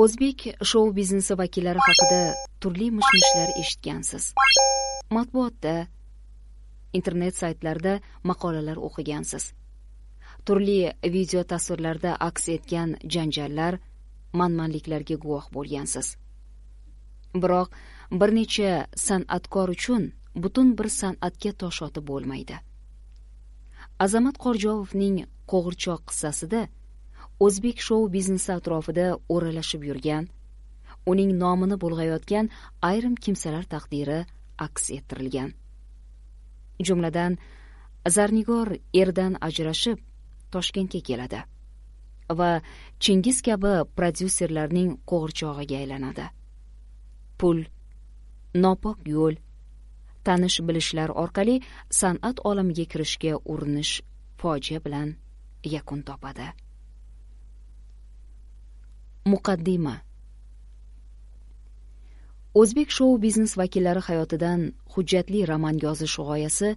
o'zbek shou biznesi vakillari haqida turli mish mishlar eshitgansiz matbuotda internet saytlarda maqolalar o'qigansiz turli video tasvirlarda aks etgan janjallar manmanliklarga guvoh bo'lgansiz biroq bir necha san'atkor uchun butun bir san'atga tosh otib bo'lmaydi azamat qorjovovning qo'g'irchoq qissasida o'zbek shou biznesi atrofida o'ralashib yurgan uning nomini bulg'ayotgan ayrim kimsalar taqdiri aks ettirilgan jumladan zarnigor eridan ajrashib toshkentga keladi va chingiz kabi prodyuserlarning qo'g'irchog'iga aylanadi pul nopok yo'l tanish bilishlar orqali san'at olamiga kirishga urinish fojia bilan yakun topadi muqaddima o'zbek shou biznes vakillari hayotidan hujjatli roman yozish g'oyasi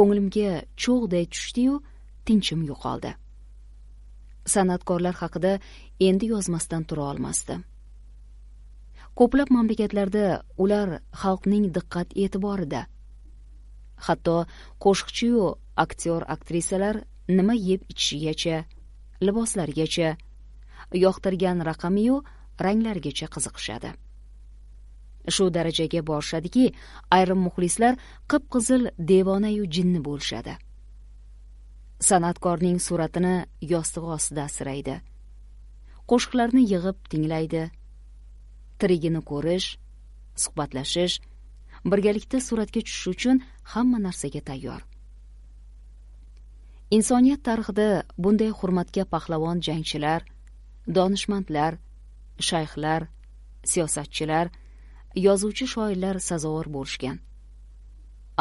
ko'nglimga cho'g'day tushdiyu tinchim yo'qoldi san'atkorlar haqida endi yozmasdan tura olmasdim ko'plab mamlakatlarda ular xalqning diqqat e'tiborida hatto qo'shiqchiyu aktyor aktrisalar nima yeb ichishigacha liboslarigacha yoqtirgan raqami yu ranglarigacha qiziqishadi shu darajaga borishadiki ayrim muxlislar qip qizil devonayu jinni bo'lishadi san'atkorning suratini yostiq ostida asraydi qo'shiqlarni yig'ib tinglaydi tirigini ko'rish suhbatlashish birgalikda suratga tushish uchun hamma narsaga tayyor insoniyat tarixida bunday hurmatga pahlavon jangchilar donishmandlar shayxlar siyosatchilar yozuvchi shoirlar sazovor bo'lishgan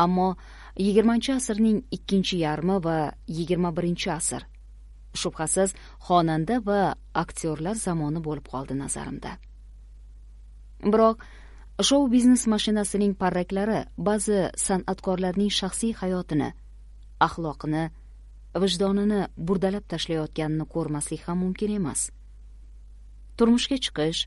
ammo yigirmanchi asrning ikkinchi yarmi va yigirma birinchi asr shubhasiz xonanda va aktyorlar zamoni bo'lib qoldi nazarimda biroq shou biznes mashinasining parraklari ba'zi san'atkorlarning shaxsiy hayotini axloqini vijdonini burdalab tashlayotganini ko'rmaslik ham mumkin emas turmushga chiqish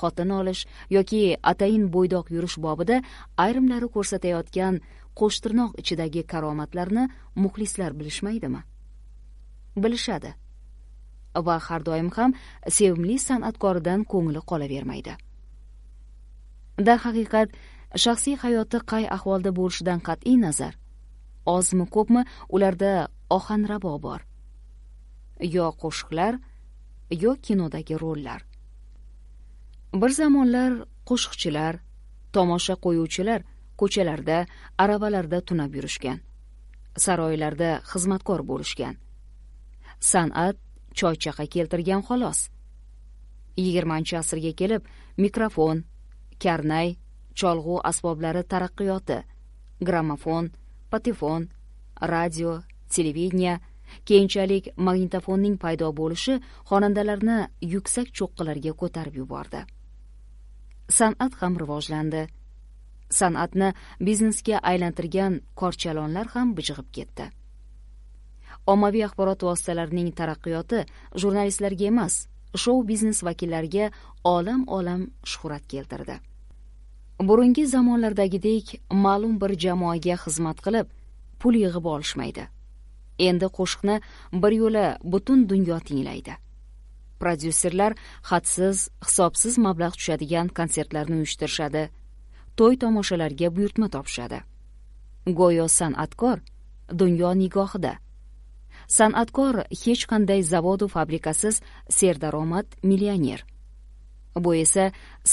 xotin olish yoki atayin bo'ydoq yurish bobida ayrimlari ko'rsatayotgan qo'shtirnoq ichidagi karomatlarni muxlislar bilishmaydimi bilishadi va har doim ham sevimli san'atkoridan ko'ngli qolavermaydi darhaqiqat shaxsiy hayoti qay ahvolda bo'lishidan qat'iy nazar ozmi ko'pmi ularda ohanrabo bor yo qo'shiqlar yo kinodagi rollar bir zamonlar qo'shiqchilar tomosha qo'yuvchilar ko'chalarda aravalarda tunab yurishgan saroylarda xizmatkor bo'lishgan san'at choy chaqa keltirgan xolos 20 asrga kelib mikrofon karnay cholg'u asboblari taraqqiyoti grammofon patifon radio televideniya keyinchalik magnitofonning paydo bo'lishi xonandalarni yuksak cho'qqilarga ko'tarib yubordi san'at ham rivojlandi san'atni biznesga aylantirgan korchalonlar ham bijg'ib ketdi ommaviy axborot vositalarining taraqqiyoti jurnalistlarga emas shou biznes vakillariga olam olam shuhrat keltirdi burungi zamonlardagidek ma'lum bir jamoaga xizmat qilib pul yig'ib olishmaydi endi qo'shiqni bir yo'la butun dunyo tinglaydi prodyuserlar hadsiz hisobsiz mablag' tushadigan konsertlarni uyushtirishadi to'y tomoshalarga buyurtma topishadi go'yo san'atkor dunyo nigohida san'atkor hech qanday zavodu fabrikasiz serdaromad millioner bu esa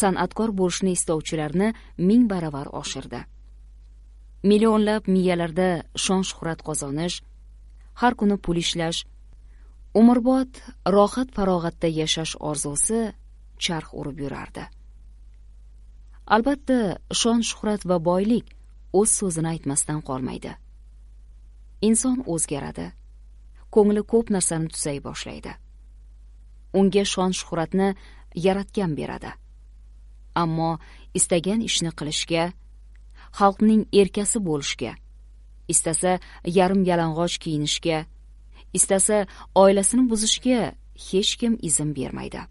san'atkor bo'lishni istovchilarni ming baravar oshirdi millionlab miyalarda shon shuhrat qozonish har kuni pul ishlash umrbod rohat farog'atda yashash orzusi charx urib yurardi albatta shon shuhrat va boylik o'z so'zini aytmasdan qolmaydi inson o'zgaradi ko'ngli ko'p narsani tusay boshlaydi unga shon shuhratni yaratgan beradi ammo istagan ishni qilishga xalqning erkasi bo'lishga istasa yarim yalang'och kiyinishga istasa oilasini buzishga hech kim izn bermaydi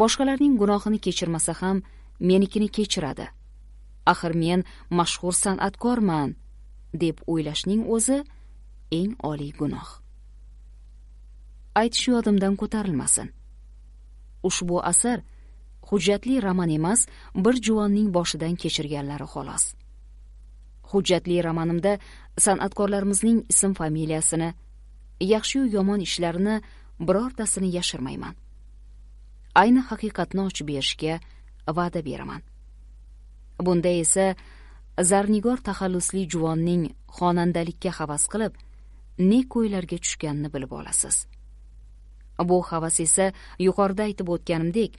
boshqalarning gunohini kechirmasa ham menikini kechiradi axir men mashhur san'atkorman deb o'ylashning o'zi eng oliy gunoh aytish yodimdan ko'tarilmasin ushbu asar hujjatli roman emas bir juvonning boshidan kechirganlari xolos hujjatli romanimda san'atkorlarimizning ism familiyasini yu yomon ishlarini birortasini yashirmayman ayni haqiqatni ochib berishga va'da beraman bunda esa zarnigor taxallusli juvonning xonandalikka havas qilib ne ko'ylarga tushganini bilib olasiz bu havas esa yuqorida aytib o'tganimdek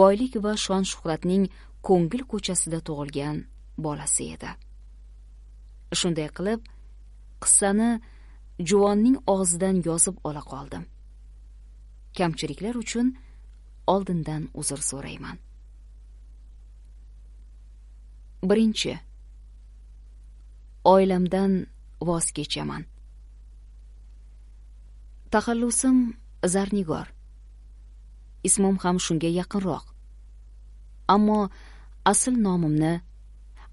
boylik va shon shuhratning ko'ngil ko'chasida tug'ilgan bolasi edi shunday qilib qissani juvonning og'zidan yozib ola qoldim kamchiliklar uchun oldindan uzr so'rayman birinchi oilamdan voz kechaman taxallusim zarnigor ismim ham shunga yaqinroq ammo asl nomimni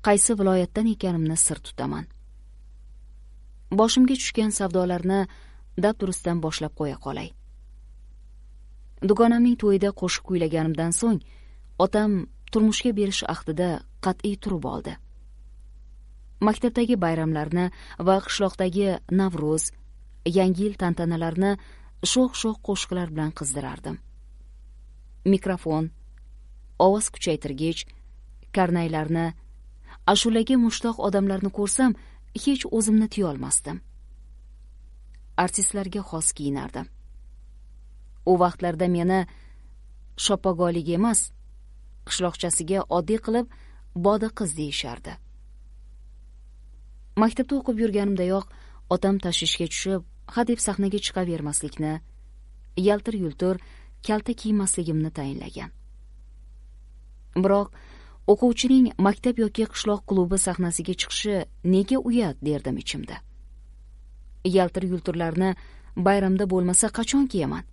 qaysi viloyatdan ekanimni sir tutaman boshimga tushgan savdolarni dabdurustdan boshlab qo'ya qolay dugonamning to'yida qo'shiq kuylaganimdan so'ng otam turmushga berish ahdida qat'iy turib oldi maktabdagi bayramlarni va qishloqdagi navro'z yangi yil tantanalarini sho'x sho'x qo'shiqlar bilan qizdirardim mikrofon ovoz kuchaytirgich karnaylarni ashulaga mushtoq odamlarni ko'rsam hech o'zimni tiyolmasdim artistlarga xos kiyinardim u vaqtlarda meni shopogolik emas qishloqchasiga oddiy qilib boda qiz deyishardi maktabda o'qib yurganimdayoq otam tashvishga tushib hadeb sahnaga chiqavermaslikni yaltir yultir kalta kiymasligimni tayinlagan biroq o'quvchining maktab yoki qishloq klubi sahnasiga chiqishi nega uyat derdim ichimda yaltir yultirlarni bayramda bo'lmasa qachon kiyaman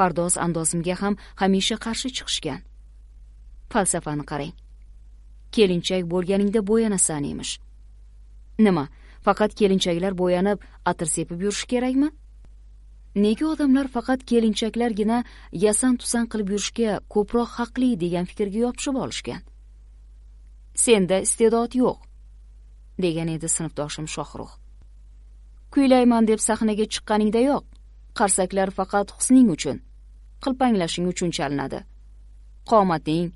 pardoz andozimga ham hamisha qarshi chiqishgan falsafani qarang kelinchak bo'lganingda bo'yanasan emish nima faqat kelinchaklar bo'yanib atir sepib yurishi kerakmi nega odamlar faqat kelinchaklargina yasan tusan qilib yurishga ko'proq haqli degan fikrga yopishib olishgan senda iste'dod yo'q degan edi sinfdoshim shohruh kuylayman deb sahnaga chiqqaningdayoq qarsaklar faqat husning uchun qilpanglashing uchun chalinadi qomating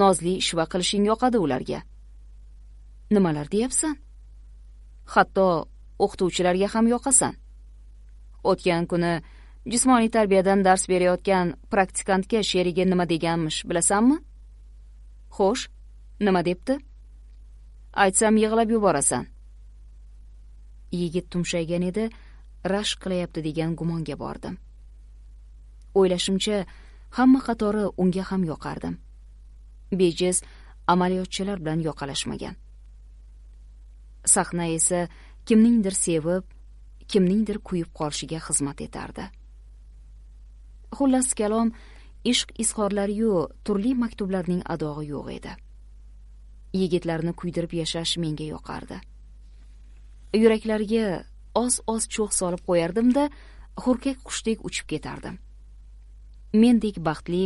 nozli shiva qilishing yoqadi ularga nimalar deyapsan hatto o'qituvchilarga ham yoqasan o'tgan kuni jismoniy tarbiyadan dars berayotgan praktikantga sherigi nima deganmish bilasanmi xo'sh nima debdi aytsam yig'lab yuborasan yigit tumshaygan edi rashk qilyapti degan gumonga bordim o'ylashimcha hamma qatori unga ham yoqardim bejiz amaliyotchilar bilan yoqalashmagan sahna esa kimningdir sevib kimningdir kuyib qolishiga xizmat etardi xullas kalom ishq izhorlariyu turli maktublarning adog'i yo'q edi yigitlarni kuydirib yashash menga yoqardi yuraklariga oz oz cho'x solib qo'yardimda xurkak qushdek uchib ketardim mendek baxtli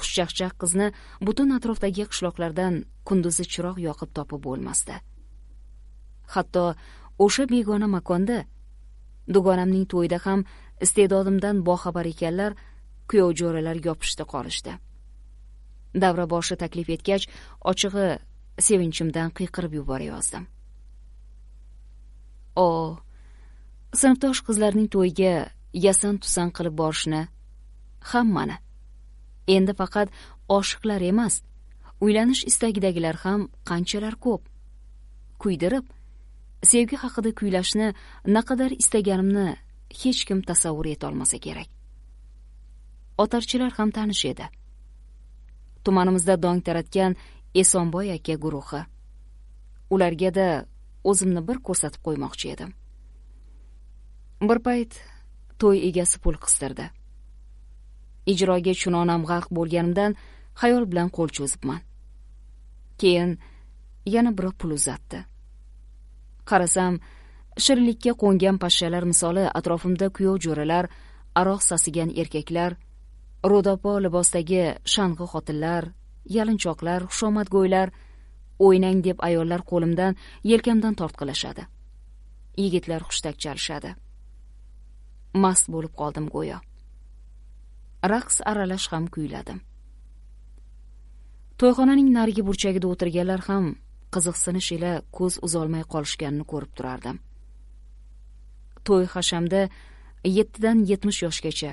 xushchaqchaq qizni butun atrofdagi qishloqlardan kunduzi chiroq yoqib topib bo'lmasdi hatto o'sha begona makonda dugonamning to'yida ham iste'dodimdan boxabar ekanlar kuyovjo'ralar yopishdi qolishdi davra boshi taklif etgach ochig'i sevinchimdan qiyqirib yuborayozdim o sinfdosh qizlarning to'yiga yasan tusan qilib borishni hammani endi faqat oshiqlar emas uylanish istagidagilar ham qanchalar ko'p kuydirib sevgi haqida kuylashni naqadar istaganimni hech kim tasavvur eta olmasa kerak otarchilar ham tanish edi tumanimizda dong taratgan esonboy aka guruhi Ularga da o'zimni bir ko'rsatib qo'ymoqchi edim bir payt to'y egasi pul qistirdi ijroga chunonam g'aq bo'lganimdan xayol bilan qo'l cho'zibman keyin yana biri pul uzatdi qarasam shirinlikka qo'ngan pashshalar misoli atrofimda kuyov jo'ralar aroq sasigan erkaklar ro'dopo libosdagi shang'i xotinlar yalinchoqlar xushomadgo'ylar o'ynang deb ayollar qo'limdan yelkamdan tortqilashadi yigitlar hushtak chalishadi mast bo'lib qoldim go'yo raqs aralash ham kuyladim to'yxonaning narigi burchagida o'tirganlar ham qiziqsinish ila ko'z uzolmay qolishganini ko'rib turardim to'y hashamda yettidan yetmish yoshgacha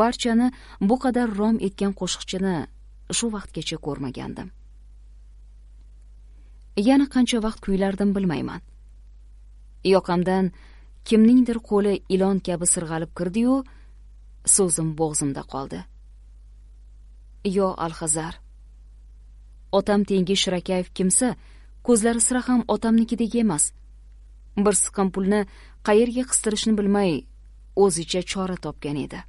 barchani bu qadar rom etgan qo'shiqchini shu vaqtgacha ko'rmagandim yana qancha vaqt kuylardim bilmayman yoqamdan kimningdir qo'li ilon kabi sirg'alib kirdiyu so'zim bo'g'zimda qoldi yo alhazar otam tengi shirakayev kimsa ko'zlari sira ham otamnikidek emas bir siqim pulni qayerga qistirishni bilmay o'zicha chora topgan edi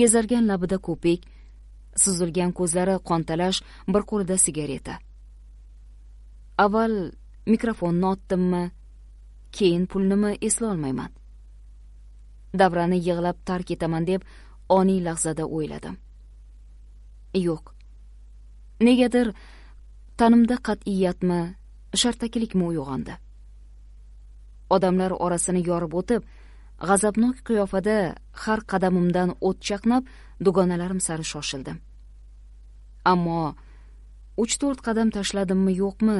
gezargan labida ko'pik suzilgan ko'zlari qontalash bir qo'lida sigareta avval mikrofonni otdimmi keyin pulnimi eslolmayman davrani yig'lab tark etaman deb oniy lahzada o'yladim yo'q negadir tanimda qat'iyatmi shartakilikmi uyg'ondi odamlar orasini yorib o'tib g'azabnok qiyofada har qadamimdan o't chaqnab dugonalarim sari shoshildim ammo uch to'rt qadam tashladimmi yo'qmi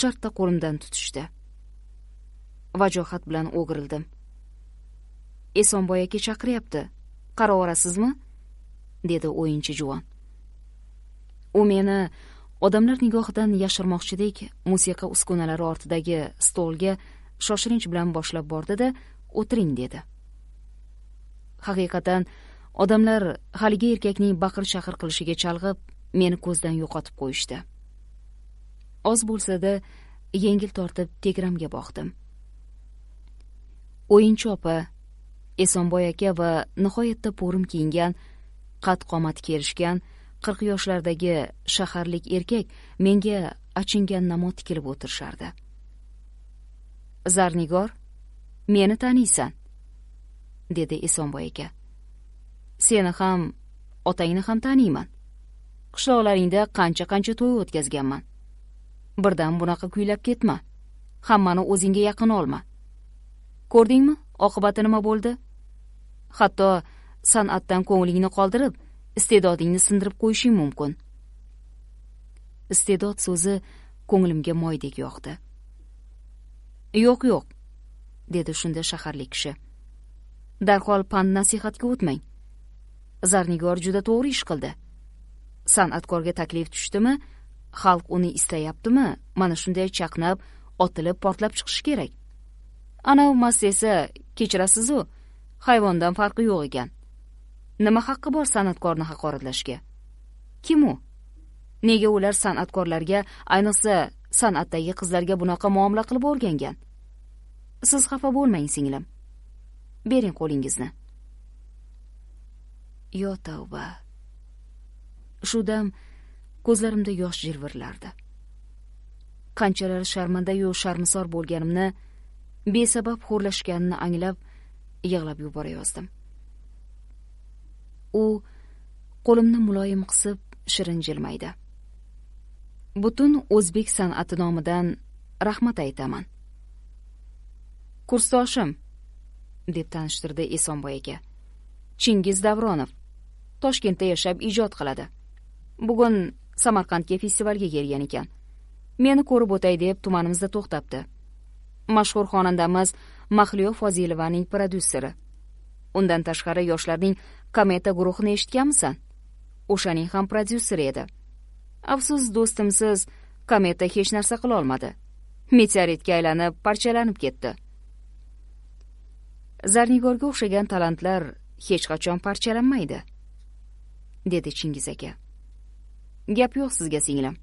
shartta qo'limdan tutishdi vajohat bilan o'girildim esonboy aka chaqiryapti qara dedi o'yinchi juvon u meni odamlar nigohidan yashirmoqchidek musiqa uskunalari ortidagi stolga shoshilinch bilan boshlab bordi da o'tiring dedi haqiqatan odamlar haligi erkakning baqir chaqir qilishiga chalg'ib meni ko'zdan yo'qotib qo'yishdi oz bo'lsada yengil tortib tegramga boqdim o'yinchi opa esonboy aka va nihoyatda po'rim kiyingan qad qomati kelishgan qirq yoshlardagi shaharlik erkak menga achingan namot tikilib o'tirishardi zarnigor meni taniysan dedi esonboy aka seni ham otangni ham taniyman qishloqlaringda qancha qancha to'y o'tkazganman birdan bunaqa kuylab ketma hammani o'zingga yaqin olma ko'rdingmi oqibati nima bo'ldi hatto san'atdan ko'nglingni qoldirib iste'dodingni sindirib qo'yishing mumkin iste'dod so'zi ko'nglimga moydek yoqdi yo'q yo'q dedi shunda shaharlik kishi darhol pand nasihatga o'tmang zarnigor juda to'g'ri ish qildi san'atkorga taklif tushdimi xalq uni istayaptimi mana shunday chaqnab otilib portlab chiqishi kerak anavi mast esa kechirasizu hayvondan farqi yo'q ekan nima haqqi bor san'atkorni haqoratlashga kim u nega ular san'atkorlarga ayniqsa san'atdagi qizlarga bunaqa muomala qilib o'rgangan siz xafa bo'lmang singlim bering qo'lingizni yo tavba shu dam ko'zlarimda yosh jilvirlardi qanchalar sharmandayu sharmisor bo'lganimni besabab xo'rlashganini anglab yig'lab yuborayozdim u qo'limni muloyim qisib shirin jilmaydi butun o'zbek san'ati nomidan rahmat aytaman kursdoshim deb tanishtirdi esonboy aka chingiz davronov toshkentda yashab ijod qiladi bugun samarqandga festivalga kelgan ekan meni ko'rib o'tay deb tumanimizda to'xtabdi mashhur xonandamiz mahliyo fozilovaning prodyuseri undan tashqari yoshlarning kometa guruhini eshitganmisan o'shaning ham prodyuseri edi afsus do'stimsiz kometa hech narsa qilolmadi meteoritga aylanib parchalanib ketdi zarnigorga o'xshagan talantlar hech qachon parchalanmaydi dedi chingiz aka gap yo'q sizga singlim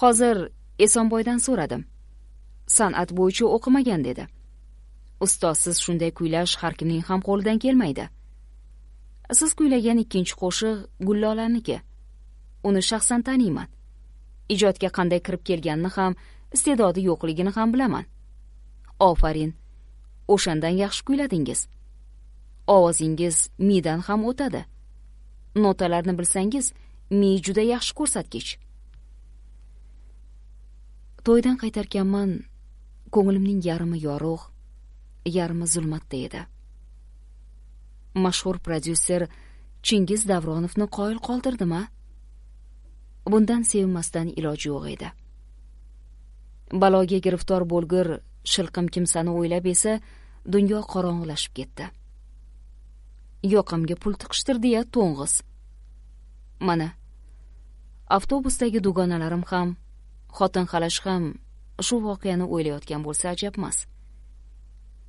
hozir esonboydan so'radim san'at bo'yicha o'qimagan dedi ustozsiz shunday kuylash har kimning ham qo'lidan kelmaydi siz kuylagan ikkinchi qo'shiq gullolaniki uni shaxsan taniyman ijodga qanday kirib kelganini ham iste'dodi yo'qligini ham bilaman ofarin o'shandan yaxshi kuyladingiz ovozingiz midan ham o'tadi notalarni bilsangiz mi juda yaxshi ko'rsatkich to'ydan qaytarkanman ko'nglimning yarmi yorug' yarmi zulmatda edi mashhur prodyuser chingiz davronovni qoyil qoldirdim a bundan sevinmasdan iloji yo'q edi baloga giriftor bo'lgur shilqim kimsani o'ylab esa dunyo qorong'ilashib ketdi yoqamga pul tiqishtirdi ya to'ng'iz mana avtobusdagi dugonalarim ham xotin xalash ham shu voqeani o'ylayotgan bo'lsa ajabmas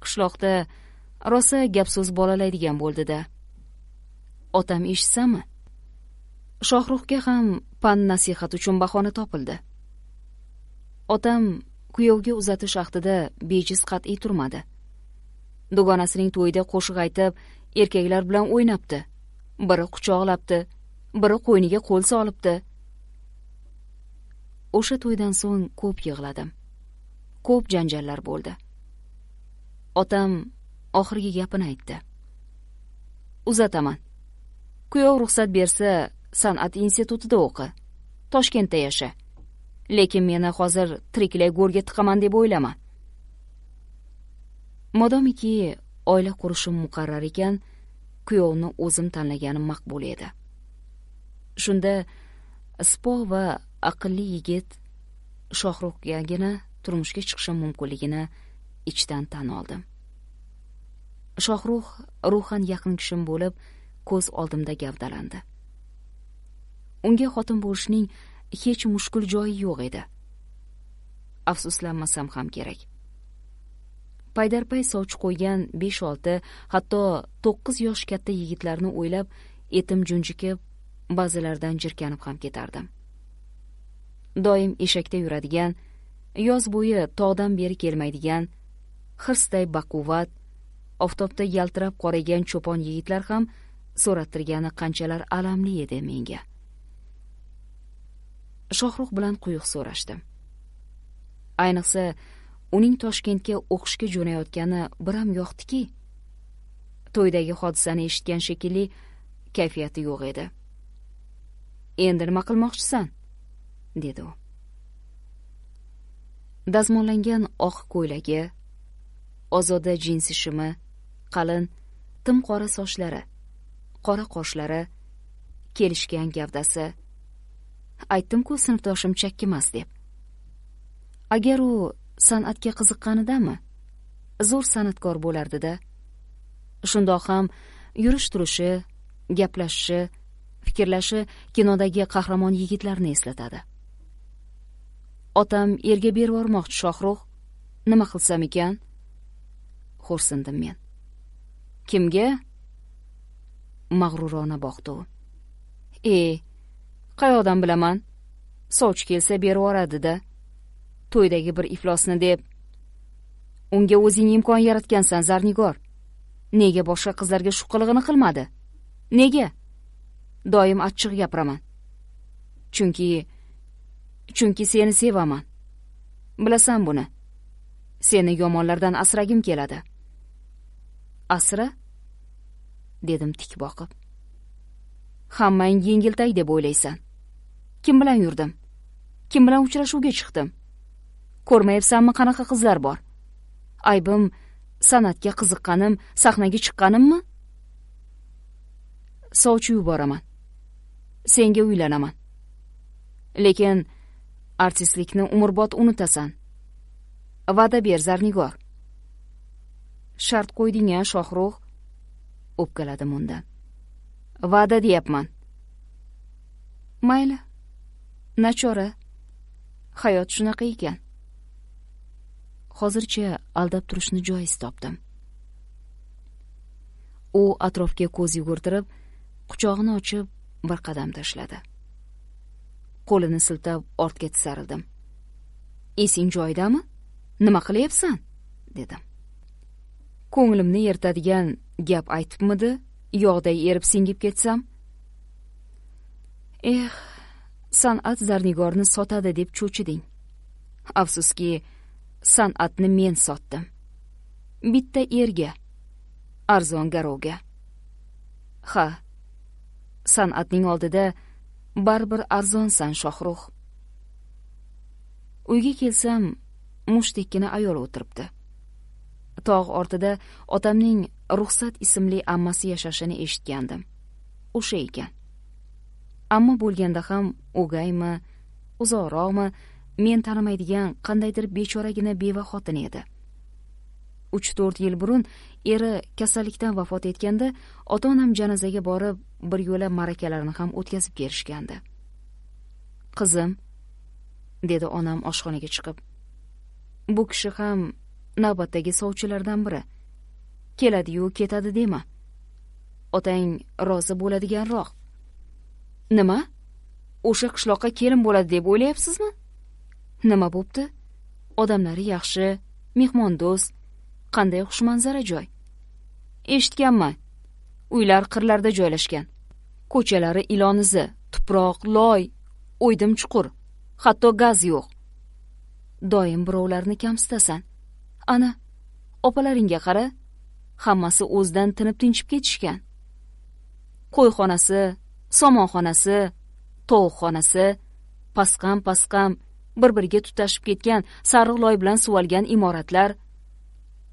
qishloqda rosa gap so'z bolalaydigan bo'ldida otam eshitsami shohruxga ham pan nasihat uchun bahona topildi otam kuyovga uzatish ahdida bejiz qat'iy turmadi dugonasining to'yida qo'shiq aytib erkaklar bilan o'ynabdi biri quchoqlabdi biri qo'yniga qo'l solibdi o'sha to'ydan so'ng ko'p yig'ladim ko'p janjallar bo'ldi otam oxirgi gapini aytdi uzataman kuyov ruxsat bersa san'at institutida o'qi toshkentda yasha lekin meni hozir tiriklay go'rga tiqaman deb o'ylama modomiki oila qurishim muqarrar ekan kuyovni o'zim tanlaganim maqbul edi shunda sipo va aqlli yigit shohruhgagina turmushga chiqishim mumkinligini ichdan tan oldim shohruh ruhan yaqin kishim bo'lib ko'z oldimda gavdalandi unga xotin bo'lishning hech mushkul joyi yo'q edi afsuslanmasam ham kerak paydarpay soch qo'ygan besh olti hatto to'qqiz yosh katta yigitlarni o'ylab etim junjikib ba'zilaridan jirkanib ham ketardim doim eshakda yuradigan yoz bo'yi tog'dan beri kelmaydigan hirsday baquvvat oftobda yaltirab qoraygan cho'pon yigitlar ham so'rattirgani qanchalar alamli edi menga shohruh bilan quyuq so'rashdim ayniqsa uning toshkentga o'qishga jo'nayotgani biram yoqdiki to'ydagi hodisani eshitgan shekilli kayfiyati yo'q edi endi nima qilmoqchisan dedi u dazmollangan oq ko'ylagi ozoda jinsi shimi qalin tim qora sochlari qora qoshlari kelishgan gavdasi aytdim ku sinfdoshim chakkimas deb agar u san'atga qiziqqanidami, zo'r san'atkor bo'lardida shundoq ham yurish turishi gaplashishi fikrlashi kinodagi qahramon yigitlarni eslatadi otam erga bervormoqchi shohruh nima qilsam ekan xo'rsindim men kimga mag'rurona boqdi u e qayoqdan bilaman sovchi kelsa berib da to'ydagi bir iflosni deb unga o'zing imkon yaratgansan zarnigor nega boshqa qizlarga shu qilig'ini qilmadi nega doim achchiq gapiraman chunki chunki seni sevaman bilasan buni seni yomonlardan asragim keladi asra dedim tik boqib hammang yengiltak deb o'ylaysan kim bilan yurdim kim bilan uchrashuvga chiqdim ko'rmayapsanmi qanaqa qizlar bor aybim san'atga qiziqqanim sahnaga chiqqanimmi sovchi yuboraman senga uylanaman lekin artistlikni umrbod unutasan va'da ber zarnigor shart qo'yding a shohruh o'pkaladim undan va'da deyapman mayli nachora hayot shunaqa ekan hozircha aldab turishni joiz topdim u atrofga ko'z yugurtirib quchog'ini ochib bir qadam tashladi qo'lini siltab ortga tisarildim esing joyidami nima qilyapsan dedim ko'nglimni yertadigan gap aytibmidi yog'day erib singib ketsam eh san'at zarnigorni sotadi deb cho'chiding afsuski san'atni men sotdim bitta erga arzon garovga ha san'atning oldida baribir arzonsan shohruh uyga kelsam mushtdekkina ayol o'tiribdi tog' ortida otamning ruxsat ismli ammasi yashashini eshitgandim o'sha ekan amma bo'lganda ham o'gaymi uzoqroqmi men tanimaydigan qandaydir bechoragina beva xotin edi uch to'rt yil burun eri kasallikdan vafot etganda ota onam janozaga borib bir yo'la ma'rakalarini ham o'tkazib kelishgandi qizim dedi onam oshxonaga chiqib bu kishi ham navbatdagi sovchilardan biri keladiyu ketadi dema otang rozi bo'ladiganroq nima o'sha qishloqqa kelin bo'ladi deb o'ylayapsizmi nima bo'pti odamlari yaxshi mehmondo'st qanday xushmanzara joy eshitganman uylar qirlarda joylashgan ko'chalari ilon izi tuproq loy o'ydim chuqur hatto gaz yo'q doim birovlarni kamsitasan ana opalaringga qara hammasi o'zidan tinib tinchib ketishgan qo'yxonasi somonxonasi tovuqxonasi pasqam pasqam bir biriga tutashib ketgan sariq loy bilan suvalgan imoratlar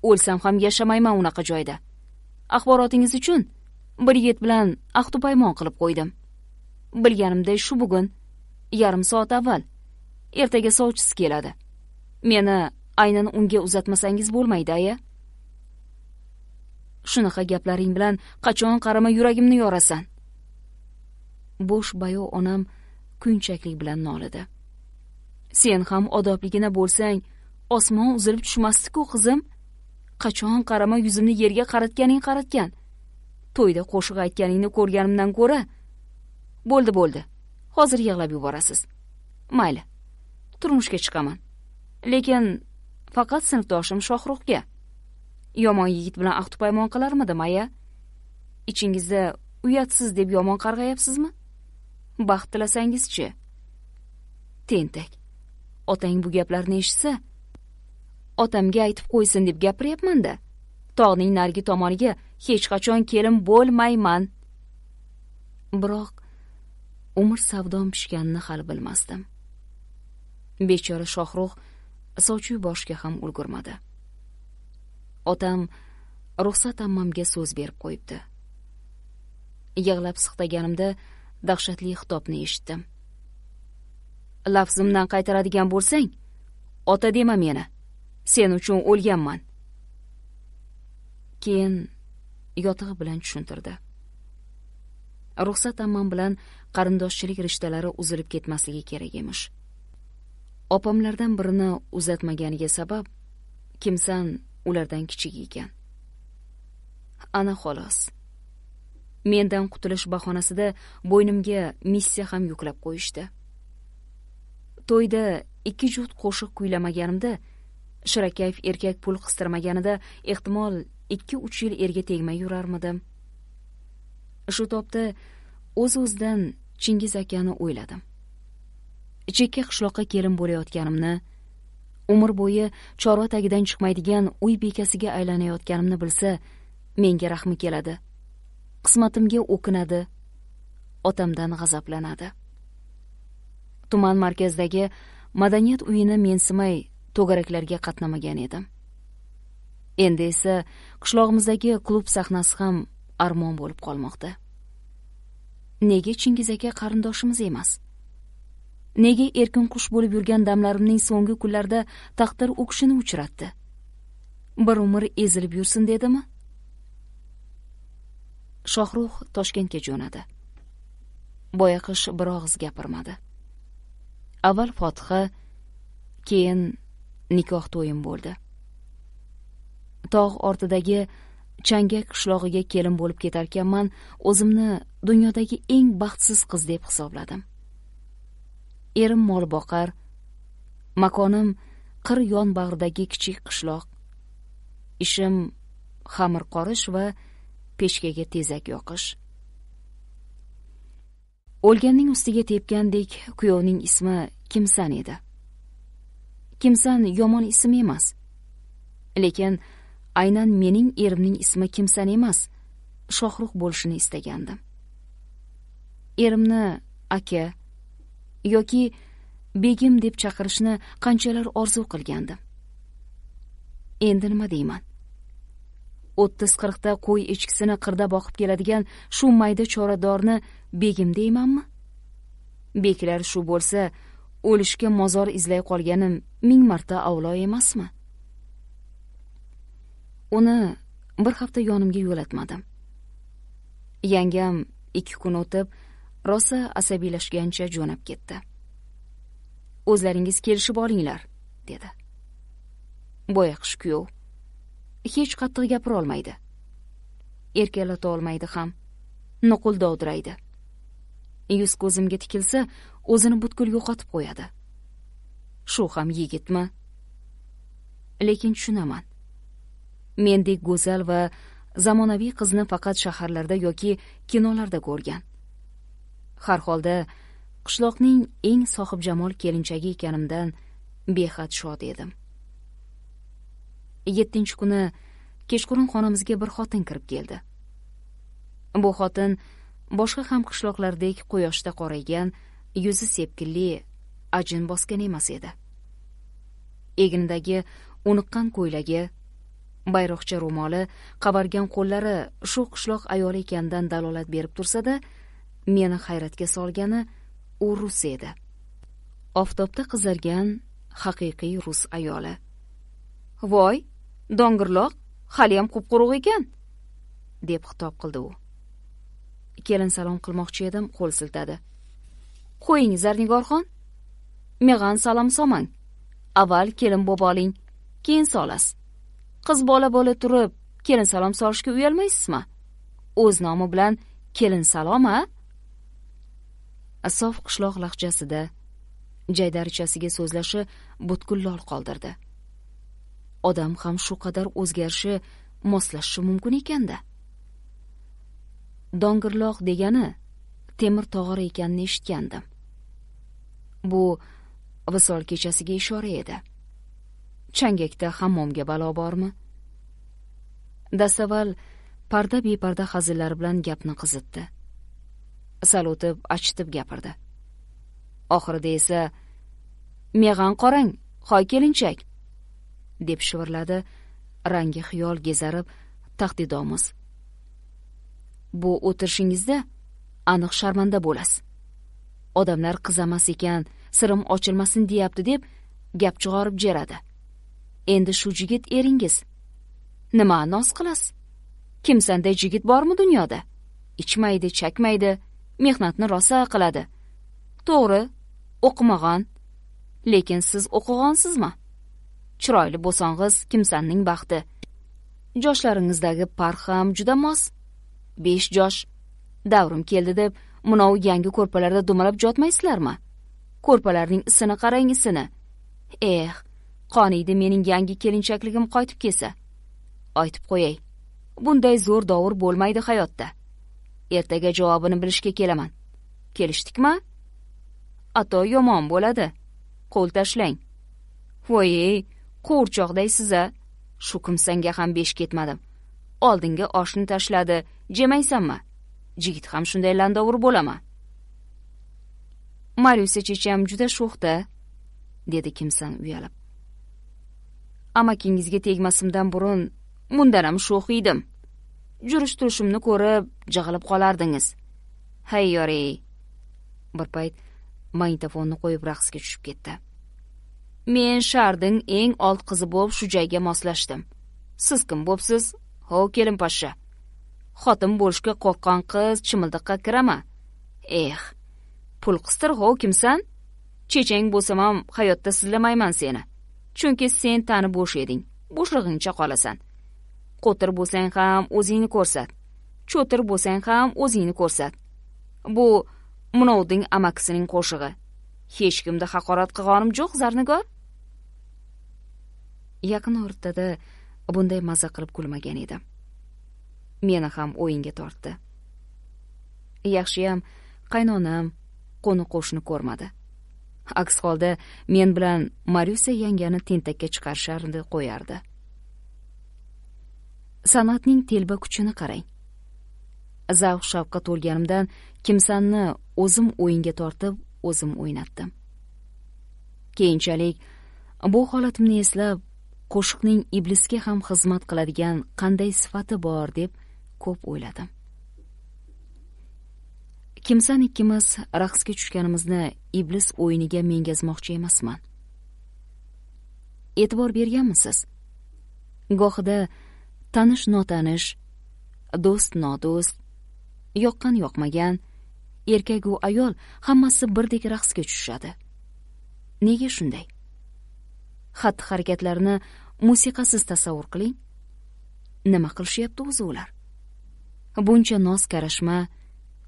o'lsam ham yashamayman unaqa joyda axborotingiz uchun bir yigit bilan ahdu paymon qilib qo'ydim bilganimday shu bugun yarim soat avval ertaga sovchisi keladi meni aynan unga uzatmasangiz bo'lmaydi aya shunaqa gaplaring bilan qachon qarama yuragimni yorasan bo'sh bayo onam kuyunchaklik bilan nolidi sen ham odobligina bo'lsang osmon uzilib tushmasdi ku qizim qachon qarama yuzimni yerga qaratganing qaratgan to'yda qo'shiq aytganingni ko'rganimdan ko'ra bo'ldi bo'ldi hozir yig'lab yuborasiz mayli turmushga chiqaman lekin faqat sinfdoshim shohruxga yomon yigit bilan ahdupaymon paymon qilarmidim aya ichingizda uyatsiz deb yomon qarg'ayapsizmi baxt tilasangizchi tentak otang bu gaplarni eshitsa otamga aytib qo'ysin deb gapiryapmanda tog'ning narigi tomoniga hech qachon kelin bo'lmayman biroq umr savdom pishganini hali bilmasdim bechora shohruh sovchi yuborishga ham ulgurmadi otam ruxsat ammamga so'z berib qo'yibdi yig'lab siqtaganimda dahshatli xitobni eshitdim lafzimdan qaytaradigan bo'lsang ota dema meni sen uchun o'lganman keyin yotig'i bilan tushuntirdi ruxsat ammam bilan qarindoshchilik rishtalari uzilib ketmasligi kerak emish opamlardan birini uzatmaganiga sabab kimsan ulardan kichik ekan ana xolos mendan qutulish bahonasida bo'ynimga missiya ham yuklab qo'yishdi to'yda ikki juft qo'shiq kuylamaganimda shirakayf erkak pul qistirmaganida ehtimol ikki uch yil erga tegmay yurarmidim shu topda o'z o'zidan chingiz akani o'yladim chekka qishloqqa kelin bo'layotganimni umr bo'yi chorva tagidan chiqmaydigan uy bekasiga aylanayotganimni bilsa menga rahmi keladi qismatimga o'kinadi otamdan g'azablanadi tuman markazidagi madaniyat uyini mensimay to'garaklarga qatnamagan edim endi esa qishlog'imizdagi klub sahnasi ham armon bo'lib qolmoqda nega chingiz aka qarindoshimiz emas nega erkin qush bo'lib yurgan damlarimning so'nggi kunlarida taqdir u kishini uchratdi bir umr ezilib yursin dedimi shohruh toshkentga jo'nadi boyaqish bir og'iz gapirmadi avval fotiha keyin nikoh to'yim bo'ldi tog' ortidagi changak qishlog'iga kelin bo'lib ketarkanman o'zimni dunyodagi eng baxtsiz qiz deb hisobladim erim mol boqar makonim qir yon bag'ridagi kichik qishloq ishim xamir qorish va pechkaga tezak yoqish o'lganning ustiga tepgandek kuyovning ismi kimsan edi kimsan yomon ism emas lekin aynan mening erimning ismi kimsan emas shohruh bo'lishini istagandim erimni aka yoki begim deb chaqirishni qanchalar orzu qilgandim endi nima deyman o'ttiz qirqta qo'y echkisini qirda boqib keladigan shu mayda choradorni begim deymanmi beklar shu bo'lsa o'lishga mozor izlay qolganim ming marta avlo emasmi uni bir hafta yonimga yo'latmadim yangam ikki kun o'tib rosa asabiylashgancha jo'nab ketdi o'zlaringiz kelishib olinglar dedi boyaqish kuyov hech qattiq gapira olmaydi. erkalata olmaydi ham nuqul dovdiraydi yuz ko'zimga tikilsa o'zini butkul yo'qotib qo'yadi shu ham yigitmi lekin tushunaman mendek go'zal va zamonaviy qizni faqat shaharlarda yoki kinolarda ko'rgan har holda qishloqning eng sohibjamol kelinchagi ekanimdan behad shod edim yettinchi kuni kechqurun xonamizga bir xotin kirib keldi bu xotin boshqa ham qishloqlardek quyoshda qoraygan yuzi sepkilli ajin bosgan emas edi egnidagi uniqqan ko'ylagi bayroqcha ro'moli qabargan qo'llari shu qishloq ayoli ekanidan dalolat berib tursa-da, meni hayratga solgani u rus edi oftobda qizargan haqiqiy rus ayoli voy dongirloq haliyam qup quruq ekan deb xitob qildi u kelin salom qilmoqchi edim qo'l siltadi qo'ying zarnigorxon meg'an salom solmang avval kelin bo'lib oling keyin solas qiz bola bo'la turib kelin salom solishga uyalmaysizmi o'z nomi bilan kelin salom a sof qishloq lahjasida jaydarichasiga so'zlashi butkul lol qoldirdi odam ham shu qadar o'zgarishi moslashishi mumkin ekan da dongirloq degani temir tog'ora ekanini eshitgandim bu visol kechasiga ishora edi changakda hammomga balo bormi dastavval parda beparda hazillar bilan gapni qizitdi sal o'tib achitib gapirdi oxirida esa meg'an qorang hoy kelinchak deb shivirladi rangi xiyol gezarib tahdidomiz bu o'tirishingizda aniq sharmanda bo'lasiz odamlar qizamas ekan sirim ochilmasin deyapti deb gap chug'orib jeradi endi shu jigit eringiz nima noz qilasiz kimsanday jigit bormi dunyoda ichmaydi chakmaydi mehnatni rosa qiladi to'g'ri o'qimag'on lekin siz o'qig'onsizmi chiroyli bo'song'iz kimsanning baxti joshlaringizdagi par ham juda mos besh josh davrim keldi deb munovi yangi ko'rpalarda dumalab jotmaysizlarmi ko'rpalarning isini qarang isini eh qoniydi mening yangi kelinchakligim qaytib kelsa aytib qo'yay bunday zo'r dovur bo'lmaydi hayotda ertaga javobini bilishga kelaman kelishdikmi ato yomon bo'ladi qo'l tashlang voy qo'g'irchoqdaysiz a shu kimsanga ham besh ketmadim oldinga oshni tashladi jemaysanmi jigit ham shunday landovur bo'lama. Mariusa checham juda sho'xda dedi kimsan uyalib amakingizga tegmasimdan burun ham sho'x edim jurish turishimni ko'rib jig'ilib qolardingiz hayyorey bir payt magnitofonni qo'yib raqsga tushib ketdi men sharding eng old qizi bo'lib shu joyga moslashdim siz kim bo'psiz ho kelin poshsha xotin bo'lishga qo'rqqan qiz chimildiqqa kirama eh pul qistir ho kimsan chechang bo'lsam ham hayotda sizlamayman seni chunki sen tani bo'sh eding bo'shlig'ingcha qolasan qo'tir bo'lsang ham o'zingni ko'rsat cho'tir bo'lsang ham o'zingni ko'rsat bu munovding amakisining qo'shig'i hech kimda haqorat qilg'onim yo'q zarnigor yaqin o'rtada bunday maza qilib kulmagan edi meni ham o'yinga tortdi yaxshiyam qaynonam qo'ni qo'shni ko'rmadi aks holda men bilan maryusa yangani tentakka chiqarishardi qo'yardi san'atning telba kuchini qarang zavq shavqqa to'lganimdan kimsanni o'zim o'yinga tortib o'zim o'ynatdim keyinchalik bu holatimni eslab qo'shiqning iblisga ham xizmat qiladigan qanday sifati bor deb ko'p o'yladim kimsan ikkimiz raqsga tushganimizni iblis o'yiniga mengazmoqchi emasman e'tibor berganmisiz gohida tanish notanish do'st nodo'st yoqqan yoqmagan erkagu ayol hammasi birdek raqsga tushishadi nega shunday xatti harakatlarini musiqasiz tasavvur qiling nima qilishyapti o'zi ular buncha noz karashma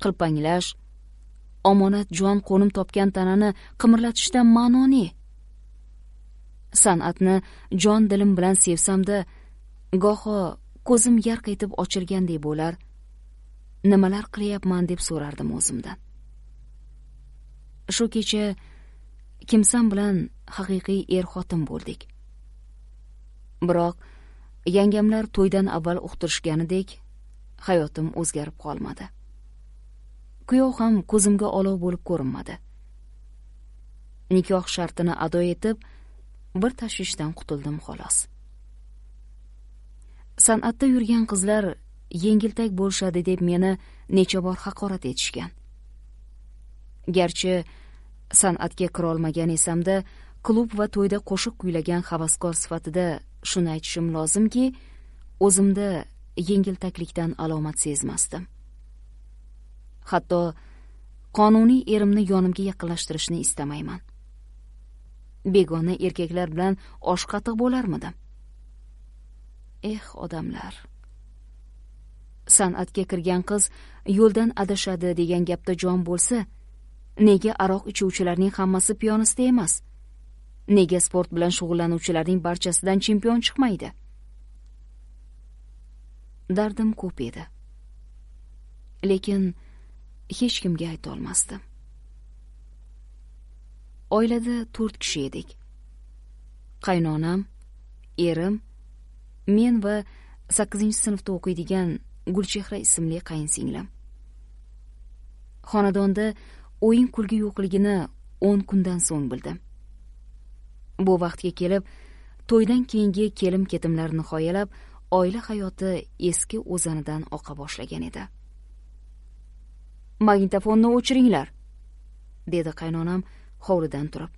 qilpanglash omonat jon qo'nim topgan tanani qimirlatishdan ma'no ne san'atni jon dilim bilan sevsamda goho ko'zim yarq etib ochilgandek bo'lar nimalar qilyapman deb so'rardim o'zimdan shu kecha kimsan bilan haqiqiy er xotin bo'ldik biroq yangamlar to'ydan avval uqtirishganidek hayotim o'zgarib qolmadi kuyov ham ko'zimga olov bo'lib ko'rinmadi nikoh shartini ado etib bir tashvishdan qutuldim xolos san'atda yurgan qizlar yengiltak bo'lishadi deb meni necha bor haqorat etishgan garchi san'atga kirolmagan esamda klub va to'yda qo'shiq kuylagan havaskor sifatida shuni aytishim lozimki o'zimda yengil taklikdan alomat sezmasdim hatto qonuniy erimni yonimga yaqinlashtirishni istamayman begona erkaklar bilan osh qatiq bo'larmidim eh odamlar san'atga kirgan qiz yo'ldan adashadi degan gapda jon bo'lsa nega aroq ichuvchilarning hammasi piyonista emas nega sport bilan shug'ullanuvchilarning barchasidan chempion chiqmaydi dardim ko'p edi lekin hech kimga aytolmasdim oilada to'rt kishi edik qaynonam erim men va sakkizinchi sinfda o'qiydigan gulchehra ismli qayinsinglim xonadonda o'yin kulgi yo'qligini o'n kundan so'ng bildim bu vaqtga kelib to'ydan keyingi kelim ketimlar nihoyalab oila hayoti eski o'zanidan oqa boshlagan edi magnitofonni o'chiringlar dedi qaynonam hovlidan turib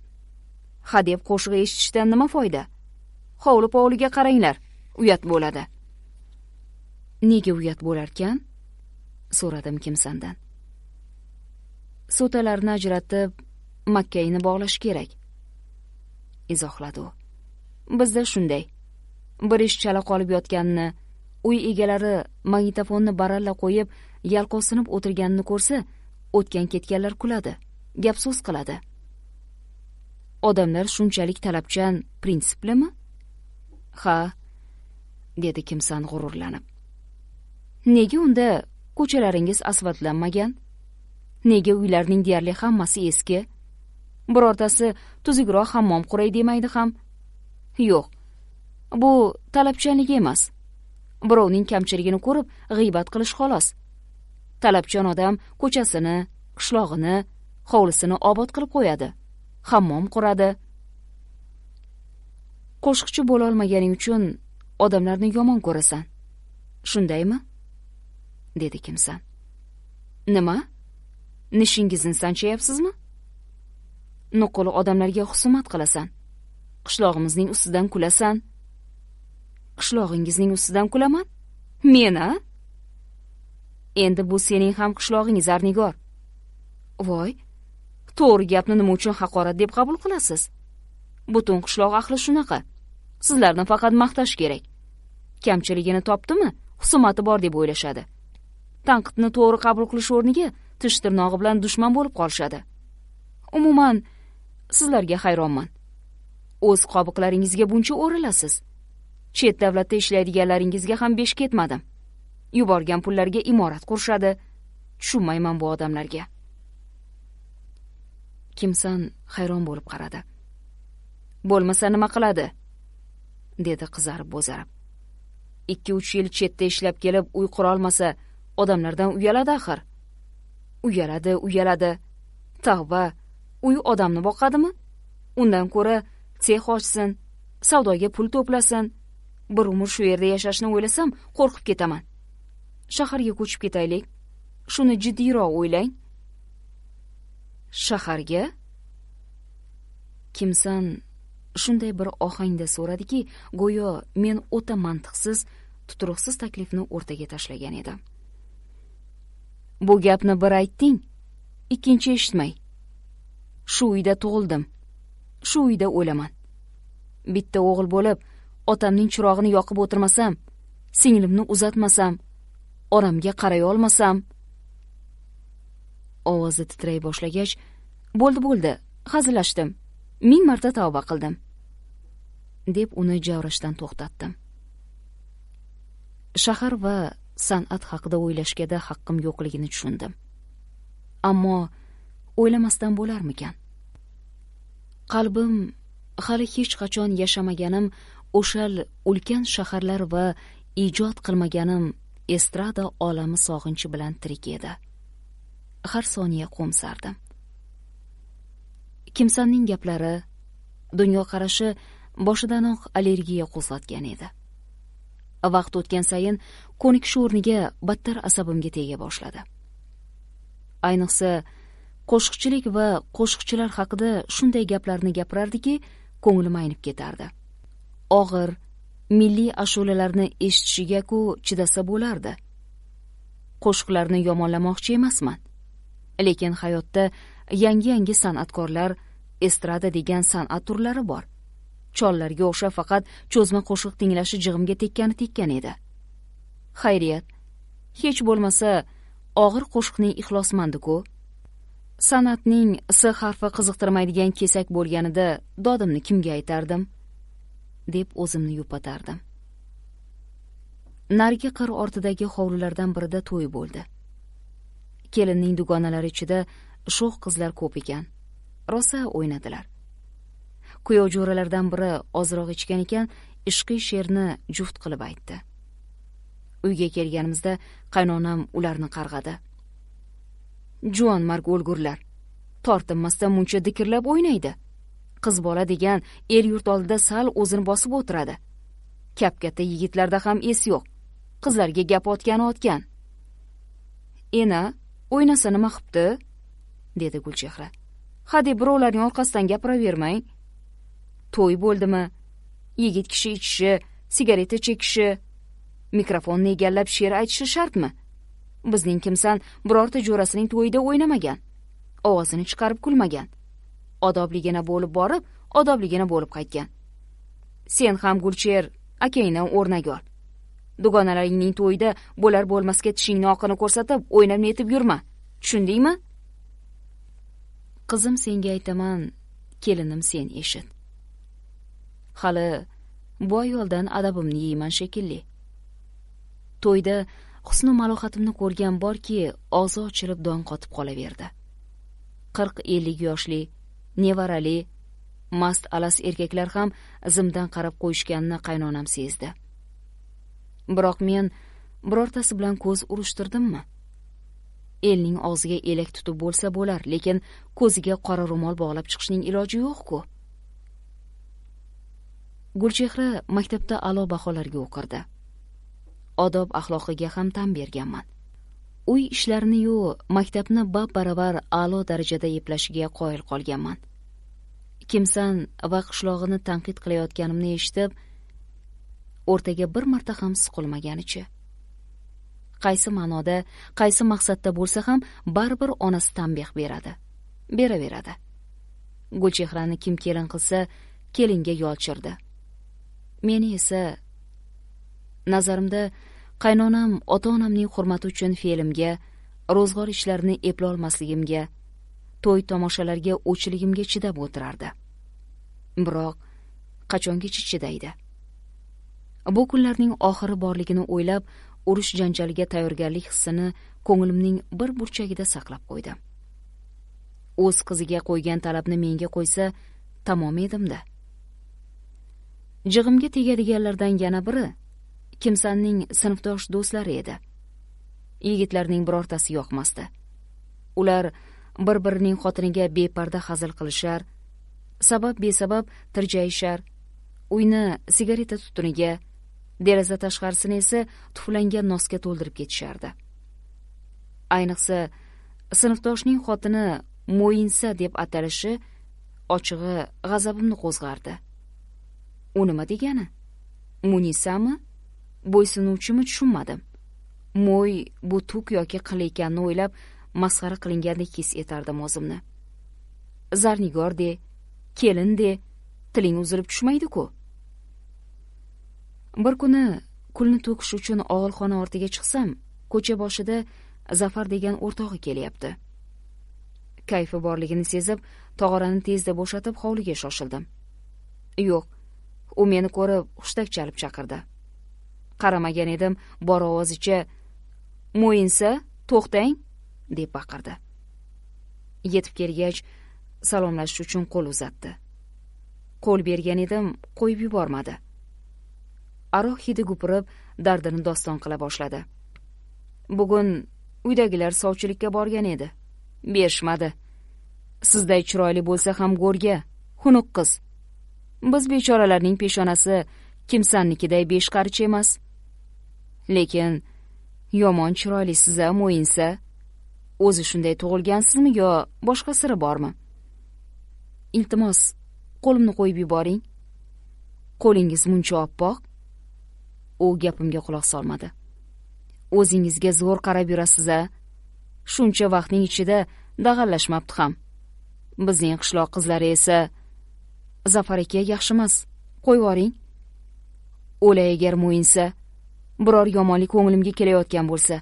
hadeb qo'shiq eshitishdan nima foyda hovli povliga qaranglar uyat bo'ladi nega uyat bo'larkan so'radim kimsandan so'talarni ajratib makkayni bog'lash kerak izohladi u bizda shunday bir ish chala qolib yotganini uy egalari magnitofonni baralla qo'yib yalqosinib o'tirganini ko'rsa o'tgan ketganlar kuladi gap so'z qiladi odamlar shunchalik talabchan prinsiplimi ha dedi kimsan g'ururlanib nega unda ko'chalaringiz asfaltlanmagan nega uylarning deyarli hammasi eski birortasi tuzukroq hammom quray demaydi ham yo'q bu talabchanlik emas birovning kamchiligini ko'rib g'iybat qilish xolos talabchan odam ko'chasini qishlog'ini hovlisini obod qilib qo'yadi hammom quradi qo'shiqchi bo'lolmaganing uchun odamlarni yomon ko'rasan shundaymi dedi kimsan nima nishingizni sanchayapsizmi nuqul odamlarga husumat qilasan qishlog'imizning ustidan kulasan qishlog'ingizning ustidan kulaman men a endi bu sening ham qishlog'ing zarnigor voy to'g'ri gapni nima uchun haqorat deb qabul qilasiz butun qishloq ahli shunaqa sizlarni faqat maqtash kerak kamchiligini topdimi husumati bor deb o'ylashadi tanqidni to'g'ri qabul qilish o'rniga tish tirnog'i bilan dushman bo'lib qolishadi umuman sizlarga hayronman o'z qobiqlaringizga buncha o'rilasiz chet davlatda ishlaydiganlaringizga ham besh ketmadim yuborgan pullarga imorat qurishadi tushunmayman bu odamlarga kimsan hayron bo'lib qaradi bo'lmasa nima qiladi dedi qizarib bo'zarib ikki uch yil chetda ishlab kelib uy qurolmasa odamlardan uyaladi axir uyaladi uyaladi tavba uy odamni boqadimi undan ko'ra sex ochsin savdoga pul to'plasin bir umr shu yerda yashashni o'ylasam qo'rqib ketaman shaharga ko'chib ketaylik shuni jiddiyroq o'ylang shaharga kimsan shunday bir ohangda so'radiki go'yo men o'ta mantiqsiz tuturuqsiz taklifni o'rtaga tashlagan edim bu gapni bir aytding ikkinchi eshitmay shu uyda tug'ildim shu uyda o'laman bitta o'g'il bo'lib otamning chirog'ini yoqib o'tirmasam singlimni uzatmasam onamga qaray olmasam ovozi titray boshlagach bo'ldi bo'ldi hazillashdim ming marta tavba qildim deb uni javrashdan to'xtatdim shahar va san'at haqida o'ylashga haqqim yo'qligini tushundim ammo o'ylamasdan bo'larmikan qalbim hali hech qachon yashamaganim o'shal ulkan shaharlar va ijod qilmaganim estrada olami sog'inchi bilan tirik edi har soniya qo'msardim kimsanning gaplari dunyoqarashi boshidanoq allergiya qo'zg'atgan edi vaqt o'tgan sayin ko'nikish o'rniga battar asabimga tega boshladi ayniqsa qo'shiqchilik va qo'shiqchilar haqida shunday gaplarni gapirardiki ko'nglim aynib ketardi og'ir milliy ashulalarni eshitishiga-ku chidasa bo'lardi qo'shiqlarni yomonlamoqchi emasman lekin hayotda yangi yangi san'atkorlar estrada degan san'at turlari bor chollarga o'xshab faqat cho'zma qo'shiq tinglashi jig'imga tekkani tekkan edi xayriyat hech bo'lmasa og'ir qo'shiqning ixlosmandi ku san'atning s harfi qiziqtirmaydigan kesak bo'lganida dodimni kimga aytardim deb o'zimni yupatardim narigi qir ortidagi hovlilardan birida to'y bo'ldi kelinning dugonalari ichida sho'x qizlar ko'p ekan rosa o'ynadilar kuyovjo'ralardan biri ozroq ichgan ekan ishqiy she'rni juft qilib aytdi uyga kelganimizda qaynonam ularni qarg'adi marg o'lgurlar tortinmasdan muncha dikirlab o'ynaydi qiz bola degan el er yurt oldida sal o'zini bosib o'tiradi kap katta yigitlarda ham es yo'q qizlarga gap otgani otgan ena o'ynasa nima qilibdi dedi gulchehra hadeb birovlarning orqasidan gapiravermang to'y bo'ldimi yigit kishi ichishi sigareta chekishi mikrofonni egallab she'r aytishi shartmi bizning kimsan birorta jo'rasining to'yida o'ynamagan ovozini chiqarib kulmagan odobligina bo'lib borib odobligina bo'lib qaytgan sen ham gulcher akangdan o'rnagor. ol dugonalaringning to'yida bo'lar bo'lmasga tishingni oqini ko'rsatib o'ynab netib yurma tushundingmi qizim senga aytaman kelinim sen eshit hali bu ayoldan adabimni yeyman shekilli to'yda husni malohatimni ko'rgan borki og'zi ochilib don qotib qolaverdi qirq ellik yoshli nevarali mast alas erkaklar ham zimdan qarab qo'yishganini qaynonam sezdi biroq men birortasi bilan ko'z urishtirdimmi elning og'ziga elak tutib bo'lsa bo'lar lekin ko'ziga qora ro'mol bog'lab chiqishning iloji yo'q ku gulchehra maktabda a'lo baholarga o'qirdi odob axloqiga ham tan berganman uy ishlarini yu maktabni bab baravar a'lo darajada eplashiga qoyil qolganman kimsan va qishlog'ini tanqid qilayotganimni eshitib o'rtaga bir marta ham siqilmaganichi qaysi ma'noda qaysi maqsadda bo'lsa ham baribir onasi tanbeh beradi beraveradi gulchehrani kim kelin qilsa kelinga yolchirdi meni esa nazarimda qaynonam ota onamning hurmati uchun fe'limga ro'zg'or ishlarini eplolmasligimga to'y tomoshalarga o'chligimga chidab o'tirardi biroq qachongacha chidaydi bu kunlarning oxiri borligini o'ylab urush janjaliga tayyorgarlik hissini ko'nglimning bir burchagida saqlab qo'ydim o'z qiziga qo'ygan talabni menga qo'ysa tamom edimda jig'imga tegadiganlardan yana biri kimsanning sinfdosh do'stlari edi yigitlarning birortasi yoqmasdi ular bir birining xotiniga beparda hazil qilishar sabab besabab tirjayishar uyni sigareta tutuniga deraza tashqarisini esa tuflangan nosga to'ldirib ketishardi ayniqsa sinfdoshning xotini mo'yinsa deb atalishi ochig'i g'azabimni qo'zg'ardi u nima degani munisami bo'ysunuvchimi tushunmadim mo'y bu tuk yoki qil ekanini o'ylab masxara qilingandek his etardim o'zimni zarnigor de kelin de tiling uzilib tushmaydi ku bir kuni kulni to'kish uchun og'ilxona ortiga chiqsam ko'cha boshida zafar degan o'rtog'i kelyapti kayfi borligini sezib tog'orani tezda bo'shatib hovliga shoshildim yo'q u meni ko'rib hushtak chalib chaqirdi qaramagan edim bor ovozicha mo'yinsa to'xtang deb baqirdi yetib kelgach salomlashish uchun qo'l uzatdi qo'l bergan edim qo'yib yubormadi aroq hidi gupirib dardini doston qila boshladi bugun uydagilar sovchilikka borgan edi berishmadi sizday chiroyli bo'lsa ham go'rga xunuk qiz biz bechoralarning peshonasi kimsannikiday besh emas lekin yomon chiroylisiz a mo'yinsa o'zi shunday tug'ilgansizmi yo boshqa siri bormi iltimos qo'limni qo'yib yuboring qo'lingiz muncha oppoq u gapimga quloq solmadi o'zingizga zo'r qarab yurasiz a shuncha vaqtning ichida dag'allashmabdi ham bizning qishloq qizlari esa zafar aka yaxshimas qo'yvoring o'lay agar mo'yinsa biror yomonlik ko'nglimga kelayotgan bo'lsa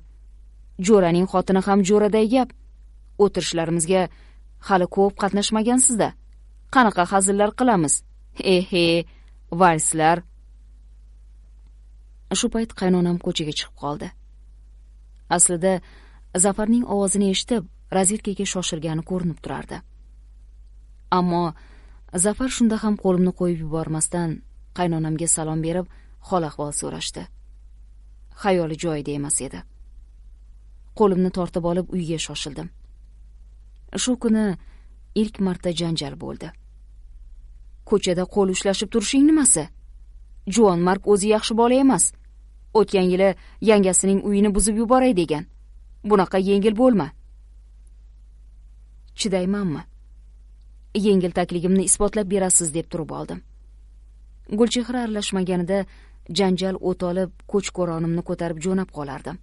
jo'raning xotini ham jo'raday gap o'tirishlarimizga hali ko'p qatnashmagansizda qanaqa hazillar qilamiz ehe valslar shu payt qaynonam ko'chaga chiqib qoldi aslida zafarning ovozini eshitib razvedkaga shoshilgani ko'rinib turardi ammo zafar shunda ham qo'limni qo'yib yubormasdan qaynonamga salom berib hol ahvol so'rashdi xayoli joyida emas edi qo'limni tortib olib uyga shoshildim shu kuni ilk marta janjal bo'ldi ko'chada qo'l ushlashib turishing nimasi juvon mark o'zi yaxshi bola emas o'tgan yili yangasining uyini buzib yuboray degan bunaqa yengil bo'lma chidaymanmi yengil takligimni isbotlab berasiz deb turib oldim gulchehra aralashmaganida janjal o't olib ko'ch ko'ronimni ko'tarib jo'nab qolardim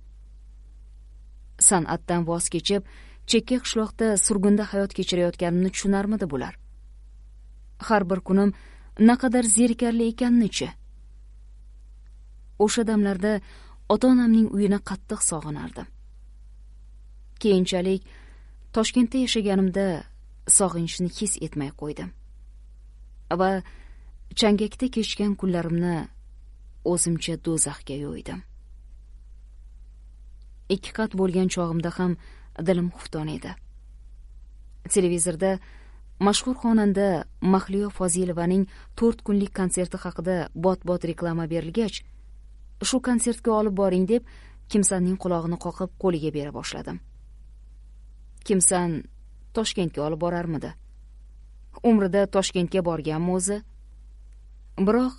san'atdan voz kechib chekka qishloqda surgunda hayot kechirayotganimni tushunarmidi bular har bir kunim naqadar zerikarli ekaninichi o'sha damlarda ota onamning uyini qattiq sog'inardim keyinchalik toshkentda yashaganimda sog'inchni his etmay qo'ydim va changakda kechgan kunlarimni o'zimcha do'zaxga yo'ydim ikki qat bo'lgan chog'imda ham dilim xufton edi televizorda mashhur xonanda mahliyo fozilovaning to'rt kunlik konserti haqida bot bot reklama berilgach shu konsertga olib boring deb kimsanning qulog'ini qoqib qo'liga bera boshladim kimsan toshkentga olib borarmidi umrida toshkentga borganmi o'zi biroq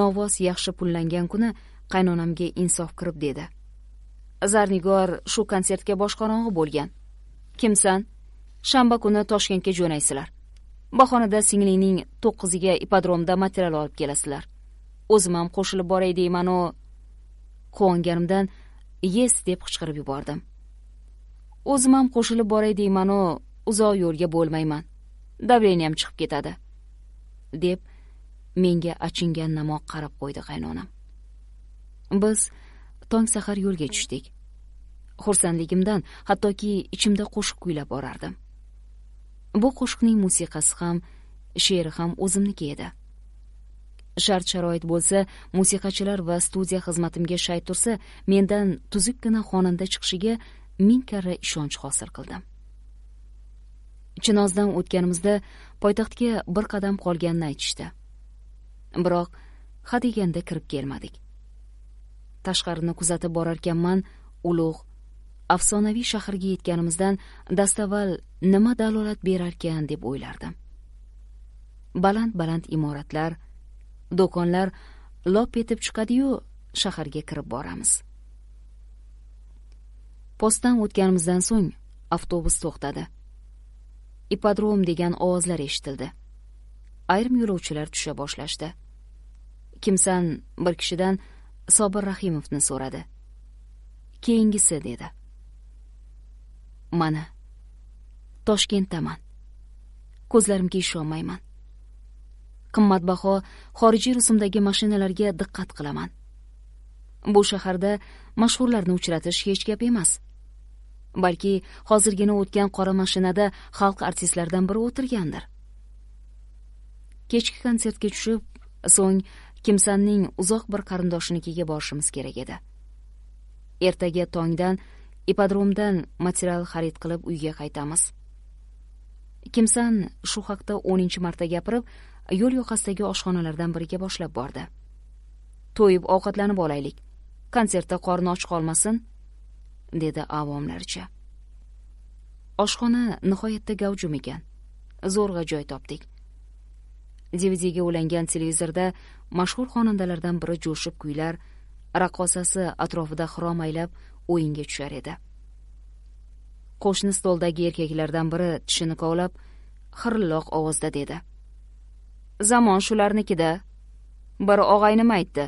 novos yaxshi pullangan kuni qaynonamga insof kirib dedi zarnigor shu konsertga boshqorong'i bo'lgan kimsan shanba kuni toshkentga jo'naysizlar bahonada singlingning to'qqiziga ipodromda material olib kelasizlar o'zim ham qo'shilib boray deymanu quvonganimdan yes deb qichqirib yubordim o'zim ham qo'shilib boray deymanu uzoq yo'lga bo'lmayman davleniyam chiqib ketadi deb menga achingan namoq qarab qo'ydi qaynonam biz tong sahar yo'lga tushdik xursandligimdan hattoki ichimda qo'shiq kuylab borardim bu qo'shiqning musiqasi ham she'ri ham o'zimniki edi shart sharoit bo'lsa musiqachilar va studiya xizmatimga shay tursa mendan tuzukkina xonanda chiqishiga ming karra ishonch hosil qildim chinozdan o'tganimizda poytaxtga bir qadam qolganini aytishdi biroq hadeganda kirib kelmadik tashqarini kuzatib borarkanman ulug' afsonaviy shaharga yetganimizdan dastavval nima dalolat berarkan deb o'ylardim baland baland imoratlar do'konlar lop etib chiqadiyu shaharga kirib boramiz postdan o'tganimizdan so'ng avtobus to'xtadi ipodrom degan ovozlar eshitildi ayrim yo'lovchilar tusha boshlashdi kimsan bir kishidan sobir rahimovni so'radi keyingisi dedi mana toshkentdaman ko'zlarimga ishonmayman qimmatbaho xorijiy rusumdagi mashinalarga diqqat qilaman bu shaharda mashhurlarni uchratish hech gap emas balki hozirgina o'tgan qora mashinada xalq artistlaridan biri o'tirgandir kechki konsertga tushib so'ng kimsanning uzoq bir qarindoshinikiga borishimiz kerak edi ertaga tongdan ipodromdan material xarid qilib uyga qaytamiz kimsan shu haqda o'ninchi marta gapirib yo'l yoqasidagi oshxonalardan biriga boshlab bordi to'yib ovqatlanib olaylik konsertda qorni och qolmasin dedi avomlarcha oshxona nihoyatda gavjum ekan zo'rg'a joy topdik dvdga ulangan televizorda mashhur xonandalardan biri jo'shib kuylar raqqosasi atrofida xirom aylab o'yinga tushar edi qo'shni stoldagi erkaklardan biri tishini kovlab xirilloq ovozda dedi zamon shularnikida bir og'aynim aytdi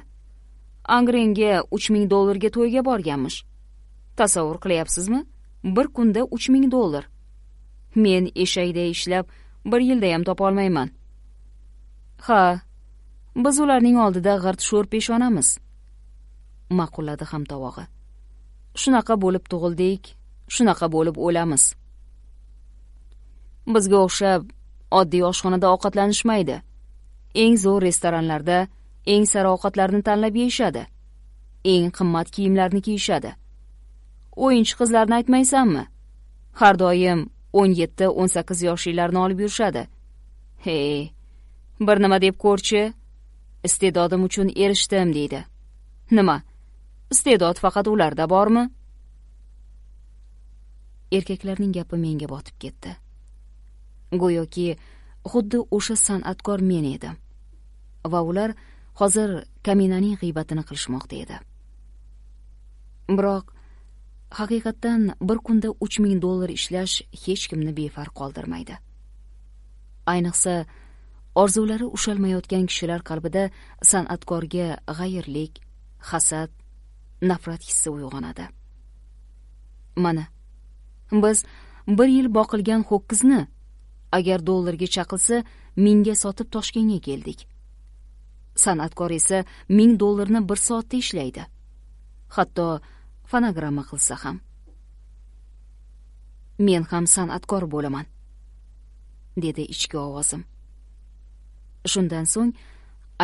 angrenga uch ming dollarga to'yga borganmish tasavvur qilyapsizmi bir kunda uch ming dollar men eshakda ishlab bir yilda ham topolmayman ha biz ularning oldida g'irt sho'r peshonamiz ma'qulladi hamtovog'i shunaqa bo'lib tug'ildik shunaqa bo'lib o'lamiz bizga o'xshab oddiy oshxonada ovqatlanishmaydi eng zo'r restoranlarda eng sara ovqatlarni tanlab yeyishadi eng qimmat kiyimlarni kiyishadi o'yinchi qizlarni aytmaysanmi har doim o'n yetti o'n sakkiz yoshlilarni olib yurishadi hey bir nima deb ko'rchi iste'dodim uchun erishdim deydi nima iste'dod faqat ularda bormi erkaklarning gapi menga botib ketdi go'yoki xuddi o'sha san'atkor men edim va ular hozir kaminaning g'iybatini qilishmoqda edi biroq haqiqatdan bir kunda uch ming dollar ishlash hech kimni befarq qoldirmaydi ayniqsa orzulari ushalmayotgan kishilar qalbida san'atkorga g'ayirlik hasad nafrat hissi uyg'onadi mana biz bir yil boqilgan ho'kizni agar dollarga chaqilsa mingga sotib toshkentga keldik san'atkor esa ming dollarni bir soatda ishlaydi hatto fonogramma qilsa ham men ham san'atkor bo'laman dedi ichki ovozim shundan so'ng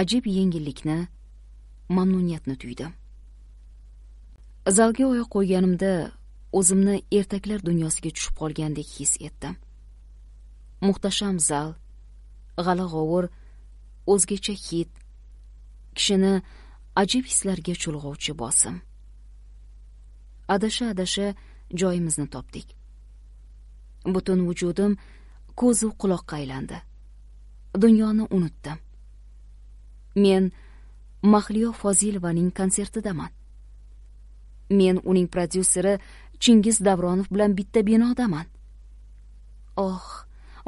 ajib yengillikni mamnuniyatni tuydim zalga oyoq qo'yganimda o'zimni ertaklar dunyosiga tushib qolgandek his etdim muhtasham zal g'ala g'ovur o'zgacha hid kishini ajib hislarga chulg'ovchi bosim adasha adasha joyimizni topdik butun vujudim ko'zu quloqqa aylandi dunyoni unutdim men mahliyo fozilovaning konsertidaman men uning prodyuseri chingiz davronov bilan bitta binodaman oh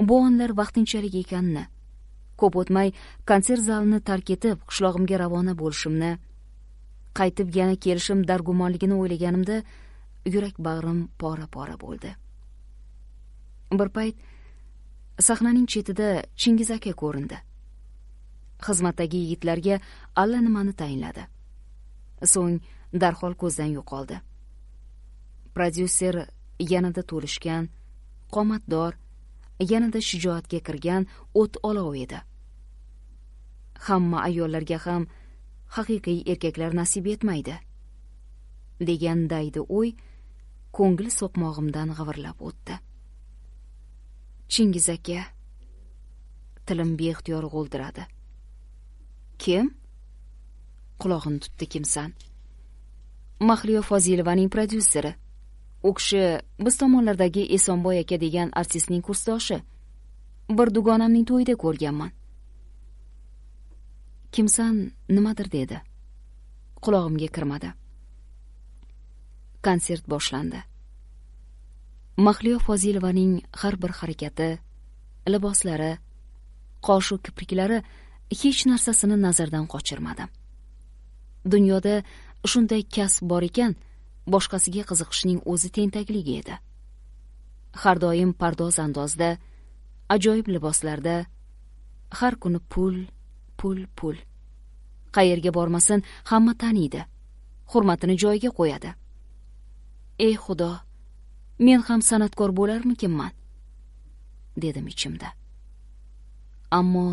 bu onlar vaqtinchalik ekanini ko'p o'tmay konsert zalini tark etib qishlog'imga ravona bo'lishimni qaytib yana kelishim dargumonligini o'ylaganimda yurak bag'rim pora pora bo'ldi bir payt sahnaning chetida chingiz aka ko'rindi xizmatdagi yigitlarga alla nimani tayinladi so'ng darhol ko'zdan yo'qoldi prodyuser yanada to'lishgan qomatdor yanada shijoatga kirgan o't olov edi hamma ayollarga ham haqiqiy erkaklar nasib etmaydi degan daydi o'y ko'ngil so'qmog'imdan g'ivirlab o'tdi chingiz aka tilim beixtiyor g'o'ldiradi kim qulog'ini tutdi kimsan mahliyo fozilovaning prodyuseri u kishi biz tomonlardagi esonboy aka degan artistning kursdoshi bir dugonamning to'yida ko'rganman kimsan nimadir dedi qulog'imga kirmadi konsert boshlandi mahliyo fozilovaning har bir harakati liboslari qoshu kipriklari hech narsasini nazardan qochirmadi dunyoda shunday kasb bor ekan boshqasiga qiziqishning o'zi tentakligi edi har doim pardoz andozda ajoyib liboslarda har kuni pul pul pul qayerga bormasin hamma taniydi hurmatini joyiga qo'yadi ey xudo men ham san'atkor bo'larmikinman dedim ichimda ammo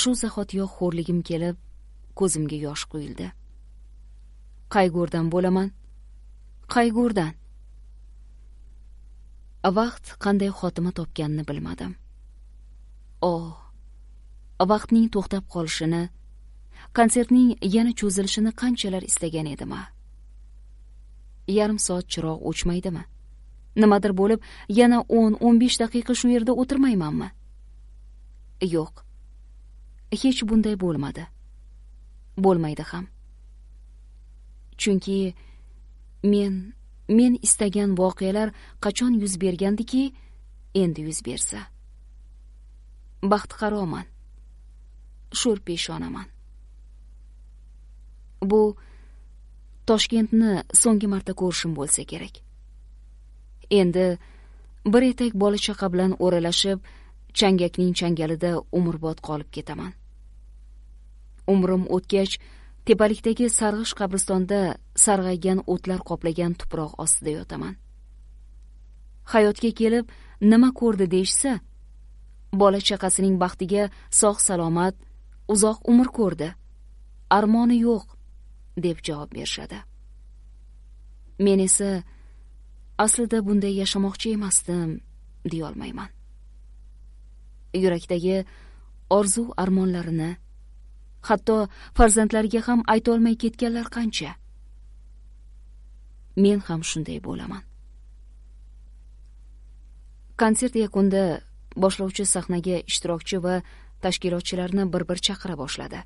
shu zahotiyoq xo'rligim kelib ko'zimga yosh quyildi qayg'urdan bo'laman qayg'urdan vaqt qanday xotima topganini bilmadim oh vaqtning to'xtab qolishini konsertning yana cho'zilishini qanchalar istagan edim a yarim soat chiroq o'chmaydimi nimadir bo'lib yana o'n o'n besh daqiqa shu yerda o'tirmaymanmi yo'q hech bunday bo'lmadi bo'lmaydi ham chunki men men istagan voqealar qachon yuz bergandiki endi yuz bersa baxtiqaroman sho'r peshonaman bu toshkentni so'nggi marta ko'rishim bo'lsa kerak endi bir etak bola chaqa bilan o'ralashib changakning changalida umrbod qolib ketaman umrim o'tgach tepalikdagi sarg'ish qabristonda sarg'aygan o'tlar qoplagan tuproq ostida yotaman hayotga kelib nima ko'rdi deyishsa bola chaqasining baxtiga sog' salomat uzoq umr ko'rdi armoni yo'q deb javob berishadi men esa aslida bunday yashamoqchi emasdim deyolmayman yurakdagi orzu armonlarini hatto farzandlariga ham aytolmay ketganlar qancha men ham shunday bo'laman konsert yakunida boshlovchi sahnaga ishtirokchi va tashkilotchilarni bir bir chaqira boshladi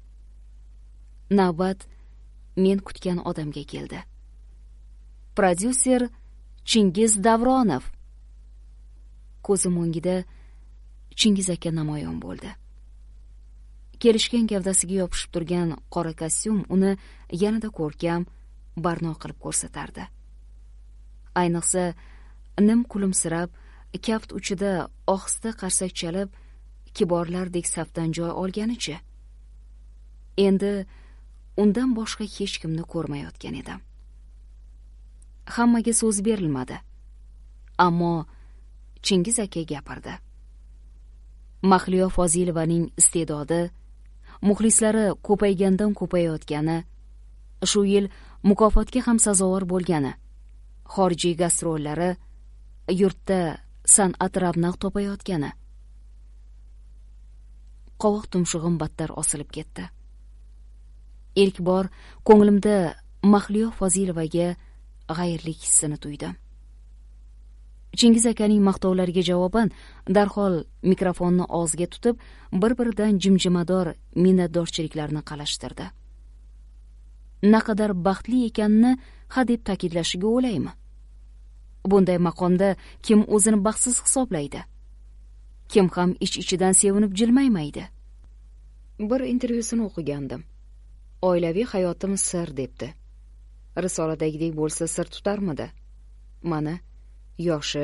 navbat men kutgan odamga keldi prodyuser chingiz davronov ko'zim o'ngida chingiz aka namoyon bo'ldi kelishgan gavdasiga yopishib turgan qora kostyum uni yanada ko'rkam barno qilib ko'rsatardi ayniqsa nim kulimsirab kaft uchida ohista qarsak chalib kiborlardek safdan joy olganichi endi undan boshqa hech kimni ko'rmayotgan edim hammaga so'z berilmadi ammo chingiz aka gapirdi mahliyo fozilovaning iste'dodi muxlislari ko'paygandan ko'payayotgani shu yil mukofotga ham sazovor bo'lgani xorijiy gastrollari yurtda san'at ravnaq topayotgani qovoq tumshug'im battar osilib ketdi ilk bor ko'nglimda mahliyo fozilovaga g'ayirlik hissini tuydim chingiz akaning maqtovlariga javoban darhol mikrofonni og'ziga tutib bir biridan jimjimador minnatdorchiliklarni qalashtirdi naqadar baxtli ekanini hadeb ta'kidlashiga o'laymi bunday maqomda kim o'zini baxtsiz hisoblaydi kim ham ich ichidan sevinib jilmaymaydi bir intervyusini o'qigandim oilaviy hayotim sir debdi risoladagidek bo'lsa sir tutarmidi mana yoshi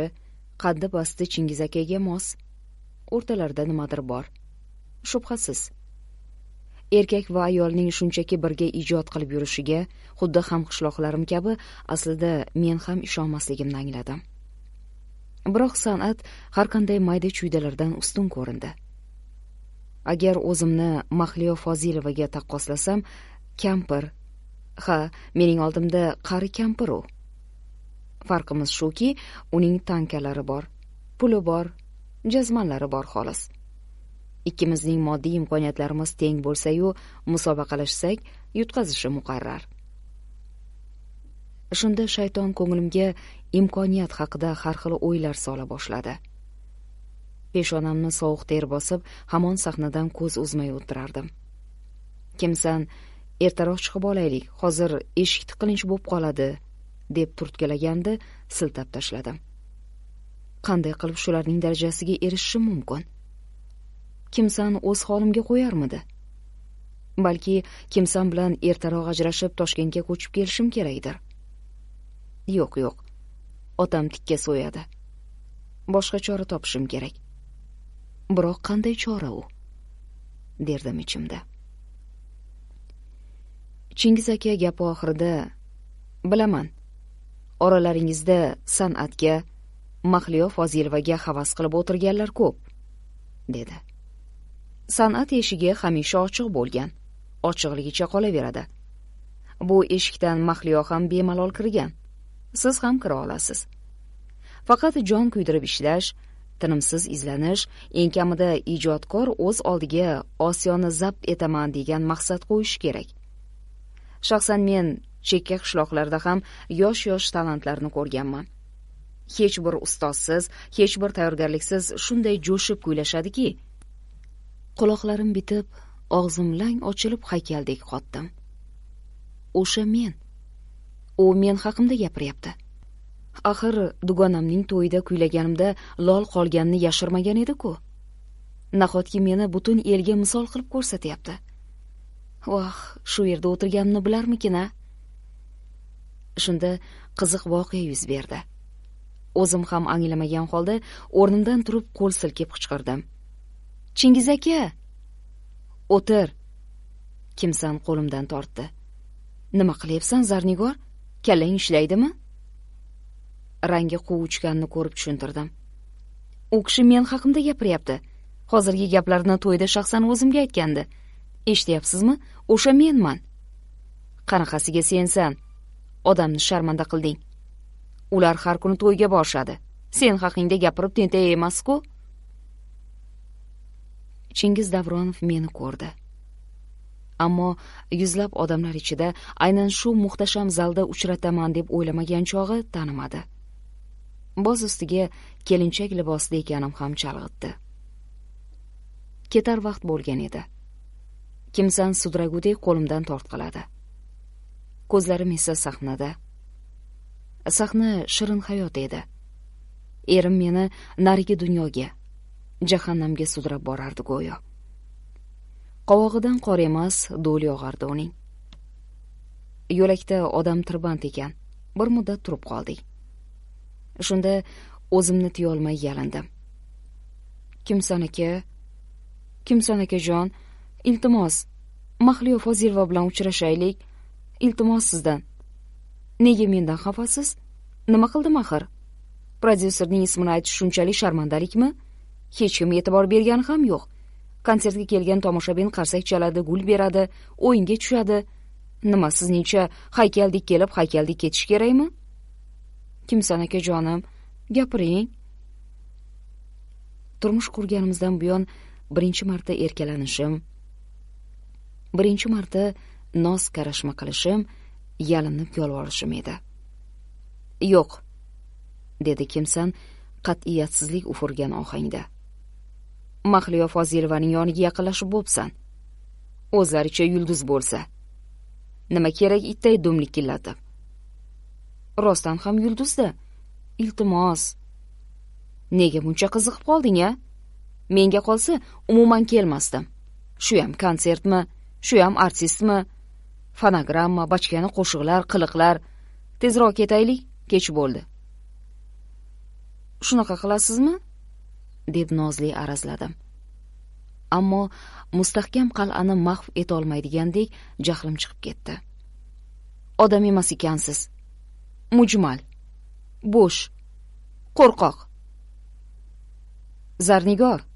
qaddi basti chingiz akaga mos o'rtalarida nimadir bor shubhasiz erkak va ayolning shunchaki birga ijod qilib yurishiga xuddi hamqishloqlarim kabi aslida men ham ishonmasligimni angladim biroq san'at har qanday mayda chuydalardan ustun ko'rindi agar o'zimni mahliyo fozilovaga taqqoslasam kampir ha mening oldimda qari kampir u farqimiz shuki uning tankalari bor puli bor jazmanlari bor xolos ikkimizning moddiy imkoniyatlarimiz teng bo'lsayu musobaqalashsak yutqazishi muqarrar shunda shayton ko'nglimga imkoniyat haqida har xil o'ylar sola boshladi peshonamni sovuq ter bosib hamon sahnadan ko'z uzmay o'tirardim kimsan ertaroq chiqib olaylik hozir eshik tiqilinch bo'lib qoladi deb turtkalagandi siltab tashladim qanday qilib shularning darajasiga erishishim mumkin kimsan o'z holimga qo'yarmidi balki kimsan bilan ertaroq ajrashib toshkentga ko'chib kelishim kerakdir yo'q yo'q otam tikka so'yadi boshqa chora topishim kerak biroq qanday chora u derdim ichimda chingiz aka gap oxirida bilaman oralaringizda san'atga mahliyo fozilovaga havas qilib o'tirganlar ko'p dedi san'at eshigi hamisha ochiq bo'lgan ochiqligicha qolaveradi bu eshikdan mahliyo ham bemalol kirgan siz ham kira olasiz faqat jon kuydirib ishlash tinimsiz izlanish eng kamida ijodkor o'z oldiga osiyoni zab etaman degan maqsad qo'yish kerak shaxsan men chekka qishloqlarda ham yosh yosh talantlarni ko'rganman hech bir ustozsiz hech bir tayyorgarliksiz shunday jo'shib kuylashadiki quloqlarim bitib og'zim lang ochilib haykaldek qotdim o'sha men u men haqimda gapiryapti axir dugonamning to'yida kuylaganimda lol qolganini yashirmagan edi ku nahotki meni butun elga misol qilib ko'rsatyapti voh shu yerda o'tirganimni bilarmikin a shunda qiziq voqea yuz berdi o'zim ham anglamagan holda o'rnimdan turib qo'l silkib qichqirdim chingiz aka o'tir kimsan qo'limdan tortdi nima qilyapsan zarnigor kallang ishlaydimi rangi quv uchganini ko'rib tushuntirdim u kishi men haqimda gapiryapti hozirgi gaplarini to'yda shaxsan o'zimga aytgandi eshityapsizmi o'sha menman qanaqasiga sensan odamni sharmanda qilding ular har kuni to'yga borishadi sen haqingda gapirib tentak emasku chingiz davronov meni ko'rdi ammo yuzlab odamlar ichida aynan shu muhtasham zalda uchrataman deb o'ylamagan chog'i tanimadi boz ustiga kelinchak libosida ekanim ham chalg'itdi ketar vaqt bo'lgan edi kimsan sudragudek qo'limdan tortqiladi ko'zlarim esa sahnada sahna shirin hayot edi erim meni narigi dunyoga jahannamga sudrab borardi go'yo qovog'idan qor emas do'l yog'ardi uning yo'lakda odam tirband ekan bir muddat turib qoldik shunda o'zimni tiyolmay yalindim kimson aka kimson akajon iltimos mahliyo Fozilva bilan uchrashaylik iltimos sizdan nega mendan xafasiz nima qildim axir prodyuserning ismini aytish shunchalik sharmandalikmi hech kim e'tibor bergani ham yo'q konsertga kelgan tomoshabin qarsak chaladi gul beradi o'yinga tushadi nima sizningcha haykaldek kelib haykaldek ketish kerakmi kimsan aka jonim gapiring turmush qurganimizdan buyon birinchi marta erkalanishim birinchi marta noz qarashma qilishim yalinib yolvorishim edi yo'q dedi kimsan qat'iyatsizlik ufurgan ohangda mahliyo fozilovaning yoniga yaqinlashib bo'psan o'zlaricha yulduz bo'lsa nima kerak itday dumlikillatib rostdan ham yulduzda iltimos nega buncha qiziqib qolding a menga qolsa umuman kelmasdim shu ham konsertmi shu ham artistmi fonogramma bachkana qo'shiqlar qiliqlar tezroq ketaylik kech bo'ldi shunaqa qilasizmi deb nozli arazladim ammo mustahkam qal'ani mahv etolmaydigandek jahlim chiqib ketdi odam emas ekansiz mujmal bo'sh qo'rqoq zarnigor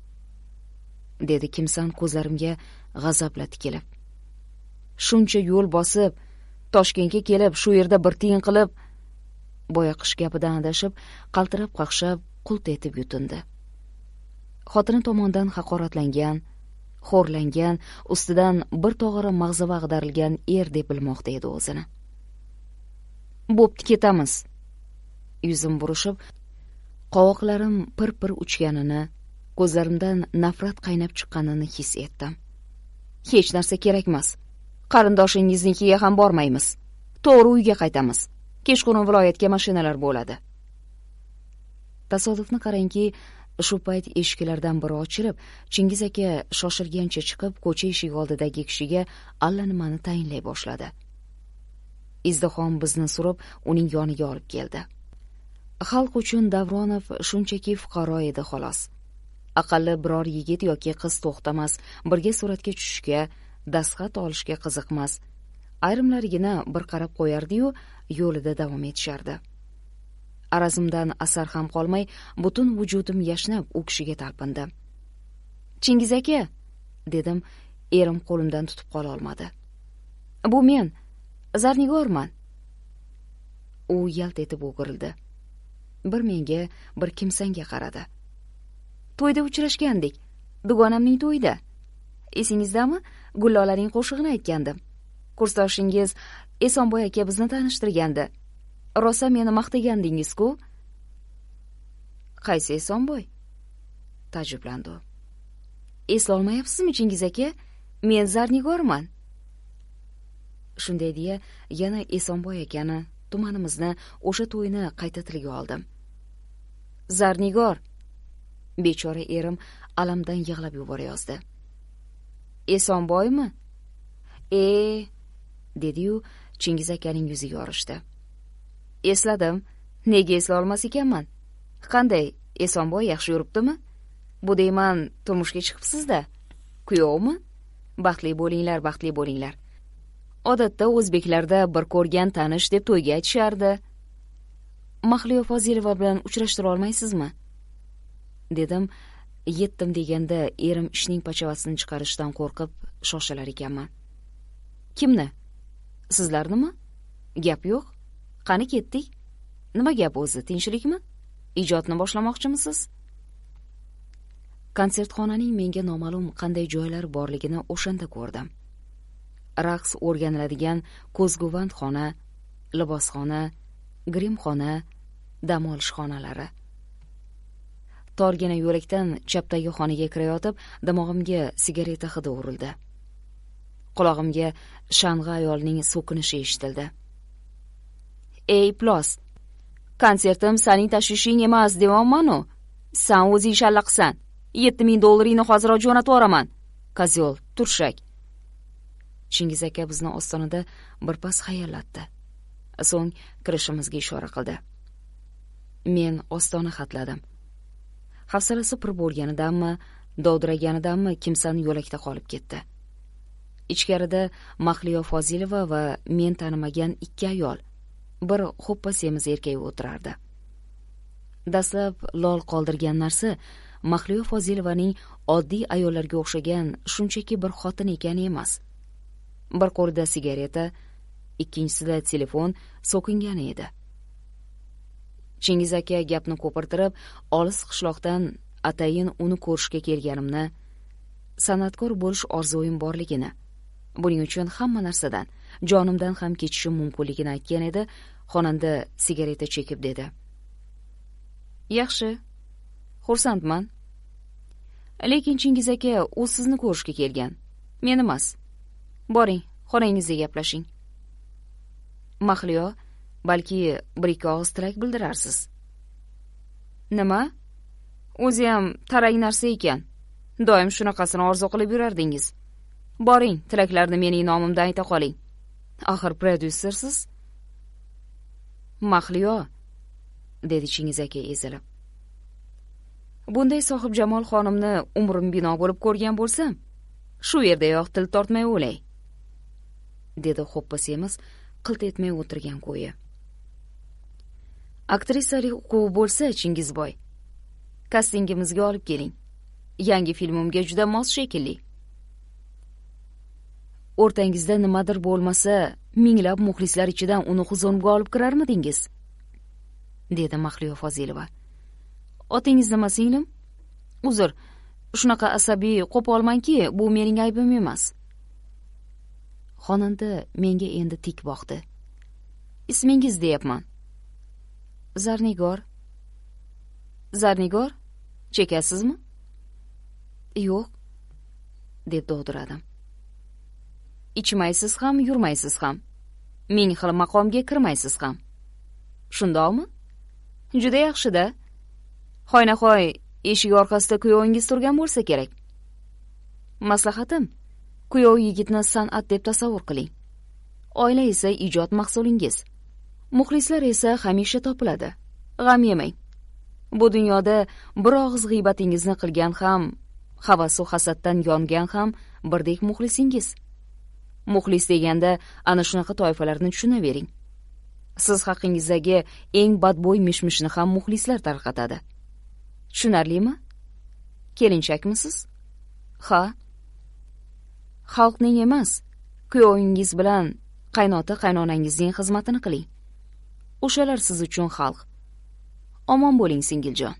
dedi kimsan ko'zlarimga g'azabla tikilib shuncha yo'l bosib toshkentga kelib shu yerda bir tiyin qilib boyaqish gapidan adashib qaltirab qaqshab qult etib yutindi xotini tomonidan haqoratlangan xo'rlangan ustidan bir tog'ora mag'zava ag'darilgan er deb bilmoqda edi o'zini bo'pti ketamiz yuzim burishib qovoqlarim pir pir uchganini ko'zlarimdan nafrat qaynab chiqqanini his etdim hech narsa kerakmas qarindoshingiznikiga ham bormaymiz to'g'ri uyga qaytamiz kechqurun viloyatga mashinalar bo'ladi tasodifni qarangki shu payt eshiklardan biri ochilib chingiz aka shoshilgancha chiqib ko'cha eshigi oldidagi kishiga allanimani tayinlay boshladi izdaxon bizni surib uning yoniga olib keldi xalq uchun davronov shunchaki fuqaro edi xolos aqalli biror yigit yoki qiz to'xtamas birga suratga tushishga dastxat olishga qiziqmas ayrimlarigina bir qarab qo'yardiyu yo'lida davom etishardi arazimdan asar ham qolmay butun vujudim yashnab u kishiga talpindi chingiz aka dedim erim qo'limdan tutib qola olmadi bu men zarnigorman u yalt etib o'girildi bir menga bir kimsanga qaradi to'yda uchrashgandik dugonamning to'yida esingizdami gullolaning qo'shig'ini aytgandim kursdoshingiz esonboy aka bizni tanishtirgandi rosa meni maqtagandingiz ku qaysi esonboy taajjublandi u eslolmayapsizmi chingiz aka men zarnigorman shunday deya yana esonboy akani tumanimizni o'sha to'yni qayta tilga oldim zarnigor bechora erim alamdan yig'lab yuborayozdi esonboymi e dediyu chingiz akaning yuzi yorishdi esladim nega eslolmas ekanman qanday esonboy yaxshi yuribdimi bu deyman turmushga chiqibsizda kuyovmi baxtli bo'linglar baxtli bo'linglar odatda o'zbeklarda bir ko'rgan tanish deb to'yga aytishardi mahliyo fozilova bilan uchrashtira olmaysizmi dedim yetdim deganda erim ishning pachavasini chiqarishdan qo'rqib shoshilar ekanman kimni sizlarnimi gap yo'q qani ketdik nima gap o'zi tinchlikmi ijodni boshlamoqchimisiz konsertxonaning menga noma'lum qanday joylari borligini o'shanda ko'rdim raqs o'rganiladigan ko'zguvand xona libosxona grimxona dam olish xonalari torgina yo'lakdan chapdagi xonaga kirayotib dimog'imga sigareta hidi urildi qulog'imga shang'i ayolning so'kinishi eshitildi A+. Konsertim saning tashvishing emas deyapman-u. San o'zi shallaqsan. 7000 dollaringni hoziroq jo'natib yuboraman. Kozol, turshak. Chingiz aka bizni ostonada birpas hayallatdi. So'ng kirishimizga ishora qildi. Men ostona xatladim. Hafsalasi pir bo'lganidanmi, dovdiraganidanmi kimsan yo'lakda qolib ketdi. ichkarida mahliyo fozilova va men tanimagan ikki ayol bir xoppa semiz erkak o'tirardi dastlab lol qoldirgan narsa mahliyo fozilovaning oddiy ayollarga o'xshagan shunchaki bir xotin ekani emas bir qo'lida sigareta ikkinchisida telefon so'kingani edi chingiz aka gapni ko'pirtirib olis qishloqdan atayin uni ko'rishga kelganimni san'atkor bo'lish orzuim borligini buning uchun hamma narsadan jonimdan ham kechishim mumkinligini aytgan edi xonanda sigareta chekib dedi yaxshi xursandman lekin chingiz aka u sizni ko'rishga kelgan men emas boring xonangizda gaplashing mahliyo balki bir ikki og'iz tilak bildirarsiz nima o'ziyam tarang narsa ekan doim shunaqasini orzu qilib yurardingiz boring tilaklarni mening nomimdan ayta qoling axir prodyusersiz mahliyo dedi chingiz aka ezilib bunday sohibjamol xonimni umrim bino bo'lib ko'rgan bo'lsam shu yerdayoq til tortmay o'lay dedi xo'ppa semiz qilt etmay o'tirgan ko'yi aktrisalik huquqi bo'lsa chingizboy kastingimizga olib keling yangi filmimga juda mos shekilli o'rtangizda nimadir bo'lmasa minglab muxlislar ichidan uni huzurimga olib kirarmidingiz dedi mahliyo fozilova otingiz nima singlim uzr shunaqa asabiy qo'polmanki bu mening aybim emas xonanda menga endi tik boqdi ismingiz deyapman zarnigor zarnigor chekasizmi yo'q deb dovdiradim ichmaysiz ham yurmaysiz ham men xil maqomga kirmaysiz ham shundoqmi juda yaxshida hoynahoy eshik orqasida kuyovingiz turgan bo'lsa kerak maslahatim kuyov yigitni san'at deb tasavvur qiling oila esa ijod mahsulingiz muxlislar esa hamisha topiladi g'am yemang bu dunyoda bir og'iz g'iybatingizni qilgan ham havasu hasaddan yongan ham birdek muxlisingiz muxlis deganda ana shunaqa toifalarni tushunavering siz haqingizdagi eng badbo'y mish mishni ham muxlislar tarqatadi tushunarlimi kelinchakmisiz ha xalqning emas kuyovingiz bilan qaynota qaynonangizning xizmatini qiling o'shalar siz uchun xalq omon bo'ling singiljon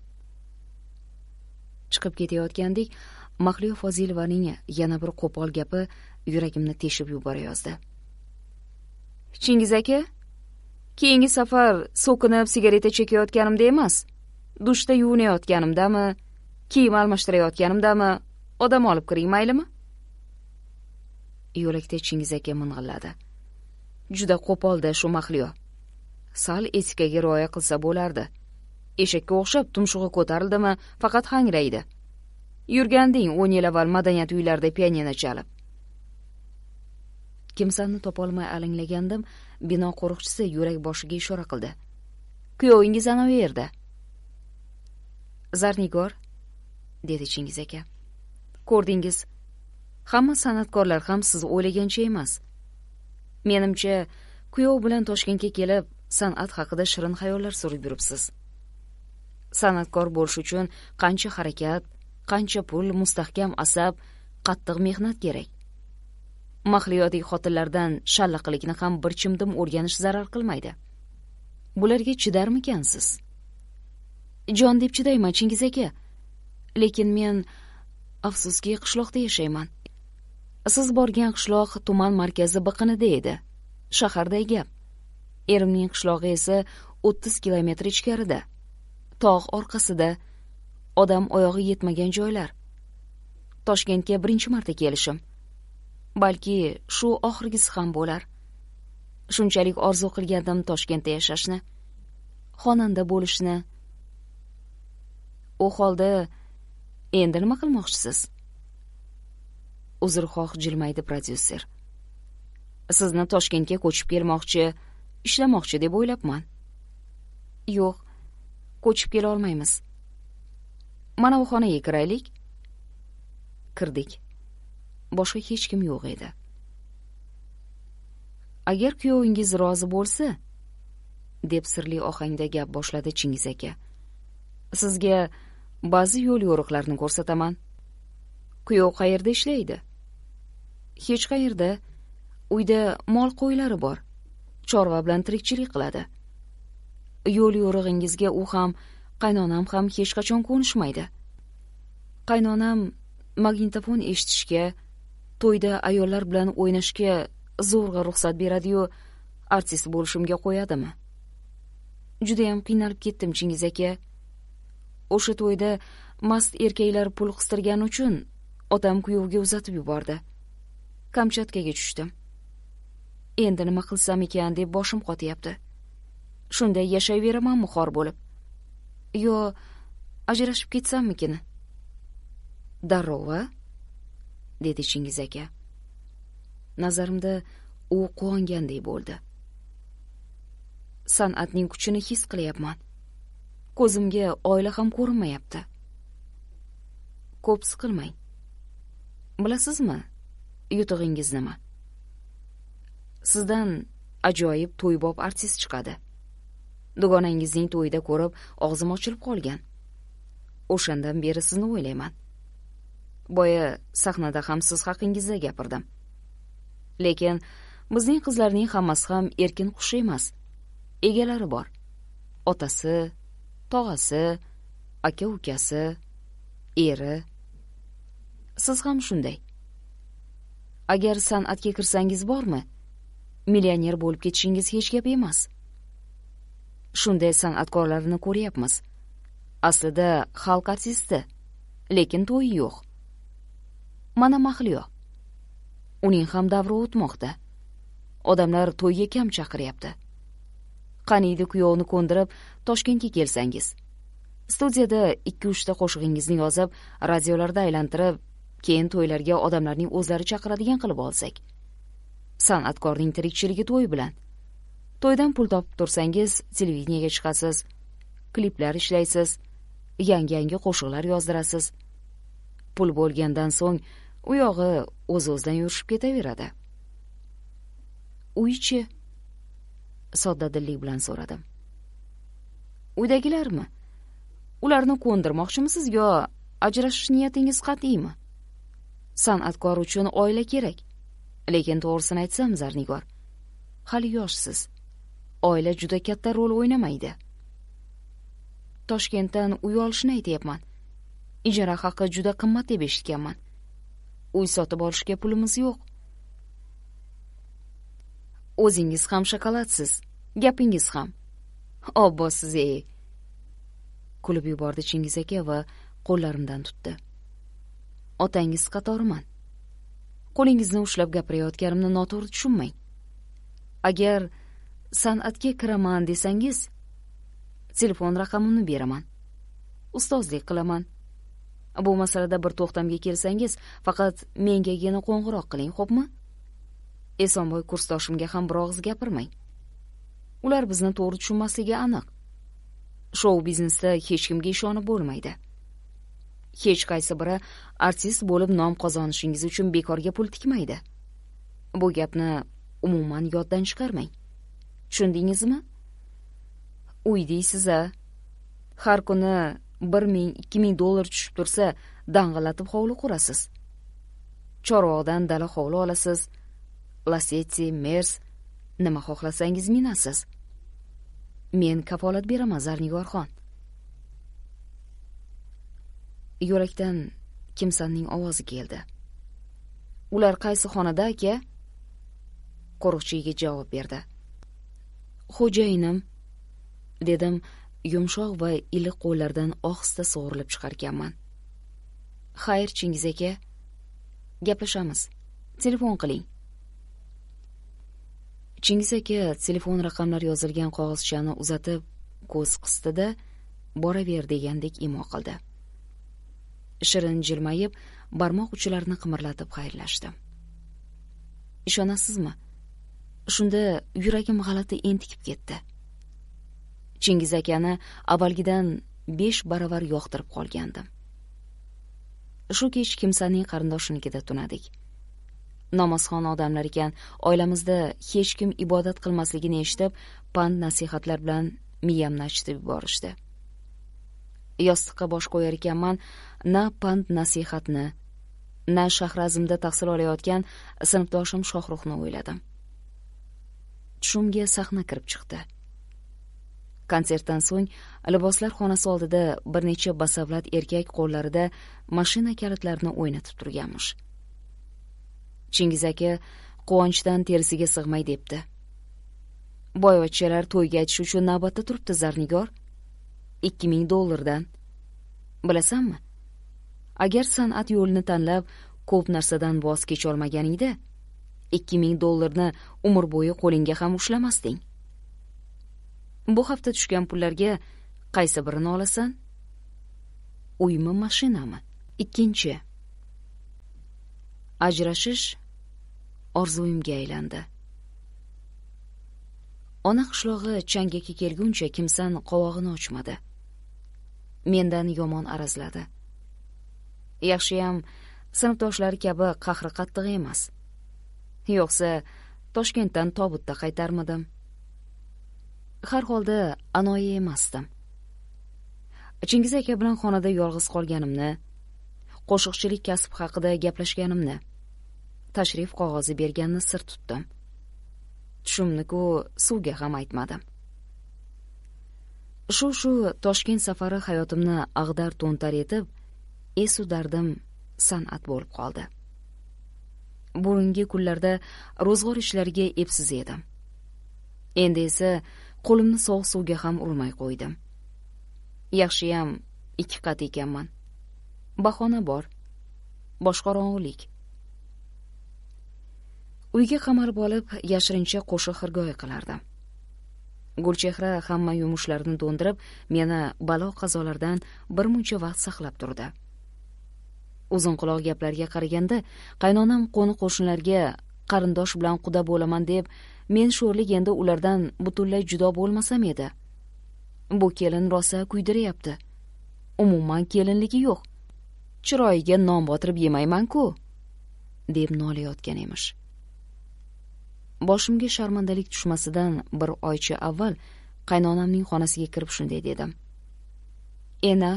chiqib ketayotgandek mahliyo fozilovaning yana bir qo'pol gapi yuragimni teshib yuborayozdi chingiz aka keyingi safar so'kinib sigareta chekayotganimda emas dushda yuvinayotganimdami kiyim almashtirayotganimdami odam olib kiring maylimi yo'lakda chingiz aka ming'illadi juda qo'polda shu mahliyo sal etikaga rioya qilsa bo'lardi eshakka o'xshab tumshug'i ko'tarildimi faqat hangraydi yurganding o'n yil avval madaniyat uylarida pianino chalib kimsani topolmay alanglagandim bino qo'riqchisi boshiga ishora qildi kuyovingiz anavi yerda zarnigor dedi chingiz aka ko'rdingiz hamma san'atkorlar ham siz o'ylagancha emas menimcha kuyov bilan toshkentga kelib san'at haqida shirin xayollar surib yuribsiz san'atkor bo'lish uchun qancha harakat qancha pul mustahkam asab qattiq mehnat kerak mahliyodiy xotinlardan shallaqlikni ham bir chimdim o'rganish zarar qilmaydi bularga chidarmikansiz jon deb chidayman chingiz aka lekin men afsuski qishloqda yashayman siz borgan qishloq tuman markazi biqinida edi shaharday gap erimning qishlog'i esa o'ttiz kilometr ichkarida tog' orqasida odam oyog'i yetmagan joylar toshkentga birinchi marta kelishim balki shu oxirgisi ham bo'lar shunchalik orzu qilgandim toshkentda yashashni xonanda bo'lishni u holda endi nima qilmoqchisiz uzrxoh jilmaydi prodyuser sizni toshkentga ko'chib kelmoqchi ishlamoqchi deb o'ylabman yo'q ko'chib kela olmaymiz mana u xonaga kiraylik kirdik boshqa hech kim yo'q edi agar kuyovingiz rozi bo'lsa deb sirli ohangda gap boshladi chingiz aka sizga ba'zi yo'l yo'riqlarni ko'rsataman kuyov qayerda ishlaydi hech qayerda uyda mol qo'ylari bor chorva bilan tirikchilik qiladi yo'l yo'rig'ingizga u ham qaynonam ham hech qachon ko'nishmaydi qaynonam magnitofon eshitishga to'yda ayollar bilan o'ynashga zo'rg'a ruxsat beradi yu artist bo'lishimga qo'yadimi judayam qiynalib ketdim chingiz aka o'sha to'yda mast erkaklar pul qistirgani uchun otam kuyovga uzatib yubordi kamchatkaga tushdim endi nima qilsam ekan deb boshim qotyapti shunday yashayveramanmi xor bo'lib yo ajrashib ketsammikin a dedi chingiz aka nazarimda u quvongandek bo'ldi san'atning kuchini his qilyapman ko'zimga oila ham ko'rinmayapti ko'p siqilmang bilasizmi yutug'ingiz nima sizdan ajoyib to'ybob artist chiqadi dugonangizning to'yida ko'rib og'zim ochilib qolgan o'shandan beri sizni o'ylayman boya sahnada ham siz haqingizda gapirdim lekin bizning qizlarning hammasi ham erkin qush emas egalari bor otasi tog'asi aka ukasi eri siz ham shunday agar san'atga kirsangiz bormi millioner bo'lib ketishingiz hech gap emas shunday san'atkorlarni ko'ryapmiz aslida xalq artisti lekin to'yi yo'q mana mahliyo uning ham davri o'tmoqda odamlar to'yga kam chaqiryapti qaniydi kuyovni ko'ndirib toshkentga kelsangiz studiyada ikki uchta qo'shig'ingizni yozib radiolarda aylantirib keyin to'ylarga odamlarning o'zlari chaqiradigan qilib olsak san'atkorning tirikchiligi to'y bilan to'ydan pul topib tursangiz televideniyaga chiqasiz kliplar ishlaysiz yangi yangi qo'shiqlar yozdirasiz pul bo'lgandan so'ng u yog'i o'z o'zidan yurishib ketaveradi uychi soddadillik bilan so'radim uydagilarmi ularni ko'ndirmoqchimisiz yo ajrashish niyatingiz qat'iymi san'atkor uchun oila kerak lekin to'g'risini aytsam zarnigor hali yoshsiz oila juda katta rol o'ynamaydi toshkentdan uy olishni aytyapman ijara haqi juda qimmat deb eshitganman uy sotib olishga pulimiz yo'q o'zingiz ham shokoladsiz gapingiz ham obbo siz e kulib yubordi chingiz aka va qo'llarimdan tutdi otangiz qatoriman qo'lingizni ushlab gapirayotganimni noto'g'ri tushunmang agar san'atga kiraman desangiz telefon raqamimni beraman ustozlik qilaman bu masalada bir to'xtamga kelsangiz faqat mengagina qo'ng'iroq qiling xo'pmi esonboy kursdoshimga ham bir og'iz gapirmang ular bizni to'g'ri tushunmasligi aniq shou biznesda hech kimga ishonib bo'lmaydi hech qaysi biri artist bo'lib nom qozonishingiz uchun bekorga pul tikmaydi bu gapni umuman yoddan chiqarmang tushundingizmi uy deysiz a har kuni bir ming ikki ming dollar tushib tursa dang'illatib hovli qurasiz chorvoqdan dala hovli olasiz lasetti mers nima xohlasangiz minasiz men kafolat beraman zarnigorxon yo'lakdan kimsanning ovozi keldi ular qaysi xonada aka qo'riqchi yigit javob berdi xo'jayinim dedim yumshoq va iliq qo'llaridan ohista sug'urilib chiqarkanman xayr chingiz aka gaplashamiz telefon qiling chingiz aka telefon raqamlari yozilgan qog'ozchani uzatib ko'z qisdida boraver degandek imo qildi shirin jilmayib barmoq uchlarini qimirlatib xayrlashdim ishonasizmi shunda yuragim g'alati entikib ketdi chingiz akani avvalgidan besh baravar yoqtirib qolgandim shu kech kimsaning qarindoshinikida tunadik namozxon odamlar ekan oilamizda hech kim ibodat qilmasligini eshitib pand nasihatlar bilan miyamni achitib yuborishdi yostiqqa bosh qo'yar ekanman na pand nasihatni na shahrazimda tahsil olayotgan sinfdoshim shohruxni o'yladim tushimga sahna kirib chiqdi konsertdan so'ng liboslar xonasi oldida bir necha basavlat erkak qo'llarida mashina kalitlarini o'ynatib turganmish chingiz aka quvonchdan terisiga sig'may debdi boyvachchalar to'yga aytish uchun navbatda turibdi zarnigor ikki ming dollardan bilasanmi agar san'at yo'lini tanlab ko'p narsadan voz kecholmaganingda ikki ming dollarni umr bo'yi qo'lingga ham ushlamasding bu hafta tushgan pullarga qaysi birini olasan uymi mashinami ikkinchi ajrashish orzuimga aylandi ona qishlog'i changaki kelguncha kimsan qovog'ini ochmadi mendan yomon arazladi yaxshiyam sinfdoshlari kabi qahri qattiq emas yo'qsa toshkentdan tobutda qaytarmidim har holda anoyi emasdim chingiz aka bilan xonada yolg'iz qolganimni qo'shiqchilik kasb haqida gaplashganimni tashrif qog'ozi berganini sir tutdim tushimniku suvga ham aytmadim shu shu toshkent safari hayotimni ag'dar to'ntar etib esu dardim san'at bo'lib qoldi bugungi kunlarda ro'zg'or ishlariga epsiz edim endi esa qo'limni sovuq suvga ham urmay qo'ydim yaxshiyam ikki qat ekanman bahona bor boshqorong'ulik uyga qamalib olib yashirincha qo'shiq xirgoyi qilardim gulchehra hamma yumushlarni do'ndirib meni balo qazolardan bir muncha vaqt saqlab turdi uzun quloq gaplarga qaraganda qaynonam qo'ni qo'shnilarga qarindosh bilan quda bo'laman deb men sho'rlik endi ulardan butunlay judo bo'lmasam edi bu kelin rosa kuydiryapti umuman kelinligi yo'q chiroyiga non botirib yemayman-ku, deb nolayotgan emish boshimga sharmandalik tushmasidan bir oycha avval qaynonamning xonasiga kirib shunday dedim ena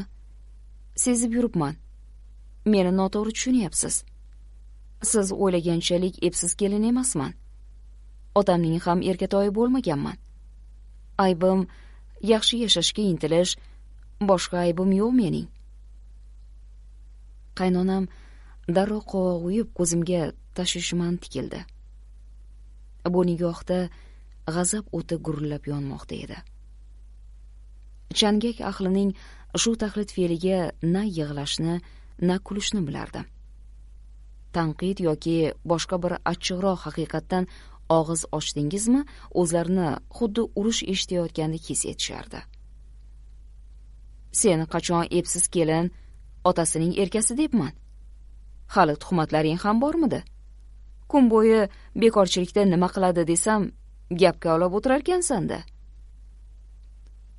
sezib yuribman meni noto'g'ri tushunyapsiz siz o'ylaganchalik epsiz kelin emasman otamning ham erkatoyi bo'lmaganman aybim yaxshi yashashga intilish boshqa aybim yo'q mening qaynonam darrov uyib ko'zimga tashvishmand tikildi bu nigohda g'azab o'ti gurillab yonmoqda edi changak ahlining shu taqlid fe'liga na yig'lashni na kulishni bilardim tanqid yoki boshqa bir achchiqroq haqiqatdan og'iz ochdingizmi o'zlarini xuddi urush eshitayotgandek his etishardi seni qachon epsiz kelin otasining erkasi debman hali tuhmatlaring ham bormidi kun bo'yi bekorchilikda nima qiladi desam gapga olib o'tirarkansanda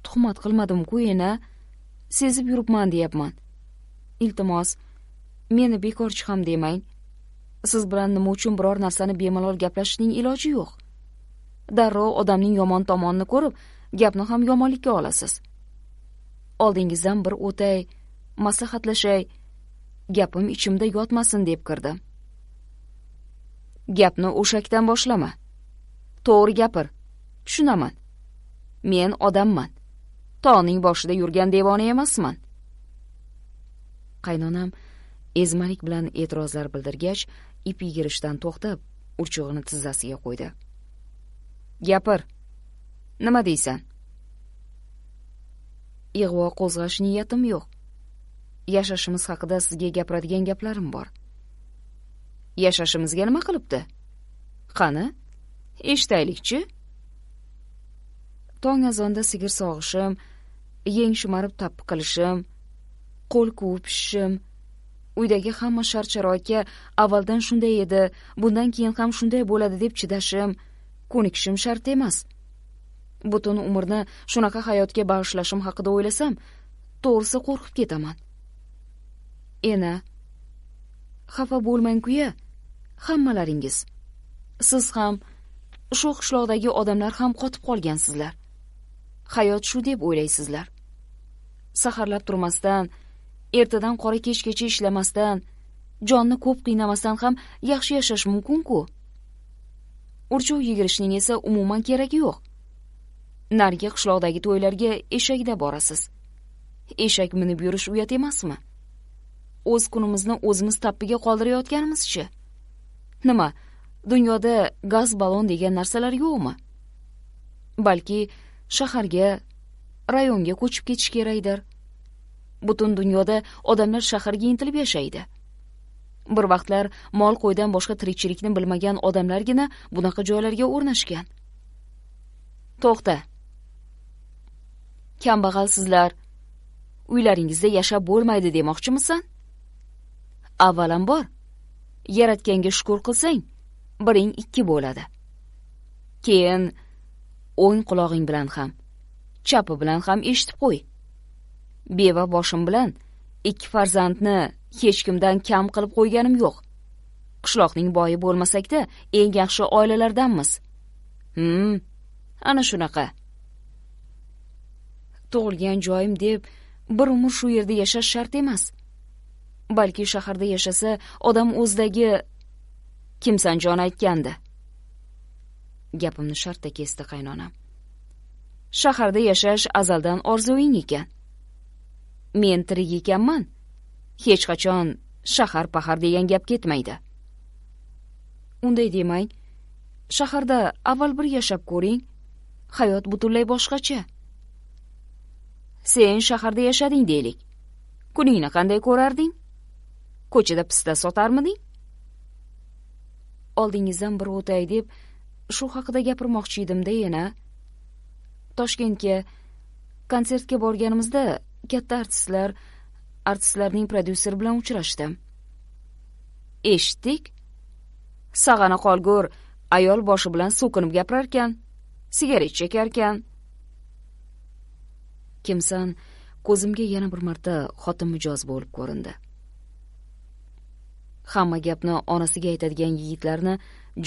tuhmat qilmadimku ena sezib yuribman deyapman iltimos meni bekorchi ham demang siz bilan nima uchun biror narsani bemalol gaplashishning iloji yo'q darrov odamning yomon tomonini ko'rib gapni ham yomonlikka olasiz oldingizdan bir o'tay maslahatlashay gapim ichimda yotmasin deb kirdim gapni o'shakdan boshlama to'g'ri gapir tushunaman men odamman tog'ning boshida yurgan devona emasman qaynonam ezmalik bilan e'tirozlar bildirgach ip yigirishdan to'xtab urchug'ini tizzasiga qo'ydi gapir nima deysan ig'vo qo'zg'ash niyatim yo'q yashashimiz haqida sizga gapiradigan gaplarim bor yashashimizga nima qilibdi qani eshitaylikchi tong azonda sigir sog'ishim yeng shimarib tappi qilishim qo'l quvib pishishim uydagi hamma shart sharoitga avvaldan shunday edi bundan keyin ham shunday bo'ladi deb chidashim ko'nikishim shart emas butun umrni shunaqa hayotga bag'ishlashim haqida o'ylasam to'g'risi qo'rqib ketaman ena xafa bo'lmang kuya hammalaringiz siz ham shu qishloqdagi odamlar ham qotib qolgansizlar hayot shu deb o'ylaysizlar saharlab turmasdan ertadan qora kechgacha ishlamasdan jonni ko'p qiynamasdan ham yaxshi yashash mumkin ku urchuq yigirishning esa umuman keragi yo'q narigi qishloqdagi to'ylarga eshakda borasiz eshak minib yurish uyat emasmi o'z kunimizni o'zimiz tappiga qoldirayotganimizchi nima dunyoda gaz balon degan narsalar yo'qmi balki shaharga rayonga ko'chib ketish kerakdir butun dunyoda odamlar shaharga intilib yashaydi bir vaqtlar mol qo'ydan boshqa tirikchilikni bilmagan odamlargina bunaqa joylarga o'rnashgan to'xta kambag'al sizlar uylaringizda yashab bo'lmaydi demoqchimisan avvalambor yaratganga shukur qilsang biring ikki bo'ladi keyin o'ng qulog'ing bilan ham chapi bilan ham eshitib qo'y beva boshim bilan ikki farzandni hech kimdan kam qilib qo'yganim yo'q qishloqning boyi bo'lmasakda eng yaxshi oilalardanmiz hmm ana shunaqa tug'ilgan joyim deb bir umr shu yerda yashash shart emas balki shaharda yashasa odam o'zidagi kimsanjon aytgandi gapimni shartta kesdi qaynonam shaharda yashash azaldan orzuing ekan men tirik ekanman hech qachon shahar pahar degan gap ketmaydi unday demang shaharda avval bir yashab ko'ring hayot butunlay boshqacha sen shaharda yashading deylik kuningni qanday ko'rarding ko'chada pista sotarmiding oldingizdan bir o'tay deb shu haqida gapirmoqchi edimda yana toshkentga konsertga borganimizda katta artistlar artistlarning prodyuseri bilan uchrashdi eshitdik sag'ana qolgur ayol boshi bilan so'kinib gapirarkan sigaret chekarkan kimsan ko'zimga yana bir marta xotin mijoz bo'lib ko'rindi hamma gapni onasiga aytadigan yigitlarni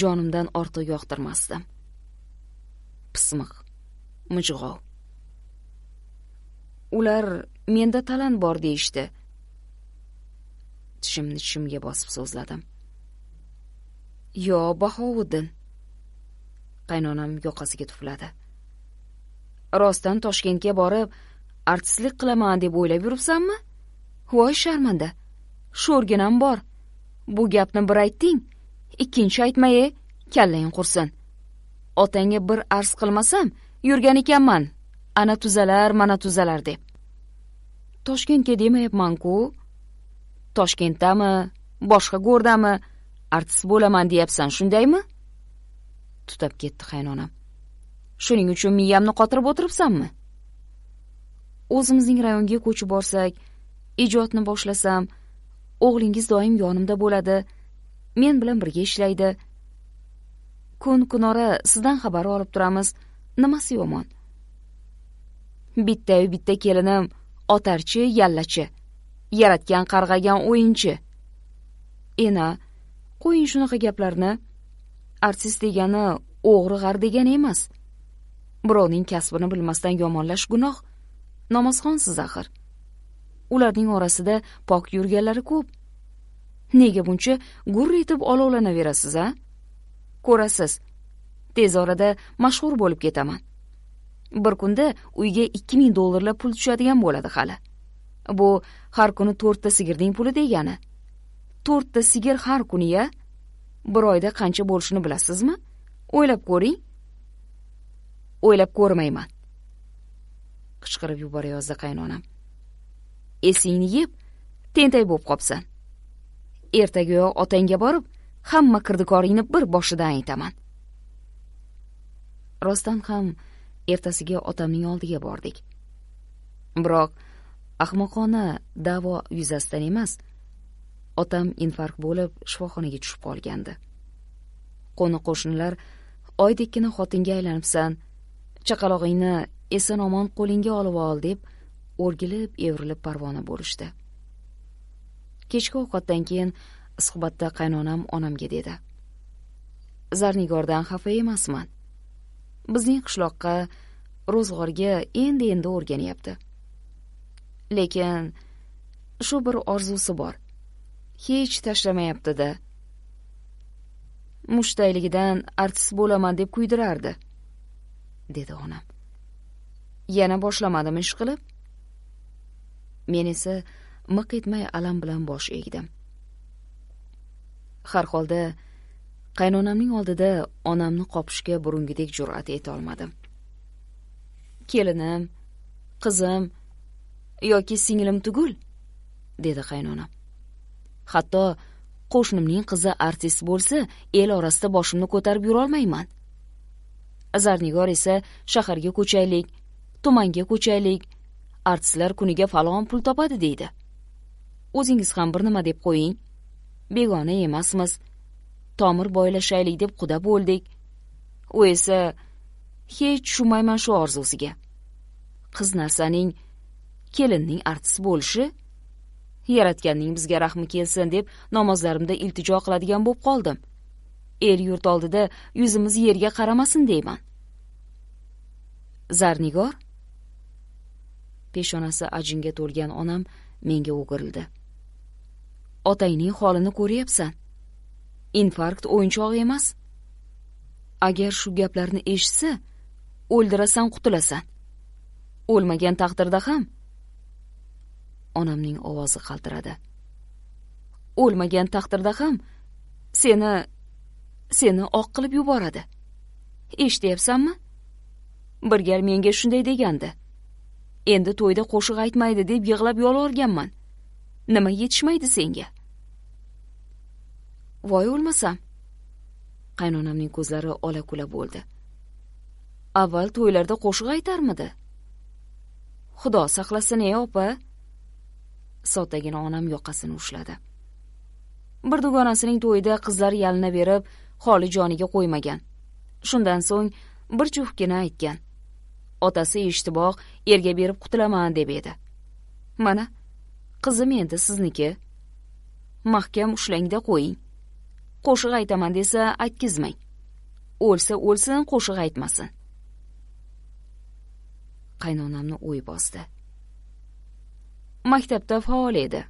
jonimdan ortiq yoqtirmasdim pismiq mijg'ov ular menda talant bor deyishdi tishimni tishimga bosib so'zladim yo bahovuddin qaynonam yoqasiga tufladi rostdan toshkentga borib artistlik qilaman deb o'ylab yuribsanmi voy sharmanda sho'rginam bor bu gapni bir aytding ikkinchi aytmay, kallang qursin otangga bir arz qilmasam yurgan ekanman ana tuzalar mana tuzalar deb toshkentga demayapman ku toshkentdami boshqa go'rdami artist bo'laman deyapsan shundaymi tutab ketdi qaynonam shuning uchun miyamni qotirib o'tiribsanmi o'zimizning rayonga ko'chib borsak ijodni boshlasam o'g'lingiz doim yonimda bo'ladi men bilan birga ishlaydi kun kunora sizdan xabar olib turamiz nimasi yomon bittayu bitta kelinim otarchi yallachi yaratgan qarg'agan o'yinchi ena qo'ying shunaqa gaplarni artist degani o'g'ri g'ar degani emas birovning kasbini bilmasdan yomonlash gunoh namozxonsiz axir ularning orasida pok yurganlari ko'p nega buncha gur etib olovlanaverasiz a ko'rasiz tez orada mashhur bo'lib ketaman bir kunda uyga ikki ming dollarlab pul tushadigan bo'ladi hali bu har kuni to'rtta sigirning puli degani to'rtta sigir har kuni ya bir oyda qancha bo'lishini bilasizmi o'ylab ko'ring o'ylab ko'rmayman qichqirib yuborayozdi qaynonam esingni yeb tentak bo'lib qopsan. ertaga otangga borib hamma kirdikoringni bir boshidan aytaman rostdan ham ertasiga otamning oldiga bordik biroq ahmoqona da'vo yuzasidan emas otam infarkt bo'lib shifoxonaga tushib qolgandi qo'ni qo'shnilar oydekkina xotinga aylanibsan chaqalog'ingni eson omon qo'lingga olib ol deb o'rgilib evrilib parvona bo'lishdi kechki ovqatdan keyin suhbatda qaynonam onamga dedi zarnigordan xafa emasman bizning qishloqqa ro'zg'orga endi endi o'rganyapti lekin shu bir orzusi bor hech tashlamayaptida mushtayligidan artist bo'laman deb kuydirardi dedi onam yana boshlamadimi ish qilib men esa miq etmay alam bilan bosh egdim har holda qaynonamning oldida onamni qopishga burungidek jur'at etolmadim kelinim qizim yoki singlim tugul dedi qaynonam hatto qo'shnimning qizi artist bo'lsa el orasida boshimni ko'tarib yurolmayman zarnigor esa shaharga ko'chaylik tumanga ko'chaylik artistlar kuniga falon pul topadi deydi o'zingiz ham bir nima deb qo'ying begona emasmiz tomir boylashaylik deb quda bo'ldik u esa hech tushunmayman shu orzusiga qiz narsaning kelinning artisi bo'lishi yaratganning bizga rahmi kelsin deb namozlarimda iltijo qiladigan bo'lib qoldim el yurt oldida yuzimiz yerga qaramasin deyman zarnigor peshonasi ajinga to'lgan onam menga o'girildi otangning holini ko'ryapsan infarkt o'yinchoq emas agar shu gaplarni eshitsa o'ldirasan qutulasan o'lmagan taqdirda ham onamning ovozi qaltiradi o'lmagan taqdirda ham seni seni oq qilib yuboradi eshityapsanmi bir gal menga shunday degandi endi to'yda qo'shiq aytmaydi deb yig'lab yolvorganman nima yetishmaydi senga voy o'lmasa qaynonamning ko'zlari ola kula bo'ldi avval to'ylarda qo'shiq aytarmidi xudo saqlasin ey opa soddagina onam yoqasini ushladi bir dugonasining to'yida qizlar berib xoli joniga qo'ymagan shundan so'ng bir juftgina aytgan otasi eshitiboq erga berib qutulaman deb edi mana qizim endi sizniki mahkam ushlangda qo'ying qo'shiq aytaman desa aytkizmang o'lsa o'lsin qo'shiq aytmasin qaynonamni o'y bosdi maktabda faol edi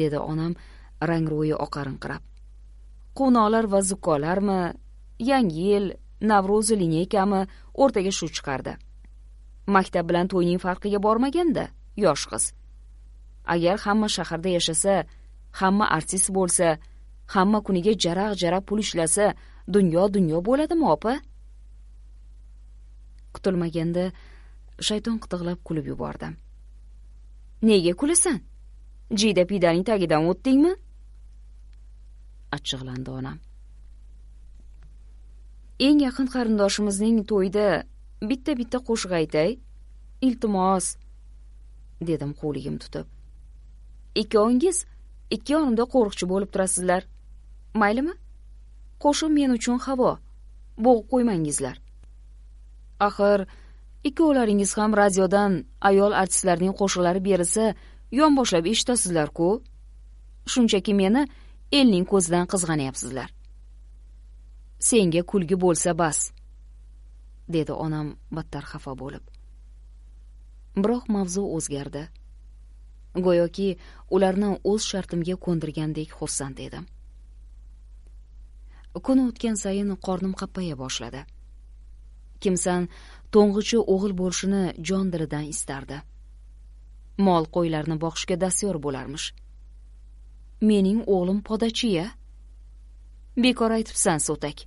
dedi onam rangro'yi oqarinqirab qo'noqlar va zukkolarmi yangi yil navro'zi lineykami o'rtaga shu chiqardi maktab bilan to'yning farqiga bormaganda yosh qiz agar hamma shaharda yashasa hamma artist bo'lsa hamma kuniga jaraq jaraq pul ishlasa dunyo dunyo bo'ladimi opa kutilmaganda shayton qitiqlab kulib yubordi nega kulasan jiyda piydaning tagidan o'tdingmi achchig'landi onam eng yaqin qarindoshimizning to'yida bitta bitta qo'shiq aytay iltimos dedim qo'ligim tutib ikkovingiz ikki yonimda qo'riqchi bo'lib turasizlar maylimi qo'shiq men uchun havo bo'g'ib qo'ymangizlar axir ikkovlaringiz ham radiodan ayol artistlarning qo'shiqlari berilsa yonboshlab eshitasizlar ku shunchaki meni elning ko'zidan qizg'anyapsizlar senga kulgi bo'lsa bas dedi onam battar xafa bo'lib biroq mavzu o'zgardi go'yoki ularni o'z shartimga ko'ndirgandek xursand edim kun o'tgan sayin qornim qappaya boshladi kimsan to'ng'ichi o'g'il bo'lishini jon dilidan istardi mol qo'ylarni boqishga dastyor bo'larmish mening o'g'lim podachiya bekor aytibsan so'tak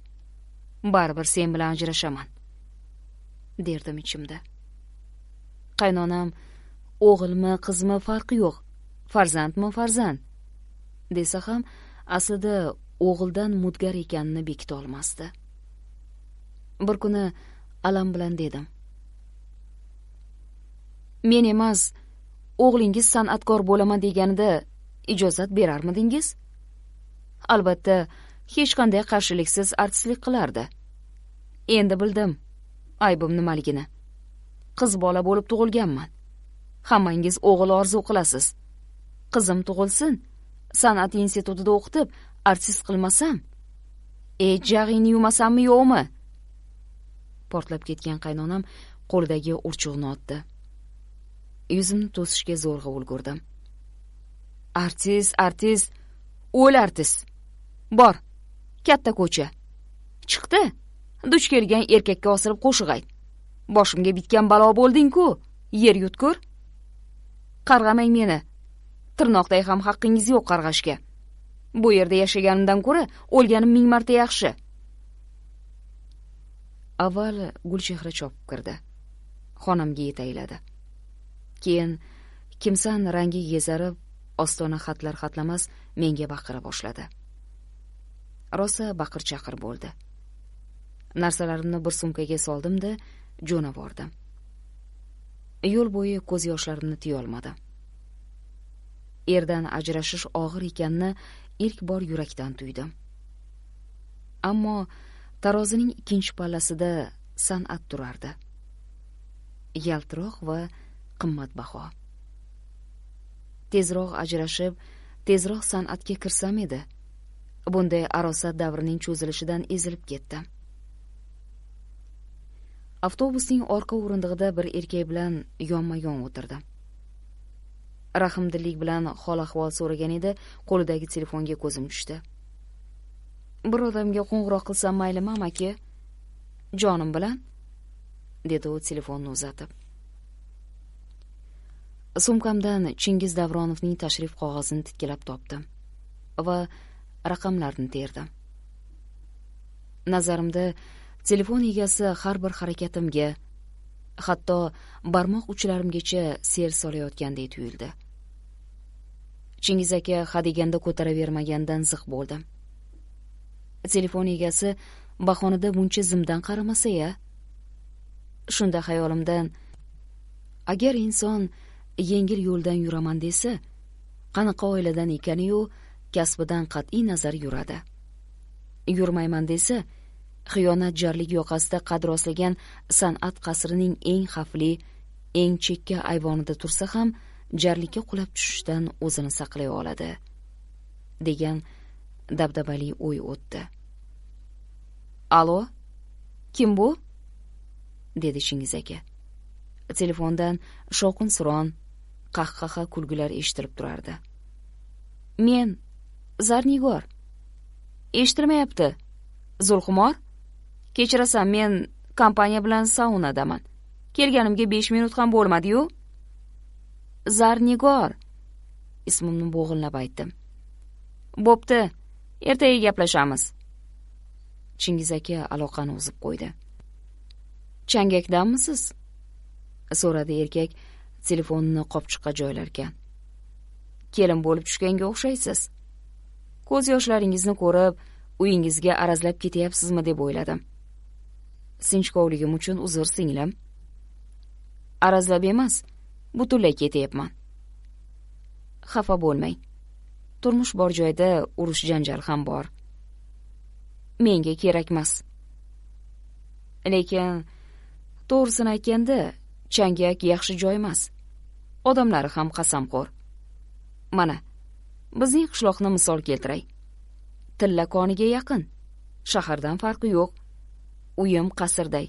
baribir sen bilan ajrashaman derdim ichimda qaynonam o'g'ilmi qizmi farqi yo'q farzandmi farzand desa ham aslida o'g'ildan mudgar ekanini bekita olmasdi bir kuni alam bilan dedim men emas o'g'lingiz san'atkor bo'laman deganida ijozat berarmidingiz albatta hech qanday qarshiliksiz artistlik qilardi endi bildim aybim nimaligini qiz bola bo'lib tug'ilganman hammangiz o'g'il orzu qilasiz qizim tug'ilsin san'at institutida o'qitib artist qilmasam e jag'ingni yumasammi yo'qmi portlab ketgan qaynonam qo'lidagi urchug'ni otdi yuzimni to'sishga zo'rg'a ulgurdim artist artist o'l artist bor katta ko'cha chiqdi duch kelgan erkakka osilib qo'shiq ayt boshimga bitgan balo bo'lding ku yer yutkur qarg'amang meni tirnoqday ham haqqingiz yo'q qarg'ashga bu yerda yashaganimdan ko'ra o'lganim ming marta yaxshi avval gulchehra chopib kirdi xonamga yetakladi keyin kimsan rangi yezarib ostona xatlar xatlamas menga baqira boshladi rosa baqir chaqir bo'ldi narsalarimni bir sumkaga soldimda jo'nab bordim yo'l bo'yi ko'z yoshlarimni tiyolmadim erdan ajrashish og'ir ekanini ilk bor yurakdan tuydim ammo tarozining ikkinchi pallasida san'at turardi yaltiroq va qimmatbaho tezroq ajrashib tezroq san'atga kirsam edi bunday arosat davrining cho'zilishidan ezilib ketdim avtobusning orqa o'rindig'ida bir erkak bilan yonma yon o'tirdim rahmdillik bilan hol ahvol so'ragan edi qo'lidagi telefonga ko'zim tushdi bir odamga qo'ng'iroq qilsam maylimi amaki jonim bilan dedi u telefonni uzatib sumkamdan chingiz davronovning tashrif qog'ozini titkilab topdim va raqamlarni terdim nazarimda telefon egasi har bir harakatimga hatto barmoq uchlarimgacha ser solayotgandek tuyuldi chingiz aka hadeganda ko'taravermagandan ziq bo'ldim telefon egasi bahonada buncha zimdan qaramasa ya shunda xayolimdan agar inson yengil yo'ldan yuraman desa qanaqa oiladan ekaniyu kasbidan qat'iy nazar yuradi yurmayman desa jarlik yoqasida qad rostlagan san'at qasrining eng xavfli eng chekka ayvonida tursa ham jarlikka qulab tushishdan o'zini saqlay oladi degan dabdabali o'y o'tdi alo kim bu dedi chingiz aka telefondan shovqin suron qahqaha kulgilar eshitilib turardi men zarnigor eshitilmayapti zulqumor kechirasan men kompaniya bilan saunadaman kelganimga besh minut ham bo'lmadi-yu. zarnigor ismimni bo'g'inlab aytdim bo'pti ertaga gaplashamiz chingiz aka aloqani uzib qo'ydi changakdanmisiz so'radi erkak telefonini qopchiqqa joylarkan kelin bo'lib tushganga o'xshaysiz ko'z yoshlaringizni ko'rib uyingizga arazlab ketyapsizmi deb o'yladim sinchkovligim uchun uzr singlim arazlab emas butunlay ketyapman xafa bo'lmang turmush bor joyda urush janjal ham bor menga kerakmas lekin to'g'risini aytganda changak yaxshi joy emas odamlari ham qasamxo'r mana bizning qishloqni misol keltiray tilla koniga yaqin shahardan farqi yo'q uyim qasrday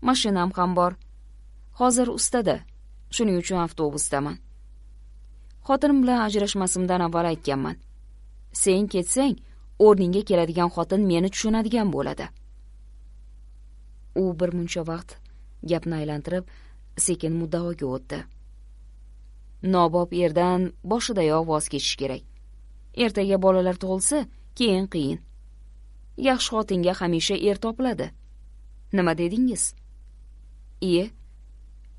mashinam ham bor hozir ustada shuning uchun avtobusdaman xotinim bilan ajrashmasimdan avval aytganman sen ketsang o'rningga keladigan xotin meni tushunadigan bo'ladi u bir muncha vaqt gapni aylantirib sekin muddaoga o'tdi nobob erdan boshidayoq voz kechish kerak ertaga bolalar tug'ilsa keyin qiyin yaxshi xotinga hamisha er topiladi nima dedingiz iye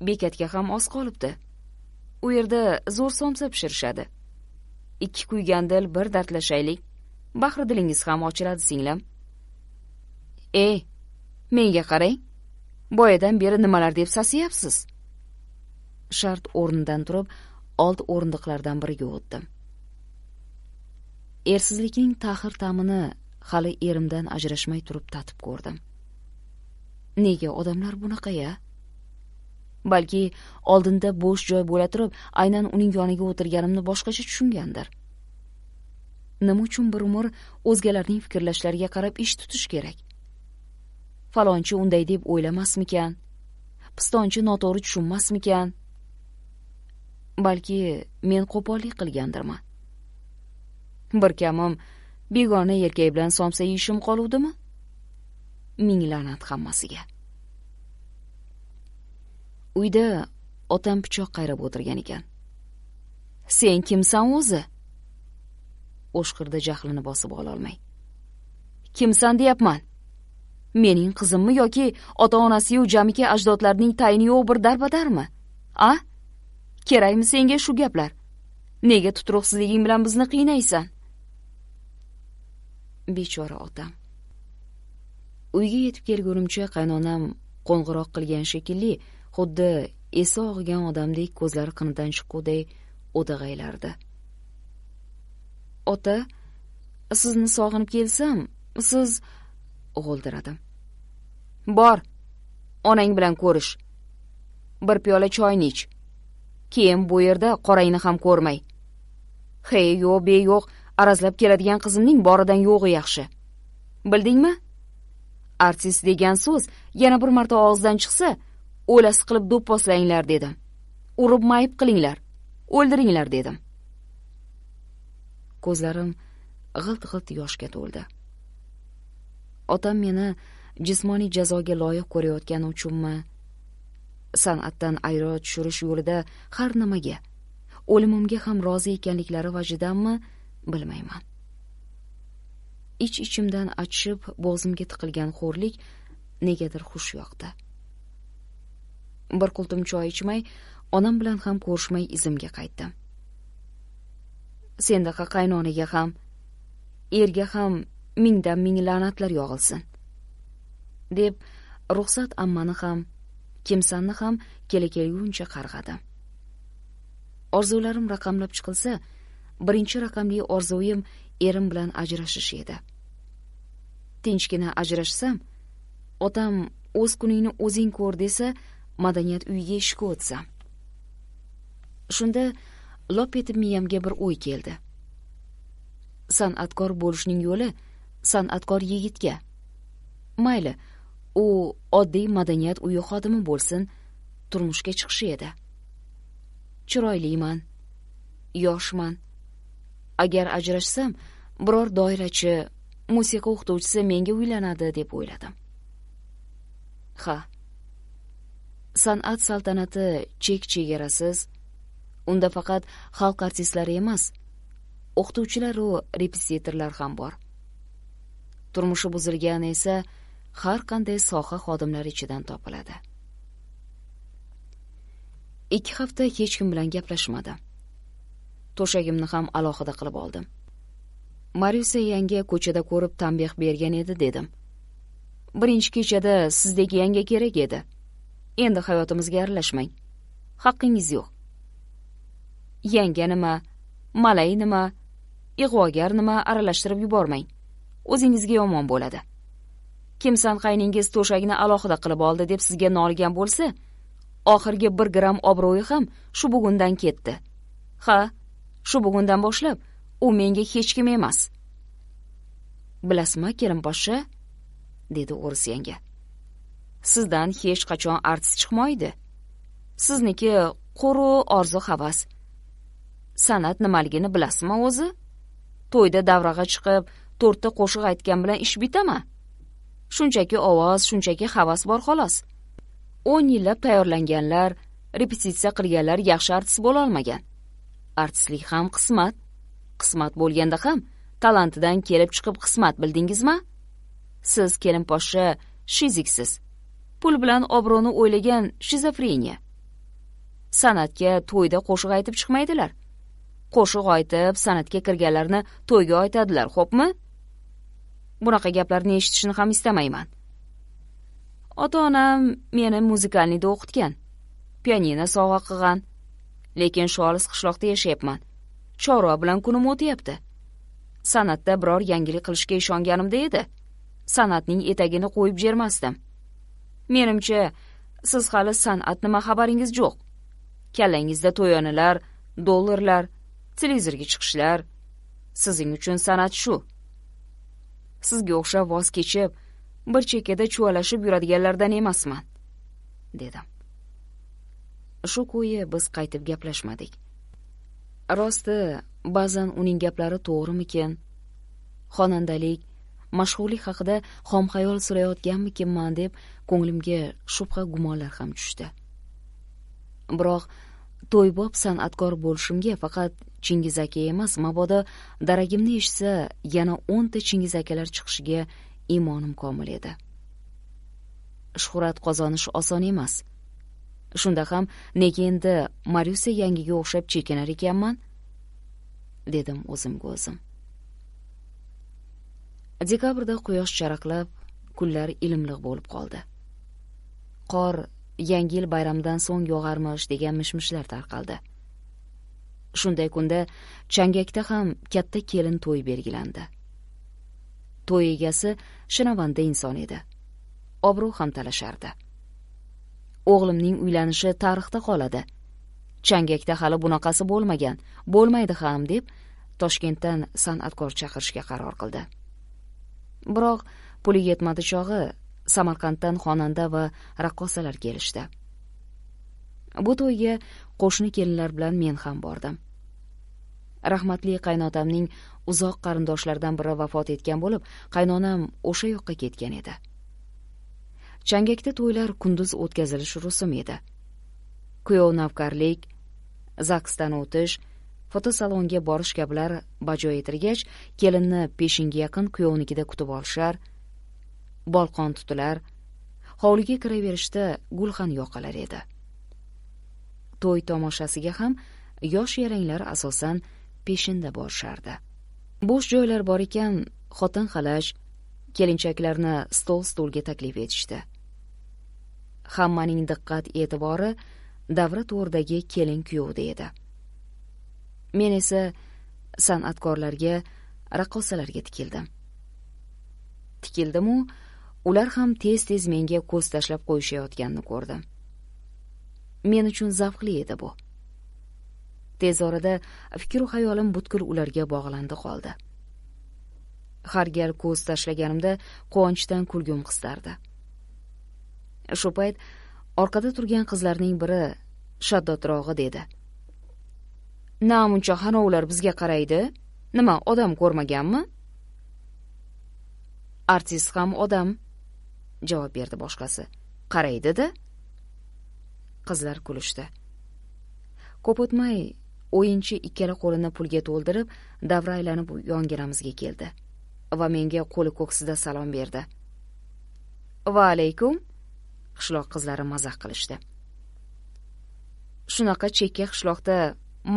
bekatga ham oz qolibdi u yerda zo'r somsa pishirishadi ikki kuygandil bir dardlashaylik bahri dilingiz ham ochiladi singlim e menga qarang boyadan beri nimalar deb sasiyapsiz shart o'rnidan turib old o'rindiqlardan biriga o'tdim ersizlikning taxir ta'mini hali erimdan ajrashmay turib tatib ko'rdim nega odamlar bunaqa ya balki oldinda bo'sh joy bo'la turib aynan uning yoniga o'tirganimni boshqacha tushungandir nima uchun bir umr o'zgalarning fikrlashlariga qarab ish tutish kerak falonchi unday deb o'ylamasmikan pistonchi noto'g'ri tushunmasmikan balki men qo'pollik qilgandirman bir kamim begona erkak bilan somsa yeyishim qoluvdimi ming la'nat hammasiga uyda otam pichoq qayrab o'tirgan ekan sen kimsan o'zi o'shqirdi jahlini bosib ololmay kimsan deyapman mening qizimmi yoki ota onasiyu jamiki ajdodlarning tayini yo'q bir darbadarmi a kerakmi senga shu gaplar nega tutruqsizliging bilan bizni qiynaysan bechora otam uyga yetib kelgunimcha qaynonam qo'ng'iroq qilgan shekilli xuddi esi og'igan odamdek ko'zlari qinidan chiqquday o'dag'aylardi ota sizni sog'inib kelsam siz g'o'ldiradim bor onang bilan ko'rish bir piyola choyni ich keyin bu yerda qorangni ham ko'rmay hey yo'q be yo'q arazlab keladigan qizimning boridan yo'g'i yaxshi bildingmi artist degan so'z yana bir marta og'izdan chiqsa o'lasi qilib do'pposlanglar dedim urib mayib qilinglar o'ldiringlar dedim ko'zlarim g'ilt g'ilt yoshga to'ldi otam meni jismoniy jazoga loyiq ko'rayotgani uchunmi san'atdan ayro tushirish yo'lida har nimaga o'limimga ham rozi ekanliklari vajidanmi bilmayman ich ichimdan achib bo'g'zimga tiqilgan xo'rlik negadir xush yoqdi bir qultum choy ichmay onam bilan ham ko'rishmay izimga qaytdim sendaqa qaynonaga ham erga ham mingdan ming la'natlar yog'ilsin deb ruxsat ammani ham kimsanni ham kela kelguncha qarg'adim orzularim raqamlab chiqilsa birinchi raqamli orzuyim erim bilan ajrashish edi tinchgina ajrashsam otam o'z kuningni o'zing ko'r desa madaniyat uyiga ishga o'tsam shunda lop etib miyamga bir o'y keldi san'atkor bo'lishning yo'li san'atkor yigitga mayli u oddiy madaniyat uyi xodimi bo'lsin turmushga chiqishi edi chiroyliman yoshman agar ajrashsam biror doirachi musiqa o'qituvchisi menga uylanadi deb o'yladim ha san'at saltanati chek chegarasiz unda faqat xalq artistlari emas o'qituvchilaru repetitorlar ham bor turmushi buzilgan esa har qanday soha xodimlari ichidan topiladi ikki hafta hech kim bilan gaplashmadim to'shagimni ham alohida qilib oldim maryusa yangi ko'chada ko'rib tanbeh bergan edi dedim birinchi kechada sizdek yangi kerak edi endi hayotimizga aralashmang haqqingiz yo'q yanga nima malay nima ig'vogar nima aralashtirib yubormang o'zingizga yomon bo'ladi kimsan qayningiz to'shakni alohida qilib oldi deb sizga norgan bo'lsa oxirgi 1 gram obro'yi ham shu bugundan ketdi ha shu bugundan boshlab u menga hech kim emas bilasizmi kelinposhsha dedi o'ris yanga sizdan hech qachon artist chiqmaydi sizniki qo'ru orzu havas san'at nimaligini bilasizmi o'zi to'yda davrag'a chiqib to'rtta qo'shiq aytgan bilan ish bitama shunchaki ovoz shunchaki havas bor xolos o'n yillab tayyorlanganlar repetitsiya qilganlar yaxshi artist bo'lolmagan artistlik ham qismat qismat bo'lganda ham talantidan kelib chiqib qismat bildingizmi siz kelinposhsha shiziksiz pul bilan obro'ni o'ylagan shizofreniya san'atga to'yda qo'shiq aytib chiqmaydilar qo'shiq aytib san'atga kirganlarni to'yga aytadilar xo'pmi bunaqa gaplarni eshitishni ham istamayman ota onam meni muzikalniyda o'qitgan pianino sovg'a qilgan lekin sholis qishloqda yashayapman chorva bilan kunim o'tyapti san'atda biror yangilik qilishga ishonganimda edi san'atning etagini qo'yib jermasdim menimcha siz hali san'at nima xabaringiz yo'q kallangizda to'yonilar dollarlar televizorga chiqishlar sizning uchun san'at shu sizga o'xshab voz kechib bir chekkada chuvalashib yuradiganlardan emasman dedim shu ko'yi biz qaytib gaplashmadik rosti ba'zan uning gaplari to'g'rimikin xonandalik mashhurlik haqida xom xayol surayotganmikinman deb ko'nglimga shubha gumonlar ham tushdi biroq to'ybob san'atkor bo'lishimga faqat chingiz aka emas mabodo daragimni eshitsa yana o'nta chingiz akalar chiqishiga iymonim komil edi shuhrat qozonish oson emas shunda ham nega endi maryusa yangiga o'xshab chekinar ekanman dedim o'zimga o'zim dekabrda quyosh charaqlab kunlar ilimliq bo'lib qoldi qor yangi yil bayramidan so'ng yog'armish degan mish mishlar tarqaldi shunday kunda changakda ham katta kelin to'y belgilandi to'y egasi shinavanda inson edi obro' ham talashardi o'g'limning uylanishi tarixda qoladi changakda hali bunaqasi bo'lmagan bo'lmaydi ham deb toshkentdan san'atkor chaqirishga qaror qildi biroq puli yetmadi chog'i samarqanddan xonanda va raqqosalar kelishdi bu to'yga qo'shni kelinlar bilan men ham bordim rahmatli qaynotamning uzoq qarindoshlaridan biri vafot etgan bo'lib qaynonam o'sha yoqqa ketgan edi changakda to'ylar kunduz o'tkazilishi rusum edi kuyov navkarlik zagsdan o'tish fotosalonga borish kabilar bajo etilgach kelinni peshinga yaqin kuyovnikida kutib olishar bolqon tutilar hovliga kiraverishda gulxan yoqilar edi to'y tomoshasiga ham yosh yaranglar asosan peshinda borishardi bo'sh joylar bor ekan xotin xalaj kelinchaklarni stol stolga taklif etishdi hammaning diqqat e'tibori davra to'rdagi kelin kuyovda edi men esa san'atkorlarga raqqosalarga tikildim tikildimu ular ham tez tez menga ko'z tashlab qo'yishayotganini ko'rdim men uchun zavqli edi bu tez orada fikru xayolim butkul ularga bog'landi qoldi har gal ko'z tashlaganimda quvonchdan kulgim qistardi shu payt orqada turgan qizlarning biri shaddodrog'i dedi muncha hanovlar bizga qaraydi nima odam ko'rmaganmi artist ham odam javob berdi boshqasi qaraydi da qizlar kulishdi ko'p o'tmay o'yinchi ikkala qo'lini pulga to'ldirib davra aylanib yonginamizga keldi va menga qo'li ko'ksida salom berdi va alaykum qishloq qizlari mazax qilishdi shunaqa chekka qishloqda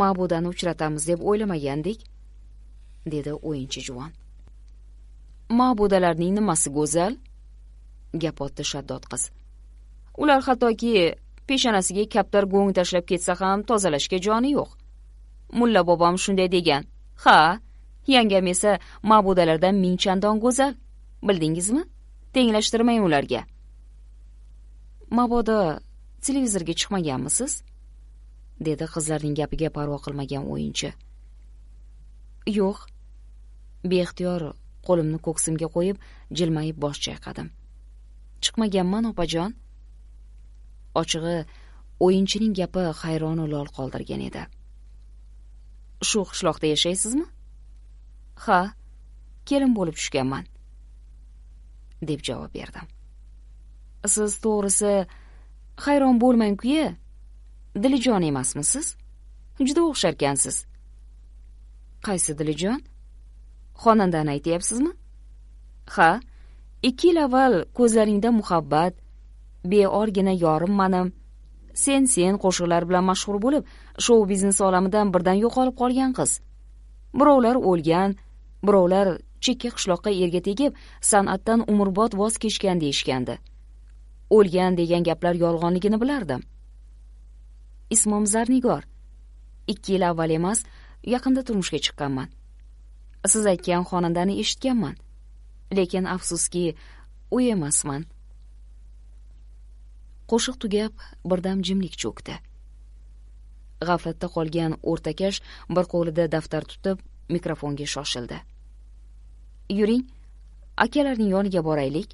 ma'budani uchratamiz deb o'ylamagandik dedi o'yinchi juvon ma'budalarning nimasi go'zal gap otdi shaddod qiz ular hattoki peshanasiga kaptar go'ng tashlab ketsa ham tozalashga joni yo'q mulla bobom shunday degan ha yangam esa ma'budalardan ming chandon go'zal bildingizmi tenglashtirmang ularga mabodo televizorga chiqmaganmisiz dedi qizlarning gapiga parvo qilmagan o'yinchi yo'q beixtiyor qo'limni ko'ksimga qo'yib jilmayib bosh chayqadim chiqmaganman opajon ochig'i o'yinchining gapi hayronu lol qoldirgan edi shu qishloqda yashaysizmi ha kelin bo'lib tushganman deb javob berdim siz to'g'risi hayron bo'lmang-ku dilijon emasmisiz juda o'xsharkansiz qaysi dilijon xonandani aytyapsizmi ha ikki yil avval ko'zlaringda muhabbat beorgina yorim manim sen sen qo'shiqlar bilan mashhur bo'lib shou biznes olamidan birdan yo'qolib qolgan qiz birovlar o'lgan birovlar chekka qishloqqa erga tegib san'atdan umrbod voz kechgan deyishgandi o'lgan degan gaplar yolg'onligini bilardim ismim zarnigor ikki yil avval emas yaqinda turmushga chiqqanman siz aytgan xonandani eshitganman lekin afsuski u emasman qo'shiq tugab birdam jimlik cho'kdi g'aflatda qolgan o'rtakash bir qo'lida daftar tutib mikrofonga shoshildi yuring akalarning yoniga boraylik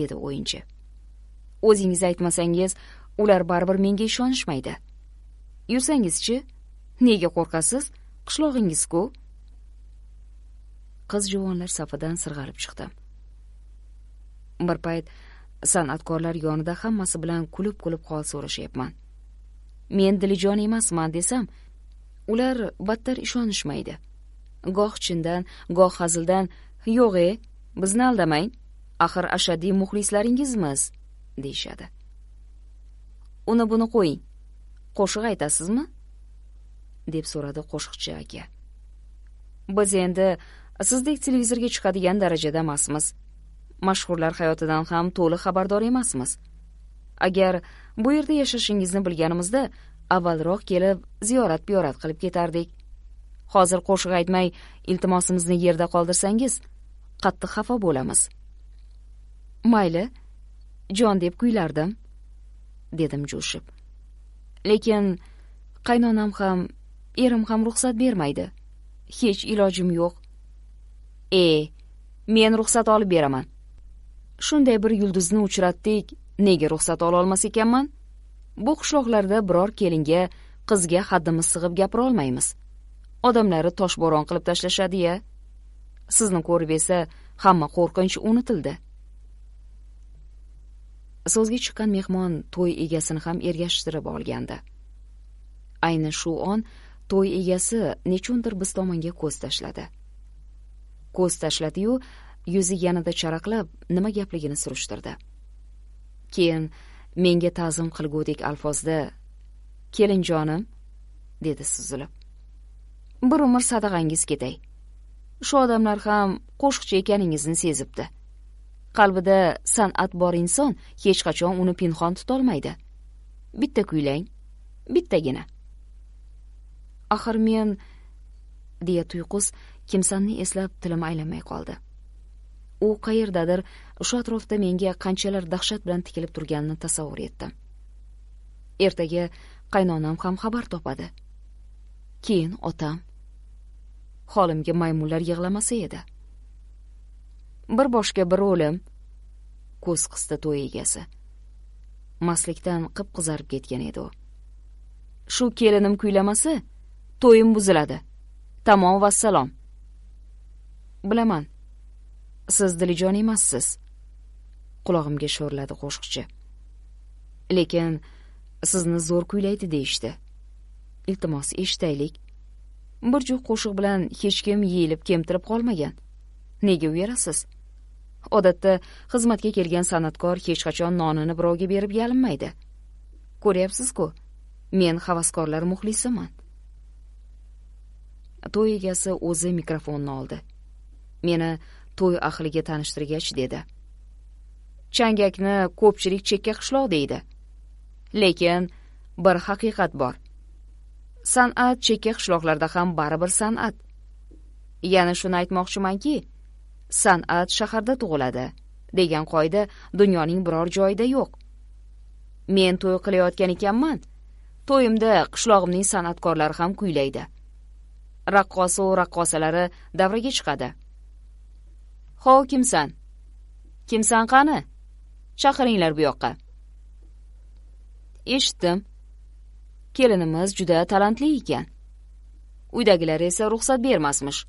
dedi o'yinchi o'zingiz aytmasangiz ular baribir menga ishonishmaydi yursangizchi nega qo'rqasiz qishlog'ingiz ku qiz juvonlar safidan sirg'alib chiqdim bir payt san'atkorlar yonida hammasi bilan kulib kulib hol so'rashyapman men dilijon emasman desam ular battar ishonishmaydi goh chindan goh hazildan yo'g' e bizni aldamang axir ashaddiy muxlislaringizmiz deyishadi uni buni qo'ying qo'shiq aytasizmi deb so'radi qo'shiqchi aka biz endi sizdek televizorga chiqadigan darajada emasmiz mashhurlar hayotidan ham to'liq xabardor emasmiz agar bu yerda yashashingizni bilganimizda avvalroq kelib ziyorat biyorat qilib ketardik hozir qo'shiq aytmay iltimosimizni yerda qoldirsangiz qattiq xafa bo'lamiz mayli jon deb kuylardim dedim jo'shib lekin qaynonam ham erim ham ruxsat bermaydi hech ilojim yo'q e men ruxsat olib beraman shunday bir yulduzni uchratdik nega ruxsat ololmas ekanman bu qishloqlarda biror kelinga qizga haddimiz sig'ib gapirolmaymiz odamlari toshbo'ron qilib tashlashadi ya sizni ko'rib esa hamma qo'rqinch unutildi so'zga chiqqan mehmon to'y egasini ham ergashtirib olgandi ayni shu on to'y egasi nechundir biz tomonga ko'z tashladi ko'z tashladiyu yuzi yanada charaqlab nima gapligini surishtirdi keyin menga ta'zim qilgudek alfozda jonim dedi suzilib bir umr sadag'angiz ketay shu odamlar ham qo'shiqchi ekaningizni sezibdi qalbida san'at bor inson hech qachon uni pinhon tutolmaydi bitta kuylang bittagina axir men deya tuyqus kimsanni eslab tilim aylanmay qoldi u qayerdadir shu atrofda menga qanchalar dahshat bilan tikilib turganini tasavvur etdim ertaga qaynonam ham xabar topadi keyin otam holimga maymunlar yig'lamasa edi bir boshga bir o'lim ko'z qisdi to'y egasi maslikdan qip qizarib ketgan edi u shu kelinim kuylamasa to'yim buziladi tamom vassalom bilaman siz dilijon emassiz qulog'imga sho'rladi qo'shiqchi lekin sizni zo'r kuylaydi deyishdi iltimos eshitaylik bir juft qo'shiq bilan hech kim yeyilib kemtirib qolmagan nega uyarasiz odatda xizmatga kelgan san'atkor hech qachon nonini birovga berib yalinmaydi ko'ryapsiz-ku men havaskorlar muxlisiman to'y egasi o'zi mikrofonni oldi meni to'y ahliga tanishtirgach dedi changakni ko'pchilik chekka qishloq deydi lekin bir haqiqat bor san'at chekka qishloqlarda ham baribir san'at yana shuni aytmoqchimanki san'at shaharda tug'iladi degan qoida dunyoning biror joyida yo'q men to'y qilayotgan ekanman to'yimda qishlog'imning san'atkorlari ham kuylaydi raqqosu raqqosalari davraga chiqadi ho kimsan kimsan qani chaqiringlar bu yoqqa eshitdim kelinimiz juda talantli ekan uydagilar esa ruxsat bermasmish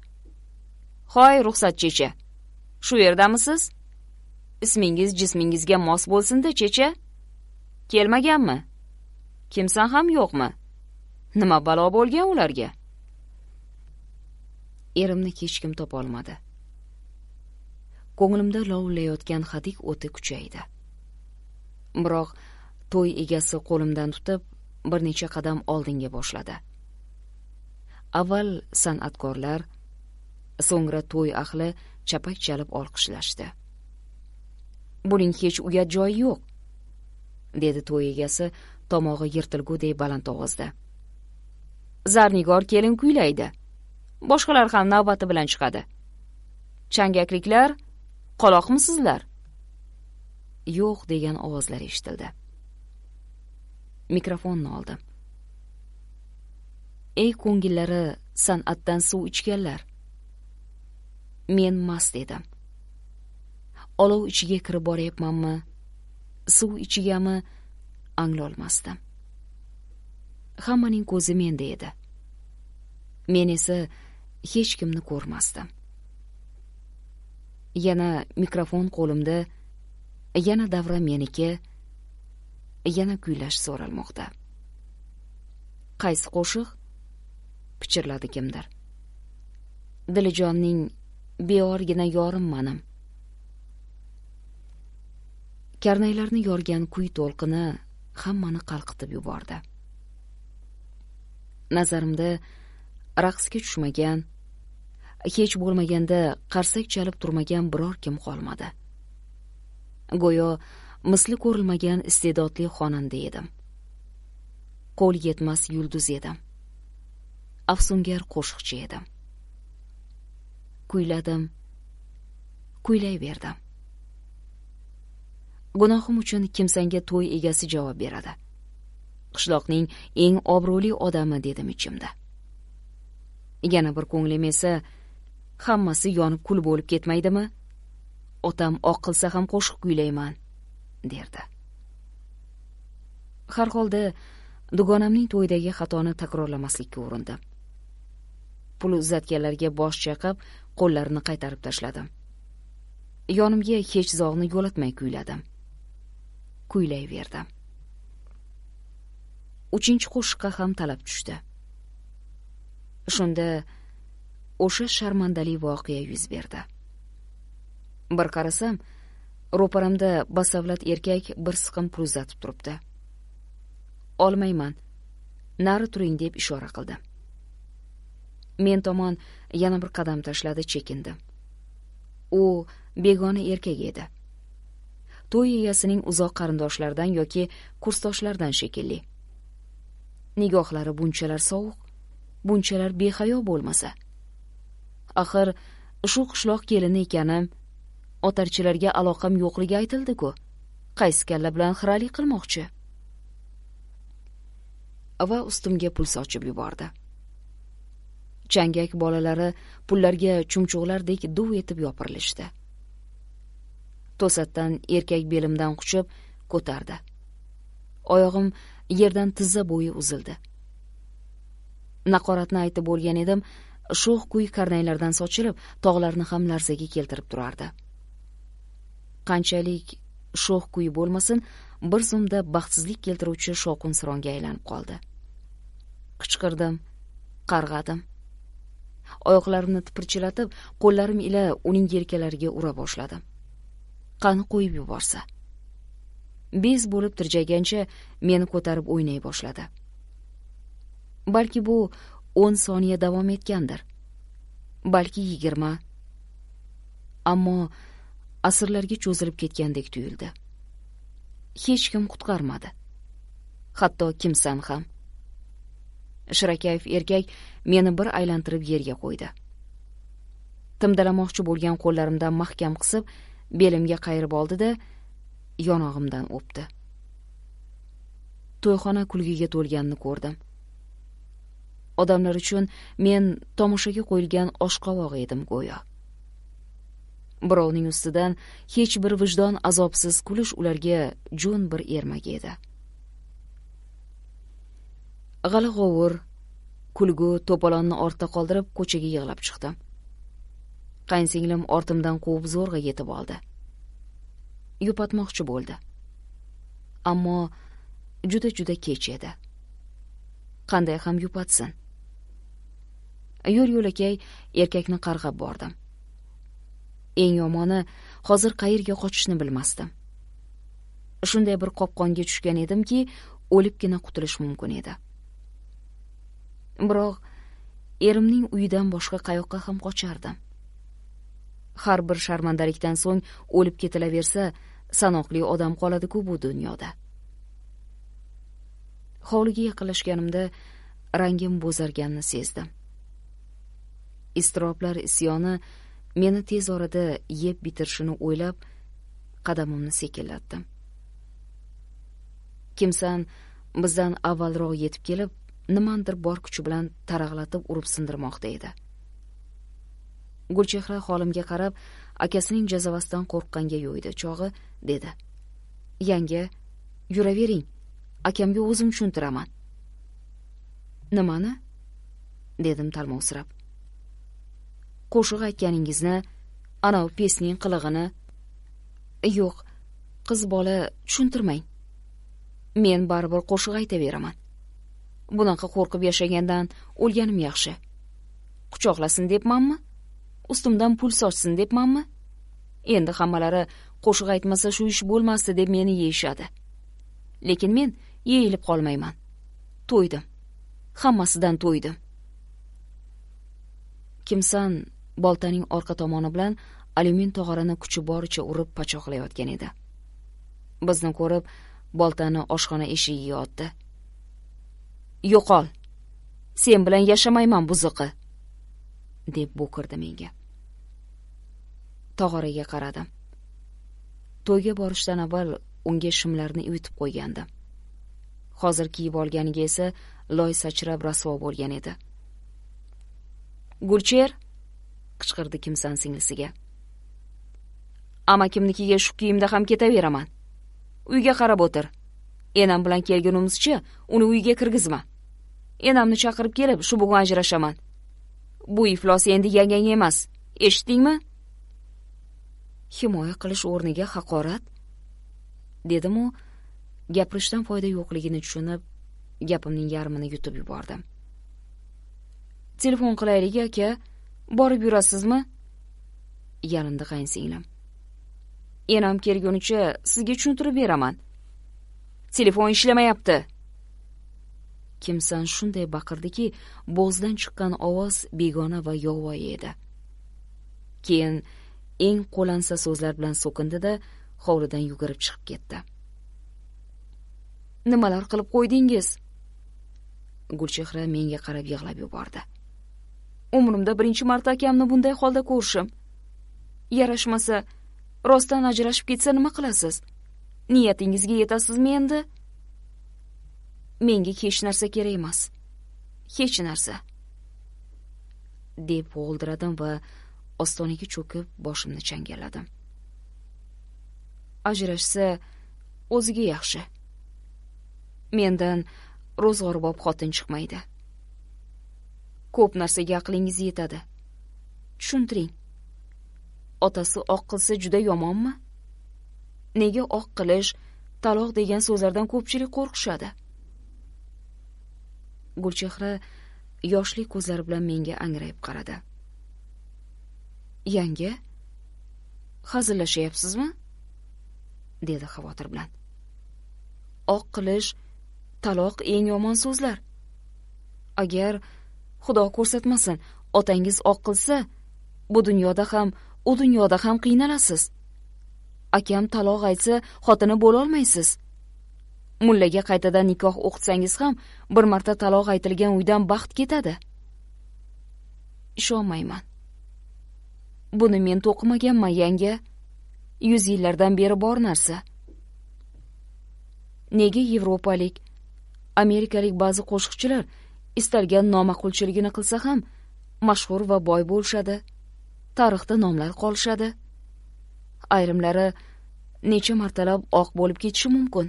hoy ruxsatchi ichi shu yerdamisiz ismingiz jismingizga mos bo'lsinda checha kelmaganmi kimsan ham yo'qmi nima balo bo'lgan ularga erimni hech kim topolmadi ko'nglimda lovullayotgan hadik o'ti kuchaydi biroq to'y egasi qo'limdan tutib bir necha qadam oldinga boshladi avval san'atkorlar so'ngra to'y ahli chapak chalib olqishlashdi buning hech uyat joyi yo'q dedi to'y egasi tomog'i yirtilgudek baland ovozda zarnigor kelin kuylaydi boshqalar ham navbati bilan chiqadi changakliklar qoloqmisizlar yo'q degan ovozlar eshitildi mikrofonni oldim ey ko'ngillari san'atdan suv ichganlar men mast edim olov ichiga kirib boryapmanmi suv ichigami anglolmasdim hammaning ko'zi menda edi men esa hech kimni ko'rmasdim yana mikrofon qo'limda yana davra meniki yana kuylash so'ralmoqda qaysi qo'shiq pichirladi kimdir dilijonning beorgina yorimmanim karnaylarni yorgan kuy to'lqini hammani qalqitib yubordi nazarimda raqsga tushmagan hech bo'lmaganda qarsak chalib turmagan biror kim qolmadi go'yo misli ko'rilmagan iste'dodli xonanda edim qo'l yetmas yulduz edim afsungar qo'shiqchi edim kuyladim kuylay berdim gunohim uchun kimsanga to'y egasi javob beradi qishloqning eng obro'li odami dedim ichimda yana bir ko'nglim esa hammasi yonib kul bo'lib ketmaydimi otam oq qilsa ham qo'shiq kuylayman derdi har holda dugonamning to'ydagi xatoni takrorlamaslikka urindim pul uzatganlarga bosh chayqab qo'llarini qaytarib tashladim yonimga hech zog'ni yo'latmay kuyladim kuylayverdim uchinchi qo'shiqqa ham talab tushdi shunda o'sha sharmandali voqea yuz berdi bir qarasam ro'paramda basavlat erkak bir siqim pul uzatib turibdi olmayman nari turing deb ishora qildim men tomon yana bir qadam tashladi chekindi u begona erkak edi to'y egasining uzoq qarindoshlaridan yoki kursdoshlardan shekilli nigohlari bunchalar sovuq bunchalar behayo bo'lmasa axir shu qishloq kelini ekanim otarchilarga aloqam yo'qligi aytildi ku qaysi kalla bilan xiralik qilmoqchi va ustimga pul sochib yubordi changak bolalari pullarga chumchuqlardek duv etib yopirilishdi to'satdan erkak belimdan quchib ko'tardi oyog'im yerdan tizza bo'yi uzildi naqoratni aytib bo'lgan edim sho'x kuy karnaylardan sochilib tog'larni ham larzaga keltirib turardi qanchalik sho'x kuy bo'lmasin bir zumda baxtsizlik keltiruvchi shovqin suronga aylanib qoldi qichqirdim qarg'adim oyoqlarimni tipirchilatib qo'llarim ila uning yelkalariga ura boshladim qani qo'yib yuborsa bez bo'lib tirjaygancha meni ko'tarib o'ynay boshladi balki bu o'n soniya davom etgandir balki yigirma ammo asrlarga cho'zilib ketgandek tuyuldi hech kim qutqarmadi hatto kimsan ham shirakayev erkak meni bir aylantirib yerga qo'ydi timdalamoqchi bo'lgan qo'llarimdan mahkam qisib belimga qayirib oldi da yonog'imdan o'pdi to'yxona kulgiga to'lganini ko'rdim odamlar uchun men tomoshaga qo'yilgan oshqovoq edim go'yo birovning ustidan hech bir vijdon azobsiz kulish ularga jo'n bir ermak edi g'ala g'ovur kulgu to'polonni ortda qoldirib ko'chaga yig'lab chiqdim qaynsinglim ortimdan quvib zo'rg'a yetib oldi yupatmoqchi bo'ldi ammo juda juda kech edi qanday ham yupatsin yo'l yo'lakay erkakni qarg'ab bordim eng yomoni hozir qayerga qochishni bilmasdim shunday bir qopqonga tushgan edimki o'libgina qutulish mumkin edi biroq erimning uyidan boshqa qayoqqa ham qochardim har bir sharmandalikdan so'ng o'lib ketilaversa sanoqli odam qoladi ku bu dunyoda hovliga yaqinlashganimda rangim bo'zarganini sezdim iztiroblar isyoni meni tez orada yeb bitirishini o'ylab qadamimni sekinlatdim kimsan bizdan avvalroq yetib kelib nimandir bor kuchi bilan tarag'latib urib sindirmoqda edi gulchehra xolimga qarab akasining jazavasidan qo'rqqanga yo'ydi chog'i dedi yanga yuravering akamga o'zim tushuntiraman nimani dedim talmovsirab qo'shiq aytganingizni anavi pesning qilig'ini yo'q qiz bola tushuntirmang men baribir qo'shiq aytaveraman bunaqa qo'rqib yashagandan o'lganim yaxshi quchoqlasin debmanmi ustimdan pul sochsin debmanmi endi hammalari qo'shiq aytmasa shu ish bo'lmasdi deb meni yeyishadi lekin men yeyilib qolmayman to'ydim hammasidan to'ydim kimsan boltaning orqa tomoni bilan alyumin tog'orini kuchi boricha urib pachoqlayotgan edi bizni ko'rib boltani oshxona eshigiga otdi yo'qol sen bilan yashamayman buzuqi deb bo'kirdi menga tog'oraga qaradim to'yga borishdan avval unga shimlarni ivitib qo'ygandim hozir kiyib olganiga esa loy sachrab rasvo bo'lgan edi gulcher qichqirdi kimsan singlisiga amakimnikiga shu kiyimda ham ketaveraman uyga qarab o'tir enam bilan kelgunimizcha uni uyga kirgizma enamni chaqirib kelib shu bugun ajrashaman bu iflos endi yangang emas eshitdingmi himoya qilish o'rniga haqorat dedim u gapirishdan foyda yo'qligini tushunib gapimning yarmini yutib yubordim telefon qilaylik aka borib yurasizmi yalindi qaynsinglim enam kelgunicha sizga tushuntirib beraman telefon ishlamayapti kimsan shunday baqirdiki bo'zdan chiqqan ovoz begona va yovvoyi edi keyin eng qo'lansa so'zlar bilan so'kindi da hovlidan yugurib chiqib ketdi nimalar qilib qo'ydingiz gulchehra menga qarab yig'lab yubordi umrimda birinchi marta akamni bunday holda ko'rishim yarashmasa rostdan ajrashib ketsa nima qilasiz niyatingizga yetasizmi endi menga hech narsa kerak emas hech narsa deb g'o'ldiradim va ostonaga cho'kib boshimni changalladim ajrashsa o'ziga yaxshi mendan ro'zg'orbob xotin chiqmaydi ko'p narsaga aqlingiz yetadi tushuntiring otasi oq qilsa juda yomonmi nega oq qilish taloq degan so'zlardan ko'pchilik qo'rqishadi gulchehra yoshli ko'zlari bilan menga angrayib qaradi yanga hazillashyapsizmi dedi xavotir bilan oq qilish taloq eng yomon so'zlar agar xudo ko'rsatmasin otangiz oq qilsa bu dunyoda ham u dunyoda ham qiynalasiz akam taloq aytsa xotini bo'lolmaysiz mullaga qaytadan nikoh o'qitsangiz ham bir marta taloq aytilgan uydan baxt ketadi ishonmayman buni men to'qimaganman yanga yuz yillardan beri bor narsa nega yevropalik amerikalik ba'zi qo'shiqchilar istalgan noma'qulchiligini qilsa ham mashhur va boy bo'lishadi tarixda nomlar qolishadi ayrimlari necha martalab oq bo'lib ketishi mumkin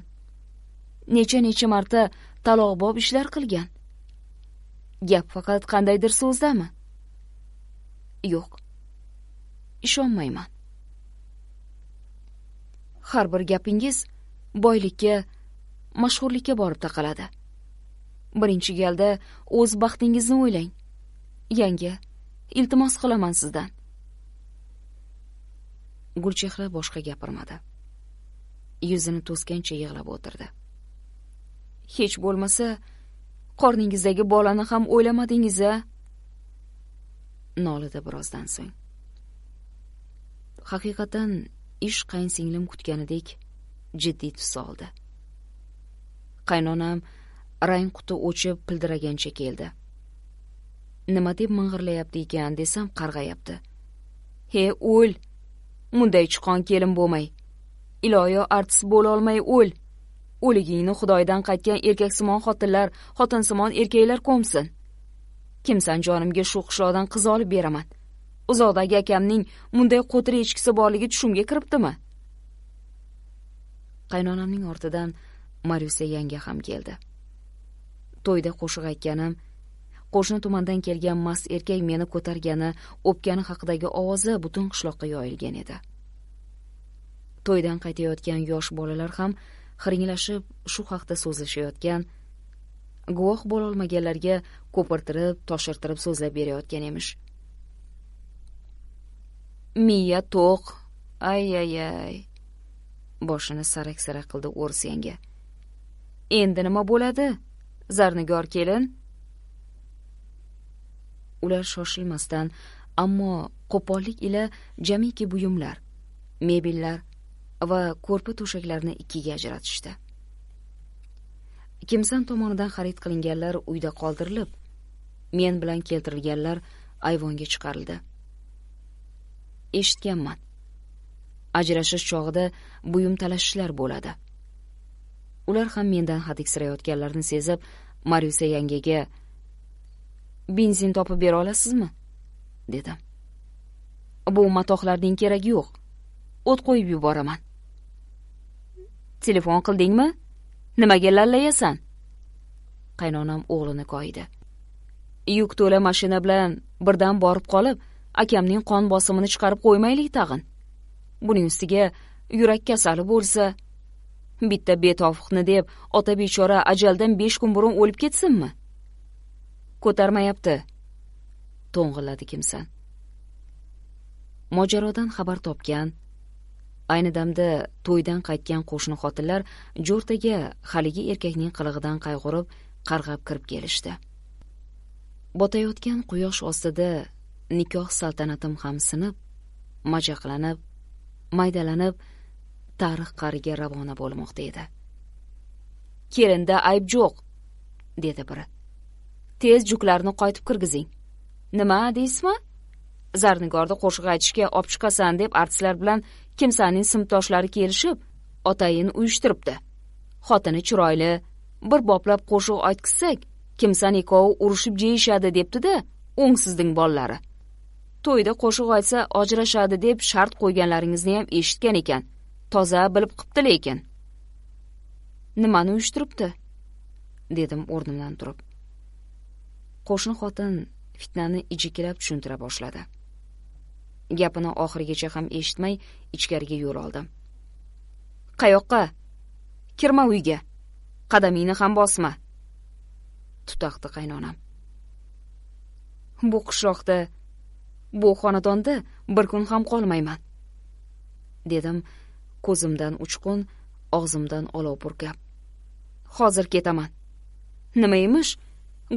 necha necha marta talog'bob ishlar qilgan gap faqat qandaydir so'zdami yo'q ishonmayman har bir gapingiz boylikka mashhurlikka borib taqaladi birinchi galda o'z baxtingizni o'ylang yangi iltimos qilaman sizdan gulchehra boshqa gapirmadi yuzini to'sgancha yig'lab o'tirdi hech bo'lmasa qorningizdagi bolani ham o'ylamadingiz a nolidi birozdan so'ng haqiqatan ish qaynsinglim kutganidek jiddiy tus oldi qaynonam rang quti o'chib pildiragancha keldi nima deb ming'irlayapti ekan desam qarg'ayapti he o'l munday chiqon kelin bo'lmay iloyo artist bo'lolmay o'l o'ligingni xudoydan qaytgan erkaksimon xotinlar xotinsimon erkaklar ko'msin kimsan jonimga shu qishloqdan qiz olib beraman uzoqdagi akamning bunday qo'tir echkisi borligi tushimga kiribdimi qaynonamning ortidan maryusa yanga ham keldi to'yda qo'shiq aytganim qo'shni tumandan kelgan mast erkak meni ko'targani o'pgani haqidagi ovozi butun qishloqqa yoyilgan edi to'ydan qaytayotgan yosh bolalar ham xiringlashib shu haqda so'zlashayotgan guvoh bo'lolmaganlarga ko'pirtirib toshirtirib so'zlab berayotgan emish miya to'q ay ay ay boshini sarak sarak qildi o'ris yanga endi nima bo'ladi zarnigor kelin ular shoshilmasdan ammo qo'pollik ila jamiki buyumlar mebellar va ko'rpa to'shaklarni ikkiga ajratishdi kimsan tomonidan xarid qilinganlar uyda qoldirilib men bilan keltirilganlar ayvonga chiqarildi eshitganman ajrashish chog'ida buyum talashishlar bo'ladi ular ham mendan hadiksirayotganlarini sezib maryusa yangiga benzin topib bera olasizmi dedim bu matohlarning keragi yo'q o't qo'yib yuboraman telefon qildingmi nimaga lallayasan qaynonam o'g'lini koyidi yuk to'la mashina bilan birdan borib qolib akamning qon bosimini chiqarib qo'ymaylik tag'in buning ustiga yurak kasali bo'lsa bitta betofiqni deb ota bechora ajaldan besh kun burun o'lib ketsinmi ko'tarmayapti to'ng'illadi kimsan mojarodan xabar topgan ayni damda to'ydan qaytgan qo'shni xotinlar jo'rtaga haligi erkakning qilig'idan qayg'urib qarg'ab kirib kelishdi botayotgan quyosh ostida nikoh saltanatim ham sinib majaqlanib maydalanib tarix qariga ravona bo'lmoqda edi kelinda ayb jo'q dedi biri tez juklarni qaytib kirgizing nima deysizmi zarnigorda qo'shiq aytishga olib chiqasan deb artistlar bilan kimsaning simtoshlari kelishib otayin uyushtiribdi xotini chiroyli bir boplab qo'shiq aytqisak kimsan ikkovi urushib jeyishadi debdi-da o'ngsizning bolalari to'yda qo'shiq aytsa ajrashadi deb shart qo'yganlaringizni ham eshitgan ekan toza bilib qipti lekin nimani uyushtiribdi dedim o'rnimdan turib qo'shni xotin fitnani ijikilab tushuntira boshladi gapini oxirigacha ham eshitmay ichkariga yo'l oldim qayoqqa kirma uyga qadamingni ham bosma tutaqdi qaynonam bu qishloqda bu xonadonda bir kun ham qolmayman dedim ko'zimdan uchqun og'zimdan olov purkab hozir ketaman nima emish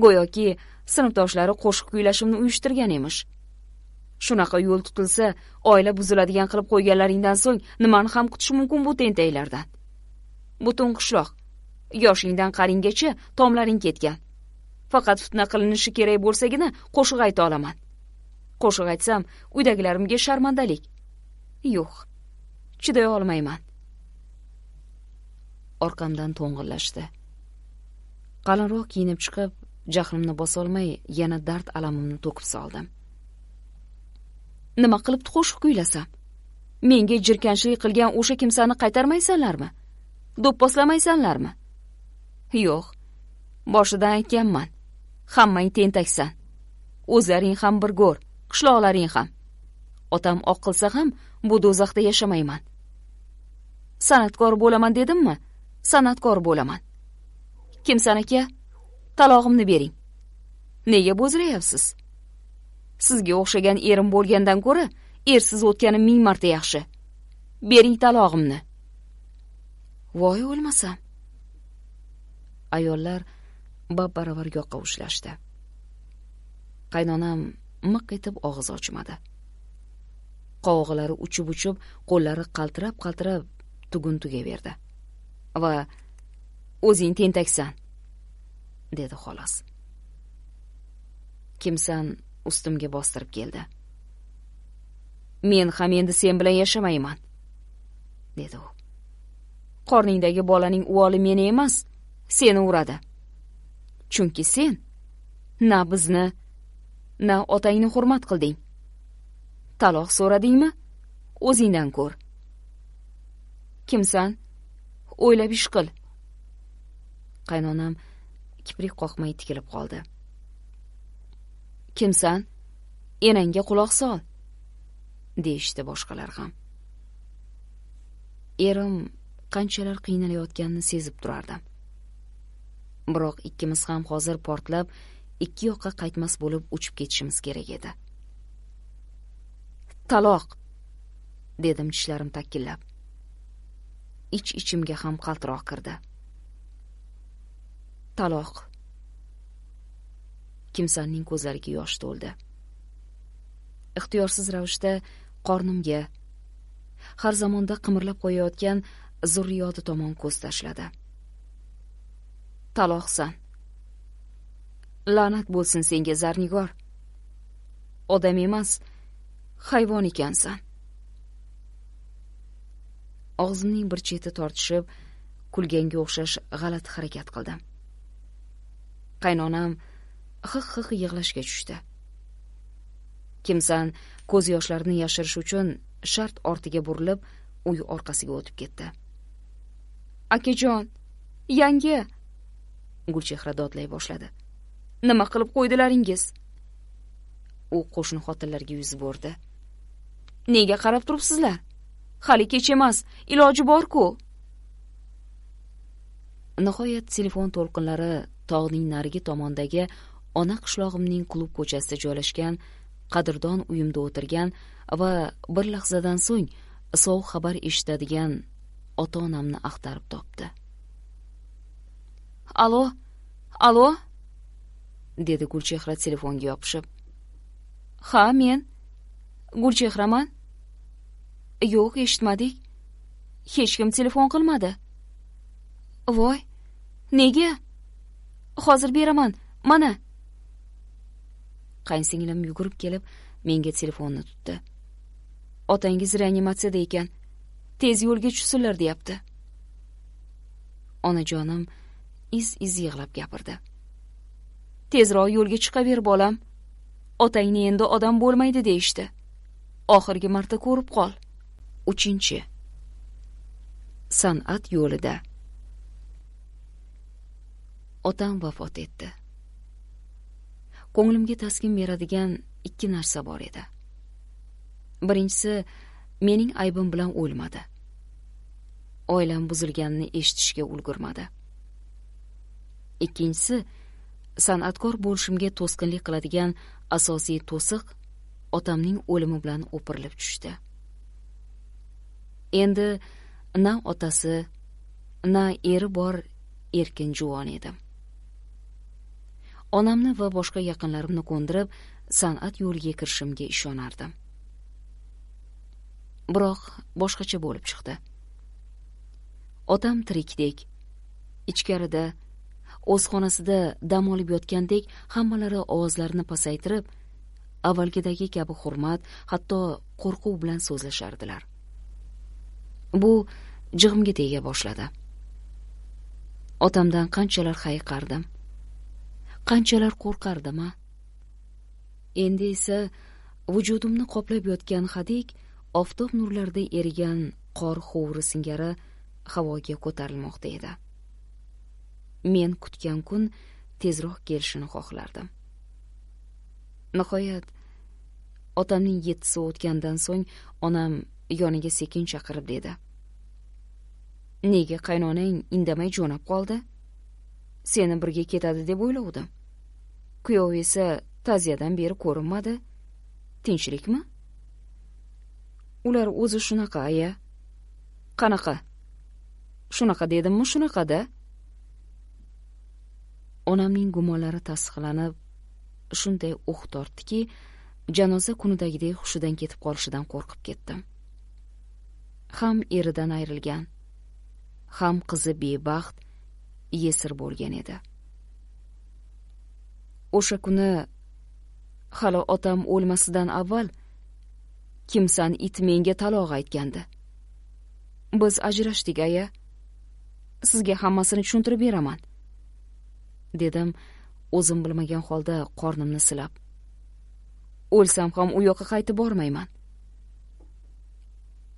go'yoki sinfdoshlari qo'shiq kuylashimni uyushtirgan emish shunaqa yo'l tutilsa oila buziladigan qilib qo'yganlaringdan so'ng nimani ham kutish mumkin bu tentaklardan butun qishloq yoshingdan qaringgacha tomlaring ketgan faqat fitna qilinishi kerak bo'lsagina qo'shiq ayta olaman qo'shiq aytsam uydagilarimga sharmandalik yo'q chiday olmayman orqamdan to'ng'illashdi qalinroq kiyinib chiqib jahlimni bosolmay yana dard alamimni to'kib soldim nima qilibdi qo'shiq kuylasam menga jirkanchlik qilgan o'sha kimsani qaytarmaysanlarmi do'pposlamaysanlarmi yo'q boshidan aytganman hammang tentaksan o'zlaring ham bir go'r qishloqlaring ham otam oq qilsa ham bu do'zaxda yashamayman san'atkor bo'laman dedimmi san'atkor bo'laman kimsan aka talog'imni bering nega bo'zrayapsiz sizga o'xshagan erim bo'lgandan ko'ra ersiz o'tganim ming marta yaxshi bering talog'imni voy o'lmasam ayollar bab baravar yoqqa ushlashdi qaynonam miq etib og'iz ochmadi qovog'ilari uchib uchib qo'llari qaltirab qaltirab tugun tugaverdi va o'zing tentaksan dedi xolos kimsan ustimga bostirib keldi men ham endi sen bilan yashamayman dedi u qorningdagi bolaning uvoli meni emas seni uradi chunki sen na bizni na otangni hurmat qilding taloq so'radingmi o'zingdan ko'r kimsan o'ylab ish qil qaynonam kiprik qoqmay tikilib qoldi kimsan enangga quloq sol deyishdi boshqalar ham erim qanchalar qiynalayotganini sezib turardim biroq ikkimiz ham hozir portlab ikki yoqqa qaytmas bo'lib uchib ketishimiz kerak edi taloq dedim tishlarim takillab ich ichimga ham qaltiroq kirdi taloq kimsanning ko'zlariga yosh to'ldi ixtiyorsiz ravishda qornimga har zamonda qimirlab qo'yayotgan zurriyoti tomon ko'z tashladi taloqsan la'nat bo'lsin senga zarnigor odam emas hayvon ekansan og'zimning bir cheti tortishib kulganga o'xshash g'alati harakat qildim qaynonam hiq hiq yig'lashga tushdi kimsan ko'z yoshlarini yashirish uchun shart ortiga burilib uy orqasiga o'tib ketdi akajon yangi gulchehra dodlay boshladi nima qilib qo'ydilaringiz u qo'shni xotinlarga yuz bordi. nega qarab turibsizlar hali kech emas iloji bor-ku. nihoyat telefon to'lqinlari tog'ning narigi tomondagi ona qishlog'imning klub ko'chasida joylashgan qadrdon uyimda o'tirgan va bir lahzadan so'ng sovuq xabar eshitadigan ota onamni axtarib topdi alo alo dedi gulchehra telefonga yopishib ha men gulchehraman yo'q eshitmadik hech kim telefon qilmadi voy nega hozir beraman mana qaynsinglim yugurib kelib menga telefonni tutdi otangiz reanimatsiyada ekan tez yo'lga tushsinlar deyapti onajonim iz iz yig'lab gapirdi tezroq yo'lga chiqaver bolam otangni endi odam bo'lmaydi deyishdi oxirgi marta ko'rib qol uchinchi san'at yo'lida otam vafot etdi ko'nglimga taskin beradigan ikki narsa bor edi birinchisi mening aybim bilan o'lmadi oilam buzilganini eshitishga ulgurmadi ikkinchisi san'atkor bo'lishimga to'sqinlik qiladigan asosiy to'siq otamning o'limi bilan o'pirilib tushdi endi na otasi na eri bor erkin juvon edim onamni va boshqa yaqinlarimni ko'ndirib san'at yo'liga kirishimga ishonardim biroq boshqacha bo'lib chiqdi otam tirikdek ichkarida o'z xonasida dam olib yotgandek hammalari ovozlarini pasaytirib avvalgidagi kabi hurmat hatto qo'rquv bilan so'zlashardilar bu jig'imga tega boshladi otamdan qanchalar hayiqardim qanchalar qo'rqardim a endi esa vujudimni qoplab yotgan hadik oftob nurlarida erigan qor hovuri singari havoga ko'tarilmoqda edi men kutgan kun tezroq kelishini xohlardim nihoyat otamning yettisi o'tgandan so'ng onam yoniga sekin chaqirib dedi nega qaynonang indamay jo'nab qoldi seni birga ketadi deb o'ylovdim kuyovi esa taziyadan beri ko'rinmadi tinchlikmi ular o'zi shunaqa aya qanaqa shunaqa dedimmi shunaqada onamning gumonlari tasdiqlanib shunday o'q tortdiki janoza kunidagidek hushidan ketib qolishidan qo'rqib ketdim ham eridan ayrilgan ham qizi bebaxt yesir bo'lgan edi o'sha kuni hali otam o'lmasidan avval kimsan it menga taloq aytgandi biz ajrashdik aya sizga hammasini tushuntirib beraman dedim o'zim bilmagan holda qornimni silab o'lsam ham u yoqqa qaytib bormayman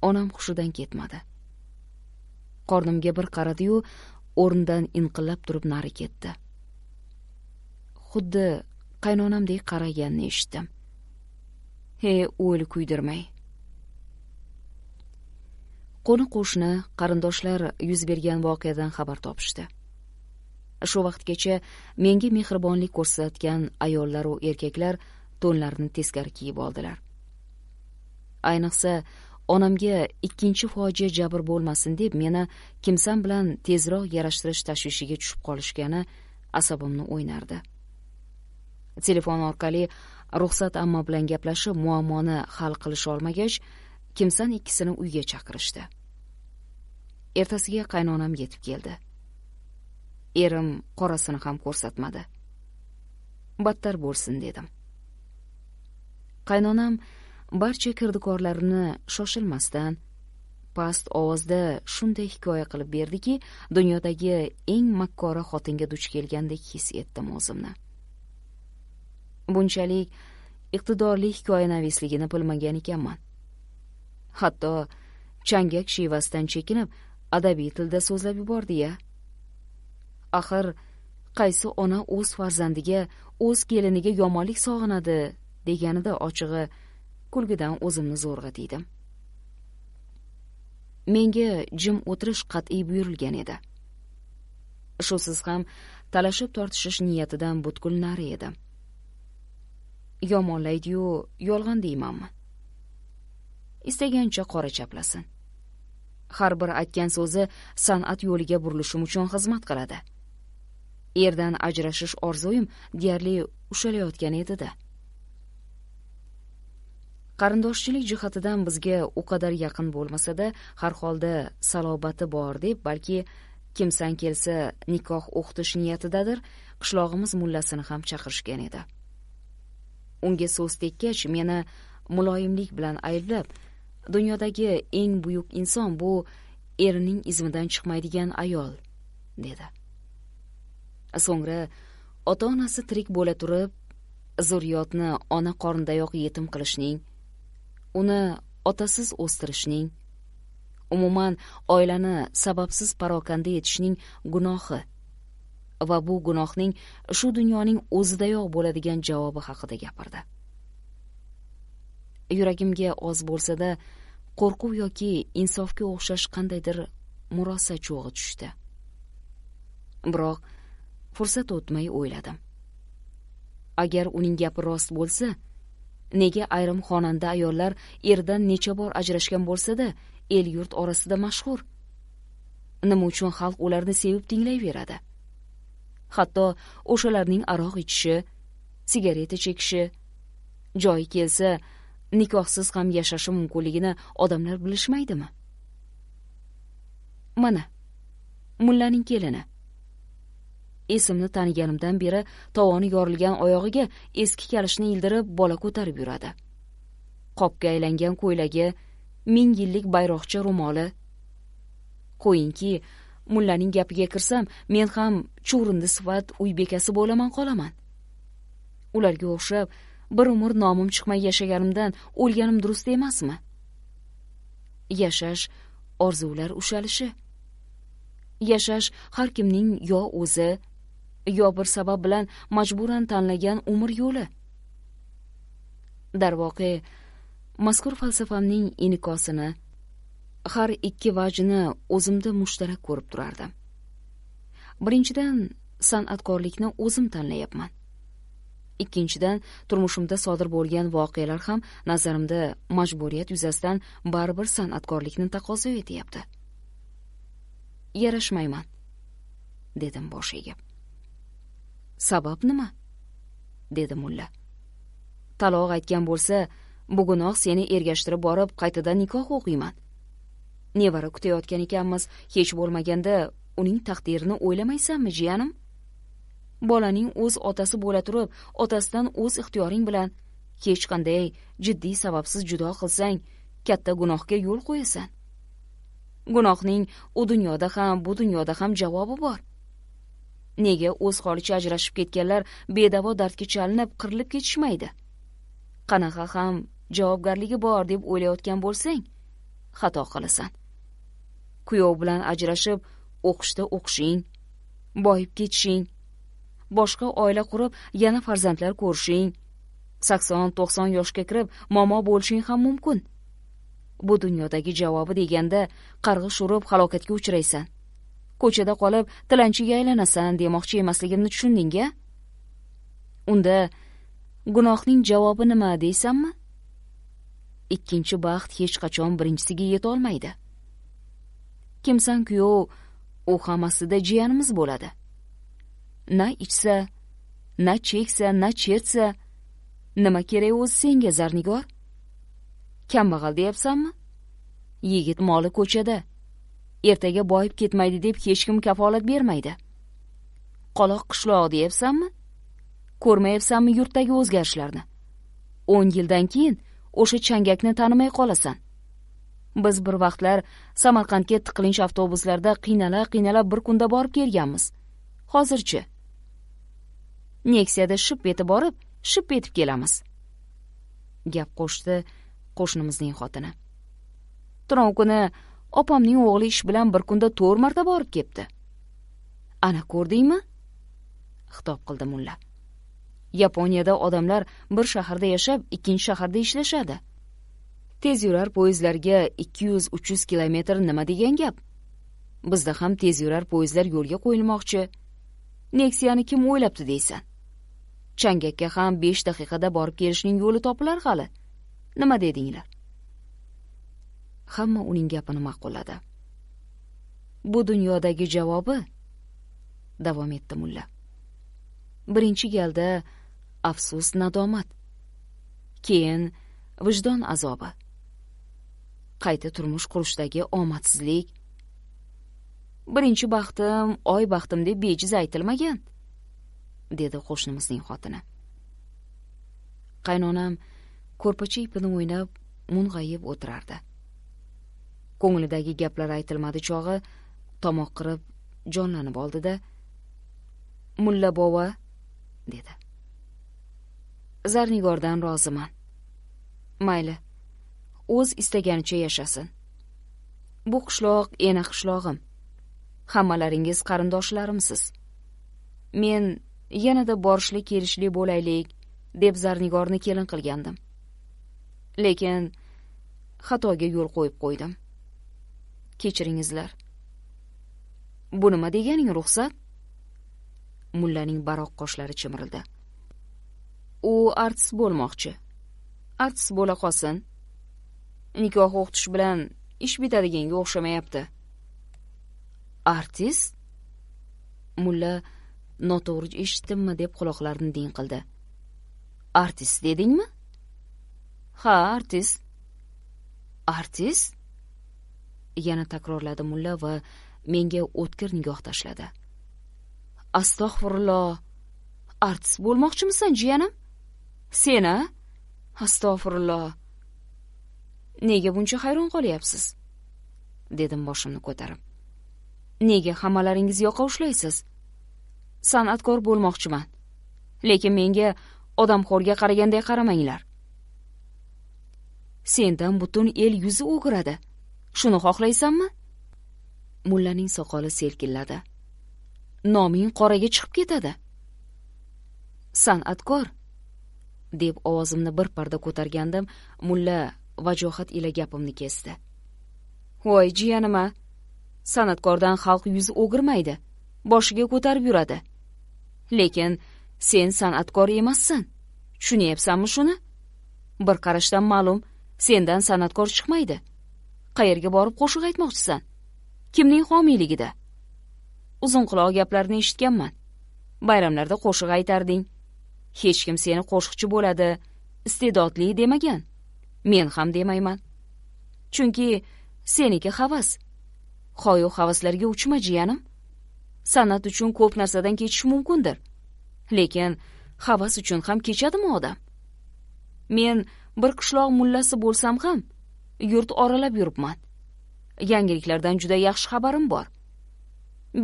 onam hushidan ketmadi qornimga bir qaradi yu o'rnidan inqillab turib nari ketdi xuddi qaynonamdek qaraganini eshitdim he o'l kuydirmay qo'ni qo'shni qarindoshlar yuz bergan voqeadan xabar topishdi shu vaqtgacha menga mehribonlik ko'rsatgan ayollaru erkaklar to'nlarini teskari kiyib oldilar ayniqsa onamga ikkinchi fojia jabr bo'lmasin deb meni kimsam bilan tezroq yarashtirish tashvishiga tushib qolishgani asabimni o'ynardi telefon orqali ruxsat amma bilan gaplashib muammoni hal qilish olmagach kimsan ikkisini uyga chaqirishdi ertasiga qaynonam yetib keldi erim qorasini ham ko'rsatmadi battar bo'lsin dedim qaynonam barcha kirdikorlarini shoshilmasdan past ovozda shunday hikoya qilib berdiki dunyodagi eng makkora xotinga duch kelgandek his etdim o'zimni bunchalik iqtidorli hikoyanavisligini bilmagan ekanman hatto changak shevasidan chekinib adabiy tilda so'zlab yubordi ya axir qaysi ona o'z farzandiga o'z keliniga yomonlik sog'inadi deganida ochig'i kulgidan o'zimni zo'rg'a tiydim menga jim o'tirish qat'iy buyurilgan edi shusiz ham talashib tortishish niyatidan butkul nari edim yomonlaydi yu yolg'on deymanmi istagancha qora chaplasin har bir aytgan so'zi san'at yo'liga burilishim uchun xizmat qiladi erdan ajrashish orzuim deyarli ushalayotgan edida qarindoshchilik jihatidan bizga u qadar yaqin bo'lmasada har holda salobati bor deb balki kimsan kelsa nikoh o'qitish niyatidadir qishlog'imiz mullasini ham chaqirishgan edi unga so'z tekkach meni muloyimlik bilan ayblab dunyodagi eng buyuk inson bu erining izmidan chiqmaydigan ayol dedi so'ngra ota onasi tirik bo'la turib zurriyotni ona qornidayoq yetim qilishning uni otasiz o'stirishning umuman oilani sababsiz parokanda etishning gunohi va bu gunohning shu dunyoning o'zidayoq bo'ladigan javobi haqida gapirdi yuragimga oz bo'lsa da qo'rquv yoki insofga o'xshash qandaydir murosa cho'g'i tushdi biroq fursat o'tmay o'yladim agar uning gapi rost bo'lsa nega ayrim xonanda ayollar erdan necha bor ajrashgan bo'lsa-da, el yurt orasida mashhur nima uchun xalq ularni sevib tinglayveradi hatto o'shalarning aroq ichishi sigareta chekishi joyi kelsa nikohsiz ham yashashi mumkinligini odamlar bilishmaydimi mana mullaning kelini esimni taniganimdan beri tovoni yorilgan oyog'iga eski kalishni ildirib bola ko'tarib yuradi qopga aylangan ko'ylagi ming yillik bayroqcha ro'moli qo'yinki mullaning gapiga kirsam men ham chuvrindi sifat uy bekasi bo'laman qolaman ularga o'xshab bir umr nomim chiqmay yashaganimdan o'lganim durust emasmi yashash orzular ushalishi yashash har kimning yo o'zi yo bir sabab bilan majburan tanlagan umr yo'li darvoqe mazkur falsafamning inikosini har ikki vajini o'zimda mushtarak ko'rib turardim birinchidan san'atkorlikni o'zim tanlayapman ikkinchidan turmushimda sodir bo'lgan voqealar ham nazarimda majburiyat yuzasidan baribir san'atkorlikni taqozo etyapti yarashmayman dedim bosh egib sabab nima dedi mulla taloq aytgan bo'lsa bugunoq seni ergashtirib borib qaytadan nikoh o'qiyman nevara kutayotgan ekanmiz hech bo'lmaganda uning taqdirini o'ylamaysanmi jiyanim bolaning o'z otasi bo'la turib otasidan o'z ixtiyoring bilan hech qanday jiddiy sababsiz judo qilsang katta gunohga yo'l qo'yasan gunohning u dunyoda ham bu dunyoda ham javobi bor nega o'z holicha ajrashib ketganlar bedavo dardga chalinib qirilib ketishmaydi qanaqa ham javobgarligi bor deb o'ylayotgan bo'lsang xato qilasan kuyov bilan ajrashib o'qishda o'qishing boyib ketishing boshqa oila qurib yana farzandlar ko'rishing sakson to'qson yoshga kirib momo bo'lishing ham mumkin bu dunyodagi javobi deganda qarg'ish urib halokatga uchraysan ko'chada qolib tilanchiga aylanasan demoqchi emasligimni tushunding a unda gunohning javobi nima deysanmi ikkinchi baxt hech qachon birinchisiga yetolmaydi kimsan kuyov u hammasida jiyanimiz bo'ladi na ichsa na cheksa na chertsa nima kerak o'zi senga zarnigor kambag'al deyapsanmi yigit moli ko'chada ertaga boyib ketmaydi deb hech kim kafolat bermaydi qoloq qishloq deyapsanmi ko'rmayapsanmi yurtdagi o'zgarishlarni o'n yildan keyin o'sha changakni tanimay qolasan biz bir vaqtlar samarqandga tiqilinch avtobuslarda qiynala qiynala bir kunda borib kelganmiz hozirchi neksiyada ship etib borib ship etib kelamiz gap qo'shdi qo'shnimizning xotini tunov kuni opamning o'g'li ish bilan bir kunda to'rt marta borib kepti ana ko'rdingmi xitob qildi mulla yaponiyada odamlar bir shaharda yashab ikkinchi shaharda ishlashadi tezyurar poyezdlarga ikki yuz uch yuz kilometr nima degan gap bizda ham tezyurar poyezdlar yo'lga qo'yilmoqchi neksiani kim o'ylabdi deysan changakka ham besh daqiqada borib kelishning yo'li topilar hali nima dedinglar hamma uning gapini ma'qulladi bu dunyodagi javobi davom etdi mulla birinchi galda afsus nadomat keyin vijdon azobi qayta turmush qurishdagi omadsizlik birinchi baxtim oy baxtim deb bejiz aytilmagan dedi qo'shnimizning xotini qaynonam ko'rpacha ipini o'ynab mung'ayib o'tirardi ko'nglidagi gaplar aytilmadi chog'i tomoq qirib jonlanib oldida mulla bova dedi zarnigordan roziman mayli o'z istaganicha yashasin bu qishloq ena qishlog'im hammalaringiz qarindoshlarimsiz men yanada borishli kelishli bo'laylik deb zarnigorni kelin qilgandim lekin xatoga yo'l qo'yib qo'ydim kechiringizlar bu nima deganing ruxsat mullaning baroq qoshlari chimirildi u artist bo'lmoqchi artist bo'la qolsin nikoh o'qitish bilan ish bitadiganga o'xshamayapti artist mulla noto'g'ri eshitdimmi deb quloqlarini ding qildi artist dedingmi ha artist artist yana takrorladi mulla va menga o'tkir nigoh tashladi astag'firullo artist bo'lmoqchimisan jiyanim sen a astag'firulloh nega buncha hayron qolyapsiz dedim boshimni ko'tarib nega hammalaringiz yoqa ushlaysiz san'atkor bo'lmoqchiman lekin menga odamxo'rga qaraganday qaramanglar sendan butun el yuzi o'giradi shuni xohlaysanmi mullaning soqoli selkilladi noming qoraga chiqib ketadi san'atkor deb ovozimni bir parda ko'targandim mulla vajohat ila gapimni kesdi voy jiyanim san'atkordan xalq yuzi o'girmaydi boshiga ko'tarib yuradi lekin sen san'atkor emassan tushunyapsanmi shuni bir qarashdan ma'lum sendan san'atkor chiqmaydi qayerga borib qo'shiq aytmoqchisan kimning homiyligida Uzun quloq gaplarni eshitganman bayramlarda qo'shiq aytarding hech kim seni qo'shiqchi bo'ladi iste'dodli demagan men ham demayman chunki seniki havas hoyu havaslarga uchma jiyanim san'at uchun ko'p narsadan kechish mumkindir lekin havas uchun ham kechadimi odam men bir qishloq mullasi bo'lsam ham yurt oralab yuribman yangiliklardan juda yaxshi xabarim bor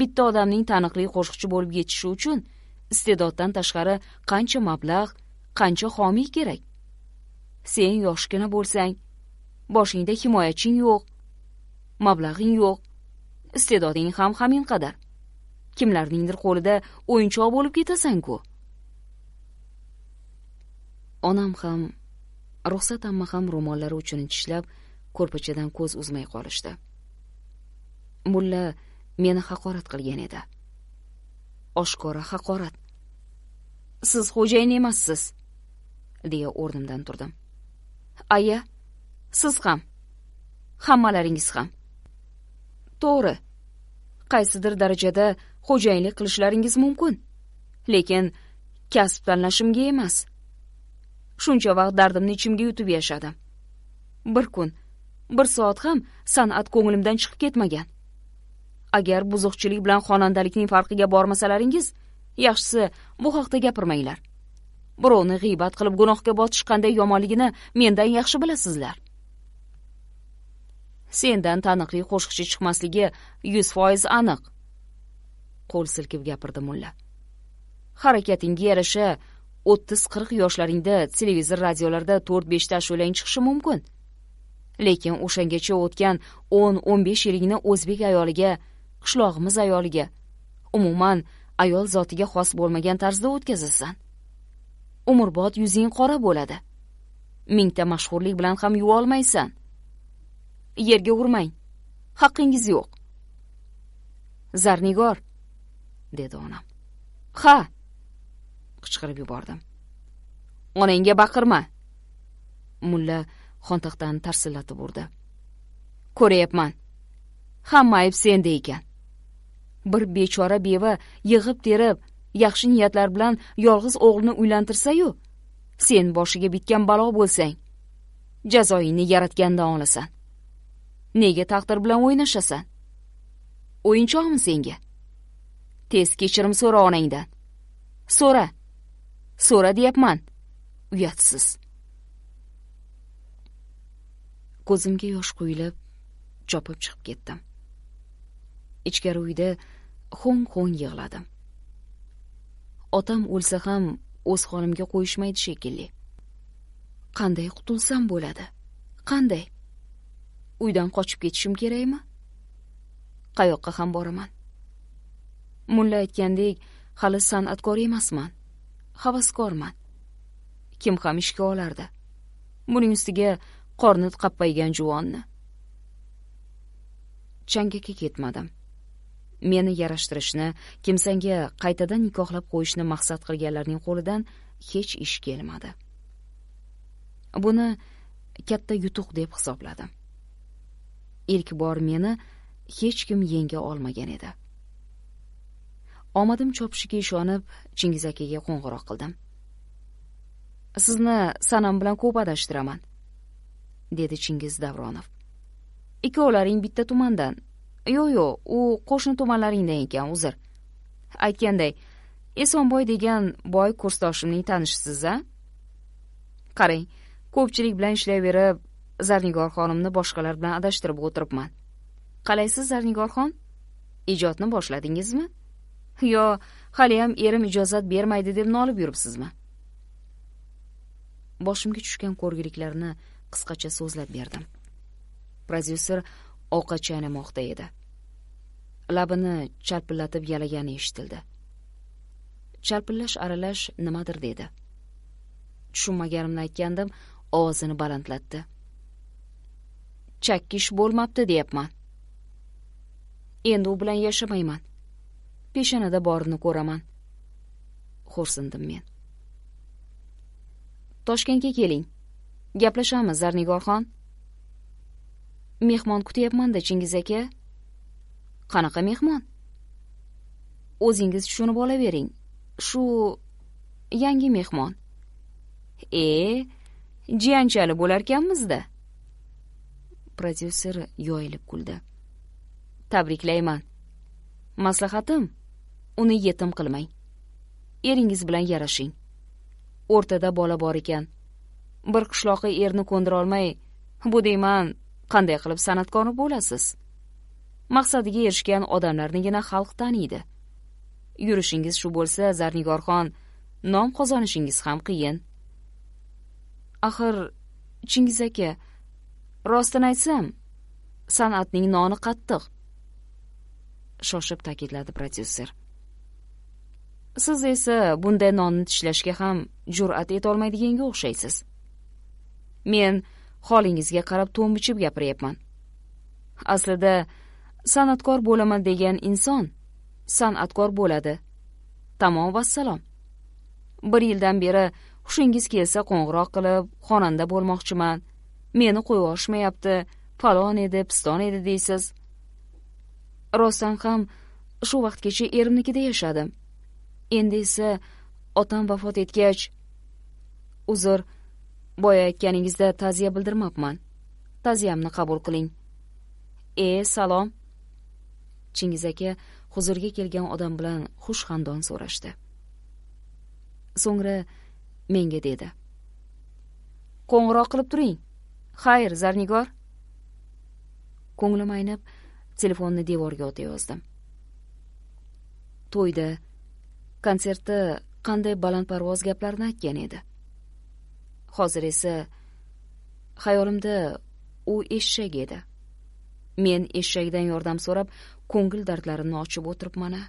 bitta odamning taniqli qo'shiqchi bo'lib yetishi uchun iste'doddan tashqari qancha mablag' qancha homiy kerak sen yoshgina bo'lsang boshingda himoyaching yo'q mablag'ing yo'q iste'doding ham hamin qadar kimlarningdir qo'lida o'yinchoq bo'lib ketasan ku onam ham ruxsat amma ham ro'mollari uchini tishlab ko'rpachadan ko'z uzmay qolishdi mulla meni haqorat qilgan edi oshkora haqorat siz xo'jayin emassiz deya o'rnimdan turdim aya siz ham hammalaringiz ham to'g'ri qaysidir darajada xo'jayinlik qilishlaringiz mumkin lekin kasb tanlashimga emas shuncha vaqt dardimni ichimga yutib yashadim bir kun bir soat ham san'at ko'nglimdan chiqib ketmagan agar buzuqchilik bilan xonandalikning farqiga bormasalaringiz yaxshisi bu haqda gapirmanglar birovni g'iybat qilib gunohga botish qanday yomonligini mendan yaxshi bilasizlar sendan taniqli qo'shiqchi chiqmasligi yuz foiz aniq qo'l silkib gapirdi mulla harakatingga yarasha o'ttiz qirq yoshlaringda televizor radiolarda to'rt beshta ashulang chiqishi mumkin lekin o'shangacha o'tgan o'n o'n besh yilingni o'zbek ayoliga qishlog'imiz ayoliga umuman ayol zotiga xos bo'lmagan tarzda o'tkazasan umrbod yuzing qora bo'ladi mingta mashhurlik bilan ham yuva olmaysan yerga urmang haqqingiz yo'q zarnigor dedi onam ha qichqirib yubordim onangga baqirma mulla xontaxtani tarsillatib urdi ko'ryapman hamma ayb senda ekan bir bechora beva yig'ib terib yaxshi niyatlar bilan yolg'iz o'g'lini uylantirsa yu sen boshiga bitgan balo bo'lsang jazoingni yaratgandan olasan nega taqdir bilan o'ynashasan o'yinchoqmi senga tez kechirim so'ra onangdan so'ra so'ra deyapman uyatsiz ko'zimga yosh quyilib chopib chiqib ketdim ichkari uyda ho'ng ho'ng yig'ladim otam o'lsa ham o'z holimga qo'yishmaydi shekilli qanday qutulsam bo'ladi qanday uydan qochib ketishim kerakmi qayoqqa ham boraman mulla aytgandek hali san'atkor emasman havaskorman kim ham ishga olardi buning ustiga qorni qappaygan juvonni changaka ketmadim meni yarashtirishni kimsanga qaytadan nikohlab qo'yishni maqsad qilganlarning qo'lidan hech ish kelmadi buni katta yutuq deb hisobladim ilk bor meni hech kim yenga olmagan edi omadim chopishiga ishonib chingiz akaga qo'ng'iroq qildim sizni sanam bilan ko'p adashtiraman dedi chingiz davronov ikkovlaring bitta tumandan yo'q yo'q u qo'shni tumanlaringdan ekan uzr aytganday esonboy degan boy kursdoshimning tanishisiz a qarang ko'pchilik bilan ishlayverib zarnigor xonimni boshqalar bilan adashtirib o'tiribman qalaysiz zarnigorxon ijodni boshladingizmi yo haliyam erim ijozat bermaydi deb nolib yuribsizmi boshimga tushgan ko'rgiliklarni qisqacha so'zlab berdim prodyuser ovqat chaynamoqda edi labini chalpillatib yalagani eshitildi chalpillash aralash nimadir dedi tushunmaganimni aytgandim ovozini balandlatdi chakkish bo'lmabdi deyapman endi u bilan yashamayman peshanada borini ko'raman xo'rsindim men toshkentga keling gaplashamiz zarnigorxon mehmon kutyapman da chingiz aka qanaqa mehmon o'zingiz tushunib olavering shu yangi mehmon e jiyanchali bo'larkanmizda prodyuser yoyilib kuldi tabriklayman maslahatim uni yetim qilmang eringiz bilan yarashing o'rtada bola bor ekan bir qishloqqa erni ko'ndira olmay bu deyman qanday qilib san'atkori bo'lasiz maqsadiga erishgan odamlarnigina xalq taniydi yurishingiz shu bo'lsa zarnigorxon nom qozonishingiz ham qiyin axir chingiz aka rostini aytsam san'atning noni qattiq shoshib ta'kidladi prodyuser siz esa bunday nonni tishlashga ham jur'at etolmaydiganga o'xshaysiz men holingizga qarab to'n bichib gapiryapman aslida san'atkor bo'laman degan inson san'atkor bo'ladi tamom vassalom bir yildan beri hushingiz kelsa qo'ng'iroq qilib xonanda bo'lmoqchiman meni qo'yibyuborishmayapti falon edi piston edi deysiz rostdan ham shu vaqtgacha erimnikida yashadim endi esa otam vafot etgach uzr boya aytganingizda ta'ziya bildirmabman ta'ziyamni qabul qiling e salom chingiz aka huzurga kelgan odam bilan xush xandon so'rashdi so'ngra menga dedi qo'ng'iroq qilib turing xayr zarnigor ko'nglim aynib telefonni devorga otayozdim to'yda konsertda qanday balandparvoz gaplarni aytgan edi hozir esa xayolimda u eshak edi men eshakdan yordam so'rab ko'ngil dardlarimni ochib o'tiribman a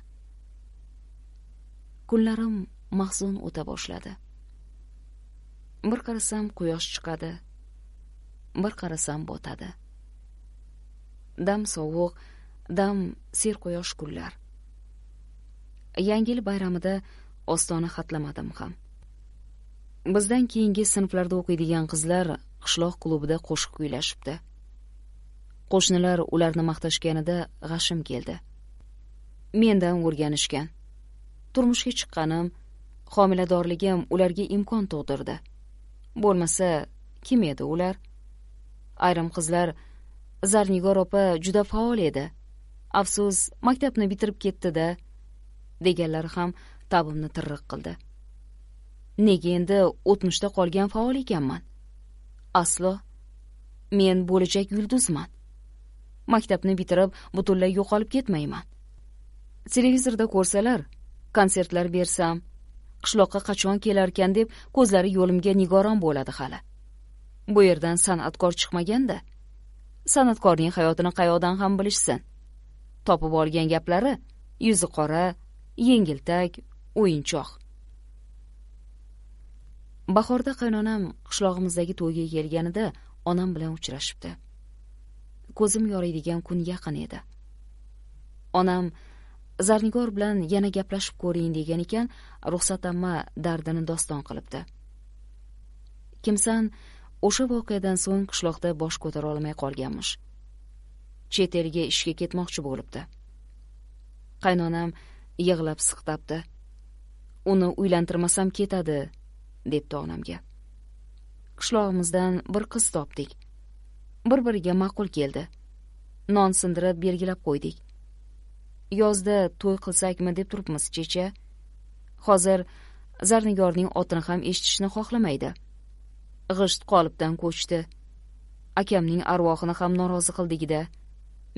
kunlarim mahzun o'ta boshladi bir qarasam quyosh chiqadi bir qarasam botadi dam sovuq dam serquyosh kunlar yangi yil bayramida ostona xatlamadim ham bizdan keyingi sinflarda o'qiydigan qizlar qishloq klubida qo'shiq kuylashibdi qo'shnilar ularni maqtashganida g'ashim keldi mendan o'rganishgan turmushga chiqqanim homiladorligim ularga imkon tug'dirdi bo'lmasa kim edi ular ayrim qizlar zarnigor opa juda faol edi afsus maktabni bitirib ketdi da deganlari ham tabimni tirriq qildi nega endi o'tmishda qolgan faol ekanman aslo men bo'lajak yulduzman maktabni bitirib butunlay yo'qolib ketmayman televizorda ko'rsalar konsertlar bersam qishloqqa qachon kelarkan deb ko'zlari yo'limga nigoron bo'ladi hali bu yerdan san'atkor chiqmaganda san'atkorning hayotini qayoqdan ham bilishsin topib olgan gaplari yuzi qora yengiltak o'yinchoq bahorda qaynonam qishlog'imizdagi to'yga kelganida onam bilan uchrashibdi ko'zim yoriydigan kun yaqin edi onam zarnigor bilan yana gaplashib ko'ring degan ekan ruxsatnoma dardini doston qilibdi kimsan o'sha voqeadan so'ng qishloqda bosh ko'tara olmay qolganmish chet elga ishga ketmoqchi bo'libdi qaynonam yig'lab siqtabdi uni uylantirmasam ketadi debdi onamga qishlog'imizdan bir qiz topdik bir biriga ma'qul keldi non sindirib belgilab qo'ydik yozda to'y qilsakmi deb turibmiz checha hozir zarnigorning otini ham eshitishni xohlamaydi g'isht qolibdan ko'chdi akamning arvohini ham norozi qildigida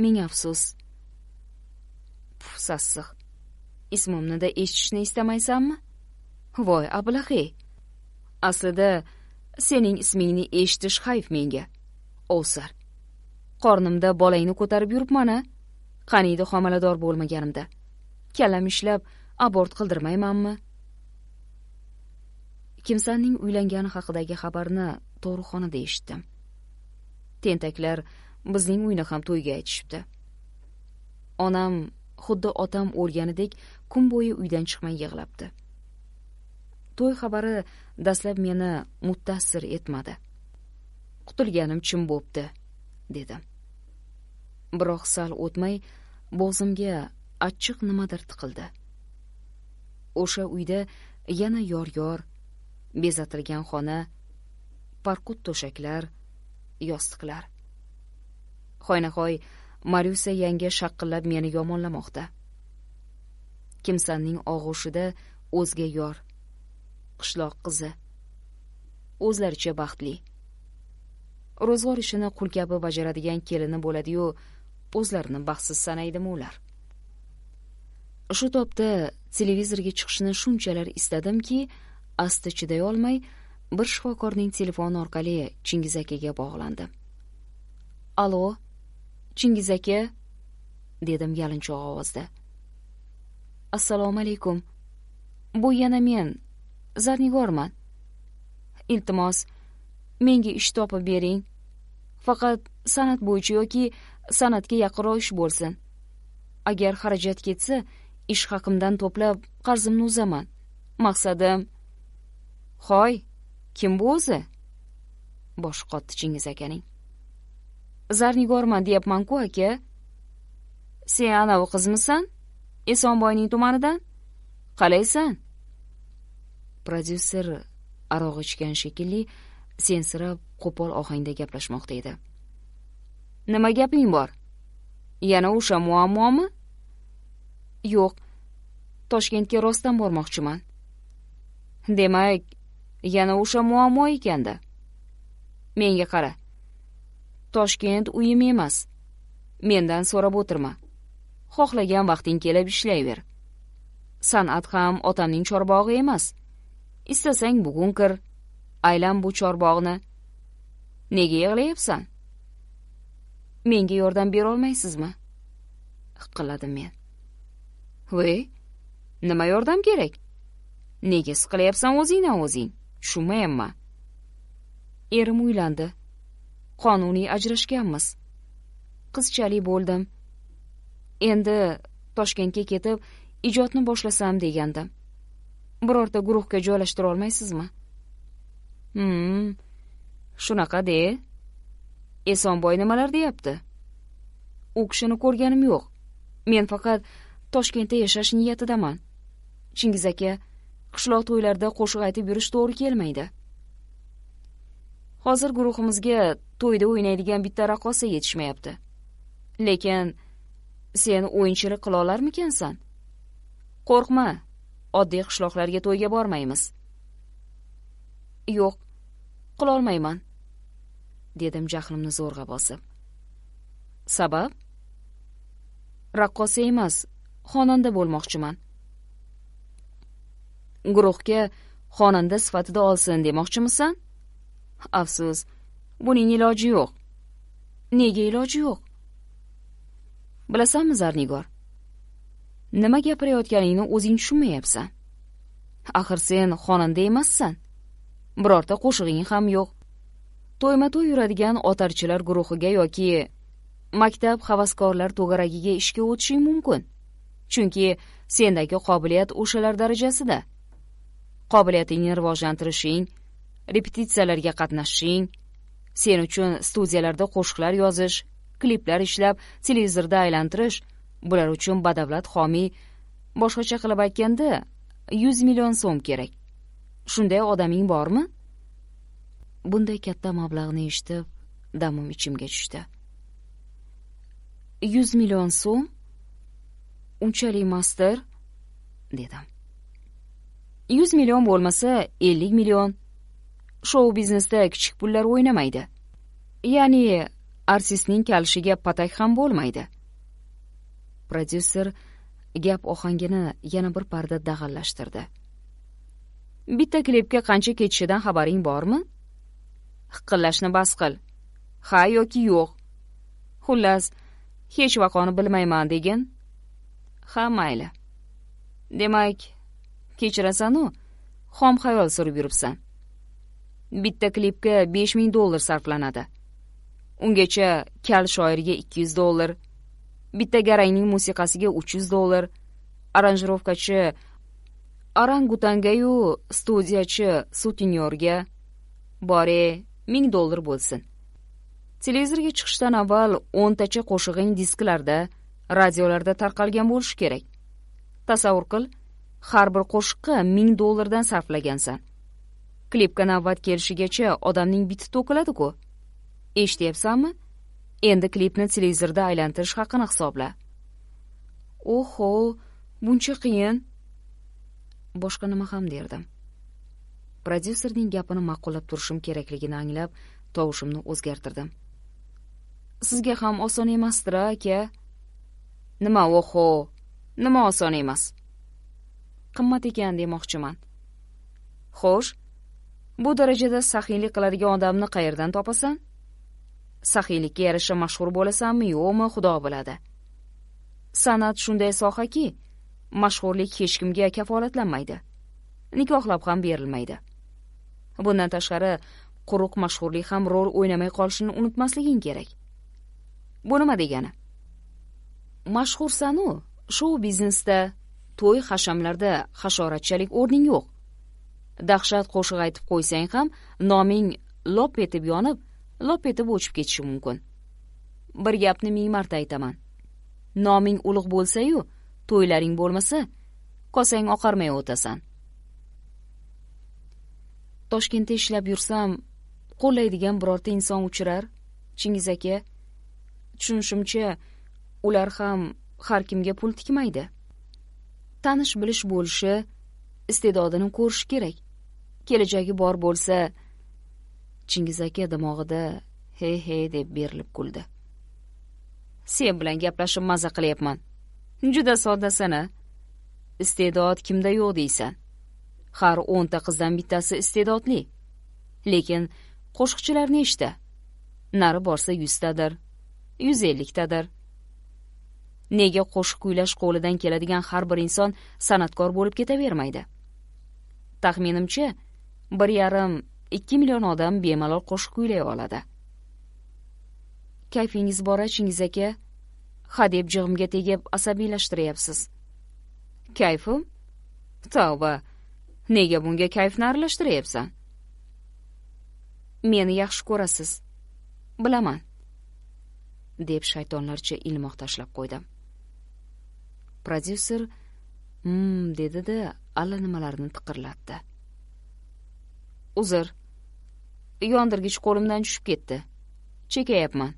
ming afsus puf sassiq ismimni da eshitishni istamaysanmi voy ablahiy aslida sening ismingni eshitish hayf menga ovsar qornimda bolangni ko'tarib yuribman a qaniydi homilador bo'lmaganimda kallam ishlab abort qildirmaymanmi kimsanning uylangani haqidagi xabarni tug'ruqxonada eshitdim tentaklar bizning uyni ham to'yga aytishibdi onam xuddi otam o'lganidek kun bo'yi uydan chiqmay yig'labdi to'y xabari dastlab meni muttassir etmadi qutulganim chin bo'pti dedim biroq sal o'tmay bo'g'zimga achchiq nimadir tiqildi o'sha uyda yana yor yor bezatilgan xona parqut to'shaklar yostiqlar hoynahoy maryusa yangi shaqqillab meni yomonlamoqda kimsanning og'ushida o'zga yor qishloq qizi o'zlaricha baxtli ro'zg'or ishini qul kabi bajaradigan kelini bo'ladiyu o'zlarini baxtsiz sanaydimi ular shu topda televizorga chiqishni shunchalar istadimki asti chiday olmay bir shifokorning telefoni orqali chingiz akaga bog'landim alo chingiz aka dedim yalinchoq ovozda assalomu alaykum bu yana men zarnigorman iltimos menga ish topib bering faqat san'at bo'yicha yoki san'atga yaqinroq ish bo'lsin agar xarajat ketsa ish haqimdan to'plab qarzimni uzaman maqsadim hoy kim bu o'zi bosh qotdi chingiz akaning zarnigorman deyapmanku aka sen anavi qizmisan esonboyning tumanidan qalaysan prodyuser aroq ichgan shekilli sensirab qo'pol ohangda gaplashmoqda edi nima gaping bor yana o'sha muammomi yo'q toshkentga rostdan bormoqchiman demak yana o'sha muammo ekanda menga qara toshkent uyim emas mendan so'rab o'tirma xohlagan vaqting kelib ishlayver san'at ham otamning chorbog'i emas istasang bugun kir aylan bu chorbog'ni nega yig'layapsan menga yordam berolmaysizmi hiqilladim men voy nima yordam kerak nega siqilyapsan o'zingdan o'zing tushunmayapman erim uylandi qonuniy ajrashganmiz qizchali bo'ldim endi toshkentga ketib ijodni boshlasam degandim birorta guruhga joylashtira olmaysizmi hmm shunaqa de esonboy nimalar deyapti u kishini ko'rganim yo'q men faqat toshkentda yashash niyatidaman chingiz aka qishloq to'ylarida qo'shiq aytib yurish to'g'ri kelmaydi hozir guruhimizga to'yda o'ynaydigan bitta raqqosa yetishmayapti lekin sen o'yinchilik olarmikansan? qo'rqma oddiy qishloqlarga to'yga bormaymiz yo'q qilolmayman dedim jahlimni zo'rg'a bosib sabab raqqosa emas xonanda bo'lmoqchiman guruhga xonanda sifatida olsin demoqchimisan afsus buning iloji yo'q nega iloji yo'q bilasanmi zarnigor nima gapirayotganingni o'zing tushunmayapsan axir sen xonanda emassan birorta qo'shig'ing ham yo'q to'yma to'y yuradigan otarchilar guruhiga yoki maktab havaskorlar to'garagiga ishga o'tishing mumkin chunki sendagi qobiliyat o'shalar darajasida qobiliyatingni rivojlantirishing repetitsiyalarga qatnashishing sen uchun studiyalarda qo'shiqlar yozish kliplar ishlab televizorda aylantirish bular uchun badavlat homiy boshqacha qilib aytganda yuz million so'm kerak shunday odaming bormi bunday katta mablag'ni eshitib damim ichimga tushdi yuz million so'm unchalik emasdir dedim yuz million bo'lmasa ellik million shou biznesda kichik pullar o'ynamaydi ya'ni artistning kalishiga patak ham bo'lmaydi prodyuser gap ohangini yana bir parda dag'allashtirdi bitta klipga qancha ketishidan xabaring bormi hiqillashni bas qil ha yoki yo'q xullas hech vaqoni bilmayman degin ha mayli demak kechirasanu xom xayol surib yuribsan bitta klipga besh ming dollar sarflanadi ungacha kal shoirga ikki yuz dollar bitta garangning musiqasiga uch yuz dollar aranjirovkachi arangutangayu studiyachi sutinyorga bore ming dollar bo'lsin televizorga chiqishdan avval o'ntacha qo'shig'ing disklarda radiolarda tarqalgan bo'lishi kerak tasavvur qil har bir qo'shiqqa ming dollardan sarflagansan klipka navbat kelishigacha odamning biti to'kiladi-ku eshityapsanmi endi klipni televizorda aylantirish haqini hisobla oho buncha qiyin boshqa nima ham derdim prodyuserning gapini ma'qullab turishim kerakligini anglab tovushimni o'zgartirdim sizga ham oson emasdir aka nima oho nima oson emas qimmat ekan demoqchiman xo'sh bu darajada saxiylik qiladigan odamni qayerdan topasan saxiylikka yarasha mashhur bo'lasanmi yo'qmi xudo biladi san'at shunday sohaki mashhurlik hech kimga kafolatlanmaydi nikohlab ham berilmaydi bundan tashqari quruq mashhurlik ham rol o'ynamay qolishini unutmasliging kerak bu nima degani mashhursanu shou biznesda to'y hashamlarda hashoratchalik o'rning yo'q dahshat qo'shiq aytib qo'ysang ham noming lop etib yonib lop etib o'chib ketishi mumkin bir gapni ming marta aytaman noming ulug' bo'lsa-yu, to'ylaring bo'lmasa, kosang oqarmay o'tasan. Toshkentda ishlab yursam, qo'llaydigan birorta inson uchrar, Chingiz aka. Tushunishimcha, ular ham har kimga pul tikmaydi. Tanish bilish bo'lishi, iste'dodini ko'rish kerak. Kelajagi bor bo'lsa, chingiz aka dimog'ida he he deb berilib kuldi sen bilan gaplashib maza qilyapman juda soddasan a iste'dod kimda yo'q deysan har o'nta qizdan bittasi iste'dodli lekin qo'shiqchilar nechta nari borsa yuztadir yuz elliktadir nega qo'shiq kuylash qo'lidan keladigan har bir inson san'atkor bo'lib ketavermaydi taxminimcha bir yarim 2 million odam bemalol qo'shiq kuylay oladi kayfingiz bora achingiz aka hadeb jig'imga tegib asabiylashtiryapsiz kayfim tavba nega bunga kayfni aralashtiryapsan meni yaxshi ko'rasiz bilaman deb shaytonlarcha ilmoq tashlab qo'ydim prodyuser mm dedi da allanimalarni tiqirlatdi uzr yondirgich qo'limdan tushib ketdi chekayapman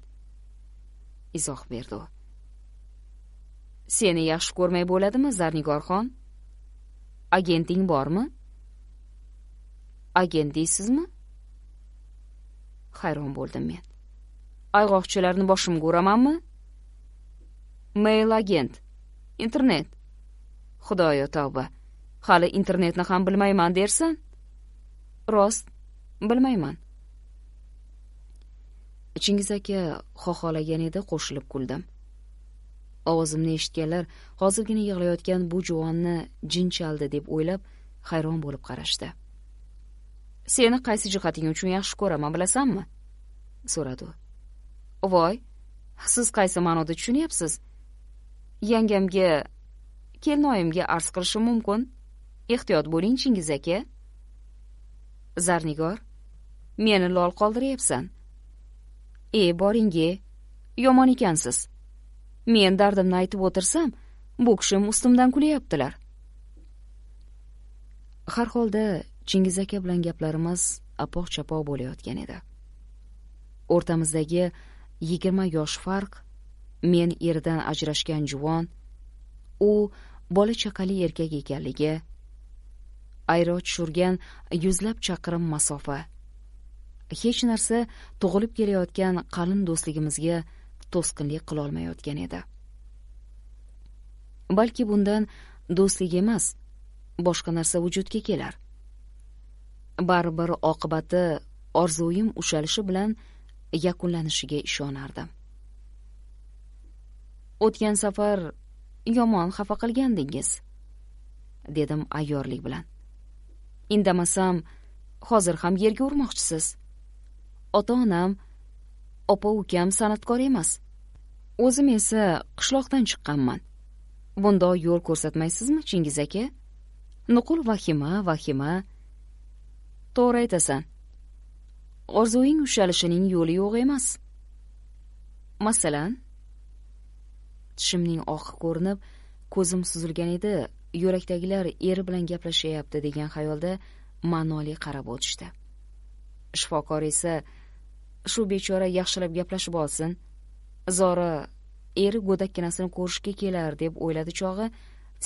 izoh berdi u seni yaxshi ko'rmay bo'ladimi zarnigorxon agenting bormi agent deysizmi hayron bo'ldim men ayg'oqchilarni boshimga uramanmi mail agent internet xudoyo tavba hali internetni ham bilmayman dersan rost bilmayman chingiz aka xoxolagan edi qo'shilib kuldim ovozimni eshitganlar hozirgina yig'layotgan bu juvonni jin chaldi deb o'ylab hayron bo'lib qarashdi seni qaysi jihating uchun yaxshi ko'raman bilasanmi so'radi u voy siz qaysi ma'noda tushunyapsiz yangamga kelinoyimga arz qilishim mumkin ehtiyot bo'ling chingiz aka zarnigor meni lol qoldiryapsan e boringi yomon ekansiz men dardimni aytib o'tirsam bu kishim ustimdan kulyaptilar har holda chingiz aka bilan gaplarimiz apoq chapoq bo'layotgan edi o'rtamizdagi yigirma yosh farq men eridan ajrashgan juvon u bola chaqali erkak ekanligi ayro tushirgan yuzlab chaqirim masofa hech narsa tug'ilib kelayotgan qalin do'stligimizga to'sqinlik qilolmayotgan edi balki bundan do'stlik emas boshqa narsa vujudga kelar baribir oqibati orzuyim ushalishi bilan yakunlanishiga ishonardim o'tgan safar yomon xafa qilgandingiz dedim ayyorlik bilan indamasam hozir ham yerga urmoqchisiz ota onam opa ukam san'atkor emas o'zim esa qishloqdan chiqqanman bundoq yo'l ko'rsatmaysizmi chingiz aka nuqul vahima vahima to'g'ri aytasan orzuing ushalishining yo'li yo'q emas masalan tishimning oqi ko'rinib ko'zim suzilgan edi yurakdagilar eri bilan gaplashyapti degan xayolda ma'noli qarab o'tishdi shifokor esa shu bechora yaxshilab gaplashib olsin zora eri go'dakkinasini ko'rishga kelar deb o'yladi chog'i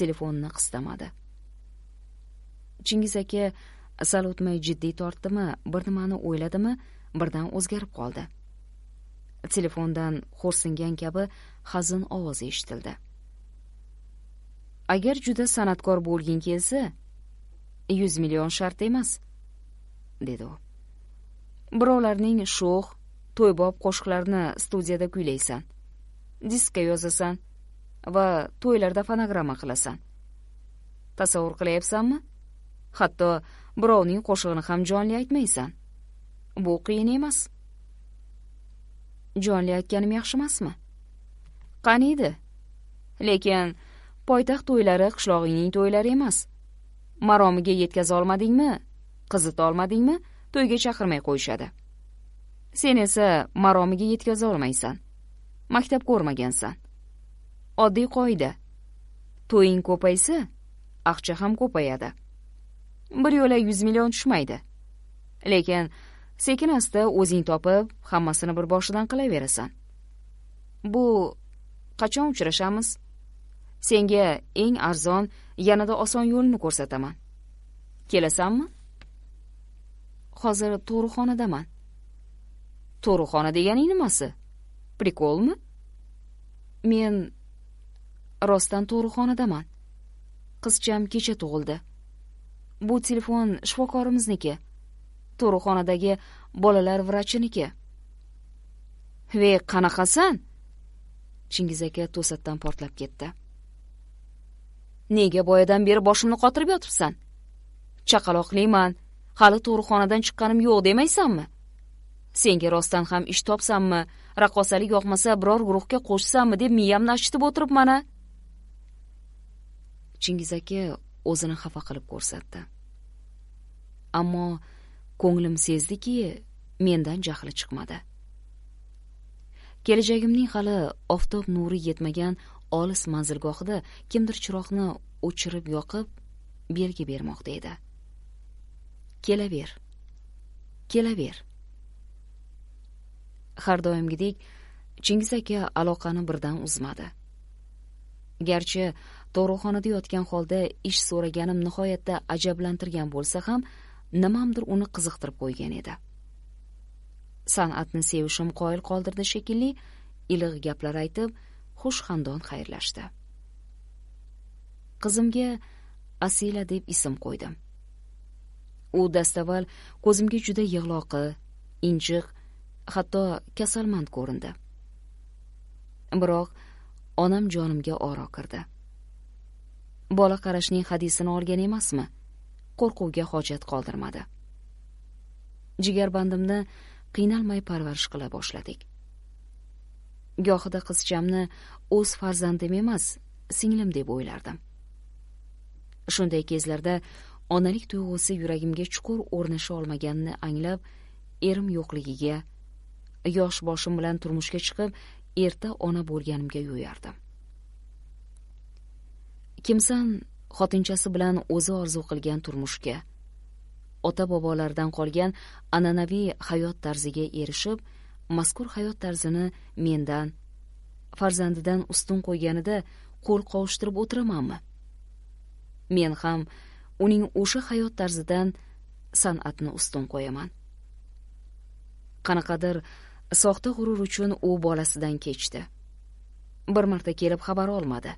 telefonni qistamadi chingiz aka sal o'tmay jiddiy tortdimi bir nimani o'yladimi birdan o'zgarib qoldi telefondan xo'rsingan kabi hazin ovoz eshitildi agar juda san'atkor bo'lging kelsa 100 million shart emas dedi u birovlarning sho'x to'ybob qo'shiqlarini studiyada kuylaysan diskka yozasan va to'ylarda fonogramma qilasan tasavvur qilyapsanmi hatto birovning qo'shig'ini ham jonli aytmaysan bu qiyin emas jonli aytganim yaxshi emasmi qaniydi lekin poytaxt to'ylari qishlog'ingning to'ylari emas maromiga yetkaza olmadingmi qizita olmadingmi to'yga chaqirmay qo'yishadi sen esa maromiga yetkaza olmaysan maktab ko'rmagansan oddiy qoida to'ying ko'paysa aqcha ham ko'payadi bir yo'la yuz million tushmaydi lekin sekin asta o'zing topib hammasini bir boshidan qilaverasan bu qachon uchrashamiz senga eng arzon yanada oson yo'lni ko'rsataman kelasanmi hozir to'riqxonadaman to'riqxona deganing nimasi prikolmi men rostdan to'riqxonadaman qizcham kecha tug'ildi bu telefon shifokorimizniki to'riqxonadagi bolalar vrachiniki vey qanaqasan chingiz aka to'satdan portlab ketdi nega boyadan beri boshimni qotirib yotibsan chaqaloqliman hali tug'ruqxonadan chiqqanim yo'q demaysanmi senga rostdan ham ish topsammi raqqosalik yoqmasa biror guruhga qo'shsammi deb miyamni achitib o'tiribman a chingiz aka o'zini xafa qilib ko'rsatdi ammo ko'nglim sezdiki mendan jahli chiqmadi kelajagimning hali oftob nuri yetmagan olis manzilgohida kimdir chiroqni o'chirib yoqib belgi bermoqda edi kelaver kelaver har doimgidek chingiz aka aloqani birdan uzmadi garchi dorixonada yotgan holda ish so'raganim nihoyatda ajablantirgan bo'lsa ham nimamdir uni qiziqtirib qo'ygan edi san'atni sevishim qoyil qoldirdi shekilli iliq gaplar aytib xandon xayrlashdi qizimga asila deb ism qo'ydim u dastavval ko'zimga juda yig'loqi injiq hatto kasalmand ko'rindi biroq onam jonimga oro kirdi bola qarashning hadisini olgan emasmi qo'rquvga hojat qoldirmadi jigarbandimni qiynalmay parvarish qila boshladik gohida qizchamni o'z farzandim emas singlim deb o'ylardim shunday kezlarda onalik tuyg'usi yuragimga chuqur o'rnasha olmaganini anglab erim yo'qligiga yosh boshim bilan turmushga chiqib erta ona bo'lganimga yo'yardim kimsan xotinchasi bilan o'zi orzu qilgan turmushga ota bobolaridan qolgan an'anaviy hayot tarziga erishib mazkur hayot tarzini mendan farzandidan ustun qo'yganida qo'l qovushtirib o'tiramanmi men ham uning o'sha hayot tarzidan san'atni ustun qo'yaman qanaqadir soxta g'urur uchun u bolasidan kechdi bir marta kelib xabar olmadi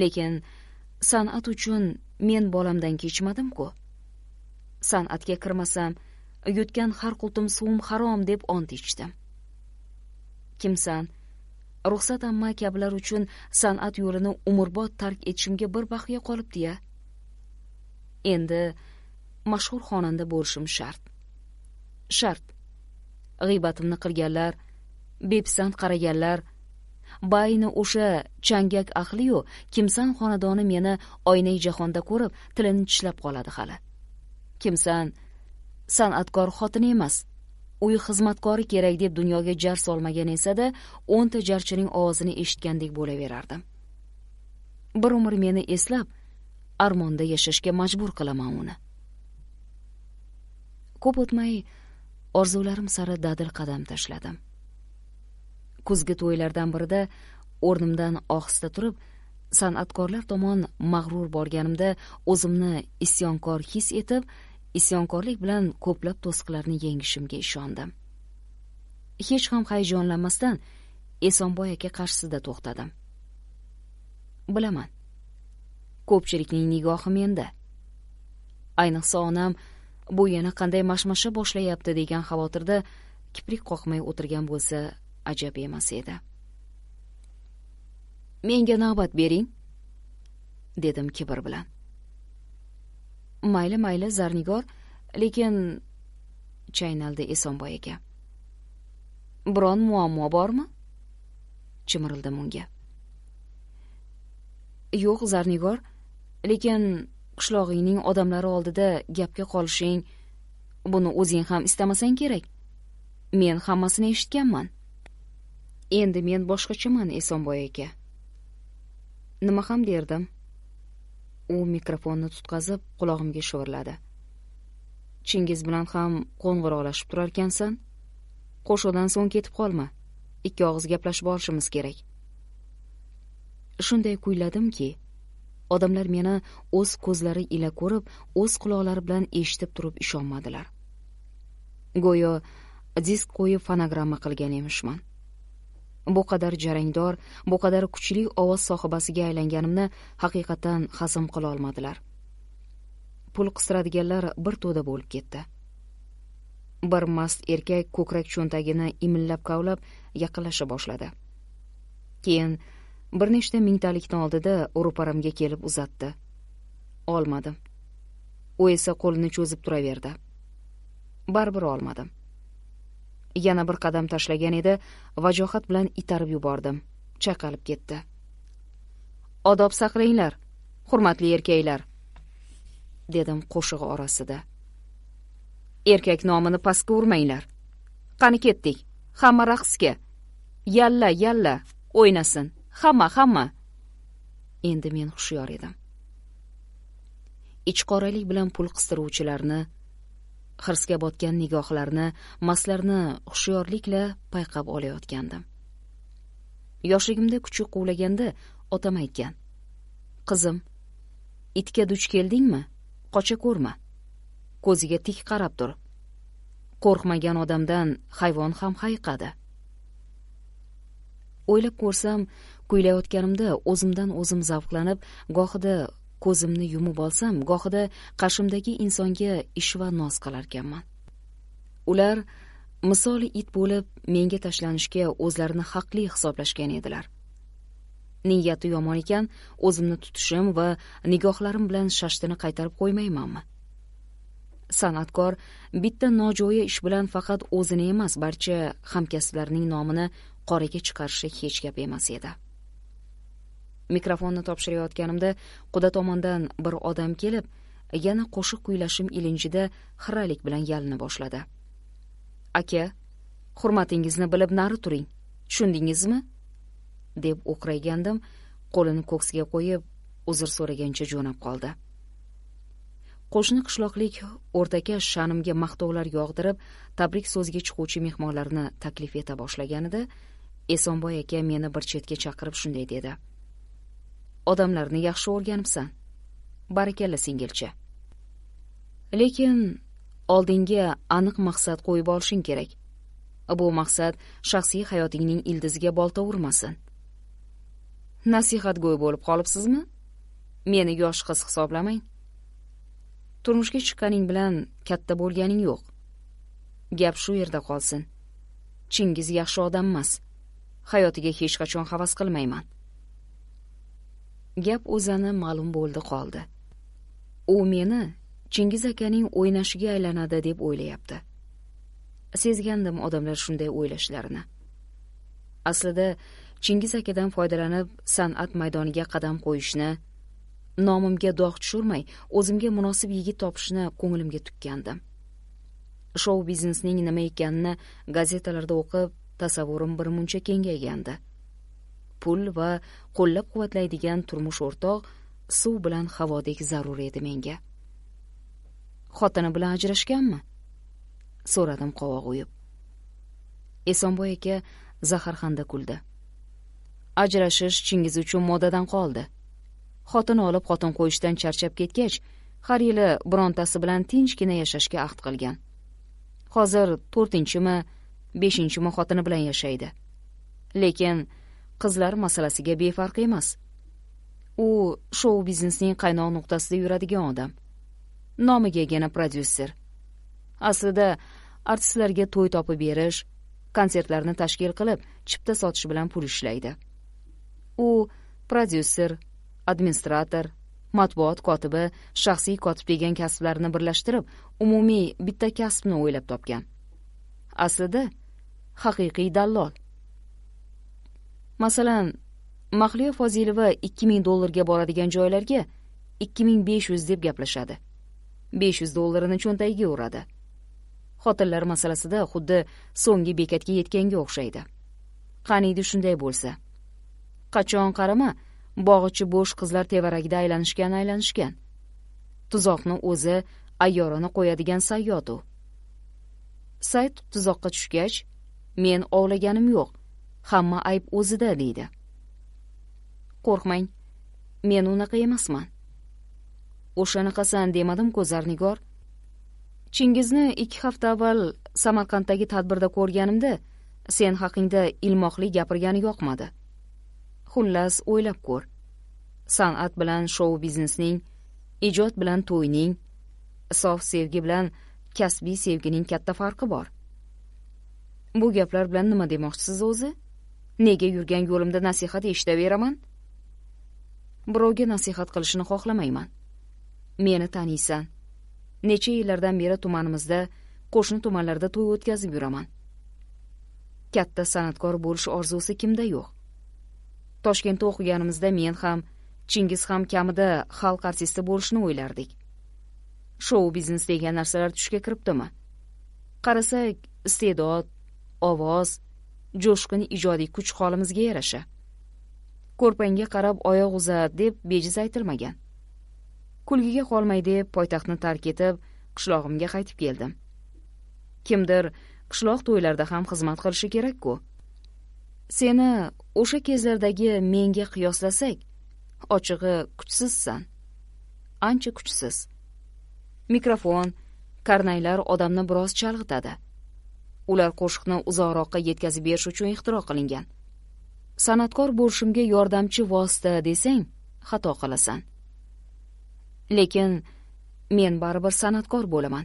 lekin san'at uchun men bolamdan kechmadim ku san'atga kirmasam yutgan har qultum suvim harom deb ont ichdi. kimsan ruxsat amma kabilar uchun san'at yo'lini umrbod tark etishimga bir baxya qolibdi ya endi mashhur xonanda bo'lishim shart shart g'iybatimni qilganlar bepisand qaraganlar bayni o'sha changak ahliyu kimsan xonadoni meni oynai jahonda ko'rib tilini tishlab qoladi hali kimsan san'atkor xotini emas uy xizmatkori kerak deb dunyoga jar solmagan esa da o'nta jarchining ovozini eshitgandek bo'laverardim bir umr meni eslab armonda yashashga majbur qilaman uni ko'p o'tmay orzularim sari dadil qadam tashladim kuzgi to'ylardan birida o'rnimdan ohista turib san'atkorlar tomon mag'rur borganimda o'zimni isyonkor his etib isyonkorlik bilan ko'plab to'siqlarni yengishimga ishondim hech ham hayajonlanmasdan esonboy aka qarshisida to'xtadim bilaman ko'pchilikning nigohi menda ayniqsa onam bu yana qanday mashmasha boshlayapti degan xavotirda kiprik qoqmay o'tirgan bo'lsa ajab emas edi menga navbat bering dedim kibr bilan mayli mayli zarnigor lekin chaynaldi esonboy aka biron muammo bormi chimirildim unga yo'q zarnigor lekin qishlog'ingning odamlari oldida gapga qolishing buni o'zing ham istamasang kerak men hammasini eshitganman endi men boshqachaman esonboy aka nima ham derdim u mikrofonni tutqazib qulog'imga shivirladi chingiz bilan ham qo'ng'iroqlashib turarkansan qo'shiqdan so'ng ketib qolma ikki og'iz gaplashib olishimiz kerak shunday kuyladimki odamlar meni o'z ko'zlari ila ko'rib o'z quloqlari bilan eshitib turib ishonmadilar go'yo disk qo'yib fonogramma qilgan emishman bu qadar jarangdor bu qadar kuchli ovoz sohibasiga aylanganimni haqiqatan hazm olmadilar pul qistiradiganlar bir to'da bo'lib ketdi bir mast erkak ko'krak cho'ntagini imillab kavlab yaqinlasha boshladi keyin bir nechta mingtalikni oldida ro'paramga kelib uzatdi olmadim u esa qo'lini cho'zib turaverdi baribir olmadim yana bir qadam tashlagan edi vajohat bilan itarib yubordim chayqalib ketdi odob saqlanglar hurmatli erkaklar dedim qo'shig'i orasida erkak nomini pastga urmanglar qani ketdik hamma raqsga yalla yalla o'ynasin hamma hamma endi men hushyor edim ichqoralik bilan pul qistiruvchilarni hirsga botgan nigohlarni maslarni hushyorlikla payqab olayotgandim yoshligimda kuchuk quvlaganda otam aytgan qizim itga duch keldingmi qocha ko'rma ko'ziga tik qarab tur qo'rqmagan odamdan hayvon ham hayiqadi o'ylab ko'rsam kuylayotganimda o'zimdan o'zim zavqlanib gohida ko'zimni yumib olsam gohida qarshimdagi insonga ishva noz qilarkanman ular misol it bo'lib menga tashlanishga o'zlarini haqli hisoblashgan edilar niyati yomon ekan o'zimni tutishim va nigohlarim bilan shashtini qaytarib qo'ymaymanmi san'atkor bitta nojo'ya ish bilan faqat o'zini emas barcha hamkasblarining nomini qoraga chiqarishi hech gap emas edi mikrofonni topshirayotganimda quda tomondan bir odam kelib yana qo'shiq kuylashim ilinjida xiralik bilan yalina boshladi aka hurmatingizni bilib nari turing tushundingizmi deb o'qraygandim qo'lini ko'ksiga qo'yib uzr so'ragancha jo'nab qoldi qo'shni qishloqlik o'rtakash sha'nimga maqtovlar yog'dirib tabrik so'ziga chiquvchi mehmonlarni taklif eta boshlaganida esonboy aka meni bir chetga chaqirib shunday dedi odamlarni yaxshi o'rganibsan barakalla singilcha lekin oldinga aniq maqsad qo'yib olishing kerak bu maqsad shaxsiy hayotingning ildiziga bolta urmasin nasihatgo'y bo'lib qolibsizmi meni yosh qiz hisoblamang turmushga chiqqaning bilan katta bo'lganing yo'q gap shu yerda qolsin chingiz yaxshi odam emas hayotiga hech qachon havas qilmayman gap o'zani ma'lum bo'ldi qoldi u meni chingiz akaning o'ynashiga aylanadi deb o'ylayapti sezgandim odamlar shunday o'ylashlarini aslida chingiz akadan foydalanib san'at maydoniga qadam qo'yishni nomimga dog' tushirmay o'zimga munosib yigit topishni ko'nglimga tukkandim shou biznesning nima ekanini gazetalarda o'qib tasavvurim birmuncha kengaygandi pul va qo'llab quvvatlaydigan turmush o'rtoq suv bilan havodek zarur edi menga xotini bilan ajrashganmi so'radim qovoq o'yib esonboy aka zaharxanda kuldi ajrashish chingiz uchun modadan qoldi xotin olib xotin qo'yishdan charchab ketgach har yili birontasi bilan tinchgina yashashga ahd qilgan hozir to'rtinchimi beshinchimi xotini bilan yashaydi lekin qizlar masalasiga befarq emas u shou biznesning qaynoq nuqtasida yuradigan odam nomigagina prodyuser aslida artistlarga to'y topib berish konsertlarni tashkil qilib chipta sotish bilan pul ishlaydi u prodyuser administrator matbuot kotibi shaxsiy kotib degan kasblarni birlashtirib umumiy bitta kasbni o'ylab topgan aslida haqiqiy dallol masalan mahliyo fozilova ikki ming dollarga boradigan joylarga ikki ming besh yuz deb gaplashadi besh yuz dollarini cho'ntagiga uradi xotinlar masalasida xuddi so'nggi bekatga yetganga o'xshaydi qaniydi shunday bo'lsa qachon qarama bog'ichi bo'sh qizlar tevaragida aylanishgan aylanishgan tuzoqni o'zi ayyorona qo'yadigan sayyod u sayt tuzoqqa tushgach men ovlaganim yo'q hamma ayb o'zida deydi qo'rqmang men unaqa emasman o'shanaqasan demadim ko'zarnigor nigor chingizni ikki hafta avval samarqanddagi tadbirda ko'rganimda sen haqingda ilmoqli gapirgani yoqmadi xullas o'ylab ko'r san'at bilan shou biznesning ijod bilan to'yning sof sevgi bilan kasbiy sevgining katta farqi bor bu gaplar bilan nima demoqchisiz o'zi nega yurgan yo'limda nasihat eshitaveraman birovga nasihat qilishni xohlamayman meni taniysan necha yillardan beri tumanimizda qo'shni tumanlarda to'y o'tkazib yuraman katta san'atkor bo'lish orzusi kimda yo'q toshkentda o'qiganimizda men ham chingiz ham kamida xalq artisti bo'lishni o'ylardik shou biznes degan narsalar tushga kiribdimi qarasak iste'dod ovoz jo'shqin ijodiy kuch holimizga yarasha ko'rpangga qarab oyoq uzat deb bejiz aytilmagan kulgiga qolmay deb poytaxtni tark etib qishlog'imga qaytib keldim kimdir qishloq to'ylarida ham xizmat qilishi kerak ku seni o'sha kezlardagi menga qiyoslasak ochig'i kuchsizsan ancha kuchsiz mikrofon karnaylar odamni biroz chalg'itadi ular qo'shiqni uzoqroqqa yetkazib berish uchun ixtiro qilingan san'atkor bo'lishimga yordamchi vosita desang xato qilasan lekin men baribir san'atkor bo'laman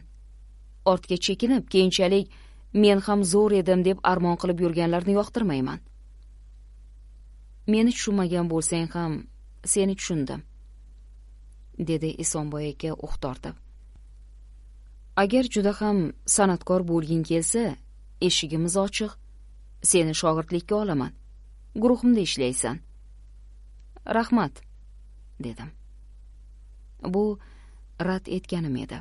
ortga chekinib keyinchalik men ham zo'r edim deb armon qilib yurganlarni yoqtirmayman meni tushunmagan bo'lsang ham seni tushundim dedi esonboy aka uh tortib agar juda ham san'atkor bo'lging kelsa eshigimiz ochiq seni shogirdlikka olaman guruhimda ishlaysan rahmat dedim bu rad etganim edi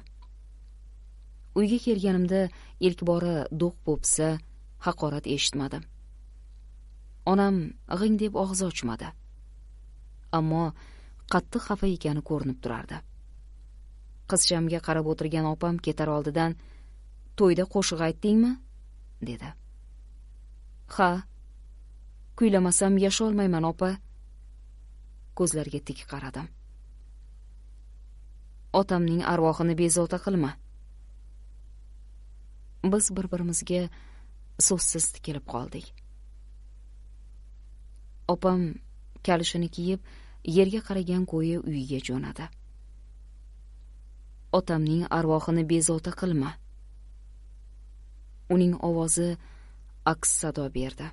uyga kelganimda ilk bora do'q po'pisa haqorat eshitmadim onam g'ing deb og'iz ochmadi ammo qattiq xafa ekani ko'rinib turardi qizchamga qarab o'tirgan opam ketar oldidan to'yda qo'shiq aytdingmi dedi ha kuylamasam yasholmayman opa ko'zlariga tik qaradim otamning arvohini bezovta qilma biz bir birimizga so'zsiz tikilib qoldik opam kalishini kiyib yerga qaragan ko'yi uyiga jo'nadi otamning arvohini bezovta qilma uning ovozi aks sado berdi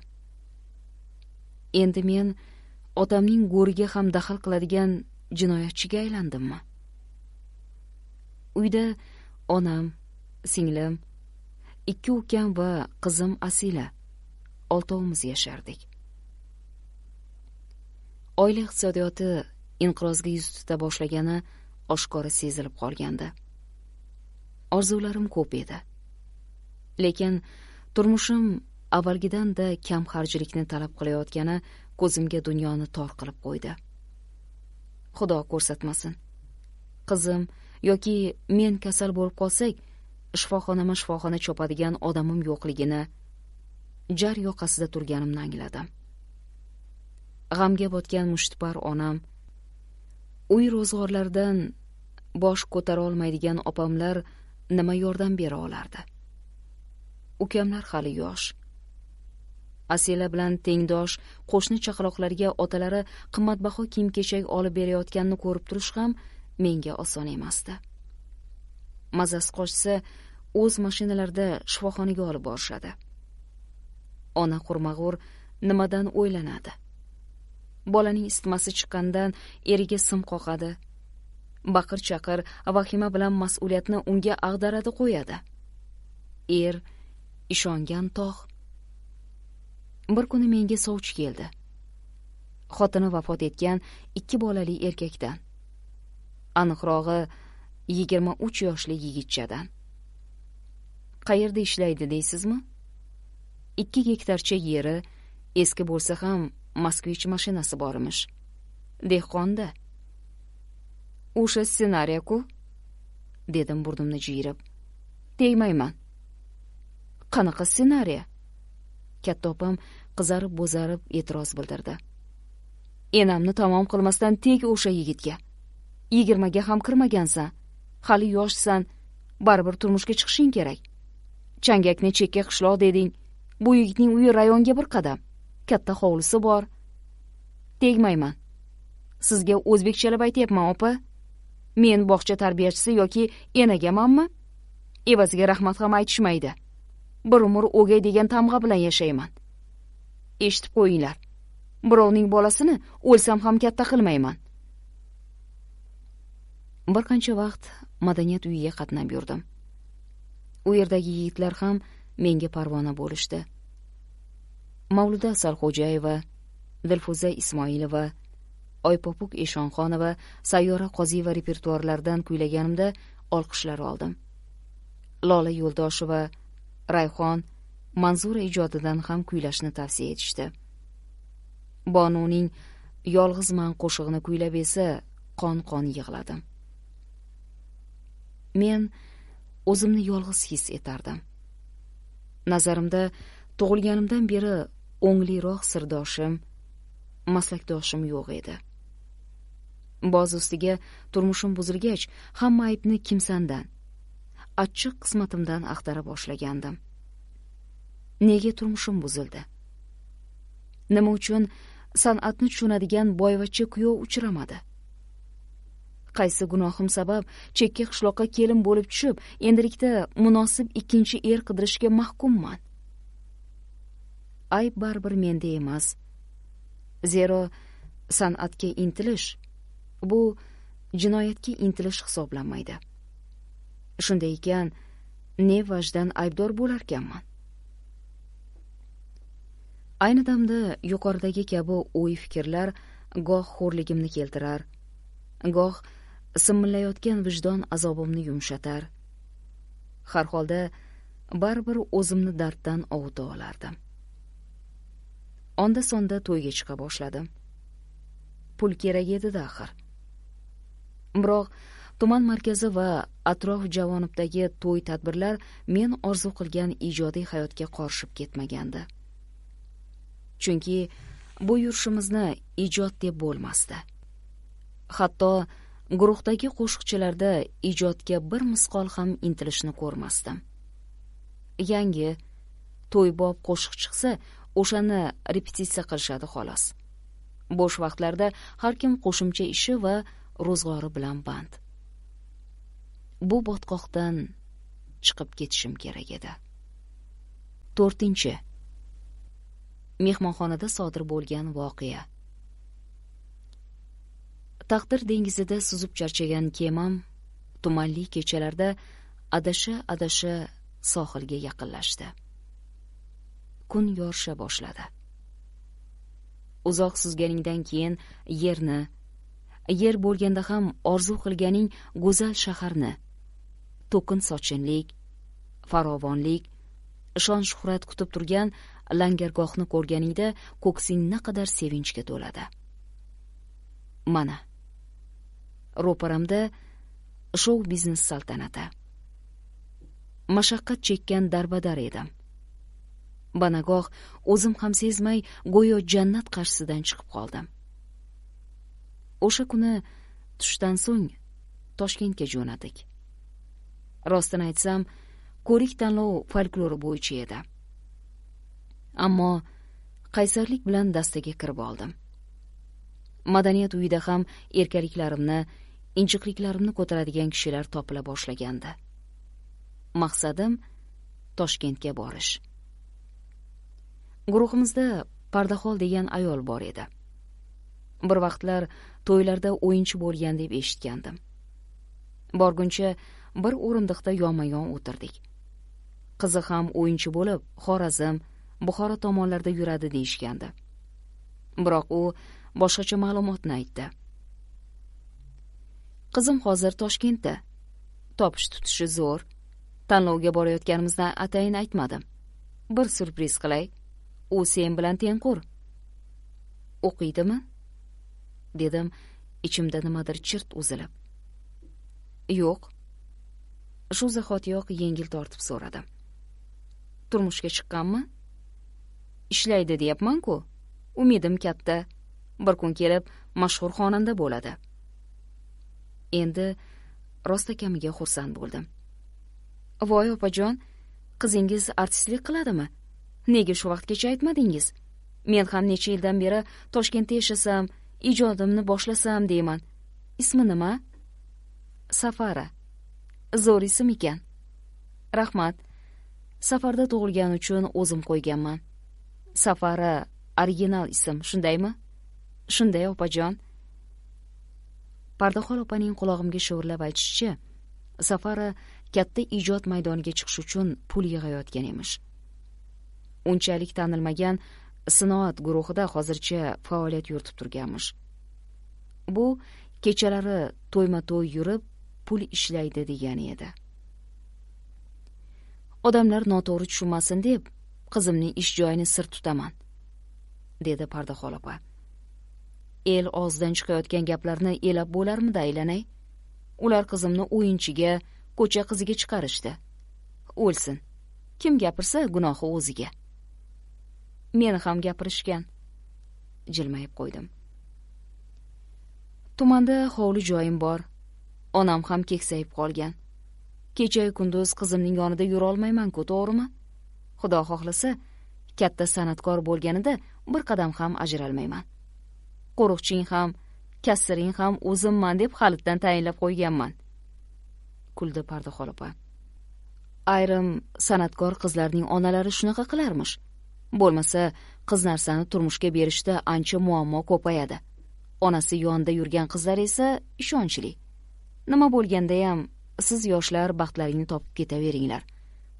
endi men otamning go'riga ham daxl qiladigan jinoyatchiga aylandimmi uyda onam singlim ikki ukam va qizim asila oltovimiz yashardik oila iqtisodiyoti inqirozga yuz tuta boshlagani oshkora sezilib qolgandi orzularim ko'p edi lekin turmushim da kam xarjlikni talab qilayotgani ko'zimga dunyoni tor qilib qo'ydi xudo ko'rsatmasin qizim yoki men kasal bo'lib qolsak shifoxonama shifoxona chopadigan odamim yo'qligini jar yoqasida turganimni angladim g'amga botgan mushtipar onam uy ro'zg'orlaridan bosh ko'tarolmaydigan opamlar nima yordam bera olardi ukamlar hali yosh asila bilan tengdosh qo'shni chaqaloqlarga otalari qimmatbaho kiyim kechak olib berayotganini ko'rib turish ham menga oson emasdi mazasi qochsa o'z mashinalarida shifoxonaga olib borishadi ona qurmag'ur nimadan o'ylanadi bolaning isitmasi chiqqandan eriga sim qoqadi baqir chaqir vahima bilan mas'uliyatni unga ag'daradi qo'yadi er ishongan tog' bir kuni menga sovchi keldi xotini vafot etgan ikki bolali erkakdan aniqrog'i yigirma uch yoshli yigitchadan qayerda ishlaydi deysizmi ikki gektarcha yeri eski bo'lsa ham moskvich mashinasi borimish dehqonda o'sha ssenariyaku dedim burnimni jiyirib tegmayman qanaqa ssenariy katta opam qizarib bo'zarib e'tiroz bildirdi enamni tamom qilmasdan teg o'sha yigitga yigirmaga ham kirmagansan hali yoshsan baribir turmushga chiqishing kerak changakni chekka qishloq deding bu yigitning uyi rayonga bir qadam katta hovlisi bor tegmayman sizga o'zbekchalab aytyapman opa men bog'cha tarbiyachisi yoki enagamanmi evaziga rahmat ham aytishmaydi bir umr o'gay degan tamg'a bilan yashayman eshitib qo'yinglar birovning bolasini o'lsam ham katta qilmayman bir qancha vaqt madaniyat uyiga qatnab yurdim u yerdagi yigitlar ham menga parvona bo'lishdi mavluda asalxo'jayeva dilfuza ismoilova oypopuk eshonxonova sayyora qoziyeva repertuarlaridan kuylaganimda olqishlar oldim lola yo'ldosheva rayhon manzura ijodidan ham kuylashni tavsiya etishdi bonuning yolg'izman qo'shig'ini kuylab esa qon qon yig'ladim men o'zimni yolg'iz his etardim nazarimda tug'ilganimdan beri o'ngliroq sirdoshim maslakdoshim yo'q edi boz ustiga turmushim buzilgach hamma aybni kimsandan achchiq qismatimdan axtara boshlagandim nega turmushim buzildi nima uchun san'atni tushunadigan boyvachcha kuyov uchramadi qaysi gunohim sabab chekka qishloqqa kelin bo'lib tushib endilikda munosib ikkinchi er qidirishga mahkumman ayb baribir menda emas zero san'atga intilish bu jinoyatga intilish hisoblanmaydi shunday ekan ne vajdan aybdor bo'larkanman ayni damda yuqoridagi kabi o'y fikrlar goh xo'rligimni keltirar goh simillayotgan vijdon azobimni yumshatar har holda baribir o'zimni darddan ovuta olardim onda sonda to'yga chiqa boshladim pul kerak edida axir biroq tuman markazi va atrof javonibdagi to'y tadbirlar men orzu qilgan ijodiy hayotga qorishib ketmagandi chunki bu yurishimizni ijod deb bo'lmasdi hatto guruhdagi qo'shiqchilarda ijodga bir misqol ham intilishni ko'rmasdim yangi to'ybob qo'shiq chiqsa o'shani repetitsiya qilishadi xolos bo'sh vaqtlarda har kim qo'shimcha ishi va ro'zg'ori bilan band bu botqoqdan chiqib ketishim kerak edi 4. mehmonxonada sodir bo'lgan voqea taqdir dengizida suzib charchagan kemam tumanli kechalarda adasha adasha sohilga yaqinlashdi kun yorisha boshladi uzoq suzganingdan keyin yerni yer bo'lganda ham orzu qilganing go'zal shaharni to'kin sochinlik farovonlik shon shuhrat kutib turgan langargohni ko'rganingda ko'ksing naqadar sevinchga to'ladi mana ro'paramda shou biznes saltanati mashaqqat chekkan darbadar edim banagoh o'zim ham sezmay go'yo jannat qarshisidan chiqib qoldim o'sha kuni tushdan so'ng toshkentga jo'nadik rostini aytsam ko'rik tanlov folklori bo'yicha edi ammo qaysarlik bilan dastaga kirib oldim madaniyat uyida ham erkaliklarimni injiqliklarimni ko'taradigan kishilar topila boshlagandi maqsadim toshkentga borish guruhimizda pardaxol degan ayol bor edi bir vaqtlar to'ylarda o'yinchi bo'lgan deb eshitgandim borguncha bir o'rindiqda yonma yon o'tirdik qizi ham o'yinchi bo'lib xorazm buxoro tomonlarda yuradi deyishgandi biroq u boshqacha ma'lumotni aytdi qizim hozir toshkentda topish tutishi zo'r tanlovga borayotganimizdan atayin aytmadim bir syurpriz qilay u sen bilan tengqur o'qiydimi dedim ichimda nimadir chirt uzilib yo'q shu zahotiyoq yengil tortib so'radi turmushga chiqqanmi ishlaydi deyapman ku umidim katta bir kun kelib mashhur xonanda bo'ladi endi rostakamiga xursand bo'ldim voy opajon qizingiz artistlik qiladimi nega shu vaqtgacha aytmadingiz men ham necha yildan beri toshkentda yashasam ijodimni boshlasam deyman ismi nima safara zo'r ism ekan rahmat safarda tug'ilgani uchun o'zim qo'yganman safara original ism shundaymi shunday opajon Pardaxol opaning qulog'imga shivirlab aytishicha safara katta ijod maydoniga chiqish uchun pul yig'ayotgan emish unchalik tanilmagan sinoat guruhida hozircha faoliyat yuritib turganmish bu kechalari to'yma to'y yurib pul ishlaydi degani edi odamlar noto'g'ri tushunmasin deb qizimning ish joyini sir tutaman dedi pardaxon opa el og'zidan chiqayotgan gaplarni elab bo'larmidi aylanay ular qizimni o'yinchiga ko'cha qiziga chiqarishdi o'lsin kim gapirsa gunohi o'ziga meni ham gapirishgan jilmayib qo'ydim tumanda hovli joyim bor onam ham keksayib qolgan kechayu kunduz qizimning yonida yurolmayman ku to'g'rimi xudo xohlasa katta san'atkor bo'lganida bir qadam ham ajralmayman qo'riqching ham kassiring ham o'zimman deb halitdan tayinlab qo'yganman kuldi pardaxol opa ayrim san'atkor qizlarning onalari shunaqa qilarmish bo'lmasa qiz narsani turmushga berishda ancha muammo ko'payadi onasi yonida yurgan qizlar esa ishonchli nima bo'lganda ham siz yoshlar baxtlaringni topib ketaveringlar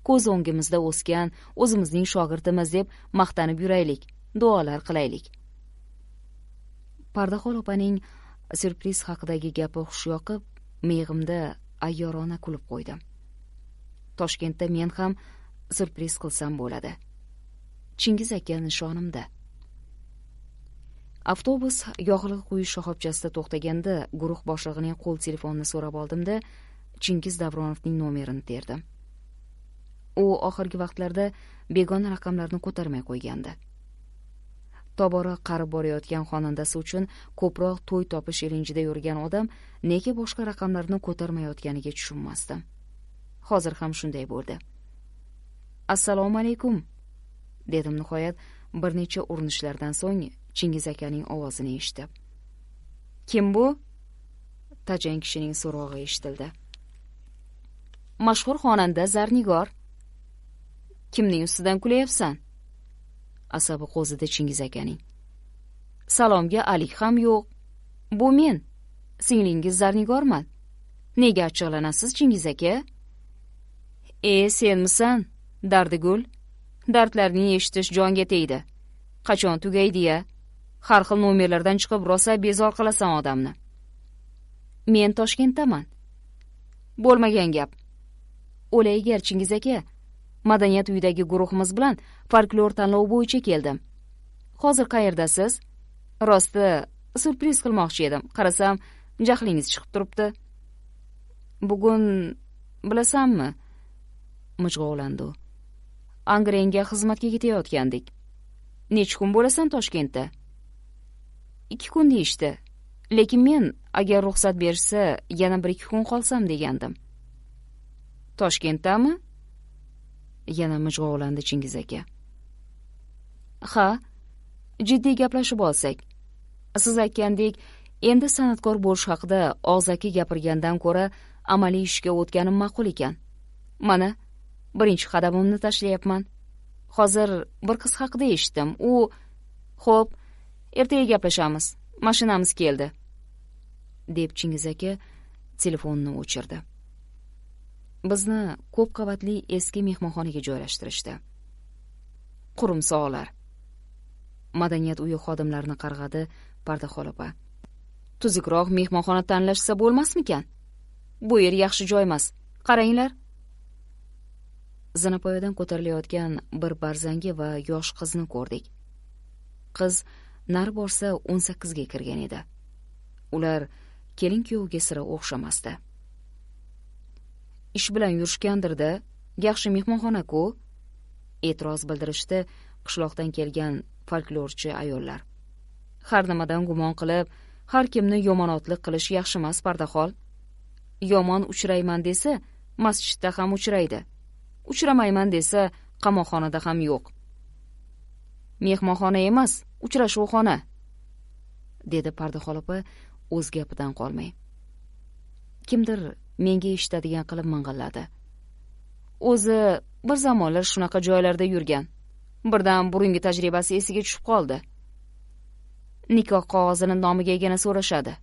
ko'z o'ngimizda o'sgan o'zimizning shogirdimiz deb maqtanib yuraylik duolar qilaylik pardaxon opaning syurpriz haqidagi gapi xush yoqib miyig'imda ayyorona kulib qo'ydim toshkentda men ham syurpriz qilsam bo'ladi chingiz aka nishonimda avtobus yog'liq quyish shoxobchasida to'xtaganda guruh boshlig'ining qo'l telefonini so'rab oldimda chingiz davronovning nomerini terdim u oxirgi vaqtlarda begona raqamlarni ko'tarmay qo'ygandi tobora qarib borayotgan xonandasi uchun ko'proq to'y topish ilinjida yurgan odam nega boshqa raqamlarni ko'tarmayotganiga tushunmasdim hozir ham shunday bo'ldi assalomu alaykum dedim nihoyat bir necha urinishlardan so'ng chingiz akaning ovozini eshitib kim bu tajang kishining so'rog'i eshitildi mashhur xonanda zarnigor kimning ustidan kulyapsan asabi qo'zidi chingiz akaning salomga alik ham yo'q bu men singlingiz zarnigorman nega achchiqlanasiz chingiz aka e senmisan dardigul dardlarni eshitish jonga tegdi qachon tugaydi ya har xil nomerlardan chiqib rosa bezor qilasan odamni men toshkentdaman bo'lmagan gap o'layiger chingiz aka madaniyat uyidagi guruhimiz bilan folklor tanlovi bo'yicha keldim hozir qayerdasiz rosti syurpriz qilmoqchi edim qarasam jahlingiz chiqib turibdi bugun bilasanmi mijg'ovlandi u angrenga xizmatga ketayotgandik necha kun bo'lasan toshkentda ikki kun deyishdi lekin men agar ruxsat berishsa yana bir ikki kun qolsam degandim toshkentdami yana mijg'ovlandi chingiz aka ha jiddiy gaplashib olsak siz aytgandek endi san'atkor bo'lish haqida og'zaki gapirgandan ko'ra amaliy ishga o'tganim ma'qul ekan mana birinchi qadamimni tashlayapman hozir bir qiz haqida eshitdim u xo'p ertaga gaplashamiz mashinamiz keldi deb chingiz aka telefonni o'chirdi bizni ko'p qavatli eski mehmonxonaga joylashtirishdi qurumsoqlar madaniyat uyi xodimlarini qarg'adi pardaxol opa tuzukroq mehmonxona tanlashsa bo'lmasmikan bu yer yaxshi joy emas qaranglar zinapoyadan ko'tarilayotgan bir barzangi va yosh qizni ko'rdik qiz nari borsa o'n sakkizga kirgan edi ular kelin kuyovga sira o'xshamasdi ish bilan yurishgandirda yaxshi mehmonxona ku e'tiroz bildirishdi qishloqdan kelgan folklorchi ayollar har nimadan gumon qilib har kimni yomonotlik qilish yaxshimas pardaxol yomon uchrayman desa masjidda ham uchraydi uchramayman desa qamoqxonada ham yo'q mehmonxona emas uchrashuv xona dedi pardaxon opa o'z gapidan qolmay kimdir menga eshitadigan qilib ming'illadi o'zi bir zamonlar shunaqa joylarda yurgan birdan burungi tajribasi esiga tushib qoldi nikoh qog'ozini nomiga egana so'rashadi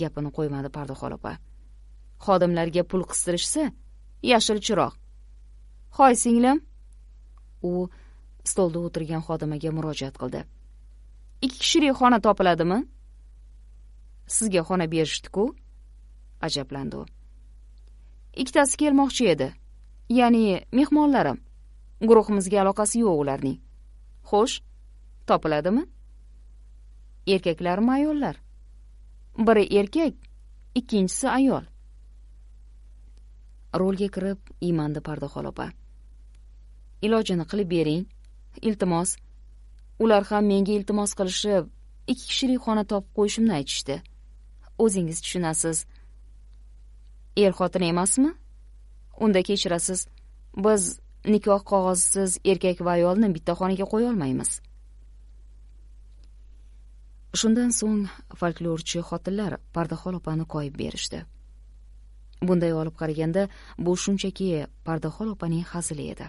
gapini qo'ymadi pardaxol opa xodimlarga pul qistirishsa yashil chiroq hoy singlim u stolda o'tirgan xodimaga murojaat qildi ikki kishilik xona topiladimi sizga xona berishdi ku ajablandi u ikkitasi kelmoqchi edi ya'ni mehmonlarim guruhimizga aloqasi yo'q ularning xo'sh topiladimi erkaklarmi ayollar biri erkak ikkinchisi ayol rolga kirib iymandi pardaxon opa ilojini qilib bering iltimos ular ham menga iltimos qilishib ikki kishilik xona topib qo'yishimni aytishdi o'zingiz tushunasiz er xotin emasmi unda kechirasiz biz nikoh qog'ozisiz erkak va ayolni bitta xonaga qo'yolmaymiz shundan so'ng folklorchi xotinlar pardaxol opani koyib berishdi bunday olib qaraganda bu shunchaki pardaxol opaning hazili edi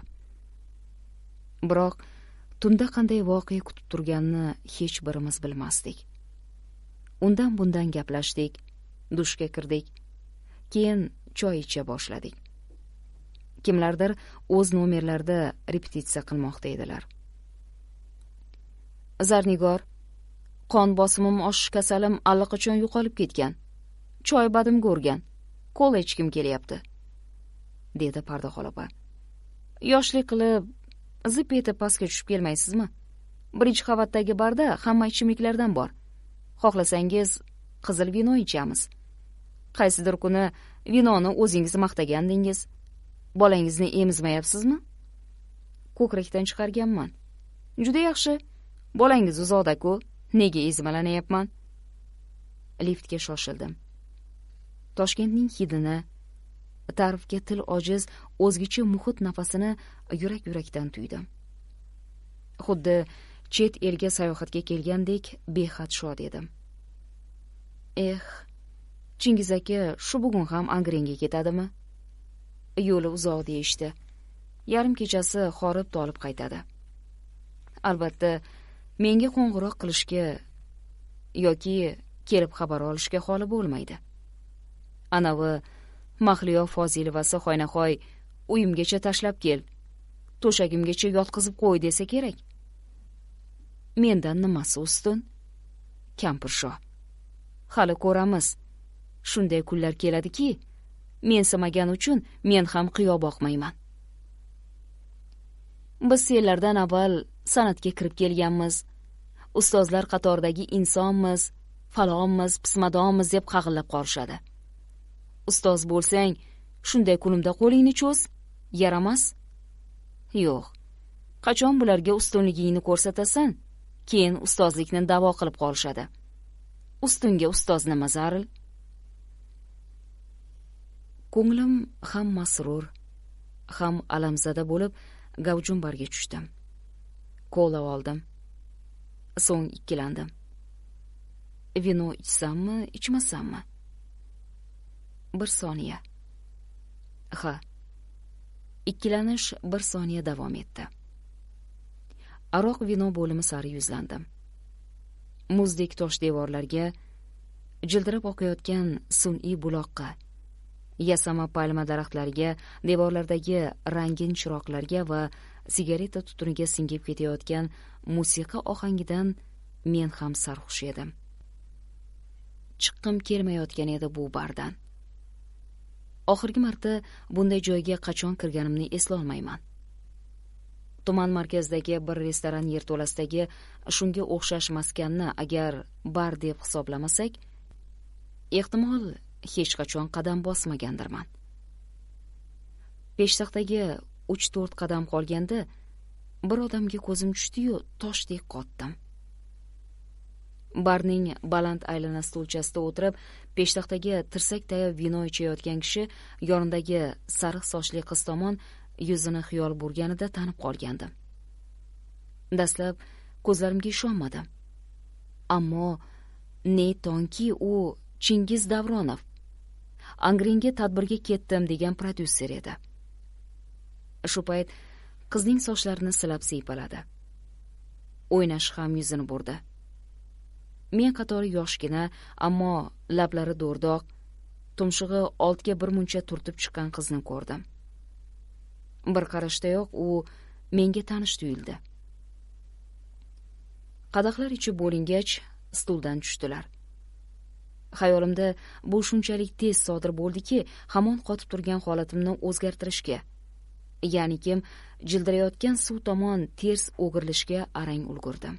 biroq tunda qanday voqea kutib turganini hech birimiz bilmasdik undan bundan gaplashdik dushga kirdik keyin choy icha boshladik kimlardir o'z nomerlarida repetitsiya qilmoqda edilar zarnigor qon bosimim oshish kasalim allaqachon yo'qolib ketgan choy badimga o'rgan kola ichgim kelyapti dedi pardoz xola yoshlik qilib zip etib pastga tushib kelmaysizmi birinchi qavatdagi barda hamma ichimliklardan bor xohlasangiz qizil vino ichamiz qaysidir kuni vinoni o'zingiz maqtagandingiz bolangizni emizmayapsizmi ko'krakdan chiqarganman juda yaxshi bolangiz uzoqda-ku, nega ezmalanayapman liftga shoshildim toshkentning hidini ta'rifga til ojiz o'zgichi muhit nafasini yurak yurakdan tuydim xuddi chet elga sayohatga kelgandek behad shod edim eh chingiz aka shu bugun ham angrenga ketadimi yo'li uzoq deyishdi yarim kechasi horib tolib qaytadi albatta menga qo'ng'iroq qilishga yoki kelib xabar olishga holi bo'lmaydi anavi mahliyo fozilovasi hoynahoy uyimgacha tashlab kel to'shagimgacha yotqizib qo'y desa kerak mendan nimasi ustun kampirsho hali ko'ramiz shunday kunlar keladiki mensimagan uchun men ham qiyo boqmayman biz senlardan avval san'atga kirib kelganmiz ustozlar qatoridagi insonmiz falonmiz pismadonmiz deb qag'illab qolishadi ustoz bo'lsang shunday kunimda qo'lingni cho'z yaramas yo'q qachon bularga ustunligingni ko'rsatasan keyin ustozlikni davo qilib qolishadi ustunga ustoz nima zaril ko'nglim ham masrur ham alamzada bo'lib gavjumbarga tushdim kola oldim so'ng ikkilandim vino ichsammi ichmasammi bir soniya ha ikkilanish bir soniya davom etdi aroq vino bo'limi sari yuzlandim muzdek tosh devorlarga jildirab oqayotgan sun'iy buloqqa yasama palma daraxtlariga devorlardagi rangin chiroqlarga va sigareta tutuniga singib ketayotgan musiqa ohangidan men ham sarxush edim chiqqim kelmayotgan edi bu bardan oxirgi marta bunday joyga qachon kirganimni eslolmayman tuman markazidagi bir restoran yerto'lasidagi shunga o'xshash maskanni agar bar deb hisoblamasak ehtimol hech qachon qadam bosmagandirman peshtaxtaga uch to'rt qadam qolganda bir odamga ko'zim tushdiyu toshdek qotdim barning baland aylana stulchasida o'tirib peshtaxtaga tirsak tayab vino ichayotgan kishi yonidagi sariq sochli qiz tomon yuzini xiyol burganida tanib qolgandim dastlab ko'zlarimga ishonmadim ammo ne tonki u chingiz davronov angrenga tadbirga ketdim degan prodyuser edi shu payt qizning sochlarini silab siypaladi o'ynashi ham yuzini burdi men qatori yoshgina ammo lablari do'rdoq tumshug'i bir muncha turtib chiqqan qizni ko'rdim bir qarashdayoq u menga tanish tuyuldi qadahlar ichib bo'lingach stuldan tushdilar xayolimda bu shunchalik tez sodir bo'ldiki hamon qotib turgan holatimni o'zgartirishga ya'ni kim jildirayotgan suv tomon ters o'girilishga arang ulgurdim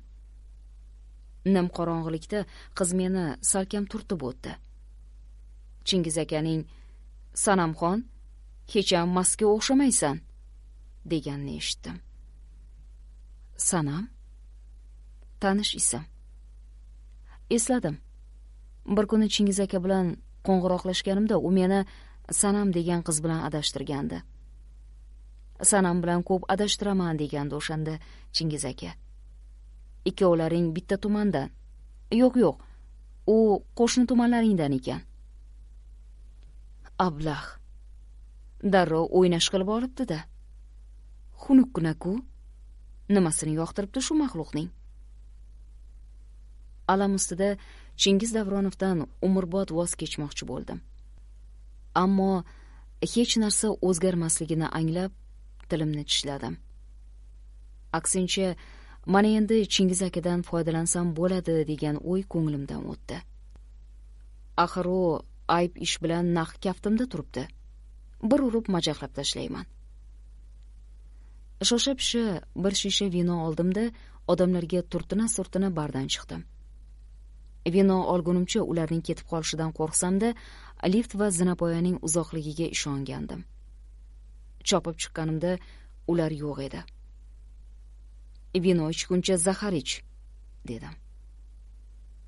qorong'ilikda qiz meni salkam turtib o'tdi chingiz akaning sanamxon hecham mastga o'xshamaysan deganini eshitdim sanam tanish ism esladim bir kuni chingiz aka bilan qo'ng'iroqlashganimda u meni sanam degan qiz bilan adashtirgandi sanam bilan ko'p adashtiraman degandi o'shanda chingiz aka ikkovlaring bitta tumandan yo'q yo'q u qo'shni tumanlaringdan ekan ablah darrov o'ynash qilib olibdi da xunukkina ku nimasini yoqtiribdi shu maxluqning alam ustida chingiz davronovdan umrbod voz kechmoqchi bo'ldim ammo hech narsa o'zgarmasligini anglab tilimni tishladim aksincha mana endi chingiz akadan foydalansam bo'ladi degan o'y ko'nglimdan o'tdi axir u ayb ish bilan naq kaftimda turibdi bir urib majaqlab tashlayman shosha pisha bir shisha vino oldimda odamlarga turtina surtina bardan chiqdim vino olgunimcha ularning ketib qolishidan qo'rqsamda lift va zinapoyaning uzoqligiga ishongandim chopib chiqqanimda ular yo'q edi vino ichguncha zahar ich dedim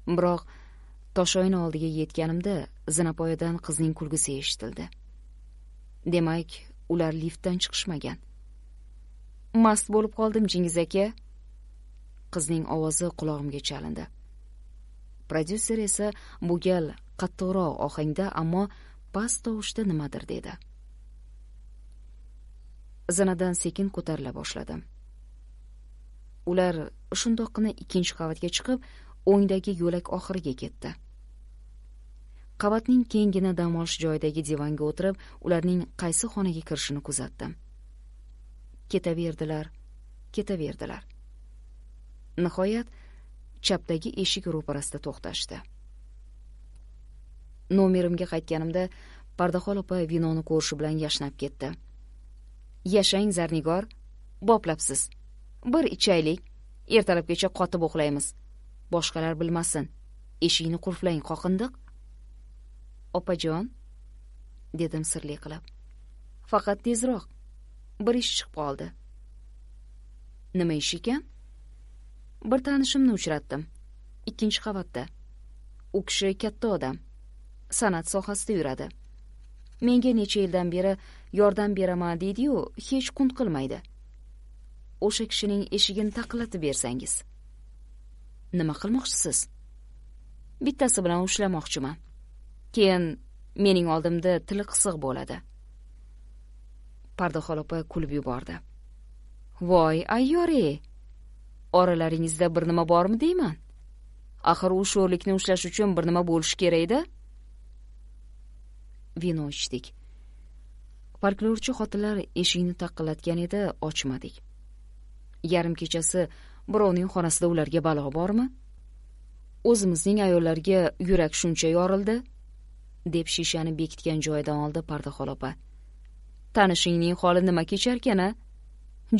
biroq toshoyna oldiga yetganimda zinapoyadan qizning kulgisi eshitildi demak ular liftdan chiqishmagan mast bo'lib qoldim jingiz aka qizning ovozi qulog'imga chalindi prodyuser esa bu gal qattiqroq ohangda ammo past tovushda nimadir dedi zinadan sekin ko'tarila boshladim ular shundoqqina ikkinchi qavatga chiqib o'ngdagi yo'lak oxiriga ketdi qavatning kenggina dam olish joyidagi divanga o'tirib ularning qaysi xonaga kirishini kuzatdim ketaverdilar ketaverdilar nihoyat chapdagi eshik ro'parasida to'xtashdi nomerimga qaytganimda pardaxol opa vinoni ko'rishi bilan yashnab ketdi yashang zarnigor boplabsiz bir ichaylik ertalabgacha qotib uxlaymiz boshqalar bilmasin eshikni qulflang qoqindiq opajon dedim sirli qilib faqat tezroq bir ish chiqib qoldi nima ish ekan bir tanishimni uchratdim ikkinchi qavatda u kishi katta odam san'at sohasida yuradi menga necha yildan beri yordam beraman deydiyu hech qunt qilmaydi o'sha kishining eshigini taqillatib bersangiz nima qilmoqchisiz bittasi bilan ushlamoqchiman keyin mening oldimda tili qisiq bo'ladi pardaxol opa kulib yubordi voy ayyori oralaringizda bir nima bormi deyman axir u sho'rlikni ushlash uchun bir nima bo'lishi kerakda vino ichdik folklorchi xotinlar eshikni taqillatgan edi ochmadik yarim kechasi birovning xonasida ularga balo bormi o'zimizning ayollarga yurak shuncha yorildi deb shishani bekitgan joyidan oldi pardaxol opa tanishingning holi nima kecharkan a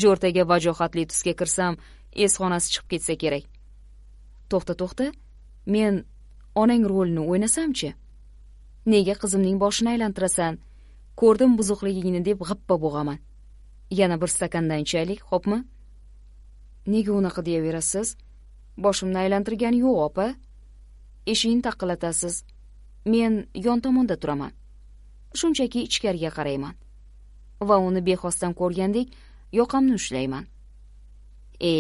jo'rtaga vajohatli tusga kirsam esxonasi chiqib ketsa kerak to'xta to'xta men onang rolini o'ynasamchi nega qizimning boshini aylantirasan ko'rdim buzuqligingni deb g'ippa bo'g'aman yana bir stakandan ichaylik xo'pmi nega unaqa deyaverasiz boshimni aylantirgani yo'q opa eshikni taqillatasiz men yon tomonda turaman shunchaki ichkariga qarayman va uni bexosdan ko'rgandek yoqamni ushlayman e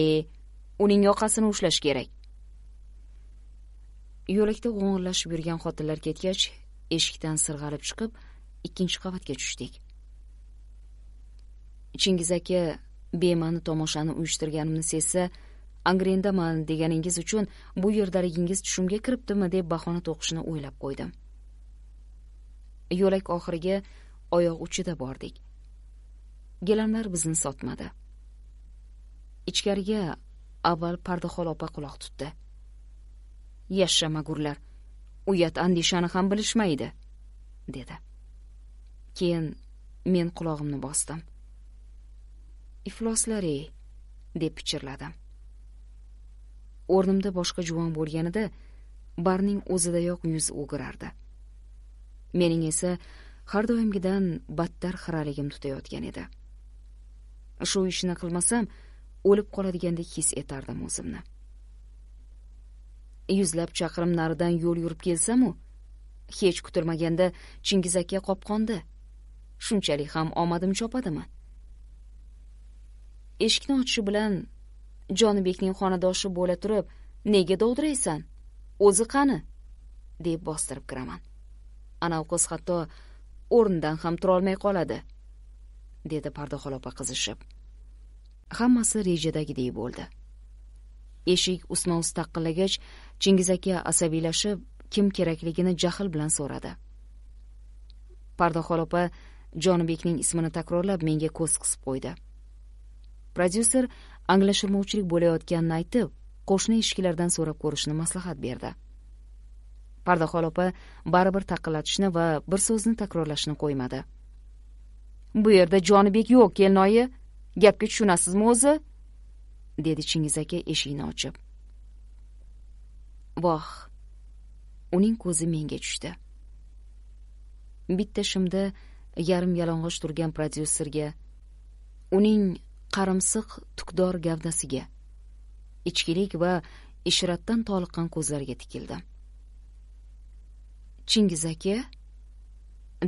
uning yoqasini ushlash kerak yo'lakda g'o'ng'irlashib yurgan xotinlar ketgach eshikdan sirg'alib chiqib ikkinchi qavatga tushdik chingiz aka bema'ni tomoshani uyushtirganimni sezsa angrendaman deganingiz uchun bu yerdaligingiz tushimga kiribdimi deb bahona to'qishni o'ylab qo'ydim yo'lak oxiriga oyoq uchida bordik gilamlar bizni sotmadi ichkariga avval pardaxol opa quloq tutdi yashshamagurlar uyat andishani ham bilishmaydi dedi keyin men qulog'imni bosdim ifloslari deb pichirladim o'rnimda boshqa juvon bo'lganida barning o'zidayoq yuz o'girardi mening esa har doimgidan battar xiraligim tutayotgan edi shu ishni qilmasam o'lib qoladigandek his etardim o'zimni yuzlab chaqirim naridan yo'l yurib kelsamu hech kutilmaganda chingiz aka shunchalik ham omadim chopadimi eshikni ochishi bilan jonibekning xonadoshi bo'la turib nega dovdiraysan o'zi qani deb bostirib kiraman anavi qiz hatto o'rnidan ham turolmay qoladi dedi pardaxol opa qizishib hammasi rejadagidek bo'ldi eshik ustma ust taqillagach chingiz aka asabiylashib kim kerakligini jahl bilan so'radi pardaxol opa jonibekning ismini takrorlab menga ko'z qisib qo'ydi prodyuser anglashilmovchilik bo'layotganini aytib qo'shni eshiklardan so'rab ko'rishni maslahat berdi Pardaxol opa baribir taqillatishni va bir so'zni takrorlashni qo'ymadi bu yerda jonibek yo'q kelinoyi gapga tushunasizmi o'zi dedi chingiz aka eshikni ochib voh uning ko'zi menga tushdi bitta shimda yarim yalang'och turgan prodyuserga uning qarimsiq tukdor gavdasiga ichkilik va ishratdan toliqqan ko'zlariga tikildi chingiz aka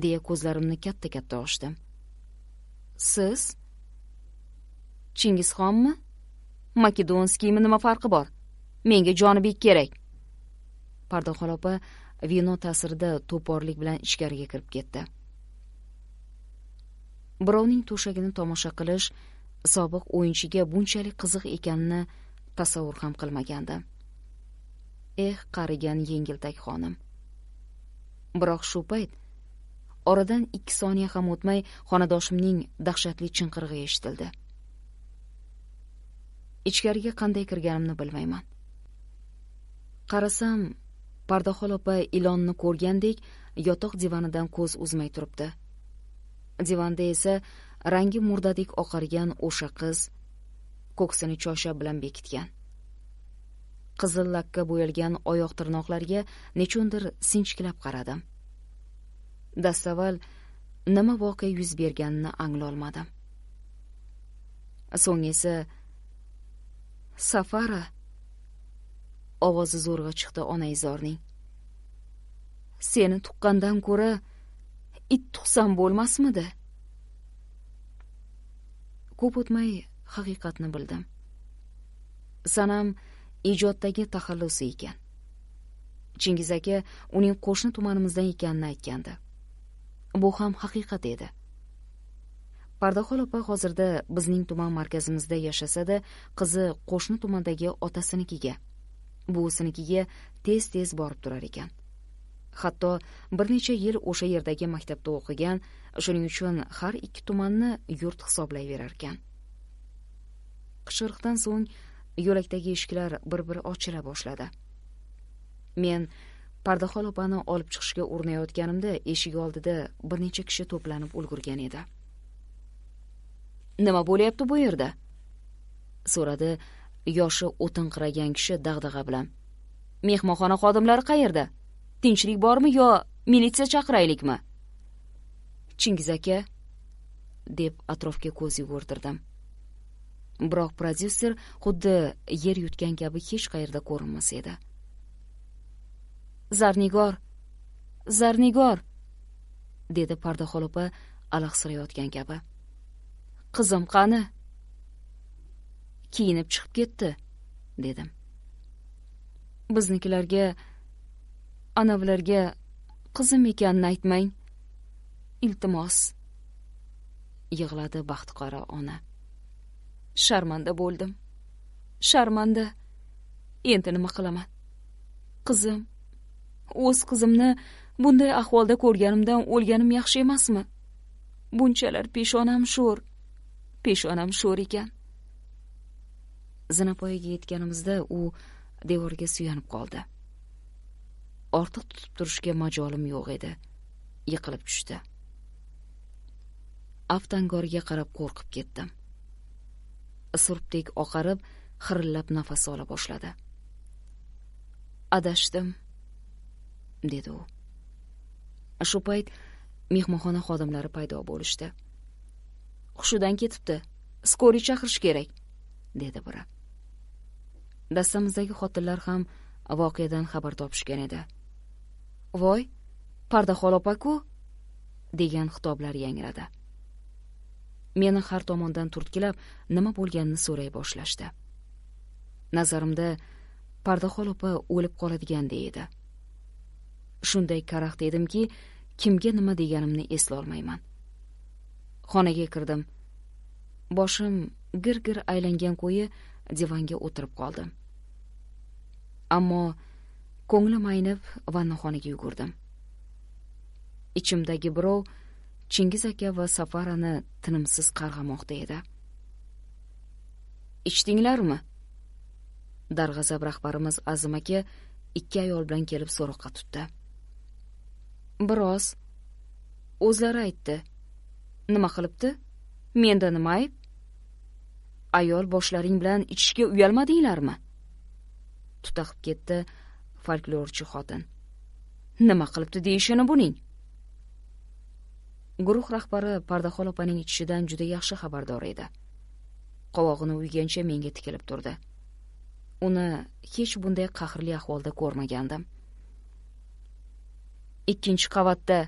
deya ko'zlarimni katta katta ochdim siz chingizxonmi makedonskiymi nima farqi bor menga jonibek kerak pardoxon opa vino ta'sirida to'porlik bilan ichkariga kirib ketdi birovning to'shagini tomosha qilish sobiq o'yinchiga bunchalik qiziq ekanini tasavvur ham qilmagandi. eh qarigan yengiltak xonim biroq shu payt oradan ikki soniya ham o'tmay xonadoshimning dahshatli chinqirig'i eshitildi ichkariga qanday kirganimni bilmayman qarasam pardaxol opa ilonni ko'rgandek yotoq divanidan ko'z uzmay turibdi divanda esa rangi murdadek oqargan o'sha qiz ko'ksini chosha bilan bekitgan qizil lakka bo'yalgan oyoq tirnoqlariga nechundir sinchiklab qaradim dastavval nima voqea yuz berganini anglolmadim so'ng esa safara ovozi zo'rg'a chiqdi onaizorning seni tuqqandan ko'ra it tuqsam bo'lmasmidi ko'p o'tmay haqiqatni bildim sanam ijoddagi taxallusi ekan chingiz aka uning qo'shni tumanimizdan ekanini aytgandi bu ham haqiqat edi pardaxol opa hozirda bizning tuman markazimizda yashasada qizi qo'shni tumandagi otasinikiga buvisinikiga tez tez borib turar ekan hatto bir necha yil o'sha yerdagi maktabda o'qigan shuning uchun har ikki tumanni yurt hisoblayverarkan qishiriqdan so'ng yo'lakdagi eshiklar bir bir ochila boshladi men pardaxol opani olib chiqishga urinayotganimda eshik oldida bir necha kishi to'planib ulgurgan edi nima bo'lyapti bu yerda so'radi yoshi o'tinqiragan kishi dag'dag'a bilan mehmonxona xodimlari qayerda tinchlik bormi yo militsiya chaqiraylikmi chingiz aka deb atrofga ko'z yugurtirdim biroq prodyuser xuddi yer yutgan kabi hech qayerda ko'rinmas edi zarnigor zarnigor dedi pardaxol opa alahsirayotgan kabi qizim qani kiyinib chiqib ketdi dedim biznikilarga anavilarga qizim ekanini aytmang iltimos yig'ladi baxtiqaro ona sharmanda bo'ldim sharmanda endi nima qilaman qizim o'z qizimni bunday ahvolda ko'rganimdan o'lganim yaxshi emasmi bunchalar peshonam sho'r peshonam sho'r ekan zinapoyaga yetganimizda u devorga suyanib qoldi ortiq tutib turishga majolim yo'q edi yiqilib tushdi aftangorga qarab qo'rqib ketdim surpdek oqarib xirillab nafas ola boshladi adashdim dedi u shu payt mehmonxona xodimlari paydo bo'lishdi hushidan ketibdi skoriy chaqirish kerak dedi biri dastamizdagi xotinlar ham voqeadan xabar topishgan edi voy pardaxon opa ku degan xitoblar yangradi meni har tomondan turtkilab nima bo'lganini so'ray boshlashdi nazarimda pardaxon opa o'lib qoladigandek edi shunday karaxt edimki kimga nima deganimni eslolmayman xonaga kirdim boshim gir gir aylangan ko'yi divanga o'tirib qoldim ammo ko'nglim aynib vannaxonaga yugurdim ichimdagi birov chingiz aka va safarani tinimsiz qarg'amoqda edi ichdinglarmi darg'azab rahbarimiz azim aka ikki ayol bilan kelib so'roqqa tutdi biroz o'zlari aytdi nima qilibdi menda nima ayb ayol boshlaring bilan ichishga uyalmadinglarmi tutaqib ketdi folklorchi xotin nima qilibdi deyishini buning guruh rahbari pardaxol opaning ichishidan juda yaxshi xabardor edi qovog'ini uygancha menga tikilib turdi uni hech bunday qahrli ahvolda ko'rmagandim ikkinchi qavatda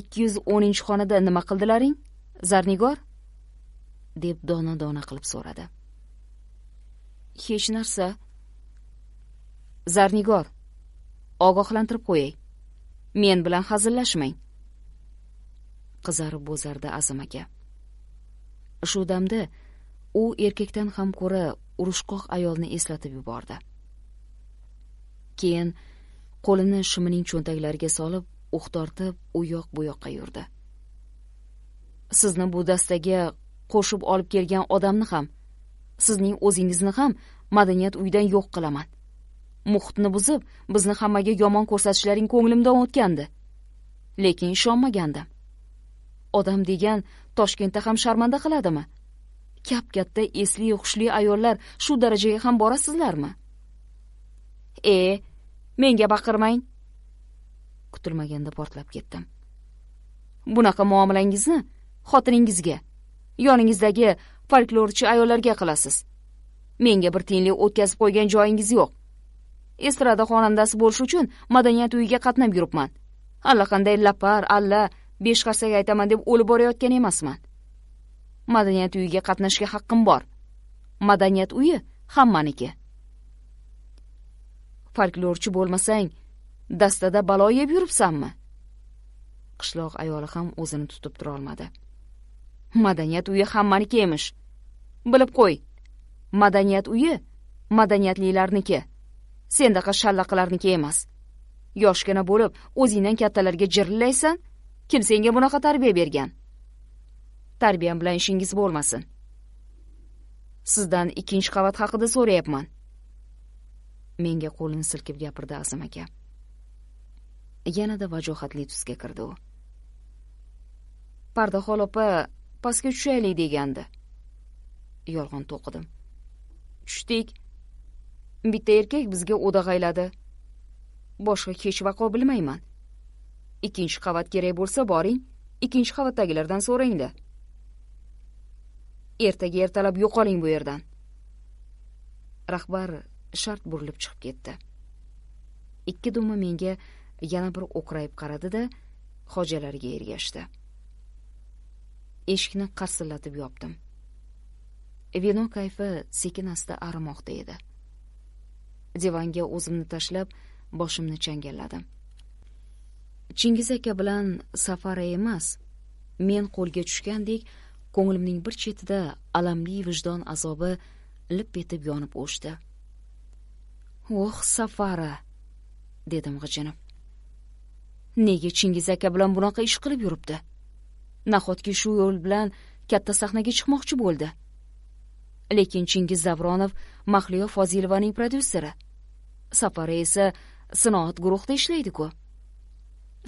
ikki yuz o'ninchi xonada nima qildilaring zarnigor deb dona dona qilib so'radi hech narsa zarnigor ogohlantirib qo'yay men bilan hazillashmang qizarib bo'zardi azim aka shu damda u erkakdan ham ko'ra urushqoq ayolni eslatib yubordi keyin qo'lini shimining cho'ntaklariga solib ux tortib u yoq bu yoqqa yurdi sizni bu dastaga qo'shib olib kelgan odamni ham sizning o'zingizni ham madaniyat uyidan yo'q qilaman muhitni buzib bizni hammaga yomon ko'rsatishlaring ko'nglimdan o'tgandi lekin ishonmagandim odam degan toshkentda ham sharmanda qiladimi kap katta esli hushli ayollar shu darajaga ham borasizlarmi e menga baqirmang kutilmaganda portlab ketdim bunaqa muomalangizni xotiningizga yoningizdagi folklorchi ayollarga qilasiz menga bir tiyinlik o'tkazib qo'ygan joyingiz yo'q estrada xonandasi bo'lish uchun madaniyat uyiga qatnab yuribman allaqanday lapar alla qarsak aytaman deb o'lib borayotgan emasman madaniyat uyiga qatnashga haqqim bor madaniyat uyi hammaniki folklorchi bo'lmasang dastada balo yeb yuribsanmi qishloq ayoli ham o'zini tutib turolmadi madaniyat uyi hammaniki emish bilib qo'y madaniyat uyi madaniyatlilarniki sendaqa shallaqalarniki emas yoshgina bo'lib o'zingdan kattalarga jirillaysan kim senga bunaqa tarbiya bergan tarbiyam bilan ishingiz bo'lmasin sizdan ikkinchi qavat haqida so'rayapman menga qo'lini silkib gapirdi azim aka yanada vajohatli tusga kirdi u pardaxol opa pastga tushaylik degandi yolg'on to'qidim tushdik bitta erkak bizga o'dag'ayladi boshqa hech vaqo bilmayman ikkinchi qavat kerak bo'lsa boring ikkinchi qavatdagilardan so'rangda ertaga ertalab yo'qoling bu yerdan rahbar shart burilib chiqib ketdi ikki dumi menga yana bir o'qrayib qaradi da hojalarga ergashdi eshikni qarsillatib yopdim vino kayfi sekin asta arimoqda edi divanga o'zimni tashlab boshimni changalladim chingiz aka bilan safari emas men qo'lga tushgandek ko'nglimning bir chetida alamli vijdon azobi lip etib yonib o'chdi oh safara dedim g'ijinib nega chingiz aka bilan bunaqa ish qilib yuribdi nahotki shu yo'l bilan katta sahnaga chiqmoqchi bo'ldi lekin chingiz davronov mahliyo fozilovaning prodyuseri safara esa sanoat guruhida ishlaydi ku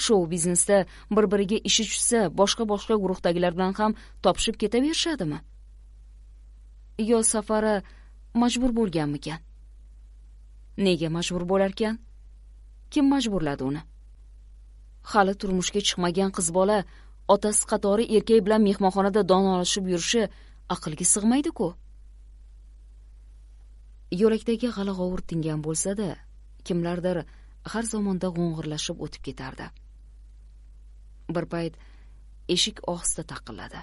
shou biznesda bir biriga ishi tushsa boshqa boshqa guruhdagilar bilan ham topishib ketaverishadimi yo safara majbur bo'lganmikan nega majbur bo'larkan kim majburladi uni hali turmushga chiqmagan qiz bola otasi qatori erkak bilan mehmonxonada don olishib yurishi aqlga sig'maydi ku yo'lakdagi g'alag'ovur tingan bo'lsa da kimlardir har zamonda g'o'ng'irlashib o'tib ketardi bir payt eshik ohista taqilladi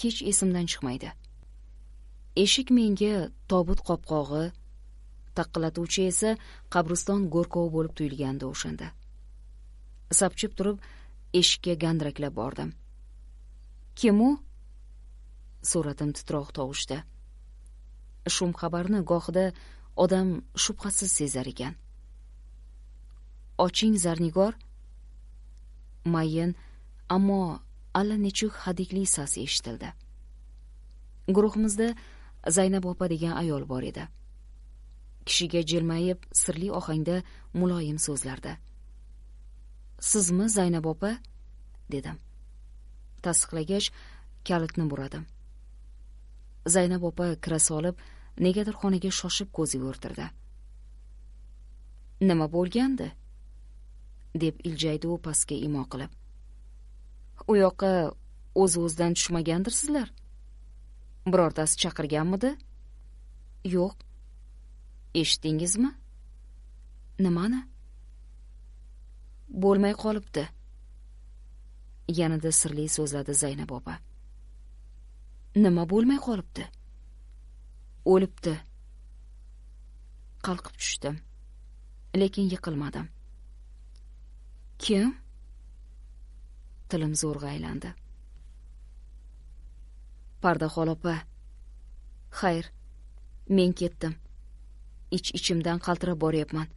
hech esimdan chiqmaydi eshik menga tobut qopqog'i taqillatuvchi esa qabriston go'rkovi bo'lib tuyulgandi o'shanda sapchib turib eshikka gandiraklab bordim kim u so'radim titroq tovushda shum xabarni gohida odam shubhasiz sezar ekan oching zarnigor mayin ammo allanechuk hadikli sas eshitildi guruhimizda zaynab opa degan ayol bor edi kishiga jilmayib sirli ohangda muloyim so'zlardi sizmi zaynab opa dedim tasdiqlagach kalitni buradim zaynab opa kira solib negadir xonaga shoshib ko'z yugurtirdi nima bo'lgandi deb iljaydi u pastga imo qilib u yoqqa o'z o'zidan tushmagandirsizlar birortasi chaqirganmidi yo'q eshitdingizmi nimani bo'lmay qolibdi yanada sirli so'zladi zaynab opa nima bo'lmay qolibdi o'libdi qalqib tushdim lekin yiqilmadim kim tilim zo'rg'a aylandi pardaxol opa xayr men ketdim ich ichimdan qaltirab boryapman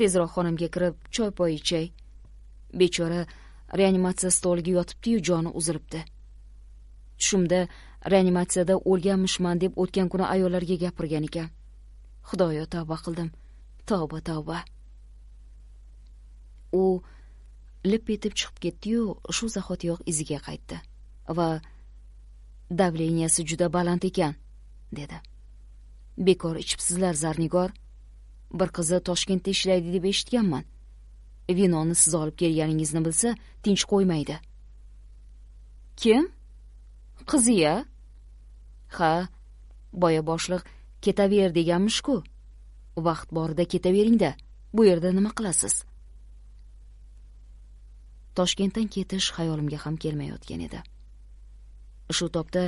tezroq xonamga kirib choy poy ichay bechora reanimatsiya stoliga yotibdiyu joni uzilibdi tushimda reanimatsiyada o'lganmishman deb o'tgan kuni ayollarga gapirgan ekan xudoyo tavba qildim tavba tavba u lip etib chiqib ketdiyu shu zahotiyoq iziga qaytdi va davleniyasi juda baland ekan dedi bekor ichibsizlar zarnigor bir qizi toshkentda ishlaydi deb eshitganman vinoni siz olib kelganingizni bilsa tinch qo'ymaydi kim qizi ya ha boya boshliq ketaver deganmish ku vaqt borida ketaveringda bu yerda nima qilasiz toshkentdan ketish xayolimga ham kelmayotgan edi shu topda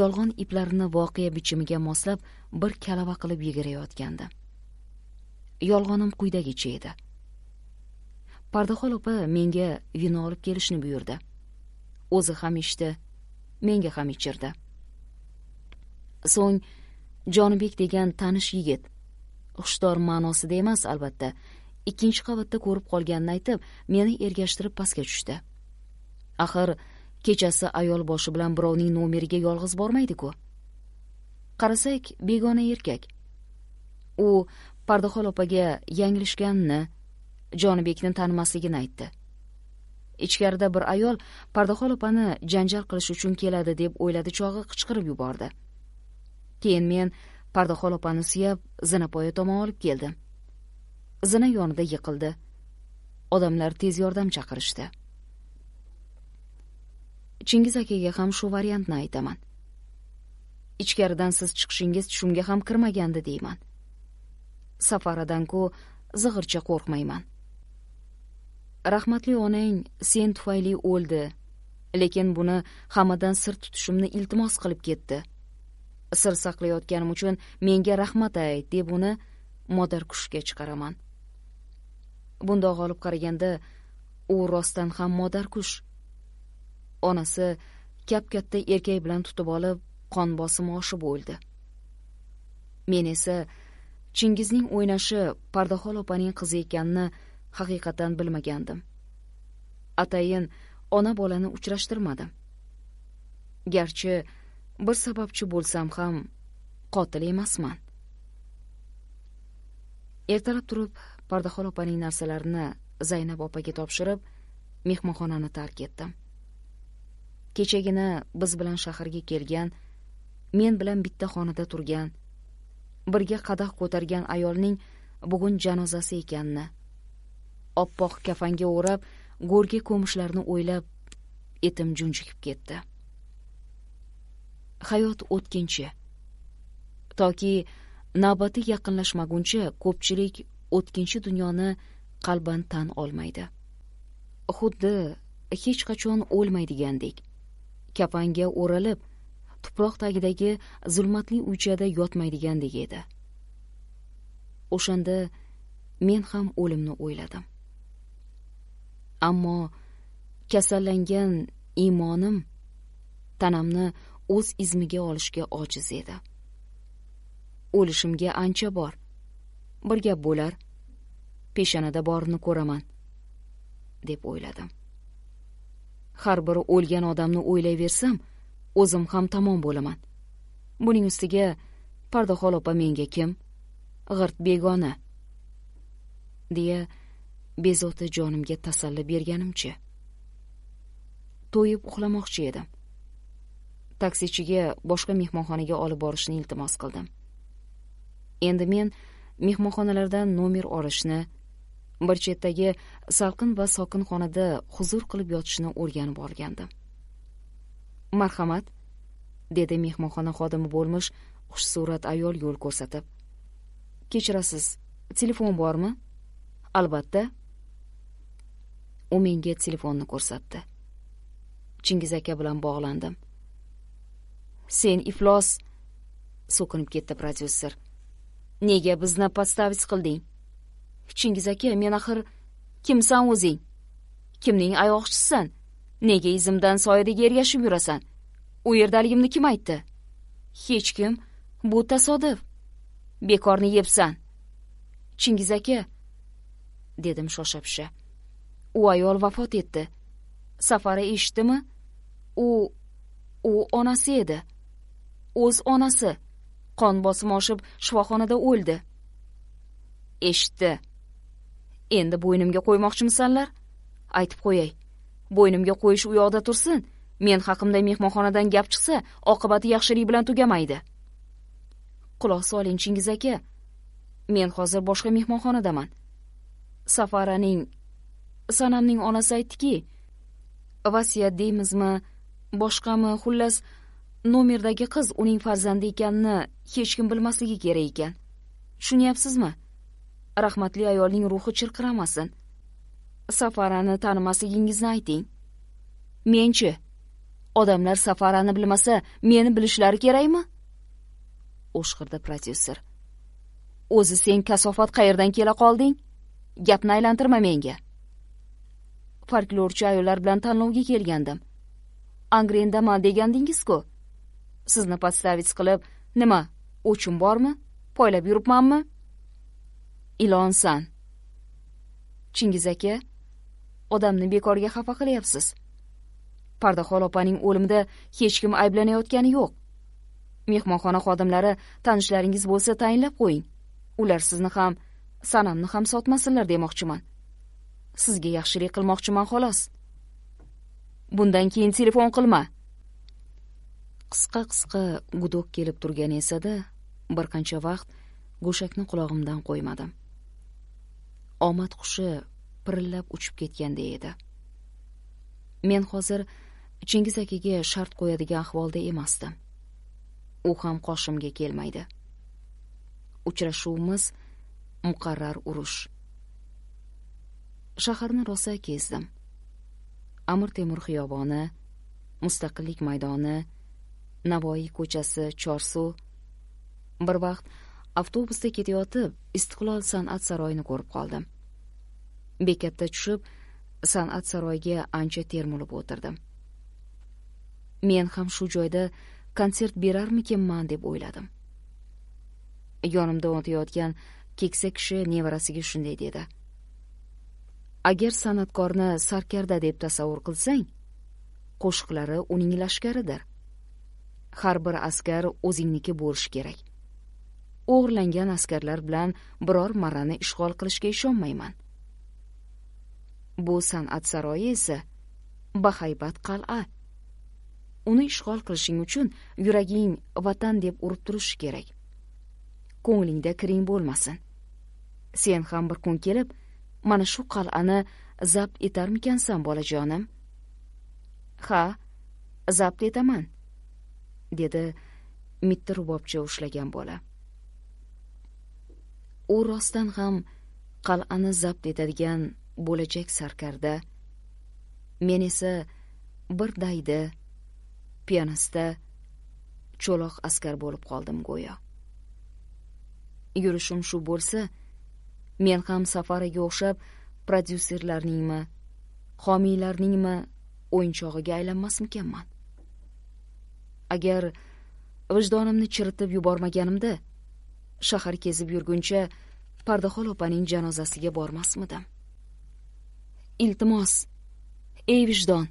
yolg'on iplarini voqea bichimiga moslab bir kalava qilib yigirayotgandi yolg'onim quyidagicha edi pardaxol opa menga vino olib kelishni buyurdi o'zi ham ichdi menga ham ichirdi so'ng jonibek degan tanish yigit hushyor ma'nosida emas albatta ikkinchi qavatda ko'rib qolganini aytib meni ergashtirib pastga tushdi axir kechasi ayol boshi bilan birovning nomeriga yolg'iz bormaydi ku qarasak begona erkak u pardaxol opaga yanglishganini jonibekni tanimasligini aytdi ichkarida bir ayol pardaxol opani janjal qilish uchun keladi deb o'yladi chog'i qichqirib yubordi keyin men pardaxol opani suyab zinapoya tomon olib keldim zina yonida yiqildi odamlar tez yordam chaqirishdi chingiz akaga ham shu variantni aytaman ichkaridan siz chiqishingiz tushimga ham kirmagandi deyman safaradan ku zig'ircha qo'rqmayman rahmatli onang sen tufayli o'ldi lekin buni hammadan sir tutishimni iltimos qilib ketdi sir saqlayotganim uchun menga rahmat ayt deb uni modarkushga chiqaraman bundoq olib qaraganda u rostdan ham modarkush onasi kap katta erkak bilan tutib olib qon bosimi oshib o'ldi men esa chingizning o'ynashi pardaxol opaning qizi ekanini haqiqatan bilmagandim atayin ona bolani uchrashtirmadim garchi bir sababchi bo'lsam ham qotil emasman ertalab turib pardaxon opaning narsalarini zaynab opaga topshirib mehmonxonani tark etdim kechagina biz bilan shaharga kelgan men bilan bitta xonada turgan birga qadah ko'targan ayolning bugun janozasi ekanini oppoq kafanga o'rab go'rga ko'mishlarni o'ylab etim junjikib ketdi hayot o'tkinchi toki navbati yaqinlashmaguncha ko'pchilik o'tkinchi dunyoni qalban tan olmaydi xuddi hech qachon o'lmaydigandek kapanga o'ralib tuproq tagidagi zulmatli uychada yotmaydigandek edi o'shanda men ham o'limni o'yladim ammo kasallangan imonim tanamni o'z izmiga olishga ojiz edi o'lishimga ancha bor bir gap bo'lar peshanada borini ko'raman deb o'yladim har bir o'lgan odamni o'ylayversam o'zim ham tamom bo'laman buning ustiga pardaxol opa menga kim g'irt begona deya bezovta jonimga tasalli berganimcha to'yib uxlamoqchi edim taksichiga boshqa mehmonxonaga olib borishni iltimos qildim endi men mehmonxonalardan nomer olishni bir chetdagi salqin va sokin xonada huzur qilib yotishni o'rganib olgandim marhamat dedi mehmonxona xodimi bo'lmish xushsurat ayol yo'l ko'rsatib kechirasiz telefon bormi albatta u menga telefonni ko'rsatdi chingiz aka bilan bog'landim sen iflos so'kinib ketdi prodyuser nega bizni подставить qilding chingiz aka men axir kimsan o'zing kimning ayoqchisisan nega izimdan soyadek ergashib yurasan u yerdaligimni kim aytdi hech kim bu tasodif bekorni yebsan chingiz aka dedim shosha pisha u ayol vafot etdi safara eshitdimi u u onasi edi o'z onasi qon bosimi oshib shifoxonada o'ldi eshitdi endi bo'ynimga qo'ymoqchimisanlar aytib qo'yay bo'ynimga qo'yish u yoqda tursin men haqimda mehmonxonadan gap chiqsa oqibati yaxshilik bilan tugamaydi quloq soling chingiz aka men hozir boshqa mehmonxonadaman safaraning sanamning onasi aytdiki vasiyat deymizmi boshqami xullas nomerdagi qiz uning farzandi ekanini hech kim bilmasligi kerak ekan tushunyapsizmi rahmatli ayolning ruhi chirqiramasin safarani tanimasligingizni ayting menchi odamlar safarani bilmasa meni bilishlari kerakmi o'shqirdi prodyuser o'zi sen kasofat qayerdan kela qolding gapni aylantirma menga folklorchi ayollar bilan tanlovga kelgandim angrendaman degandingiz ku sizni podstavits qilib nima o'chim bormi poylab yuribmanmi ilonsan chingiz aka odamni bekorga xafa qilyapsiz pardaxol opaning o'limida hech kim ayblanayotgani yo'q mehmonxona xodimlari tanishlaringiz bo'lsa tayinlab qo'ying ular sizni ham sanamni ham sotmasinlar demoqchiman sizga yaxshilik qilmoqchiman xolos bundan keyin telefon qilma qisqa qisqa gudok kelib turgan esa-da, bir qancha vaqt go'shakni qulog'imdan qo'ymadim omad qushi pirillab uchib ketganday edi men hozir chingiz akaga shart qo'yadigan ahvolda emasdim u ham qoshimga kelmaydi uchrashuvimiz muqarrar urush shaharni rosa kezdim amir temur xiyoboni mustaqillik maydoni navoiy ko'chasi chorsu bir vaqt avtobusda ketayotib istiqlol san'at saroyini ko'rib qoldim bekatda tushib san'at saroyiga ancha termulib o'tirdim men ham shu joyda konsert berarmikinman deb o'yladim yonimda o'tayotgan keksa kishi nevarasiga shunday dedi agar san'atkorni sarkarda deb tasavvur qilsang qo'shiqlari uning lashkaridir har bir askar o'zingniki bo'lishi kerak o'g'irlangan askarlar bilan biror marrani ishg'ol qilishga ishonmayman bu san'at saroyi esa bahaybat qal'a uni ishg'ol qilishing uchun yuraging vatan deb urib turishi kerak ko'nglingda kiring bo'lmasin sen ham bir kun kelib mana shu qal'ani zabt etarmikansan bolajonim ha zabt etaman dedi mitti rubobcha ushlagan bola u rostdan ham qal'ani zabt etadigan bo'lajak sarkarda men esa bir daydi pianista cho'loq askar bo'lib qoldim go'yo yurishim shu bo'lsa men ham safaraga o'xshab prodyuserlarningmi homiylarningmi o'yinchog'iga aylanmasmikanman agar vijdonimni chiritib yubormaganimda shahar kezib yurguncha pardaxol opaning janozasiga bormasmidim iltimos ey vijdon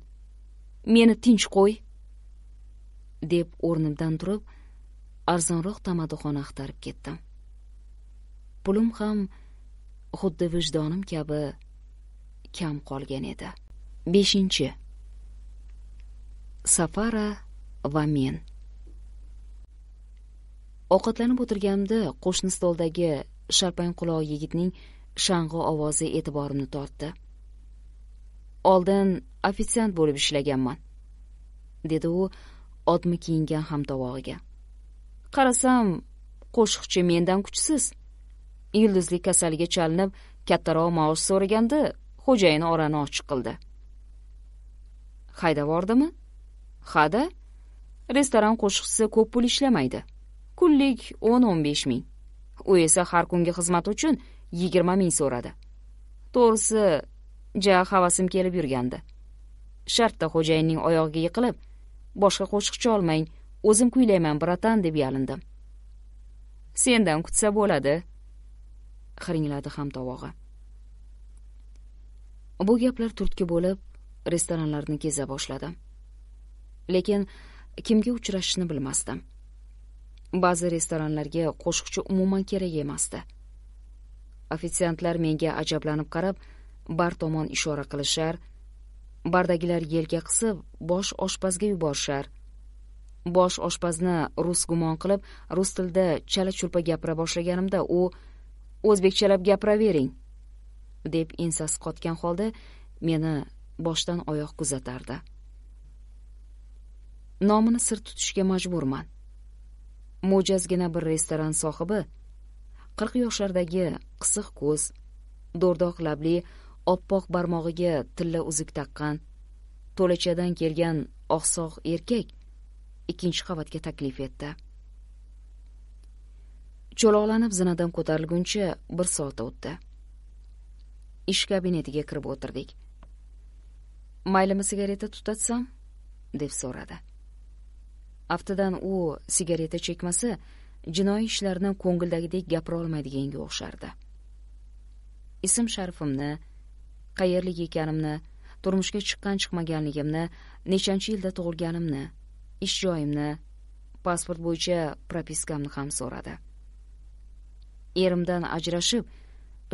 meni tinch qo'y deb o'rnimdan turib arzonroq tamaddixona axtarib ketdim pulim ham xuddi vijdonim kabi kam qolgan edi beshinchi safara va men ovqatlanib o'tirganimda qo'shni stoldagi sharpang quloq yigitning shang'i ovozi e'tiborimni tortdi oldin ofitsiant bo'lib ishlaganman dedi u odmi kiyingan hamtovog'iga qarasam qo'shiqchi mendan kuchsiz yulduzlik kasaliga chalinib kattaroq maosh so'raganda xo'jayini orani ochiq qildi haydavordimi hada restoran qo'shiqchisi ko'p pul ishlamaydi kunlik o'n o'n besh ming u esa har kungi xizmat uchun yigirma ming so'radi to'g'risi ja havasim kelib yurgandi shartta xo'jayinning oyog'iga yiqilib boshqa qo'shiqchi olmang o'zim kuylayman bratan deb yalindim sendan kutsa bo'ladi hiringladi ham tovog'i bu gaplar turtki bo'lib restoranlarni keza boshladim lekin kimga uchrashishni bilmasdim ba'zi restoranlarga qo'shiqchi umuman kerak emasdi ofitsiantlar menga ajablanib qarab bar tomon ishora qilishar bardagilar yelka qisib bosh oshpazga yuborishar bosh oshpazni rus gumon qilib rus tilida chala chulpa gapira boshlaganimda u o'zbekchalab gapiravering deb ensasi qotgan holda meni boshdan oyoq kuzatardi nomini sir tutishga majburman mo'jazgina bir restoran sohibi qirq yoshlardagi qisiq ko'z do'rdoq labli oppoq barmog'iga tilla uzuk taqqan to'lachadan kelgan oqsoq erkak ikkinchi qavatga taklif etdi cho'loqlanib zinadan ko'tarilguncha bir soat o'tdi ish kabinetiga kirib o'tirdik maylimi sigareta tutatsam deb so'radi aftidan u sigareta chekmasa jinoiy ishlarni ko'ngildagidek gapira olmaydiganga o'xshardi ism sharifimni qayerlik ekanimni turmushga chiqqan chiqmaganligimni nechanchi yilda tug'ilganimni ish joyimni pasport bo'yicha propiskamni ham so'radi erimdan ajrashib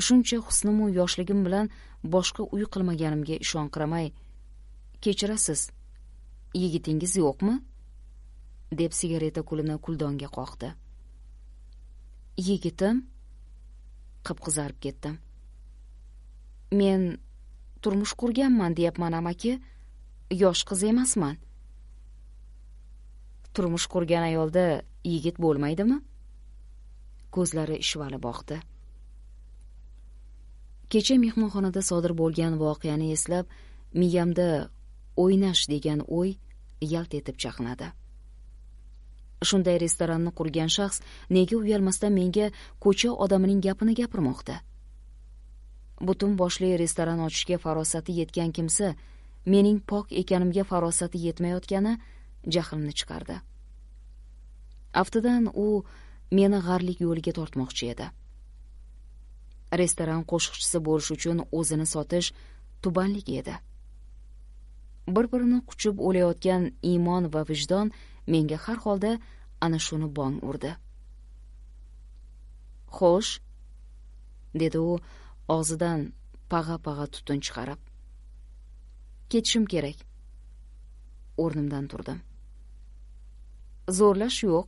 shuncha husnimu yoshligim bilan boshqa uy qilmaganimga ishonqiramay kechirasiz yigitingiz yo'qmi deb sigareta kulini kuldonga qoqdi yigitim qip qizarib ketdim men turmush qurganman deyapman amaki yosh qiz emasman turmush qurgan ayolda yigit bo'lmaydimi ko'zlari ishvali boqdi kecha mehmonxonada sodir bo'lgan voqeani eslab miyamda o'ynash degan o'y yalt etib chaqnadi shunday restoranni qurgan shaxs nega uyalmasdan menga ko'cha odamining gapini gapirmoqda butun boshli restoran ochishga farosati yetgan kimsa mening pok ekanimga farosati yetmayotgani jahlni chiqardi aftidan u meni g'arlik yo'liga tortmoqchi edi restoran qo'shiqchisi bo'lish uchun o'zini sotish tubanlik edi bir birini quchib o'layotgan iymon va vijdon menga har holda ana shuni bong urdi xo'sh dedi u og'zidan pag'a pag'a tutun chiqarib ketishim kerak o'rnimdan turdim zo'rlash yo'q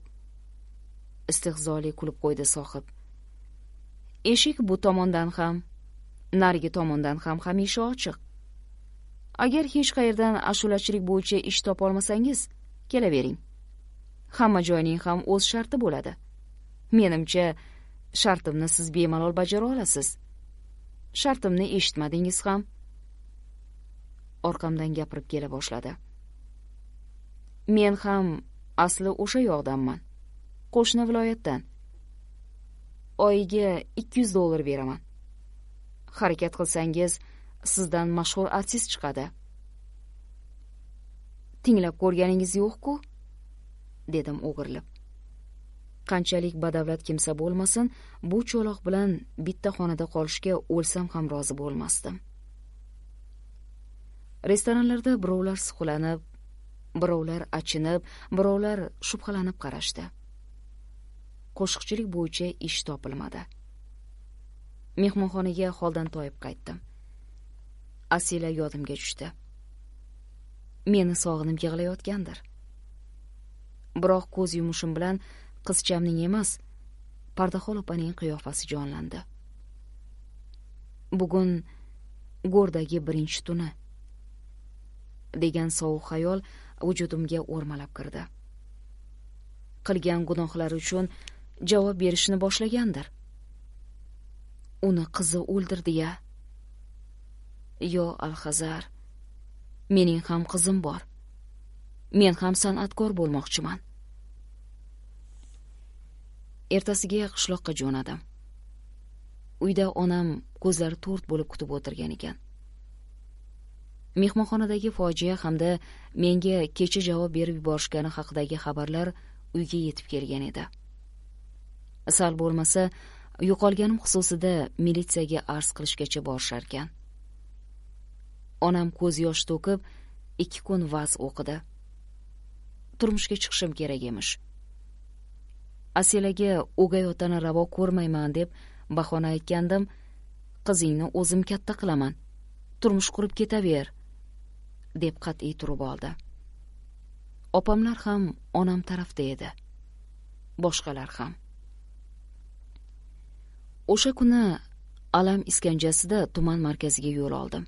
istehzoli kulib qo'ydi sohib eshik bu tomondan ham narigi tomondan ham hamisha ochiq agar hech qayerdan ashulachilik bo'yicha ish topolmasangiz kelavering hamma joyning ham o'z sharti bo'ladi menimcha shartimni siz bemalol bajara olasiz shartimni eshitmadingiz ham orqamdan gapirib kela boshladi men ham asli o'sha yoqdanman qo'shni viloyatdan oyiga ikki yuz dollar beraman harakat qilsangiz sizdan mashhur artist chiqadi tinglab ko'rganingiz yo'q ku dedim o'g'irlab. qanchalik badavlat kimsa bo'lmasin bu cho'loq bilan bitta xonada qolishga o'lsam ham rozi bo'lmasdim restoranlarda birovlar suhlanib birovlar achinib birovlar shubhalanib qarashdi qo'shiqchilik bo'yicha ish topilmadi mehmonxonaga holdan toyib qaytdim asila yodimga tushdi meni sog'inib yig'layotgandir biroq ko'z yumishim bilan qizchamning emas pardaxol opaning qiyofasi jonlandi bugun go'rdagi birinchi tuni degan sovuq xayol vujudimga o'rmalab kirdi qilgan gunohlari uchun javob berishni boshlagandir uni qizi o'ldirdi ya yo alhazar mening ham qizim bor men ham san'atkor bo'lmoqchiman ertasiga qishloqqa jo'nadim uyda onam ko'zlari to'rt bo'lib kutib o'tirgan ekan mehmonxonadagi fojia hamda menga kecha javob berib yuborishgani haqidagi xabarlar uyga yetib kelgan edi sal bo'lmasa yo'qolganim xususida militsiyaga arz qilishgacha borisharkan onam ko'z yosh to'kib ikki kun va'z o'qidi turmushga chiqishim kerak emish asilaga o'gay otani ravo ko'rmayman deb bahona aytgandim qizingni o'zim katta qilaman turmush qurib ketaver deb qat'iy turib oldi opamlar ham onam tarafda edi boshqalar ham o'sha kuni alam iskanjasida tuman markaziga yo'l oldim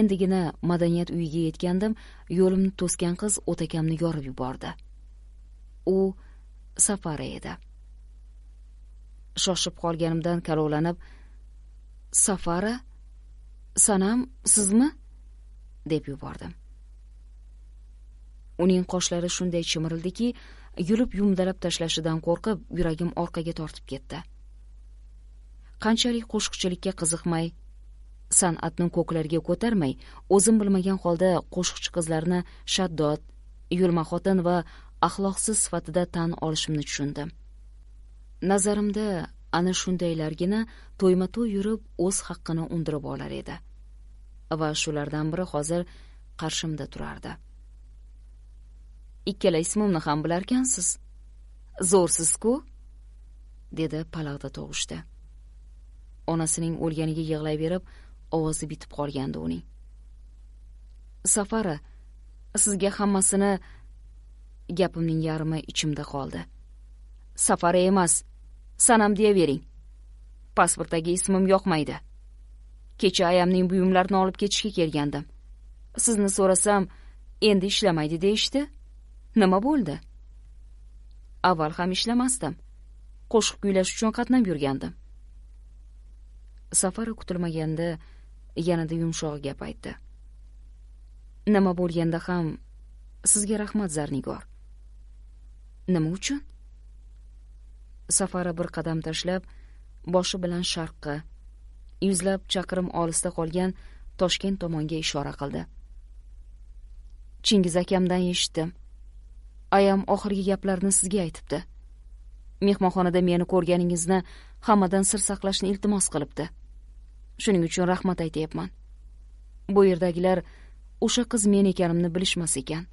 endigina madaniyat uyiga yetgandim yo'limni to'sgan qiz o'takamni yorib yubordi u safari edi shoshib qolganimdan kalovlanib safara sanam sizmi deb yubordim uning qoshlari shunday chimirildiki yulib yumdalab tashlashidan qo'rqib yuragim orqaga tortib ketdi qanchalik qo'shiqchilikka qiziqmay san'atni ko'klarga ko'tarmay o'zim bilmagan holda qo'shiqchi qizlarni shaddod yulma xotin va axloqsiz sifatida tan olishimni tushundim nazarimda ana shundaylargina to'yma to'y yurib o'z haqqini undirib olar edi va shulardan biri hozir qarshimda turardi ikkala ismimni ham bilarkansiz zo'rsiz ku dedi palag'da tovushda onasining o'lganiga yig'layverib ovozi bitib qolgandi uning safara sizga hammasini gapimning yarmi ichimda qoldi safara emas sanam deya bering. pasportdagi ismim yoqmaydi kecha ayamning buyumlarini olib ketishga kelgandim sizni so'rasam endi ishlamaydi deyshti? nima bo'ldi avval ham ishlamasdim qo'shiq kuylash uchun qatnab yurgandim safara kutilmaganda yanada yumshoq gap aytdi nima bo'lganda ham sizga rahmat zarnigor nima uchun safara bir qadam tashlab boshi bilan sharqqa yuzlab chaqirim olisda qolgan toshkent tomonga ishora qildi chingiz akamdan eshitdim ayam oxirgi gaplarni sizga aytibdi mehmonxonada meni ko'rganingizni hammadan sir saqlashni iltimos qilibdi shuning uchun rahmat aytyapman bu yerdagilar o'sha qiz men ekanimni bilishmas ekan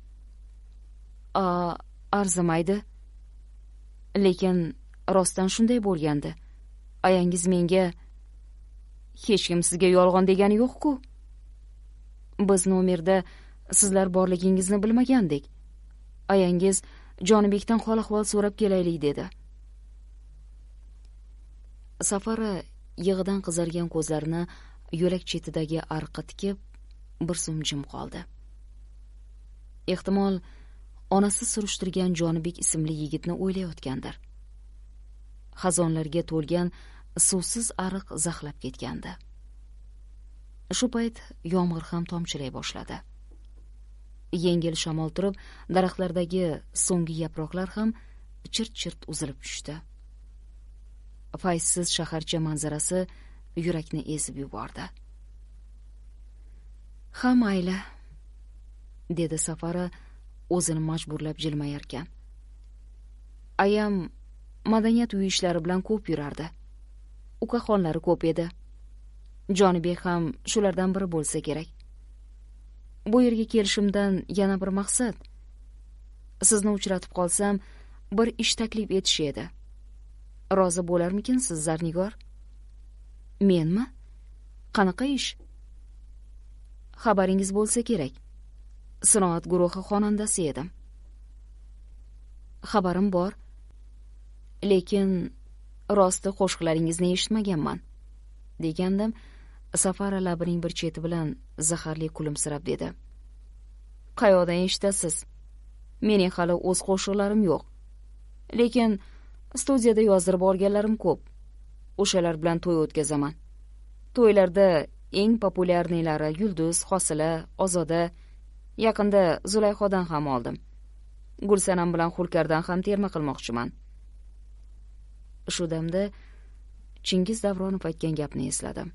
a arzimaydi lekin rostdan shunday bo'lgandi ayangiz menga hech kim sizga yolg'on degani yo'q-ku. Biz nomerda sizlar borligingizni bilmagandik. Ayangiz Jonibekdan hol-ahvol so'rab kelaylik dedi. Safara yig'idan qizargan ko'zlarini yo'lak chetidagi arqqa tikib, bir zum jim qoldi. Ehtimol onasi surishtirgan jonibek ismli yigitni o'ylayotgandir xazonlarga to'lgan suvsiz ariq zaxlab ketgandi shu payt yomg'ir ham tomchilay boshladi yengil shamol turib daraxtlardagi so'nggi yaproqlar ham chirt chirt uzilib tushdi fayzsiz shaharcha manzarasi yurakni ezib yubordi ha mayli dedi safara o'zini majburlab jilmayarkan ayam madaniyat uyi ishlari bilan ko'p yurardi ukaxonlari ko'p edi jonibek ham shulardan biri bo'lsa kerak bu yerga kelishimdan yana bir maqsad sizni uchratib qolsam bir ish taklif etish edi rozi bo'larmikinsiz zarnigor menmi qanaqa ish xabaringiz bo'lsa kerak sinoat guruhi xonandasi edim xabarim bor lekin rosti qo'shiqlaringizni eshitmaganman degandim safara labining bir cheti bilan zaharli kulimsirab dedi qayoqdan eshitasiz mening hali o'z qo'shiqlarim yo'q lekin studiyada yozdirib olganlarim ko'p o'shalar bilan to'y o'tkazaman to'ylarda eng populyarniylari yulduz hosila ozoda yaqinda zulayxodan ham oldim gulsanam bilan hulkardan ham terma qilmoqchiman shu damda chingiz davronov aytgan gapni esladim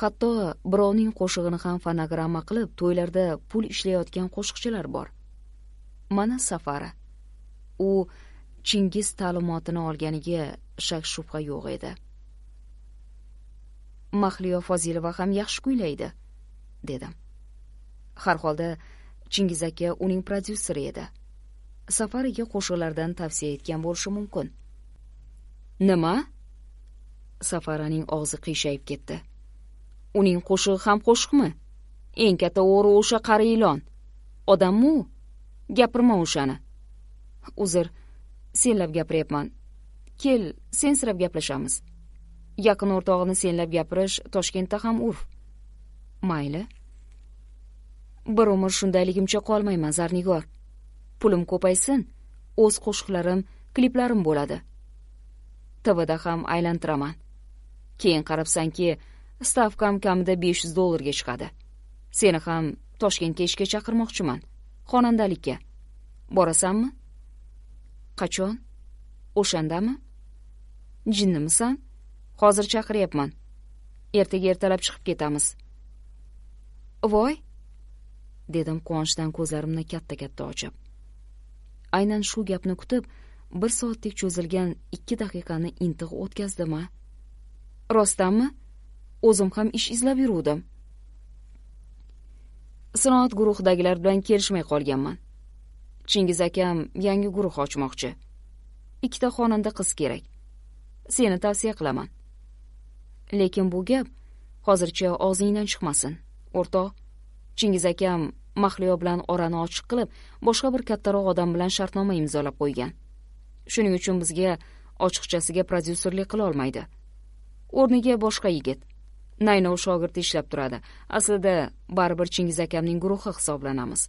hatto birovning qo'shig'ini ham fonogramma qilib to'ylarda pul ishlayotgan qo'shiqchilar bor mana safara u chingiz ta'limotini olganiga shak shubha yo'q edi mahliyo fozilova ham yaxshi kuylaydi dedim har holda chingiz aka uning prodyuseri edi safariga qo'shiqlardan tavsiya etgan bo'lishi mumkin nima safaraning og'zi qiyshayib ketdi uning qo'shig'i ham qo'shiqmi eng katta o'g'ri o'sha qari ilon odammi u gapirma o'shani uzr senlab gapiryapman kel sensirab gaplashamiz yaqin o'rtog'ini senlab gapirish toshkentda ham urf mayli bir umr shundayligimcha qolmayman zarnigor pulim ko'paysin o'z qo'shiqlarim kliplarim bo'ladi tvda ham aylantiraman keyin qarabsanki stavkam kamida besh yuz dollarga chiqadi seni ham toshkentga ishga chaqirmoqchiman xonandalikka borasanmi qachon o'shandami jinnimisan hozir chaqiryapman ertaga ertalab chiqib ketamiz voy dedim quvonchdan ko'zlarimni katta katta ochib aynan shu gapni kutib bir soatdek cho'zilgan ikki daqiqani intiq o'tkazdim a rostdanmi o'zim ham ish izlab yuruvdim sanoat guruhidagilar bilan kelishmay qolganman chingiz akam yangi guruh ochmoqchi ikkita xonanda qiz kerak seni tavsiya qilaman lekin bu gap hozircha og'zingdan chiqmasin o'rtoq chingiz akam mahliyo bilan orani ochiq qilib boshqa bir kattaroq odam bilan shartnoma imzolab qo'ygan shuning uchun bizga ochiqchasiga prodyuserlik olmaydi o'rniga boshqa yigit naynov shogirdi ishlab turadi aslida baribir chingiz akamning guruhi hisoblanamiz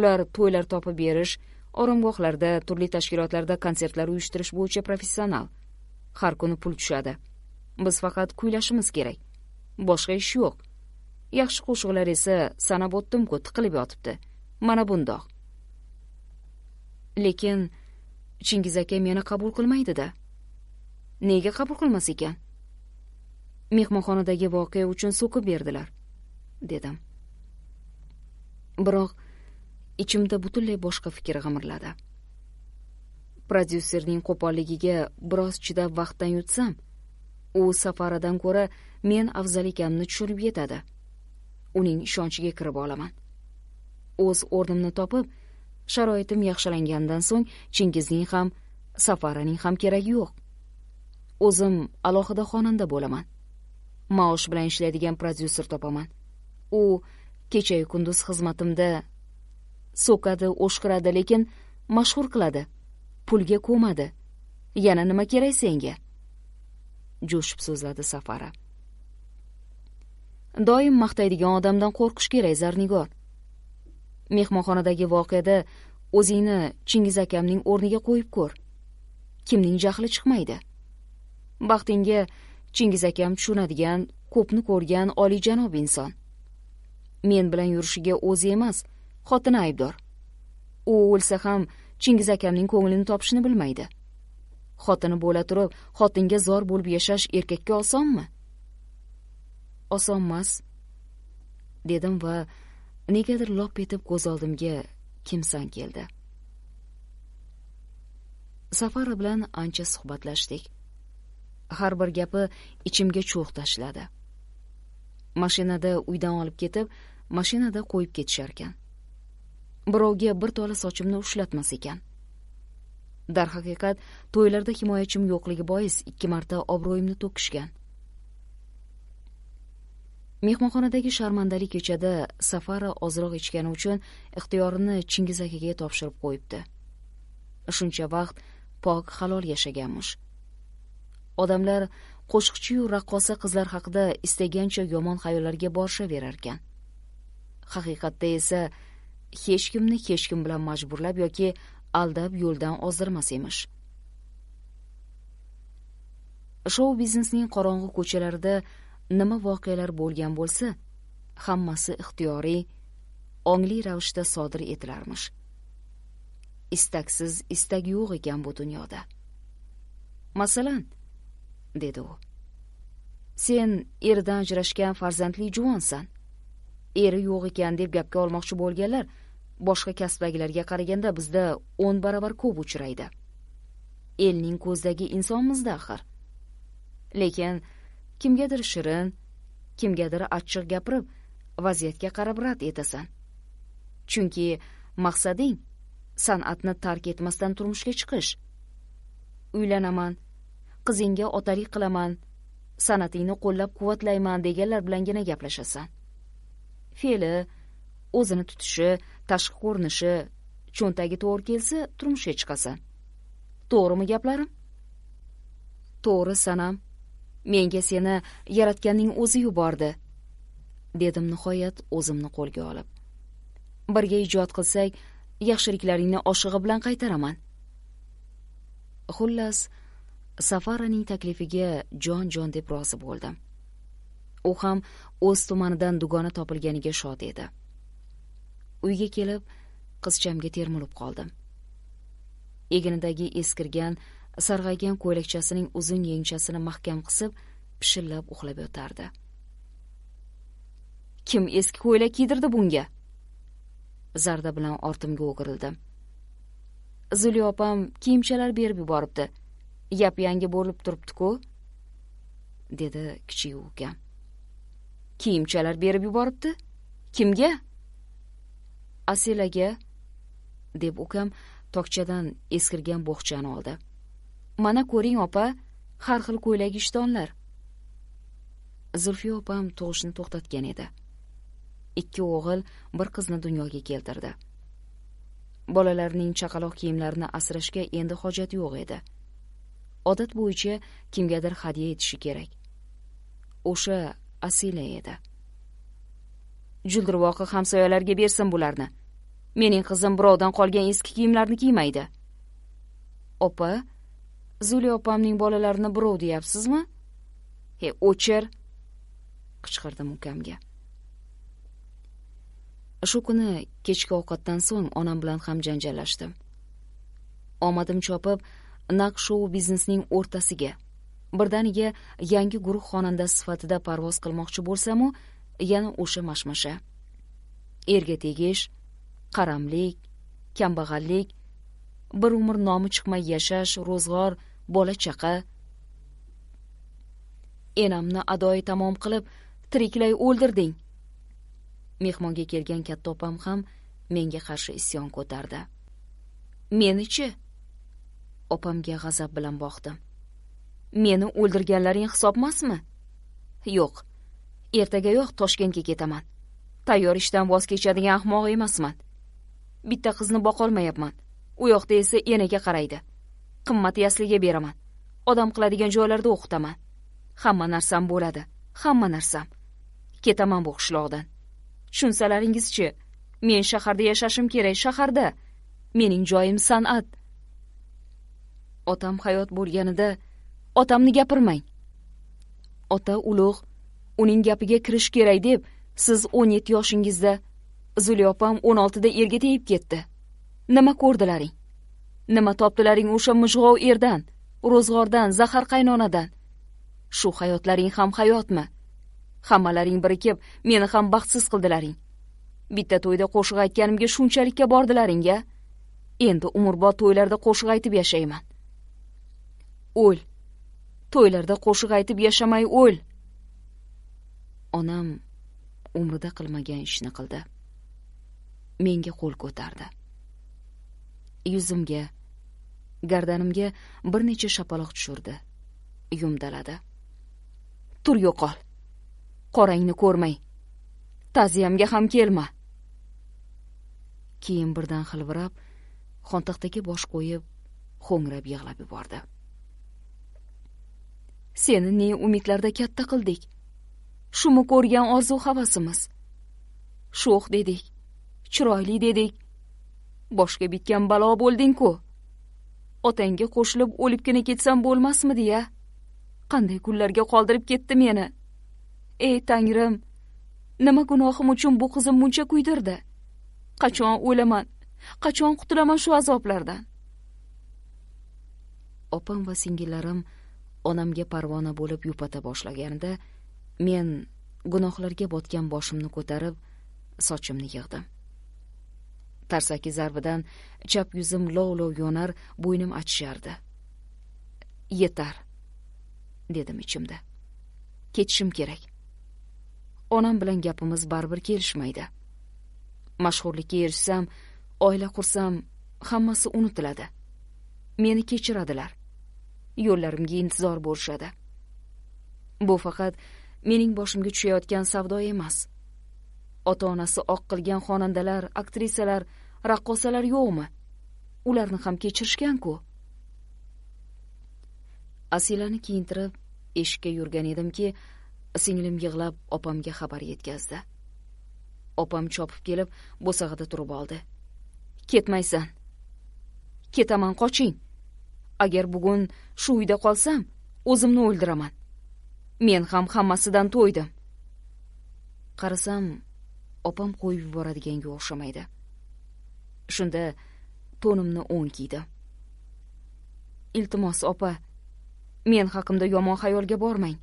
ular to'ylar topib berish oromgohlarda turli tashkilotlarda konsertlar uyushtirish bo'yicha professional har kuni pul tushadi biz faqat kuylashimiz kerak boshqa ish yo'q yaxshi qo'shiqlar esa sanab o'tdim ku tiqilib yotibdi mana bundoq lekin chingiz aka meni qabul qilmaydida nega qabul qilmas ekan mehmonxonadagi voqea uchun so'kib berdilar dedim biroq ichimda butunlay boshqa fikr g'imirladi prodyuserning qo'polligiga biroz chidab vaqtdan yutsam u safaradan ko'ra men afzal ekanimni tushunib yetadi uning ishonchiga kirib olaman o'z o'rnimni topib sharoitim yaxshilangandan so'ng chingizning ham safaraning ham keragi yo'q o'zim alohida xonanda bo'laman maosh bilan ishlaydigan prodyuser topaman u kechayu kunduz xizmatimda so'kadi o'shqiradi lekin mashhur qiladi pulga ko'madi yana nima kerak senga jo'shib so'zladi safara doim maqtaydigan odamdan qo'rqish kerak zarnigor mehmonxonadagi voqeada o'zingni chingiz akamning o'rniga qo'yib ko'r kimning jahli chiqmaydi baxtingga chingiz akam tushunadigan ko'pni ko'rgan olijanob inson men bilan yurishiga o'zi emas xotini aybdor u o'lsa ham chingiz akamning ko'nglini topishni bilmaydi xotini bo'la turib xotinga zor bo'lib yashash erkakka osonmi osonmas dedim va negadir lop etib ko'z oldimga kimsan keldi safara bilan ancha suhbatlashdik har bir gapi ichimga cho'g' tashladi mashinada uydan olib ketib mashinada qo'yib ketisharkan birovga bir tola sochimni ushlatmas ekan darhaqiqat to'ylarda himoyachim yo'qligi bois ikki marta obro'yimni to'kishgan mehmonxonadagi sharmandali kechada safara ozroq ichgani uchun ixtiyorini chingiz akaga topshirib qo'yibdi shuncha vaqt pok halol yashaganmish odamlar qo'shiqchiyu raqqosa qizlar haqida istagancha yomon xayollarga borishaverarkan haqiqatda esa hech kimni hech kim bilan majburlab yoki aldab yo'ldan ozdirmas emish shou biznesning qorong'u ko'chalarida nima voqealar bo'lgan bo'lsa hammasi ixtiyoriy ongli ravishda sodir etilarmish istaksiz istag yo'q ekan bu dunyoda masalan dedi u sen eridan ajrashgan farzandli juvonsan eri yo'q ekan deb gapga olmoqchi bo'lganlar boshqa kasbdagilarga qaraganda bizda o'n baravar ko'p uchraydi elning ko'zidagi insonmizda axir lekin kimgadir shirin kimgadir achchiq gapirib vaziyatga qarab rad etasan chunki maqsading san'atni tark etmasdan turmushga chiqish uylanaman qizingga otalik qilaman san'atingni qo'llab quvvatlayman deganlar bilangina gaplashasan fe'li o'zini tutishi tashqi ko'rinishi cho'ntagi to'g'ri kelsa turmushga chiqasan to'g'rimi gaplarim to'g'ri sanam menga seni yaratganning o'zi yubordi dedim nihoyat o'zimni qo'lga olib birga ijod qilsak yaxshiliklaringni oshig'i bilan qaytaraman xullas safaraning taklifiga jon jon deb rozi bo'ldim u ham o'z tumanidan dugona topilganiga shod edi uyga kelib qizchamga termilib qoldim egnidagi eskirgan sarg'aygan ko'ylakchasining uzun yengchasini mahkam qisib pishillab uxlab yotardi kim eski ko'ylak kiydirdi bunga zarda bilan ortimga o'girildim zulya opam kiyimchalar berib yuboribdi yap yangi bo'lib turibdi-ku, dedi kichik ukam kiyimchalar berib yuboribdi kimga asilaga deb ukam tokchadan eskirgan bo'xchani oldi mana ko'ring opa har xil ko'ylak ishtonlar zulfiya opam tug'ishni to'xtatgan edi ikki o'g'il bir qizni dunyoga keltirdi bolalarining chaqaloq kiyimlarini asrashga endi hojat yo'q edi odat bo'yicha kimgadir hadya etishi kerak o'sha asila edi juldirvoqi hamsoyalarga bersin bularni mening qizim birovdan qolgan eski kiyimlarni kiymaydi opa Zuli opamning bolalarini birov deyapsizmi? He, o'chir! qichqirdim ukamga. Shu kuni kechki ovqatdan so'ng onam bilan ham janjallashdim. Omadim chopib, naq shou biznesning o'rtasiga birdaniga yangi guruh xonanda sifatida parvoz qilmoqchi bo'lsam u yana o'sha mashmasha. Erga tegish, qaramlik, kambag'allik, bir umr nomi chiqmay yashash, ro'zg'or bola chaqa enamni adoyi tamom qilib tiriklay o'ldirding mehmonga kelgan katta opam ham menga qarshi isyon ko'tardi menichi opamga g'azab bilan boqdim meni o'ldirganlaring hisobmasmi yo'q ertagayoq toshkentga ketaman tayyor ishdan voz kechadigan ahmoq emasman bitta qizni boqolmayapman u yoqda esa enaga qaraydi qimmat yasliga beraman odam qiladigan joylarda o'qitaman hamma narsam bo'ladi hamma narsam ketaman bu qishloqdan tushunsalaringizchi men shaharda yashashim kerak shaharda mening joyim san'at otam hayot bo'lganida otamni gapirmang ota ulug' uning gapiga kirish kerak deb siz o'n yetti yoshingizda zulyo opam o'n oltida erga tegib ketdi nima ko'rdilaring nima topdilaring o'sha mijg'ov erdan ro'zg'ordan zahar qaynonadan shu hayotlaring ham hayotmi hammalaring birikib meni ham baxtsiz qildilaring bitta to'yda qo'shiq aytganimga shunchalikka bordilaring a endi umrbod to'ylarda qo'shiq aytib yashayman o'l to'ylarda qo'shiq aytib yashamay o'l onam umrida qilmagan ishni qildi menga qo'l ko'tardi yuzimga gardanimga bir necha shapaloq tushirdi yumdaladi tur yo'qol qorangni ko'rmay taziyamga ham kelma keyin birdan xilvirab xontaxtaga bosh qo'yib ho'ngrab yig'lab yubordi seni ne umidlarda katta qildik shumi ko'rgan orzu havasimiz sho'x dedik chiroyli dedik boshga bitgan balo bo'lding ku otangga qo'shilib o'libgina ketsam bo'lmasmidi ya qanday kunlarga qoldirib ketdi meni ey tangrim nima gunohim uchun bu qizim muncha kuydirdi qachon o'laman qachon qutulaman shu azoblardan opam va singillarim onamga parvona bo'lib yupata boshlaganida men gunohlarga botgan boshimni ko'tarib sochimni yig'dim tarsaki zarbidan chap yuzim lov lov yonar bo'ynim achishardi yetar dedim ichimda ketishim kerak onam bilan gapimiz baribir kelishmaydi mashhurlikka erishsam oila qursam hammasi unutiladi meni kechiradilar yo'llarimga intizor bo'lishadi bu faqat mening boshimga tushayotgan savdo emas ota onasi oq qilgan xonandalar aktrisalar raqqosalar yo'qmi ularni ham kechirishgan-ku asilani kiyintirib eshikka yurgan edimki singlim yig'lab opamga xabar yetkazdi opam chopib kelib bo'sag'ida turib oldi ketmaysan ketaman qoching agar bugun shu uyda qolsam o'zimni o'ldiraman men ham hammasidan to'ydim qarasam opam qo'yib yuboradiganga o'xshamaydi shunda to'nimni o'ng kiydi. iltimos opa men haqimda yomon xayolga bormang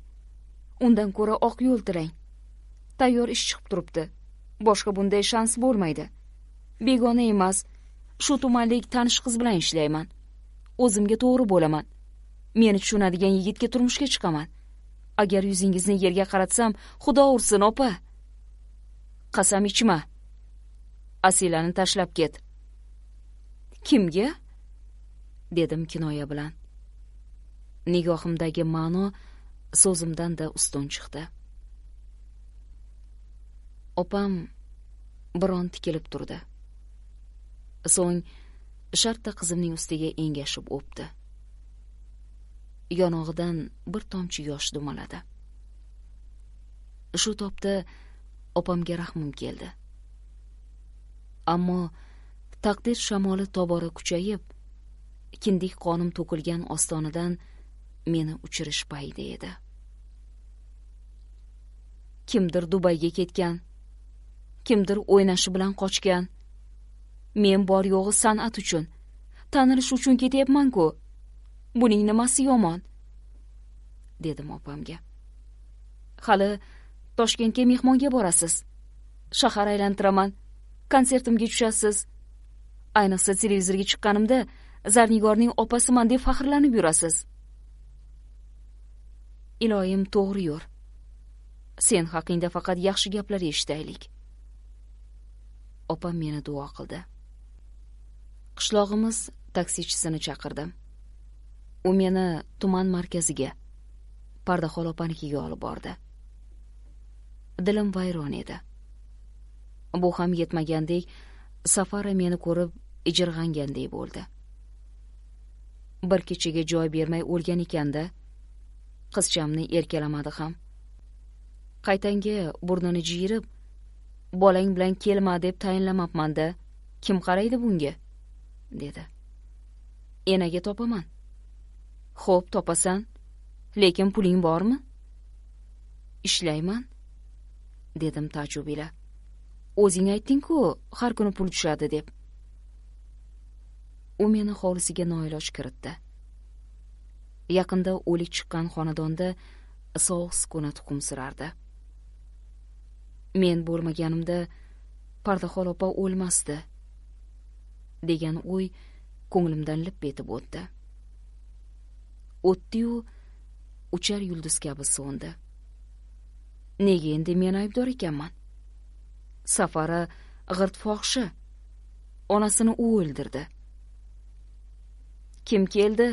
undan ko'ra oq yo'l tilang tayyor ish chiqib turibdi boshqa bunday shans bo'lmaydi begona emas shu tumanlik tanish qiz bilan ishlayman o'zimga to'g'ri bo'laman meni tushunadigan yigitga turmushga chiqaman agar yuzingizni yerga qaratsam xudo ursin opa qasam ichma asilani tashlab ket kimga dedim kinoya bilan nigohimdagi ma'no so'zimdan da ustun chiqdi opam biron tikilib turdi so'ng shartta qizimning ustiga engashib o'pdi yonog'idan bir tomchi yosh dumaladi shu topda opamga rahmim keldi ammo taqdir shamoli tobora kuchayib kindik qonim to'kilgan ostonadan meni uchirish paydi edi kimdir dubayga ketgan kimdir o'ynashi bilan qochgan men bor yo'g'i san'at uchun tanilish uchun ketyapmanku ku buning nimasi yomon dedim opamga hali toshkentga mehmonga borasiz shahar aylantiraman konsertimga tushasiz ayniqsa televizorga chiqqanimda zarnigorning opasiman deb faxrlanib yurasiz iloyim to'g'ri yur sen haqingda faqat yaxshi gaplar eshitaylik opam meni duo qildi qishlog'imiz taksichisini chaqirdim u meni tuman markaziga pardaxol opanikiga olib bordi dilim vayron edi bu ham yetmagandek safara meni ko'rib ijirg'angandek bo'ldi bir kechaga joy bermay o'lgan ekanda qizchamni erkalamadi ham qaytanga burnini jiyirib bolang bilan kelma deb tayinlamabmanda kim qaraydi bunga dedi enaga topaman xo'p topasan lekin puling bormi ishlayman dedim taajjub ila o'zing aytding ku har kuni pul tushadi deb u meni hovlisiga noiloj kiritdi yaqinda o'lik chiqqan xonadonda sovuq sukunat hukm surardi men bo'lmaganimda pardaxol opa o'lmasdi degan o'y ko'nglimdan lip etib o'tdi O'tdi-yu, uchar yulduz kabi so'ndi nega endi men aybdor ekanman safari g'irt fohishi onasini u o'ldirdi kim keldi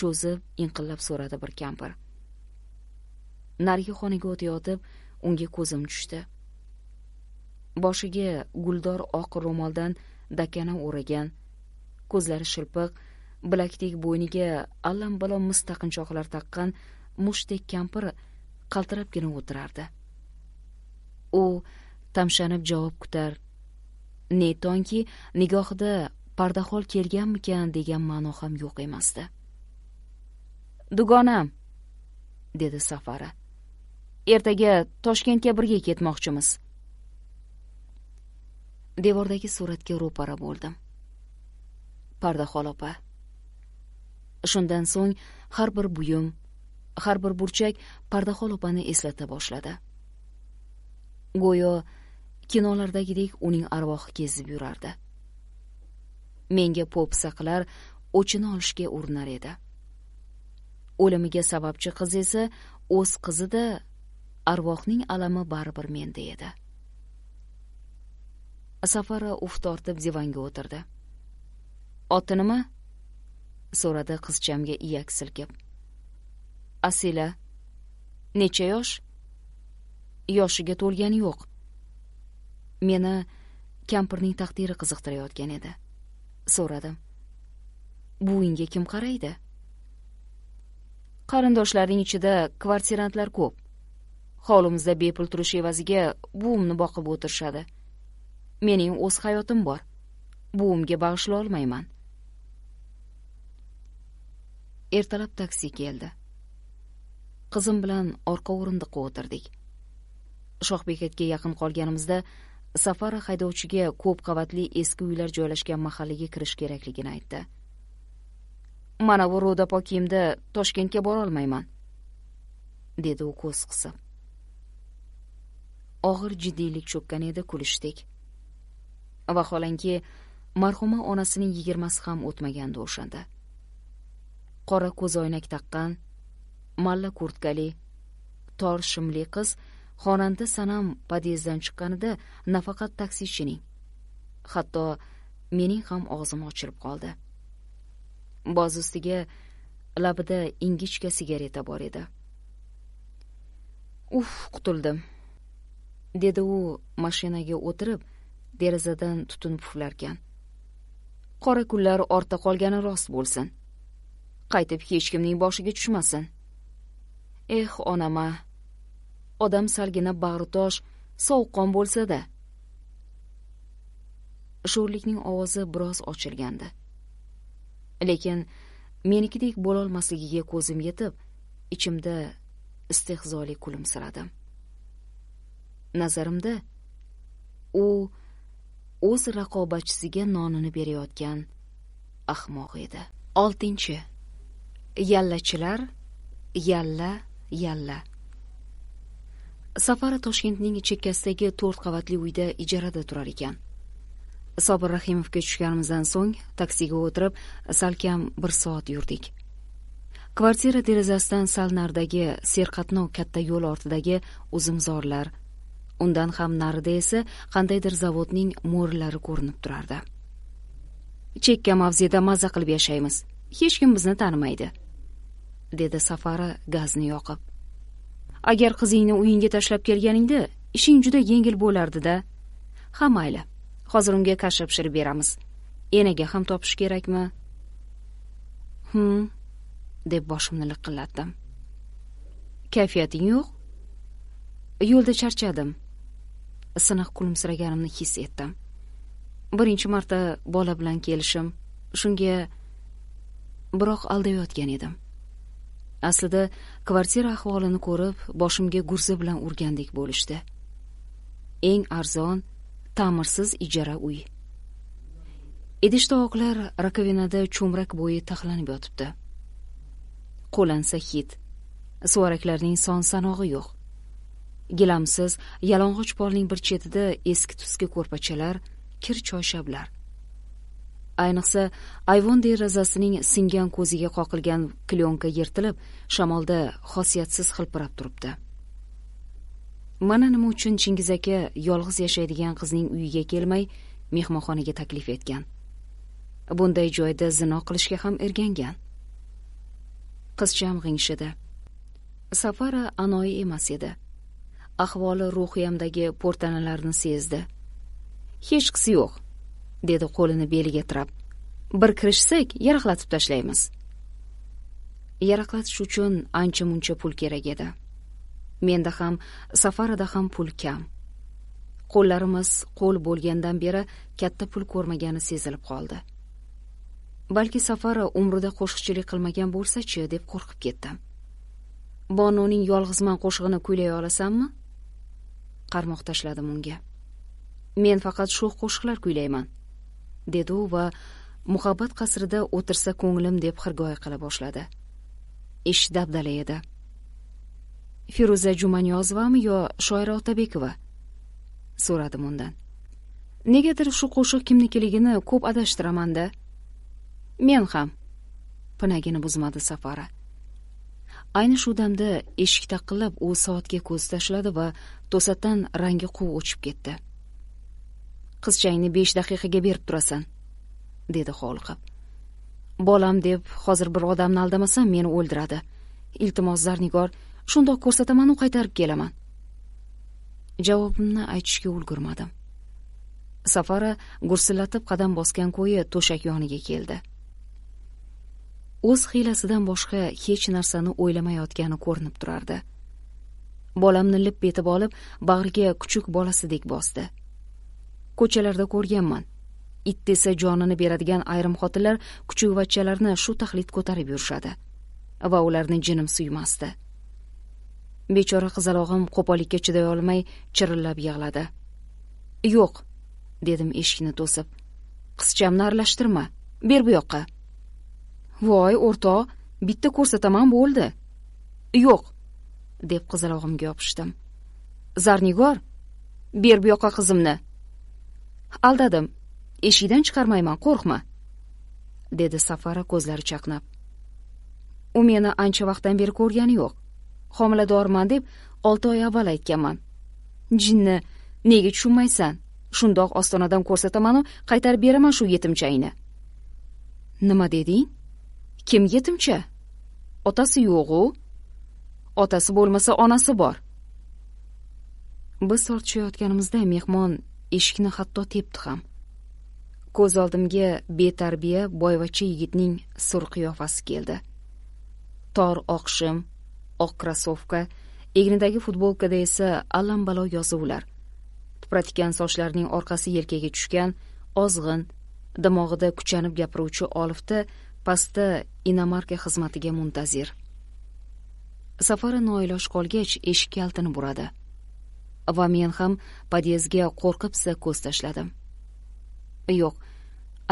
cho'zib inqillab so'radi bir kampir narigi xonaga o'tayotib unga ko'zim tushdi boshiga guldor oq ro'moldan dakana o'ragan ko'zlari shilpiq bilakdek bo'yniga allambalo mis taqinchoqlar taqqan mushtdek kampir qaltirabgina o'tirardi u tamshanib javob kutar ne tongki nigohida pardahol kelganmikan degan ma'no ham yo'q emasdi dugonam dedi safara ertaga toshkentga birga ketmoqchimiz devordagi suratga ro'para bo'ldim pardahol opa shundan so'ng har bir buyum har bir burchak pardaxol opani eslata boshladi go'yo kinolardagidek uning arvohi kezib yurardi menga popsaqlar qilar o'chini olishga urinar edi o'limiga sababchi qiz esa o'z qizida arvohning alami baribir menda edi safara uf tortib divanga o'tirdi oti nima so'radi qizchamga iyak silkib asila necha yosh yoshiga to'lgani yo'q meni kampirning taqdiri qiziqtirayotgan edi so'radim Bu buvingga kim qaraydi qarindoshlarning ichida kvartirantlar ko'p Xolimizda bepul turish evaziga buvimni boqib o'tirishadi mening o'z hayotim bor buvimga olmayman. ertalab taksi keldi qizim bilan orqa o'rindiqqa o'tirdik shoh bekatga yaqin qolganimizda safara haydovchiga ko'p qavatli eski uylar joylashgan mahallaga kirish kerakligini aytdi mana bu ro'dapo kiyimda toshkentga borolmayman dedi u ko'z qisib og'ir jiddiylik cho'kkan edi kulishdik vaholanki marhuma onasining yigirmasi ham o'tmagandi o'shanda qora ko'zoynak taqqan malla kurtkali tor shimli qiz xonanda sanam podyezddan chiqqanida nafaqat taksichining hatto mening ham og'zim ochilib qoldi boz ustiga labida ingichka sigareta bor edi uf qutuldim dedi u mashinaga o'tirib derazadan tutun puflarkan qora kunlar ortda qolgani rost bo'lsin qaytib hech kimning boshiga tushmasin eh onama odam salgina bag'ritosh sovuqqon bo'lsa da sho'rlikning ovozi biroz ochilgandi lekin menikidek bo'la olmasligiga ko'zim yetib ichimda istehzoli kulimsiradim nazarimda u o'z raqobatchisiga nonini berayotgan ahmoq edi 6. yallachilar yalla, yalla yalla safara toshkentning chekkasidagi to'rt qavatli uyda ijarada turar ekan sobir rahimovga tushganimizdan so'ng taksiga o'tirib salkam bir soat yurdik kvartira derazasidan sal naridagi serqatnov katta yo'l ortidagi uzumzorlar undan ham narida esa qandaydir zavodning mo'rilari ko'rinib turardi chekka mavzeda maza qilib yashaymiz hech kim bizni tanimaydi dedi safari gazni yoqib agar qizingni uyingga tashlab kelganingda ishing juda yengil bo'lardi da ha mayli hozir unga kasha pishirib beramiz enaga ham topish kerakmi hmm deb boshimni liqillatdim kayfiyating yo'q yo'lda charchadim siniq kulimsiraganimni his etdim birinchi marta bola bilan kelishim shunga biroq aldayotgan edim aslida kvartira ahvolini ko'rib boshimga gurzi bilan urgandek bo'lishdi eng arzon ta'mirsiz ijara uy idish tovoqlar rakovinada cho'mrak bo'yi taxlanib yotibdi qo'lansa hid suvaraklarning son sanog'i yo'q gilamsiz yalang'och polning bir chetida eski tuski ko'rpachalar kir choyshablar ayniqsa ayvon derazasining singan ko'ziga qoqilgan klyonka yirtilib shamolda xosiyatsiz hilpirab turibdi mana nima uchun chingiz aka yolg'iz yashaydigan qizning uyiga kelmay mehmonxonaga taklif etgan bunday joyda zino qilishga ham ergangan qizcham g'ingshidi safara anoyi emas edi ahvoli ruhiyamdagi po'rtanalarni sezdi hechqisi yo'q dedi qo'lini beliga tirab bir kirishsak yaraqlatib tashlaymiz yaraqlatish uchun ancha muncha pul kerak edi menda ham safarada ham pul kam qo'llarimiz qo'l bo'lgandan beri katta pul ko'rmagani sezilib qoldi balki safara umrida qo'shiqchilik qilmagan bo'lsa-chi deb qo'rqib ketdim bononing yolg'izman qo'shig'ini kuylay olasanmi qarmoq tashladim unga men faqat sho'x qo'shiqlar kuylayman dedi u va muhabbat qasrida o'tirsa ko'nglim deb xirgoy qila boshladi ish dabdala edi feruza jumaniyozovami yo shoira otabekova so'radim undan negadir shu qo'shiq kimnikiligini ko'p adashtiramanda men ham pinagini buzmadi safara ayni shu damda eshik taqillab u soatga ko'z tashladi va to'satdan rangi quv o'chib ketdi qizchangni besh daqiqaga berib turasan dedi hovliqib bolam deb hozir bir odamni aldamasam meni o'ldiradi iltimos zarnigor shundoq ko'rsatamanu qaytarib kelaman javobimni aytishga ulgurmadim safara gursillatib qadam bosgan ko'yi to'shak yoniga keldi o'z hiylasidan boshqa hech narsani o'ylamayotgani ko'rinib turardi bolamni lip etib olib bag'riga kuchuk bolasidek bosdi ko'chalarda ko'rganman it desa jonini beradigan ayrim xotinlar kuchugvachchalarni shu taxlit ko'tarib yurishadi va ularni jinim suymasdi bechora qizalog'im qo'pollikka chiday olmay chirillab yig'ladi yo'q dedim eshikni to'sib qizchamni aralashtirma ber bu yoqqa voy o'rtoq bitta ko'rsataman bo'ldi yo'q deb qizalog'imga yopishdim zarnigor ber bu yoqqa qizimni aldadim eshikdan chiqarmayman qo'rqma dedi safara ko'zlari chaqnab u meni ancha vaqtdan beri ko'rgani yo'q homiladorman deb olti oy avval aytganman jinni nega tushunmaysan shundoq ostonadan ko'rsatamanu qaytarib beraman shu yetimchangni nima deding kim yetimcha otasi yo'g'u otasi bo'lmasa onasi bor biz tortishayotganimizda mehmon eshikni hatto tepdi ham ko'z oldimga betarbiya boyvachcha yigitning sur qiyofasi keldi tor oq shim oq krossovka egnidagi futbolkada esa allambalo yozuvlar tupratgan sochlarining orqasi yelkaga tushgan ozg'in dimog'ida kuchanib gapiruvchi olifta pastda inomarka xizmatiga muntazir safari noiloj qolgach eshikka altinib uradi va men ham podyezdga qo'rqib pisa ko'z tashladim yo'q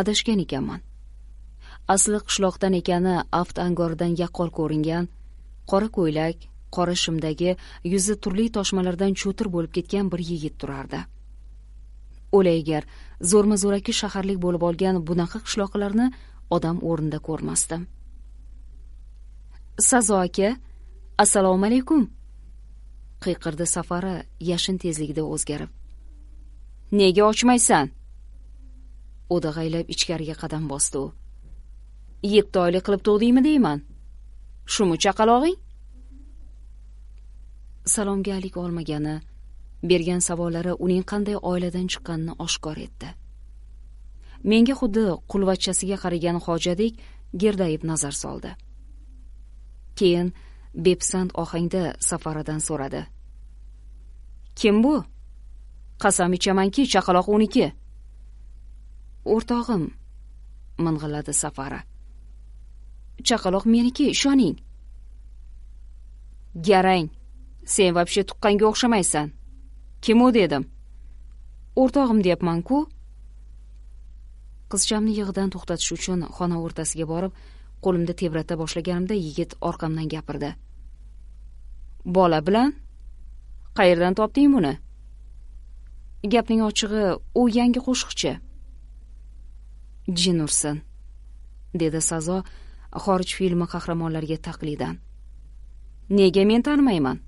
adashgan ekanman asli qishloqdan ekani aft angoridan yaqqol ko'ringan qora ko'ylak qora shimdagi yuzi turli toshmalardan cho'tir bo'lib ketgan bir yigit turardi o'laegar zo'rma zo'raki shaharlik bo'lib olgan bunaqa qishloqlarni odam o'rnida ko'rmasdim sazo aka assalomu alaykum qiyqirdi safari yashin tezligida o'zgarib nega ochmaysan o'dag'aylab ichkariga qadam bosdi u yetti oylik qilib tug'dingmi deyman shumi chaqalog'ing salomga alik olmagani bergan savollari uning qanday oiladan chiqqanini oshkor etdi menga xuddi qulvachchasiga qaragan hojadek gerdayib nazar soldi keyin bepisand ohangda safaradan so'radi kim bu qasam ichamanki chaqaloq uniki o'rtog'im ming'illadi safara chaqaloq meniki ishoning garang sen vabshe tuqqanga o'xshamaysan kim u dedim o'rtog'im deyapmanku ku qizchamni yig'idan to'xtatish uchun xona o'rtasiga borib qo'limda tebrata boshlaganimda yigit orqamdan gapirdi bola bilan qayerdan topding buni gapning ochig'i u yangi qo'shiqchi jin ursin dedi sazo xorij filmi qahramonlariga taqlidan nega men tanimayman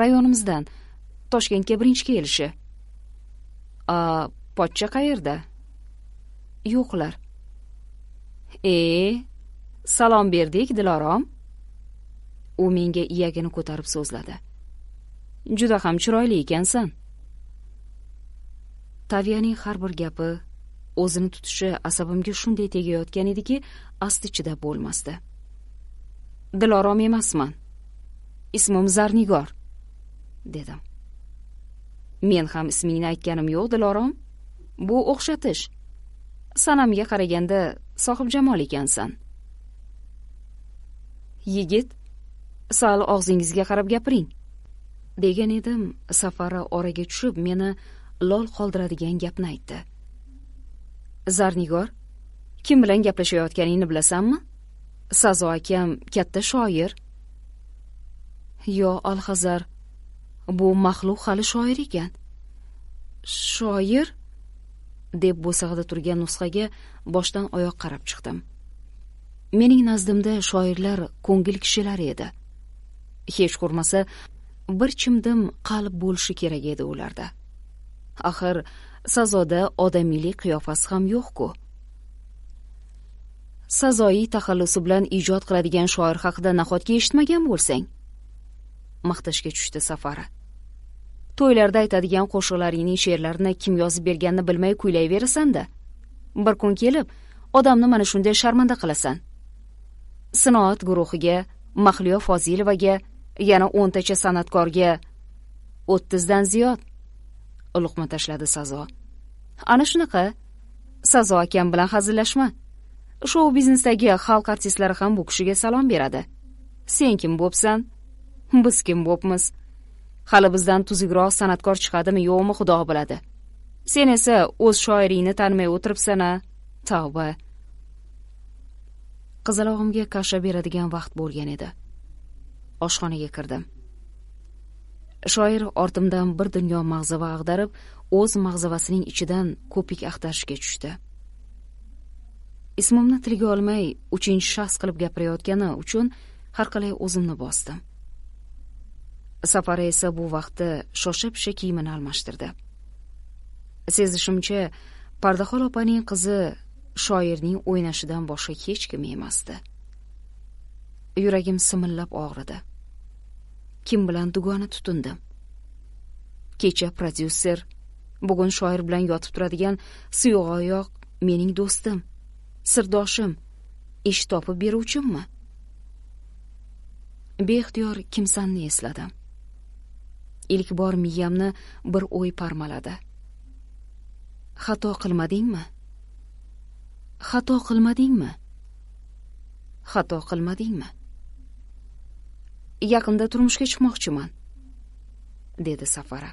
rayonimizdan toshkentga birinchi kelishi a pochcha qayerda yo'qlar e salom berdik dilorom u menga iyagini ko'tarib so'zladi juda ham chiroyli ekansan taviyaning har bir gapi o'zini tutishi asabimga shunday tegayotgan ediki asti chidab bo'lmasdi dilorom emasman ismim zarnigor dedim men ham ismingni aytganim yo'q dilorom bu o'xshatish sanamga qaraganda sohibjamol ekansan yigit sal og'zingizga qarab gapiring degan edim safari oraga tushib meni lol qoldiradigan gapni aytdi zarnigor kim bilan gaplashayotganingni bilasanmi sazo akam katta shoir yo alhazar bu maxluq hali shoir ekan shoir deb bo'sag'ada turgan nusxaga boshdan oyoq qarab chiqdim mening nazdimda shoirlar ko'ngil kishilari edi hech ko'rmasa bir chimdim qalb bo'lishi kerak edi ularda axir sazoda odamiylik qiyofasi ham yo'q-ku sazoyi taxallusi bilan ijod qiladigan shoir haqida nahotki eshitmagan bo'lsang maqtashga tushdi safari to'ylarda aytadigan qo'shiqlaringning she'rlarini kim yozib berganini bilmay kuylayverasan da bir kun kelib odamni mana shunday sharmanda qilasan sinoat guruhiga mahliyo fozilovaga yana o'ntacha san'atkorga o'ttizdan ziyod luqma tashladi sazo ana shunaqa sazo akam bilan hazillashma shou biznesdagi xalq artistlari ham bu kishiga salom beradi sen kim bo'psan biz kim bo'pmiz hali bizdan tuzugroq san'atkor chiqadimi yo'qmi xudo biladi sen esa o'z shoiringni tanimay o'tiribsan a tavba qizalog'imga kasha beradigan vaqt bo'lgan edi oshxonaga kirdim shoir ortimdan bir dunyo mag'zava ag'darib o'z mag'zavasining ichidan ko'pik axtarishga tushdi ismimni tilga olmay uchinchi shaxs qilib gapirayotgani uchun har qalay o'zimni bosdim safara esa bu vaqtda shosha pisha kiyimini almashtirdi sezishimcha Pardaxol opaning qizi shoirning o'ynashidan boshqa hech kim emasdi yuragim simillab og'ridi kim bilan dugona tutindim kecha prodyuser bugun shoir bilan yotib turadigan suyug'oyoq mening do'stim sirdoshim ish topib beruvchimmi beixtiyor kimsanni esladim ilk bor miyamni bir o'y parmaladi xato qilmadingmi xato qilmadingmi xato qilmadingmi yaqinda turmushga chiqmoqchiman dedi safara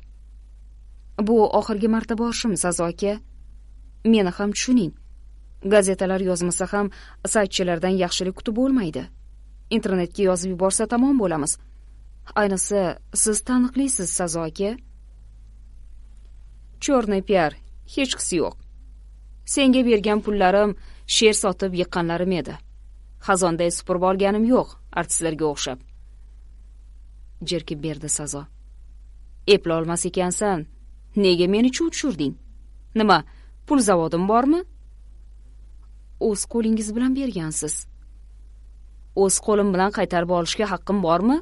bu oxirgi marta borishim azo aka meni ham tushuning gazetalar yozmasa ham saytchilardan yaxshilik kutib bo'lmaydi internetga yozib yuborsa tamom bo'lamiz ayniqsa siz taniqlisiz sazoki cho'rniy piar hechqisi yo'q senga bergan pullarim sher sotib yiqqanlarim edi xazonday supurib olganim yo'q artistlarga o'xshab jerkib berdi sazo eplolmas ekansan nega meni chuv tushirding nima pul zavodim bormi o'z qo'lingiz bilan bergansiz o'z qo'lim bilan qaytarib olishga haqqim bormi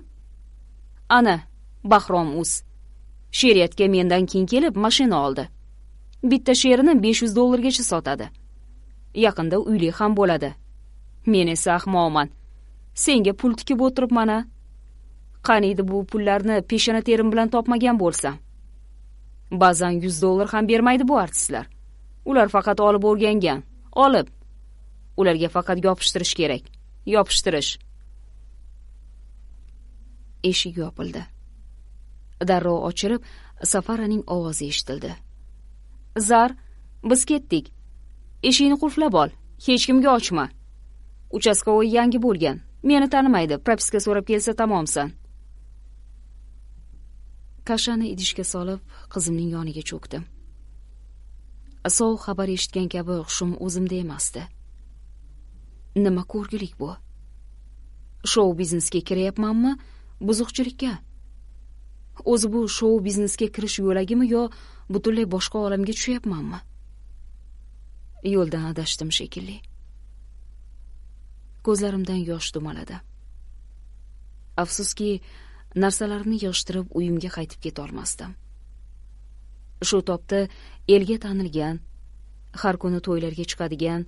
ana bahrom uz she'riyatga mendan keyin kelib mashina oldi bitta she'rini besh yuz dollargacha sotadi yaqinda uyli ham bo'ladi men esa ahmoqman senga pul tikib o'tiribman a qaniydi bu pullarni peshona terim bilan topmagan bo'lsam ba'zan yuz dollar ham bermaydi bu artistlar ular faqat olib o'rgangan olib ularga faqat yopishtirish kerak yopishtirish eshik yopildi darrov ochirib safaraning ovozi eshitildi zar biz ketdik eshikni qulflab ol hech kimga ochma uchastkavoy yangi bo'lgan meni tanimaydi propiska so'rab kelsa tamomsan kashani idishga solib qizimning yoniga cho'kdim sovuq xabar eshitgan kabi hushim o'zimda emasdi nima ko'rgulik bu shou biznesga kiryapmanmi buzuqchilikka o'zi bu shou biznesga kirish yo'lagimi yo butunlay boshqa olamga tushyapmanmi yo'ldan adashdim shekilli ko'zlarimdan yosh dumaladi afsuski narsalarimni yig'ishtirib uyimga qaytib ketolmasdim shu topda elga tanilgan har kuni to'ylarga chiqadigan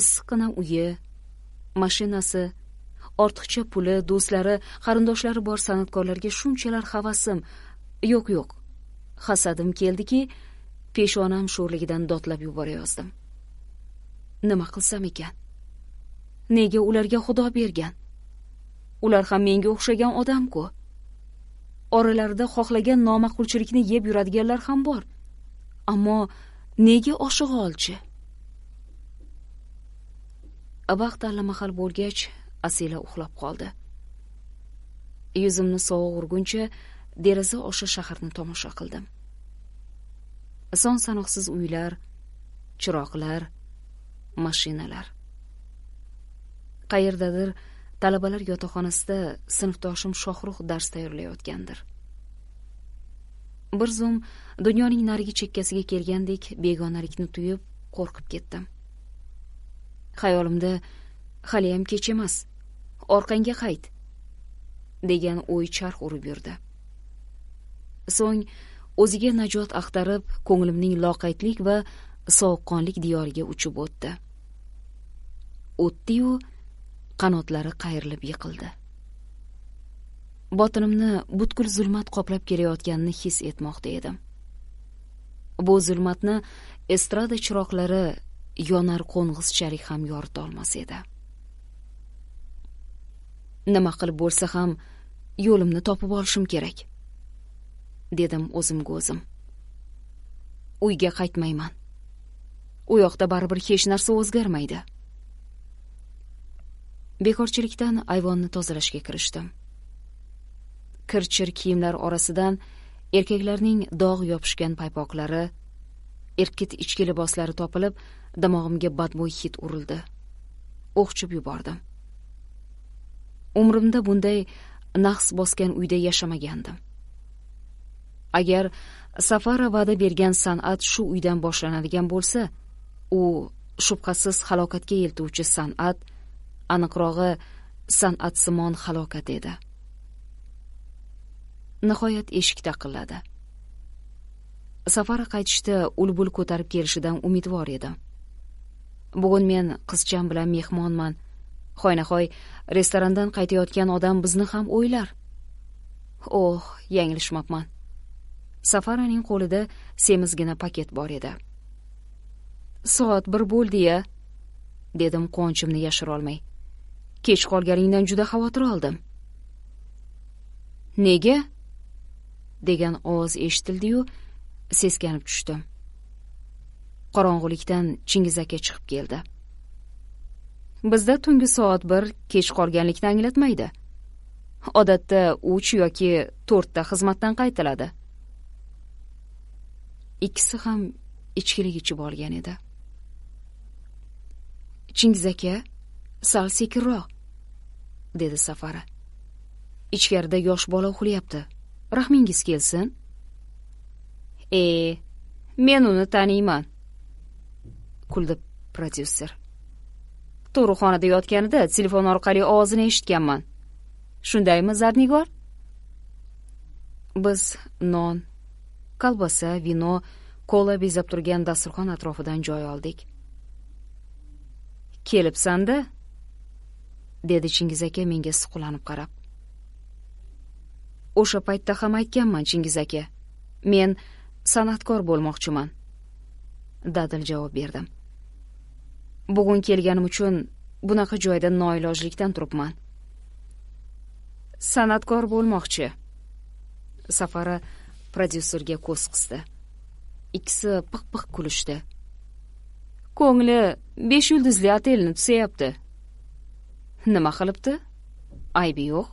issiqqina uyi mashinasi ortiqcha puli do'stlari qarindoshlari bor san'atkorlarga shunchalar havasim yo'q yo'q hasadim keldiki peshonam sho'rligidan dodlab yuborayozdim nima qilsam ekan nega ularga xudo bergan ular ham menga o'xshagan odamku oralarida xohlagan noma'qulchilikni yeb yuradiganlar ham bor ammo nega oshig'i olchi vaqt allamahal bo'lgach asila uxlab qoldi yuzimni sovuq urguncha deraza osha shaharni tomosha qildim son sanoqsiz uylar chiroqlar mashinalar qayerdadir talabalar yotoqxonasida sinfdoshim shohruh dars tayyorlayotgandir bir zum dunyoning narigi chekkasiga kelgandek begonalikni tuyib qo'rqib ketdim xayolimda haliyam kech emas orqangga qayt degan o'y charx urib yurdi so'ng o'ziga najot axtarib ko'nglimning loqaydlik va sovuqqonlik diyoriga uchib o'tdi o'tdiyu qanotlari qayrilib yiqildi botinimni butkul zulmat qoplab kelayotganini his etmoqda edim bu zulmatni estrada chiroqlari yonar qo'ng'izchalik ham yoritolmas edi nima qilib bo'lsa ham yo'limni topib olishim kerak dedim o'zimga o'zim uyga qaytmayman u yoqda baribir hech narsa o'zgarmaydi bekorchilikdan ayvonni tozalashga kirishdim kirchir kiyimlar orasidan erkaklarning dog' yopishgan paypoqlari erkit ichki liboslari topilib dimog'imga badbo'y hid urildi o'qchib yubordim umrimda bunday nahs bosgan uyda yashamagandim agar safara va'da bergan san'at shu uydan boshlanadigan bo'lsa u shubhasiz halokatga eltuvchi san'at aniqrog'i san'atsimon halokat edi nihoyat eshik taqilladi safara qaytishda ulbul ko'tarib kelishidan umidvor edim bugun men qizcham bilan mehmonman hoynahoy restorandan qaytayotgan odam bizni ham o'ylar oh yanglishmabman safaraning qo'lida semizgina paket bor edi soat bir bo'ldi ya dedim quvonchimni yashirolmay kech qolganingdan juda xavotir oldim nega degan ovoz eshitildiyu seskanib tushdim qorong'ulikdan chingiz aka chiqib keldi bizda tungi soat bir kech qolganlikni anglatmaydi odatda uch yoki to'rtda xizmatdan qaytiladi ikkisi ham ichkilik ichib olgan edi chingiz aka sal sekinroq dedi safara ichkarida yosh bola uxlayapti rahmingiz kelsin e men uni taniyman kuldi prodyuser tug'ruqxonada yotganida telefon orqali ovozini eshitganman shundaymi zarnigor biz non kolbasa vino kola bezab turgan dasturxon atrofidan joy oldik kelibsanda dedi chingiz aka menga suqlanib qarab o'sha paytda ham aytganman chingiz aka men san'atkor bo'lmoqchiman dadil javob berdim bugun kelganim uchun bunaqa joyda noilojlikdan turibman san'atkor bo'lmoqchi safara prodyuserga ko'z qisdi ikkisi piq piq kulishdi ko'ngli besh yulduzli otelni tusayapti nima qilibdi aybi yo'q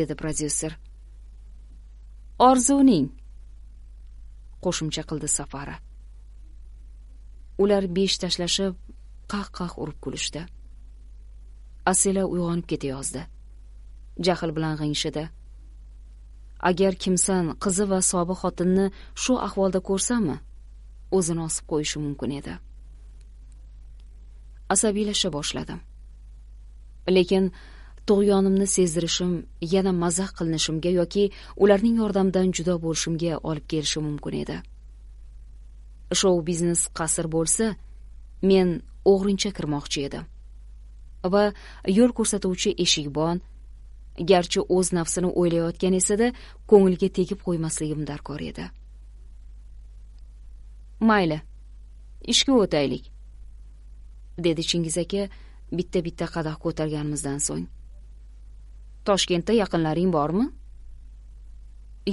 dedi prodyuser orzuning qo'shimcha qildi safara ular besh tashlashib qah qah urib kulishdi asila uyg'onib ketayozdi jahl bilan g'ingshidi agar kimsan qizi va sobiq xotinni shu ahvolda ko'rsami o'zini osib qo'yishi mumkin edi asabiylasha boshladim lekin tug'yonimni sezdirishim yana mazax qilinishimga yoki ularning yordamidan judo bo'lishimga olib kelishi mumkin edi shou biznes qasr bo'lsa men o'g'rincha kirmoqchi edim va yo'l ko'rsatuvchi eshikbon garchi o'z nafsini o'ylayotgan esa da ko'ngilga tegib qo'ymasligim darkor edi mayli ishga o'taylik dedi chingiz aka bitta bitta qadah ko'targanimizdan so'ng toshkentda yaqinlaring bormi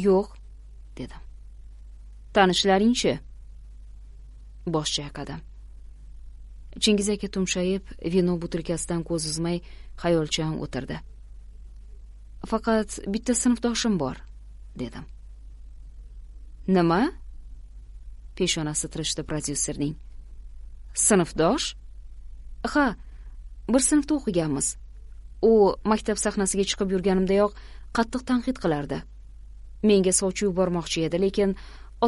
yo'q dedim tanishlaringchi bosh chayqadi chingiz aka tumshayib vino butilkasidan ko'z uzmay xayolchan o'tirdi faqat bitta sinfdoshim bor dedim nima peshonasi tirishdi prodyuserning sinfdosh ha bir sinfda o'qiganmiz u maktab sahnasiga chiqib yurganimdayoq qattiq tanqid qilardi menga sovchi yubormoqchi edi lekin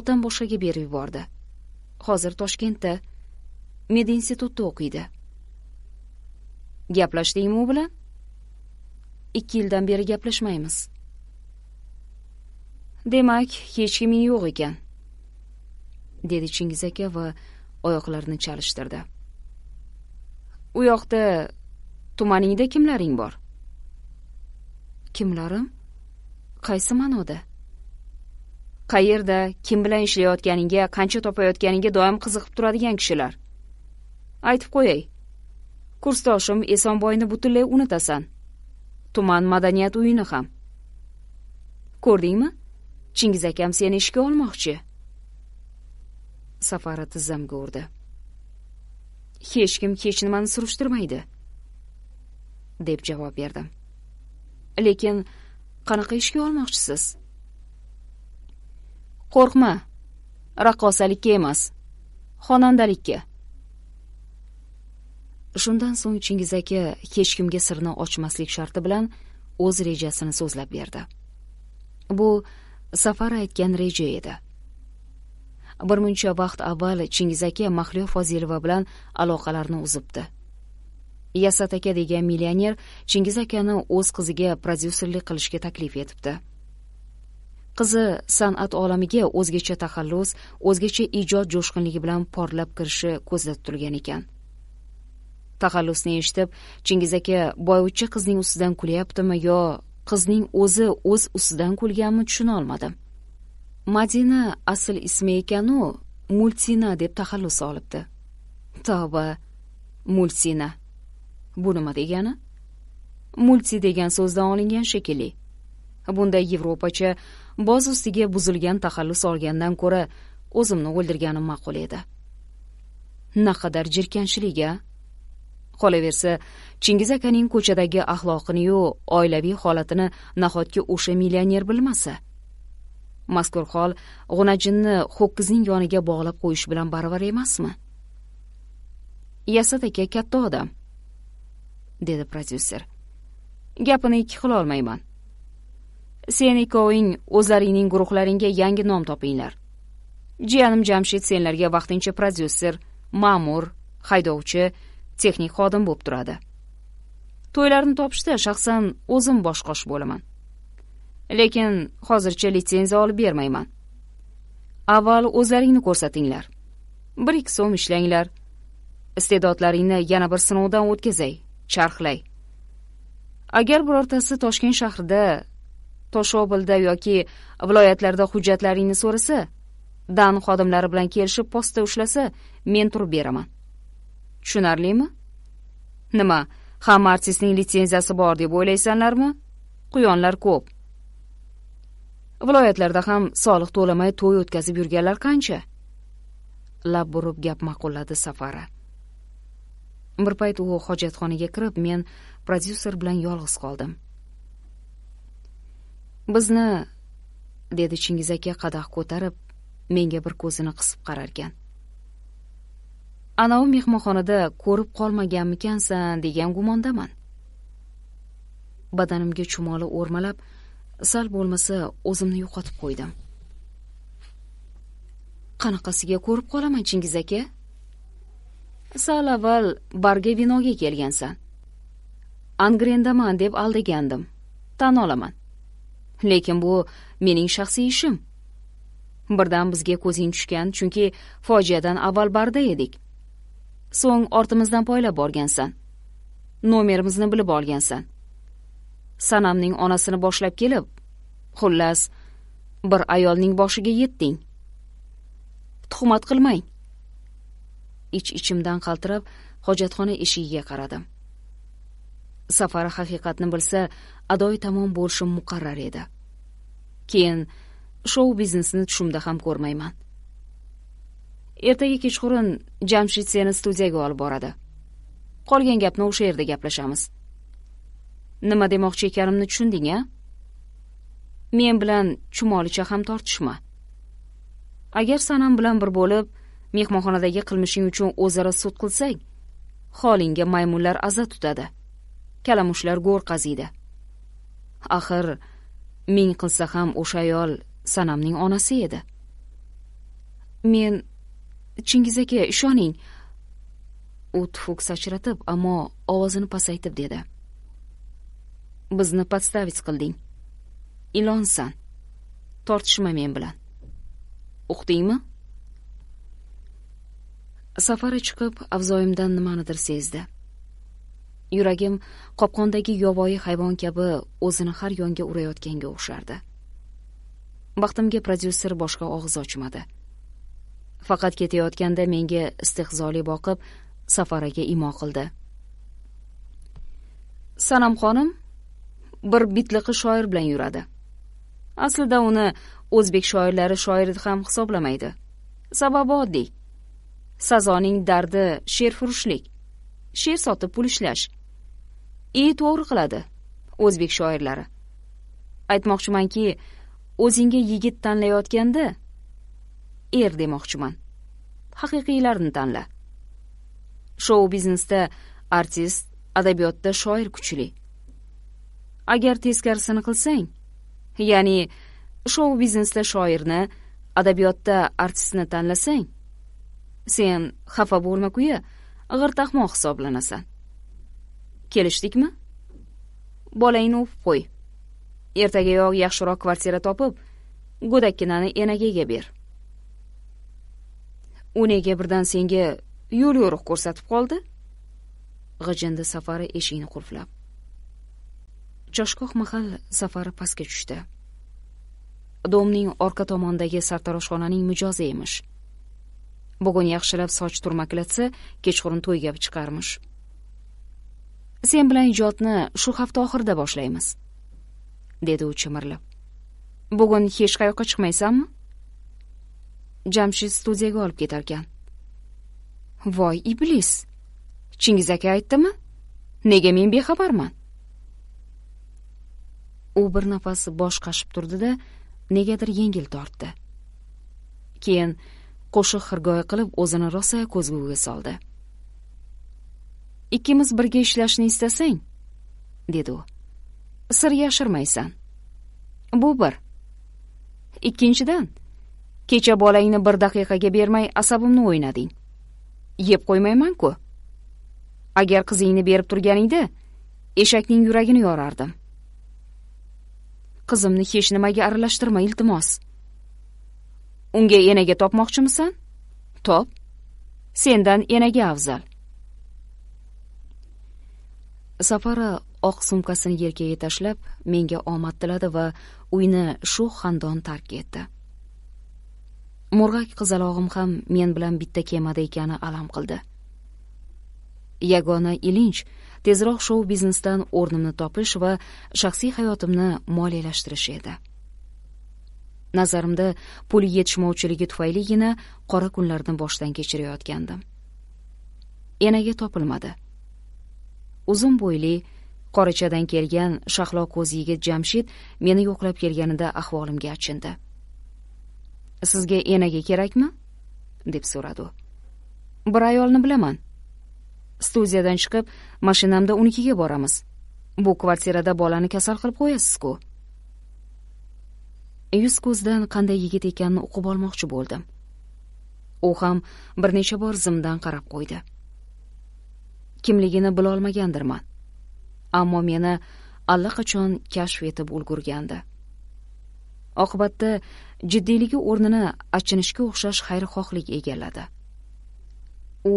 otam boshqaga berib yubordi hozir toshkentda medinstitutda o'qiydi gaplashdingmi u bilan ikki yildan beri gaplashmaymiz demak hech kiming yo'q ekan dedi chingiz aka va oyoqlarini chalishtirdi u yoqda tumaningda kimlaring bor kimlarim qaysi ma'noda qayerda kim bilan ishlayotganingga qancha topayotganingga doim qiziqib turadigan kishilar aytib qo'yay kursdoshim esonboyni butunlay unutasan tuman madaniyat uyini ham ko'rdingmi chingiz akam seni ishga olmoqchi safara tizzamga urdi hech kim hech nimani surishtirmaydi deb javob berdim lekin qanaqa ishga olmoqchisiz qo'rqma raqqosalikka emas xonandalikka shundan so'ng chingiz aka hech kimga sirni ochmaslik sharti bilan o'z rejasini so'zlab berdi bu safar aytgan reja edi bir muncha vaqt avval chingiz aka mahliyo fozilova bilan aloqalarini uzibdi yasat aka degan millioner chingiz akani o'z qiziga prodyuserlik qilishga taklif etibdi qizi san'at olamiga o'zgacha taxallus o'zgacha ijod jo'shqinligi bilan porlab kirishi ko'zda tutilgan ekan taxallusni eshitib chingiz aka boyvuchcha qizning ustidan kulyaptimi yo qizning o'zi o'z ustidan kulganmi tushuna olmadim madina asl ismi ekanu multina deb taxallus olibdi tavba multina bu nima degani multi degan so'zdan olingan shekilli bunda yevropacha boz ustiga buzilgan taxallus olgandan ko'ra o'zimni o'ldirganim ma'qul edi naqadar jirkanchlik a qolaversa chingiz akaning ko'chadagi axloqiniyu oilaviy holatini nahotki o'sha millioner bilmasa mazkur hol g'unajinni ho'kizning yoniga bog'lab qo'yish bilan baravar emasmi yasad aka katta odam dedi prodyuser gapini ikki qilolmayman sen ikkoving o'zlaringning guruhlaringga yangi nom topinglar jiyanim jamshid senlarga vaqtincha prodyuser ma'mur haydovchi texnik xodim bo'lib turadi to'ylarni topishda shaxsan o'zim bosh qosh bo'laman lekin hozircha litsenziya olib bermayman avval o'zlaringni ko'rsatinglar bir ikki so'm ishlanglar iste'dodlaringni yana bir sinovdan o'tkazay charxlay agar birortasi toshkent shahrida toshobilda yoki viloyatlarda hujjatlaringni so'rasa dan xodimlari bilan kelishib posta ushlasa men turib beraman tushunarlimi nima hamma artistning litsenziyasi bor deb o'ylaysanlarmi quyonlar ko'p viloyatlarda ham soliq to'lamay to'y o'tkazib yurganlar qancha lab burib gap ma'qulladi safara bir payt u hojatxonaga kirib men prodyuser bilan yolg'iz qoldim bizni dedi chingiz aka qadah ko'tarib menga bir ko'zini qisib qararkan anavi mehmonxonada ko'rib qolmaganmikansan degan gumondaman badanimga chumoli o'rmalab sal bo'lmasa o'zimni yo'qotib qo'ydim qanaqasiga ko'rib qolaman chingiz aka sal avval barga vinoga kelgansan angrendaman deb aldagandim tan olaman lekin bu mening shaxsiy ishim birdan bizga ko'zing tushgan chunki fojiadan avval barda edik so'ng ortimizdan poylab borgansan nomerimizni bilib olgansan sanamning onasini boshlab kelib xullas bir ayolning boshiga yetding tuhmat qilmang ich ichimdan qaltirab hojatxona eshigiga qaradim safari haqiqatni bilsa adoyi tamom bo'lishi muqarrar edi keyin shou biznesini tushimda ham ko'rmayman ertaga kechqurun jamshid seni studiyaga olib boradi qolgan gapni o'sha yerda gaplashamiz nima demoqchi ekanimni tushunding a men bilan chumolicha ham tortishma agar sanam bilan bir bo'lib mehmonxonadagi qilmishing uchun o'zaro sud qilsang holingga maymunlar aza tutadi kalamushlar go'r qaziydi axir ming qilsa ham o'sha ayol sanamning onasi edi men chingiz aka ishoning u tufuk sachratib ammo ovozini pasaytib dedi bizni podstavit qilding ilonsan tortishma men bilan uqdingmi safar chiqib avzoyimdan nimanidir sezdi yuragim qopqondagi yovvoyi hayvon kabi o'zini har yonga urayotganga o'xshardi baxtimga prodyuser boshqa og'iz ochmadi faqat ketayotganda menga istehzoli boqib safaraga imo qildi sanam xonim bir bitliqi shoir bilan yuradi aslida uni o'zbek shoirlari shoir ham hisoblamaydi sababi oddiy sazoning dardi she'rfurushlik she'r sotib pul ishlash e to'g'ri qiladi o'zbek shoirlari aytmoqchimanki o'zingga yigit tanlayotganda er demoqchiman haqiqiylarini tanla shou biznesda artist adabiyotda shoir kuchli agar teskarisini qilsang ya'ni shou biznesda shoirni adabiyotda artistni tanlasang sen xafa bo'lma ku ya g'irtahmoq hisoblanasan kelishdikmi bolangni o'pib qo'y ertagayoq yaxshiroq kvartira topib go'dakkinani enagaga ber u nega birdan senga yo'l yo'riq ko'rsatib qoldi g'ijindi safari eshikni qulflab choshgoh mahal safari pastga tushdi domning orqa tomonidagi sartaroshxonaning mijozi emish bugun yaxshilab soch turmaklatsa kechqurun to'yga chiqarmish sen bilan ijodni shu hafta oxirida boshlaymiz dedi u chimirilib bugun hech qayoqqa chiqmaysanmi jamshid studiyaga olib ketarkan voy iblis chingiz aka aytdimi nega men bexabarman u bir nafas bosh qashib turdi da negadir yengil tortdi keyin qo'shiq xirgoyi qilib o'zini rosa ko'zguga soldi ikkimiz birga ishlashni istasang dedi u sir yashirmaysan bu bir ikkinchidan kecha bolangni bir daqiqaga bermay asabimni o'ynading yeb qo'ymayman-ku. Agar qizingni berib turganingda eshakning yuragini yorardim. Qizimni hech nimaga aralashtirma, iltimos. Unga enaga topmoqchimisan? Top. Sendan enaga afzal. safara oq sumkasini yelkaga tashlab menga omad tiladi va uyni shu xandon tark etdi murg'ak qizalog'im ham men bilan bitta kemada ekani alam qildi yagona ilinch tezroq shou biznesdan o'rnimni topish va shaxsiy hayotimni moliyalashtirish edi nazarimda pul yetishmovchiligi tufayligina qora kunlarni boshdan kechirayotgandim enaga topilmadi uzun bo'yli qorachadan kelgan shahlo ko'z yigit jamshid meni yo'qlab kelganida ahvolimga achindi sizga enaga kerakmi deb so'radi u bir ayolni bilaman studiyadan chiqib mashinamda unikiga boramiz bu kvartirada bolani kasal qilib qo'yasiz-ku. yuz ko'zdan qanday yigit ekanini o'qib olmoqchi bo'ldim u ham bir necha bor zimdan qarab qo'ydi kimligini bilolmagandirman ammo meni allaqachon kashf etib ulgurgandi oqibatda jiddiyligi o'rnini achinishga o'xshash xayrixohlik egalladi u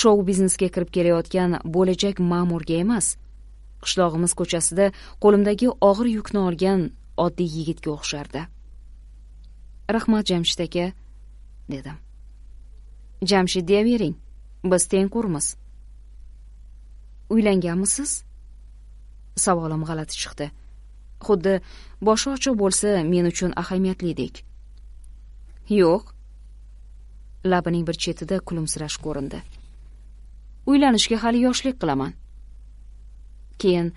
shou biznesga kirib kelayotgan bo'lajak ma'murga emas qishlog'imiz ko'chasida qo'limdagi og'ir yukni olgan oddiy yigitga o'xshardi rahmat jamshid aka dedim jamshid deyavering biz tengqurmiz uylanganmisiz savolim g'alati chiqdi xuddi boshi ochiq bo'lsa men uchun ahamiyatlidek yo'q labining bir chetida kulimsirash ko'rindi uylanishga hali yoshlik qilaman keyin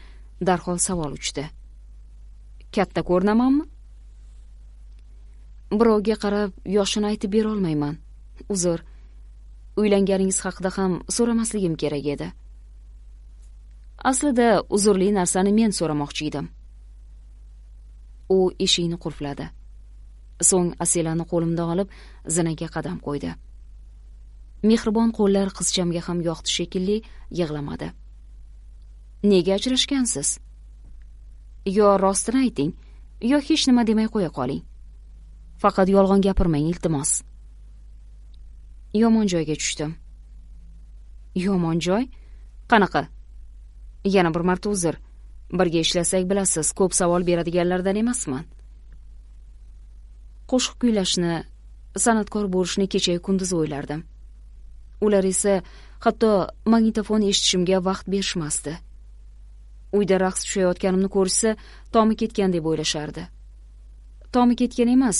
darhol savol uchdi katta ko'rinamanmi birovga qarab yoshini aytib berolmayman uzr uylanganingiz haqida ham so'ramasligim kerak edi aslida uzrli narsani men so'ramoqchi edim u eshikni qulfladi so'ng asilani qo'limda olib zinaga qadam qo'ydi mehribon qo'llar qizchamga ham yoqdi shekilli yig'lamadi nega ajrashgansiz yo rostini ayting yo hech nima demay qo'ya qoling faqat yolg'on gapirmang iltimos yomon joyga tushdim yomon joy qanaqa yana bir marta uzr birga ishlasak bilasiz ko'p savol beradiganlardan emasman qo'shiq kuylashni san'atkor bo'lishni kechayu kunduz o'ylardim ular esa hatto magnitofon eshitishimga vaqt berishmasdi uyda raqs tushayotganimni ko'rishsa tomi ketgan deb o'ylashardi tomi ketgan emas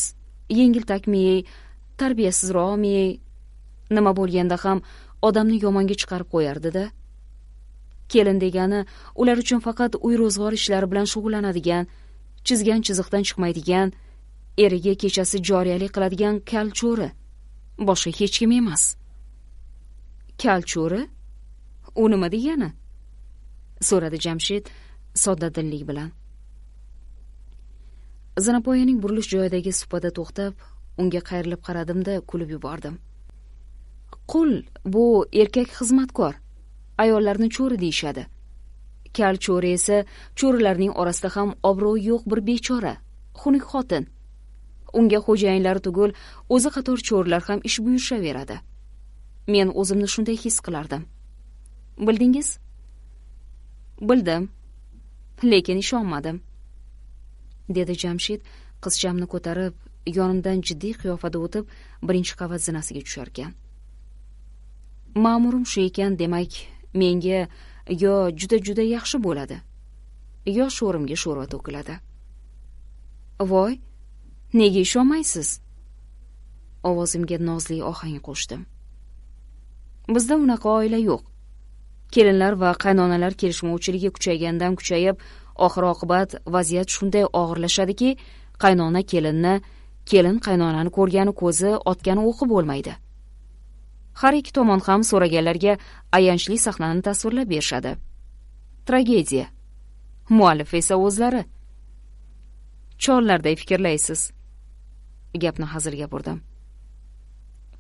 yengil takmiyey tarbiyasizroqmi nima bo'lganda ham odamni yomonga chiqarib qo'yardida kelin degani ular uchun faqat uy ro'zg'or ishlari bilan shug'ullanadigan chizgan chiziqdan chiqmaydigan eriga kechasi joriyalik qiladigan kal cho'ri boshqa hech kim emas kal cho'ri u nima degani so'radi jamshid soddadillik bilan zinapoyaning burilish joyidagi supada to'xtab unga qayrilib qaradimda kulib yubordim qul bu erkak xizmatkor ayollarni cho'ri deyishadi kal cho'ri esa cho'rilarning orasida ham obro'yi yo'q bir bechora xunuk xotin unga xo'jayinlari tugul o'zi qator cho'rilar ham ish buyurishaveradi men o'zimni shunday his qilardim bildingiz bildim lekin ishonmadim dedi jamshid qizchamni ko'tarib yonimdan jiddiy qiyofada o'tib birinchi qavat zinasiga tusharkan ma'murim shu ekan demak menga yo juda juda yaxshi bo'ladi yo sho'rimga sho'rva to'kiladi voy nega ishonmaysiz ovozimga nozli ohang qo'shdim bizda unaqa oila yo'q kelinlar va qaynonalar kelishmovchiligi kuchaygandan kuchayib oxir oqibat vaziyat shunday og'irlashadiki qaynona kelinni kelin qaynonani ko'rgani ko'zi otgani o'qi bo'lmaydi har ikki tomon ham so'raganlarga ayanchli sahnani tasvirlab berishadi tragediya muallif esa o'zlari chollarday fikrlaysiz gapni hazilga burdim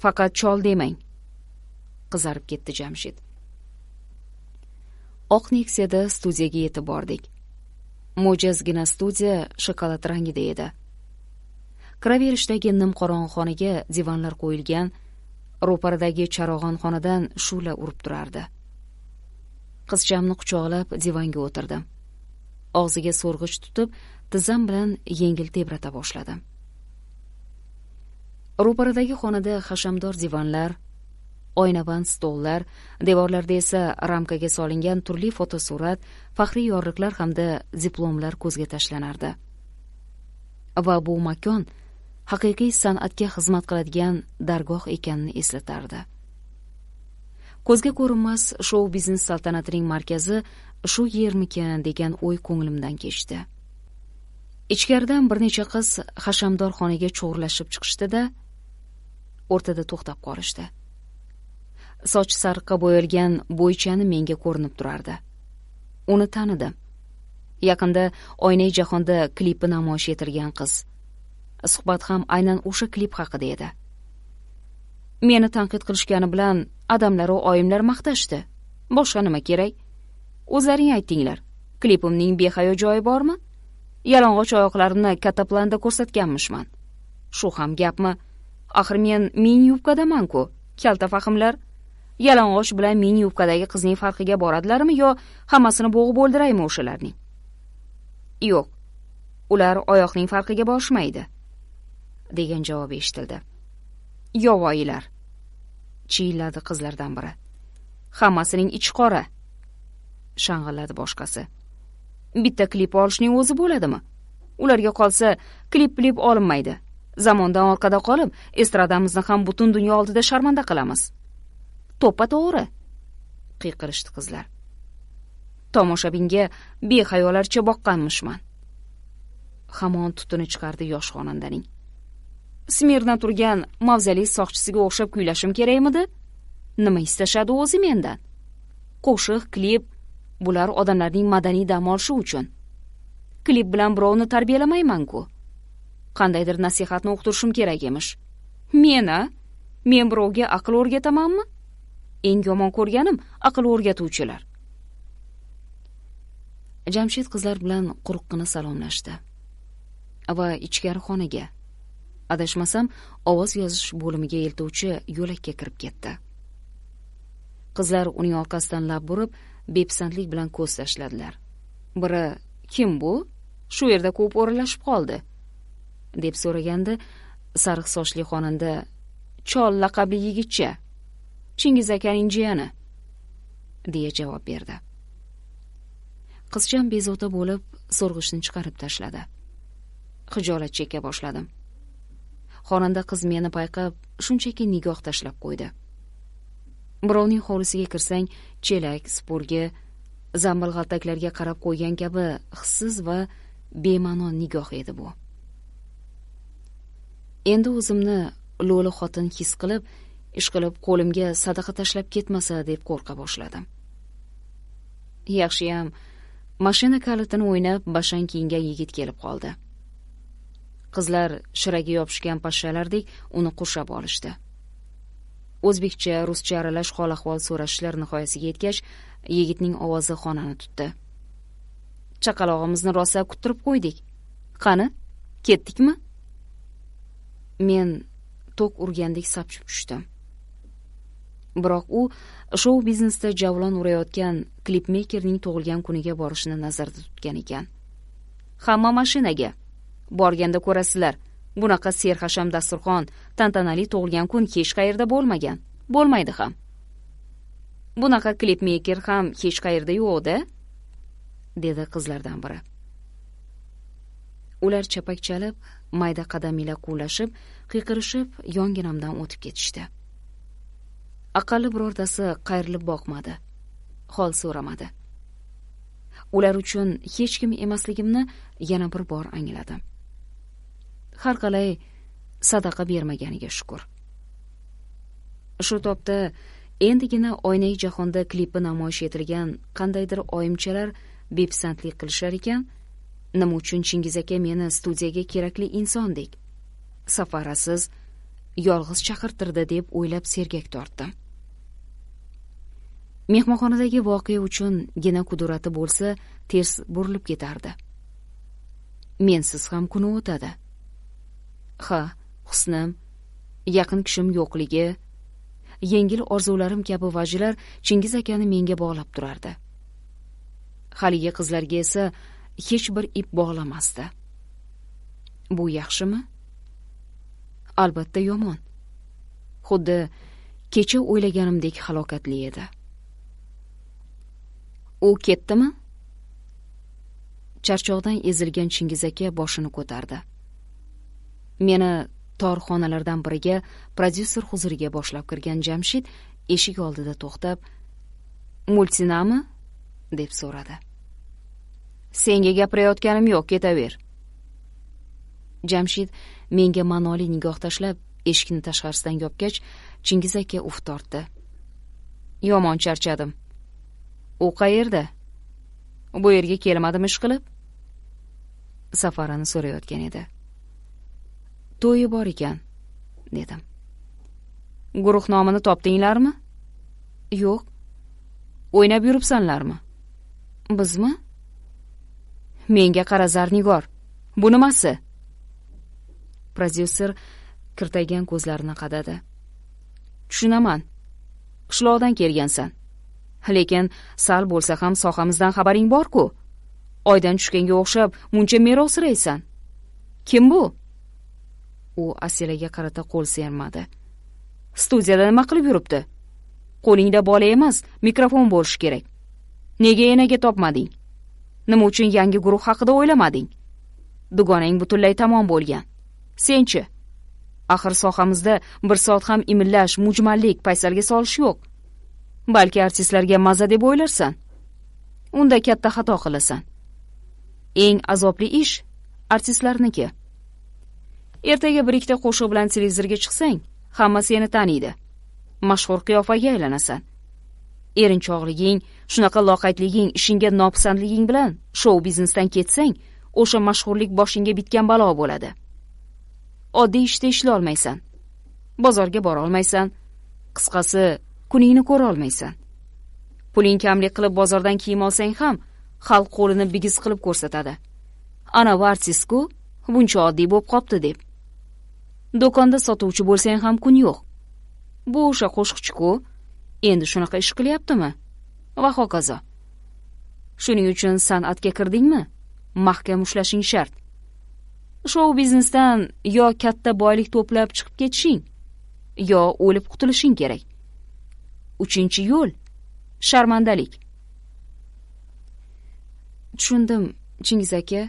faqat chol demang qizarib ketdi jamshid oq neksiyada studiyaga yetib bordik mo'jazgina studiya shokolad rangida edi kiraverishdagi nimqorong'i xonaga divanlar qo'yilgan ro'paridagi charog'onxonadan shu'la urib turardi qizchamni quchoqlab divanga o'tirdim og'ziga so'rg'ich tutib tizzam bilan yengil tebrata boshladim ro'paradagi xonada hashamdor divanlar oynaband stollar devorlarda esa ramkaga solingan turli fotosurat faxriy yorliqlar hamda diplomlar ko'zga tashlanardi va bu makon haqiqiy san'atga xizmat qiladigan dargoh ekanini eslatardi ko'zga ko'rinmas shou biznes saltanatining markazi shu yermikin degan o'y ko'nglimdan kechdi ichkaridan bir necha qiz hashamdor xonaga cho'g'irlashib chiqishdi da o'rtada to'xtab qolishdi sochi sariqqa bo'yalgan bo'ychani menga ko'rinib turardi uni tanidim yaqinda oynai jahonda klipi namoyish etilgan qiz suhbat ham aynan o'sha klip haqida edi meni tanqid qilishgani bilan odamlaru oyimlar maqtashdi boshqa nima kerak o'zlaring aytinglar klipimning behayo joyi bormi yalang'och oyoqlarimni katta planda ko'rsatganmishman shu ham gapmi axir men mini yubkadamanku kalta fahmlar yalang'och bilan mini yubkadagi qizning farqiga boradilarmi yo hammasini bo'g'ib o'ldiraymi o'shalarning yo'q ular oyoqning farqiga borishmaydi degan javob eshitildi yovoyilar chiyilladi qizlardan biri hammasining ichi qora shang'illadi boshqasi bitta klip olishning o'zi bo'ladimi ularga qolsa klip bilib olinmaydi zamondan orqada qolib estradamizni ham butun dunyo oldida sharmanda qilamiz to'ppa to'g'ri qiyqirishdi qizlar tomoshabinga behayolarcha boqqanmishman hamon tutuni chiqardi yosh xonandaning smirna turgan mavzali soqchisiga o'xshab kuylashim kerakmidi nima istashadi o'zi mendan qo'shiq klip bular odamlarning madaniy dam olishi uchun klip bilan birovni tarbiyalamaymanku qandaydir nasihatni o'qitirishim kerak emish men a men birovga aql o'rgatamanmi eng yomon ko'rganim aql o'rgatuvchilar jamshid qizlar bilan quruqqina salomlashdi va ichkari xonaga adashmasam ovoz yozish bo'limiga eltuvchi yo'lakka kirib ketdi qizlar uning orqasidan lab burib bepisandlik bilan ko'z tashladilar biri kim bu shu yerda ko'p o'ralashib qoldi deb so'raganda sariq sochli xonanda chol laqabli yigitcha chingiz akaning jiyani deya javob berdi qizcham bezovta bo'lib so'rg'ichni chiqarib tashladi xijolat cheka boshladim xonanda qiz meni payqab shunchaki nigoh tashlab qo'ydi birovning hovlisiga kirsang chelak supurgi zambil g'altaklarga qarab qo'ygan kabi hissiz va bema'no nigoh edi bu endi o'zimni lo'li xotin his qilib ishqilib qo'limga sadaqa tashlab ketmasa deb qo'rqa boshladim yaxshiyam mashina kalitini o'ynab bashang kiyingan yigit kelib qoldi qizlar shiraga yopishgan pashshalardek uni qurshab olishdi o'zbekcha ruscha aralash hol ahvol so'rashishlar nihoyasiga yetgach yigitning ovozi xonani tutdi chaqalog'imizni rosa kuttirib qo'ydik qani ketdikmi men tok urgandek sapchib tushdim biroq u shou biznesda javlon urayotgan klipmeykerning tug'ilgan kuniga borishini nazarda tutgan ekan hamma mashinaga borganda ko'rasizlar bunaqa serhasham dasturxon tantanali tug'ilgan kun hech qayerda bo'lmagan bo'lmaydi ham bunaqa klipmeyker ham hech qayerda yo'qda dedi qizlardan biri ular chapak chalib mayda qadam ila quvlashib qiyqirishib yonginamdan o'tib ketishdi aqalli birortasi qayrilib boqmadi hol so'ramadi ular uchun hech kim emasligimni yana bir bor angladim har qalay sadaqa bermaganiga shukur shu topda endigina oynai jahonda klipi namoyish etilgan qandaydir oyimchalar bepisandlik qilishar ekan nima uchun chingiz aka meni studiyaga kerakli insondek safarasiz yolg'iz chaqirtirdi deb o'ylab sergak tortdim mehmonxonadagi voqea uchun gina qudrati bo'lsa ters burilib ketardi mensiz ham kuni o'tadi ha husnim yaqin kishim yo'qligi yengil orzularim kabi vajilar chingiz akani menga bog'lab turardi haligi qizlarga esa hech bir ip bog'lamasdi bu yaxshimi albatta yomon xuddi kecha o'ylaganimdek halokatli edi u ketdimi charchoqdan ezilgan chingiz aka boshini ko'tardi meni tor xonalardan biriga prodyuser huzuriga boshlab kirgan jamshid eshik oldida to'xtab multinami deb so'radi senga gapirayotganim yo'q ketaver jamshid menga ma'noli nigoh tashlab eshikni tashqarisidan yopgach chingiz aka uf tortdi yomon charchadim u qayerda bu yerga kelmadimi ishqilib safarani so'rayotgan edi to'yi bor ekan dedim guruh nomini topdinglarmi yo'q o'ynab yuribsanlarmi bizmi menga qara zarnigor bu nimasi prodyuser kirtaygan ko'zlarini qadadi tushunaman qishloqdan kelgansan lekin sal bo'lsa ham sohamizdan xabaring bor ku oydan tushganga o'xshab muncha merosiraysan kim bu u asilaga qarata qo'l sermadi studiyada nima qilib yuribdi qo'lingda bola emas mikrofon bo'lishi kerak nega enaga topmading nima uchun yangi guruh haqida o'ylamading dugonang butunlay tamom bo'lgan senchi axir sohamizda bir soat ham imillash mujmallik paysalga solish yo'q balki artistlarga maza deb o'ylarsan unda katta xato qilasan eng azobli ish artistlarniki ertaga bir ikkita qo'shiq bilan televizorga chiqsang hamma seni taniydi mashhur qiyofaga aylanasan erinchoqliging shunaqa loqaydliging ishingga nopisandliging bilan shou biznesdan ketsang o'sha mashhurlik boshingga bitgan balo bo'ladi oddiy ishda ishlolmaysan bozorga borolmaysan qisqasi kuningni ko'rolmaysan puling kamlik qilib bozordan kiyim olsang ham xalq qo'lini bigiz qilib ko'rsatadi anavi artistku buncha oddiy bo'lib qopti deb do'konda sotuvchi bo'lsang ham kun yo'q bu o'sha qo'shiqchiku endi shunaqa ish qilyaptimi va hokazo shuning uchun san'atga kirdingmi mahkam ushlashing shart shou biznesdan yo katta boylik to'plab chiqib ketishing yo o'lib qutulishing kerak uchinchi yo'l sharmandalik tushundim chingiz aka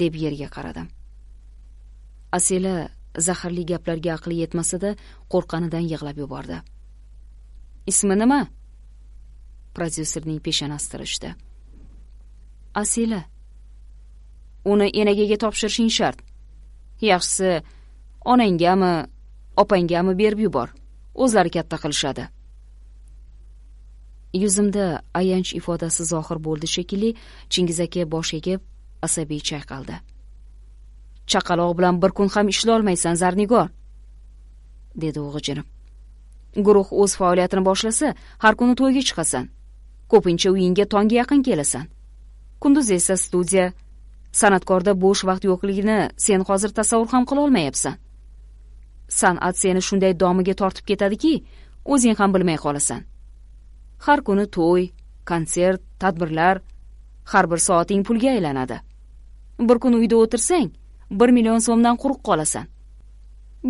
deb yerga qaradim asila zaharli gaplarga aqli yetmasa-da, qo'rqqanidan yig'lab yubordi ismi nima prodyuserning peshonasi tirishdi asila uni enagaga topshirishing shart yaxshisi onangami opangami berib yubor o'zlari katta qilishadi yuzimda ayanch ifodasi zohir bo'ldi shekilli chingiz aka bosh egib asabiy chayqaldi chaqaloq bilan bir kun ham ishlolmaysan zarnigor dedi u g'ijinib guruh o'z faoliyatini boshlasa har kuni to'yga chiqasan ko'pincha uyingga tongga yaqin kelasan kunduz esa studiya san'atkorda bo'sh vaqt yo'qligini sen hozir tasavvur ham qilolmayapsan san'at seni shunday domiga tortib ketadiki o'zing ham bilmay qolasan har kuni to'y konsert tadbirlar har bir soating pulga aylanadi bir kun uyda o'tirsang bir million so'mdan quruq qolasan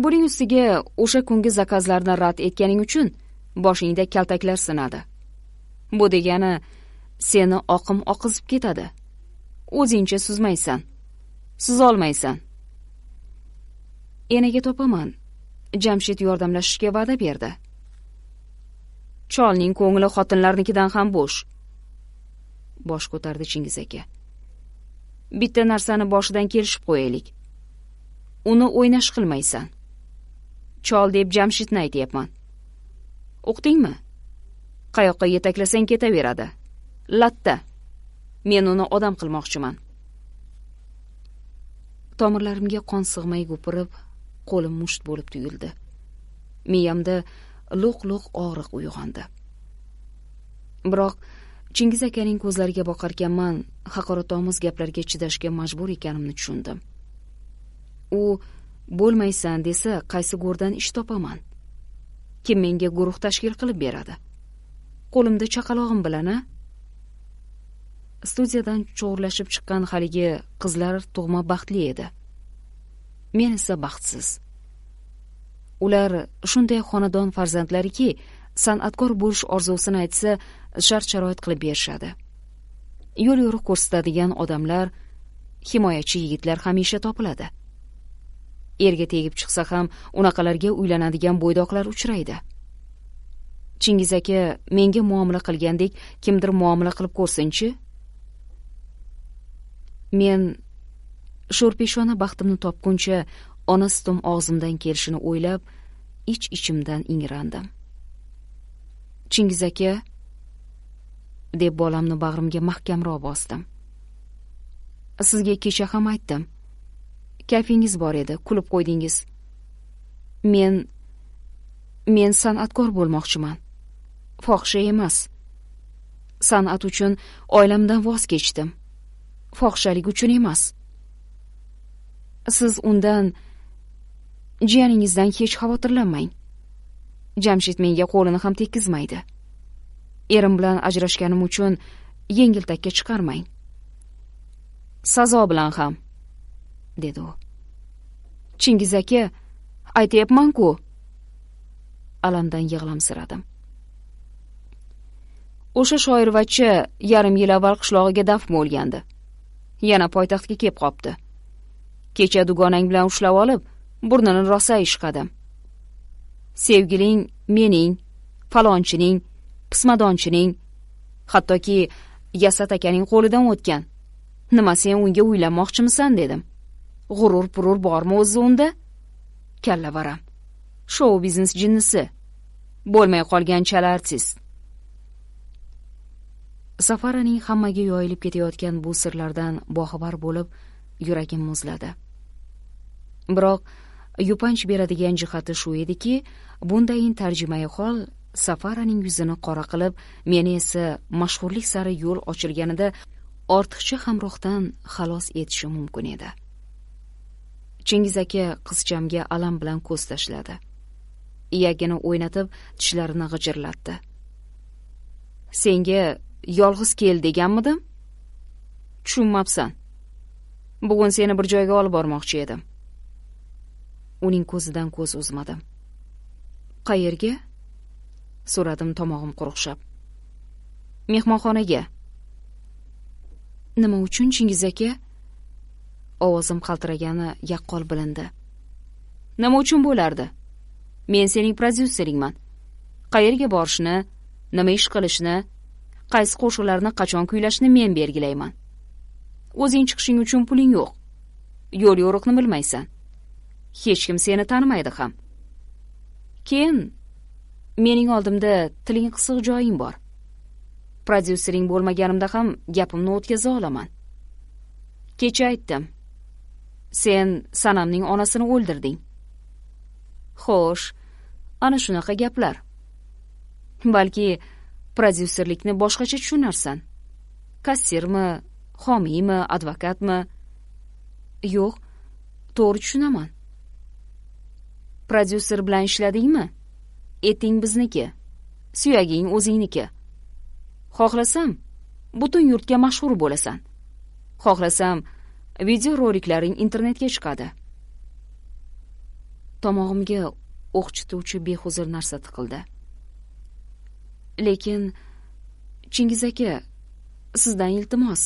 buning ustiga o'sha kungi zakazlarni rad etganing uchun boshingda kaltaklar sinadi bu degani seni oqim oqizib ketadi o'zingcha suzmaysan suzolmaysan enaga topaman jamshid yordamlashishga va'da berdi cholning ko'ngli xotinlarnikidan ham bo'sh bosh ko'tardi chingiz aka bitta narsani boshidan kelishib qo'yaylik uni o'ynash qilmaysan chol deb jamshidni aytyapman uqdingmi qayoqqa yetaklasang ketaveradi latta men uni odam qilmoqchiman tomirlarimga qon sig'may gupirib qo'lim musht bo'lib tuyuldi miyamda lo'q lo'q og'riq uyg'ondi biroq chingiz akaning ko'zlariga boqarkanman haqoratomuz gaplarga chidashga majbur ekanimni tushundim u bo'lmaysan desa qaysi go'rdan ish topaman kim menga guruh tashkil qilib beradi qo'limda chaqalog'im bilan a studiyadan cho'g'irlashib chiqqan haligi qizlar tug'ma baxtli edi men esa baxtsiz ular shunday xonadon farzandlariki san'atkor bo'lish orzusini aytsa shart sharoit qilib berishadi yo'l yo'riq ko'rsatadigan odamlar himoyachi yigitlar hamisha topiladi erga tegib chiqsa ham unaqalarga uylanadigan bo'ydoqlar uchraydi chingiz aka menga muomala qilgandek kimdir muomala qilib ko'rsinchi men sho'rpeshona baxtimni topguncha ona sutim og'zimdan kelishini o'ylab ich ichimdan ingrandim chingiz aka deb bolamni bag'rimga mahkamroq bosdim sizga kecha ham aytdim kayfingiz bor edi kulib qo'ydingiz men men san'atkor bo'lmoqchiman fohisha emas san'at uchun oilamdan voz kechdim fohishalik uchun emas siz undan jiyaningizdan hech xavotirlanmang jamshid menga qo'lini ham tekkizmaydi erim bilan ajrashganim uchun yengil takka chiqarmang sazo bilan ham dedi u chingiz aka aytyapmanku ku alamdan yig'lamsiradim o'sha shoirvachcha yarim yil avval qishlog'iga dafn bo'lgandi yana poytaxtga kelib qopti kecha dugonang bilan ushlab olib burnini rosa ishqadim sevgiling mening falonchining pismadonchining hattoki yasat akaning qo'lidan o'tgan nima sen unga uylanmoqchimisan dedim g'urur purur bormi o'zi unda kallavaram shou biznes jinnisi bo'lmay qolgan chala artist safaraning hammaga yoyilib ketayotgan bu sirlardan boxabar bo'lib yuragim muzladi biroq yupanch beradigan jihati shu ediki bundayin tarjimai hol safaraning yuzini qora qilib meni esa mashhurlik sari yo'l ochilganida ortiqcha hamrohdan xalos etishi mumkin edi chingiz aka qizchamga alam bilan ko'z tashladi iyagini o'ynatib tishlarini g'ijirlatdi senga yolg'iz kel deganmidim tushunmabsan bugun seni bir joyga olib bormoqchi edim uning ko'zidan ko'z uzmadim qayerga so'radim tomog'im quruqshab mehmonxonaga nima uchun chingiz aka ovozim qaltiragani yaqqol bilindi nima uchun bo'lardi men sening prodyuseringman qayerga borishni nima ish qilishni qaysi qo'shiqlarni qachon kuylashni men belgilayman o'zing chiqishing uchun puling yo'q yo'l yo'riqni bilmaysan hech kim seni tanimaydi ham keyin mening oldimda tiling qisiq joying bor prodyusering bo'lmaganimda ham gapimni o'tkaza olaman kecha aytdim sen sanamning onasini o'ldirding xo'sh ana shunaqa gaplar balki prodyuserlikni boshqacha tushunarsan kassirmi homiymi advokatmi yo'q to'g'ri tushunaman prodyuser bilan ishladingmi eting bizniki suyaging o'zingniki xohlasam butun yurtga mashhur bo'lasan xohlasam video roliklaring internetga chiqadi tomog'imga o'qchituvchi behuzur narsa tiqildi lekin chingiz aka sizdan iltimos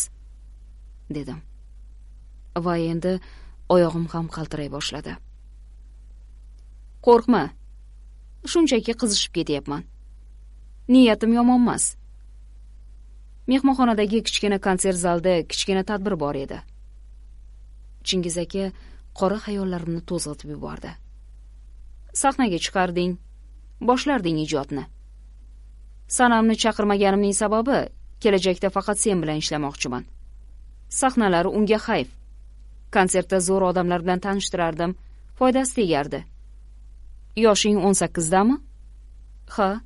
dedim va endi oyog'im ham qaltiray boshladi qo'rqma shunchaki qizishib ketyapman niyatim yomon emas. mehmonxonadagi kichkina konsert zalida kichkina tadbir bor edi chingiz aka qora xayollarimni to'zg'itib yubordi sahnaga chiqarding boshlarding ijodni sanamni chaqirmaganimning sababi kelajakda faqat sen bilan ishlamoqchiman Sahnalar unga hayf konsertda zo'r odamlar bilan tanishtirardim foydasi tegardi yoshing o'n sakkizdami ha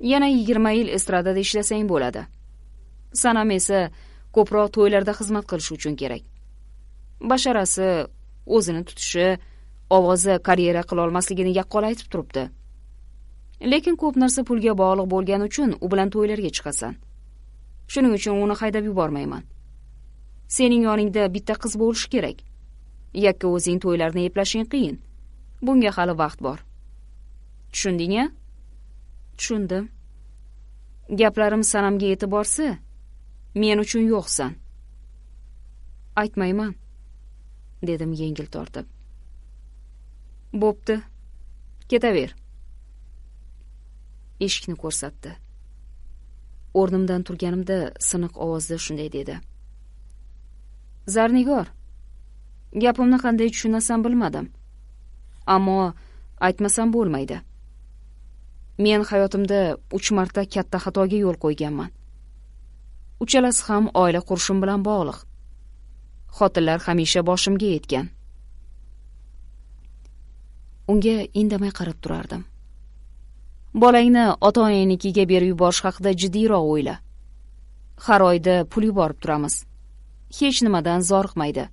yana yigirma yil estradada ishlasang bo'ladi sanam esa ko'proq to'ylarda xizmat qilish uchun kerak basharasi o'zini tutishi ovozi karyera qilolmasligini yaqqol aytib turibdi lekin ko'p narsa pulga bog'liq bo'lgani uchun u bilan to'ylarga chiqasan shuning uchun uni haydab yubormayman sening yoningda bitta qiz bo'lishi kerak yakka o'zing to'ylarni eplashing qiyin bunga hali vaqt bor tushunding a tushundim gaplarim sanamga yetib borsa men uchun yo'qsan aytmayman dedim yengil tortib bo'pti ketaver eshikni ko'rsatdi o'rnimdan turganimda siniq ovozda shunday dedi zarnigor gapimni qanday tushunasan bilmadim ammo aytmasam bo'lmaydi men hayotimda uch marta katta xatoga yo'l qo'yganman uchalasi ham oila qurishim bilan bog'liq xotinlar hamisha boshimga yetgan unga indamay qarab turardim bolangni ota onangnikiga berib yuborish haqida jiddiyroq o'yla har oyda pul yuborib turamiz hech nimadan zoriqmaydi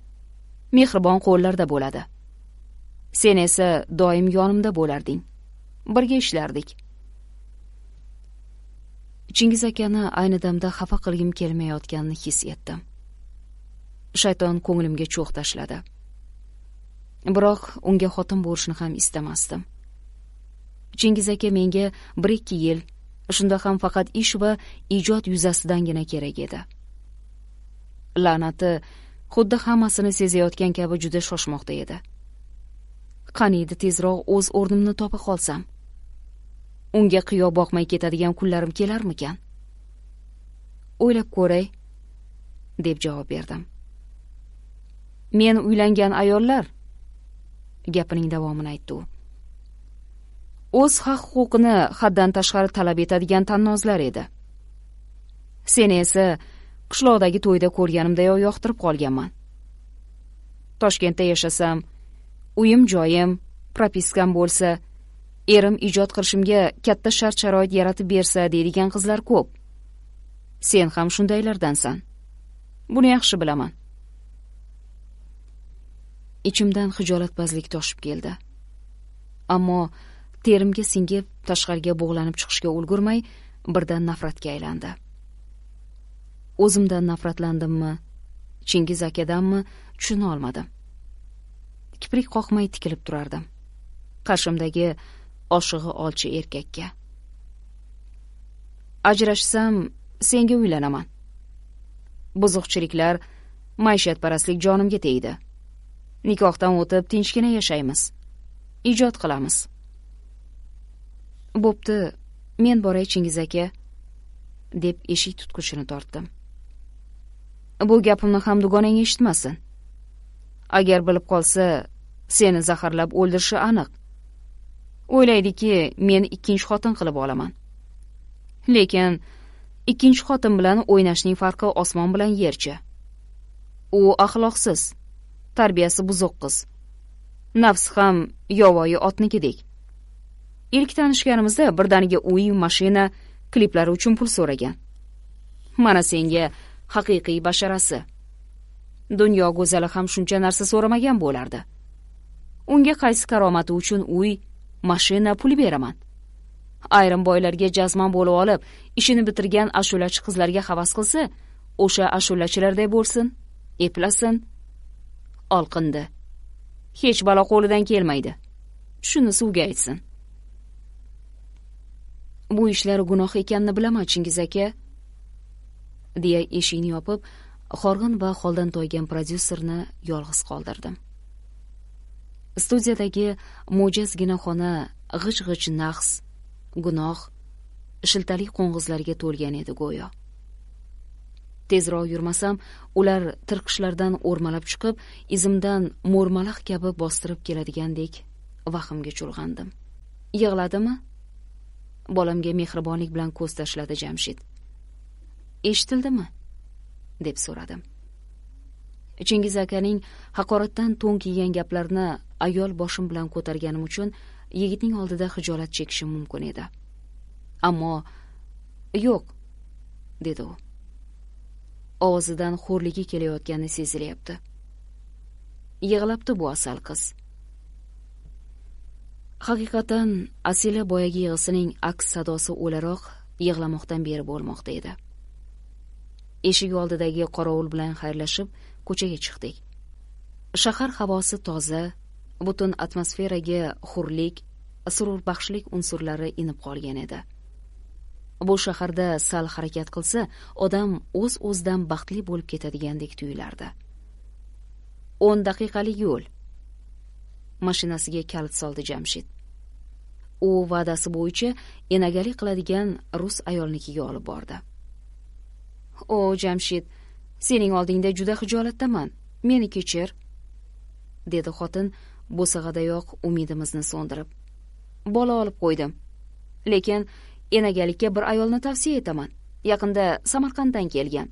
mehribon qo'llarda bo'ladi sen esa doim yonimda bo'larding birga ishlardik chingiz akani ayni damda xafa qilgim kelmayotganini his etdim shayton ko'nglimga cho'g' tashladi biroq unga xotin bo'lishni ham istamasdim chingiz aka menga bir ikki yil shunda ham faqat ish va ijod yuzasidangina kerak edi la'nati xuddi hammasini sezayotgan kabi juda shoshmoqda edi edi tezroq o'z o'rnimni topa qolsam unga qiyo boqmay ketadigan kunlarim kelarmikan o'ylab ko'ray deb javob berdim men uylangan ayollar gapining davomini aytdi u o'z haq huquqini haddan tashqari talab etadigan tannozlar edi seni esa qishloqdagi to'yda ko'rganimdayoq yoqtirib qolganman toshkentda yashasam uyim joyim propiskam bo'lsa erim ijod qilishimga katta shart sharoit yaratib bersa deydigan qizlar ko'p sen ham shundaylardansan buni yaxshi bilaman ichimdan xijolatpazlik toshib keldi ammo terimga singib tashqariga bug'lanib chiqishga ulgurmay birdan nafratga aylandi o'zimdan nafratlandimmi chingiz akadanmi tushuna olmadim kiprik qoqmay tikilib turardim qarshimdagi oshig'i olchi erkakka ajrashsam senga uylanaman buzuqchiliklar maishatparastlik jonimga tegdi nikohdan o'tib tinchgina yashaymiz ijod qilamiz bo'pti men boray chingiz aka deb eshik tutqichini tortdim bu gapimni ham dugonang eshitmasin agar bilib qolsa seni zaharlab o'ldirishi aniq o'ylaydiki men ikkinchi xotin qilib olaman lekin ikkinchi xotin bilan o'ynashning farqi osmon bilan yerchi u axloqsiz tarbiyasi buzuq qiz nafsi ham yovvoyi otnikidek ilk tanishganimizda birdaniga uy mashina kliplari uchun pul so'ragan mana senga haqiqiy basharasi dunyo go'zali ham shuncha narsa so'ramagan bo'lardi unga qaysi karomati uchun uy mashina pul beraman ayrim boylarga jazman bo'lib olib ishini bitirgan ashulachi qizlarga havas qilsa o'sha ashulachilarday bo'lsin eplasin olqindi hech balo qo'lidan kelmaydi shunisi uga aytsin bu ishlar gunoh ekanini bilaman chingiz aka deya eshikni yopib horg'in va holdan toygan prodyuserni yolg'iz qoldirdim studiyadagi mo'jazgina xona g'ij g'ij nahs gunoh shiltali qo'ng'izlarga to'lgan edi go'yo tezroq yurmasam ular tirqishlardan o'rmalab chiqib izimdan mo'rmalaq kabi bostirib keladigandek vahmga chulg'andim yig'ladimi bolamga mehribonlik bilan ko'z tashladi jamshid eshitildimi deb so'radim chingiz akaning haqoratdan to'n kiygan gaplarini ayol boshim bilan ko'targanim uchun yigitning oldida xijolat chekishim mumkin edi ammo yo'q dedi u ovozidan xo'rligi kelayotgani sezilyapti yig'labdi bu asal qiz haqiqatan asila boyagi yig'isining aks sadosi o'laroq yig'lamoqdan beri bo'lmoqda edi eshik oldidagi qorovul bilan xayrlashib ko'chaga chiqdik shahar havosi toza butun atmosferaga hurlik baxshlik unsurlari inib qolgan edi bu shaharda sal harakat qilsa odam o'z uz o'zidan baxtli bo'lib ketadigandek tuyulardi o'n daqiqalik yo'l mashinasiga kalit soldi jamshid u va'dasi bo'yicha enagalik qiladigan rus ayolnikiga olib bordi o jamshid sening oldingda juda xijolatdaman meni kechir dedi xotin bo'sag'adayoq umidimizni so'ndirib bola olib qo'ydim lekin enagalikka bir ayolni tavsiya etaman yaqinda samarqanddan kelgan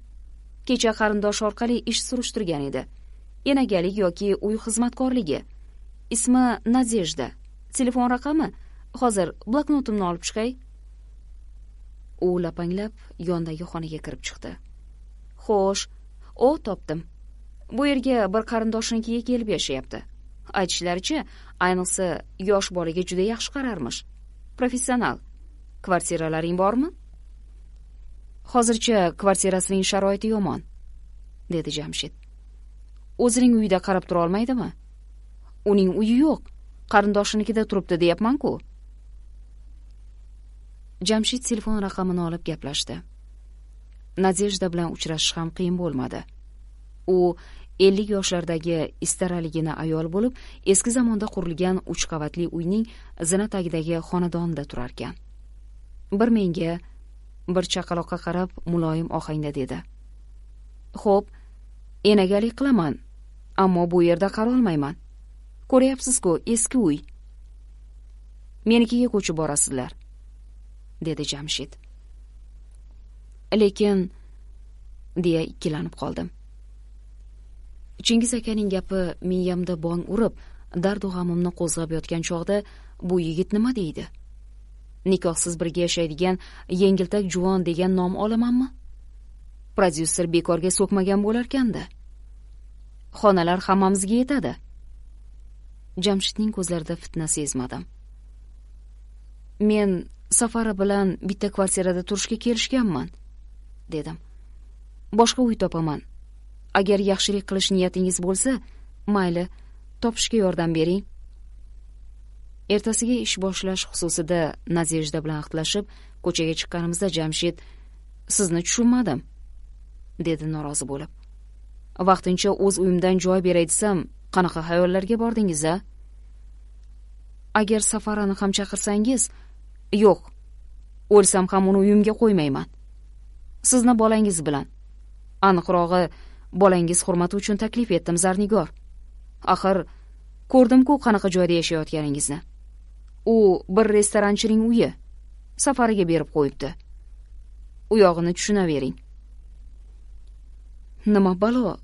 kecha qarindosh orqali ish surishtirgan edi enagalik yoki uy xizmatkorligi ismi nadejda telefon raqami hozir bloknotimni olib chiqay u lapanglab yondagi xonaga kirib chiqdi xo'sh o topdim bu yerga bir qarindoshinikiga kelib yashayapti aytishlaricha ayniqsa yosh bolaga juda yaxshi qararmish professional kvartiralaring bormi hozircha kvartirasining sharoiti yomon dedi jamshid o'zining uyida qarab tura olmaydimi uning uyi yo'q qarindoshinikida turibdi deyapman-ku. jamshid telefon raqamini olib gaplashdi nadejda bilan uchrashish ham qiyin bo'lmadi u ellik yoshlardagi istaraligina ayol bo'lib eski zamonda qurilgan uch qavatli uyning zina tagidagi xonadonida turarkan bir menga bir chaqaloqqa qarab muloyim ohangda dedi xo'p enagalik qilaman ammo bu yerda qarolmayman ko'ryapsizku eski uy menikiga ko'chib borasizlar dedi jamshid lekin deya ikkilanib qoldim chingiz akaning gapi miyamda bong urib dardu g'amimni qo'zg'ab yotgan chog'da bu yigit nima deydi nikohsiz birga yashaydigan yengiltak juvon degan nom olamanmi prodyuser bekorga so'kmagan bo'larkanda xonalar hammamizga yetadi jamshidning ko'zlarida fitna sezmadim men safara bilan bitta kvartirada turishga kelishganman dedim boshqa uy topaman agar yaxshilik qilish niyatingiz bo'lsa mayli topishga yordam bering ertasiga ish boshlash xususida nadejda bilan ahdlashib ko'chaga chiqqanimizda jamshid sizni tushunmadim dedi norozi bo'lib vaqtincha o'z uyimdan joy beray desam qanaqa xayollarga bordingiz a agar safarani ham chaqirsangiz yo'q o'lsam ham uni uyimga qo'ymayman sizni bolangiz bilan aniqrog'i bolangiz hurmati uchun taklif etdim zarnigor axir ko'rdim ku qanaqa joyda yashayotganingizni u bir restoranchining uyi safariga berib qo'yibdi u yog'ini tushunavering nima balo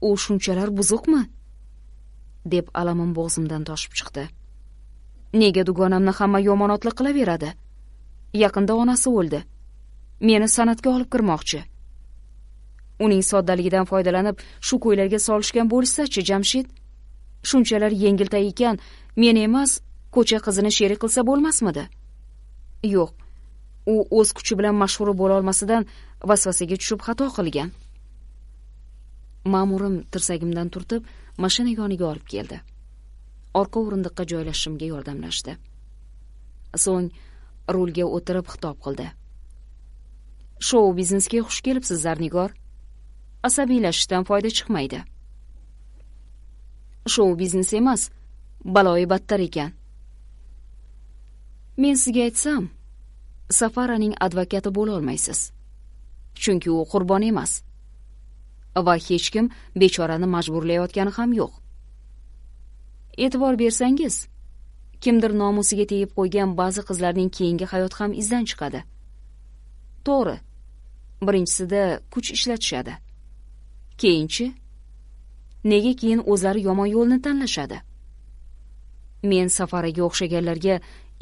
u shunchalar buzuqmi deb alamim bo'g'zimdan toshib chiqdi nega dugonamni hamma yomonotli qilaveradi yaqinda onasi o'ldi meni san'atga olib kirmoqchi uning soddaligidan foydalanib shu ko'ylakka solishgan bo'lishsachi jamshid shunchalar yengiltak ekan men emas ko'cha qizini sherik qilsa bo'lmasmidi yo'q u o'z kuchi bilan mashhur bo'la olmasidan vasvasaga tushib xato qilgan ma'murim tirsagimdan turtib mashina yoniga olib keldi orqa o'rindiqqa joylashishimga yordamlashdi so'ng rulga o'tirib xitob qildi shou biznesga xush kelibsiz nigor asabiylashishdan foyda chiqmaydi shou biznes emas baloyi battar ekan men sizga aytsam safaraning advokati bo'lolmaysiz chunki u qurbon emas va hech kim bechorani majburlayotgani ham yo'q e'tibor bersangiz kimdir nomusiga tegib qo'ygan ba'zi qizlarning keyingi hayoti ham izdan chiqadi to'g'ri birinchisida kuch ishlatishadi keyinchi nega keyin o'zlari yomon yo'lni tanlashadi men safaraga o'xshaganlarga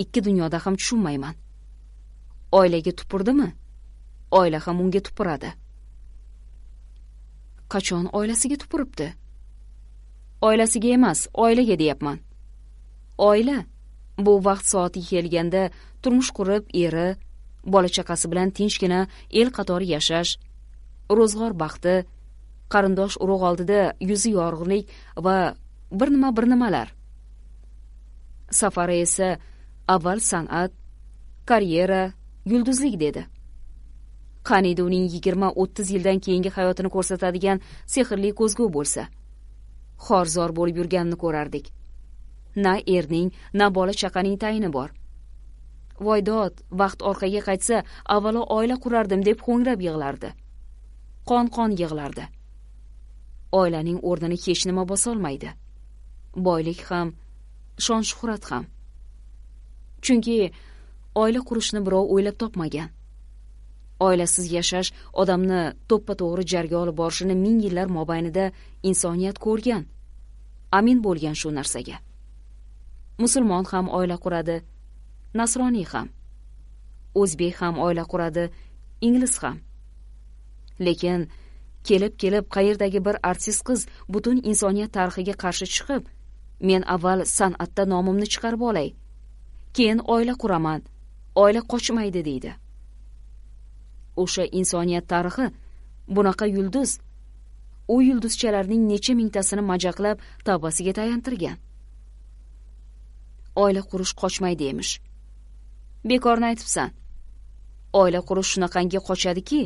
ikki dunyoda ham tushunmayman oilaga tupurdimi oila ham unga tupuradi qachon oilasiga tupuribdi oilasiga emas oilaga deyapman oila bu vaqt soati kelganda turmush qurib eri bola chaqasi bilan tinchgina el qatori yashash ro'zg'or baxti qarindosh urug' oldida yuzi yorug'lik va bir nima bir nimalar safara esa avval san'at karyera yulduzlik dedi qaniydi uning yigirma o'ttiz yildan keyingi hayotini ko'rsatadigan sehrli ko'zgu bo'lsa xorzor bo'lib yurganini ko'rardik na erning na bola chaqaning tayini bor voydod vaqt orqaga qaytsa avvalo oila qurardim deb ho'ngrab yig'lardi qon qon yig'lardi oilaning o'rnini hech nima bosolmaydi boylik ham shon shuhrat ham chunki oila qurishni birov o'ylab topmagan oilasiz yashash odamni to'ppa to'g'ri jarga olib borishini ming yillar mobaynida insoniyat ko'rgan amin bo'lgan shu narsaga musulmon ham oila quradi nasroniy ham o'zbek ham oila quradi ingliz ham lekin kelib kelib qayerdagi bir artist qiz butun insoniyat tarixiga qarshi chiqib men avval san'atda nomimni chiqarib olay keyin oila quraman oila qochmaydi deydi o'sha insoniyat tarixi bunaqa yulduz u yulduzchalarning necha mingtasini majaqlab tavbasiga tayantirgan oila qurish qochmaydi emish bekorni aytibsan oila qurish shunaqangi qochadiki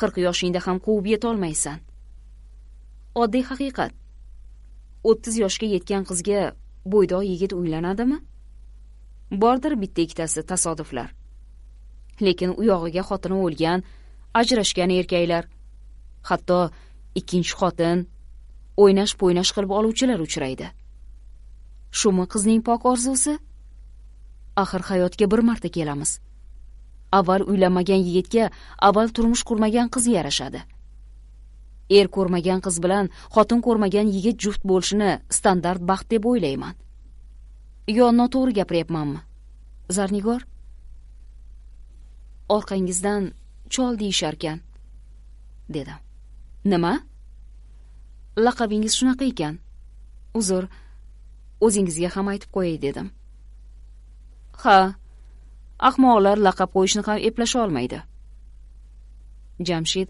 qirq yoshingda ham quvib yetolmaysan oddiy haqiqat o'ttiz yoshga yetgan qizga bo'ydoq yigit uylanadimi bordir bitta ikkitasi tasodiflar lekin u yog'iga xotini o'lgan ajrashgan erkaklar hatto ikkinchi xotin o'ynash po'ynash qilib oluvchilar uchraydi shumi qizning pok orzusi axir hayotga bir marta kelamiz avval uylanmagan yigitga avval turmush qurmagan qiz yarashadi er ko'rmagan qiz bilan xotin ko'rmagan yigit juft bo'lishini standart baxt deb o'ylayman yo noto'g'ri gapiryapmanmi zarnigor orqangizdan chol deyisharkan dedim nima laqabingiz shunaqa ekan uzr o'zingizga ham aytib qo'yay dedim ha ahmoqlar laqab qo'yishni ham eplasha olmaydi jamshid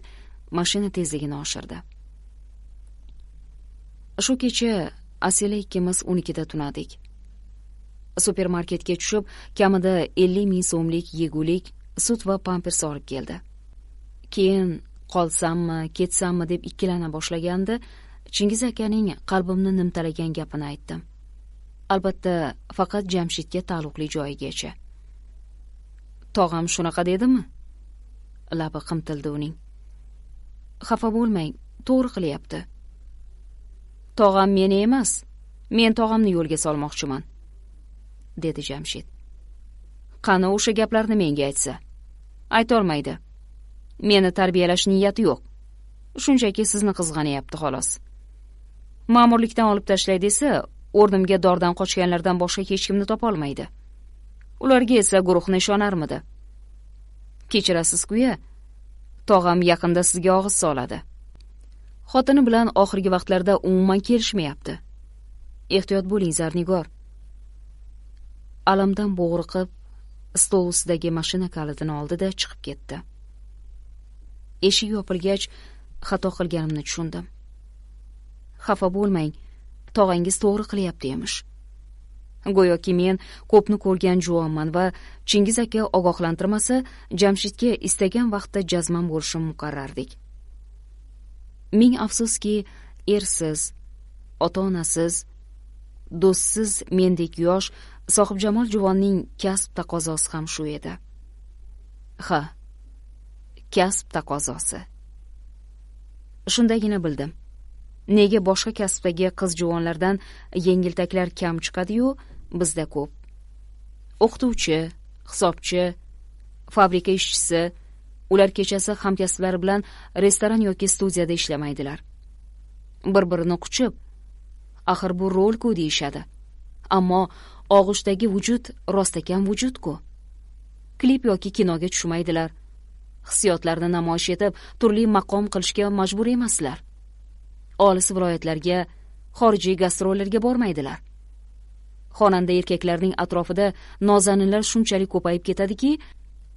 mashina tezligini oshirdi shu kecha asila ikkimiz unikida tunadik supermarketga tushib kamida ellik ming so'mlik yegulik sut va pampers olib keldi keyin qolsammi ketsammi deb ikkilana boshlaganda chingiz akaning qalbimni nimtalagan gapini aytdim albatta faqat jamshidga taalluqli joyigacha tog'am shunaqa dedimi labi qimtildi uning xafa bo'lmang to'g'ri qilyapti tog'am meni emas men tog'amni yo'lga solmoqchiman dedi jamshid qani o'sha gaplarni menga aytsa aytolmaydi meni tarbiyalash niyati yo'q shunchaki sizni qizg'anyapti xolos ma'murlikdan olib tashlay desa o'rnimga dordan qochganlardan boshqa hech kimni topolmaydi ularga esa guruh nishonarmidi kechirasiz kuya tog'am yaqinda sizga og'iz soladi xotini bilan oxirgi vaqtlarda umuman kelishmayapti ehtiyot bo'ling zarnigor alamdan bo'g'riqib stol ustidagi mashina kalitini oldi da chiqib ketdi eshik yopilgach xato qilganimni tushundim xafa bo'lmang tog'angiz to'g'ri qilyapti emish go'yoki men ko'pni ko'rgan juvonman va chingiz aka ogohlantirmasa jamshidga istagan vaqtda jazman bo'lishim muqarrardek ming afsuski ersiz ota onasiz do'stsiz mendek yosh sohibjamol juvonning kasb taqozosi ham shu edi ha kasb taqozosi shundagina bildim nega boshqa kasbdagi qiz juvonlardan yengiltaklar kam chiqadiyu bizda ko'p o'qituvchi hisobchi fabrika ishchisi ular kechasi hamkasblari bilan restoran yoki studiyada ishlamaydilar bir birini quchib axir bu rol ku deyishadi ammo og'ushdagi vujud rostakam vujudku klip yoki kinoga tushmaydilar hissiyotlarini namoyish etib turli maqom qilishga majbur emaslar olis viloyatlarga xorijiy gastrollarga bormaydilar xonanda erkaklarning atrofida nozanilar shunchalik ko'payib ketadiki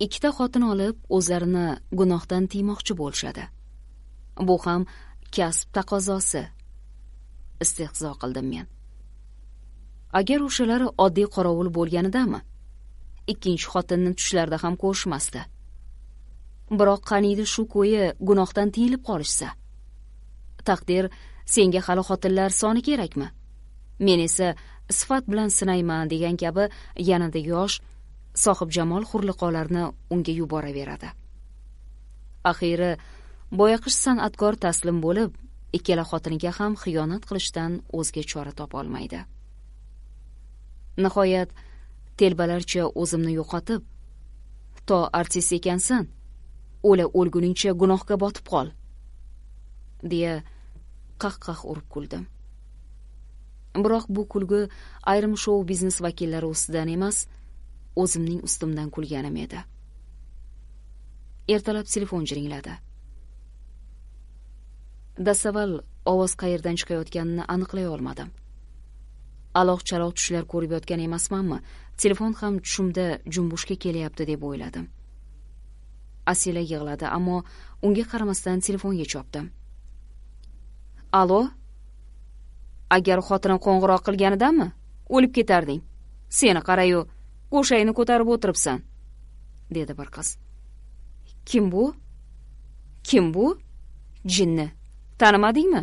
ikkita xotin olib o'zlarini gunohdan tiymoqchi bo'lishadi bu ham kasb taqozosi istehzo qildim men agar o'shalar oddiy qorovul bo'lganidami ikkinchi xotinni tushlarida ham ko'rishmasdi biroq qaniydi shu ko'yi gunohdan tiyilib qolishsa taqdir senga hali xotinlar soni kerakmi men esa sifat bilan sinayman degan kabi yanada yosh sohibjamol xurliqolarni unga yuboraveradi axiyri boyaqish san'atkor taslim bo'lib ikkala xotiniga ham xiyonat qilishdan o'zga chora topolmaydi nihoyat telbalarcha o'zimni yo'qotib to artist ekansan o'la o'lguningcha gunohga botib qol deya qah qah urib kuldim biroq bu kulgi ayrim shou biznes vakillari ustidan emas o'zimning ustimdan kulganim edi ertalab telefon jiringladi dastavval ovoz qayerdan chiqayotganini aniqlay olmadim aloq chaloq tushlar ko'rib yotgan emasmanmi telefon ham tushimda jumbushga kelyapti deb o'yladim asila yig'ladi ammo unga qaramasdan telefonga chopdim alo agar xotinim qo'ng'iroq qilganidanmi o'lib ketarding seni qarayu go'shangni ko'tarib o'tiribsan dedi bir qiz kim bu kim bu jinni tanimadingmi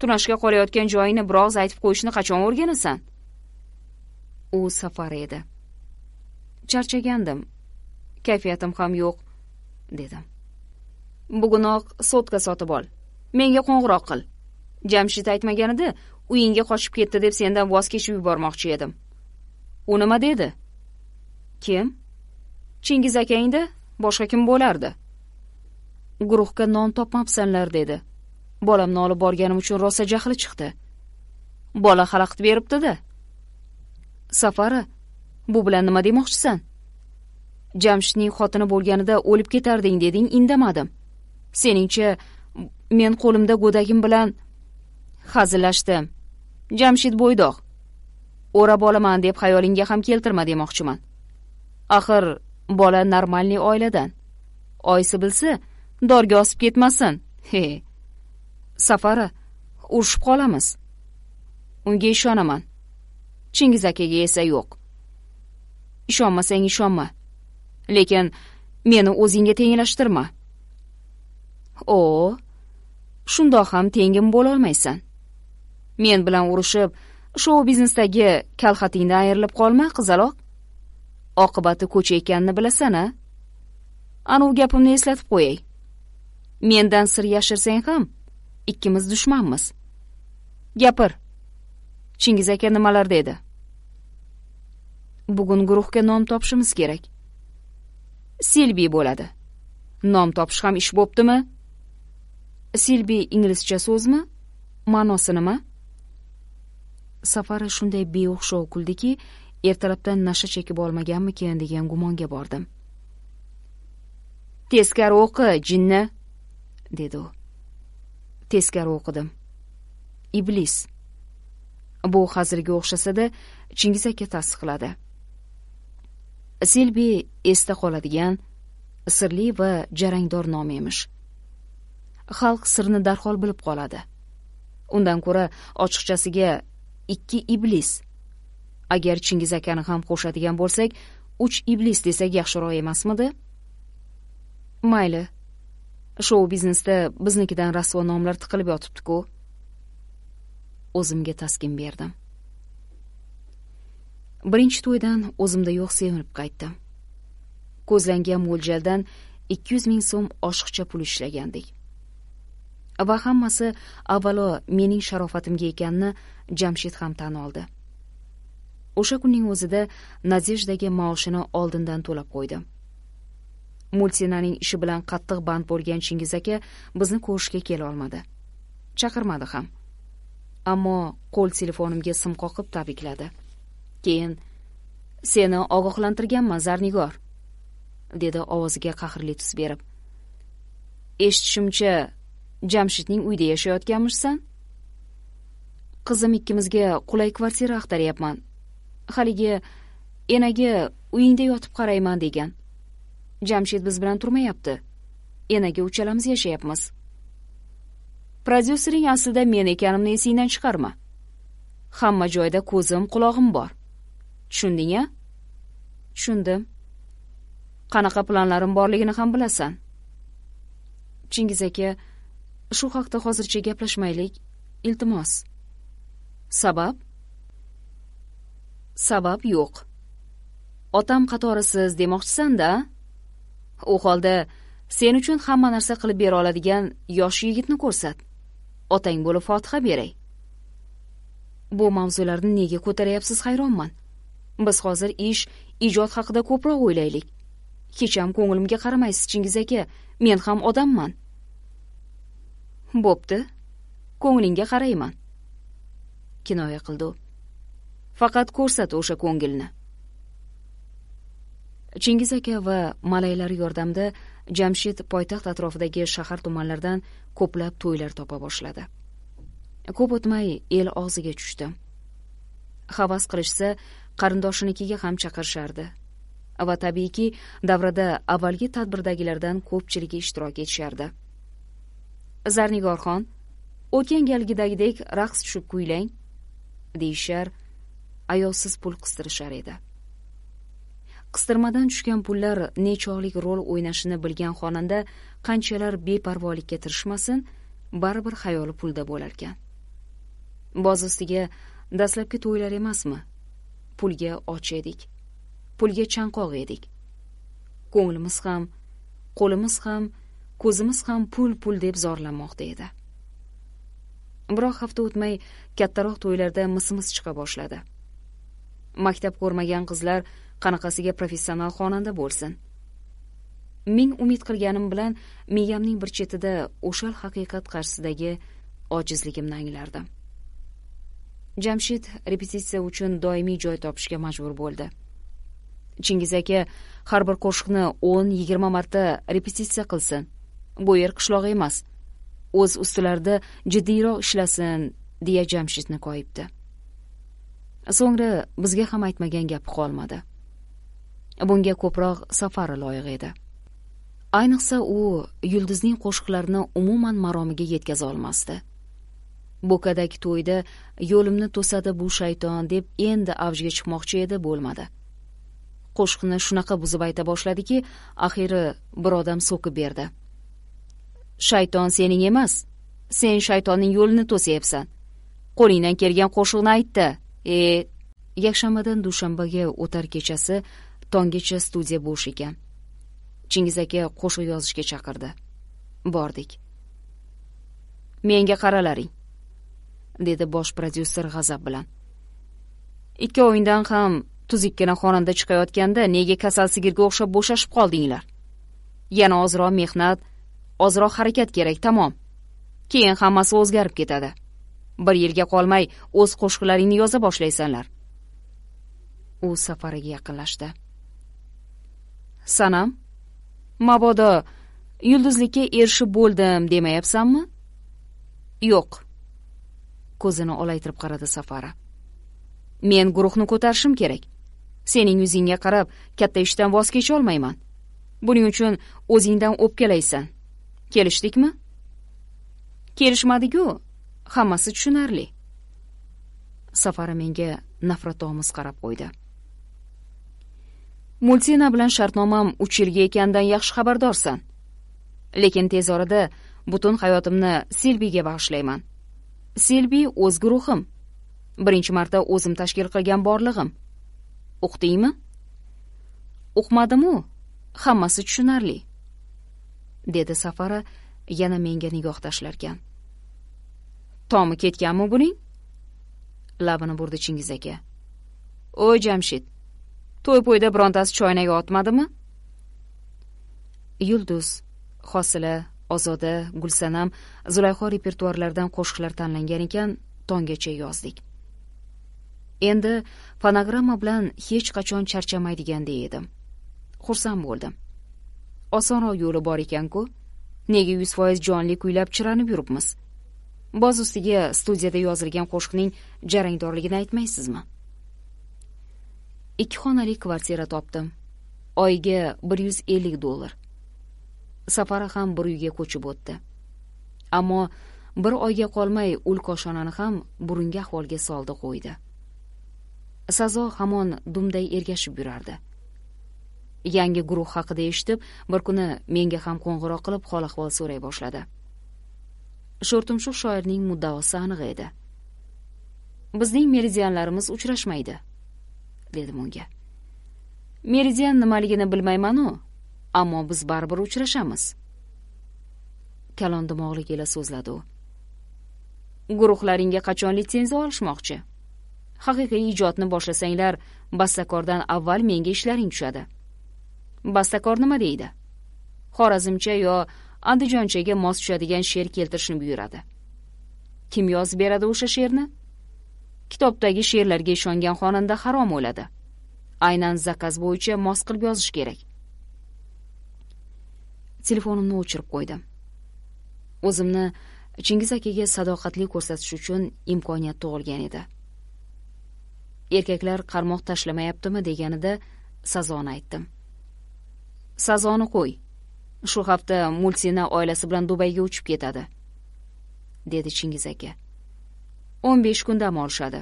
tunashga qolayotgan joyingni bir og'iz aytib qo'yishni qachon o'rganasan u safar edi charchagandim kayfiyatim ham yo'q dedim bugunoq sotka sotib ol menga qo'ng'iroq qil jamshid aytmaganida uyingga qochib ketdi deb sendan voz kechib yubormoqchi edim u nima dedi kim chingiz akangda boshqa kim bo'lardi guruhga non topmabsanlar dedi bolamni olib borganim uchun rosa jahli chiqdi bola xalaqit beribdi safara bu bilan nima demoqchisan jamshidning xotini bo'lganida o'lib ketarding deding indamadim seningcha men qo'limda go'dagim bilan hazillashdim jamshid bo'ydoq o'rab olaman deb xayolingga ham keltirma demoqchiman axir bola normalniy oiladan oyisi bilsa dorga osib ketmasin he safari urishib qolamiz unga ishonaman chingiz akaga esa yo'q ishonmasang ishonma lekin meni o'zingga tenglashtirma o shundoq ham tengim bo'lolmaysan men bilan urishib shou biznesdagi kalxatingdan ayrilib qolma qizaloq oqibati ko'cha ekanini bilasan a anavi gapimni eslatib qo'yay mendan sir yashirsang ham ikkimiz dushmanmiz gapir chingiz aka nimalar dedi bugun guruhga nom topishimiz kerak silbi bo'ladi nom topish ham ish bo'ptimi silbi inglizcha so'zmi ma'nosi nima safari shunday beo'xshov kuldiki ertalabdan nasha chekib olmaganmikin degan gumonga bordim teskari o'qi jinni dedi u teskari o'qidim iblis bu hazilga o'xshasada chingiz aka tasdiqladi silbi esda qoladigan sirli va jarangdor nom emish xalq sirni darhol bilib qoladi undan ko'ra ochiqchasiga ikki iblis agar chingiz akani ham qo'shadigan bo'lsak uch iblis desak yaxshiroq emasmidi mayli shou biznesda biznikidan rasvo nomlar tiqilib yotibdiku o'zimga taskin berdim birinchi to'ydan o'zimda yo'q sevinib qaytdim ko'zlangan mo'ljaldan ikki yuz ming so'm oshiqcha pul ishlagandik va hammasi avvalo mening sharofatimga ekanini jamshid ham tan oldi o'sha kunning o'zida nadejdaga maoshini oldindan to'lab qo'ydi multinaning ishi bilan qattiq band bo'lgan chingiz aka bizni ko'rishga kelolmadi chaqirmadi ham ammo qo'l telefonimga sim qoqib tabrikladi keyin seni ogohlantirganman zarnigor dedi ovoziga qahrli tus berib eshitishimcha jamshidning uyida yashayotganmishsan qizim ikkimizga qulay kvartira axtaryapman haligi enaga uyingda yotib qarayman degan jamshid biz bilan turmayapti enaga uchalamiz yashayapmiz prodyuseing aslida men ekanimni esingdan chiqarma hamma joyda ko'zim qulog'im bor tushunding a tushundim qanaqa planlarim borligini ham bilasan chingiz aka shu haqda hozircha gaplashmaylik iltimos sabab sabab yo'q otam qatorisiz demoqchisan da u holda sen uchun hamma narsa qilib bera oladigan yosh yigitni ko'rsat otang bo'lib fotiha beray bu mavzularni nega ko'taryapsiz hayronman biz hozir ish ijod haqida ko'proq o'ylaylik kecham ko'nglimga qaramaysiz chingiz aka men ham odamman bo'pti ko'nglingga qarayman kinoya qildi u faqat ko'rsat o'sha ko'ngilni chingiz aka va malaylari yordamida jamshid poytaxt atrofidagi shahar tumanlaridan ko'plab to'ylar topa boshladi ko'p o'tmay el og'ziga tushdi havas qilishsa qarindoshinikiga ham chaqirishardi va tabiiyki davrada avvalgi tadbirdagilardan ko'pchiligi ishtirok etishardi zarnigorxon o'tgan galgidagidek raqs tushib kuylang deyishar ayovsiz pul qistirishar edi qistirmadan tushgan pullar nechog'lik rol o'ynashini bilgan xonanda qanchalar beparvolikka tirishmasin baribir xayoli pulda bo'larkan boz ustiga dastlabki to'ylar emasmi pulga och edik pulga chanqoq edik ko'nglimiz ham qo'limiz ham ko'zimiz ham pul pul deb zorlanmoqda edi biroq hafta o'tmay kattaroq to'ylarda misimiz chiqa boshladi maktab ko'rmagan qizlar qanaqasiga professional xonanda bo'lsin ming umid qilganim bilan miyamning bir chetida o'shal haqiqat qarshisidagi ojizligimni anglardim jamshid repetitsiya uchun doimiy joy topishga majbur bo'ldi chingiz aka har bir qo'shiqni o'n yigirma marta repetitsiya qilsin bu yer qishloq emas o'z ustilarida jiddiyroq ishlasin deya jamshidni koyibdi so'ngra bizga ham aytmagan gapi qolmadi bunga ko'proq safari loyiq edi ayniqsa u yulduzning qo'shiqlarini umuman maromiga yetkaza olmasdi bo'kadagi to'yda yo'limni to'sadi bu shayton deb endi avjiga chiqmoqchi edi bo'lmadi qo'shiqni shunaqa buzib ayta boshladiki axiyri bir odam so'kib berdi shayton sening emas sen shaytonning yo'lini to'sayapsan qo'lingdan kelgan qo'shiqni aytdi e yakshanbadan dushanbaga o'tar kechasi tonggacha studiya bo'sh ekan chingiz aka qo'shiq yozishga chaqirdi bordik menga qaralaring dedi bosh prodyuser g'azab bilan ikki o'yindan ham tuzukkina xonanda chiqayotganda nega kasal sigirga o'xshab bo'shashib qoldinglar yana ozroq mehnat ozroq harakat kerak tamom keyin hammasi o'zgarib ketadi bir yilga qolmay o'z qo'shiqlaringni yoza boshlaysanlar u safariga yaqinlashdi sanam mabodo yulduzlikka erishib bo'ldim demayapsanmi yo'q ko'zini olaytirib qaradi safara men guruhni ko'tarishim kerak sening yuzingga qarab katta ishdan voz kecholmayman buning uchun o'zingdan o'pkalaysan kelishdikmi kelishmadiku hammasi tushunarli safari menga nafratomuz qarab qo'ydi multina bilan shartnomam uch yilga ekanidan yaxshi xabardorsan lekin tez orada butun hayotimni silbiga bag'ishlayman silbi o'z guruhim birinchi marta o'zim tashkil qilgan borlig'im uqdingmi uqmadimu hammasi tushunarli dedi safara yana menga nigoh tashlarkan tomi ketganmi buning labini burdi chingiz aka o'y jamshid to'y po'yda birontasi choynaga otmadimi yulduz hosila ozoda gulsanam zulayho repertuarlaridan qo'shiqlar tanlangan ekan tonggacha yozdik endi fonogramma bilan hech qachon charchamaydigandek edim xursand bo'ldim osonroq yo'li bor ekan ku nega yuz foiz jonli kuylab chiranib yuribmiz boz ustiga studiyada yozilgan qo'shiqning jarangdorligini aytmaysizmi ikki xonali kvartira topdim oyiga bir yuz ellik dollar safara ham bir uyga ko'chib o'tdi ammo bir oyga qolmay ulkoshonani ham burungi ahvolga soldi qo'ydi sazo hamon dumday ergashib yurardi yangi guruh haqida eshitib bir kuni menga ham qo'ng'iroq qilib hol ahvol so'ray boshladi sho'rtumshuq shoirning muddaosi aniq edi bizning meridianlarimiz uchrashmaydi dedim unga meridian nimaligini bilmaymanu ammo biz baribir uchrashamiz kalon dimog'lik ila so'zladi u guruhlaringga qachon litsenziya olishmoqchi haqiqiy ijodni boshlasanglar bassakordan avval menga ishlaring tushadi bastakor nima deydi xorazmcha yo andijonchaga mos tushadigan she'r keltirishni buyuradi kim yozib beradi o'sha she'rni kitobdagi she'rlarga ishongan xonanda harom o'ladi aynan zakaz bo'yicha mos qilib yozish kerak telefonimni o'chirib qo'ydim o'zimni chingiz akaga sadoqatli ko'rsatish uchun imkoniyat tug'ilgan edi erkaklar qarmoq tashlamayaptimi deganida sazoni aytdim sazoni qo'y shu hafta mulsina oilasi bilan dubayga uchib ketadi dedi chingiz aka o'n besh kun dam olishadi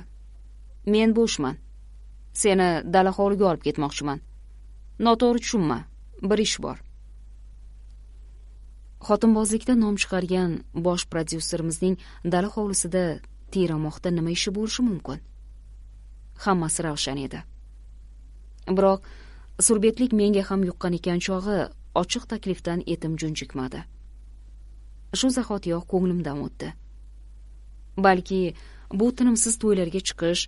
men bo'shman seni dala hovliga olib ketmoqchiman noto'g'ri tushunma bir ish bor xotinbozlikda nom chiqargan bosh prodyuserimizning dala hovlisida tiyramoqda nima ishi bo'lishi mumkin hammasi ravshan edi biroq surbetlik menga ham yuqqan ekan chog'i ochiq taklifdan etim junjikmadi shu zahotiyoq ko'nglimdan o'tdi balki bu tinimsiz to'ylarga chiqish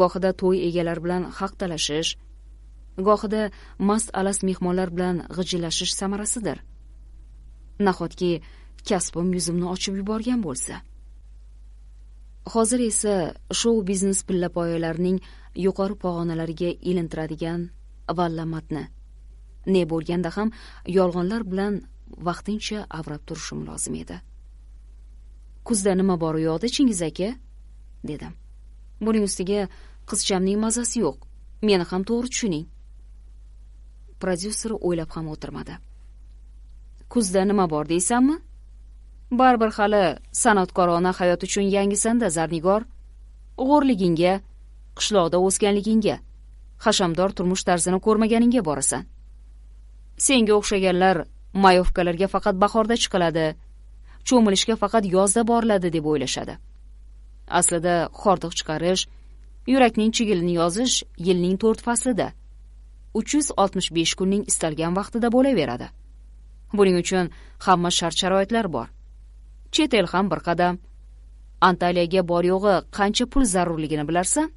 gohida to'y egalari bilan haq talashish gohida mast alas mehmonlar bilan g'ijillashish samarasidir nahotki kasbim yuzimni ochib yuborgan bo'lsa hozir esa shou biznes pillapoyalarining yuqori pog'onalariga ilintiradigan vallamatni ne bo'lganda ham yolg'onlar bilan vaqtincha avrab turishim lozim edi kuzda nima bor u yoqda chingiz aka dedim buning ustiga qizchamning mazasi yo'q meni ham to'g'ri tushuning prodyuser o'ylab ham o'tirmadi kuzda nima bor deysanmi baribir hali san'atkorona hayot uchun yangisanda zarnigor g'o'rligingga qishloqda o'sganligingga hashamdor turmush tarzini ko'rmaganingga borasan senga o'xshaganlar mayovkalarga faqat bahorda chiqiladi cho'milishga faqat yozda boriladi deb o'ylashadi aslida hordiq chiqarish yurakning chigilini yozish yilning to'rt faslida uch yuz oltmish besh kunning istalgan vaqtida bo'laveradi buning uchun hamma shart sharoitlar bor chet el ham bir qadam antaliyaga bor yo'g'i qancha pul zarurligini bilarsan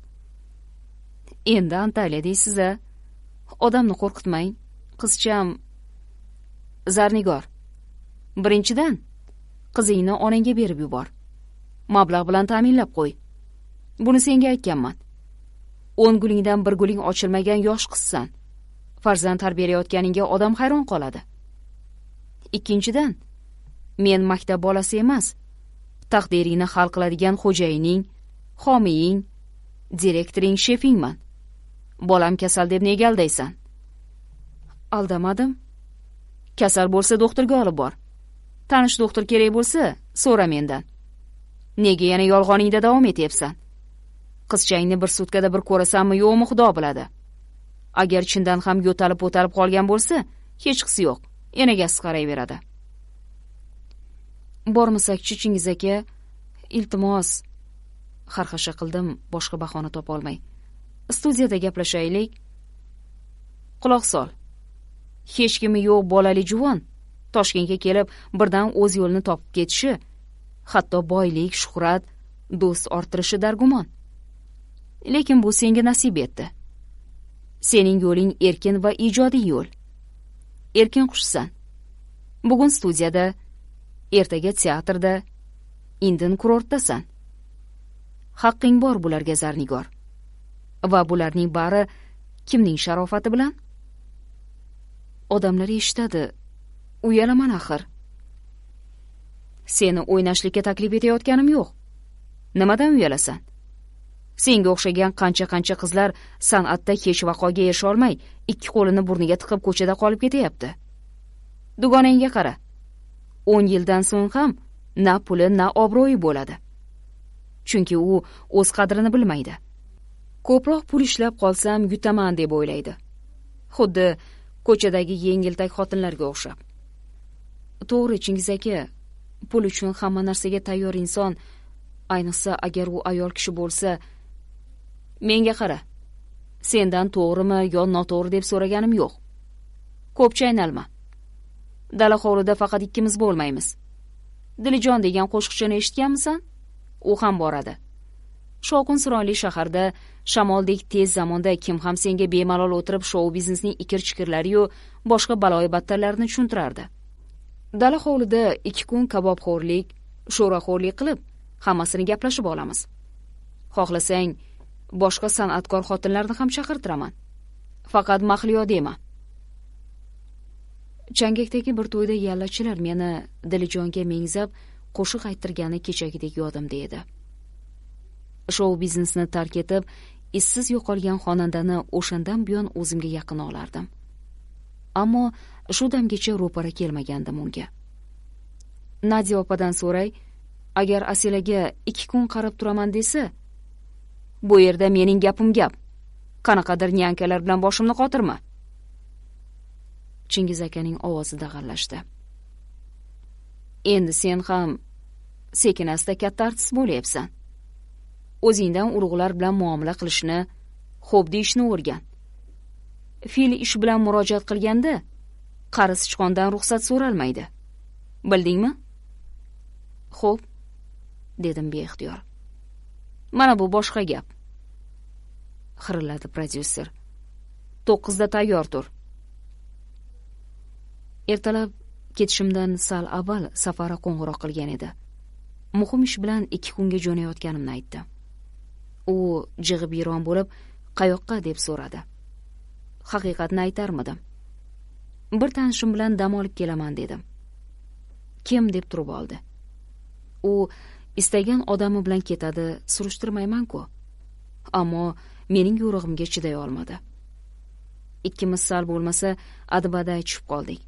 endi antaliya deysiz a odamni qo'rqitmang qizcham zarnigor birinchidan qizingni onangga berib yubor mablag' bilan ta'minlab qo'y buni senga aytganman o'n gulingdan bir guling ochilmagan yosh qizsan farzand tarbiyalayotganingga odam hayron qoladi ikkinchidan men maktab bolasi emas taqdiringni hal qiladigan xo'jayining homiying direktoring shefingman bolam kasal deb nega aldaysan aldamadim kasal bo'lsa do'xtirga olib bor tanish do'xtir kerak bo'lsa so'ra mendan nega yana yolg'oningda davom etyapsan qizchangni bir sutkada bir ko'rasanmi yo'qmi xudo biladi agar chindan ham yo'talib o'talib qolgan bo'lsa hech qisi yo'q enagasi qarayveradi bormasakchi chingiz aka iltimos xarxasha qildim boshqa bahona topolmay studiyada gaplashaylik quloq sol hech kimi yo'q bolali juvon toshkentga kelib birdan o'z yo'lini topib ketishi hatto boylik shuhrat do'st orttirishi dargumon lekin bu senga nasib etdi sening yo'ling erkin va ijodiy yo'l erkin qushsan bugun studiyada ertaga teatrda indin kurortdasan haqqing bor bularga zarnigor va bularning bari kimning sharofati bilan odamlar eshitadi uyalaman axir seni o'ynashlikka taklif etayotganim yo'q nimadan uyalasan senga o'xshagan qancha qancha qizlar san'atda hech vaqoga erisholmay ikki qo'lini burniga tiqib ko'chada qolib ketayapti dugonangga qara o'n yildan so'ng ham na puli na obro'yi bo'ladi chunki u o'z qadrini bilmaydi ko'proq pul ishlab qolsam yutaman deb o'ylaydi xuddi ko'chadagi yengiltak xotinlarga o'xshab to'g'ri chingiz aka pul uchun hamma narsaga tayyor inson ayniqsa agar u ayol kishi bo'lsa menga qara sendan to'g'rimi yo noto'g'ri deb so'raganim yo'q ko'p chaynalma dala hovlida faqat ikkimiz bo'lmaymiz dilijon degan qo'shiqchini eshitganmisan u ham boradi shovqin shaharda shamoldek tez zamonda kim ham senga bemalol o'tirib shou biznesning ikir chikirlariyu boshqa baloyi battarlarini tushuntirardi dala hovlida ikki kun kabobxo'rlik sho'raxo'rlik qilib hammasini gaplashib olamiz xohlasang boshqa san'atkor xotinlarni ham chaqirtiraman faqat mahliyo dema changakdagi bir to'yda yallachilar meni dilijonga mengzab qo'shiq ayttirgani kechagidek yodimda edi shou biznesni tark etib izsiz yo'qolgan xonandani o'shandan buyon o'zimga yaqin olardim ammo shu damgacha ro'para kelmagandim unga nadya opadan so'ray agar asilaga ikki kun qarab turaman desa bu yerda mening gapim gap qanaqadir nyankalar bilan boshimni qotirma chingiz akaning ovozi dag'allashdi endi sen ham sekin asta katta artist bo'lyapsan o'zingdan urug'lar bilan muomala qilishni xo'p deyishni o'rgan fil ish bilan murojaat qilganda qari sichqondan ruxsat so'ralmaydi bildingmi xo'p dedim beixtiyor mana bu boshqa gap xirilladi prodyuser to'qqizda tayyor tur ertalab ketishimdan sal avval safara qo'ng'iroq qilgan edi muhim ish bilan ikki kunga jo'nayotganimni aytdim u jig'ibiyron bo'lib qayoqqa deb so'radi haqiqatni aytarmidim bir tanishim bilan dam olib kelaman dedim kim deb turib oldi u istagan odami bilan ketadi surishtirmaymanku ku ammo mening yo'rig'imga chiday olmadi ikkimiz sal bo'lmasa adbada tushib qoldik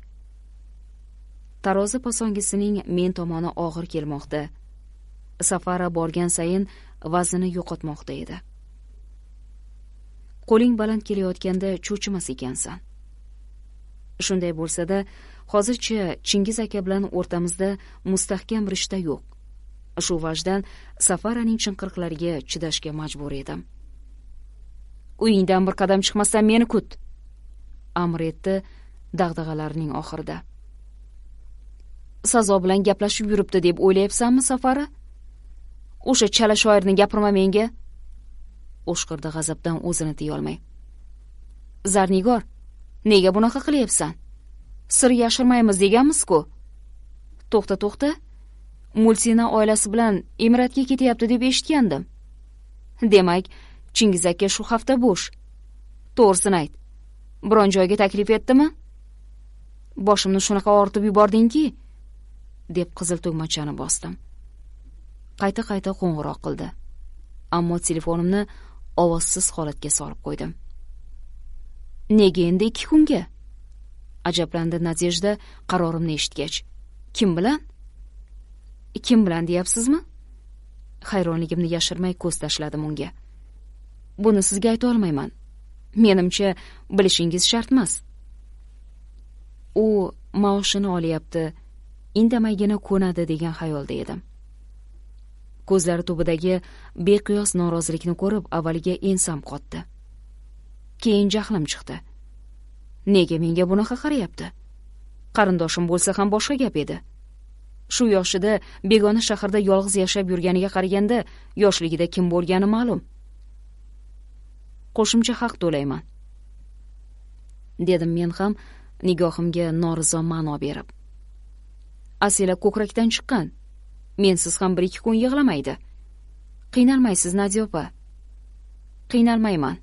tarozi posongisining men tomoni og'ir kelmoqda safara borgan sayin vaznini yo'qotmoqda edi qo'ling baland kelayotganda cho'chimas ekansan shunday bo'lsa-da, hozircha chingiz aka bilan o'rtamizda mustahkam rishta yo'q shu vajdan safaraning chinqiriqlariga chidashga majbur edim uyingdan bir qadam chiqmasdan meni kut amr etdi dag'dag'alarining oxirida sazo bilan gaplashib yuribdi deb o'ylayapsanmi safara o'sha chala shoirni gapirma menga o'shqirdi g'azabdan o'zini tiyolmay zarnigor nega bunaqa qilyapsan sir yashirmaymiz deganmiz ku to'xta to'xta mulsina oilasi bilan emiratga ketyapti deb eshitgandim demak chingiz aka shu hafta bo'sh to'g'risini ayt biron joyga taklif etdimi boshimni shunaqa og'ritib yubordingki deb qizil tugmachani bosdim qayta qayta qo'ng'iroq qildi ammo telefonimni ovozsiz holatga solib qo'ydim nega endi ikki kunga ajablandi nadejda qarorimni eshitgach kim bilan kim bilan deyapsizmi hayronligimni yashirmay ko'z tashladim unga buni sizga aytolmayman menimcha bilishingiz shart emas u maoshini olyapti indamaygina ko'nadi degan xayolda edim ko'zlari tubidagi beqiyos norozilikni ko'rib avvaliga ensam qotdi keyin jahlim chiqdi nega menga bunaqa qarayapti qarindoshim bo'lsa ham boshqa gap edi shu yoshida begona shaharda yolg'iz yashab yurganiga qaraganda yoshligida kim bo'lgani ma'lum qo'shimcha haq to'layman dedim men ham nigohimga norizo ma'no berib asila ko'krakdan chiqqan mensiz ham bir ikki kun yig'lamaydi qiynalmaysiz nadya opa qiynalmayman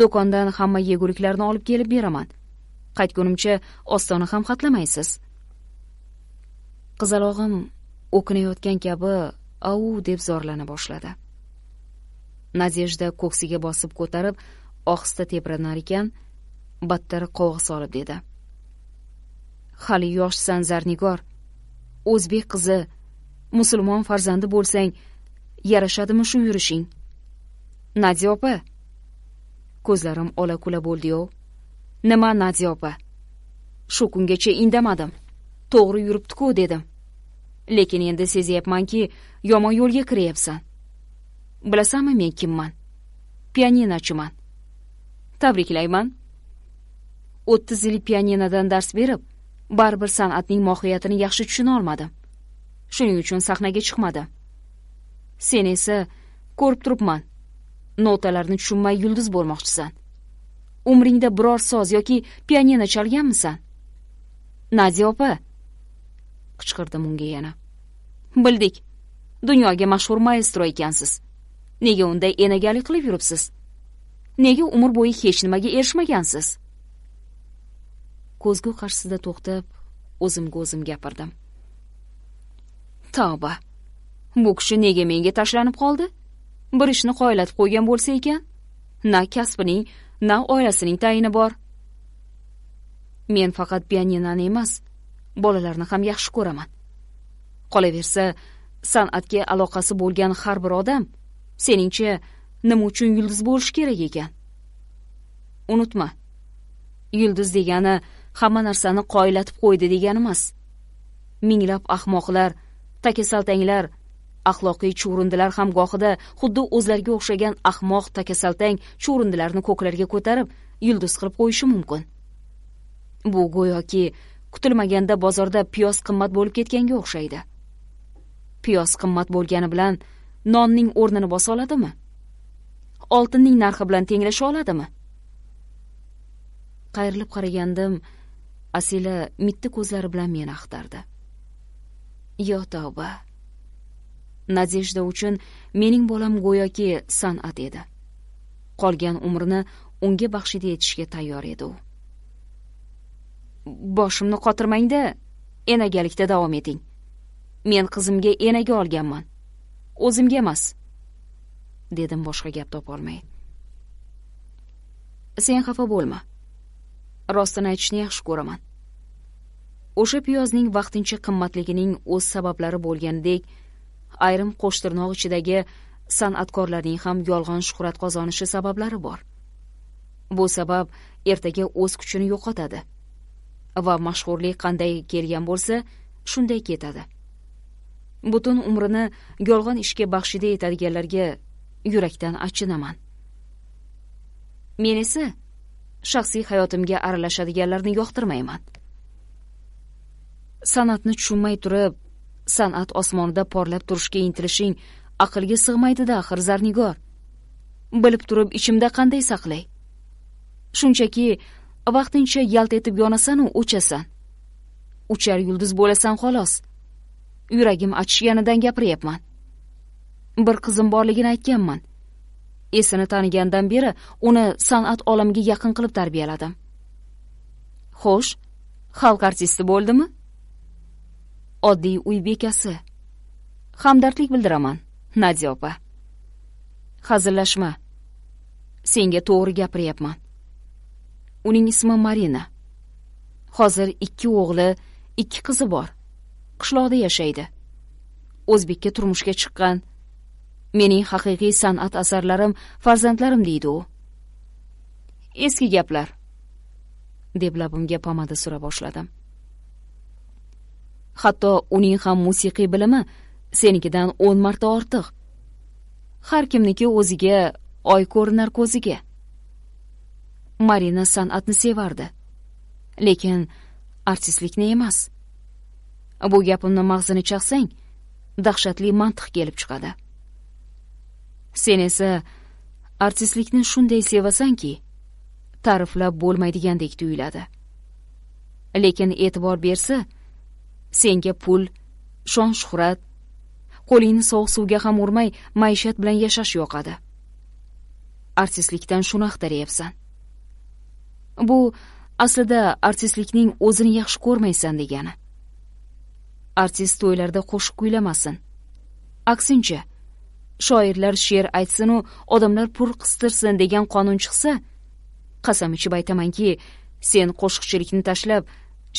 do'kondan hamma yeguliklarni olib kelib beraman qaytgunimcha ostona ham xatlamaysiz qizalog'im o'kinayotgan kabi au deb zorlana boshladi nadejda ko'ksiga bosib ko'tarib ohista tebranar ekan battar qovg'i solib dedi hali yoshsan zarnigor o'zbek qizi musulmon farzandi bo'lsang yarashadimi shu yurishing nadya opa ko'zlarim ola kula bo'ldi yov nima nadya opa shu kungacha indamadim to'g'ri yuribdiku dedim lekin endi sezyapmanki yomon yo'lga kiryapsan bilasanmi men kimman pianinochiman tabriklayman o'ttiz yil pianinodan dars berib baribir san'atning mohiyatini yaxshi tushuna olmadim shuning uchun sahnaga chiqmadi. sen esa ko'rib turibman notalarni tushunmay yulduz bo'lmoqchisan umringda biror soz yoki pianino chalganmisan nadya opa qichqirdim unga yana bildik dunyoga mashhur maestro ekansiz nega unday enagalik qilib yuribsiz nega umr bo'yi hech nimaga erishmagansiz ko'zgu qarshisida to'xtab o'zimga o'zim gapirdim tavba bu kishi nega menga tashlanib qoldi bir ishni qoyillatib qo'ygan bo'lsa ekan na kasbining na oilasining tayini bor men faqat pianinani emas bolalarni ham yaxshi ko'raman qolaversa san'atga aloqasi bo'lgan har bir odam seningcha nima uchun yulduz bo'lishi kerak ekan unutma yulduz degani hamma narsani qoyillatib qo'ydi degani emas minglab ahmoqlar takasaltanglar axloqiy chuvrindilar ham gohida xuddi o'zlariga o'xshagan ahmoq takasaltang chuvrindilarni ko'klarga ko'tarib yulduz qilib qo'yishi mumkin bu go'yoki kutilmaganda bozorda piyoz qimmat bo'lib ketganga o'xshaydi piyoz qimmat bo'lgani bilan nonning o'rnini bosa oladimi oltinning narxi bilan tenglasha oladimi qayrilib qaragandim asila mitti ko'zlari bilan meni axtardi yo tavba nadejda uchun mening bolam go'yoki san'at edi qolgan umrini unga baxshida etishga tayyor edi u boshimni qotirmangda enagalikda davom eting men qizimga enaga olganman o'zimga emas dedim boshqa gap topolmay sen xafa bo'lma rostini aytishni yaxshi ko'raman o'sha piyozning vaqtincha qimmatligining o'z sabablari bo'lganidek ayrim qo'shtirnoq ichidagi san'atkorlarning ham yolg'on shuhrat qozonishi sabablari bor bu sabab ertaga o'z kuchini yo'qotadi va mashhurlik qanday kelgan bo'lsa shunday ketadi butun umrini yolg'on ishga baxshida etadiganlarga yurakdan achinaman men esa shaxsiy hayotimga aralashadiganlarni yoqtirmayman san'atni tushunmay turib san'at osmonida porlab turishga intilishing aqlga sig'maydida axir zarnigor bilib turib ichimda qanday saqlay shunchaki vaqtincha yalt etib yonasanu o'chasan uchar yulduz bo'lasan xolos yuragim achishganidan gapiryapman bir qizim borligini aytganman esini tanigandan beri uni san'at olamiga yaqin qilib tarbiyaladim xo'sh xalq artisti bo'ldimi oddiy uy bekasi hamdardlik bildiraman nadya opa hazillashma senga to'g'ri gapiryapman uning ismi marina hozir ikki o'g'li ikki qizi bor qishloqda yashaydi o'zbekka turmushga chiqqan mening haqiqiy san'at asarlarim farzandlarim deydi u eski gaplar deb labimga pomada sura boshladim hatto uning ham musiqiy bilimi senikidan o'n marta ortiq har kimniki o'ziga oy ko'rinar ko'ziga marina san'atni sevardi lekin artistlikni emas bu gapimni mag'zini chaqsang dahshatli mantiq kelib chiqadi sen esa artistlikni shunday sevasanki ta'riflab bo'lmaydigandek tuyuladi lekin e'tibor bersa senga pul shon shuhrat qo'lingni sovuq suvga ham urmay maishat bilan yashash yoqadi artistlikdan shuni axtaryapsan bu aslida artistlikning o'zini yaxshi ko'rmaysan degani artist to'ylarda qo'shiq kuylamasin aksincha shoirlar she'r aytsinu odamlar pul qistirsin degan qonun chiqsa qasam ichib aytamanki sen qo'shiqchilikni tashlab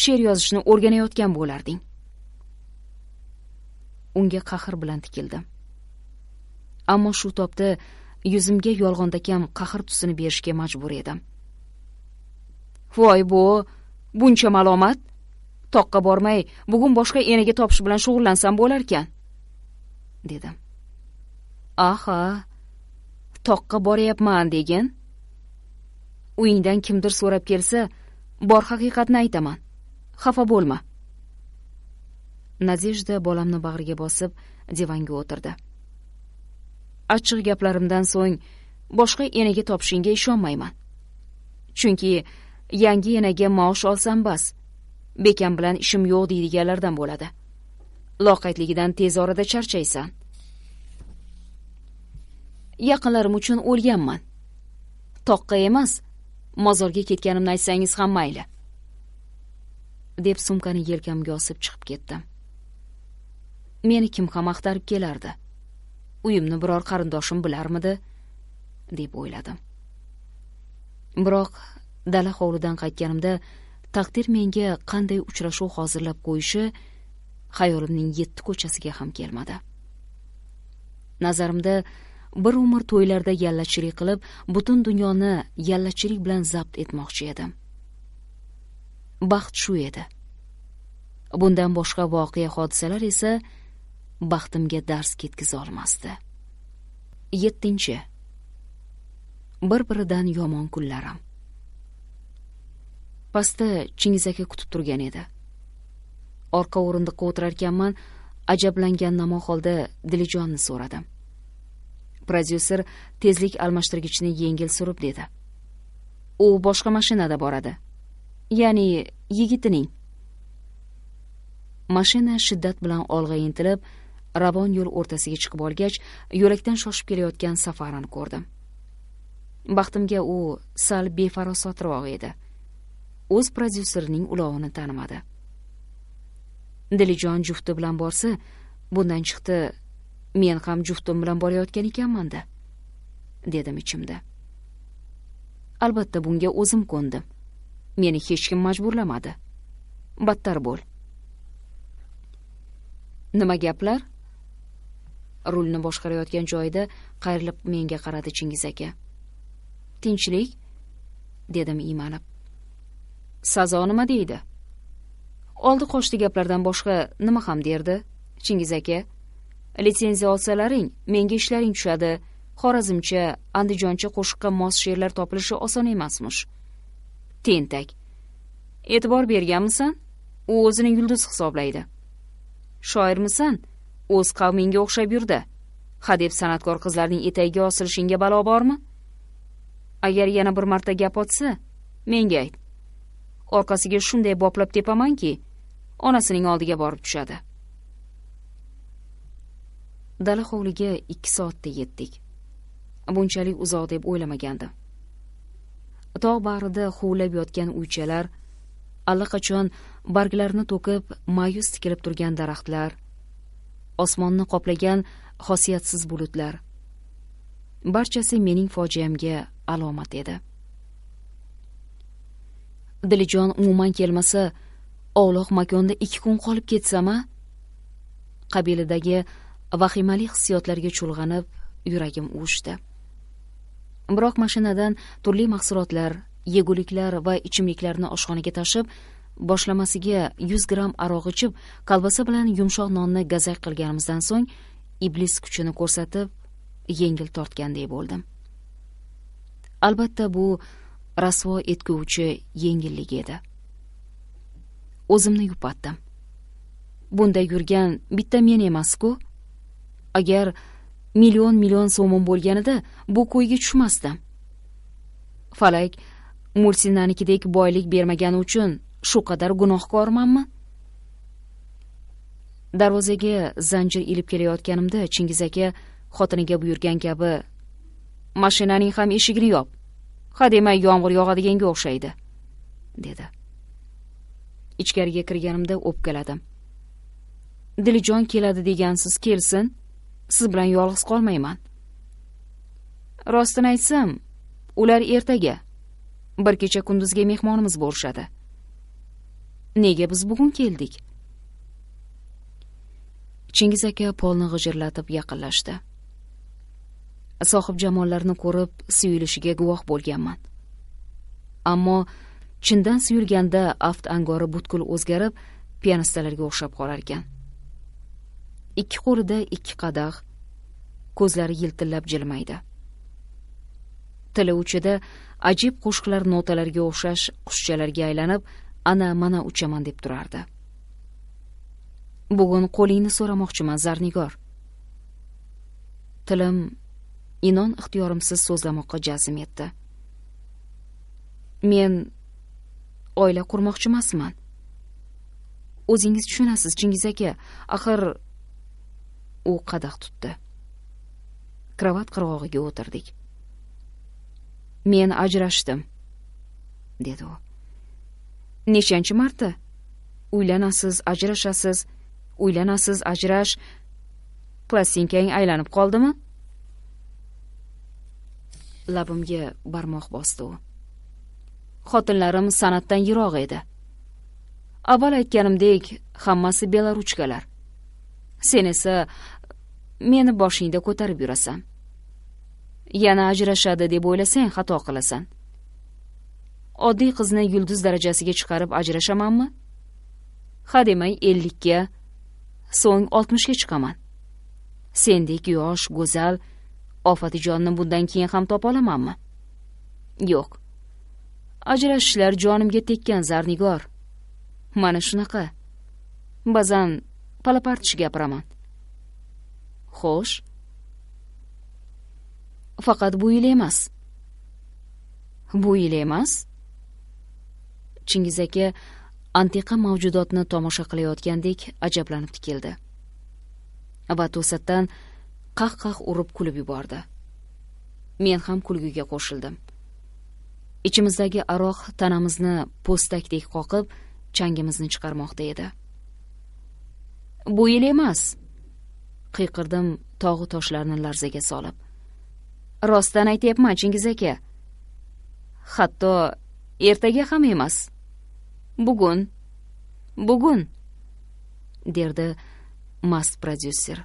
she'r yozishni o'rganayotgan bo'larding unga qahr bilan tikildim ammo shu topda yuzimga yolg'ondakam qahr tusini berishga majbur edim voy bo buncha malomat toqqa bormay bugun boshqa enaga topish bilan shug'ullansam bo'larkan dedim aha toqqa boryapman degin uyingdan kimdir so'rab kelsa bor haqiqatni aytaman xafa bo'lma nadejda bolamni bag'riga bosib divanga o'tirdi achchiq gaplarimdan so'ng boshqa enaga topishingga ishonmayman chunki yangi enaga maosh olsam bas bekam bilan ishim yo'q deydiganlardan bo'ladi loqaydligidan tez orada charchaysan yaqinlarim uchun o'lganman toqqa emas mozorga ketganimni aytsangiz ham mayli deb sumkani yelkamga osib chiqib ketdim meni kim ham axtarib kelardi uyimni biror qarindoshim bilarmidi deb o'yladim biroq dala hovlidan qaytganimda taqdir menga qanday uchrashuv hozirlab qo'yishi xayolimning yetti ko'chasiga ham kelmadi nazarimda bir umr to'ylarda yallachilik qilib butun dunyoni yallachilik bilan zabt etmoqchi edim baxt shu edi bundan boshqa voqea hodisalar esa baxtimga dars olmasdi yettinchi bir biridan yomon kunlarim pastda chingiz aka kutib turgan edi orqa o'rindiqqa o'tirarkanman ajablangan namo holda dilijonni so'radim prodyuser tezlik almashtirgichni yengil surib dedi u boshqa mashinada boradi ya'ni yigitining mashina shiddat bilan olg'a intilib ravon yo'l o'rtasiga chiqib olgach yo'lakdan shoshib kelayotgan safarani ko'rdim baxtimga u sal befarosotroq edi o'z prodyuserining ulog'ini tanimadi dilijon jufti bilan borsa bundan chiqdi men ham juftim bilan borayotgan ekanmanda dedim ichimda albatta bunga o'zim ko'ndim meni hech kim majburlamadi battar bo'l nima gaplar rulni boshqarayotgan joyida qayrilib menga qaradi chingiz aka tinchlik dedim iymanib sazo nima deydi oldi qochdi gaplardan boshqa nima ham derdi chingiz aka litsenziya olsalaring menga ishlaring tushadi xorazmcha andijoncha qo'shiqqa mos she'rlar topilishi oson emasmish tentak e'tibor berganmisan u o'zini yulduz hisoblaydi shoirmisan o'z qavmingga o'xshab yurdi hadeb san'atkor qizlarning etagiga osilishingga balo bormi agar yana bir marta gap otsa menga ayt orqasiga shunday boplab tepamanki onasining oldiga borib tushadi dala hovliga ikki soatda yetdik bunchalik uzoq deb o'ylamagandim tog' bag'rida huvillab yotgan uychalar allaqachon barglarini to'kib ma'yus tikilib turgan daraxtlar osmonni qoplagan xosiyatsiz bulutlar barchasi mening fojiamga alomat edi dilijon umuman kelmasa ovloq makonda ikki kun qolib ketsam a qabilidagi vahimali hissiyotlarga chulg'anib yuragim uvushdi biroq mashinadan turli mahsulotlar yeguliklar va ichimliklarni oshxonaga tashib boshlamasiga yuz gramm aroq ichib kolbasa bilan yumshoq nonni gazak qilganimizdan so'ng iblis kuchini ko'rsatib yengil tortgandek bo'ldim albatta bu rasvo etguvchi yengillik edi o'zimni yupatdim bunday yurgan bitta men emasku agar million million so'mim bo'lganida bu ko'yga tushmasdim falak mulsinanikidek boylik bermagani uchun shu qadar gunohkormanmi darvozaga zanjir ilib kelayotganimda chingiz aka xotiniga buyurgan kabi mashinaning ham eshigini yop hademay yomg'ir yog'adiganga o'xshaydi dedi ichkariga kirganimda o'pkaladim dilijon keladi degansiz kelsin siz bilan yolg'iz qolmayman rostini aytsam ular ertaga bir kecha kunduzga mehmonimiz bo'lishadi nega biz bugun keldik chingiz aka polni g'ijirlatib yaqinlashdi sohib jamollarni ko'rib suyulishiga guvoh bo'lganman ammo chindan suyulganda aft angori butkul o'zgarib pianistalarga o'xshab qolarkan ikki qo'lida ikki qadah ko'zlari yiltillab jilmaydi tili uchida ajib qo'shiqlar notalarga o'xshash qushchalarga aylanib ana mana uchaman deb turardi bugun qo'lingni so'ramoqchiman zarnigor tilim inon ixtiyorimsiz so'zlamoqqa jazm etdi men oila qurmoqchi emasman o'zingiz tushunasiz chingiz aka axir u qadah tutdi krovat qirg'og'iga o'tirdik men ajrashdim dedi u nechanchi marta uylanasiz ajrashasiz uylanasiz ajrash plastinkang aylanib qoldimi labimga barmoq bosdi u xotinlarim san'atdan yiroq edi avval aytganimdek hammasi beloruchkalar sen esa meni boshingda ko'tarib yurasan yana ajrashadi deb o'ylasang xato qilasan oddiy qizni yulduz darajasiga chiqarib ajrashamanmi ha demay ellikka so'ng oltmishga chiqaman sendek yosh go'zal ofatijonni bundan keyin ham topolamanmi yo'q ajrashishlar jonimga tekkan zarnigor mana shunaqa ba'zan palapartish gapiraman xo'sh faqat bu yil emas bu yil emas chingiz aka antiqa mavjudotni tomosha qilayotgandek ajablanib tikildi va to'satdan qah qah urib kulib yubordi men ham kulgiga qo'shildim ichimizdagi aroq tanamizni po'stakdek qoqib changimizni chiqarmoqda edi bu yil emas qiyqirdim tog'u toshlarni larzaga solib rostdan aytyapman chingiz aka hatto ertaga ham emas bugun bugun derdi mast prodyuser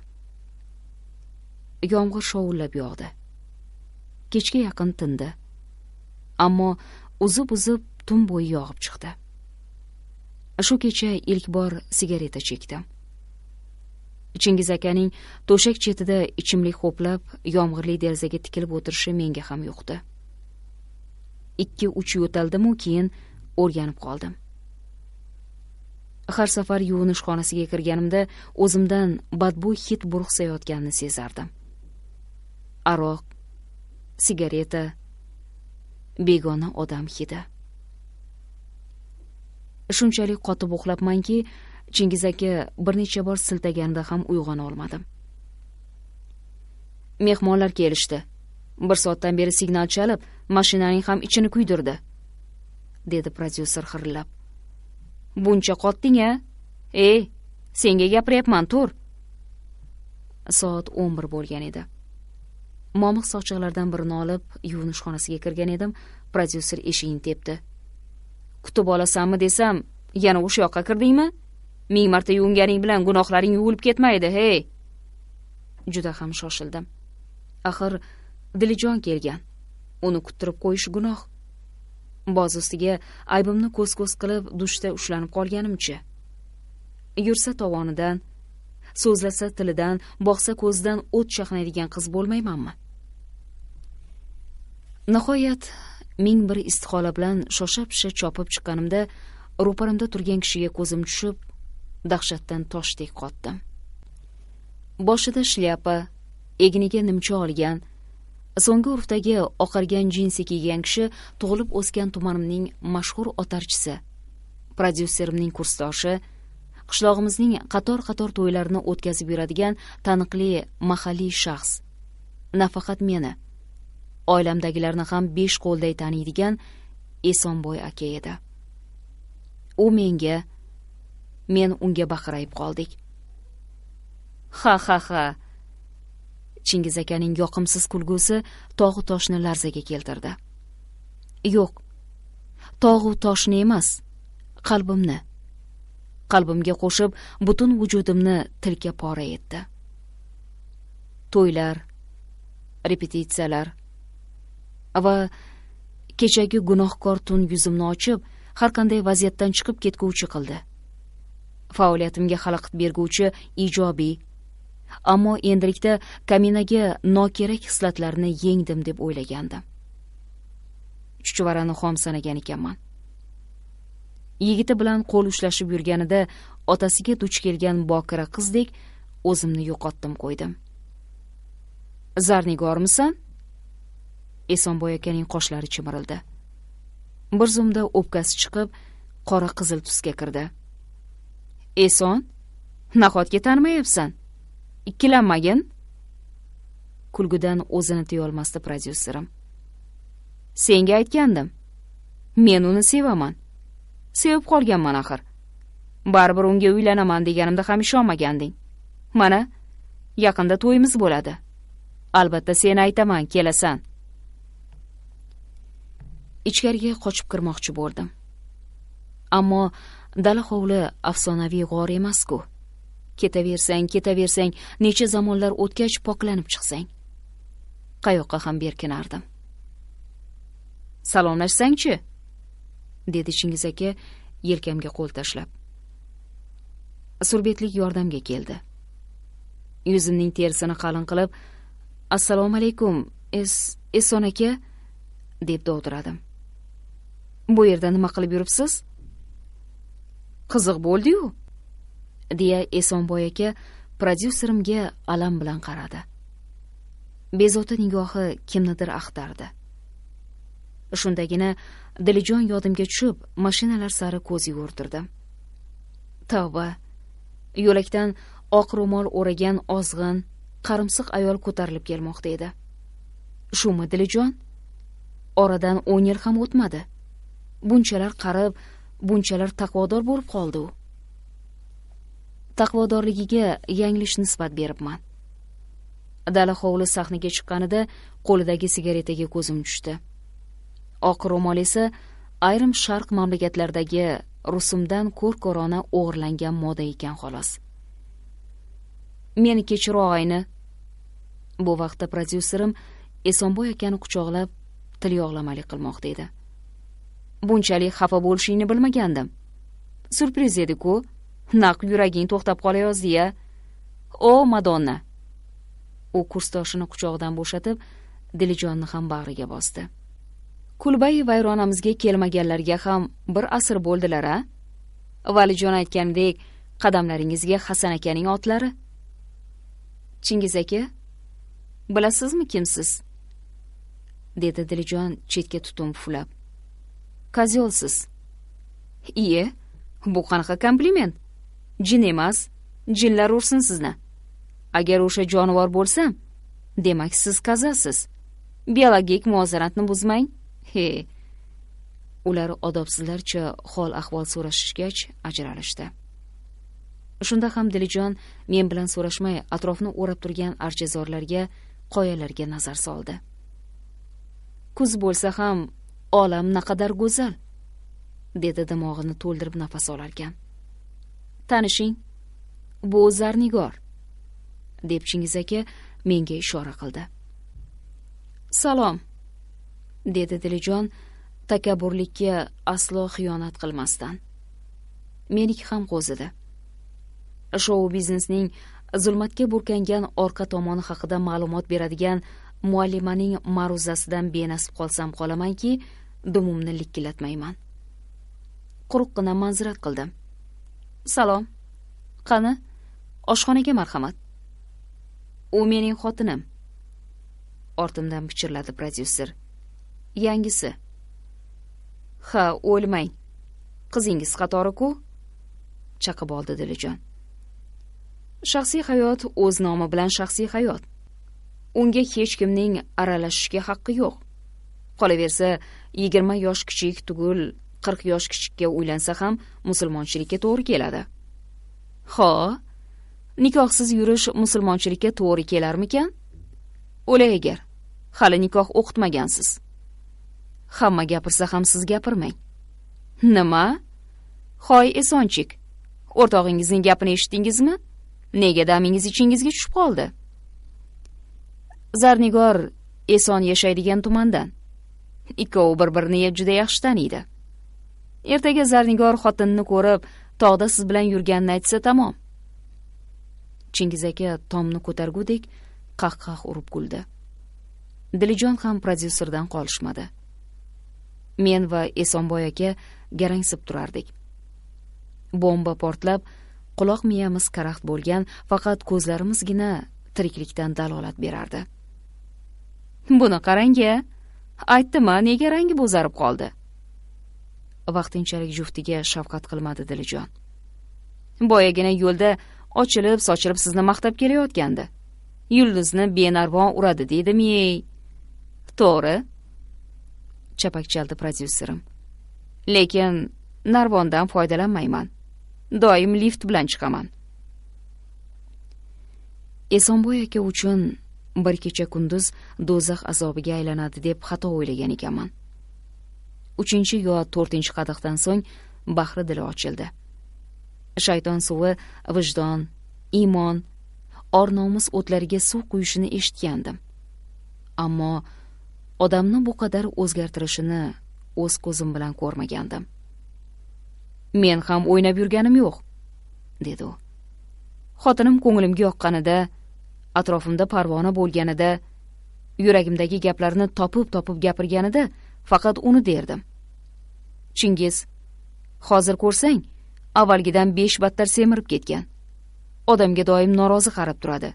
yomg'ir shovullab yog'di kechga yaqin tindi ammo uzib uzib tun bo'yi yog'ib chiqdi shu kecha ilk bor sigareta chekdim chingiz akaning to'shak chetida ichimlik ho'plab yomg'irli derazaga tikilib o'tirishi menga ham yoqdi ikki uch yo'taldimu keyin o'rganib qoldim har safar yuvinish xonasiga kirganimda o'zimdan badbo'y hid burqsayotganini sezardim aroq sigareta begona odam hidi shunchalik qotib uxlabmanki chingiz aka bir necha bor siltaganda ham uyg'ona olmadim mehmonlar kelishdi bir soatdan beri signal chalib mashinaning ham ichini kuydirdi dedi prodyuser xirillab buncha qotding a ey senga gapiryapman tur soat o'n bir bo'lgan edi momiq sochiqlardan birini olib yuvinish xonasiga kirgan edim prodyuser eshigini tepdi kutib olasanmi desam yana o'sha yoqqa kirdingmi ming marta yuvinganing bilan gunohlaring yuvilib ketmaydi hey juda ham shoshildim axir dilijon kelgan uni kuttirib qo'yish gunoh boz ustiga aybimni ko'z ko'z qilib dushda ushlanib qolganimchi yursa tovonidan so'zlasa tilidan boqsa ko'zidan o't chaqnaydigan qiz bo'lmaymanmi nihoyat ming bir istihola bilan shosha pisha chopib chiqqanimda ro'paramda turgan kishiga ko'zim tushib dahshatdan toshdek qotdim boshida shlyapa egniga nimcha olgan so'nggi urfdagi oqargan jinsi kiygan kishi tug'ilib o'sgan tumanimning mashhur otarchisi prodyuserimning kursdoshi qishlog'imizning qator qator to'ylarini o'tkazib yuradigan taniqli mahalliy shaxs nafaqat meni oilamdagilarni ham besh qo'lday taniydigan esonboy aka edi u menga men unga baqirayib qoldik ha ha ha chingiz akaning yoqimsiz kulgusi tog'u toshni larzaga keltirdi yo'q tog'u toshni emas qalbimni qalbimga qo'shib butun vujudimni tilka pora etdi to'ylar repetitsiyalar va kechagi gunohkor tun yuzimni ochib har qanday vaziyatdan chiqib ketguvchi qildi faoliyatimga xalaqit berguvchi ijobiy ammo endilikda kaminaga nokerak xislatlarni yengdim deb o'ylagandim chuchvarani xom sanagan ekanman yigiti bilan qo'l ushlashib yurganida otasiga duch kelgan bokira qizdek o'zimni yo'qotdim qo'ydim zarnigormisan esonboy akaning qoshlari chimirildi bir zumda o'pkasi chiqib qora qizil tusga kirdi eson nahotki tanimayapsan ikkilanmagin kulgidan o'zini tiyolmasdi prodyuserim senga aytgandim men uni sevaman sevib qolganman axir baribir unga uylanaman deganimda ham ishonmaganding mana yaqinda to'yimiz bo'ladi albatta sen aytaman kelasan ichkariga qochib kirmoqchi bo'ldim ammo dala hovli afsonaviy g'or emas ku ketaversang ketaversang necha zamonlar o'tgach poklanib chiqsang qayoqqa ham berkinardim salomlashsangchi dedi chingiz aka yelkamga qo'l tashlab surbetlik yordamga keldi yuzimning terisini qalin qilib assalomu alaykum es eson aka deb dovdiradim bu yerda nima qilib yuribsiz qiziq bo'ldi-yu, deya Esonboy aka prodyuserimga alam bilan qaradi. Bezovta nigohi kimnidir axtardi. Shundagina dilijon yodimga tushib, mashinalar sari ko'z yugurtirdim. Tavba. Yo'lakdan oq ro'mol o'ragan ozg'in, qarimsiq ayol ko'tarilib kelmoqda edi. Shumi dilijon? Oradan 10 yil ham o'tmadi. Bunchalar qarib, bunchalar taqvodor bo'lib qoldi u taqvodorligiga yanglish nisbat beribman dala hovli sahnaga chiqqanida qo'lidagi sigaretaga ko'zim tushdi oq ro'mol esa ayrim sharq mamlakatlaridagi rusumdan ko'r ko'rona o'g'irlangan moda ekan xolos meni kechir og'ayni bu vaqtda prodyuserim esonboy akani quchoqlab tilyog'lamalik qilmoqda edi bunchalik xafa bo'lishingni bilmagandim syurpriz edi ku naq yuraging to'xtab qolayozdi ya o madonna u kursdoshini quchog'idan bo'shatib dilijonni ham bag'riga bosdi kulbai vayronamizga kelmaganlarga ham bir asr bo'ldilar a valijon aytganidek qadamlaringizga hasan akaning otlari chingiz aka bilasizmi kimsiz dedi dilijon chetga tutun puflab ko'zolsiz iye bu qanaqa kompliment jin emas jinlar ursin sizni agar o'sha jonivor bo'lsam demak siz kazasiz biologik muvozanatni buzmang he ular odobsizlarcha hol ahvol so'rashishgach ajralishdi shunda ham dilijon men bilan so'rashmay atrofni o'rab turgan archazorlarga qoyalarga nazar soldi kuz bo'lsa ham olam naqadar go'zal dedi dimog'ini to'ldirib nafas olarkan tanishing bu zarnigor deb chingiz aka menga ishora qildi salom dedi dilijon takabburlikka aslo xiyonat qilmasdan meniki ham qo'zidi shou biznesning zulmatga burkangan orqa tomoni haqida ma'lumot beradigan muallimaning ma'ruzasidan benasib qolsam qolamanki dumimni likillatmayman quruqqina manzirat qildim salom qani oshxonaga marhamat u mening xotinim ortimdan pichirladi prodyuser yangisi ha o'lmang qizingiz qatori ku chaqib oldi dilijon shaxsiy hayot o'z nomi bilan shaxsiy hayot unga hech kimning aralashishga haqqi yo'q qolaversa yigirma yosh kichik tugul qirq yosh kichikka uylansa ham musulmonchilikka to'g'ri keladi ho nikohsiz yurish musulmonchilikka to'g'ri kelarmikan o'lay agar hali nikoh o'qitmagansiz hamma gapirsa ham siz gapirmang nima hoy esonchik o'rtog'ingizning gapini eshitdingizmi nega damingiz ichingizga tushib qoldi zarnigor eson yashaydigan tumandan ikkovi bir birini juda yaxshi taniydi ertaga zarnigor xotinini ko'rib tog'da siz bilan yurganini aytsa tamom chingiz aka tomni ko'targudek qahqah urib kuldi dilijon ham prodyuserdan qolishmadi men va esonboy aka garangsib turardik bomba portlab quloq miyamiz karaxt bo'lgan faqat ko'zlarimizgina tiriklikdan dalolat berardi buni qarang a aytdim a nega rangi bo'zarib qoldi vaqtinchalik juftiga shafqat qilmadi dilijon boyagina yo'lda ochilib sochilib sizni maqtab kelayotgandi yulduzni benarvon uradi deydimi ey to'g'ri chapak chaldi prodyuserim lekin narvondan foydalanmayman doim lift bilan chiqaman esonboy aka uchun bir kecha kunduz do'zax azobiga aylanadi deb xato o'ylagan ekanman uchinchi yo to'rtinchi qadahdan so'ng bahri dili ochildi shayton suvi vijdon iymon or nomus o'tlariga suv quyishini eshitgandim ammo odamni bu qadar o'zgartirishini o'z ko'zim bilan ko'rmagandim men ham o'ynab yurganim yo'q dedi u xotinim ko'nglimga yoqqanida atrofimda parvona bo'lganida yuragimdagi gaplarni topib topib gapirganida faqat uni derdim chingiz hozir ko'rsang avvalgidan besh battar semirib ketgan odamga doim norozi qarab turadi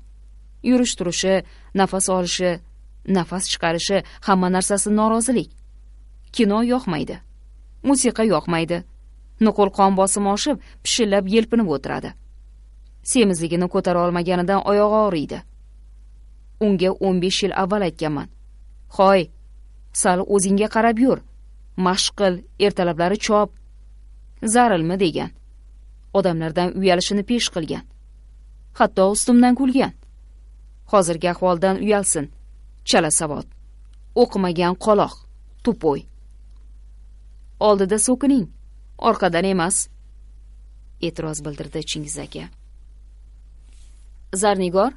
yurish turishi nafas olishi nafas chiqarishi hamma narsasi norozilik kino yoqmaydi musiqa yoqmaydi nuqul qon bosimi oshib pishillab yelpinib o'tiradi semizligini ko'tara olmaganidan oyog'i og'riydi unga o'n besh yil avval aytganman hoy sal o'zingga qarab yur mashq qil ertalablari chop zarilmi degan odamlardan uyalishini pesh qilgan hatto ustimdan kulgan hozirgi ahvoldan uyalsin chala savod o'qimagan qoloq tupoy oldida so'kining orqadan emas e'tiroz bildirdi chingiz aka zarnigor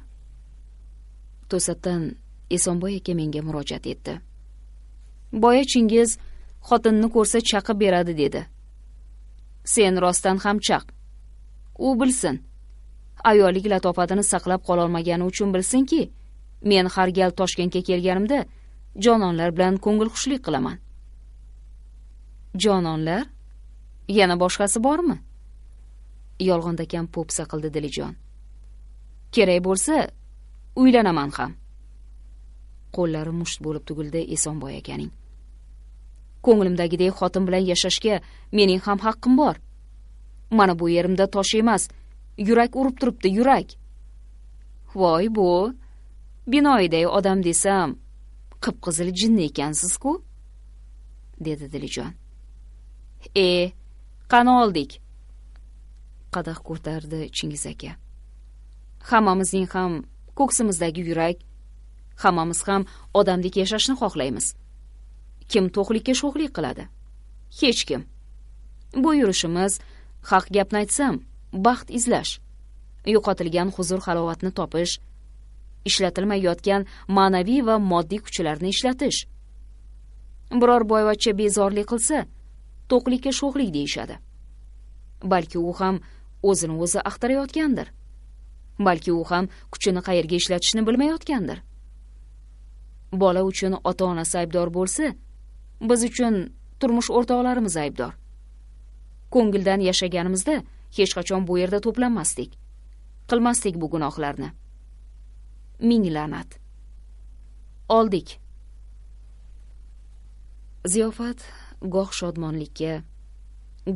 to'satdan esonboy aka menga murojaat etdi boya chingiz xotinni ko'rsa chaqib beradi dedi sen rostdan ham chaq u bilsin ayollik latofatini saqlab qololmagani uchun bilsinki men har gal toshkentga kelganimda jononlar bilan ko'ngilxushlik qilaman jononlar yana boshqasi bormi yolg'ondakam po'pisa qildi dilijon kerak bo'lsa uylanaman ham qo'llari musht bo'lib tugildi esonboy akaning ko'nglimdagidek xotin bilan yashashga mening ham haqqim bor mana bu yerimda tosh emas yurak urib turibdi yurak voy bu binoyiday odam desam qip qizil jinni ekansizku ku dedi dilijon e qani oldik qadah ko'tardi chingiz aka hammamizning ham ko'ksimizdagi yurak hammamiz ham odamdek yashashni xohlaymiz kim to'qlikka sho'xlik qiladi hech kim bu yurishimiz haq gapni aytsam baxt izlash yo'qotilgan huzur halovatni topish ishlatilmay yotgan ma'naviy va moddiy kuchlarni ishlatish biror boyvachcha bezorlik qilsa to'qlikka sho'xlik deyishadi balki u ham o'zini o'zi axtarayotgandir balki u ham kuchini qayerga ishlatishni bilmayotgandir bola uchun ota onasi aybdor bo'lsa biz uchun turmush o'rtoqlarimiz aybdor ko'ngildan yashaganimizda hech qachon bu yerda to'planmasdik qilmasdik bu gunohlarni ming la'nat oldik ziyofat goh shodmonlikka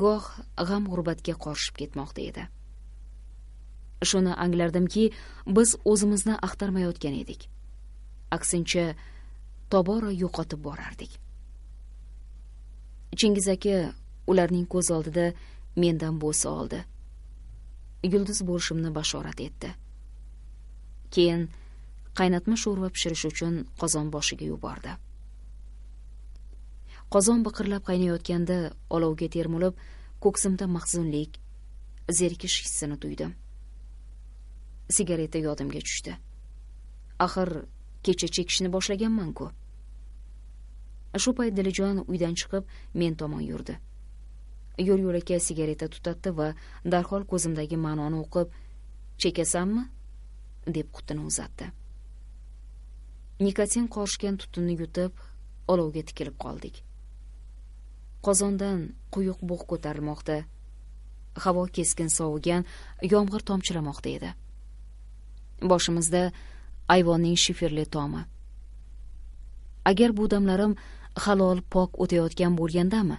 goh g'am g'urbatga qorishib ketmoqda edi shuni anglardimki biz o'zimizni axtarmayotgan edik aksincha tobora yo'qotib borardik chingiz aka ularning ko'z oldida mendan bo'sa oldi yulduz bo'lishimni bashorat etdi keyin qaynatma sho'rva pishirish uchun qozon boshiga yubordi qozon biqirlab qaynayotganda olovga termulib ko'ksimda mahzunlik zerikish hissini tuydim sigareta yodimga tushdi axir kecha chekishni boshlaganman ku shu payt dilijon uydan chiqib men tomon yurdi yo'l yolakka sigareta tutatdi va darhol ko'zimdagi ma'noni o'qib chekasanmi deb qutini uzatdi nikotin qorishgan tutunni yutib olovga tikilib qoldik qozondan quyuq bug' ko'tarilmoqda havo keskin sovigan yomg'ir tomchilamoqda edi boshimizda ayvonning shiferli tomi agar bu damlarim halol pok o'tayotgan bo'lgandami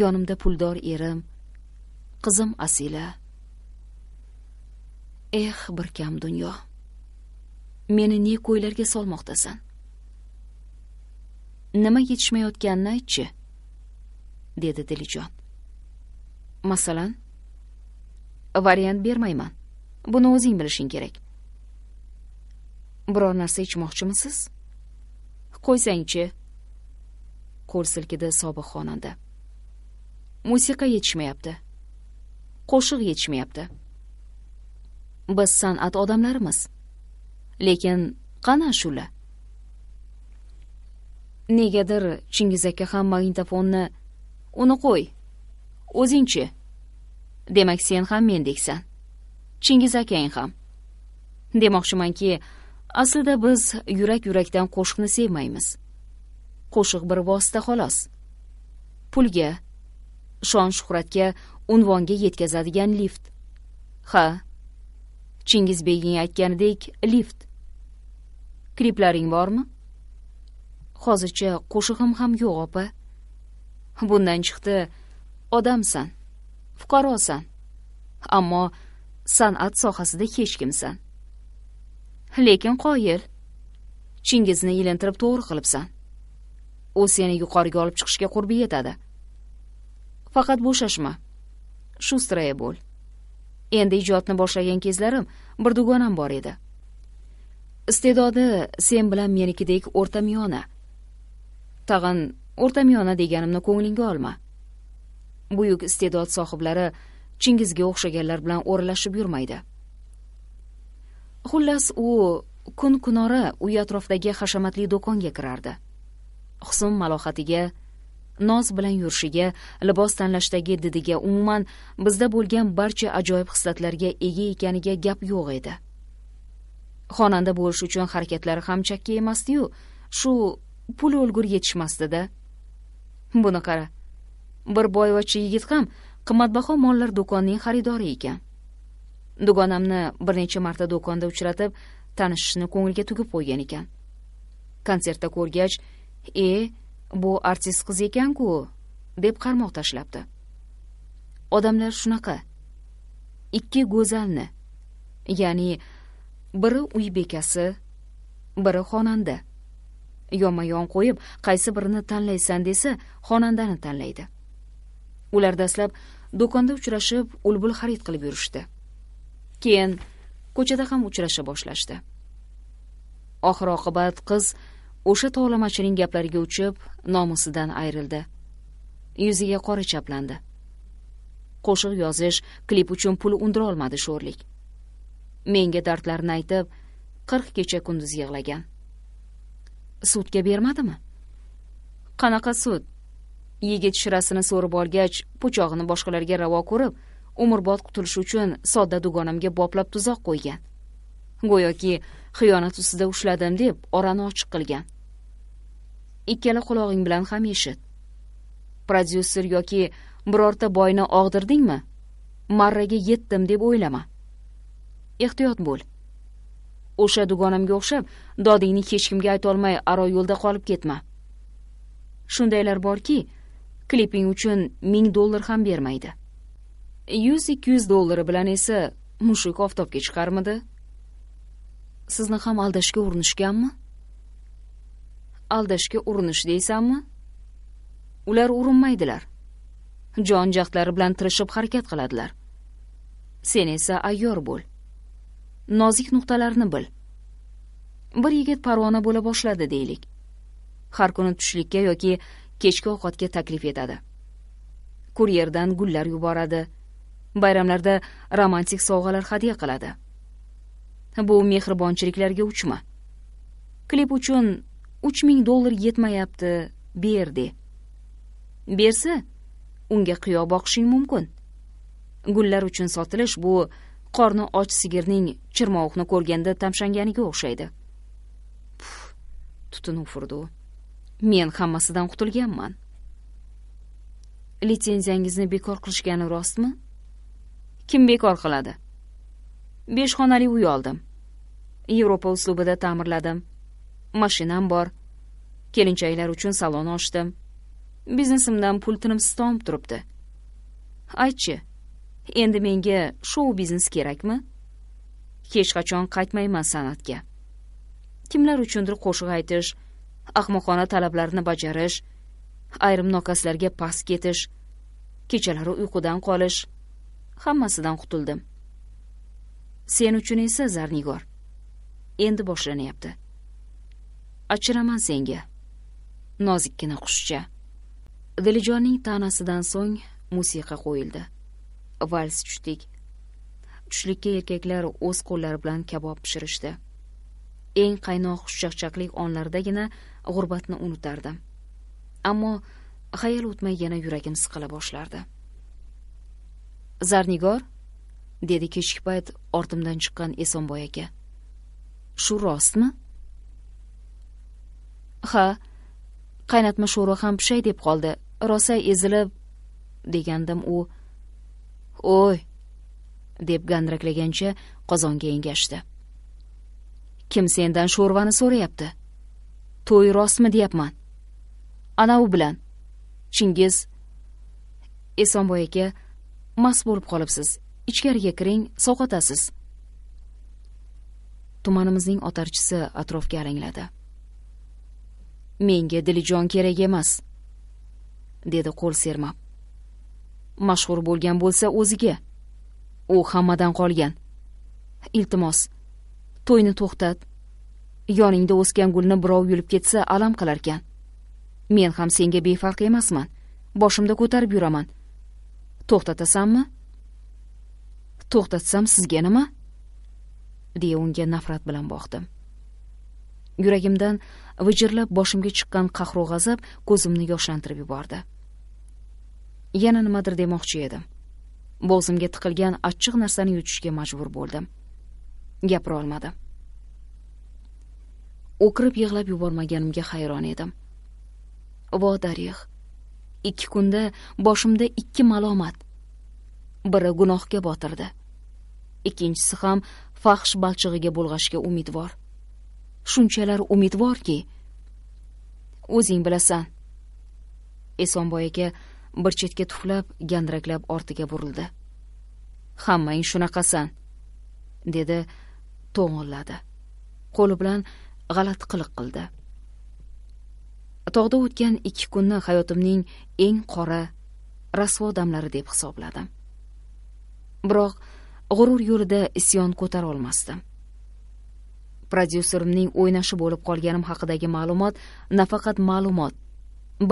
yonimda puldor erim qizim asila eh bir kam dunyo meni ne ko'ylarga solmoqdasan nima yetishmayotganini aytchi dedi dilijon masalan variant bermayman buni o'zing bilishing kerak biror narsa ichmoqchimisiz qo'ysangchi qo'l silkidi sobiq xonanda musiqa yetishmayapti qo'shiq yetishmayapti biz san'at odamlarimiz lekin qani ashula negadir chingiz aka ham magnitofonni uni qo'y o'zingchi demak sen ham mendeksan chingiz akang ham demoqchimanki aslida biz yurak yurakdan qo'shiqni sevmaymiz qo'shiq bir vosita xolos pulga shon shuhratga unvonga yetkazadigan lift ha chingiz beging aytganidek lift kliplaring bormi hozircha qo'shig'im ham yo'q opa bundan chiqdi odamsan fuqarosan ammo san'at sohasida hech kimsan lekin qoyil chingizni ilintirib to'g'ri qilibsan u seni yuqoriga olib chiqishga qurbi yetadi faqat bo'shashma shustraya bo'l endi ijodni boshlagan kezlarim bir dugonam bor edi iste'dodi sen bilan menikidek o'rta miyona. tag'in miyona deganimni ko'nglingga olma buyuk iste'dod sohiblari chingizga o'xshaganlar bilan o'ralashib yurmaydi xullas u kun kunora uy atrofidagi hashamatli do'konga kirardi husn malohatiga noz bilan yurishiga libos tanlashdagi didiga umuman bizda bo'lgan barcha ajoyib xislatlarga ega ekaniga gap yo'q edi xonanda bo'lish uchun harakatlari ham chakki emasdiyu shu pul o'lgur yetishmasdida buni qara bir boyvachcha yigit ham qimmatbaho mollar do'konining xaridori ekan dugonamni bir necha marta do'konda uchratib tanishishni ko'ngliga tugib qo'ygan ekan konsertda ko'rgach e bu artist qiz ekanku deb qarmoq tashlabdi odamlar shunaqa ikki go'zalni ya'ni biri uy bekasi biri xonanda yonma yon qo'yib qaysi birini tanlaysan desa xonandani tanlaydi ular dastlab do'konda uchrashib ul bul xarid qilib yurishdi keyin ko'chada ham uchrasha boshlashdi oxir oqibat qiz o'sha tovlamachining gaplariga uchib nomusidan ayrildi yuziga qora chaplandi qo'shiq yozish klip uchun pul undira olmadi sho'rlik menga dardlarini aytib qirq kecha kunduz yig'lagan sudga bermadimi qanaqa sud yigit shirasini so'rib olgach puchog'ini boshqalarga ravo ko'rib umrbod qutulish uchun sodda dugonamga boplab tuzoq qo'ygan go'yoki xiyonat ustida ushladim deb orani ochiq qilgan ikkala qulog'ing bilan ham eshit prodyuser yoki birorta boyni og'dirdingmi marraga yetdim deb o'ylama ehtiyot bo'l o'sha dugonamga o'xshab dodingni hech kimga aytolmay aro yo'lda qolib ketma shundaylar borki kliping uchun ming dollar ham bermaydi yuz ikki yuz dollari bilan esa mushuk oftobga chiqarmidi sizni ham aldashga urinishganmi aldashga urinish deysanmi ular urinmaydilar jon jahdlari bilan tirishib harakat qiladilar sen esa ayyor bo'l nozik nuqtalarni bil bir yigit parvona bo'la boshladi deylik har kuni tushlikka yoki kechki ovqatga taklif etadi kuryerdan gullar yuboradi bayramlarda romantik sovg'alar hadya qiladi bu mehribonchiliklarga uchma klip uchun uch ming dollar yetmayapti berde bersa unga qiyo boqishing mumkin gullar uchun sotilish bu qorni och sigirning chirmovuqni ko'rganda tamshanganiga o'xshaydi tutun ufurdi u men hammasidan qutulganman litsenziyangizni bekor qilishgani rostmi kim bekor qiladi besh xonali uy oldim yevropa uslubida ta'mirladim mashinam bor kelinchaklar uchun salon ochdim biznesimdan pul tinimsiz tomib turibdi aytchi endi menga shou biznes kerakmi hech qachon qaytmayman san'atga kimlar uchundir qo'shiq aytish ahmoqona talablarni bajarish ayrim nokaslarga pas ketish kechalari uyqudan qolish hammasidan qutuldim sen uchun esa zarnigor endi boshlanyapti achiraman senga nozikkina qushcha dilijonning ta'nasidan so'ng musiqa qo'yildi vals tushdik tushlikka erkaklar o'z qo'llari bilan kabob pishirishdi eng qaynoq xushchaqchaqlik onlaridagina g'urbatni unutardim ammo xayol o'tmay yana yuragim siqila boshlardi zarnigor dedi kechki payt ortimdan chiqqan esonboy aka shu rostmi ha qaynatma sho'rva ham pishay deb qoldi rosa ezilib degandim u o'y deb gandraklagancha qozonga engashdi kim sendan sho'rvani so'rayapti to'y rostmi deyapman ana u bilan chingiz esonboy aka mast bo'lib qolibsiz ichkariga kiring sovqotasiz tumanimizning otarchisi atrofga alangladi menga dilijon kerak emas dedi qo'l sermab mashhur bo'lgan bo'lsa o'ziga u hammadan qolgan iltimos to'yni to'xtat yoningda o'sgan gulni birov yulib ketsa alam qilarkan men ham senga befarq emasman boshimda ko'tarib yuraman to'xtatasanmi to'xtatsam sizga nima deya unga nafrat bilan boqdim yuragimdan vijirlab boshimga chiqqan qahru g'azab ko'zimni yoshlantirib yubordi yana nimadir demoqchi edim bo'g'zimga tiqilgan achchiq narsani yutishga majbur bo'ldim gapira olmadim o'kirib yig'lab yubormaganimga hayron edim vo darig' ikki kunda boshimda ikki malomat biri gunohga botirdi ikkinchisi ham fahsh balchig'iga bulg'ashga umidvor shunchalar umidvorki o'zing bilasan esonboy aka bir chetga tuflab gandiraklab ortiga burildi hammang shunaqasan dedi to'ng'illadi qo'li bilan g'alati qiliq qildi tog'da o'tgan ikki kunni hayotimning eng qora rasvo damlari deb hisobladim biroq g'urur yo'lida isyon ko'tara olmasdim prodyuserimning o'ynashi bo'lib qolganim haqidagi ma'lumot nafaqat ma'lumot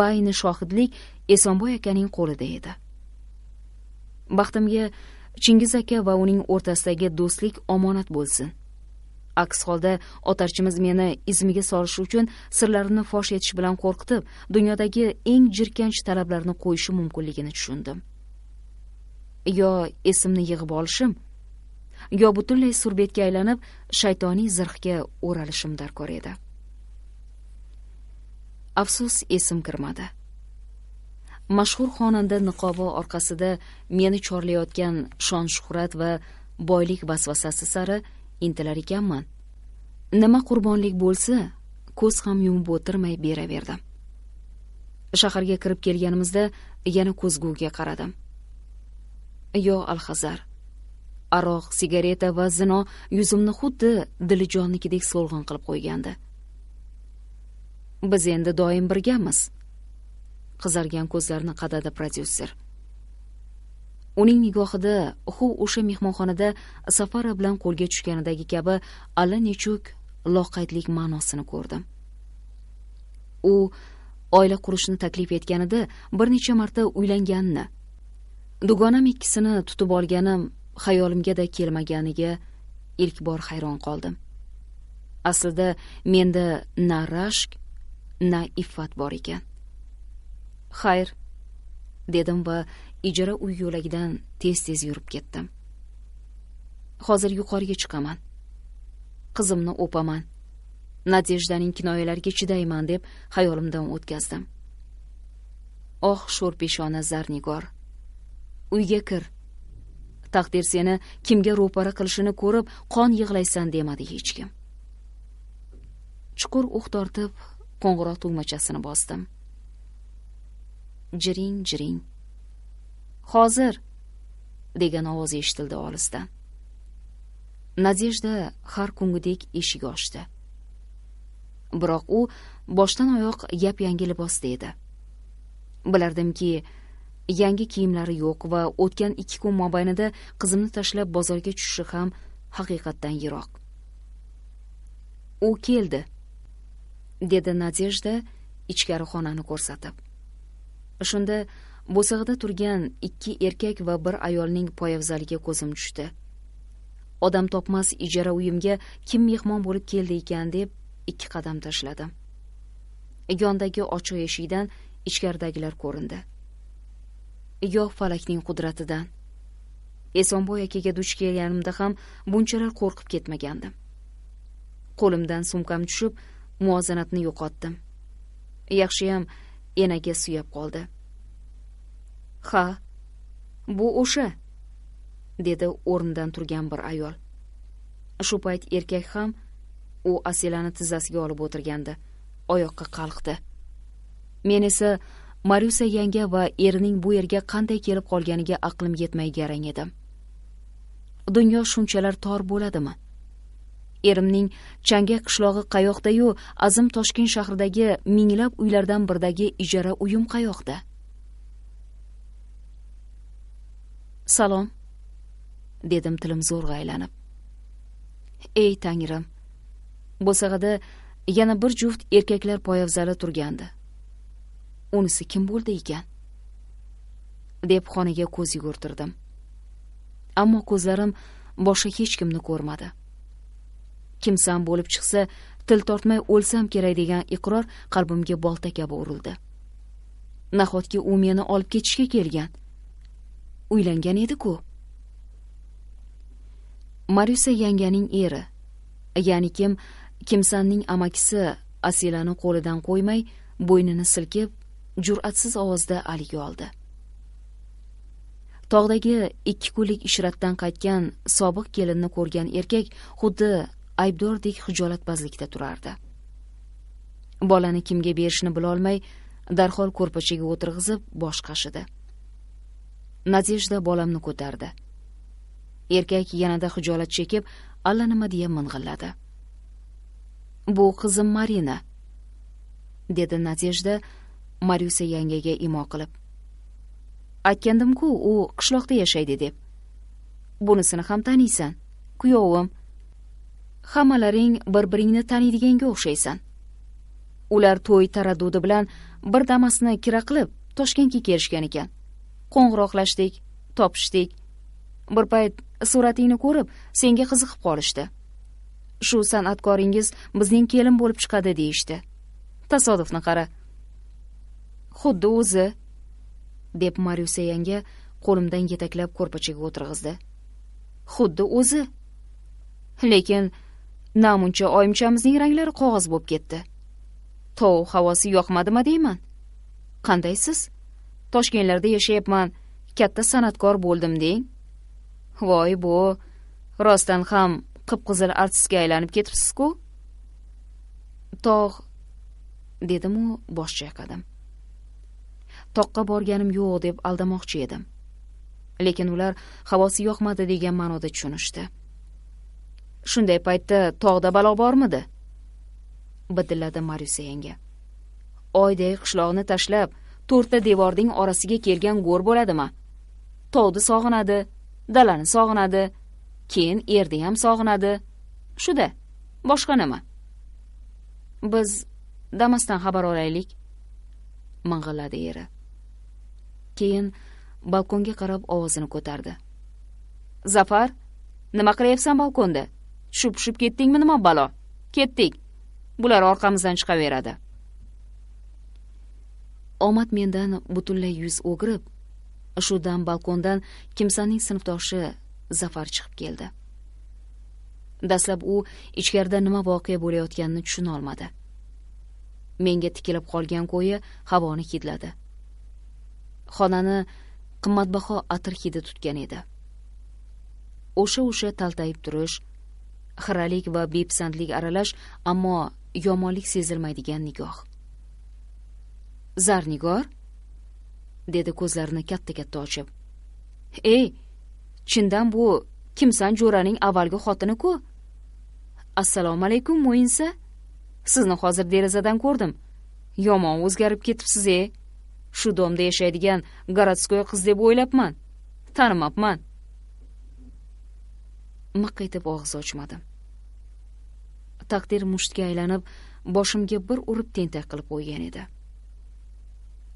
bayni shohidlik esonboy akaning qo'lida edi baxtimga chingiz aka va uning o'rtasidagi do'stlik omonat bo'lsin aks holda otarchimiz meni izmiga solish uchun sirlarimni fosh etish bilan qo'rqitib dunyodagi eng jirkanch talablarni qo'yishi mumkinligini tushundim yo esimni yig'ib olishim yo butunlay surbetga aylanib shaytoniy zirhga o'ralishim darkor edi afsus esim kirmadi mashhur xonanda niqobi orqasida meni chorlayotgan shon shuhrat va boylik vasvasasi sari intilar ekanman nima qurbonlik bo'lsa ko'z ham yumib o'tirmay beraverdim shaharga kirib kelganimizda yana ko'zguga qaradim yo alhazar aroq sigareta va zino yuzimni xuddi dilijonnikidek so'lg'in qilib qo'ygandi biz endi doim birgamiz qizargan ko'zlarini qadadi prodyuser uning nigohida huv o'sha mehmonxonada safara bilan qo'lga tushganidagi kabi allanechuk loqaydlik ma'nosini ko'rdim u oila qurishni taklif etganida bir necha marta uylanganini dugonam ikkisini tutib olganim xayolimgada kelmaganiga ilk bor hayron qoldim aslida menda na rashk na iffat bor ekan xayr dedim va ijara uy yo'lagidan tez tez yurib ketdim hozir yuqoriga chiqaman qizimni o'paman nadejdaning kinoyalariga chidayman deb xayolimdan o'tkazdim oh sho'rpeshona zarnigor uyga kir taqdir seni kimga ro'para qilishini ko'rib qon yig'laysan demadi hech kim chuqur ux tortib qo'ng'iroq tugmachasini bosdim jiring jiring hozir degan ovoz eshitildi olisdan nadejda har kungidek eshik ochdi biroq u boshdan oyoq yap yangi libosda edi bilardimki yangi kiyimlari yo'q va o'tgan ikki kun mobaynida qizimni tashlab bozorga tushishi ham haqiqatdan yiroq u keldi dedi nadejda ichkari xonani ko'rsatib shunda bo'sag'ida turgan ikki erkak va bir ayolning poyafzaliga ko'zim tushdi odam topmas ijara uyimga kim mehmon bo'lib keldi ekan deb ikki qadam tashladim yondagi ochiq eshikdan ichkaridagilar ko'rindi goh falakning qudratidan esonboy akaga duch kelganimda ham bunchalar qo'rqib ketmagandim qo'limdan sumkam tushib muvozanatni yo'qotdim yaxshiyam enaga suyab qoldi ha bu o'sha dedi o'rnidan turgan bir ayol shu payt erkak ham u asilani tizzasiga olib o'tirgandi oyoqqa qalqdi men esa maryusa yanga va erining bu yerga qanday kelib qolganiga aqlim yetmay garang edim dunyo shunchalar tor bo'ladimi erimning changa qishlog'i qayoqdayu azim toshkent shahridagi minglab uylardan biridagi ijara uyim qayoqda salom dedim tilim zo'rg'a aylanib ey tangrim bo'sag'ada yana bir juft erkaklar poyafzali turgandi unisi kim bo'ldi ekan deb xonaga ko'z yugurtirdim ammo ko'zlarim boshqa hech kimni ko'rmadi kimsam bo'lib chiqsa til tortmay o'lsam kerak degan iqror qalbimga bolta kabi urildi nahotki u meni olib ketishga kelgan uylangan edi-ku. Marusa yanganing eri, ya'ni kim Kimsanning amakisi Asilani qo'lidan qo'ymay, bo'ynini silkib, jur'atsiz ovozda aliga oldi. Tog'dagi ikki kunlik ishratdan qaytgan sobiq kelinni ko'rgan erkak xuddi aybdordek xijolatbazlikda turardi. Bolani kimga berishni bilolmay, darhol ko'rpachaga o'tirg'izib bosh qashidi. nadejda bolamni ko'tardi erkak yanada xijolat chekib alla nima deya ming'illadi bu qizim marina dedi nadejda Mariusa yangaga imo qilib aytgandim ku u qishloqda yashaydi deb bunisini ham taniysan kuyovim hammalaring bir biringni taniydiganga o'xshaysan ular to'y taradudi bilan bir damasni kira qilib toshkentga kelishgan ekan qo'ng'iroqlashdik topishdik bir payt suratingni ko'rib senga qiziqib qolishdi shu san'atkoringiz bizning kelin bo'lib chiqadi deyishdi tasodifni qara xuddi o'zi deb maryusa yanga qo'limdan yetaklab ko'rpachaga o'tirg'izdi xuddi o'zi lekin namuncha oyimchamizning ranglari qog'oz bo'lib ketdi tovuq havosi yoqmadimi deyman qandaysiz toshkentlarda yashayapman katta san'atkor bo'ldim deng voy bu rostdan ham qip qizil artistga aylanib ketibsiz-ku. tog' dedim-u bosh chayqadim toqqa borganim yo'q deb aldamoqchi edim lekin ular havosi yoqmadi degan ma'noda tushunishdi shunday paytda tog'da balo bormidi bidilladi maryusa yanga oyday qishloqni tashlab to'rtta devorning orasiga kelgan go'r bo'ladimi tovni sog'inadi dalani sog'inadi keyin erni ham sog'inadi shuda boshqa nima biz damasdan xabar olaylik ming'illadi eri keyin balkonga qarab ovozini ko'tardi zafar nima qilyapsan balkonda tushib tushib ketdingmi nima balo ketdik bular orqamizdan chiqaveradi omad mendan butunlay yuz o'girib shu dam balkondan kimsaning sinfdoshi zafar chiqib keldi dastlab u ichkarida nima voqea bo'layotganini tushuna olmadi menga tikilib qolgan ko'yi havoni hidladi xonani qimmatbaho atir hidi tutgan edi o'sha o'sha taltayib turish xiralik va bepisandlik aralash ammo yomonlik sezilmaydigan nigoh zarnigor dedi ko'zlarini katta katta ochib ey chindan bu kimsan jo'raning avvalgi xotini ku assalomu alaykum mo'yinsa sizni hozir derazadan ko'rdim yomon o'zgarib ketibsiz e shu domda yashaydigan городской qiz deb o'ylabman tanimabman miq etib og'iz ochmadim taqdir mushtga aylanib boshimga bir urib tentak qilib qo'ygan edi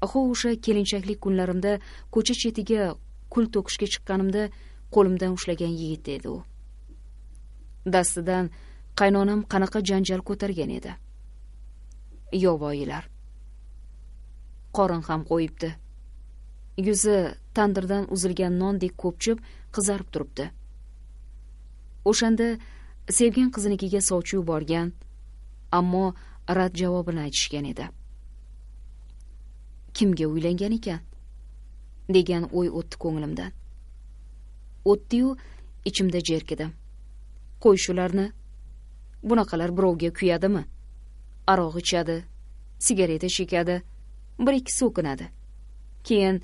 aho o'sha kelinchaklik kunlarimda ko'cha chetiga kul to'kishga chiqqanimda qo'limdan ushlagan yigit edi u dastidan qaynonam qanaqa janjal ko'targan edi yovvoyilar qorin ham qo'yibdi yuzi tandirdan uzilgan nondek ko'pchib qizarib turibdi o'shanda sevgan qizinikiga sovchi yuborgan ammo rad javobini aytishgan edi kimga uylangan ekan degan o'y o'tdi ko'nglimdan o'tdiyu ichimda jerkidim qo'y shularni bunaqalar birovga kuyadimi aroq ichadi sigareta chekadi bir ikki so'kinadi keyin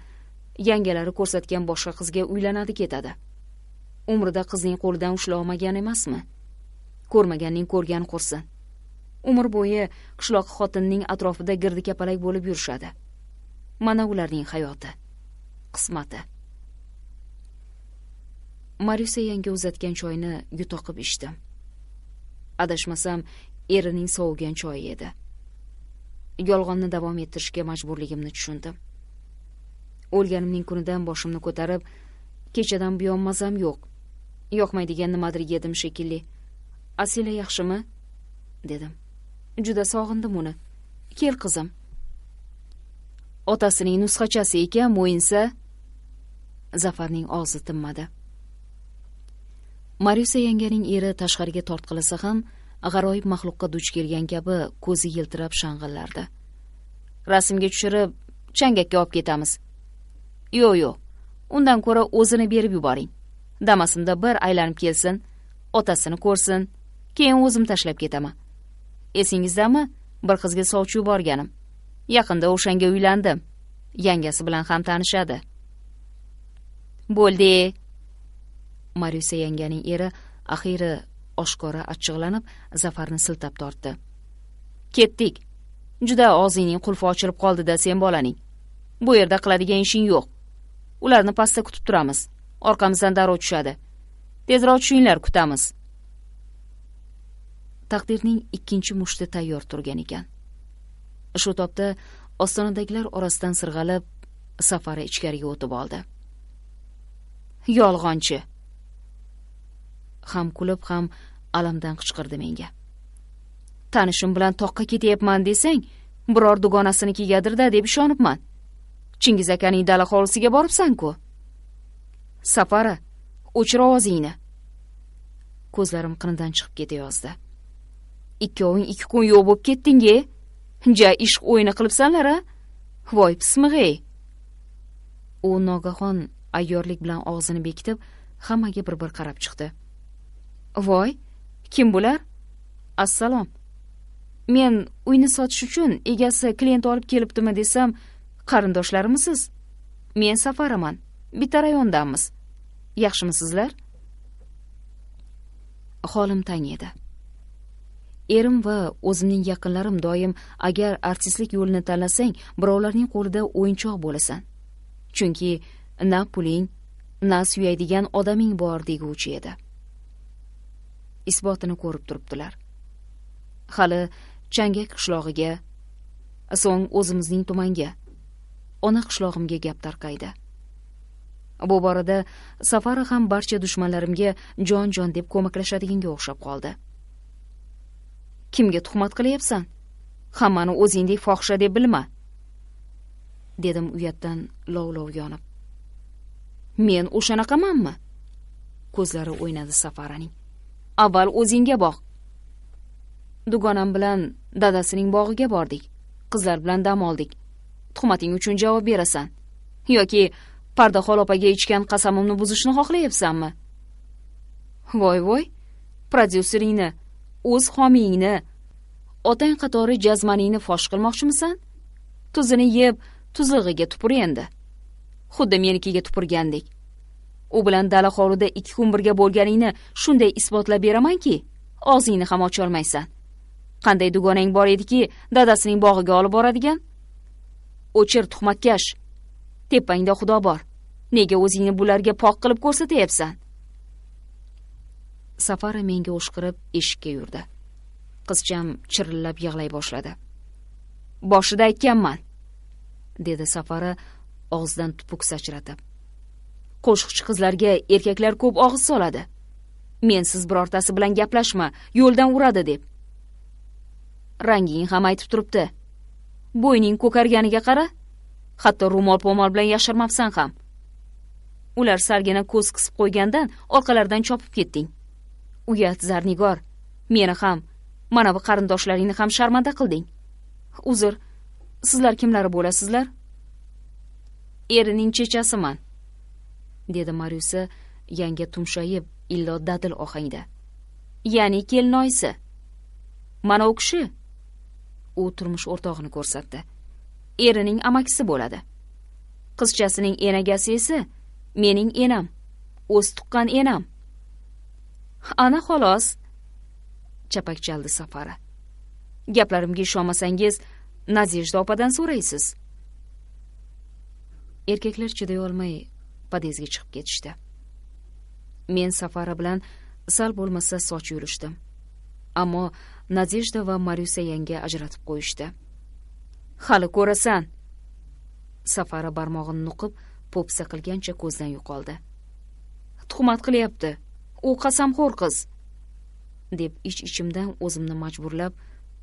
yangalari ko'rsatgan boshqa qizga uylanadi ketadi umrida qizning qo'lidan olmagan emasmi ko'rmaganning ko'rgan qursin umr bo'yi qishloq xotinning atrofida girdi kapalak bo'lib yurishadi mana ularning hayoti qismati marusa yanga uzatgan choyni yutoqib ichdim adashmasam erining sovigan choyi edi yolg'onni davom ettirishga majburligimni tushundim o'lganimning kunidan boshimni ko'tarib kechadan buyon mazam yo'q yoqmaydigan nimadir yedim shekilli asila yaxshimi dedim juda sog'indim uni kel qizim otasining nusxachasi ekan mo'yinsa zafarning og'zi tinmadi mariusa yanganing eri tashqariga tortqilasa ham g'aroyib maxluqqa duch kelgan kabi ko'zi yiltirab shang'illardi rasmga tushirib changakka olib ketamiz yo'q yo'q undan ko'ra o'zini berib yuboring damasimda bir aylanib kelsin otasini ko'rsin keyin o'zim tashlab ketaman esingizdami bir qizga sovchi yuborganim yaqinda o'shanga uylandim yangasi bilan ham tanishadi bo'ldi Marusa yanganing eri axiri oshkora achchiqlanib zafarni siltab tortdi ketdik juda og'zingning qulfi ochilib qoldi-da sen bolaning bu yerda qiladigan ishing yo'q ularni pastda kutib turamiz orqamizdan daro tushadi tezroq tushinglar kutamiz taqdirning ikkinchi mushti tayyor turgan ekan shu topda ostonadagilar orasidan sirg'alib safari ichkariga o'tib oldi yolg'onchi ham kulib ham alamdan qichqirdi menga tanishim bilan toqqa ketyapman desang biror dugonasini kigadirda deb ishonibman chingiz akaning dala hovlisiga boribsan-ku safara o'chir ovozingni ko'zlarim qinidan chiqib ketayozdi ikkoving ikki kun yo'q bo'lib ketding ja ishq o'yini qilibsanlar a voy pismig'ey u nogahon ayyorlik bilan og'zini bekitib hammaga bir bir qarab chiqdi voy kim bular assalom men uyni sotish uchun egasi klient olib kelibdimi desam qarindoshlarmisiz men safaraman bitta rayondamiz yaxshimisizlar holim tang edi erim va o'zimning yaqinlarim doim agar artistlik yo'lini tanlasang birovlarning qo'lida o'yinchoq bo'lasan chunki na puling na suyaydigan odaming bor deguvchi edi isbotini ko'rib turibdilar hali changak qishlog'iga so'ng o'zimizning tumanga ona qishlog'imga gap tarqaydi bu borada safari ham barcha dushmanlarimga jon jon deb ko'maklashadiganga o'xshab qoldi kimga tuhmat qilyapsan hammani o'zingdek fohisha deb bilma dedim uyatdan lov lov yonib men o'shanaqamanmi ko'zlari o'ynadi safaraning avval o'zingga boq dugonam bilan dadasining bog'iga bordik qizlar bilan dam oldik tuhmating uchun javob berasan yoki pardaxol opaga ichgan qasamimni buzishni xohlayapsanmi voy voy prodyuseringni o'z homiyingni otang qatori jazmaningni fosh qilmoqchimisan tuzini yeb tuzlig'iga tupur endi xuddi menikiga tupurgandek u bilan dala hovlida ikki kun birga bo'lganingni shunday isbotlab beramanki og'zingni ham ocholmaysan qanday dugonang bor ediki dadasining bog'iga olib boradigan o'chir tuhmatkash tepangda xudo bor nega o'zingni bularga pok qilib ko'rsatyapsan safara menga o'shqirib eshikka yurdi qizcham chirillab yig'lay boshladi boshida aytganman dedi safara og'zidan tupuk sachratib qo'shiqchi qizlarga erkaklar ko'p og'iz soladi Men siz birortasi bilan gaplashma yo'ldan uradi deb ranging ham aytib turibdi bo'yning ko'karganiga qara hatto rumol po'mol bilan yashirmabsan ham ular sargina ko'z qisib qo'ygandan orqalardan chopib ketding uyat zarnigor meni ham mana bu qarindoshlaringni ham sharmanda qilding uzr sizlar kimlar bo'lasizlar erining chechasiman dedi maryusa yanga tumshayib illo dadil ohangda ya'ni kelinoyisi mana u kishi u turmush o'rtog'ini ko'rsatdi erining amakisi bo'ladi qizchasining enagasi esa mening enam o'z tuqqan enam ana xolos chapak chaldi safari gaplarimga ishonmasangiz nadejda opadan so'raysiz erkaklar chiday olmay podezga chiqib ketishdi men safara bilan sal bo'lmasa soch yurishdim ammo nadejda va maryusa yanga ajratib qo'yishdi hali ko'rasan safara barmog'ini nuqib po'pisa qilgancha ko'zdan yo'qoldi tuhmat qilyapti u qasamxo'r qiz deb ich ichimdan o'zimni majburlab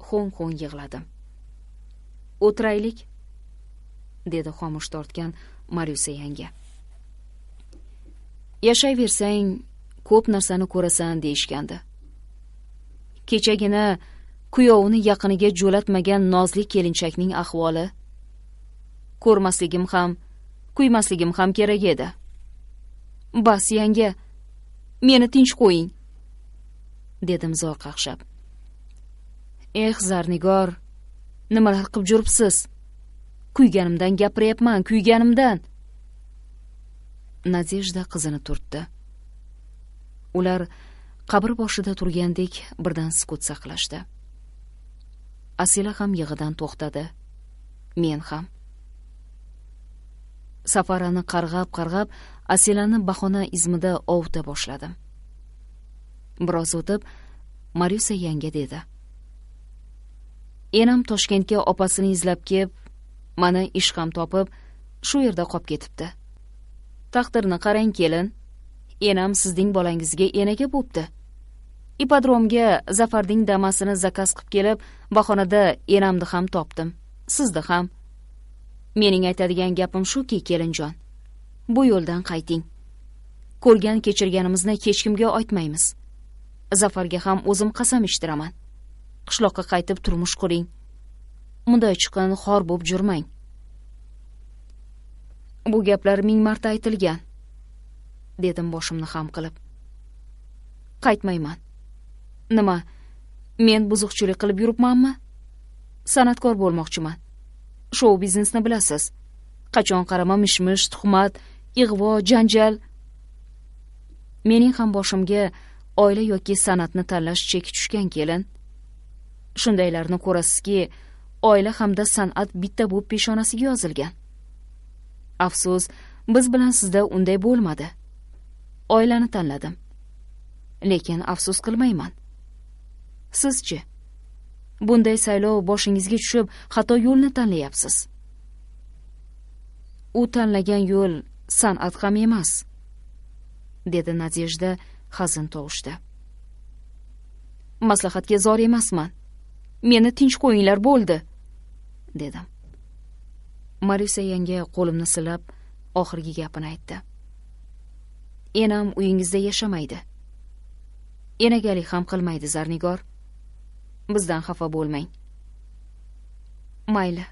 ho'ng ho'ng yig'ladim o'tiraylik dedi xomush tortgan maryusa yanga yashayversang ko'p narsani ko'rasan deyishgandi kechagina kuyovini yaqiniga jo'latmagan nozli kelinchakning ahvoli ko'rmasligim ham kuymasligim ham kerak edi bas yanga meni tinch qo'ying dedim zor qaqshab eh zarnigor nimalar qilib juribsiz kuyganimdan gapiryapman kuyganimdan nadejda qizini turtdi ular qabr boshida turgandek birdan sukut saqlashdi asila ham yig'idan to'xtadi men ham safarani qarg'ab qarg'ab asilani bahona izmida ovuta boshladim biroz o'tib maryusa yanga dedi enam toshkentga opasini izlab kelib mana ish ham topib shu yerda qolib ketibdi taqdirni qarang kelin enam sizning bolangizga enaga bo'pti ipodromga zafarning damasini zakaz qilib kelib bahonada enamni ham topdim sizni ham mening aytadigan gapim shuki kelinjon bu yo'ldan qayting ko'rgan kechirganimizni hech kimga aytmaymiz zafarga ham o'zim qasam ichtiraman qishloqqa qaytib turmush quring bunday chiqin xor bo'lib jurmang bu gaplar ming marta aytilgan dedim boshimni xam qilib qaytmayman nima men buzuqchilik qilib yuribmanmi san'atkor bo'lmoqchiman shou biznesni bilasiz qachon qarama mish mish tuhmat ig'vo janjal mening ham boshimga oila yoki san'atni tanlash cheki tushgan kelin shundaylarni ko'rasizki oila hamda san'at bitta bo'lib peshonasiga yozilgan afsus biz bilan sizda unday bo'lmadi oilani tanladim lekin afsus qilmayman sizchi bunday saylov boshingizga tushib xato yo'lni tanlayapsiz u tanlagan yo'l san'at ham emas dedi nadejda hazin tovushda maslahatga zor emasman meni tinch qo'yinglar bo'ldi dedim marisa yanga qo'limni silab oxirgi gapini aytdi enam uyingizda yashamaydi enagalik ham qilmaydi zarnigor bizdan xafa bo'lmang mayli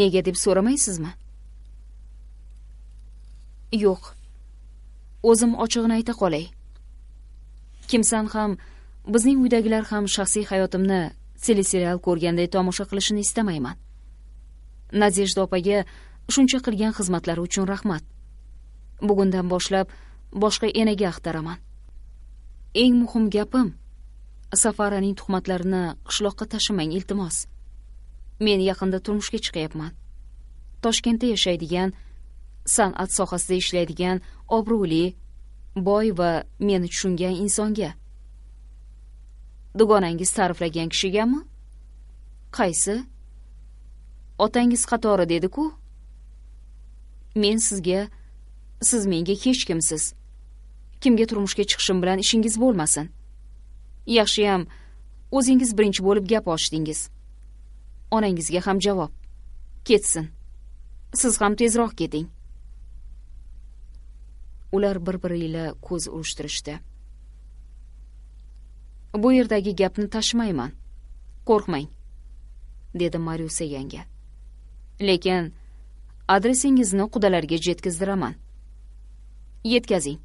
nega deb so'ramaysizmi yo'q o'zim ochig'ini ayta qolay kimsan ham bizning uydagilar ham shaxsiy hayotimni teleserial ko'rganday tomosha qilishini istamayman nadejda opaga shuncha qilgan xizmatlari uchun rahmat bugundan boshlab boshqa enaga axtaraman eng muhim gapim safaraning tuhmatlarini qishloqqa tashimang iltimos men yaqinda turmushga chiqyapman toshkentda yashaydigan san'at sohasida ishlaydigan obro'li boy va meni tushungan insonga dugonangiz ta'riflagan kishigami qaysi otangiz qatori dedi-ku. Men sizga, siz menga hech kimsiz. Kimga turmushga chiqishim bilan ishingiz bo'lmasin. yaxshiyam o'zingiz birinchi bo'lib gap ochdingiz onangizga ham javob ketsin siz ham tezroq keting ular bir biriyle ko'z urishtirishdi bu yerdagi gapni tashmayman qo'rqmang dedi mariusa yanga lekin adresingizni qudalarga jetkizdiraman yetkazing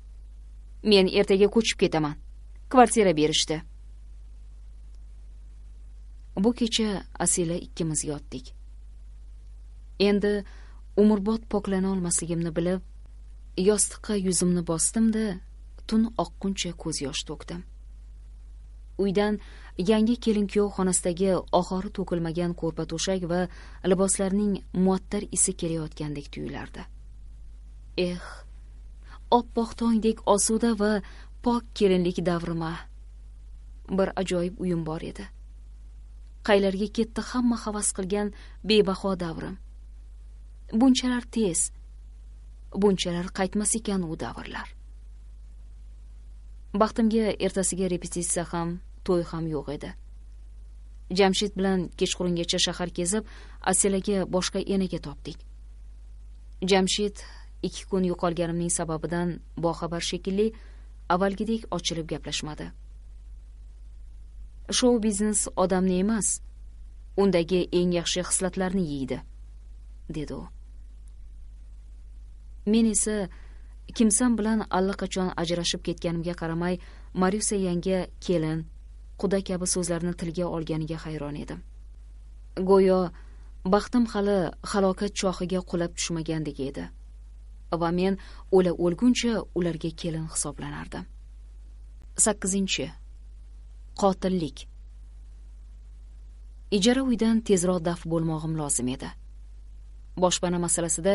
men ertaga ko'chib ketaman kvartira berishdi bu kecha asila ikkimiz yotdik endi umrbod poklana olmasligimni bilib yostiqqa yuzimni bosdimda tun oqquncha ko'z yosh to'kdim uydan yangi kelin kuyov xonasidagi oxori to'kilmagan ko'rpa to'shak va liboslarning muattar isi kelayotgandek tuyulardi eh oppoq tongdek osuda va pok kelinlik davrima bir ajoyib uyim bor edi qaylarga ketdi hamma havas qilgan bebaho davrim bunchalar tez bunchalar qaytmas ekan u davrlar baxtimga ertasiga repetitsiya ham to'y ham yo'q edi jamshid bilan kechqurungacha shahar kezib asilaga boshqa enaga topdik jamshid ikki kun yo'qolganimning sababidan boxabar shekilli avvalgidek ochilib gaplashmadi shou biznes odamni emas undagi eng yaxshi xislatlarni yeydi dedi u men esa kimsam bilan allaqachon ajrashib ketganimga qaramay maryusa yanga kelin quda kabi so'zlarni tilga olganiga hayron edim go'yo baxtim hali halokat chohiga qulab tushmagandek edi va men o'la o'lguncha ularga kelin hisoblanardim sakkizinchi qotillik ijara uydan tezroq daf bo'lmog'im lozim edi boshpana masalasida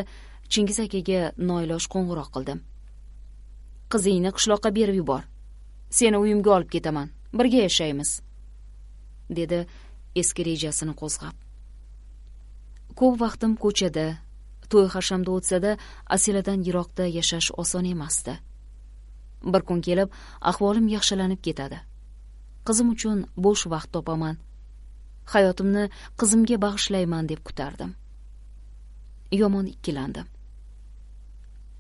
chingiz akaga noiloj qo'ng'iroq qildim qizingni qishloqqa berib yubor seni uyimga olib ketaman birga yashaymiz dedi eski rejasini qo'zg'ab ko'p vaqtim ko'chada to'y hashamda o'tsada asiladan yiroqda yashash oson emasdi bir kun kelib ahvolim yaxshilanib ketadi qizim uchun bo'sh vaqt topaman hayotimni qizimga bag'ishlayman deb kutardim yomon ikkilandim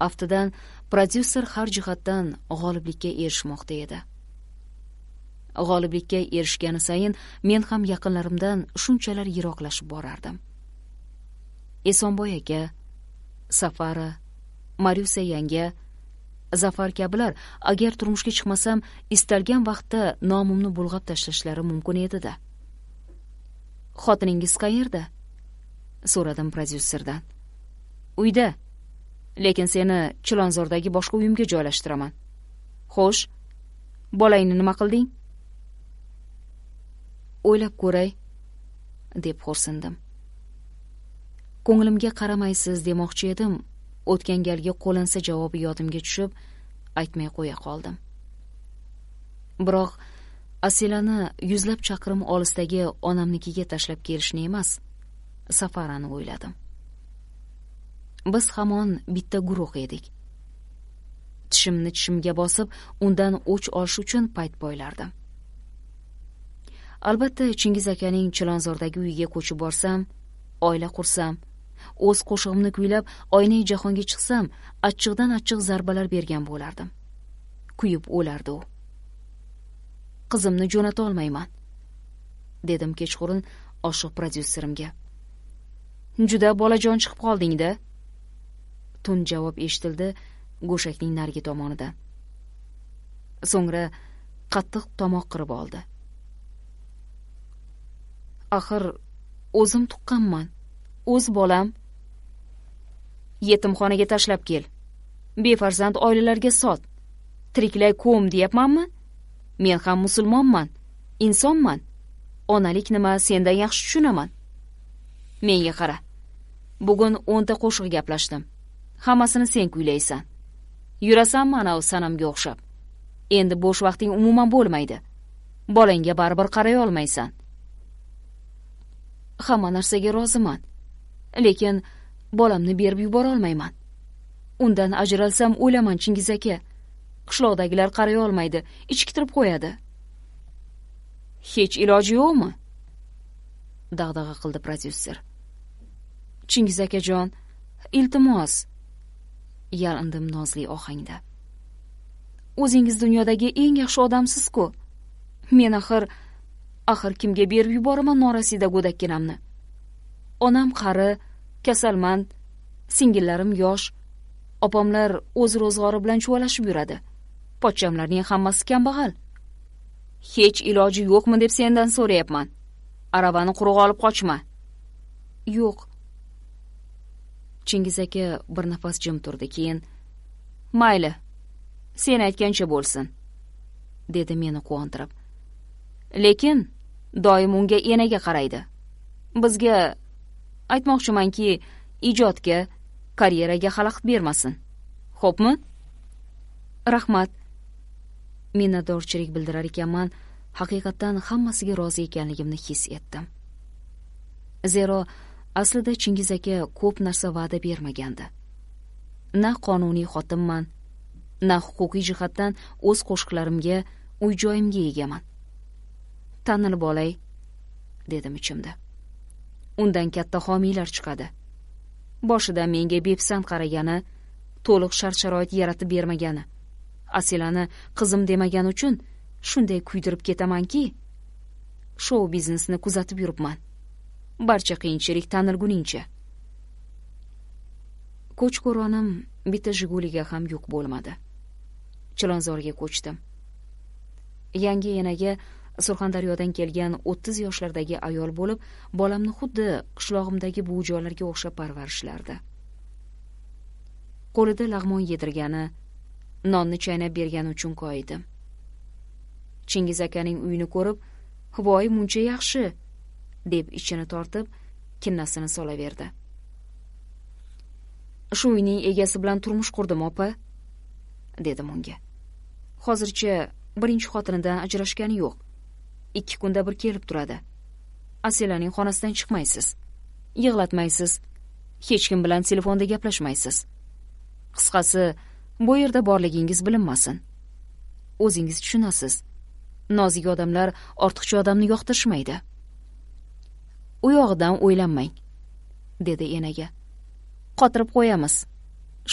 aftidan prodyuser har jihatdan g'oliblikka erishmoqda edi g'oliblikka erishgani sayin men ham yaqinlarimdan shunchalar yiroqlashib borardim esonboy aka safara maryusa yanga zafar kabilar agar turmushga chiqmasam istalgan vaqtda nomimni bulg'ab tashlashlari mumkin edi da xotiningiz qayerda so'radim prodyuserdan uyda lekin seni chilonzordagi boshqa uyimga joylashtiraman xo'sh bolangni nima qilding o'ylab ko'ray deb xo'rsindim ko'nglimga qaramaysiz demoqchi edim o'tgan galgi qo'linsa javobi yodimga tushib aytmay qo'ya qoldim biroq asilani yuzlab chaqirim olisdagi onamnikiga tashlab kelishni emas safarani o'yladim biz hamon bitta guruh edik tishimni tishimga bosib undan o'ch olish uchun payt poylardim albatta chingiz akaning chilonzordagi uyiga ko'chib borsam oila qursam o'z qo'shig'imni kuylab oynay jahonga chiqsam achchiqdan achchiq zarbalar bergan bo'lardim kuyib o'lardi u qizimni jo'nata olmayman dedim kechqurun oshiq prodyuserimga juda bolajon chiqib qoldingda tun javob eshitildi go'shakning narigi tomonidan so'ngra qattiq tomoq qirib oldi axir o'zim tuqqanman o'z bolam yetimxonaga tashlab kel befarzand oilalarga sot tiriklay ko'm deyapmanmi men ham musulmonman insonman onalik nima sendan yaxshi tushunaman menga qara bugun o'nta qo'shiq gaplashdim hammasini sen kuylaysan yurasanmi anavi sanamga o'xshab endi bo'sh vaqting umuman bo'lmaydi bolangga baribir qaray olmaysan hamma narsaga roziman lekin bolamni berib yuborolmayman undan ajralsam o'laman chingiz aka qishloqdagilar qaray olmaydi ichkitirib qo'yadi hech iloji yo'qmi dag'dag'a qildi prodyuser chingiz akajon iltimos yalindim nozli ohangda o'zingiz dunyodagi eng yaxshi odamsiz-ku. Men axir axir kimga berib yuboraman norasida go'dakkinamni. Onam qari, kasalmand singillarim yosh opamlar o'z ro'zg'ori bilan chuvalashib yuradi pochchamlarning hammasi kambag'al hech iloji yo'qmi deb sendan so'rayapman aravani quruq olib qochma yo'q chingiz aka bir nafas jim turdi keyin mayli sen aytgancha bo'lsin dedi meni quvontirib lekin doim unga enaga qaraydi bizga aytmoqchimanki ijodga karyeraga xalaqit bermasin xo'pmi rahmat minnatdorchilik bildirar ekanman haqiqatdan hammasiga rozi ekanligimni his etdim zero aslida chingiz aka ko'p narsa va'da bermagandi na qonuniy xotinman na huquqiy jihatdan o'z qo'shiqlarimga uy joyimga egaman tanilib olay dedim ichimda undan katta homiylar chiqadi boshida menga bepisand qaragani to'liq shart sharoit yaratib bermagani asilani qizim demagani uchun shunday kuydirib ketamanki shou biznesni kuzatib yuribman barcha qiyinchilik tanilguningcha ko'chko'ronim bitta jiguliga ham yuk bo'lmadi chilonzorga ko'chdim yangi enaga surxondaryodan kelgan o'ttiz yoshlardagi ayol bo'lib bolamni xuddi qishlog'imdagi buvijonlarga o'xshab parvarishlardi qo'lida lag'mon yedirgani nonni chaynab bergani uchun koyidim chingiz akaning uyini ko'rib voy muncha yaxshi deb ichini tortib kinnasini solaverdi shu uyning egasi bilan turmush qurdim opa dedim unga hozircha birinchi xotinidan ajrashgani yo'q ikki kunda bir kelib turadi asilaning xonasidan chiqmaysiz yig'latmaysiz hech kim bilan telefonda gaplashmaysiz qisqasi bu yerda borligingiz bilinmasin o'zingiz tushunasiz nozik odamlar ortiqcha odamni yoqtirishmaydi u yog'idan o'ylanmang dedi enaga qotirib qo'yamiz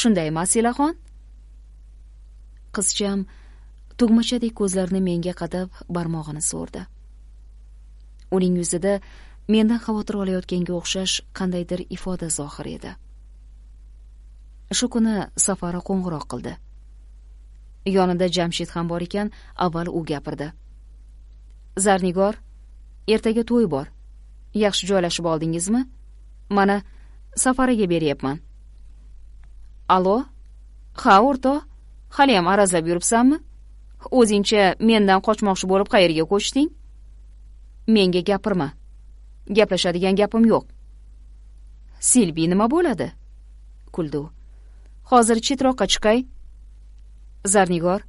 shundaymi asilaxon qizcham tugmachadek ko'zlarini menga qadab barmog'ini so'rdi uning yuzida mendan xavotir olayotganga o'xshash qandaydir ifoda zohir edi shu kuni safara qo'ng'iroq qildi yonida jamshid ham bor ekan avval u gapirdi zarnigor ertaga to'y bor yaxshi joylashib oldingizmi mana safaraga beryapman allo ha o'rtoq haliyam arazlab yuribsanmi o'zingcha mendan qochmoqchi bo'lib qayerga ko'chding menga gapirma gaplashadigan gapim yo'q silbi nima bo'ladi kuldi u hozir chetroqqa chiqay zarnigor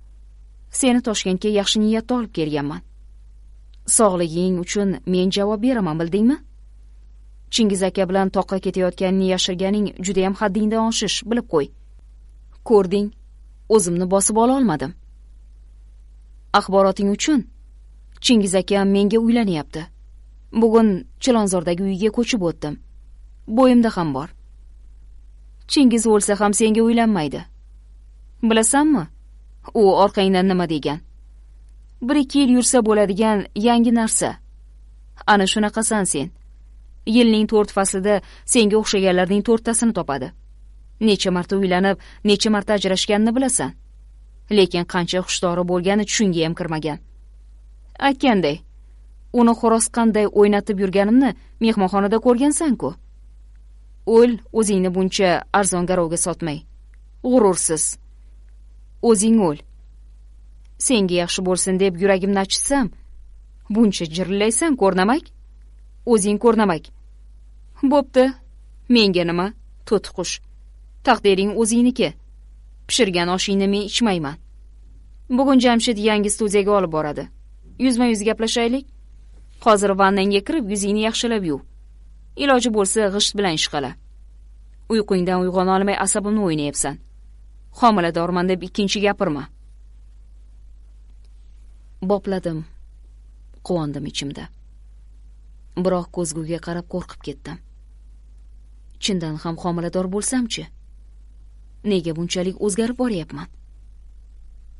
seni toshkentga yaxshi niyatda olib kelganman sog'lig'ing uchun men javob beraman bildingmi chingiz aka bilan toqqa ketayotganini yashirganing judayam haddingdan oshish bilib qo'y ko'rding o'zimni bosib ololmadim axboroting uchun chingiz akam menga uylanyapti bugun chilonzordagi uyiga ko'chib o'tdim bo'yimda ham bor chingiz o'lsa ham senga uylanmaydi bilasanmi u orqangdan nima degan bir ikki yil yursa bo'ladigan yangi narsa ana shunaqasan sen yilning to'rt faslida senga o'xshaganlarning to'rttasini topadi necha marta uylanib necha marta ajrashganini bilasan lekin qancha hushdori bo'lgani tushunga ham kirmagan aytganday uni xo'roz qanday o'ynatib yurganimni mehmonxonada ko'rgansan ku o'l o'zingni buncha arzon garovga sotmay g'urursiz o'zing o'l senga yaxshi bo'lsin deb yuragimni achitsam buncha jirlaysan ko'rnamak o'zing ko'rnamak bo'pti menga nima to'tiqush taqdiring o'zingniki pishirgan oshingni men ichmayman bugun jamshid yangi studiyaga olib boradi yuzma yuz gaplashaylik hozir vannangga kirib yuzingni yaxshilab yuv iloji bo'lsa g'isht bilan ishqala uyqungdan uyg'ona olmay asabimni o'ynayapsan homiladorman deb ikkinchi gapirma bopladim quvondim ichimda biroq ko'zguga qarab qo'rqib ketdim chindan ham homilador bo'lsamchi nega bunchalik o'zgarib boryapman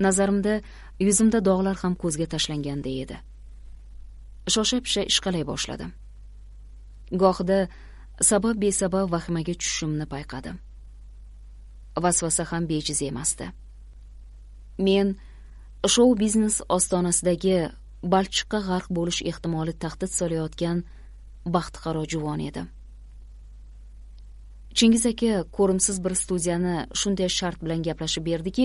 nazarimda yuzimda dog'lar ham ko'zga tashlanganday edi shosha pisha ishqalay boshladim gohida sabab besabab vahimaga tushishimni payqadim vasvasa ham bejiz emasdi men shou biznes ostonasidagi balchiqqa g'arq bo'lish ehtimoli tahdid solayotgan baxtiqaro juvon edim chingiz aka ko'rimsiz bir studiyani shunday shart bilan gaplashib berdiki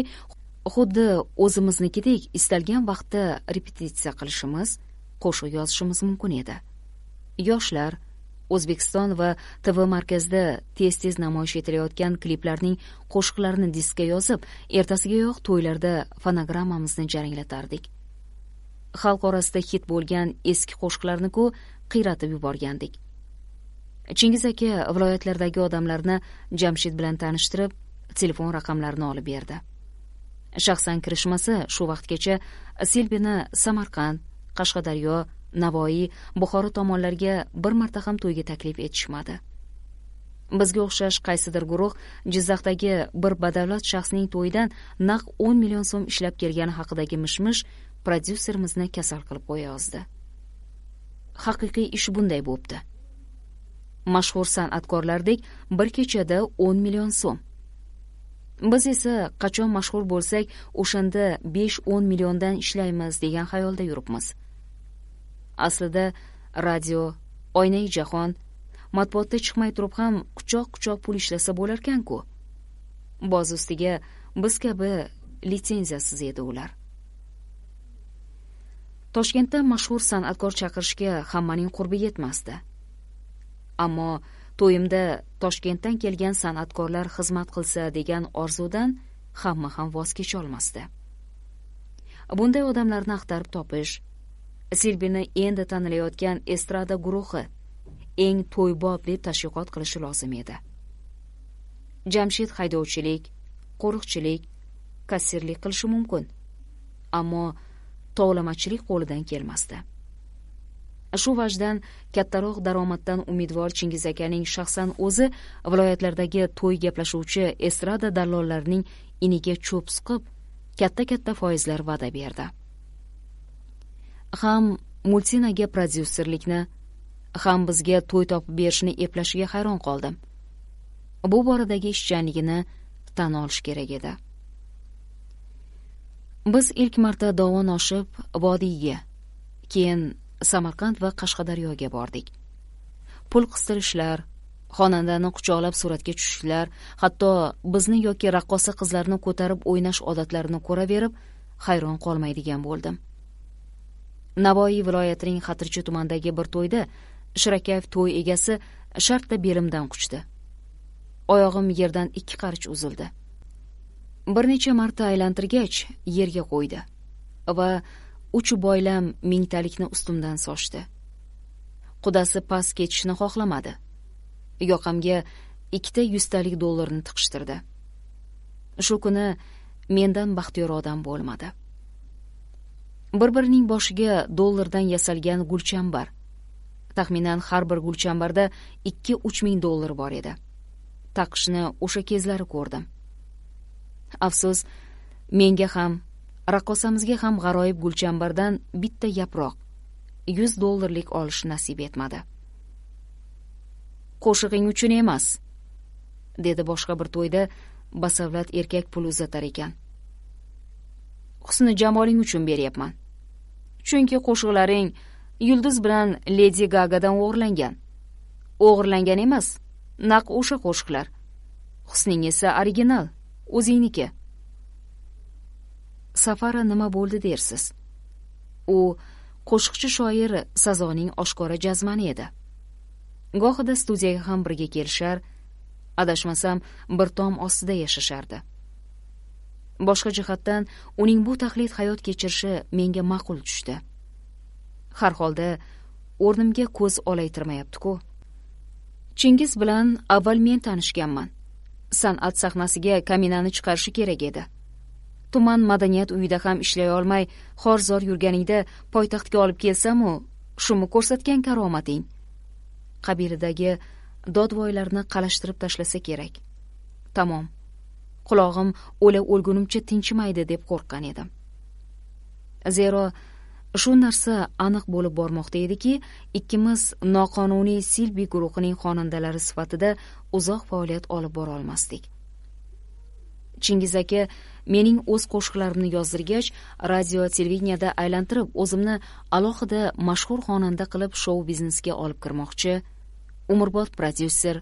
xuddi o'zimiznikidek istalgan vaqtda repetitsiya qilishimiz qo'shiq yozishimiz mumkin edi yoshlar o'zbekiston va tv markazida tez tez namoyish etilayotgan kliplarning qo'shiqlarini diskka yozib ertasigayoq to'ylarda fonogrammamizni jaranglatardik xalq orasida hit bo'lgan eski qo'shiqlarni ku qiyratib yuborgandik chingiz aka viloyatlardagi odamlarni jamshid bilan tanishtirib telefon raqamlarini olib berdi shaxsan kirishmasa shu vaqtgacha silbini samarqand qashqadaryo navoiy buxoro tomonlarga bir marta ham to'yga taklif etishmadi bizga o'xshash qaysidir guruh jizzaxdagi bir badavlat shaxsning to'yidan naq o'n million so'm ishlab kelgani haqidagi mish mish prodyuserimizni kasal qilib qo'yozdi haqiqiy ish bunday bo'libdi mashhur san'atkorlardek bir kechada 10 million so'm biz esa qachon mashhur bo'lsak o'shanda 5-10 milliondan ishlaymiz degan xayolda yuribmiz aslida radio oynai jahon matbuotda chiqmay turib ham quchoq quchoq pul ishlasa bo'larkanku boz ustiga biz kabi litsenziyasiz edi ular Toshkentda mashhur san'atkor chaqirishga hammaning qurbi yetmasdi ammo to'yimda toshkentdan kelgan san'atkorlar xizmat qilsa degan orzudan hamma ham voz kecholmasdi bunday odamlarni axtarib topish silbini endi tanilayotgan estrada guruhi eng to'ybob deb tashviqot qilishi lozim edi jamshid haydovchilik qo'riqchilik kassirlik qilishi mumkin ammo tovlamachilik qo'lidan kelmasdi shu vajdan kattaroq daromaddan umidvor chingiz akaning shaxsan o'zi viloyatlardagi to'y gaplashuvchi estrada dallollarining iniga cho'p suqib katta katta foizlar va'da berdi ham multinaga prodyuserlikni ham bizga to'y topib berishni eplashiga hayron qoldim bu boradagi ishchanligini tan olish kerak edi biz ilk marta dovon oshib vodiyga keyin samarqand va qashqadaryoga bordik pul qistirishlar xonandani quchoqlab suratga tushishlar hatto bizni yoki raqqosa qizlarni ko'tarib o'ynash odatlarini ko'raverib hayron qolmaydigan bo'ldim navoiy viloyatining xatirchi tumanidagi bir to'yda Shirakayev to'y egasi shartta belimdan quchdi oyog'im yerdan ikki qarich uzildi bir necha marta aylantirgach yerga qo'ydi va uch boylam mingtalikni ustimdan sochdi qudasi past ketishni xohlamadi yoqamga ikkita yuztalik dollarni tiqishtirdi shu kuni mendan baxtiyor odam bo'lmadi bir birining boshiga dollardan yasalgan gulchambar taxminan har bir gulchambarda ikki uch ming dollar bor edi taqishni o'sha kezlari ko'rdim afsus menga ham raqqosamizga ham g'aroyib gulchambardan bitta yaproq yuz dollarlik olish nasib etmadi qo'shig'ing uchun emas dedi boshqa bir to'yda basavlat erkak pul uzatar ekan husni jamoling uchun beryapman chunki qo'shiqlaring yulduz bilan ledi gagadan o'g'irlangan o'g'irlangan emas naq o'sha qo'shiqlar husning esa original o'zingniki safara nima bo'ldi dersiz u qo'shiqchi shoir sazoning oshkora jazmani edi gohida studiyaga ham birga kelishar adashmasam bir tom ostida yashashardi boshqa jihatdan uning bu taxlit hayot kechirishi menga ma'qul tushdi har holda o'rnimga ko'z olaytirmayaptiku chingiz bilan avval men tanishganman san'at sahnasiga kaminani chiqarishi kerak edi tuman madaniyat uyida ham ishlay olmay xor zor yurganingda poytaxtga olib kelsamu shumi ko'rsatgan karomating qabilidagi dodvoylarni qalashtirib tashlasa kerak tamom qulog'im o'la o'lgunimcha tinchimaydi deb qo'rqqan edim zero shu narsa aniq bo'lib bormoqda ediki ikkimiz noqonuniy silbi guruhining xonandalari sifatida uzoq faoliyat olib borolmasdik chingiz aka mening o'z qo'shiqlarimni yozdirgach radio televideniyada aylantirib o'zimni alohida mashhur xonanda qilib shou biznesga olib kirmoqchi umrbod prodyuser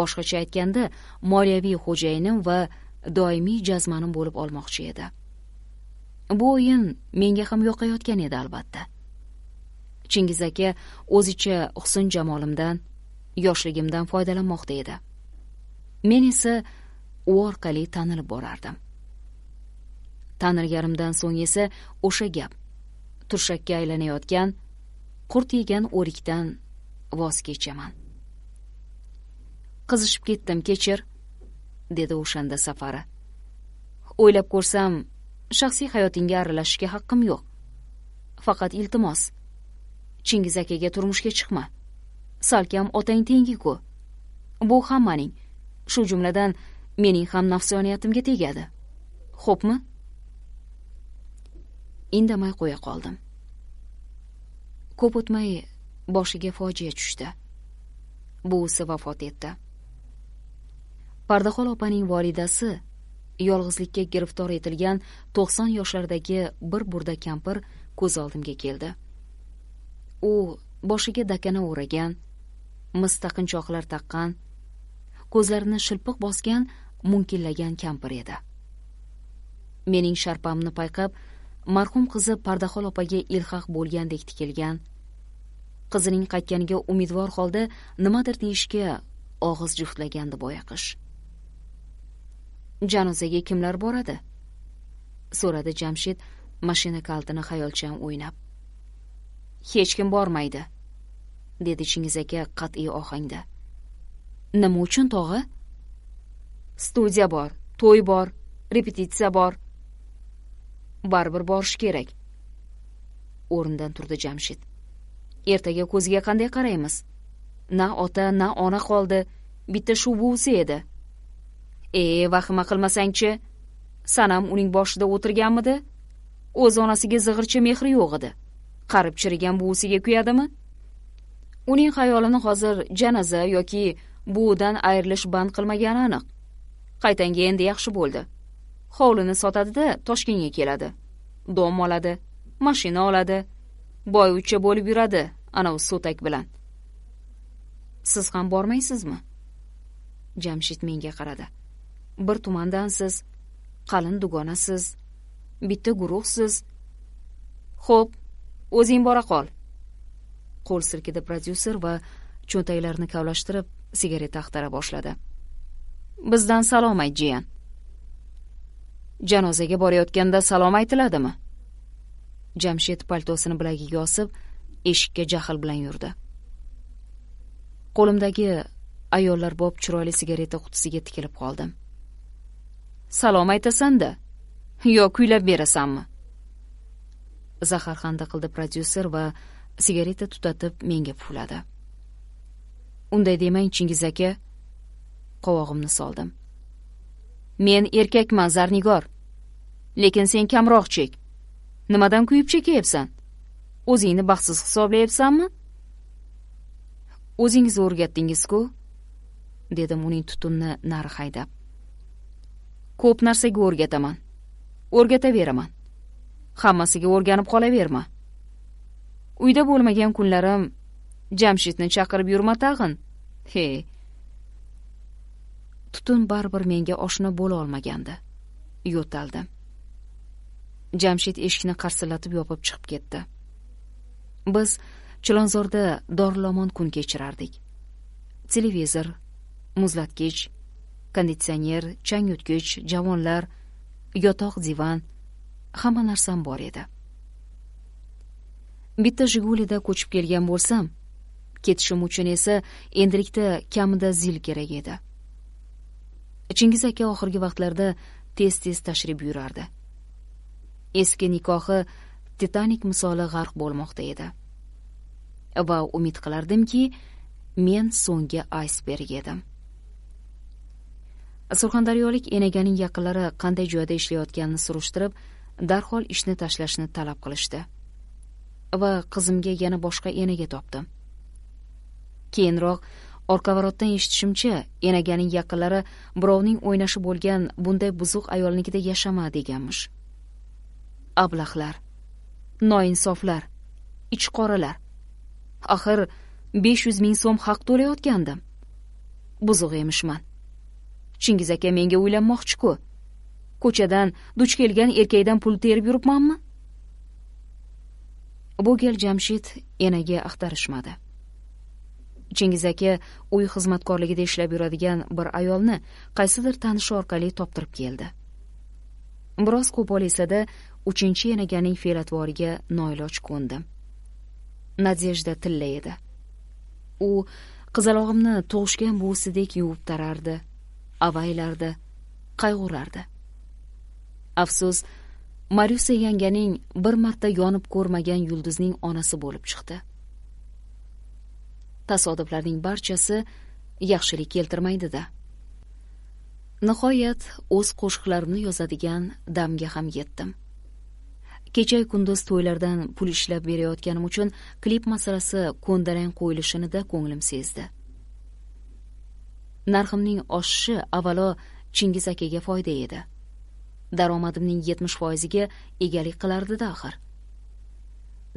boshqacha aytganda moliyaviy xo'jayinim va doimiy jazmanim bo'lib olmoqchi edi bu o'yin menga ham yoqayotgan edi albatta chingiz aka o'zicha husn jamolimdan yoshligimdan foydalanmoqda edi men esa u orqali tanilib borardim tanilganimdan so'ng esa o'sha gap turshakka aylanayotgan qurt yegan o'rikdan voz kechaman qizishib ketdim kechir dedi o'shanda safari o'ylab ko'rsam shaxsiy hayotingga aralashishga haqqim yo'q faqat iltimos chingiz akaga turmushga chiqma salkam otang tengi ku bu hammaning shu jumladan mening ham nafsoniyatimga tegadi xo'pmi indamay qo'ya qoldim ko'p o'tmay boshiga fojia tushdi buvisi vafot etdi pardaxol opaning volidasi yolg'izlikka giriftor etilgan to'qson yoshlardagi bir burda kampir ko'z oldimga keldi u boshiga dakana o'ragan mis taqinchoqlar taqqan ko'zlarini shilpiq bosgan munkillagan kampir edi mening sharpamni payqab marhum qizi pardaxol opaga ilhaq bo'lgandek tikilgan qizining qaytganiga umidvor holda nimadir deyishga og'iz juftlagandi boyaqish janozaga kimlar boradi so'radi jamshid mashina kaltini xayolchan o'ynab hech kim bormaydi dedi chingiz aka qat'iy ohangda nima uchun tog'a studiya bor to'y bor repetitsiya bor baribir borish kerak o'rnidan turdi jamshid ertaga ko'ziga qanday qaraymiz na ota na ona qoldi bitta shu buvisi edi e vahima qilmasangchi sanam uning boshida o'tirganmidi o'z onasiga zig'ircha mehri yo'q edi qarib chirigan buvisiga kuyadimi uning xayolini hozir janaza yoki buvidan ayrilish band qilmagani aniq qaytanga endi yaxshi bo'ldi hovlini sotadida toshkentga keladi dom oladi mashina oladi boy ucha bo'lib yuradi anavi so'tak bilan siz ham bormaysizmi jamshid menga qaradi bir tumandansiz qalin dugonasiz bitta guruhsiz xo'p o'zing bora qol qo'l silkidi prodyuser va cho'ntaklarini kavlashtirib sigareta axtara boshladi bizdan salom ayt jiyan janozaga borayotganda salom aytiladimi jamshid paltosini bilagiga osib eshikka jahl bilan yurdi qo'limdagi ayollar bob chiroyli sigareta qutisiga tikilib qoldim salom aytasanda yo kuylab berasanmi zaharxanda qildi prodyuser va sigareta tutatib menga pufladi unday demang chingiz aka qovog'imni soldim men erkakman zarnigor lekin sen kamroq chek nimadan kuyib chekyapsan o'zingni baxtsiz hisoblayapsanmi o'zingiz o'rgatdingiz ku dedim uning tutunni nari haydab ko'p narsaga o'rgataman o'rgataveraman hammasiga o'rganib qolaverma uyda bo'lmagan kunlarim jamshidni chaqirib yurma tag'in he tutun baribir menga oshna bo'la olmagandi yo'taldim jamshid eshikni qarsillatib yopib chiqib ketdi biz chilonzorda dorilomon kun kechirardik televizor muzlatgich konditsioner chang yutgich javonlar yotoq divan hamma narsam bor edi bitta jigulida ko'chib kelgan bo'lsam ketishim uchun esa endilikda kamida zil kerak edi chingiz aka oxirgi vaqtlarda tez tez tashrif buyurardi eski nikohi titanik misoli g'arq bo'lmoqda edi va umid qilardimki men so'nggi aysberg edim surxondaryolik enaganing yaqinlari qanday joyda ishlayotganini surishtirib darhol ishni tashlashni talab qilishdi va qizimga yana boshqa enaga topdim keyinroq orqavarotdan eshitishimcha enaganing yaqinlari birovning o'ynashi bo'lgan bunday buzuq ayolnikida yashama deganmish ablahlar noinsoflar ichqoralar axir besh yuz ming so'm haq to'layotgandim buzuq emishman chingiz aka menga uylanmoqchiku ku ko'chadan duch kelgan erkakdan pul terib yuribmanmi bu gal jamshid enaga axtarishmadi chingiz aka uy xizmatkorligida ishlab yuradigan bir ayolni qaysidir tanishi orqali toptirib keldi biroz qo'pol esada uchinchi enaganing fe'latvoriga noiloj ko'ndim nadejda tilla edi u qizalog'imni tug'ishgan buvisidek yuvib tarardi avaylardi qayg'urardi afsus maryusa yanganing bir marta yonib ko'rmagan yulduzning onasi bo'lib chiqdi tasodiflarning barchasi yaxshilik keltirmaydi da nihoyat o'z qo'shiqlarimni yozadigan damga ham yetdim kecha kunduz to'ylardan pul ishlab berayotganim uchun klip masalasi ko'ndarang qo'yilishini da ko'nglim sezdi narximning oshishi avvalo chingiz akaga foyda edi daromadimning yetmish foiziga egalik qilardida da axir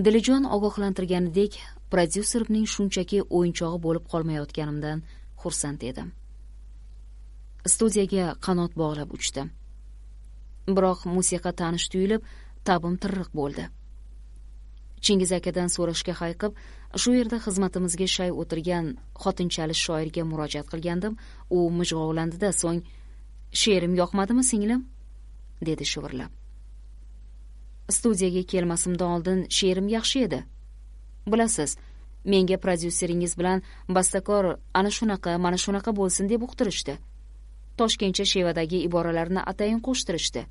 dilijon ogohlantirganidek prodyuserimning shunchaki o'yinchog'i bo'lib qolmayotganimdan xursand edim studiyaga qanot bog'lab uchdim biroq musiqa tanish tuyulib tabim tirriq bo'ldi chingiz akadan so'rashga hayqib shu yerda xizmatimizga shay o'tirgan xotinchali shoirga murojaat qilgandim u mijg'ovlandida so'ng she'rim yoqmadimi singlim dedi shivirlab studiyaga kelmasimdan oldin she'rim yaxshi edi bilasiz menga prodyuseringiz bilan bastakor ana shunaqa mana shunaqa bo'lsin deb uqtirishdi toshkentcha shevadagi iboralarni atayin qo'shtirishdi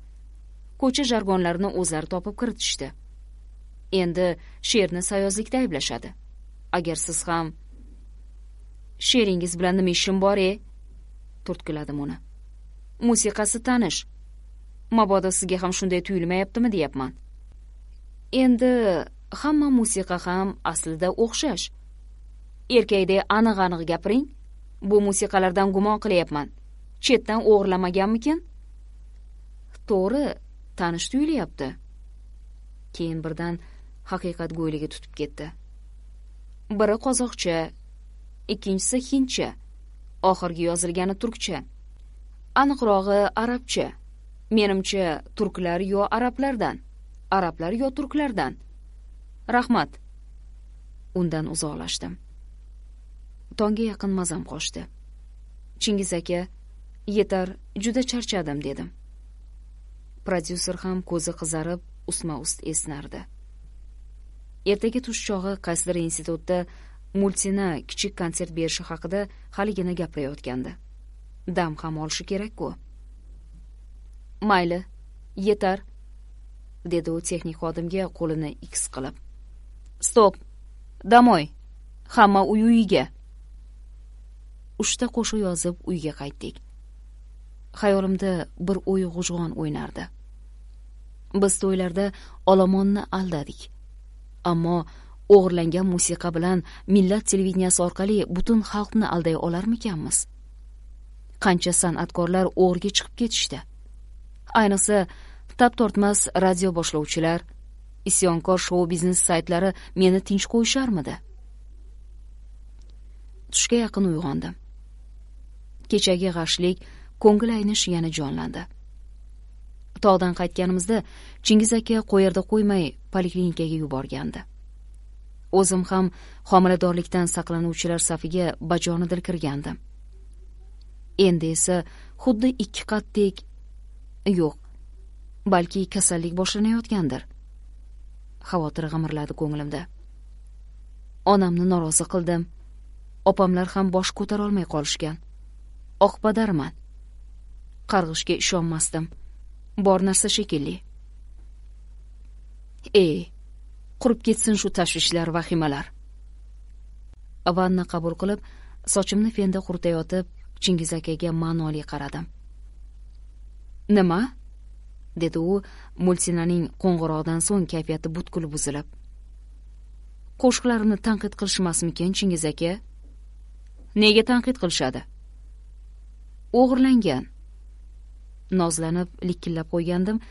ko'cha jargonlarini o'zlari topib kiritishdi endi she'rni sayozlikda ayblashadi agar siz ham she'ringiz bilan nima ishim bor e turtkiladim uni musiqasi tanish mabodo sizga ham shunday tuyulmayaptimi deyapman endi hamma musiqa ham aslida o'xshash Erkakday aniq aniq gapiring bu musiqalardan gumon qilyapman chetdan o'g'irlamaganmikin to'g'ri tanish tuyulyapti keyin birdan haqiqat go'yligi tutib ketdi biri qozoqcha ikkinchisi hindcha oxirgi yozilgani turkcha aniqrog'i arabcha menimcha turklar yo arablardan arablar yo turklardan rahmat undan uzoqlashdim tongga yaqin mazam qochdi chingiz aka yetar juda charchadim dedim prodyuser ham ko'zi qizarib ustma ust esnardi ertaga tush chog'i qaysidir institutda multina kichik konsert berishi haqida haligina gapirayotgandi dam ham olishi kerak ku mayli yetar dedi u texnik xodimga qo'lini x qilib stop домой hamma uy uyiga uchta qo'shiq yozib uyga qaytdik xayolimda bir o'y g'ujg'on o'ynardi biz to'ylarda olomonni aldadik ammo o'g'irlangan musiqa bilan millat televideniyasi orqali butun xalqni alday olarmikanmiz qancha san'atkorlar o'g'irga chiqib ketishdi ayniqsa tap tortmas radio boshlovchilar isyonkor shou biznes saytlari meni tinch qo'yisharmidi tushga yaqin uyg'ondim kechagi g'ashlik ko'ngil aynish yana jonlandi tog'dan qaytganimizda chingiz aka qo'yerda qo'ymay poliklinikaga yuborgandi o'zim ham homiladorlikdan saqlanuvchilar safiga bajonidil kirgandim endi esa xuddi ikki qatdek yo'q balki kasallik boshlanayotgandir xavotir g'imirladi ko'nglimda onamni norozi qildim opamlar ham bosh ko'tarolmay qolishgan oqpadarman qarg'ishga ishonmasdim bor narsa shekilli e qurib ketsin shu tashvishlar vahimalar vanna qabul qilib sochimni fenda quritayotib chingiz akaga ma'noli qaradim nima dedi u multinaning qo'ng'iroqdan so'ng kayfiyati butkul buzilib qo'shiqlarimni tanqid qilishmasmikin chingiz aka nega tanqid qilishadi o'g'irlangan nozlanib likillab qo'ygandim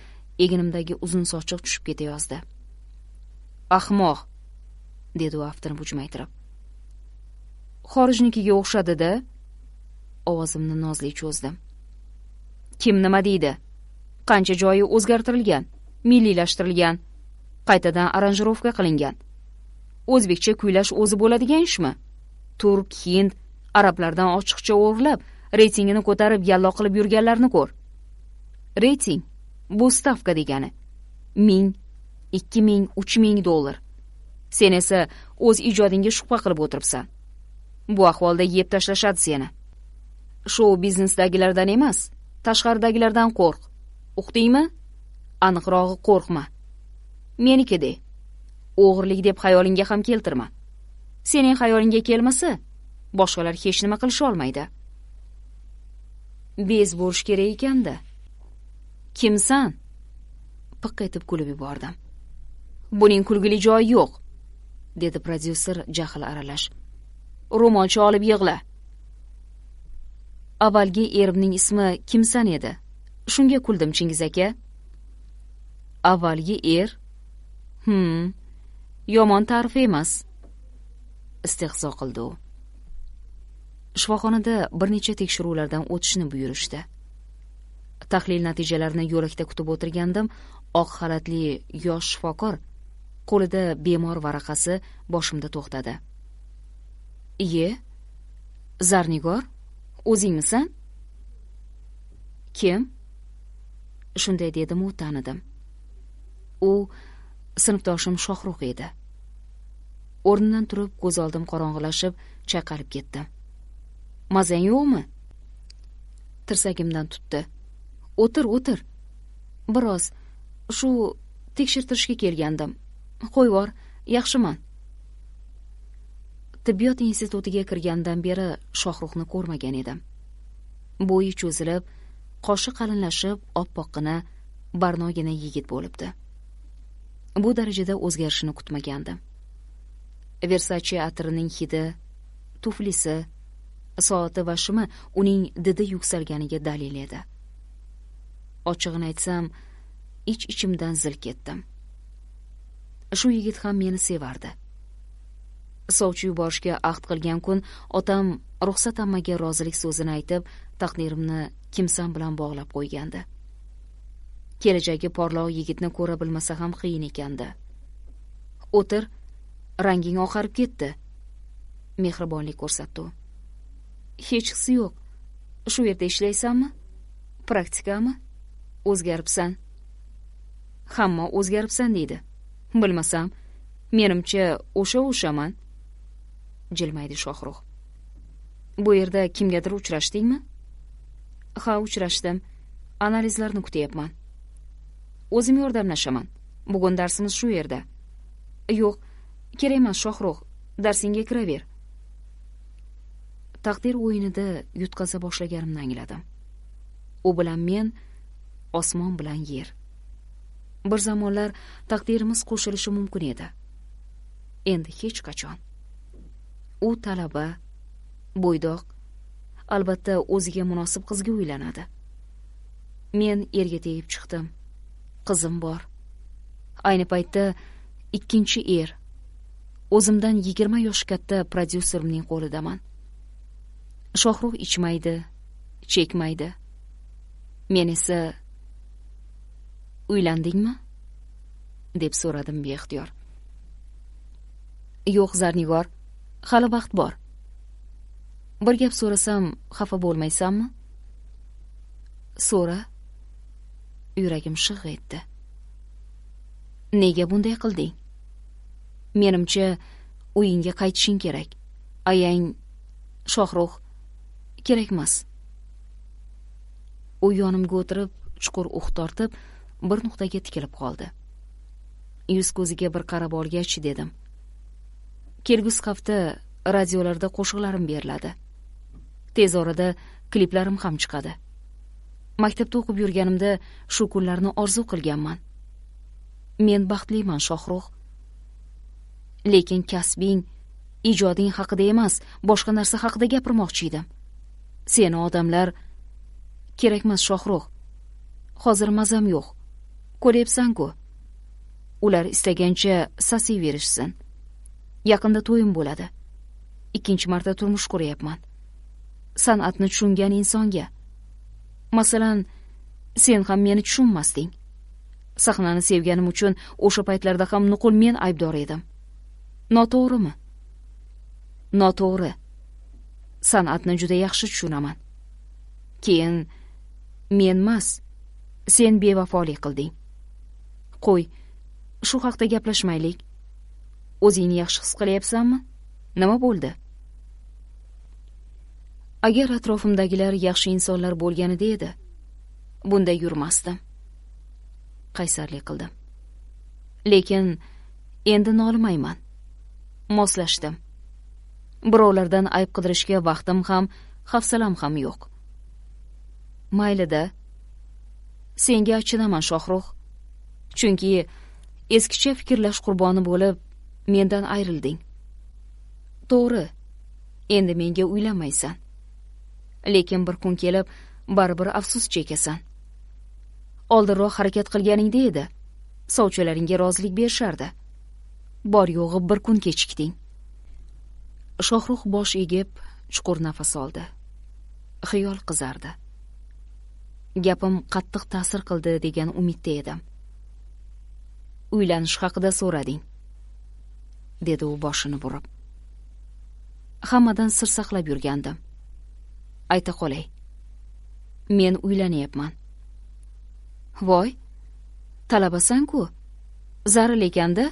egnimdagi uzun sochiq tushib ketayozdi ahmoq dedi u aftini bujmaytirib xorijnikiga o'xshadi da ovozimni nozli cho'zdim kim nima deydi qancha joyi o'zgartirilgan milliylashtirilgan qaytadan aranjirovka qilingan o'zbekcha kuylash o'zi bo'ladigan ishmi turk hind arablardan ochiqcha o'g'irlab reytingini ko'tarib yallo qilib yurganlarni ko'r reyting bu stavka degani ming ikki ming uch ming dollar sen esa o'z ijodingga shubha qilib o'tiribsan bu ahvolda yeb tashlashadi seni shou biznesdagilardan emas tashqaridagilardan qo'rq uqdingmi aniqrog'i qo'rqma meniki de o'g'irlik deb xayolingga ham keltirma sening xayolingga kelmasa boshqalar hech nima olmaydi bez bo'lish kerak ekanda kimsan piq etib kulib yubordim buning kulgili joyi yo'q dedi prodyuser jahl aralash ro'molcha olib yig'la avvalgi erimning ismi kimsan edi shunga kuldim chingiz aka avvalgi er hm yomon ta'rif emas istehzo qildi u shifoxonada bir necha tekshiruvlardan o'tishni buyurishdi tahlil natijalarini yo'lakda kutib o'tirgandim oq xalatli yosh shifokor qo'lida bemor varaqasi boshimda to'xtadi iye zarnigor o'zingmisan kim shunday dedimu tanidim u sinfdoshim shohruh edi o'rnimdan turib ko'z oldim qorong'ilashib chayqalib ketdim mazang yo'qmi tirsagimdan tutdi o'tir o'tir biroz shu tekshirtirishga kelgandim qo'yvor yaxshiman tibbiyot institutiga kirgandan beri shohruhni ko'rmagan edim bo'yi cho'zilib qoshi qalinlashib oppoqqina barnogina yigit bo'libdi bu darajada o'zgarishini kutmagandim versachi atirining hidi tuflisi soati va shimi uning didi yuksalganiga dalil edi ochig'ini aytsam ich ichimdan zil ketdim shu yigit ham meni sevardi sovchi yuborishga ahd qilgan kun otam ruxsatammaga rozilik so'zini aytib taqdirimni kimsan bilan bog'lab qo'ygandi kelajagi porloq yigitni ko'ra bilmasa ham qiyin ekandi o'tir ranging oqarib ketdi mehribonlik ko'rsatdi u hechqisi yo'q shu yerda ishlaysanmi praktikami o'zgaribsan hamma o'zgaribsan deydi bilmasam menimcha o'sha o'shaman jilmaydi shohruh bu yerda kimgadir uchrashdingmi ha uchrashdim analizlarni kutyapman o'zim yordamlashaman bugun darsimiz shu yerda yo'q kerak emas shohruh darsingga kiraver taqdir o'yinida yutqaza boshlaganimni angladim u bilan men osmon bilan yer bir zamonlar taqdirimiz qo'shilishi mumkin edi endi hech qachon u talaba bo'ydoq albatta o'ziga munosib qizga uylanadi men erga tegib chiqdim qizim bor ayni paytda ikkinchi er o'zimdan yigirma yosh katta prodyuserimning qo'lidaman shohruh ichmaydi chekmaydi men esa uylandingmi deb so'radim beixtiyor yo'q zarnigor hali vaqt bor bir gap so'rasam xafa bo'lmaysanmi so'ra yuragim shig' etdi nega bunday qilding menimcha uyingga qaytishing kerak ayang shohruh kerakmas u yonimga o'tirib chuqur uh tortib bir nuqtaga tikilib qoldi yuz ko'ziga bir qarab olgach dedim kelgusi hafta radiolarda qo'shiqlarim beriladi tez orada kliplarim ham chiqadi maktabda o'qib yurganimda shu kunlarni orzu qilganman men baxtliman shohruh lekin kasbing ijoding haqida emas boshqa narsa haqida gapirmoqchi edim seni odamlar kerakmas shohruh hozir mazam yo'q ko'ryapsanku ular istagancha sasiyverishsin yaqinda to'yim bo'ladi ikkinchi marta turmush quryapman san'atni tushungan insonga masalan sen ham meni tushunmasding sahnani sevganim uchun o'sha paytlarda ham nuqul men aybdor edim noto'g'rimi noto'g'ri san'atni juda yaxshi tushunaman keyin menmas sen bevafolik qilding qo'y shu haqda gaplashmaylik o'zingni yaxshi his qilyapsanmi nima bo'ldi agar atrofimdagilar yaxshi insonlar bo'lganida edi bunday yurmasdim qaysarlik qildim lekin endi nolimayman moslashdim birovlardan ayb qidirishga vaqtim ham hafsalam ham yo'q maylida senga achinaman shohruh chunki eskicha fikrlash qurboni bo'lib mendan ayrilding to'g'ri endi menga uylanmaysan lekin bir kun kelib baribir afsus chekasan oldinroq harakat qilganingda edi sovchilaringga rozilik berishardi bor yo'g'i bir kun kechikding shohruh bosh egib chuqur nafas oldi xiyol qizardi gapim qattiq ta'sir qildi degan umidda edim uylanish haqida so'rading dedi u boshini burib hammadan sir saqlab yurgandim ayta qolay men uylanyapman voy talabasan ku zaril ekanda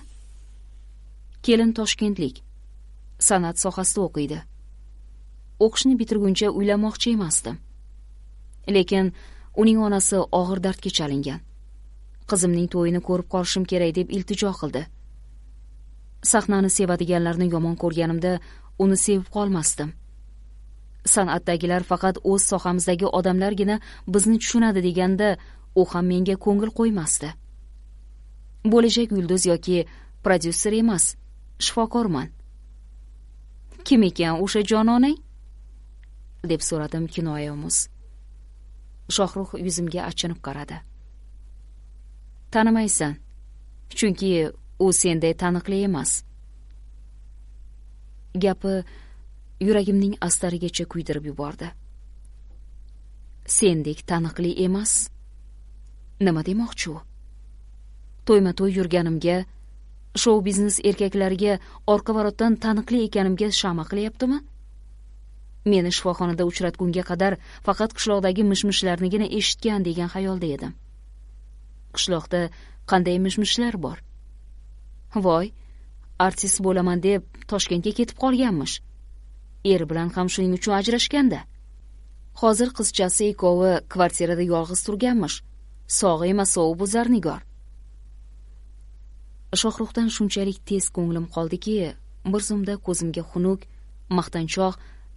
kelin toshkentlik san'at sohasida o'qiydi o'qishni bitirguncha uylanmoqchi emasdim lekin uning onasi og'ir dardga chalingan qizimning to'yini ko'rib qolishim kerak deb iltijo qildi sahnani sevadiganlarni yomon ko'rganimda uni sevib qolmasdim san'atdagilar faqat o'z sohamizdagi odamlargina bizni tushunadi deganda u ham menga ko'ngil qo'ymasdi bo'lajak yulduz yoki prodyuser emas shifokorman kim ekan o'sha jononang deb so'radim kinoyamuz shohruh yuzimga achinib qaradi tanimaysan chunki u senday taniqli emas gapi yuragimning astarigacha kuydirib yubordi sendek taniqli emas nima demoqchi u to'yma to'y yurganimga shou biznes erkaklariga orqa varotdan taniqli ekanimga shama qilyaptimi meni shifoxonada uchratgunga qadar faqat qishloqdagi mishmishlarnigina eshitgan degan xayolda edim qishloqda qanday mishmishlar bor voy artist bo'laman deb toshkentga ketib qolganmish eri bilan ham shuning uchun ajrashganda hozir qizchasi ikkovi kvartirada yolg'iz turganmish sog' emas u buzar nigor shohruxdan shunchalik tez ko'nglim qoldiki bir zumda ko'zimga xunuk maqtanchoq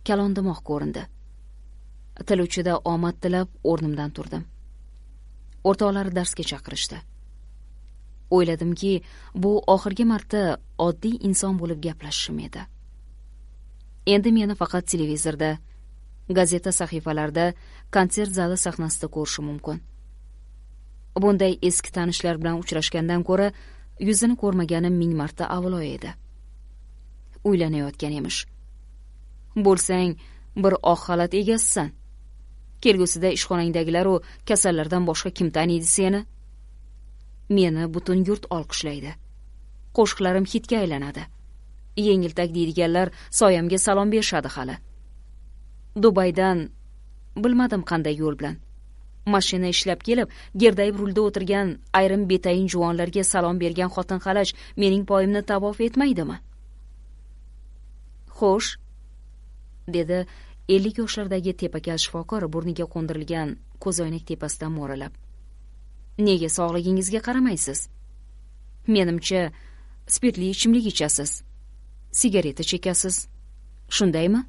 kalondimoq ko'rindi til uchida omad tilab o'rnimdan turdim o'rtoqlari darsga chaqirishdi o'yladimki bu oxirgi marta oddiy inson bo'lib gaplashishim edi endi meni faqat televizorda gazeta sahifalarida konsert zali sahnasida ko'rishi mumkin bunday eski tanishlar bilan uchrashgandan ko'ra yuzini ko'rmaganim ming marta avlo edi uylanayotgan emish bo'lsang bir oq xalat egasisan kelgusida ishxonangdagilaru kasallardan boshqa kim taniydi seni meni butun yurt olqishlaydi qo'shiqlarim hitga aylanadi yengiltak deydiganlar soyamga salom berishadi hali dubaydan bilmadim qanday yo'l bilan mashina ishlab kelib gerdayib rulda o'tirgan ayrim betayin juvonlarga salom bergan xotin xalaj mening poyimni tavof etmaydimi xo'sh dedi ellik yoshlardagi tepakal shifokor burniga qo'ndirilgan ko'zoynak tepasidan mo'ralab nega sog'lig'ingizga qaramaysiz menimcha spirtli ichimlik ichasiz sigareta chekasiz shundaymi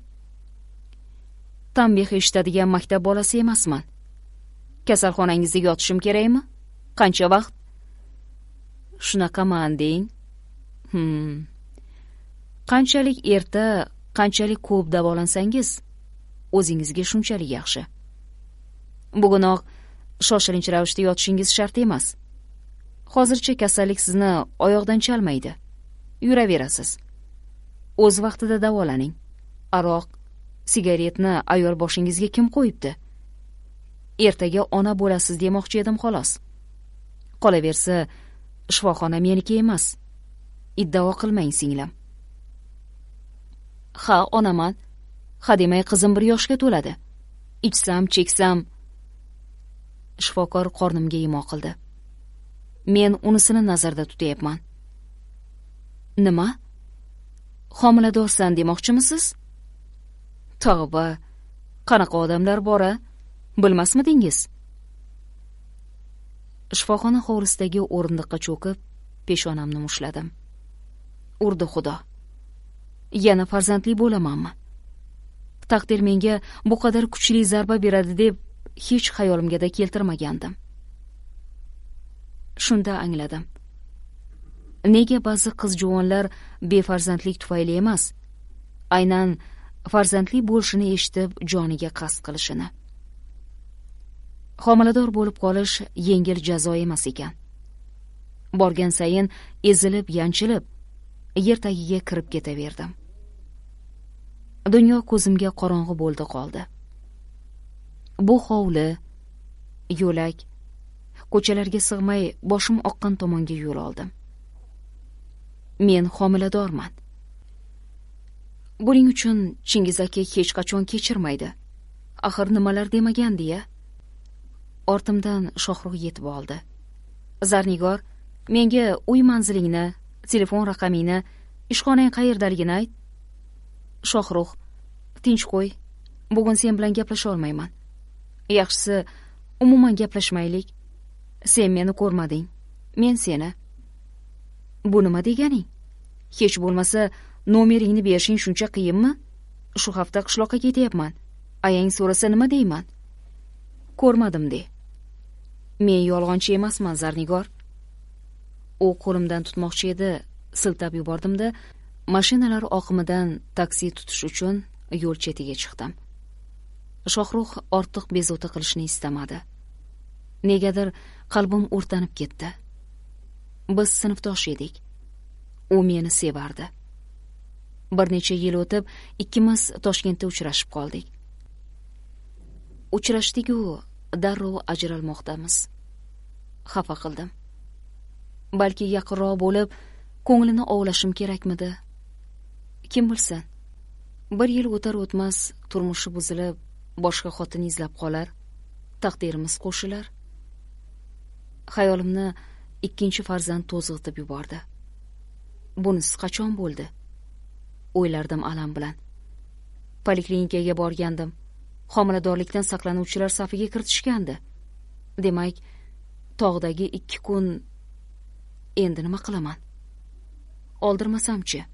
tanbeh eshitadigan maktab bolasi emasman kasalxonangizda yotishim kerakmi qancha vaqt shunaqaman deng hmm qanchalik erta qanchalik ko'p davolansangiz o'zingizga shunchalik yaxshi bugunoq shoshilinch ravishda yotishingiz shart emas hozircha kasallik sizni oyoqdan chalmaydi yuraverasiz o'z vaqtida davolaning aroq sigaretni ayol boshingizga kim qo'yibdi ertaga ona bo'lasiz demoqchi edim xolos qolaversa shifoxona meniki emas iddao qilmang singlim ha onaman demay qizim bir yoshga to'ladi ichsam cheksam shifokor qornimga imo qildi men unisini nazarda tutyapman nima homiladorsan demoqchimisiz tavba qanaqa odamlar bor a bilmasmidingiz shifoxona hovlisidagi o'rindiqqa cho'kib peshonamni mushladim urdi xudo yana farzandli bo'lamanmi taqdir menga bu qadar kuchli zarba beradi deb hech xayolimga da keltirmagandim shunda angladim nega ba'zi qiz juvonlar befarzandlik tufayli emas aynan farzandli bo'lishini eshitib joniga qasd qilishini homilador bo'lib qolish yengil jazo emas ekan borgan sayin ezilib yanchilib yer tagiga kirib ketaverdim dunyo ko'zimga qorong'i bo'ldi qoldi bu hovli yo'lak ko'chalarga sig'may boshim oqqan tomonga yo'l oldim men homiladorman buning uchun chingiz aka hech qachon kechirmaydi axir nimalar demagan ya ortimdan shohruh yetib oldi zarnigor menga uy manzilingni telefon raqamingni ishxonang qayerdaligini ayt shohruh tinch qo'y bugun sen bilan gaplasha olmayman yaxshisi umuman gaplashmaylik sen meni ko'rmading men seni bu nima deganing hech bo'lmasa nomeringni berishing shuncha qiyinmi shu hafta qishloqqa ketyapman ayang so'rasa nima deyman ko'rmadim de men yolg'onchi emasman zarnigor u qo'limdan tutmoqchi edi siltab yubordimda mashinalar oqimidan taksi tutish uchun yo'l chetiga chiqdim shohruh ortiq bezovta qilishni istamadi negadir qalbim o'rtanib ketdi biz sinfdosh edik u meni sevardi bir necha yil o'tib ikkimiz toshkentda uchrashib qoldik uchrashdigu darrov ajralmoqdamiz xafa qildim balki yaqinroq bo'lib ko'nglini ovlashim kerakmidi kim bilsin bir yil o'tar o'tmas turmushi buzilib boshqa xotin izlab qolar taqdirimiz qo'shilar xayolimni ikkinchi farzand to'zg'itib yubordi bunisi qachon bo'ldi o'ylardim alam bilan poliklinikaga borgandim homiladorlikdan saqlanuvchilar safiga kiritishgandi demak tog'dagi ikki kun endi nima qilaman oldirmasamchi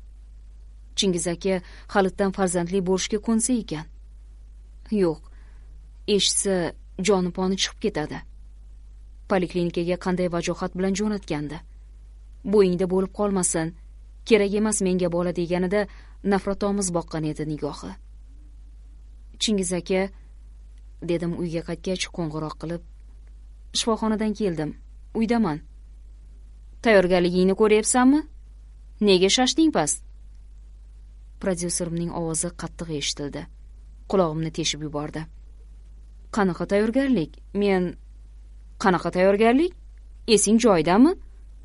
chingiz aka halitdan farzandli bo'lishga ko'nsa ekan yo'q eshitsa joni poni chiqib ketadi poliklinikaga qanday vajohat bilan jo'natgandi bo'yingda bo'lib qolmasin kerak emas menga bola deganida nafratomiz boqqan edi nigohi chingiz aka dedim uyga qaytgach qo'ng'iroq qilib shifoxonadan keldim uydaman tayyorgarligingni ko'ryapsanmi nega shashding past prodyuserimning ovozi qattiq eshitildi qulog'imni teshib yubordi qanaqa tayyorgarlik men qanaqa tayyorgarlik esing joyidami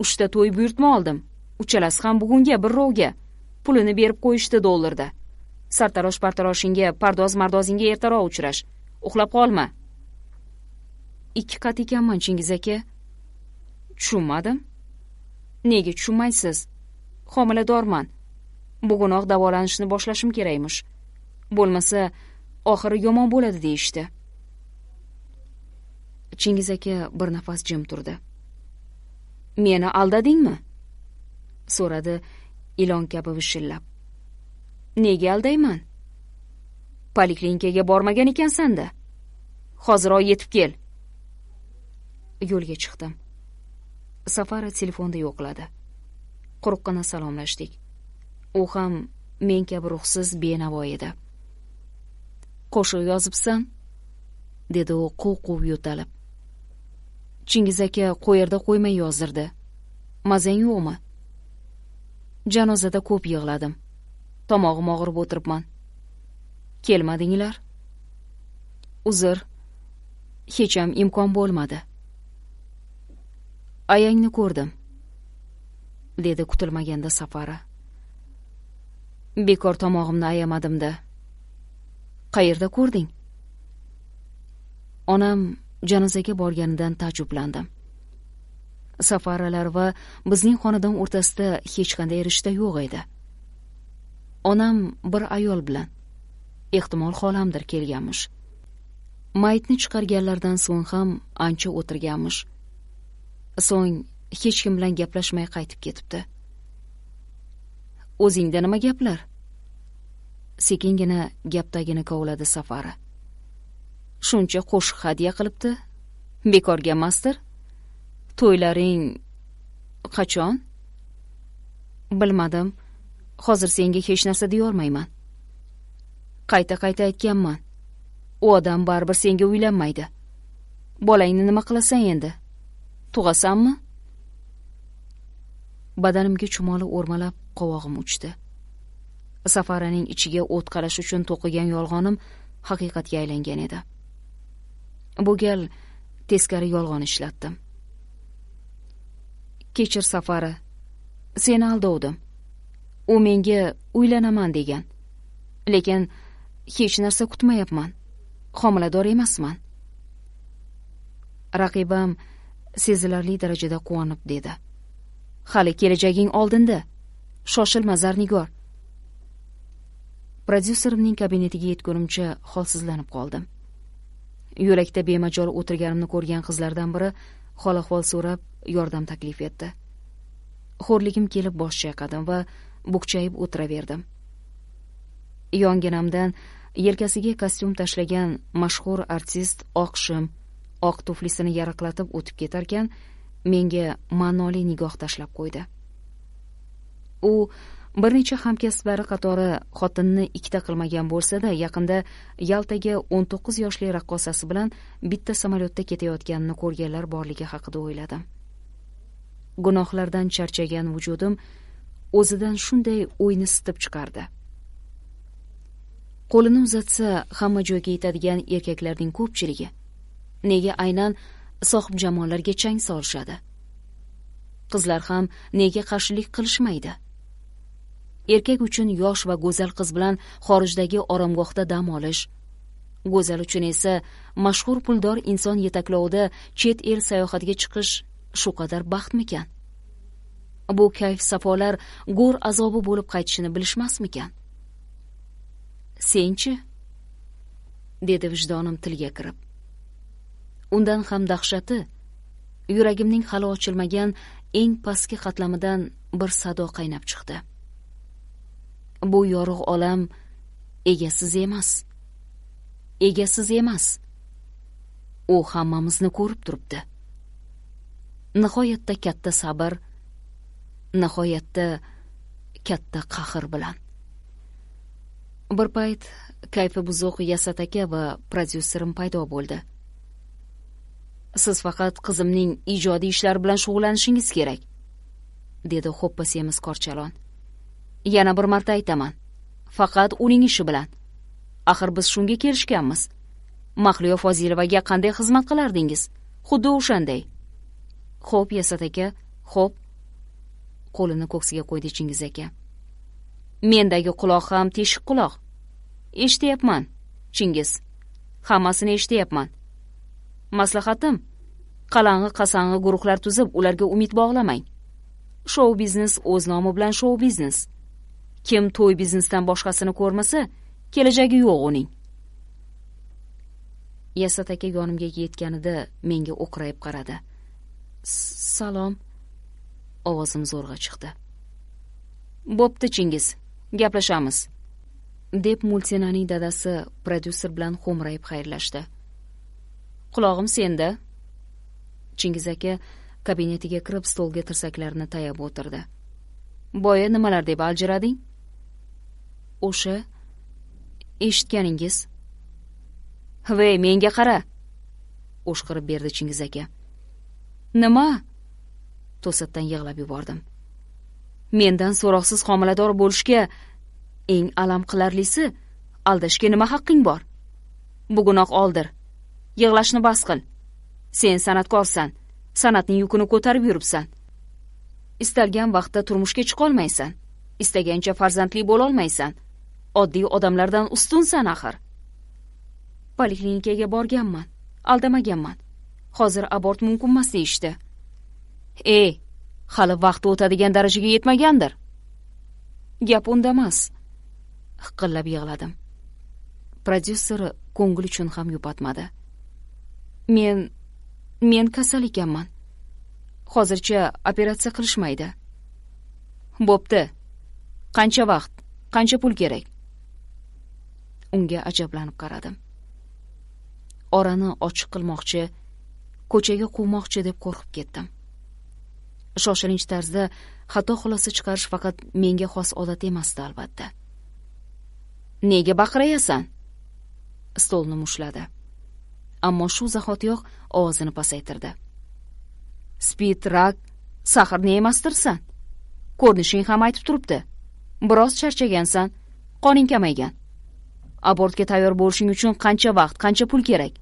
uchta to'y buyurtma oldim uchalasi ham bugunga birrovga pulini berib qo'yishdi dollarda sartarosh partaroshingga pardoz mardozingga ertaroq uchrash uxlab qolma ikki qat ekanman chingiz aka tushunmadim nega tushunmaysiz homiladorman bugunoq davolanishni boshlashim kerakmish bo'lmasa oxiri yomon bo'ladi deyishdi chingiz aka bir nafas jim turdi meni aldadingmi so'radi ilon kabi vishillab nega aldayman poliklinikaga bormagan ekansanda hoziroq yetib kel yo'lga chiqdim safara telefonda yo'qladi quruqqina salomlashdik u ham men kabi ruhsiz benavo edi qo'shiq yozibsan dedi u quv quv yo'talib chingiz aka qo'yerda qo'ymay yozdirdi mazang yo'qmi janozada ko'p yig'ladim tomog'im og'rib o'tiribman kelmadinglar uzr hecham imkon bo'lmadi ayangni ko'rdim dedi kutilmaganda safari bekor tomog'imni ayamadimda qayerda ko'rding onam janozaga borganidan taajjublandim safaralar va bizning xonadon o'rtasida hech qanday rishta yo'q edi onam bir ayol bilan ehtimol xolamdir kelganmish mayitni chiqarganlaridan so'ng ham ancha o'tirganmish so'ng hech kim bilan gaplashmay qaytib ketibdi o'zingda nima gaplar sekingina gap tagini kovladi safari shuncha qo'shiq hadya qilibdi bekorga emasdir to'ylaring qachon bilmadim hozir senga hech narsa deyolmayman qayta qayta aytganman u odam baribir senga uylanmaydi bolangni nima qilasan endi tug'asanmi badanimga chumoli o'rmalab qovog'im uchdi safaraning ichiga o't qalash uchun to'qigan yolg'onim haqiqatga aylangan edi bu gal teskari yolg'on ishlatdim kechir safari seni aldovdim u menga uylanaman degan lekin hech narsa kutmayapman homilador emasman raqibam sezilarli darajada quvonib dedi hali kelajaging oldinda shoshilma zarnigor prodyuserimning kabinetiga yetgunimcha holsizlanib qoldim yo'lakda bemajol o'tirganimni ko'rgan qizlardan biri hol ahvol so'rab yordam taklif etdi xo'rligim kelib bosh chayqadim va bukchayib o'tiraverdim yonginamdan yelkasiga kostyum tashlagan mashhur artist oq shim oq tuflisini yaraqlatib o'tib ketarkan menga ma'noli nigoh tashlab qo'ydi u bir necha hamkasblari qatori xotinni ikkita qilmagan bo'lsa-da, yaqinda Yaltaga 19 yoshli raqqosasi bilan bitta samolyotda ketayotganini ko'rganlar borligi haqida o'yladim. gunohlardan charchagan vujudim o'zidan shunday o'yni sitib chiqardi qo'lini uzatsa hamma joyga yetadigan erkaklarning ko'pchiligi nega aynan sohibjamollarga chang solishadi qizlar ham nega qarshilik qilishmaydi erkak uchun yosh va go'zal qiz bilan xorijdagi oromgohda dam olish go'zal uchun esa mashhur puldor inson yetaklovida chet el sayohatiga chiqish shu qadar baxtmikan bu kayf safolar go'r azobi bo'lib qaytishini bilishmasmikan senchi dedi vijdonim tilga kirib undan ham dahshati yuragimning hali ochilmagan eng pastki qatlamidan bir sado qaynab chiqdi bu yorug' olam egasiz emas egasiz emas u hammamizni ko'rib turibdi nihoyatda katta sabr nihoyatda katta qahr bilan bir payt kayfi buzuq yasat aka va prodyuserim paydo bo'ldi siz faqat qizimning ijodiy ishlari bilan shug'ullanishingiz kerak dedi xo'ppa semiz korchalon yana bir marta aytaman faqat uning ishi bilan axir biz shunga kelishganmiz mahliyo fozilovaga qanday xizmat qilardingiz xuddi o'shanday xo'p yasat aka xo'p qo'lini ko'ksiga qo'ydi chingiz aka mendagi quloq ham teshik quloq eshityapman chingiz hammasini eshityapman maslahatim qalang'i qasang'i guruhlar tuzib ularga umid bog'lamang shou biznes o'z nomi bilan shou biznes kim to'y biznesdan boshqasini ko'rmasa kelajagi yo'q uning yasat aka yonimga yetganida menga o'qrayib qaradi salom ovozim zo'rg'a chiqdi bo'pti chingiz gaplashamiz deb multsenaning dadasi prodyuser bilan xo'mrayib xayrlashdi qulog'im senda chingiz aka kabinetiga kirib stolga tirsaklarini tayab o'tirdi boya nimalar deb aljirading o'sha eshitganingiz vey menga qara o'shqirib berdi chingiz aka nima to'satdan yig'lab yubordim mendan so'roqsiz homilador bo'lishga eng alam qilarlisi aldashga nima haqqing bor bugunoq oldir yig'lashni bas qil sen san'atkorsan san'atning yukini ko'tarib yuribsan istalgan vaqtda turmushga chiqa olmaysan. istagancha farzandli bo'la olmaysan. oddiy odamlardan ustunsan axir poliklinikaga borganman aldamaganman hozir abort mumkinmas deyishdi e hali vaqt o'tadigan darajaga yetmagandir gap unda emas hiqillab yig'ladim prodyuser ko'ngil uchun ham yupatmadi men men kasal ekanman hozircha operatsiya qilishmaydi bo'pti qancha vaqt qancha pul kerak unga ajablanib qaradim orani ochiq qilmoqchi ko'chaga quvmoqchi deb qo'rqib ketdim shoshilinch tarzda xato xulosa chiqarish faqat menga xos odat emasdi albatta nega baqirayasan stolni mushladi ammo shu zahotiyoq ovozini pasaytirdi spid rak sahrni emasdirsan ko'rinishing ham aytib turibdi biroz charchagansan qoning kamaygan abortga tayyor bo'lishing uchun qancha vaqt qancha pul kerak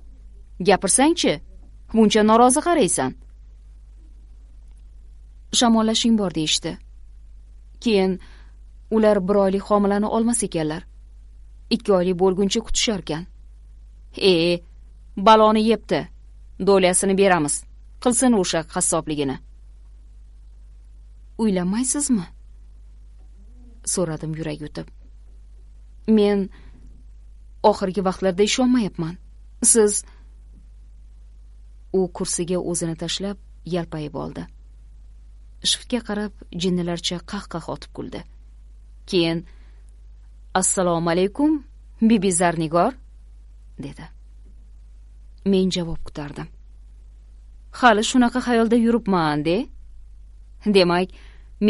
gapirsangchi muncha norozi qaraysan shamollashing bor deyishdi keyin ular bir oylik homilani olmas ekanlar ikki oylik bo'lguncha kutisharkan e baloni yebdi do'lyasini beramiz qilsin o'sha qassobligini uylanmaysizmi so'radim yurak yutib men oxirgi vaqtlarda ishonmayapman siz u kursiga o'zini tashlab yalpayib oldi shiftga qarab jinnilarcha qah qah otib kuldi keyin assalomu alaykum bibi zarnigor dedi men javob kutardim hali shunaqa xayolda yuribman de demak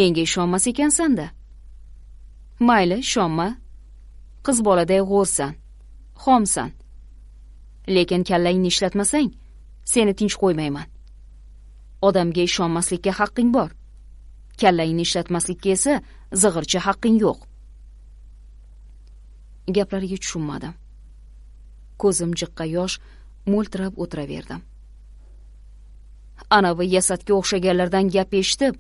menga ishonmas ekansanda mayli ishonma qiz boladay g'o'rsan xomsan lekin kallangni ishlatmasang seni tinch qo'ymayman odamga ishonmaslikka haqqing bor kallangni ishlatmaslikka esa zig'ircha haqqing yo'q gaplariga tushunmadim ko'zim jiqqa yosh mo'ltirab o'tiraverdim anavi yasadga o'xshaganlardan gap eshitib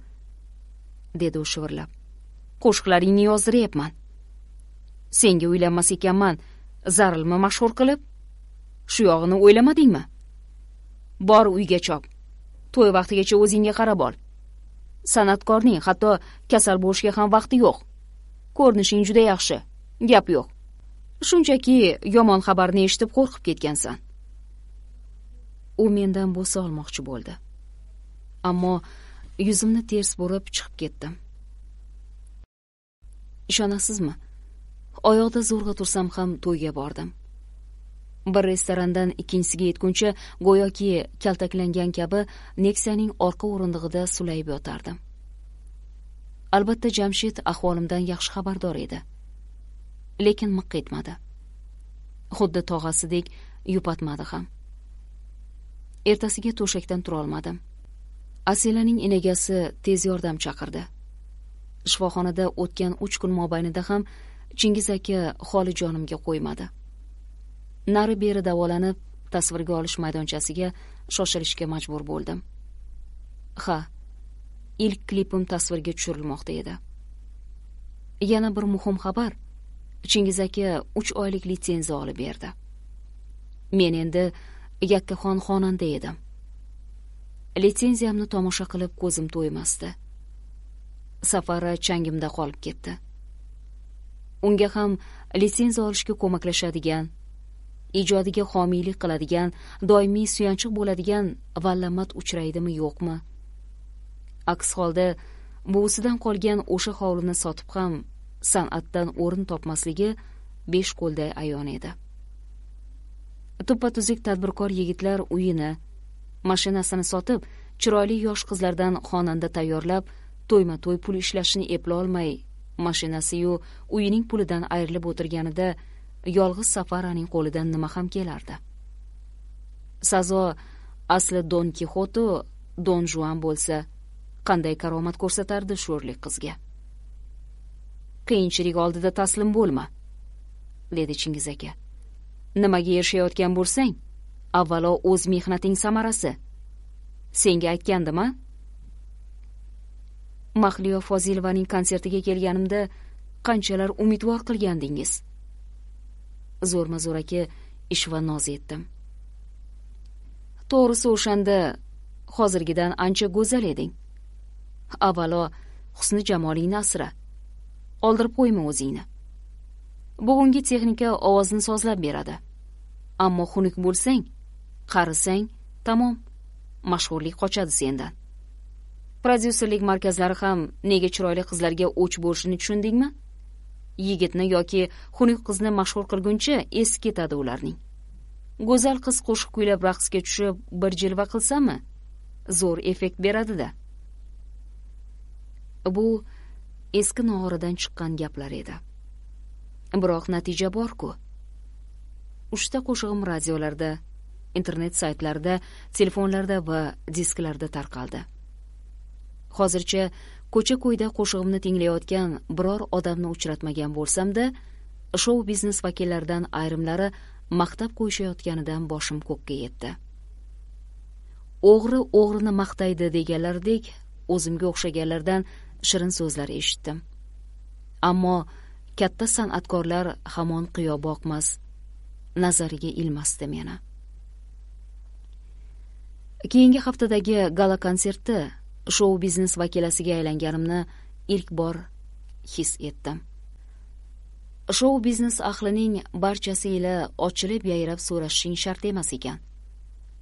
dedi u shivirlab qo'shiqlaringni yozdiryapman senga uylanmas ekanman zarilmi mashhur qilib shu yog'ini o'ylamadingmi bor uyga chop to'y vaqtigacha o'zingga qarab ol san'atkorning hatto kasal bo'lishga ham vaqti yo'q ko'rinishing juda yaxshi gap yo'q shunchaki yomon xabarni eshitib qo'rqib ketgansan u mendan bo'sa olmoqchi bo'ldi ammo yuzimni ters burib chiqib ketdim ishonasizmi oyoqda zo'rg'a tursam ham to'yga bordim bir restorandan ikkinchisiga yetguncha go'yoki kaltaklangan kabi neksiyaning orqa o'rindig'ida sulayib yotardim albatta jamshid ahvolimdan yaxshi xabardor edi lekin miq etmadi xuddi tog'asidek yupatmadi ham ertasiga to'shakdan turolmadim asilaning enagasi tez yordam chaqirdi shifoxonada o'tgan uch kun mobaynida ham chingiz aka holi jonimga qo'ymadi nari beri davolanib tasvirga olish maydonchasiga shoshilishga majbur bo'ldim ha ilk klipim tasvirga tushirilmoqda edi yana bir muhim xabar chingiz aka uch oylik litsenziya olib berdi men endi yakkaxon xonanda edim litsenziyamni tomosha qilib ko'zim to'ymasdi safari changimda qolib ketdi unga ham litsenziya olishga ko'maklashadigan ijodiga homiylik qiladigan doimiy suyanchiq bo'ladigan vallamat uchraydimi yo'qmi aks holda buvisidan qolgan o'sha hovlini sotib ham san'atdan o'rin topmasligi besh qo'lday ayon edi tuppa tuzuk tadbirkor yigitlar uyini mashinasini sotib chiroyli yosh qizlardan xonanda tayyorlab to'yma to'y pul ishlashini eplolmay mashinasiyu uyining pulidan ayrilib o'tirganida yolg'iz safaraning qo'lidan nima ham kelardi sazo asli don kixotu don juan bo'lsa qanday karomat ko'rsatardi sho'rlik qizga qiyinchilik oldida taslim bo'lma dedi chingiz aka nimaga erishayotgan bo'lsang avvalo o'z mehnating samarasi senga aytgandim a mahliyo fozilovaning konsertiga kelganimda qanchalar umidvor qilgandingiz zo'rma zo'raki va noz etdim to'g'risi o'shanda hozirgidan ancha go'zal eding avvalo husni jamolingni asra oldirib qo'yma o'zingni bugungi texnika ovozni sozlab beradi ammo xunuk bo'lsang qarisang tamom mashhurlik qochadi sendan prodyuserlik markazlari ham nega chiroyli qizlarga o'ch bo'lishini tushundingmi yigitni yoki xunuk qizni mashhur qilguncha esi ketadi ularning go'zal qiz qo'shiq kuylab raqsga tushib bir jilva qilsami zo'r effekt beradida bu eski nog'oradan chiqqan gaplar edi biroq natija borku uchta qo'shig'im radiolarda internet saytlarida telefonlarda va disklarda tarqaldi hozircha ko'cha ko'yda qo'shig'imni tinglayotgan biror odamni uchratmagan bo'lsamda shou biznes vakillaridan ayrimlari maqtab qo'yishayotganidan boshim ko'kka yetdi o'g'ri o'g'rini maqtaydi deganlaridek o'zimga o'xshaganlardan shirin so'zlar eshitdim ammo katta san'atkorlar hamon qiyo boqmas nazariga ilmasdi meni keyingi haftadagi gala konsertda shou biznes vakilasiga aylanganimni ilk bor his etdim shou biznes ahlining barchasi ila ochilib yayrab so'rashishing shart emas ekan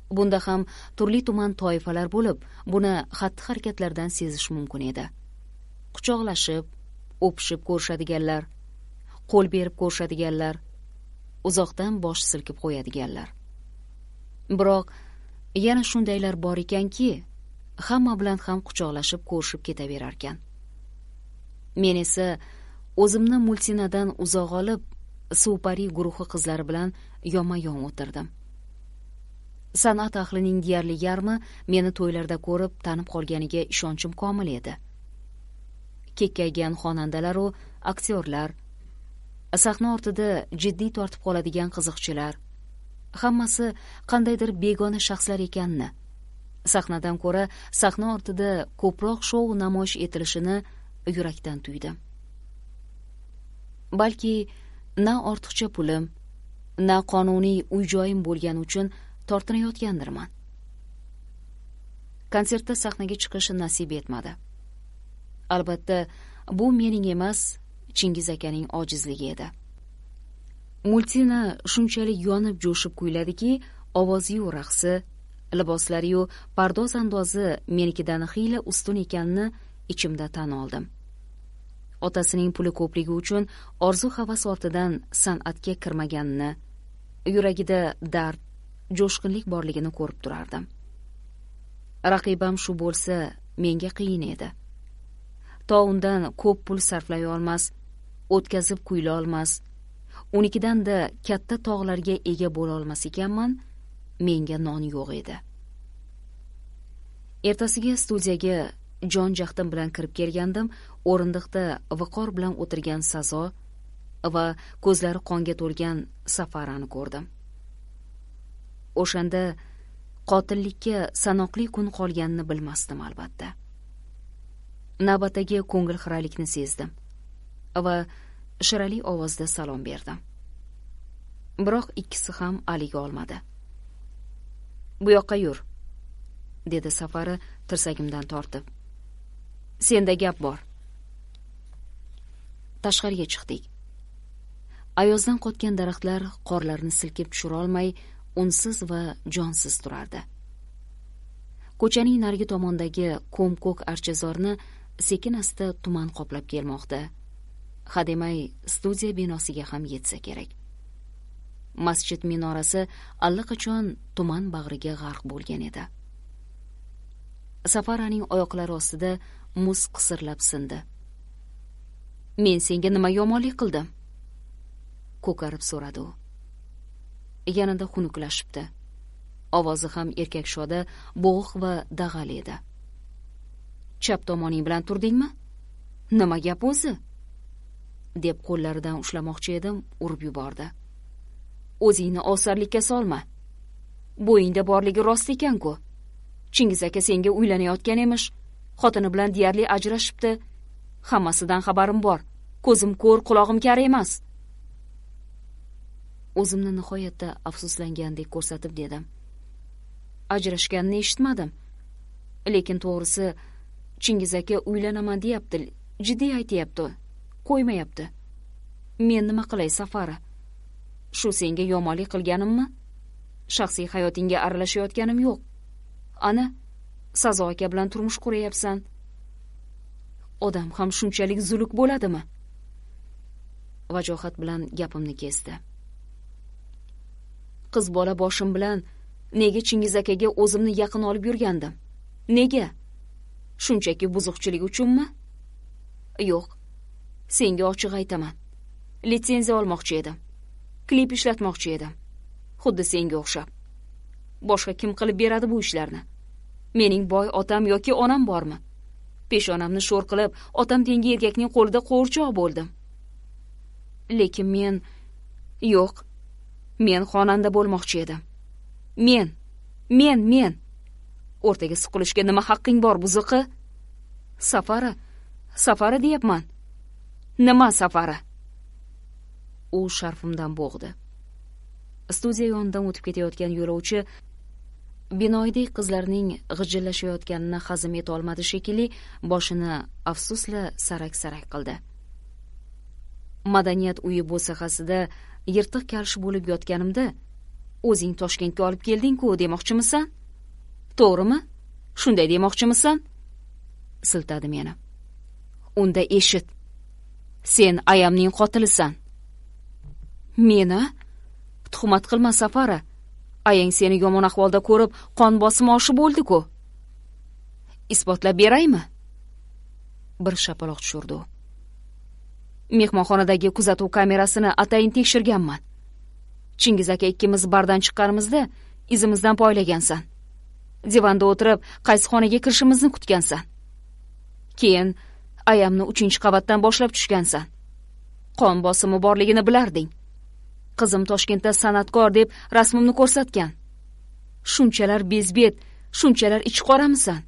bunda ham turli tuman toifalar bo'lib buni xatti harakatlardan sezish mumkin edi quchoqlashib o'pishib ko'rishadiganlar qo'l berib ko'rishadiganlar uzoqdan bosh silkib qo'yadiganlar biroq yana shundaylar bor ekanki hamma bilan ham quchoqlashib ko'rishib ketaverarkan men esa o'zimni multinadan uzoq olib suvpari guruhi qizlari bilan yonma yon o'tirdim san'at ahlining deyarli yarmi meni to'ylarda ko'rib tanib qolganiga ishonchim komil edi kekkaygan xonandalaru aktyorlar sahna ortida jiddiy tortib qoladigan qiziqchilar hammasi qandaydir begona shaxslar ekanini sahnadan ko'ra sahna ortida ko'proq shou namoyish etilishini yurakdan tuydim balki na ortiqcha pulim na qonuniy uy joyim bo'lgani uchun tortinayotgandirman konsertda sahnaga chiqish nasib etmadi albatta bu mening emas chingiz akaning ojizligi edi multina shunchalik yonib jo'shib kuyladiki ovoziyu raqsi liboslariyu pardoz andozi menikidan xiyla ustun ekanini ichimda tan oldim otasining puli ko'pligi uchun orzu havas ortidan san'atga kirmaganini yuragida dard jo'shqinlik borligini ko'rib turardim raqibam shu bo'lsa menga qiyin edi to undan ko'p pul sarflay olmas o'tkazib kuyla olmas unikidan da katta tog'larga ega bo'lolmas ekanman menga non yo'q edi ertasiga studiyaga jon jahdim bilan kirib kelgandim o'rindiqda viqor bilan o'tirgan sazo va ko'zlari qonga to'lgan safarani ko'rdim o'shanda qotillikka sanoqli kun qolganini bilmasdim albatta navbatdagi ko'ngilxiralikni sezdim va shirali ovozda salom berdim biroq ikkisi ham aliga olmadi bu yoqqa yur dedi safari tirsagimdan tortib senda gap bor tashqariga chiqdik ayozdan qotgan daraxtlar qorlarni silkib tushirolmay unsiz va jonsiz turardi ko'chaning narigi tomonidagi ko'm ko'k archazorni sekin asta tuman qoplab kelmoqda hademay studiya binosiga ham yetsa kerak masjid minorasi allaqachon tuman bag'riga g'arq bo'lgan edi safaraning oyoqlari ostida muz qisirlab sindi men senga nima yomonlik qildim ko'karib so'radi u yanada xunuklashibdi ovozi ham erkak shoda bo'g'iq va dag'al edi chap tomoning bilan turdingmi nima gap o'zi deb qo'llaridan ushlamoqchi edim urib yubordi o'zingni osarlikka solma bo'yingda borligi rost ekan-ku. Chingiz aka senga uylanayotgan emish. Xotini bilan deyarli ajrashibdi. Hammasidan xabarim bor. Ko'zim ko'r, qulog'im kar emas. O'zimni nihoyatda afsuslangandek ko'rsatib dedim. Ajrashganini eshitmadim. Lekin to'g'risi Chingiz aka uylanaman deyapti, jiddiy aytayapti, qo'ymayapti. Men nima qilay, Safara? shu senga yomonlik qilganimmi shaxsiy hayotingga aralashayotganim yo'q ana sazo aka bilan turmush quryapsan odam ham shunchalik zuluk bo'ladimi vajohat bilan gapimni kesdi qiz bola boshim bilan nega chingiz akaga o'zimni yaqin olib yurgandim nega shunchaki buzuqchilik uchunmi yo'q senga ochiq aytaman litsenziya olmoqchi edim klip ishlatmoqchi edim xuddi senga o'xshab boshqa kim qilib beradi bu ishlarni mening boy otam yoki onam bormi peshonamni sho'r qilib otam tengi erkakning qo'lida qo'g'irchoq bo'ldim lekin men yo'q men xonanda bo'lmoqchi edim men men men o'rtaga siqilishga nima haqqing bor buziqi safari safari deyapman nima safari u sharfimdan bo'g'di studiya yonidan o'tib ketayotgan yo'lovchi binoyidek qizlarning g'ijillashayotganini hazm etolmadi shekilli boshini afsusla sarak sarak qildi madaniyat uyi bo'sag'asida yirtiq kalish bo'lib yotganimda o'zing toshkentga olib kelding ku demoqchimisan to'g'rimi shunday demoqchimisan siltadi meni unda eshit sen ayamning qotilisan meni tuhmat qilma safara ayang seni yomon ahvolda ko'rib qon bosimi oshib bo'ldi ku isbotlab beraymi bir shapaloq tushirdi u mehmonxonadagi kuzatuv kamerasini atayin tekshirganman chingiz aka ikkimiz bardan chiqqanimizda izimizdan poylagansan divanda o'tirib qaysi xonaga kirishimizni kutgansan keyin ayamni uchinchi qavatdan boshlab tushgansan qon bosimi borligini bilarding qizim toshkentda san'atkor deb rasmimni ko'rsatgan shunchalar bezbet shunchalar ichiqoramisan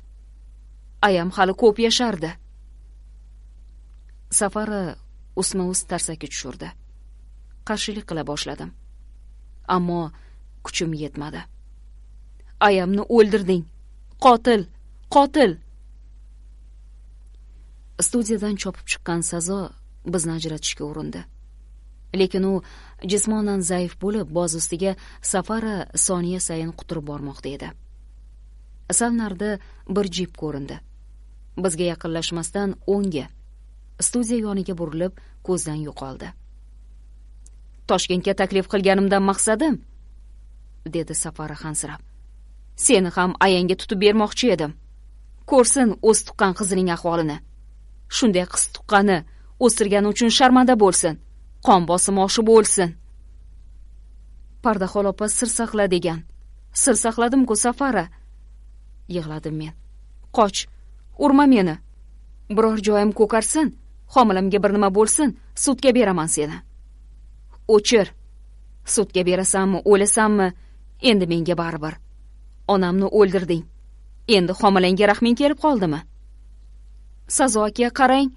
ayam hali ko'p yashardi safari usma ust tarsaki tushirdi qarshilik qila boshladim ammo kuchim yetmadi ayamni o'ldirding qotil qotil studiyadan chopib chiqqan sazo bizni ajratishga urindi lekin u jismonan zaif bo'lib boz ustiga safara soniya sayin quturib bormoqda edi sal narida bir jip ko'rindi bizga yaqinlashmasdan o'ngga studiya yoniga burilib ko'zdan yo'qoldi toshkentga taklif qilganimdan maqsadim dedi safara hansirab seni ham ayanga tutib bermoqchi edim ko'rsin o'z tuqqan qizining ahvolini shunday qiz tuqqani o'stirgani uchun sharmanda bo'lsin qon bosimi oshib o'lsin pardaxol opa sir saqla degan sir saqladim ku safara yig'ladim men qoch urma meni biror joyim ko'karsin homilamga bir nima bo'lsin sudga beraman seni o'chir sudga berasanmi o'lasanmi endi menga baribir onamni o'ldirding endi homilangga rahming kelib qoldimi sazo aka qarang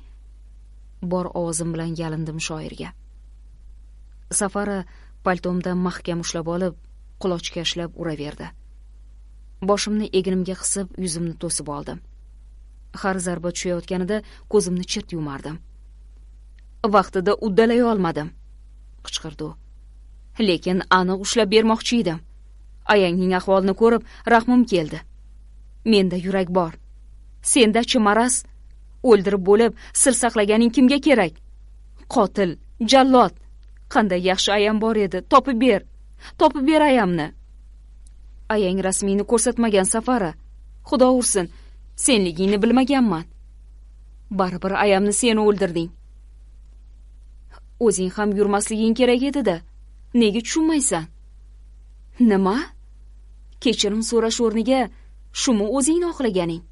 bor ovozim bilan yalindim shoirga safara paltomda mahkam ushlab olib qulochga qulochkashlab uraverdi boshimni egnimga qisib yuzimni to'sib oldim har zarba tushayotganida ko'zimni chirt yumardim vaqtida uddalay olmadim qichqirdi u lekin aniq ushlab bermoqchi edim ayangning ahvolini ko'rib rahmim keldi menda yurak bor sendachi maraz o'ldirib bo'lib sir saqlaganing kimga kerak qotil jallod qanday yaxshi ayam bor edi topib ber topib ber ayamni ayang rasmingni ko'rsatmagan safari xudo ursin senligingni bilmaganman baribir ayamni sen o'ldirding o'zing ham yurmasliging kerak edida nega tushunmaysan nima kechirim so'rash o'rniga shumi o'zingni oqlaganing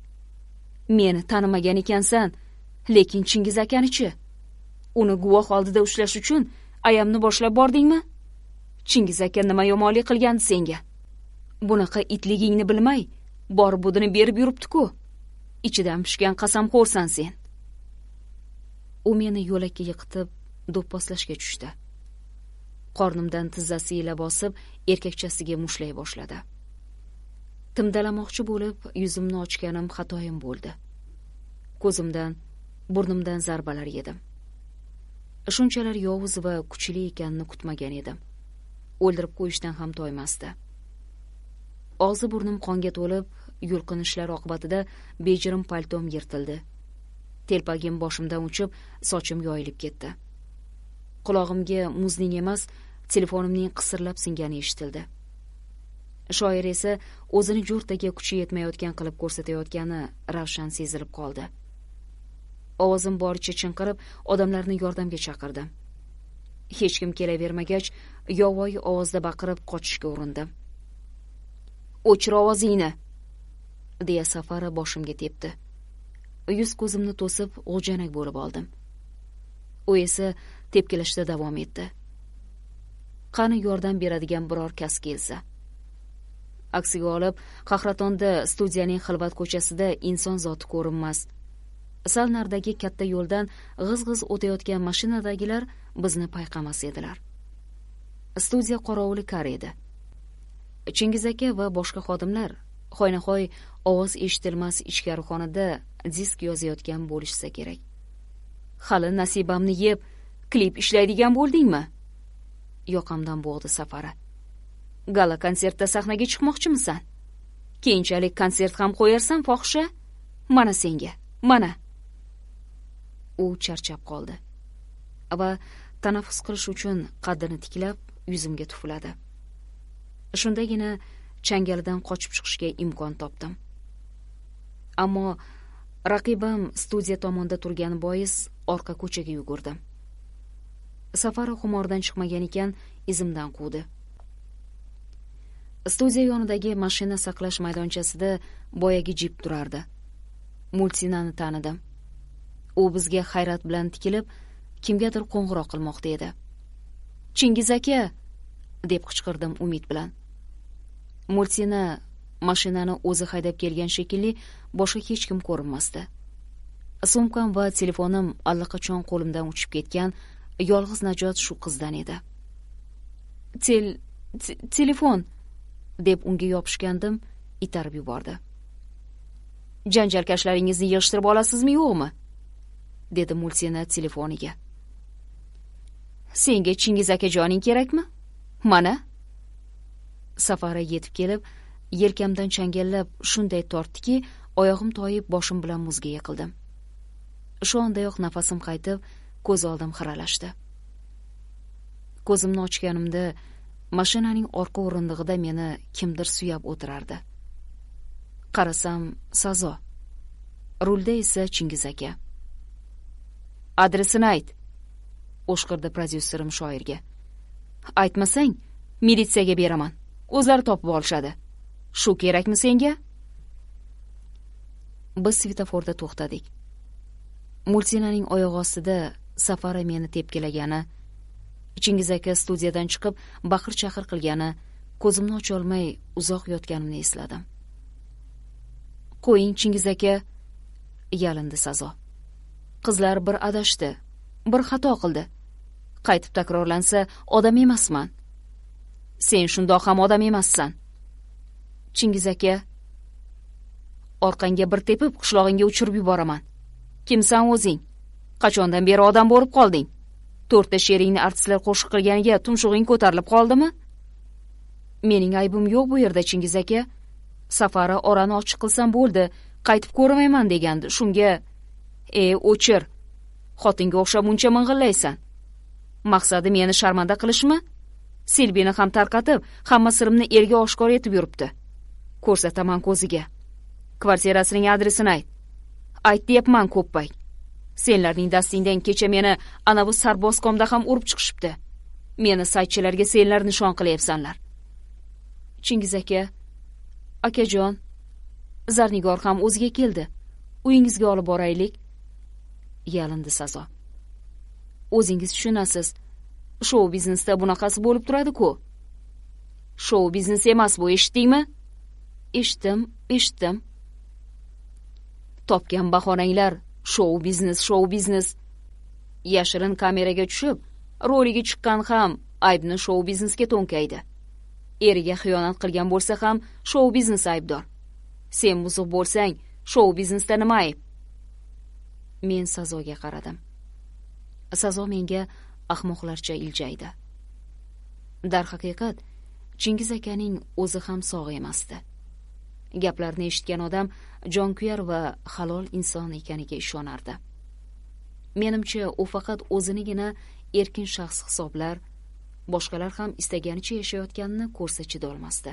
meni tanimagan ekansan lekin chingiz akanichi uni guvoh oldida ushlash uchun ayamni boshlab bordingmi chingiz aka nima yomonlik qilgandi senga bunaqa itligingni bilmay bor budini berib yuribdi-ku. ichidan pishgan qasamxo'rsan sen u meni yo'lakka yiqitib do'pposlashga tushdi qornimdan tizzasi ila bosib erkakchasiga mushlay boshladi timdalamoqchi bo'lib yuzimni ochganim xatoyim bo'ldi ko'zimdan burnimdan zarbalar yedim shunchalar yovuz va kuchli ekanini kutmagan edim o'ldirib qo'yishdan ham toymasdi og'zi burnim qonga to'lib yulqinishlar oqibatida bejirim paltom yirtildi telpagim boshimdan uchib sochim yoyilib ketdi qulog'imga muzning emas telefonimning qisirlab singani eshitildi shoir esa o'zini jo'rtaga kuchi yetmayotgan qilib ko'rsatayotgani ravshan sezilib qoldi ovozim boricha chinqirib odamlarni yordamga chaqirdim hech kim kelavermagach yovvoyi ovozda baqirib qochishga urindim o'chir ovozingni deya safara boshimga tepdi yuz ko'zimni to'sib g'ujanak bo'lib oldim u esa tepkilashda davom etdi qani yordam beradigan biror kas kelsa aksiga olib qahratonda studiyaning xilvat ko'chasida inson zoti ko'rinmas sal naridagi katta yo'ldan g'iz g'iz o'tayotgan mashinadagilar bizni payqamas edilar studiya qorovuli kar edi chingiz aka va boshqa xodimlar hoynahoy ovoz eshitilmas ichkarixonada disk yozayotgan bo'lishsa kerak hali nasibamni yeb klip ishlaydigan bo'ldingmi yoqamdan bo'g'di safari gala konsertda sahnaga chiqmoqchimisan keyinchalik konsert ham qo'yarsan fohisha mana senga mana u charchab qoldi va tanaffus qilish uchun qaddini tiklab yuzimga tufladi shundagina changalidan qochib chiqishga imkon topdim ammo raqibim studiya tomonda turgani bois orqa ko'chaga yugurdim safari xumordan chiqmagan ekan izimdan quvdi studiya yonidagi mashina saqlash maydonchasida boyagi jip turardi multinani tanidim u bizga hayrat bilan tikilib kimgadir qo'ng'iroq qilmoqda edi chingiz aka deb qichqirdim umid bilan multina mashinani o'zi haydab kelgan shekilli boshqa hech kim ko'rinmasdi sumkam va telefonim allaqachon qo'limdan uchib ketgan yolg'iz najot shu qizdan edi tel telefon deb unga yopishgandim itarib yubordi janjalkashlaringizni yig'ishtirib olasizmi yo'qmi dedi mulsina telefoniga senga chingiz akajoning kerakmi mana safara yetib kelib yelkamdan changallab shunday tortdiki oyog'im toyib boshim bilan muzga yiqildim shu ondayoq nafasim qaytib ko'z oldim xiralashdi ko'zimni ochganimda mashinaning orqa o'rindig'ida meni kimdir suyab o'tirardi qarasam sazo rulda esa chingiz aka adresini ayt o'shqirdi prodyuserim shoirga aytmasang militsiyaga beraman o'zlari topib olishadi shu kerakmi senga biz svetoforda to'xtadik multinaning oyog'i ostida safara meni tepkilagani chingiz aka studiyadan chiqib baqir chaqir qilgani ko'zimni ocholmay uzoq yotganimni esladim qo'ying chingiz aka yalindi sazo qizlar bir adashdi bir xato qildi qaytib takrorlansa odam emasman sen shundoq ham odam emassan chingiz aka orqangga bir tepib qishlog'ingga uchirib yuboraman kimsan o'zing qachondan beri odam bo'lib qolding to'rtta she'ringni artistlar qo'shiq qilganiga tumshug'ing ko'tarilib qoldimi mening aybim yo'q bu yerda chingiz aka safari orani ochiq qilsam bo'ldi qaytib ko'rmayman degandi shunga e o'chir xotinga o'xshab uncha ming'illaysan maqsadi meni sharmanda qilishmi selbini ham tarqatib hamma sirimni elga oshkor etib yuribdi ko'rsataman ko'ziga kvartirasining adresini ayt ayt deyapman ko'ppak senlarning dastingdan kecha meni ana bu sarboskomda ham urib chiqishibdi meni saytchilarga senlar nishon qilyapsanlar chingiz aka akajon zarnigor ham o'ziga keldi uyingizga olib boraylik yalindi sazo o'zingiz tushunasiz shou biznesda bunaqasi bo'lib turadi ku shou biznes emas bu eshitdingmi eshitdim eshitdim topgan bahonanglar shou biznes shou biznes yashirin kameraga tushib roliga chiqqan ham aybni shou biznesga to'nkaydi eriga xiyonat qilgan bo'lsa ham shou biznes aybdor sen buzuq bo'lsang shou biznesda nima ayb men sazoga qaradim sazo menga ahmoqlarcha iljaydi darhaqiqat chingiz akaning o'zi ham sog' emasdi gaplarni eshitgan odam jonkuyar va halol inson ekaniga ishonardi menimcha u faqat o'zinigina erkin shaxs hisoblar boshqalar ham istaganicha yashayotganini ko'rsa chidolmasdi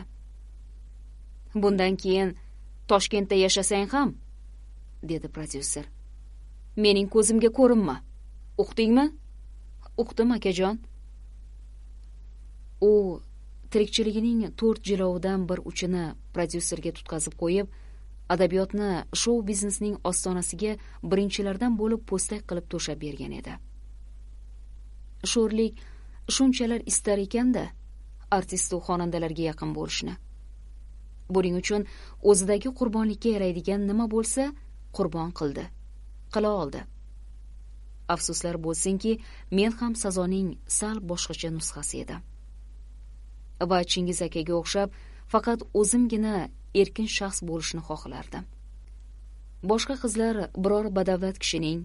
bundan keyin toshkentda yashasang ham dedi prodyuser mening ko'zimga ko'rinma uqdingmi uqdim akajon u tirikchiligining to'rt jilovidan bir uchini prodyuserga tutqazib qo'yib adabiyotni shou biznesning ostonasiga birinchilardan bo'lib po'stak qilib to'shab bergan edi sho'rlik shunchalar istar ekanda artistu xonandalarga yaqin bo'lishni buning uchun o'zidagi qurbonlikka yaraydigan nima bo'lsa qurbon qildi qila oldi afsuslar bo'lsinki men ham sazoning sal boshqacha nusxasi edim va chingiz akaga o'xshab faqat o'zimgina erkin shaxs bo'lishni xohlardim boshqa qizlar biror badavlat kishining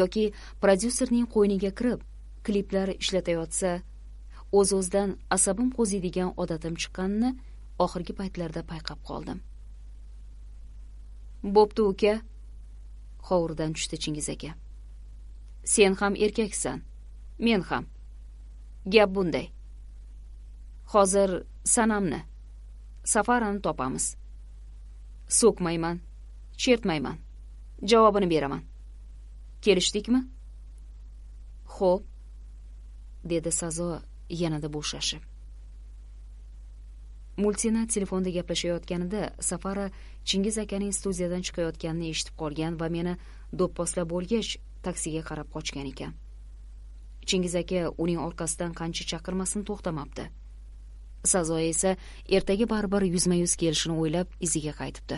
yoki prodyuserning qo'yniga kirib kliplar ishlatayotsa o'z o'zidan asabim qo'ziydigan odatim chiqqanini oxirgi paytlarda payqab qoldim bo'pti uka hovuridan tushdi chingiz aka sen ham erkaksan men ham gap bunday hozir sanamni safarani topamiz so'kmayman chertmayman javobini beraman kelishdikmi xo'p dedi sazo yanada bo'shashib multina telefonda gaplashayotganida safara chingiz akaning studiyadan chiqayotganini eshitib qolgan va meni do'pposlab bo'lgach taksiga qarab qochgan ekan chingiz aka uning orqasidan qancha chaqirmasin to'xtamabdi sazoya esa ertaga baribir yuzma yuz kelishini o'ylab iziga qaytibdi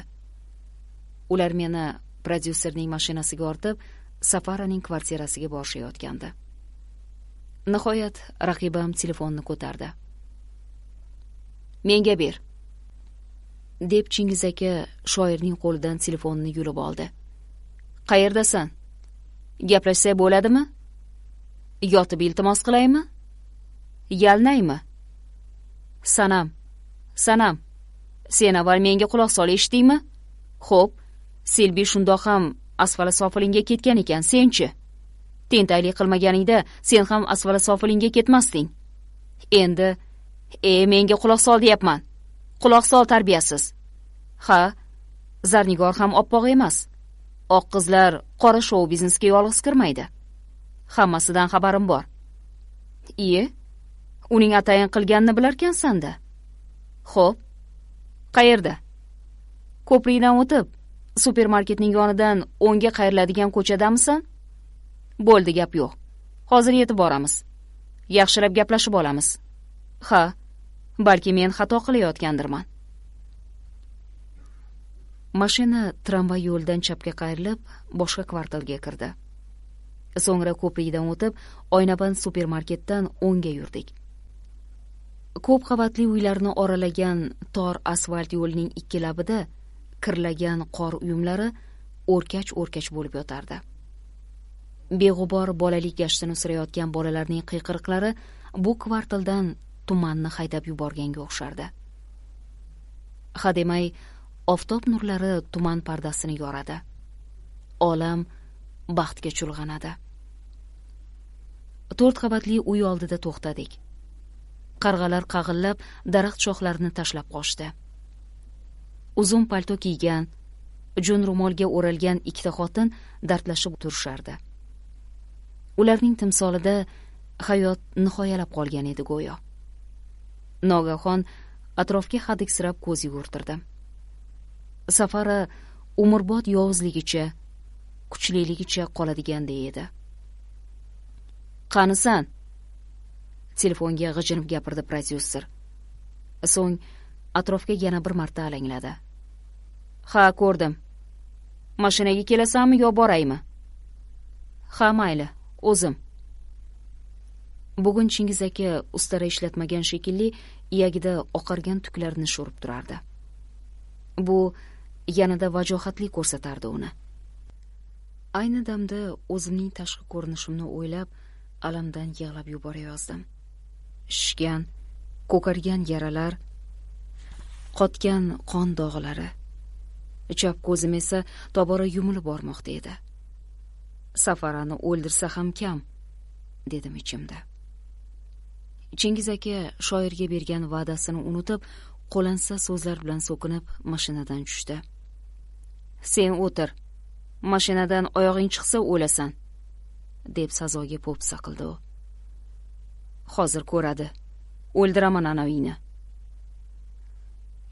ular meni prodyuserning mashinasiga ortib safaraning kvartirasiga borishayotgandi nihoyat raqibam telefonni ko'tardi menga ber deb chingiz aka shoirning qo'lidan telefonni yulib oldi qayerdasan gaplashsak bo'ladimi yotib iltimos qilaymi yalnaymi sanam sanam sen avval menga quloq sol eshitdingmi xo'p selbiy shundoq ham asfala sofilinga ketgan ekan senchi tentaylik qilmaganingda sen ham asfala sofilinga ketmasding endi e menga quloq sol deyapman quloq sol tarbiyasiz ha zarnigor ham oppoq emas oq qizlar qora shou biznesga yolg'iz kirmaydi hammasidan xabarim bor iye uning atayin qilganini bilarkansanda xo'p qayerda ko'prikdan o'tib supermarketning yonidan o'ngga qayriladigan ko'chadamisan bo'ldi gap yo'q hozir yetib boramiz yaxshilab gaplashib olamiz ha balki men xato qilayotgandirman mashina tramvay yo'lidan chapga qayrilib boshqa kvartalga kirdi so'ngra ko'prikdan o'tib oynaband supermarketdan o'ngga yurdik ko'p qavatli uylarni oralagan tor asfalt yo'lining ikki labida kirlagan qor uyumlari o'rkach o'rkach bo'lib yotardi beg'ubor bolalik gashtini surayotgan bolalarning qiyqiriqlari bu kvartaldan tumanni haydab yuborganga o'xshardi hademay oftob nurlari tuman pardasini yoradi olam baxtga chulg'anadi to'rt qavatli uy oldida to'xtadik qarg'alar qag'illab daraxt shoxlarini tashlab qochdi uzun palto kiygan jun ro'molga o'ralgan ikkita xotin dardlashib turishardi ularning timsolida hayot nihoyalab qolgan edi go'yo nogahon atrofga hadiksirab ko'z yugurtirdi safari umrbod yovuzligicha kuchliligicha qoladiganday edi qanisan telefonga g'ijinib gapirdi prodyuser so'ng atrofga yana bir marta alangladi ha ko'rdim mashinaga kelasanmi yo boraymi ha mayli o'zim bugun chingiz aka ustara ishlatmagan shekilli iyagida oqargan tuklarini sho'rib turardi bu yanada vajohatli ko'rsatardi uni ayni damda o'zimning tashqi ko'rinishimni o'ylab alamdan yig'lab yuborayozdim shishgan ko'kargan yaralar qotgan qon dog'lari chap ko'zim esa tobora yumilib bormoqda edi safarani o'ldirsa ham kam dedim ichimda chingiz aka shoirga bergan va'dasini unutib qo'lansa so'zlar bilan so'kinib mashinadan tushdi sen o'tir mashinadan oyog'ing chiqsa o'lasan deb sazoga po'pisa qildi u hozir ko'radi o'ldiraman anavingni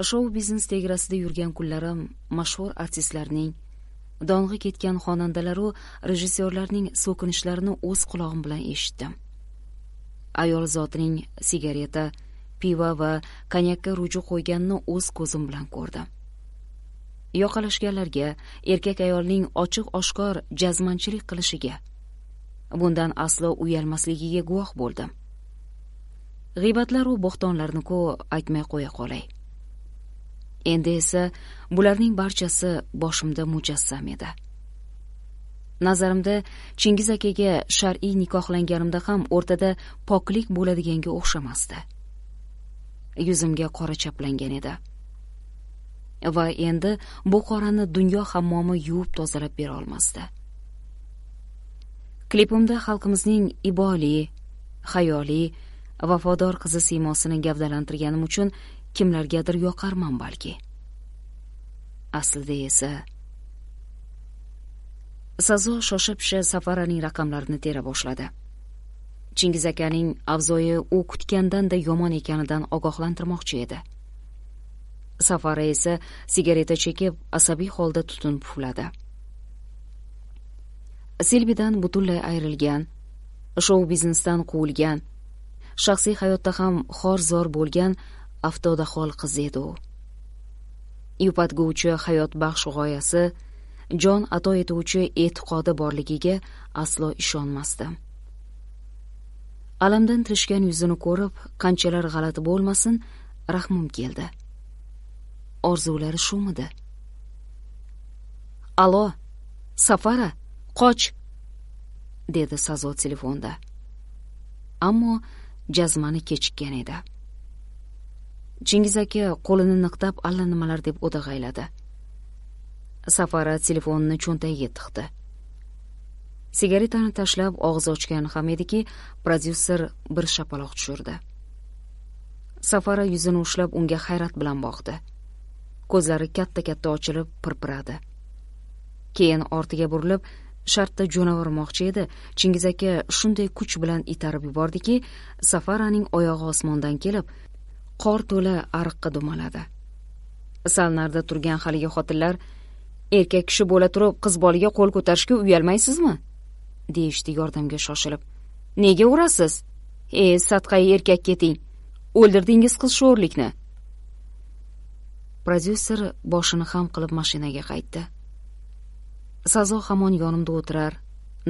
shou biznes tegrasida yurgan kunlarim mashhur artistlarning dong'i ketgan xonandalaru rejissyorlarning so'kinishlarini o'z qulog'im bilan eshitdim ayol zotining sigareta piva va konyakka ruju qo'yganini o'z ko'zim bilan ko'rdim yoqalashganlarga erkak ayolning ochiq oshkor jazmanchilik qilishiga bundan aslo uyalmasligiga guvoh bo'ldim g'iybatlaru bo'xtonlarni ku aytmay qo'ya qolay endi esa bularning barchasi boshimda mujassam edi nazarimda chingiz akaga shar'iy nikohlanganimda ham o'rtada poklik bo'ladiganga o'xshamasdi yuzimga qora chaplangan edi va endi bu qorani dunyo hammomi yuvib tozalab bera olmasdi klipimda xalqimizning iboli hayoli vafodor qizi siymosini gavdalantirganim uchun kimlargadir yoqarman balki aslida esa sazo shosha pisha safaraning raqamlarini tera boshladi chingiz akaning avzoyi u kutgandanda yomon ekanidan ogohlantirmoqchi edi safara esa sigareta chekib asabiy holda tutun pufladi selbidan butunlay ayrilgan shou biznesdan quvilgan shaxsiy hayotda ham xor zor bo'lgan avtodahol qiz edi u yupatguvchi hayotbaxsh g'oyasi jon ato etuvchi e'tiqodi borligiga aslo ishonmasdi alamdan tirishgan yuzini ko'rib qanchalar g'alati bo'lmasin rahmim keldi orzulari shumidi alo safara qoch dedi sazo telefonda ammo jazmani kechikkan edi chingiz aka qo'lini niqtab allanimalar deb o'dag'ayladi safara telefonini cho'ntagiga tiqdi sigaretani tashlab og'iz ochgan ham ediki prodyuser bir shapaloq tushirdi safara yuzini ushlab unga hayrat bilan boqdi ko'zlari katta katta ochilib pirpiradi keyin ortiga burilib shartta jo'navormoqchi edi chingiz aka shunday kuch bilan itarib yubordiki safaraning oyog'i osmondan kelib qor to'la ariqqa dumaladi sal narida turgan haligi xotinlar erkak kishi bo'la turib qiz bolaga qo'l ko'tarishga uyalmaysizmi deyishdi yordamga shoshilib nega urasiz e sadqai erkak keting o'ldirdingiz qiz sho'rlikni prodyuser boshini xam qilib mashinaga qaytdi sazo hamon yonimda o'tirar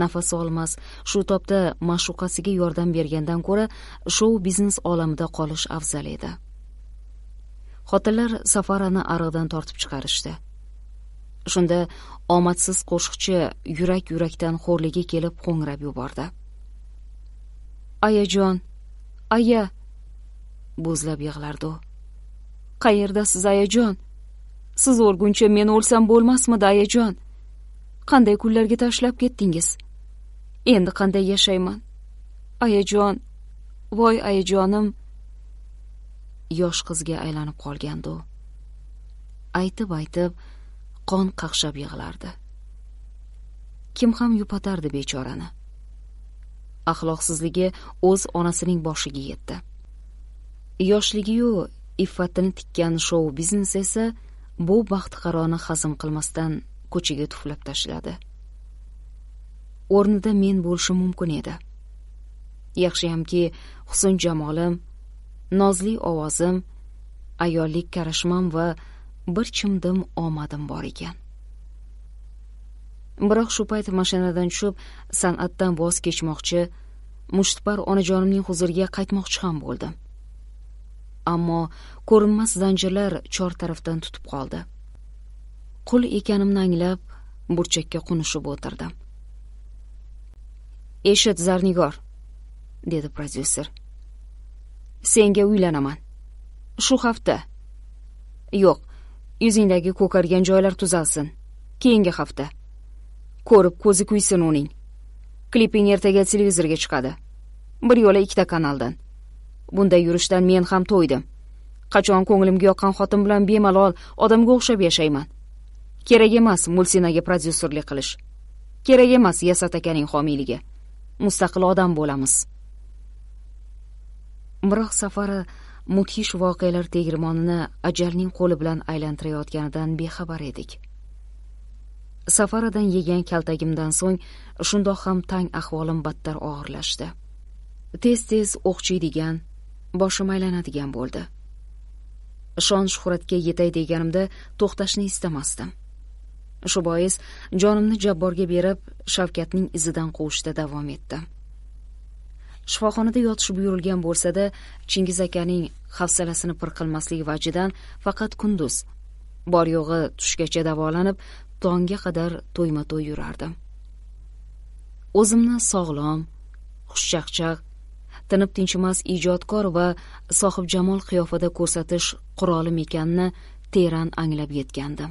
nafas olmas shu topda ma'shuqasiga yordam bergandan ko'ra shou biznes olamida qolish afzal edi xotinlar safarani ariqdan tortib chiqarishdi shunda omadsiz qo'shiqchi yurak yurakdan xo'rligi kelib ho'ngrab yubordi ayajon aya bo'zlab yig'lardi u qayerdasiz ayajon siz o'lguncha men o'lsam bo'lmasmidi ayajon qanday kunlarga tashlab ketdingiz endi qanday yashayman ayajon voy ayajonim yosh qizga aylanib qolgandi u aytib aytib qon qaqshab yig'lardi kim ham yupatardi bechorani axloqsizligi o'z onasining boshiga yetdi yoshligiyu iffatini tikkan shou biznes esa bu baxtiqaroni hazm qilmasdan ko'chaga tuflab tashladi o'rnida men bo'lishim mumkin edi yaxshiyamki husn jamolim nozli ovozim ayollik karashmam va bir chimdim omadim bor ekan biroq shu payt mashinadan tushib san'atdan voz kechmoqchi mushtipar onajonimning huzuriga qaytmoqchi ham bo'ldim ammo ko'rinmas zanjirlar chor tarafdan tutib qoldi qul ekanimni anglab burchakka qunishib o'tirdim eshit zarnigor dedi prodyuser senga uylanaman shu hafta yo'q yuzingdagi ko'kargan joylar tuzalsin keyingi hafta ko'rib ko'zi kuysin uning kliping ertaga televizorga chiqadi bir yo'la ikkita kanaldan bunday yurishdan men ham to'ydim qachon ko'nglimga yoqqan xotin bilan bemalol odamga o'xshab yashayman kerak emas mulsinaga prodyuserlik qilish kerak emas yasat akaning homiyligi mustaqil odam bo'lamiz biroq safari mudhish voqealar tegirmonini ajalning qo'li bilan aylantirayotganidan bexabar edik safaradan yegan kaltagimdan so'ng shundoq ham tang ahvolim battar og'irlashdi tez tez o'qchiydigan boshim aylanadigan bo'ldi shon shuhratga yetay deganimda to'xtashni istamasdim shu bois jonimni jabborga berib shavkatning izidan quvishda davom etdim shifoxonada yotish buyurilgan bo'lsa da chingiz akaning hafsalasini pir qilmaslik vajidan faqat kunduz bor yo'g'i tushgacha davolanib tongga qadar to'yma to'y yurardim o'zimni sog'lom xushchaqchaq tinib tinchimas ijodkor va sohibjamol qiyofada ko'rsatish qurolim ekanini teran anglab yetgandim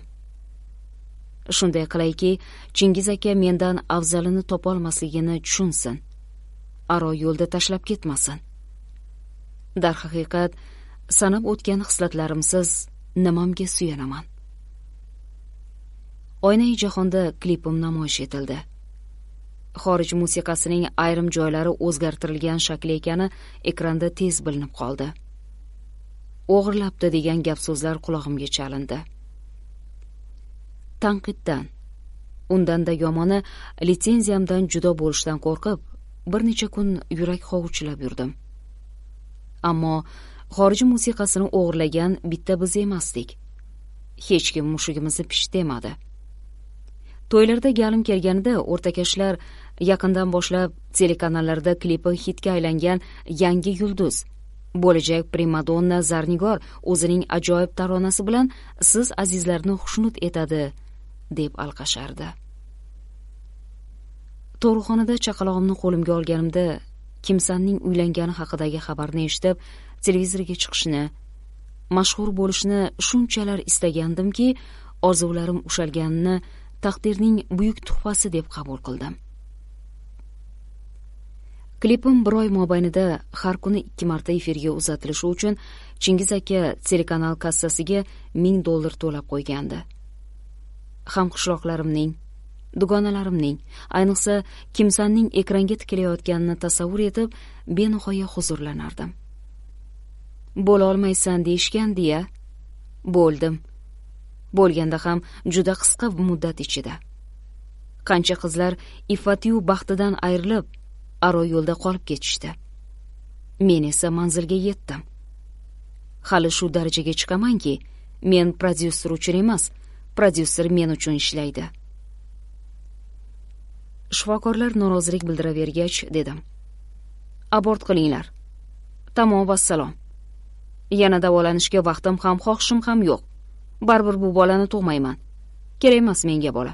shunday qilayki chingiz aka mendan afzalini topolmasligini tushunsin aro yo'lda tashlab ketmasin darhaqiqat sanab o'tgan xislatlarimsiz nimamga suyanaman oynai jahonda klipim namoyish etildi xorij musiqasining ayrim joylari o'zgartirilgan shakli ekani ekranda tez bilinib qoldi o'g'irlabdi degan gap so'zlar qulog'imga chalindi tanqiddan undanda yomoni litsenziyamdan judo bo'lishdan qo'rqib bir necha kun yurak hovuchlab yurdim ammo xorij musiqasini o'g'irlagan bitta biz emasdik hech kim mushugimizni pisht demadi to'ylarda galim kelganida o'rtakashlar yaqindan boshlab telekanallarda klipi hitga aylangan yangi yulduz bo'lajak primadonna zarnigor o'zining ajoyib taronasi bilan siz azizlarni xushnud etadi deb alqashardi tug'ruqxonada chaqalog'imni qo'limga olganimda kimsanning uylangani haqidagi xabarni eshitib televizorga chiqishni mashhur bo'lishni shunchalar istagandimki orzularim ushalganini taqdirning buyuk tuhfasi deb qabul qildim klipim bir oy mobaynida har kuni ikki marta efirga uzatilishi uchun chingiz aka telekanal kassasiga ming dollar to'lab qo'ygandi hamqishloqlarimning dugonalarimning ayniqsa kimsanning ekranga tikilayotganini tasavvur etib benihoya huzurlanardim olmaysan deyishgan deya bo'ldim bo'lganda ham juda qisqa muddat ichida qancha qizlar iffatiyu baxtidan ayrilib aro yo'lda qolib ketishdi men esa manzilga yetdim hali shu darajaga chiqamanki men prodyuser uchun emas prodyuser men uchun ishlaydi shifokorlar norozilik bildiravergach dedim abort qilinglar tamom vassalom yana davolanishga vaqtim ham xohishim ham yo'q baribir bu bolani tug'mayman kerak emas menga bola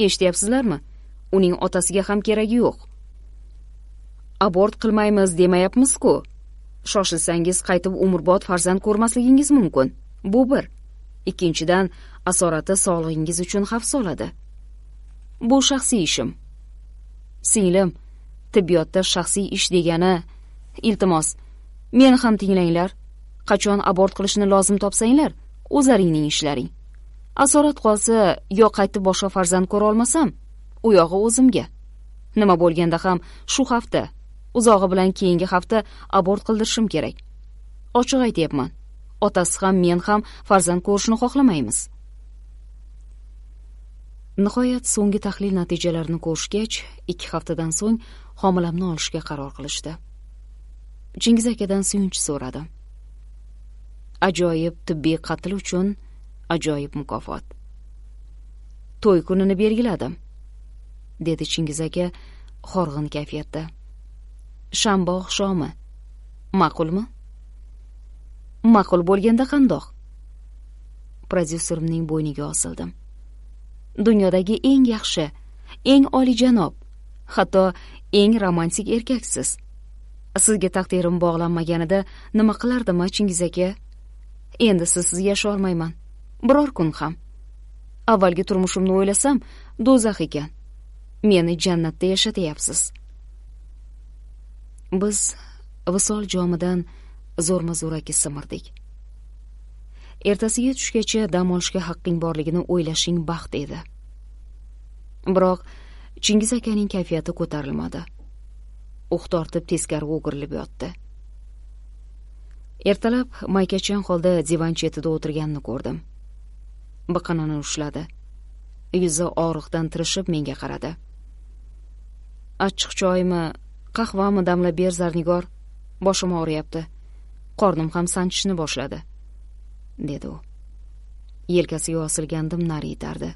eshityapsizlarmi uning otasiga ham keragi yo'q abort qilmaymiz demayapmiz ku shoshilsangiz qaytib umrbod farzand ko'rmasligingiz mumkin bu bir ikkinchidan asorati sog'lig'ingiz uchun xavf soladi bu shaxsiy ishim singlim tibbiyotda shaxsiy ish degani iltimos meni ham tinglanglar qachon abort qilishni lozim topsanglar o'zlaringning ishlaring asorat qolsa yo qaytib boshqa farzand ko'ra u yog'i o'zimga nima bo'lganda ham shu hafta uzog'i bilan keyingi hafta abort qildirishim kerak ochiq aytyapman otasi ham men ham farzand ko'rishni xohlamaymiz nihoyat so'nggi tahlil natijalarini ko'rishgach ikki haftadan so'ng homilamni olishga qaror qilishdi chingiz akadan suyunchi so'radim ajoyib tibbiy qatl uchun ajoyib mukofot to'y kunini belgiladim dedi chingiz aka horg'in kayfiyatda shanba oqshomi ma'qulmi ma'qul bo'lganda qandoq prodyuserimning bo'yniga osildim dunyodagi eng yaxshi eng olijanob hatto eng romantik erkaksiz sizga taqdirim bog'lanmaganida nima qilardim chingiz aka endi sizsiz yasholmayman biror kun ham avvalgi turmushimni o'ylasam do'zax ekan meni jannatda yashatyapsiz biz visol jomidan zo'rma zo'raki simirdik ertasiga tushgacha dam olishga haqqing borligini o'ylashing baxt edi biroq chingiz akaning kayfiyati ko'tarilmadi uh tortib teskari o'girilib yotdi ertalab maykachan holda divan chetida o'tirganini ko'rdim biqinini ushladi yuzi og'riqdan tirishib menga qaradi achchiq choymi qahvami damlab ber zarnigor boshim og'riyapti qornim ham sanchishni boshladi dedi u yelkasiga osilgandim nari yitardi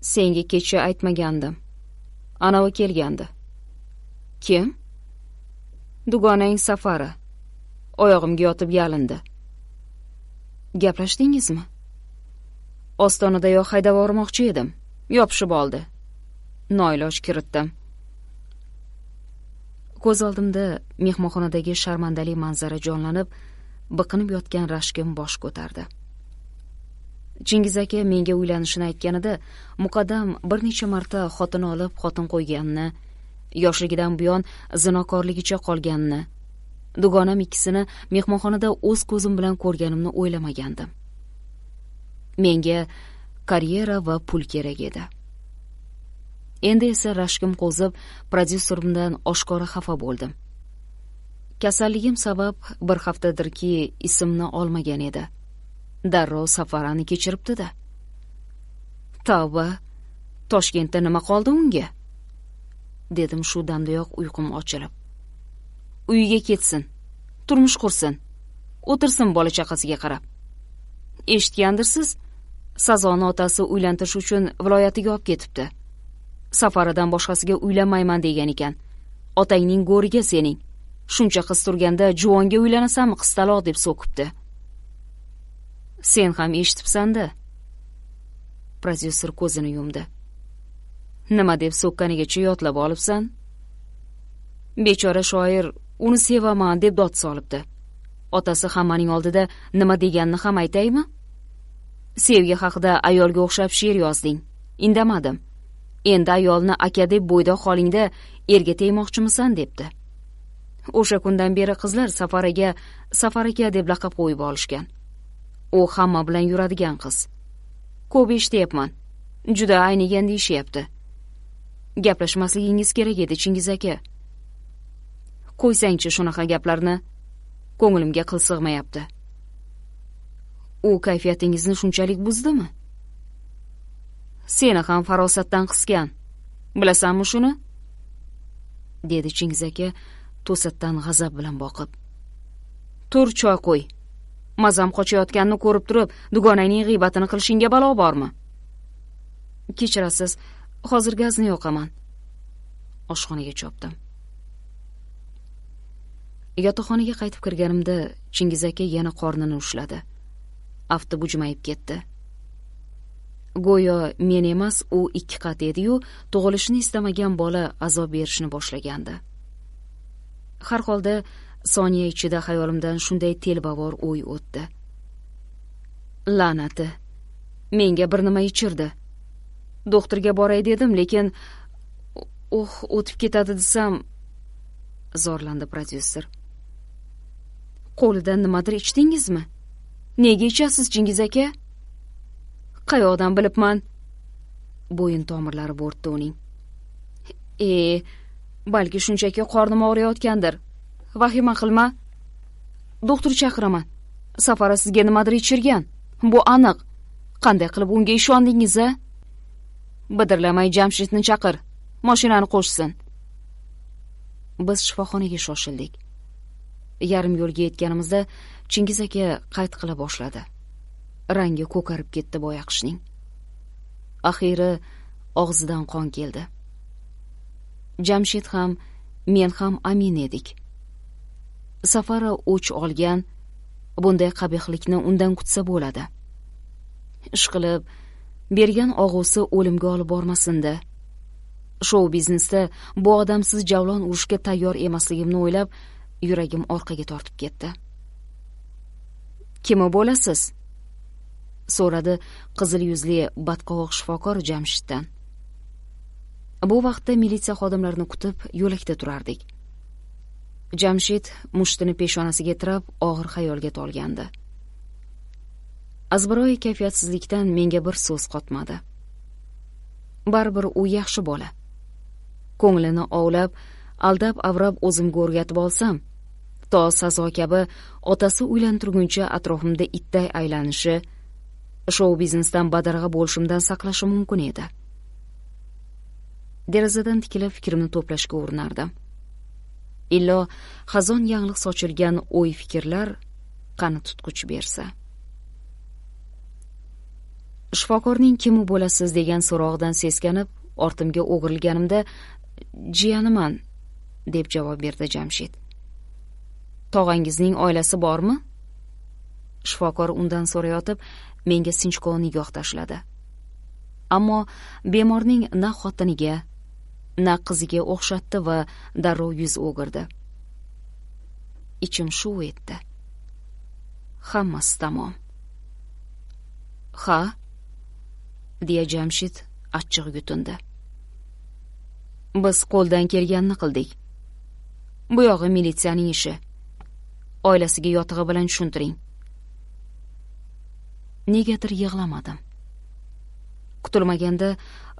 senga kecha aytmagandim anavi kelgandi kim dugonang safari oyog'imga yotib yalindi gaplashdingizmi ostonadayoq haydab yubormoqchi edim yopishib oldi noiloj kiritdim ko'z oldimda mehmonxonadagi sharmandali manzara jonlanib biqinib yotgan rashkim bosh ko'tardi chingiz aka menga uylanishini aytganida muqaddam bir necha marta xotin olib xotin qo'yganini yoshligidan buyon zinokorligicha qolganini dugonam ikkisini mehmonxonada o'z ko'zim bilan ko'rganimni o'ylamagandim menga karyera va pul kerak edi endi esa rashkim qo'zib prodyuserimdan oshkora xafa bo'ldim kasalligim sabab bir haftadirki ismni olmagan edi darrov safarani kechiribdi tavba toshkentda nima qoldi unga dedim shu damdayoq uyqum ochilib uyiga ketsin turmush qursin o'tirsin bola chaqasiga qarab eshitgandirsiz sazoni otasi uylantirish uchun viloyatiga olib ketibdi safaridan boshqasiga uylanmayman degan ekan otangning go'riga sening shuncha qiz turganda juvonga uylanasanmi qistaloq deb so'kibdi sen ham eshitibsanda prodyuser ko'zini yumdi nima deb so'kkanigacha yodlab olibsan bechora shoir uni sevaman deb dod solibdi otasi hammaning oldida nima deganini ham aytaymi sevgi haqida ayolga o'xshab she'r yozding indamadim endi ayolni aka deb bo'ydoq holingda erga tegmoqchimisan debdi de. o'sha kundan beri qizlar safariga aka safar aka deb laqab qo'yib olishgan u hamma bilan yuradigan qiz ko'p eshityapman juda aynigan deyishyapti gaplashmasligingiz kerak edi chingiz aka qo'ysangchi shunaqa gaplarni ko'nglimga qil sig'mayapti u kayfiyatingizni shunchalik buzdimi seni ham farosatdan qisgan bilasanmi shuni dedi chingiz aka to'satdan g'azab bilan boqib tur choy qo'y mazam qochayotganini ko'rib turib dugonangning g'iybatini qilishingga balo bormi kechirasiz hozir gazni yoqaman oshxonaga chopdim yotoqxonaga qaytib kirganimda chingiz aka yana qornini ushladi afti bujmayib ketdi go'yo men emas u ikki qat ediyu tug'ilishni istamagan bola azob berishni boshlagandi har holda soniya ichida xayolimdan shunday telbavor o'y o'tdi la'nati menga bir nima ichirdi doktorga boray dedim lekin oh o'tib ketadi desam zorlandi prodyuser qo'lidan nimadir ichdingizmi nega ichasiz chingiz aka qayoqdan bilibman bo'yin tomirlari bo'rtdi uning e balki shunchaki qornim og'riyotgandir vahima qilma doktor chaqiraman safara sizga nimadir ichirgan bu aniq qanday qilib unga ishondingiz a bidirlamay jamshidni chaqir moshinani qo'shsin biz shifoxonaga shoshildik yarim yo'lga yetganimizda chingiz aka qayt qila boshladi rangi ko'karib ketdi boyaqishning axiyri og'zidan qon keldi jamshid ham men ham amin edik safara o'ch olgan bunday qabihlikni undan kutsa bo'ladi ishqilib bergan og'usi o'limga olib bormasinda shou biznesda bu odamsiz javlon urushga tayyor emasligimni o'ylab yuragim orqaga tortib ketdi kimi bo'lasiz so'radi qizil yuzli badqovoq shifokor jamshiddan bu vaqtda militsiya xodimlarini kutib yo'lakda turardik jamshid mushtini peshonasiga tirab og'ir xayolga tolgandi azbaroyi kayfiyatsizlikdan menga bir so'z qotmadi baribir u yaxshi bola ko'nglini ovlab aldab avrab o'zimga o'rgatib olsam to sazo kabi otasi uylantirguncha atrofimda itday aylanishi shou biznesdan badarg'a bo'lishimdan saqlashi mumkin edi derazadan tikilib fikrimni to'plashga urinardim illo xazon yanglig' sochilgan o'y fikrlar qani tutqich bersa shifokorning kimi bo'lasiz degan so'rog'idan seskanib ortimga o'girilganimda jiyaniman deb javob berdi jamshid tog'angizning oilasi bormi shifokor undan so'rayotib menga sinchkov nigoh tashladi ammo bemorning na xotiniga na qiziga o'xshatdi va darrov yuz o'girdi ichim shuv etdi hammasi tamom ha deya jamshid achchiq yutindi biz qo'ldan kelganini qildik bu yog'i militsiyaning ishi oilasiga yotig'i bilan tushuntiring negadir yig'lamadim kutilmaganda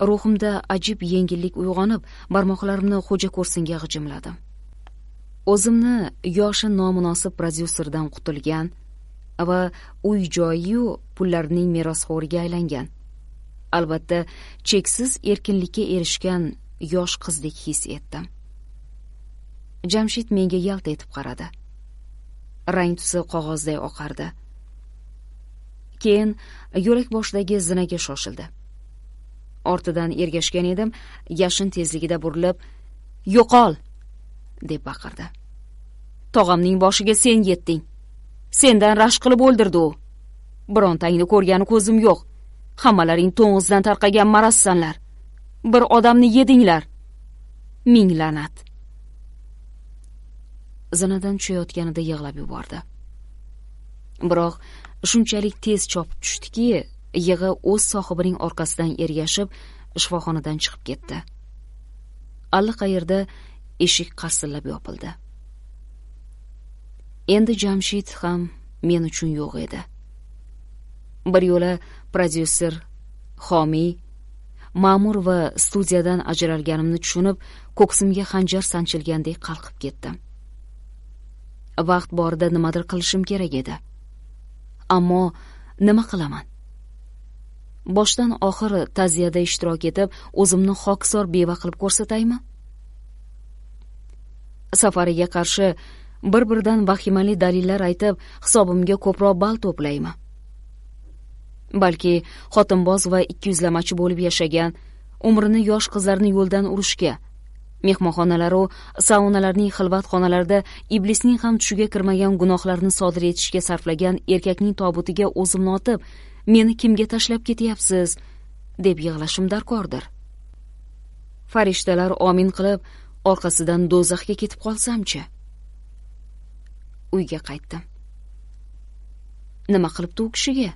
ruhimda ajib yengillik uyg'onib barmoqlarimni xo'ja ko'rsinga g'ijimladim o'zimni yoshi nomunosib prodyuserdan qutulgan va uy joyiyu pullarning merosxo'riga aylangan albatta cheksiz erkinlikka erishgan yosh qizdek his etdim jamshid menga yalt etib qaradi rang tusi qog'ozday oqardi keyin yo'lak boshidagi zinaga shoshildi ortidan ergashgan edim yashin tezligida burilib yo'qol deb baqirdi tog'amning boshiga sen yetding sendan rashk qilib o'ldirdi u birontangni ko'rgani ko'zim yo'q hammalaring to'ng'izdan tarqagan marassanlar bir odamni yedinglar ming la'nat zinadan tushayotganida yig'lab yubordi biroq shunchalik tez chopib tushdiki yig'i o'z sohibining orqasidan ergashib shifoxonadan chiqib ketdi allaqayerda eshik qarsillab yopildi endi jamshid ham men uchun yo'q edi bir yo'la prodyuser homiy ma'mur va studiyadan ajralganimni tushunib ko'ksimga xanjar sanchilgandek qalqib ketdim vaqt borida nimadir qilishim kerak edi ammo nima qilaman boshdan oxir ta'ziyada ishtirok etib o'zimni xokisor beva qilib ko'rsataymi safariga qarshi bir biridan vahimali dalillar aytib hisobimga ko'proq ball to'playmi balki xotinboz va yuzlamachi bo'lib yashagan umrini yosh qizlarni yo'ldan urishga mehmonxonalaru saunalarning xilvat xonalarida iblisning ham tushiga kirmagan gunohlarni sodir etishga sarflagan erkakning tobutiga o'zimni otib meni kimga tashlab ketyapsiz deb yig'lashim darkordir farishtalar omin qilib orqasidan do'zaxga ketib qolsamchi uyga qaytdim nima qilibdi u kishiga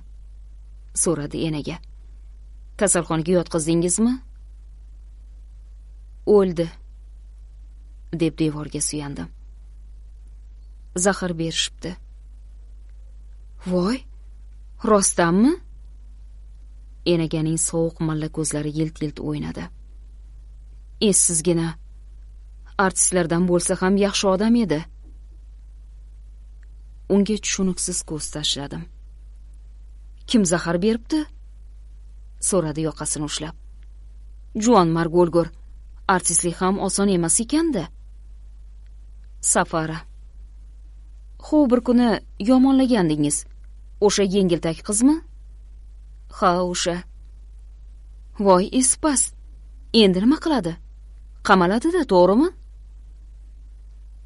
so'radi enaga kasalxonaga yotqizdingizmi o'ldi deb devorga suyandim zahar berishibdi voy rostdanmi enaganing sovuq malla ko'zlari yilt yilt o'ynadi essizgina artistlardan bo'lsa ham yaxshi odam edi unga tushuniksiz ko'z tashladim kim zahar beribdi so'radi yoqasini ushlab juan margolgor artistlik ham oson emas ekanda safara hov bir kuni yomonlagandingiz o'sha yengiltak qizmi ha o'sha voy ispas endi nima qiladi qamaladida to'g'rimi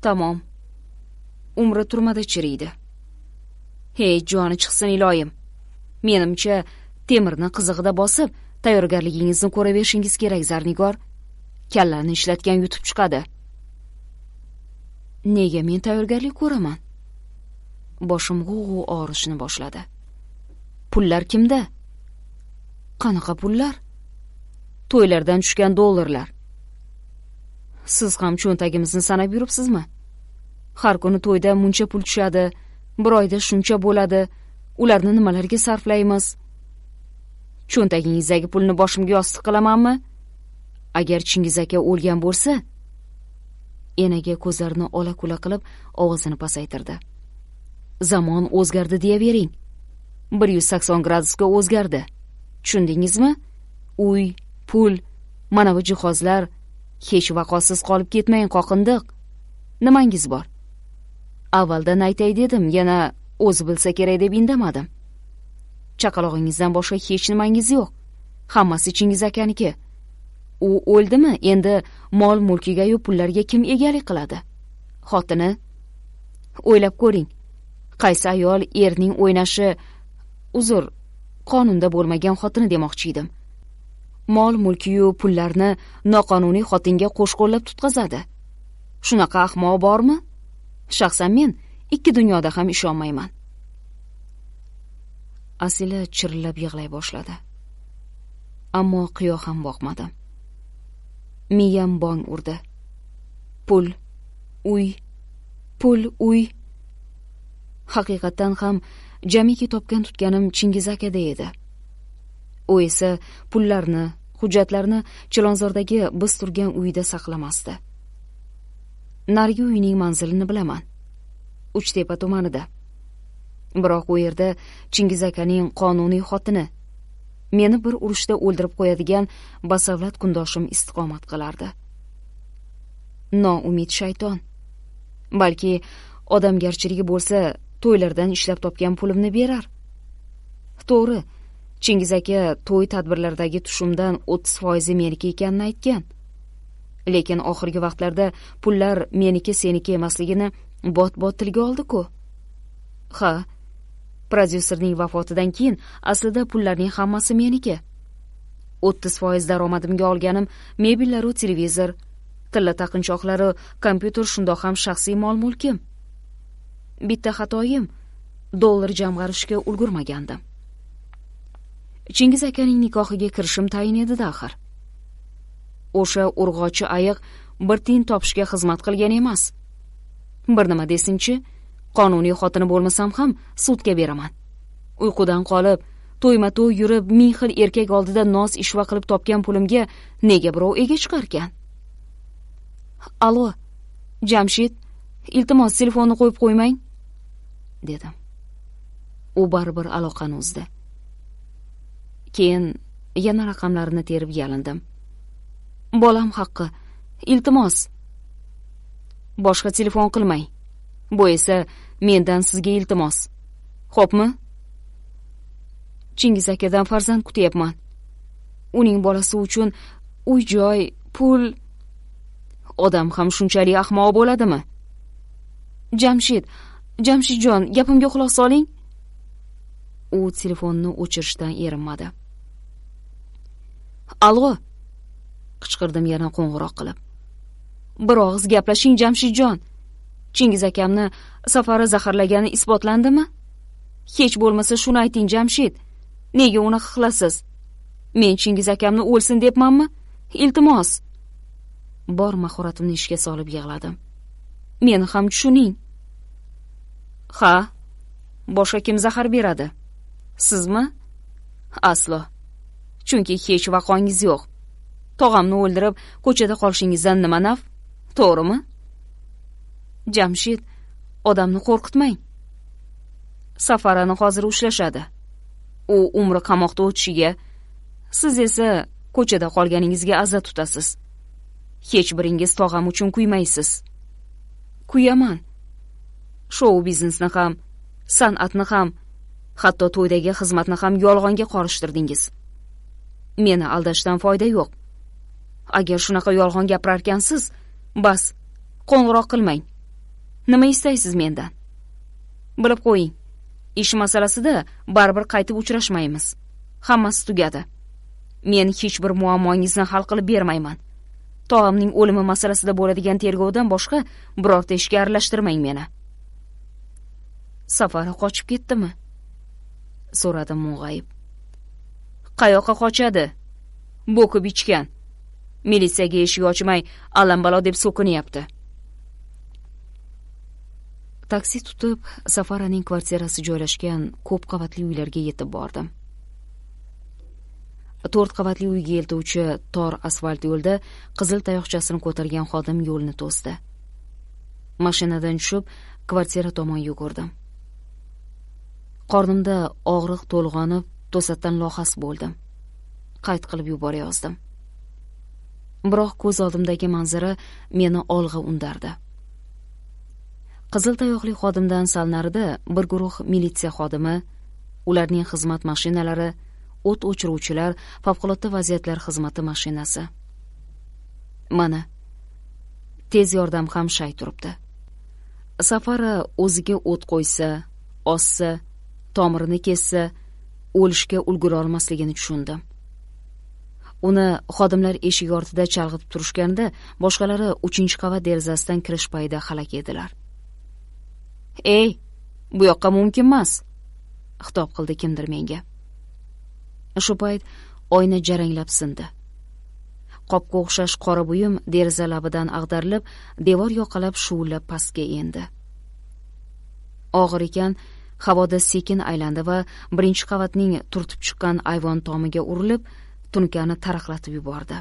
tamom umri turmada chiriydi hey joni chiqsin iloyim menimcha temirni qizig'ida bosib tayyorgarligingizni ko'raverishingiz kerak zarnigor kallani ishlatgan yutib chiqadi nega men tayyorgarlik ko'raman boshim g'u g'u og'rishni boshladi pullar kimda qanaqa pullar to'ylardan tushgan dollarlar siz ham cho'ntagimizni sanab yuribsizmi har kuni to'yda muncha pul tushadi bir oyda shuncha bo'ladi ularni nimalarga sarflaymiz cho'ntagingizdagi pulni boshimga yostiq qilamanmi agar chingiz aka o'lgan bo'lsa enaga ko'zlarini ola kula qilib ovozini pasaytirdi zamon o'zgardi deyavering bir yuz sakson gradusga o'zgardi tushundingizmi uy pul mana bu jihozlar hech vaqosiz qolib ketmang qoqindiq nimangiz bor avvaldan aytay dedim yana o'zi bilsa kerak deb indamadim chaqalog'ingizdan boshqa hech nimangiz yo'q hammasi chingiz akaniki u o'ldimi endi mol mulkigayu pullarga kim egalik qiladi xotini o'ylab ko'ring qaysi ayol erning o'ynashi uzr qonunda bo'lmagan xotini demoqchi edim mol mulkiyu pullarni noqonuniy xotinga qo'shqo'llab tutqazadi shunaqa ahmoq bormi shaxsan men ikki dunyoda ham ishonmayman asila chirillab yig'lay boshladi ammo qiyo ham boqmadi miyam bong urdi pul uy pul uy haqiqatdan ham jamiki topgan tutganim chingiz akada edi u esa pullarni hujjatlarni chilonzordagi biz turgan uyida saqlamasdi narigi uyning manzilini bilaman uchtepa tumanida biroq u yerda chingiz akaning qonuniy xotini meni bir urushda o'ldirib qo'yadigan basavlat kundoshim istiqomat qilardi noumid shayton balki odamgarchiligi bo'lsa to'ylardan ishlab topgan pulimni berar to'g'ri chingiz aka to'y tadbirlaridagi tushumdan o'ttiz foizi meniki ekanini aytgan lekin oxirgi vaqtlarda pullar meniki seniki emasligini bot bot tilga oldi ku ha prodyuserning vafotidan keyin aslida pullarning hammasi meniki o'ttiz foiz daromadimga olganim mebellar u televizor tilla taqinchoqlari kompyuter shundoq ham shaxsiy mol mulkim bitta xatoyim dollar jamg'arishga ulgurmagandim chingiz akaning nikohiga kirishim tayin da axir o'sha urg'ochi ayiq bir tiyin topishga xizmat qilgan emas bir nima desinchi qonuniy xotini bo'lmasam ham sudga beraman uyqudan qolib to'yma to'y yurib ming xil erkak oldida noz ishva qilib topgan pulimga nega birov ega chiqarkan alo jamshid iltimos telefonni qo'yib qo'ymang dedim u baribir aloqani uzdi keyin yana raqamlarini terib yalindim bolam haqqi iltimos boshqa telefon qilmang bu esa mendan sizga iltimos xo'pmi chingiz akadan farzand kutyapman uning bolasi uchun uy joy pul odam ham shunchalik ahmoq bo'ladimi jamshid jamshidjon gapimga quloq soling u telefonni o'chirishdan erinmadi alo qichqirdim yana qo'ng'iroq qilib bir og'iz gaplashing jamshidjon chingiz akamni safari zaharlagani isbotlandimi hech bo'lmasa shuni ayting jamshid nega unaqa qilasiz men chingiz akamni o'lsin debmanmi iltimos bor mahoratimni ishga solib yig'ladim meni ham tushuning ha boshqa kim zahar beradi sizmi aslo chunki hech vaqongiz yo'q tog'amni o'ldirib ko'chada qolishingizdan nima naf to'g'rimi jamshid odamni qo'rqitmang safarani hozir ushlashadi u umri qamoqda o'tishiga siz esa ko'chada qolganingizga aza tutasiz hech biringiz tog'am uchun kuymaysiz kuyaman shou biznesni ham san'atni ham hatto to'ydagi xizmatni ham yolg'onga qorishtirdingiz meni aldashdan foyda yo'q agar shunaqa yolg'on gapirarkansiz bas qo'ng'iroq qilmang nima istaysiz mendan bilib qo'ying ish masalasida baribir qaytib uchrashmaymiz hammasi tugadi men hech bir muammongizni hal qilib bermayman tog'amning o'limi masalasida bo'ladigan tergovdan boshqa birorta ishga aralashtirmang meni safara qochib ketdimi so'radi mung'ayib qayoqqa qochadi bo'kib ichgan militsiyaga eshik ochmay allambalo deb so'kinyapti taksi tutib safaraning kvartirasi joylashgan ko'p qavatli uylarga yetib bordim to'rt qavatli uyga eltuvchi tor asfalt yo'lda qizil tayoqchasini ko'targan xodim yo'lni to'sdi mashinadan tushib kvartira tomon yugurdim qornimda og'riq to'lg'onib to'satdan lohas bo'ldim qayt qilib yuborayozdim biroq ko'z oldimdagi manzara meni olg'a undardi qizil tayoqli xodimdan sal narida bir guruh militsiya xodimi ularning xizmat mashinalari o't o'chiruvchilar favqulodda vaziyatlar xizmati mashinasi mana tez yordam ham shay turibdi safara o'ziga o't qo'ysa ossa tomirini kessa o'lishga ulgurolmasligini tushundim uni xodimlar eshigi ortida chalg'itib turishganda boshqalari uchinchi qavat derazasidan kirish payida halak edilar ey bu yoqqa mumkinmas xitob qildi kimdir menga shu payt oyna jaranglab sindi qopga o'xshash qora buyum deraza labidan ag'darilib devor yoqalab shuvillab pastga endi og'ir ekan havoda sekin aylandi va birinchi qavatning turtib chiqqan ayvon tomiga urilib tunkani taraqlatib yubordi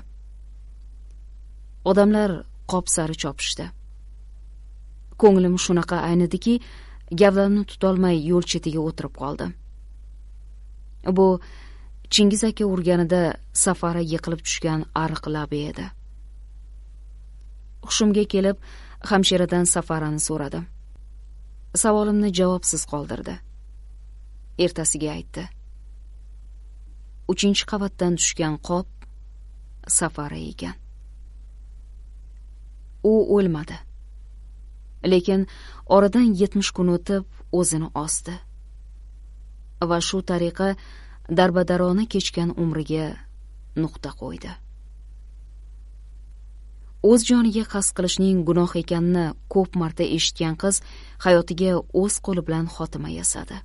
odamlar qop sari chopishdi ko'nglim shunaqa aynidiki gavdamni tutolmay yo'l chetiga o'tirib qoldim bu chingiz aka urganida safara yiqilib tushgan ariq labi edi hushimga kelib hamshiradan safarani so'radim savolimni javobsiz qoldirdi ertasiga aytdi uchinchi qavatdan tushgan qop safara ekan u o'lmadi lekin oradan yetmish kun o'tib o'zini osdi va shu tariqa darbadarona kechgan umriga nuqta qo'ydi o'z joniga qasd qilishning gunoh ekanini ko'p marta eshitgan qiz hayotiga o'z qo'li bilan xotima yasadi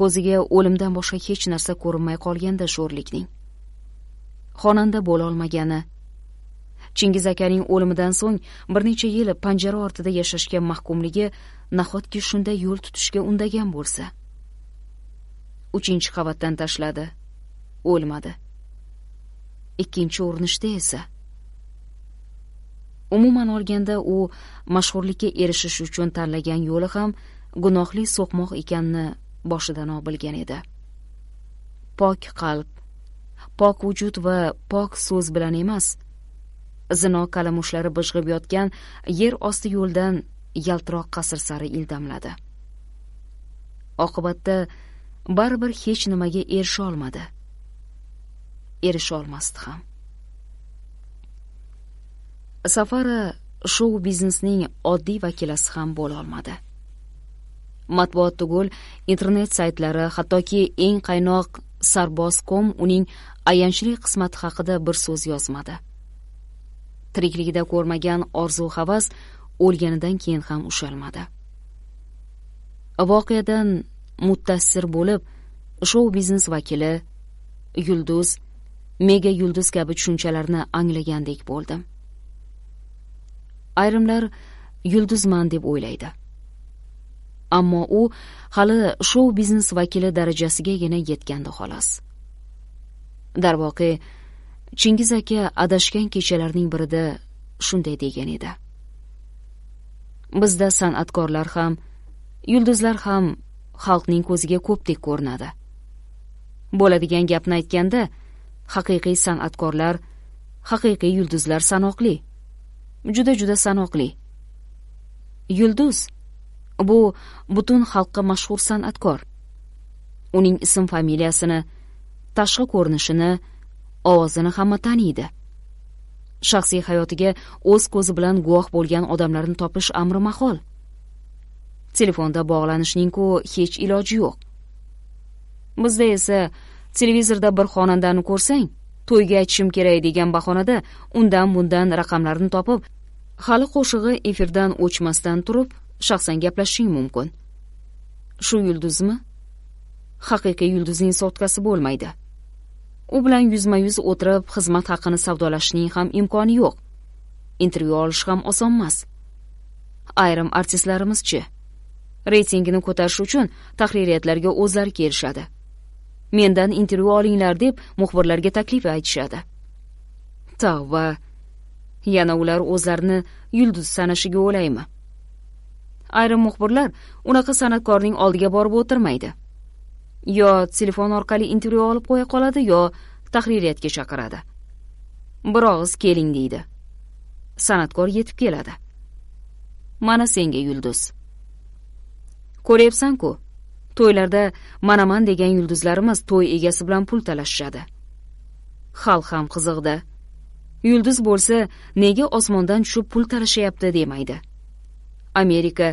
ko'ziga o'limdan boshqa hech narsa ko'rinmay qolganda sho'rlikning xonanda bo'la olmagani chingiz akaning o'limidan so'ng bir necha yil panjara ortida yashashga mahkumligi nahotki shunday yo'l tutishga undagan bo'lsa uchinchi qavatdan tashladi o'lmadi ikkinchi urinishda esa umuman olganda u mashhurlikka erishish uchun tanlagan yo'li ham gunohli so'qmoq ekanini boshidanoq bilgan edi pok qalb pok vujud va pok so'z bilan emas zino kalamushlari bijg'ib yotgan yer osti yo'ldan yaltiroq qasr sari ildamladi oqibatda baribir hech nimaga erisha olmadi erisha olmasdi ham safari shou biznesning oddiy vakilasi ham bo'la olmadi matbuot tugul internet saytlari hattoki eng qaynoq sarboz kom uning ayanchli qismati haqida bir so'z yozmadi tirikligida ko'rmagan orzu havas o'lganidan keyin ham ushalmadi voqeadan mutassir bo'lib shou biznes vakili yulduz mega yulduz kabi tushunchalarni anglagandek bo'ldim ayrimlar yulduzman deb o'ylaydi ammo u hali shou biznes vakili darajasigagina yetgandi xolos darvoqe chingiz aka adashgan kechalarning birida shunday degan edi bizda san'atkorlar ham yulduzlar ham xalqning ko'ziga ko'pdek ko'rinadi bo'ladigan gapni aytganda haqiqiy san'atkorlar haqiqiy yulduzlar sanoqli juda juda sanoqli yulduz bu butun xalqqa mashhur san'atkor uning ism familiyasini tashqi ko'rinishini ovozini hamma taniydi shaxsiy hayotiga o'z ko'zi bilan guvoh bo'lgan odamlarni topish amri mahol telefonda boglanishning hech iloji yo'q bizda esa televizorda bir xonandani ko'rsang to'yga aytishim kerak degan bahonada undan bundan raqamlarni topib hali qo'shig'i efirdan o'chmasdan turib shaxsan gaplashishing mumkin shu yulduzmi haqiqiy yulduzning sotkasi bo'lmaydi u bilan yuzma yuz o'tirib xizmat haqini savdolashishning ham imkoni yo'q intervyu olish ham osonmas ayrim artistlarimizchi reytingini ko'tarish uchun tahririyatlarga o'zlari kelishadi mendan intervyu olinglar deb muxbirlarga taklif aytishadi tavba yana ular o'zlarini yulduz sanashiga o'ylaymi ayrim muxbirlar unaqa san'atkorning oldiga borib o'tirmaydi yo telefon orqali intervyu olib qo'ya qoladi yo tahririyatga chaqiradi bir og'iz keling deydi san'atkor yetib keladi mana senga yulduz ko'ryapsan-ku to'ylarda manaman degan yulduzlarimiz to'y egasi bilan pul talashishadi xalq ham qiziqda yulduz bo'lsa nega osmondan tushib pul talashyapti demaydi amerika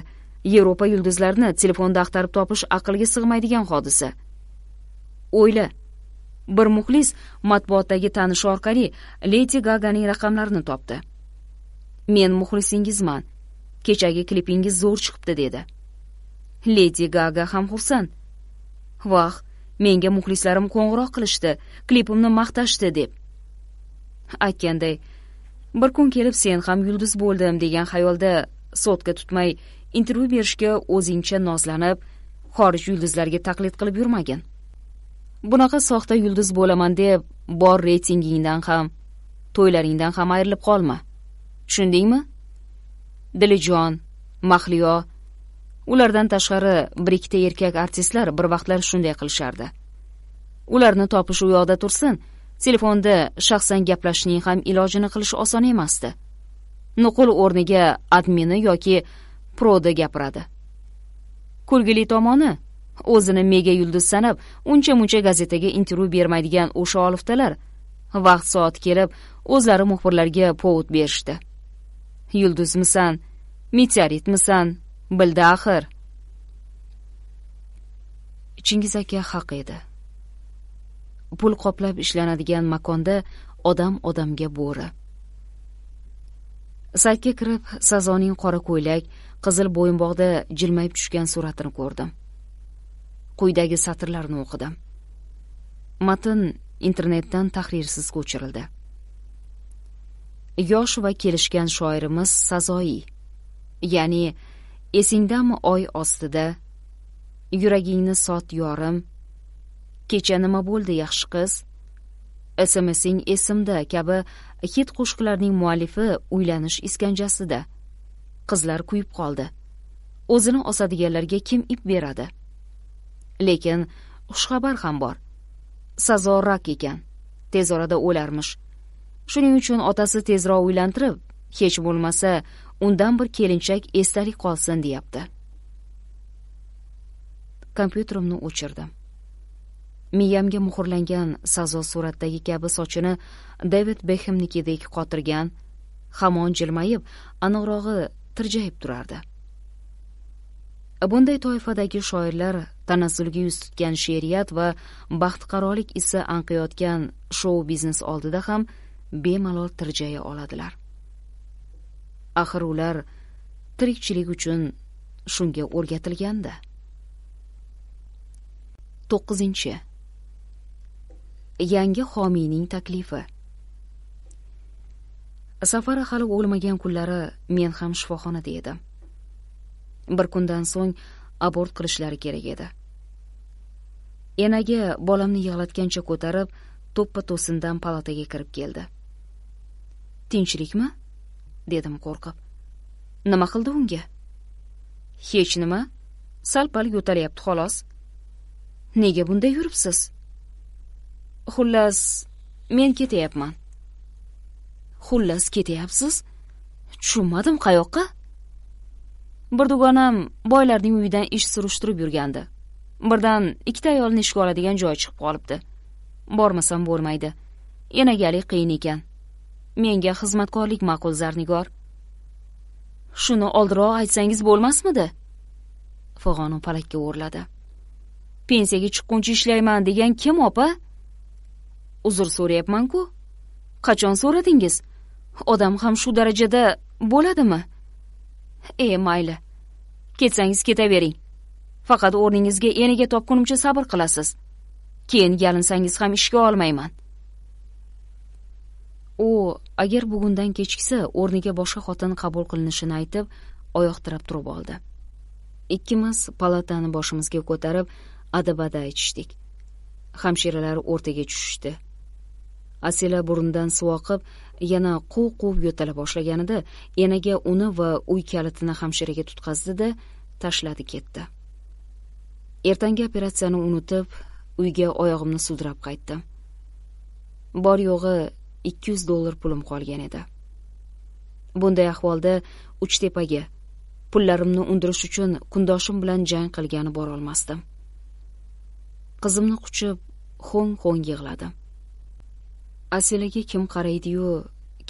yevropa yulduzlarini telefonda axtarib topish aqlga sig'maydigan hodisa o'yla bir muxlis matbuotdagi tanishi orqali leti gaganing raqamlarini topdi men muxlisingizman kechagi klipingiz zo'r chiqibdi dedi ledi Гага ham xursand vah menga muxlislarim qo'ng'iroq qilishdi klipimni maqtashdi deb aytganday bir kun kelib sen ham yulduz bo'ldim degan xayolda sotka tutmay intervyu berishga o'zingcha nozlanib xorij yulduzlariga taqlid qilib yurmagin bunaqa soxta yulduz bo'laman deb bor reytingingdan ham to'ylaringdan ham ayrilib qolma tushundingmi dilijon mahliyo ulardan tashqari bir ikkita erkak artistlar bir vaqtlar shunday qilishardi ularni topish u yoqda tursin telefonda shaxsan gaplashishning ham ilojini qilish oson emasdi nuqul o'rniga admini yoki proda gapiradi kulgili tomoni o'zini mega yulduz sanab uncha muncha gazetaga intervyu bermaydigan o'sha oliftalar vaqt soat kelib o'zlari muxbirlarga povud berishdi yulduzmisan meteoritmisan bildi axir chingiz aka haq edi pul qoplab ishlanadigan makonda odam odamga bo'ri saytga kirib sazoning qora ko'ylak qizil bo'yinbog'da jilmayib tushgan suratini ko'rdim quyidagi satrlarni o'qidim matn internetdan tahrirsiz ko'chirildi yosh va kelishgan shoirimiz sazoiy ya'ni esingdami oy ostida yuragingni sot yorim kecha nima bo'ldi yaxshi qiz smsing esimda kabi hit qo'shiqlarning muallifi uylanish iskanjasida qizlar kuyib qoldi o'zini osadiganlarga kim ip beradi lekin xushxabar ham bor sazo rak ekan tez orada o'larmish shuning uchun otasi tezroq uylantirib hech bo'lmasa undan bir kelinchak esdalik qolsin deyapti kompyuterimni o'chirdim miyamga muhrlangan sazo suratdagi kabi sochini david bekhemnikidek qotirgan hamon jilmayib aniqrog'i tirjayib turardi bunday toifadagi shoirlar tanazzulga yuz tutgan she'riyat va baxtiqarolik isi anqiyotgan shou biznes oldida ham bemalol tirjaya oladilar axir ular tirikchilik uchun shunga o'rgatilgandi to'qqizinchi yangi homiyning taklifi safara hali o'lmagan kunlari men ham shifoxonada edim bir kundan so'ng abort qilishlari kerak edi enaga bolamni yig'latgancha ko'tarib to'ppa to'sindan palataga kirib keldi tinchlikmi dedim qo'rqib nima qildi unga hech nima sal pal yo'talyapti xolos nega bunday yuribsiz xullas men ketyapman xullas ketyapsiz tushunmadim qayoqqa bir dugonam boylarning uyidan ish surishtirib yurgandi birdan ikkita ayolni ishga oladigan joy chiqib qolibdi bormasam bo'lmaydi enagalik qiyin ekan menga xizmatkorlik ma'qul zarnigor shuni oldiroq aytsangiz bo'lmasmidi fig'onim falakka o'rladi pensiyaga chiqquncha ishlayman degan kim opa uzr so'rayapmanku qachon so'radingiz odam ham shu darajada bo'ladimi e mayli ketsangiz ketavering faqat o'rningizga eniga topgunimcha sabr qilasiz keyin yalinsangiz ham ishga olmayman u agar bugundan kechiksa o'rniga boshqa xotin qabul qilinishini aytib oyoq tirab turib oldi ikkimiz palatani boshimizga ko'tarib adabada aytishdik hamshiralar o'rtaga tushishdi asila burundan suv oqib yana quv quv yo'tala boshlaganida enaga uni va uy kalitini hamshiraga tutqazdi da tashladi ketdi ertangi operatsiyani unutib uyga oyog'imni sudrab qaytdim bor yo'g'i ikki yuz dollar pulim qolgan edi bunday ahvolda uchtepaga pullarimni undirish uchun kundoshim bilan jang qilgani borolmasdim qizimni quchib ho'ng ho'ng yig'ladim asilaga kim qaraydiyu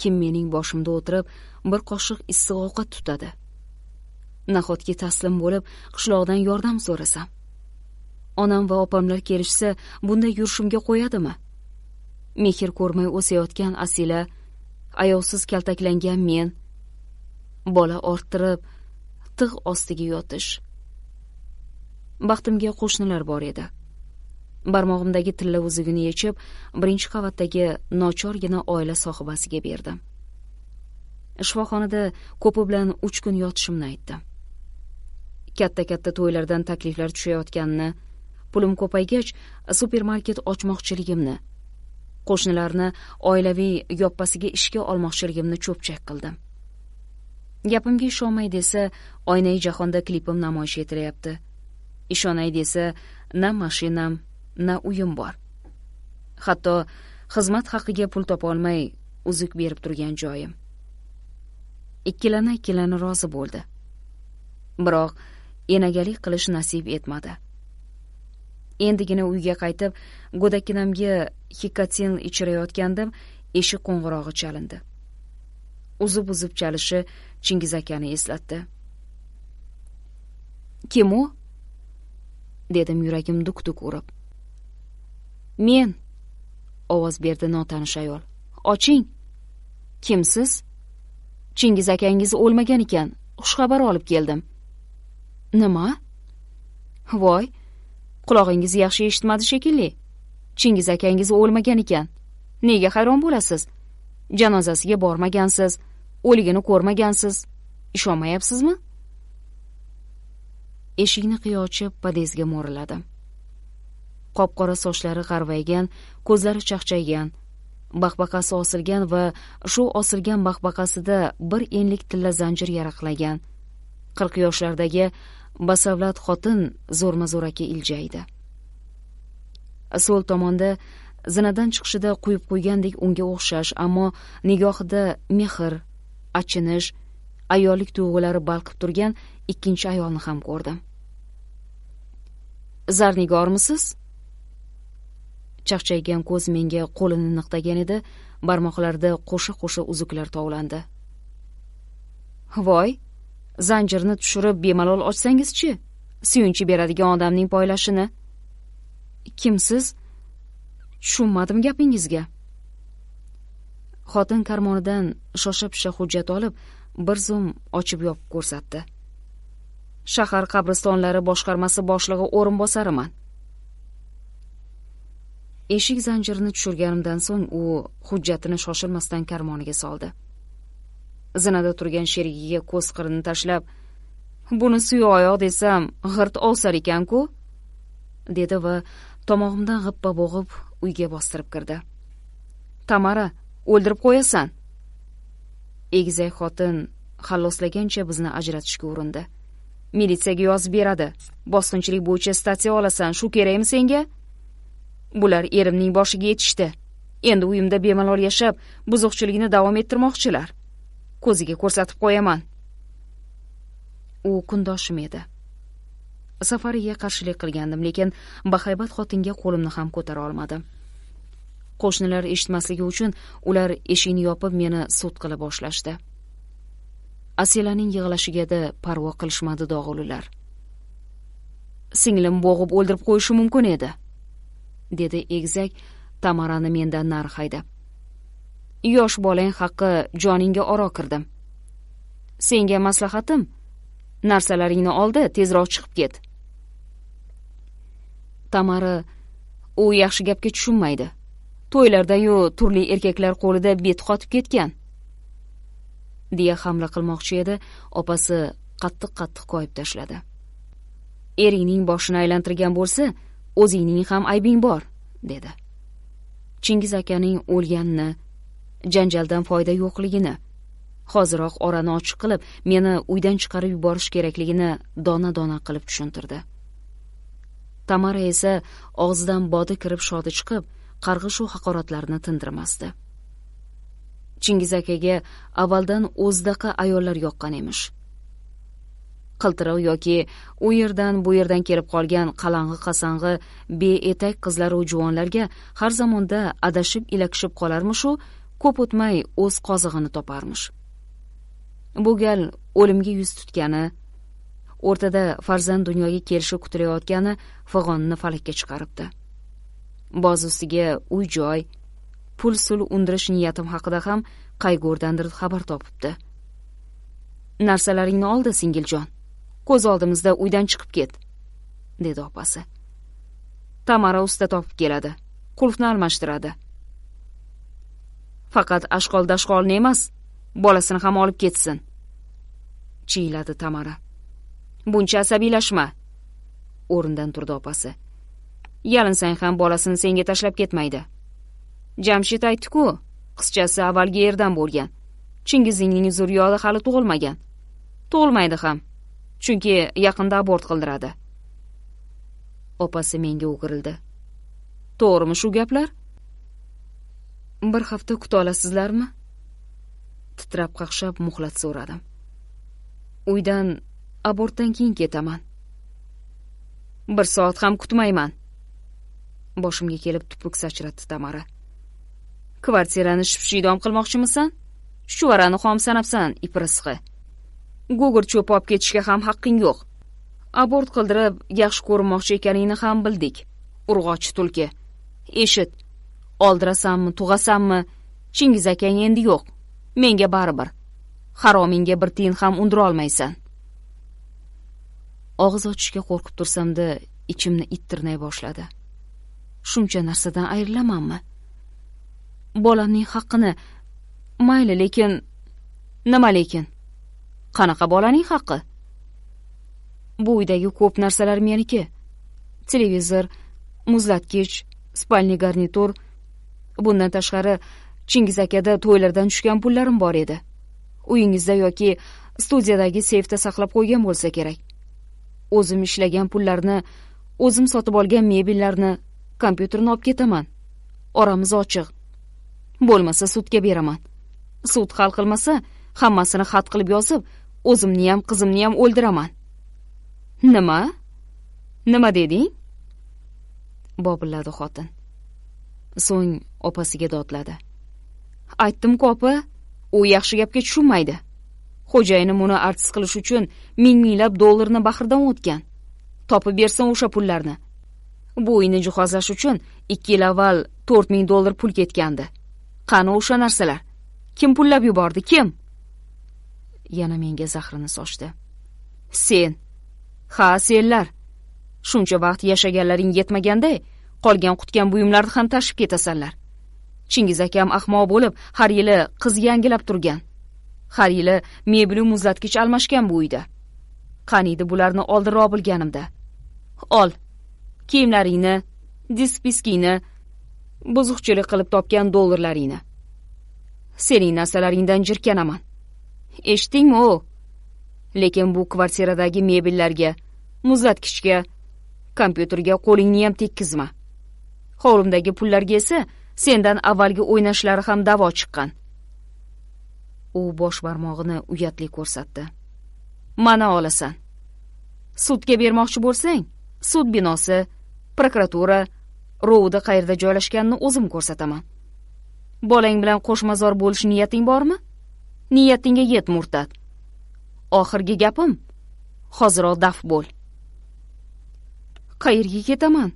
kim mening boshimda o'tirib bir qoshiq issiq ovqat tutadi nahotki taslim bo'lib qishloqdan yordam so'rasam onam va opamlar kelishsa bunday yurishimga qo'yadimi mehr ko'rmay o'sayotgan asila ayovsiz kaltaklangan men bola orttirib tig' ostiga yotish baxtimga qo'shnilar bor edi barmog'imdagi tilla uzugini yechib birinchi qavatdagi nochorgina oila sohibasiga berdim shifoxonada ko'pi bilan uch kun yotishimni aytdim katta katta to'ylardan takliflar tushayotganini pulim ko'paygach supermarket ochmoqchiligimni qo'shnilarni oilaviy yoppasiga ishga olmoqchiligimni cho'pchak qildim gapimga ishonmay desa oynai jahonda klipim namoyish etilyapti ishonay desa na mashinam na uyim bor hatto xizmat haqiga pul topolmay uzuk berib turgan joyim ikkilana ikkilana rozi bo'ldi biroq enagalik qilish nasib etmadi endigina uyga qaytib go'dakkinamga hikkatsin ichirayotgandim eshik qo'ng'irog'i chalindi uzib uzib chalishi chingiz akani eslatdi kim u dedim yuragim duk duk urib men ovoz berdi notanish ayol oching kimsiz chingiz akangiz o'lmagan ekan xushxabar olib keldim nima voy qulog'ingiz yaxshi eshitmadi shekilli chingiz akangiz o'lmagan ekan nega hayron bo'lasiz janozasiga bormagansiz o'ligini ko'rmagansiz ishonmayapsizmi eshikni qiya ochib podezga mo'riladim qop qora sochlari g'arvaygan ko'zlari chaqchaygan baqbaqasi osilgan va shu osilgan baqbaqasida bir enlik tilla zanjir yaraqlagan qirq yoshlardagi basavlat xotin zo'rma zo'raki iljaydi so'l tomonda zinadan chiqishida quyib qo'ygandek unga o'xshash ammo nigohida mehr achinish ayollik tuyg'ulari balqib turgan ikkinchi ayolni ham ko'rdim zarnigormisiz chaqchaygan ko'z menga qo'lini niqtagan edi barmoqlarida qo'sha qo'sha uzuklar tovlandi voy zanjirni tushirib bemalol ochsangizchi suyunchi beradigan odamning poylashini kimsiz tushunmadim gapingizga xotin karmonidan shosha pisha hujjat olib bir zum ochib yopib ko'rsatdi shahar qabristonlari boshqarmasi boshlig'i o'rinbosariman eshik zanjirini tushirganimdan so'ng u hujjatini shoshilmasdan karmoniga soldi zinada turgan sherigiga ko'z qirini tashlab buni suyoyoq desam g'irt olsar ekanku dedi va tomog'imdan g'ippa bo'g'ib uyga bostirib kirdi tamara o'ldirib qo'yasan egizak xotin halloslagancha bizni ajratishga urindi militsiyaga yozib beradi bosqinchilik bo'yicha statsiya olasan shu kerakmi senga bular erimning boshiga yetishdi endi uyimda bemalol yashab buzuqchiligini davom ettirmoqchilar ko'ziga ko'rsatib qo'yaman u kundoshim edi safariga qarshilik qilgandim lekin bahaybat xotinga qo'limni ham ko'tara olmadim qo'shnilar eshitmasligi uchun ular eshikni yopib meni sud qila boshlashdi asilaning da parvo qilishmadi dog'ulular singlim bo'g'ib o'ldirib qo'yishi mumkin edi dedi egizak tamarani mendan nari haydab yosh bolang haqqi joningga oro kirdim senga maslahatim narsalaringni oldi tezroq chiqib ket tamara u yaxshi gapga tushunmaydi to'ylardayu turli erkaklar qo'lida bet qotib ketgan deya hamla qilmoqchi edi opasi qattiq qattiq koyib tashladi eringning boshini aylantirgan bo'lsa o'zingning ham aybing bor dedi chingiz akaning o'lganini janjaldan foyda yo'qligini hoziroq orani ochiq qilib meni uydan chiqarib yuborish kerakligini dona dona qilib tushuntirdi tamara esa og'zidan bodi kirib shodi chiqib qarg'ishu haqoratlarni tindirmasdi chingiz akaga avvaldan o'zidaqa ayollar yoqqan emish qiltiriq yoki u yerdan bu yerdan kelib qolgan qalang'i qasang'i beetak qizlaru juvonlarga har zamonda adashib ilakishib qolarmishu ko'p o'tmay o'z qozig'ini toparmish bu gal o'limga yuz tutgani o'rtada farzand dunyoga kelishi kutilayotgani fig'onni falakka chiqaribdi boz ustiga uy joy pul sul undirish niyatim haqida ham qayg'udandir xabar topibdi narsalaringni oldi singiljon ko'z oldimizda uydan chiqib ket dedi opasi tamara usta topib keladi qulfni almashtiradi faqat ashqol dashqolni emas bolasini ham olib ketsin chiyladi tamara buncha asabiylashma o'rnidan turdi opasi yalinsang ham bolasini senga tashlab ketmaydi jamshid aytdiku qizchasi avvalgi erdan bo'lgan chingizingning zurriyodi hali tug'ilmagan tug'ilmaydi ham chunki yaqinda abort qildiradi opasi menga o'girildi to'g'rimi shu gaplar bir hafta kuta olasizlarmi titrab qaqshab muhlat so'radim uydan abortdan keyin ketaman bir soat ham kutmayman boshimga kelib tupuk sachratdi tamara kvartirani shipshiydom qilmoqchimisan chuvarani xom sanabsan iprisqi gugurt cho'pi olib ketishga ham haqqing yo'q abort qildirib yaxshi ko'rinmoqchi ekaningni ham bildik urg'ochi tulki eshit oldirasanmi tug'asanmi chingiz akang endi yo'q menga baribir haromingga bir tiyin ham undirolmaysan og'iz ochishga qo'rqib tursamda ichimni it tirnay boshladi shuncha narsadan ayrilamanmi bolamning haqqini mayli lekin nima lekin qanaqa bolaning haqqi bu uydagi ko'p narsalar meniki televizor muzlatgich spalniy garnitur bundan tashqari chingiz akada to'ylardan tushgan pullarim bor edi uyingizda yoki studiyadagi seyfda saqlab qo'ygan bo'lsa kerak o'zim ishlagan pullarni o'zim sotib olgan mebellarni kompyuterni olib ketaman oramiz ochiq bo'lmasa sudga beraman sud hal qilmasa hammasini xat qilib yozib o'zimniyam qizimniyam o'ldiraman nima nima deding bobilladi xotin so'ng opasiga dodladi aytdim ku opa u yaxshi gapga tushunmaydi xo'jayinim uni artist qilish uchun ming minglab dollarni bahrdan o'tgan topib bersin o'sha pullarni bu uyni jihozlash uchun ikki yil avval to'rt ming dollar pul ketgandi qani o'sha narsalar kim pullab yubordi kim yana menga zahrini sochdi sen ha senlar shuncha vaqt yashaganlaring yetmaganday qolgan qutgan buyumlarni ham tashib ketasanlar chingiz akam ahmoq bo'lib har yili qiz yangilab turgan har yili mebelu muzlatgich almashgan bu uyda qaniydi bularni oldinroq bilganimda ol kiyimlaringni dispiskingni buzuqchilik qilib topgan dollarlaringni sening narsalaringdan jirkanaman eshitdingmi o lekin bu kvartiradagi mebellarga muzlatgichga kompyuterga qo'lingni ham tekkizma hovlimdagi pullarga esa sendan avvalgi o'ynashlari ham davo chiqqan u bosh barmog'ini uyatli ko'rsatdi mana olasan sudga bermoqchi bo'lsang sud binosi prokuratura rovda qayerda joylashganini o'zim ko'rsataman bolang bilan qo'shmazor bo'lish niyating bormi niyatingga yet murtad oxirgi gapim hoziroq daf bo'l qayerga ketaman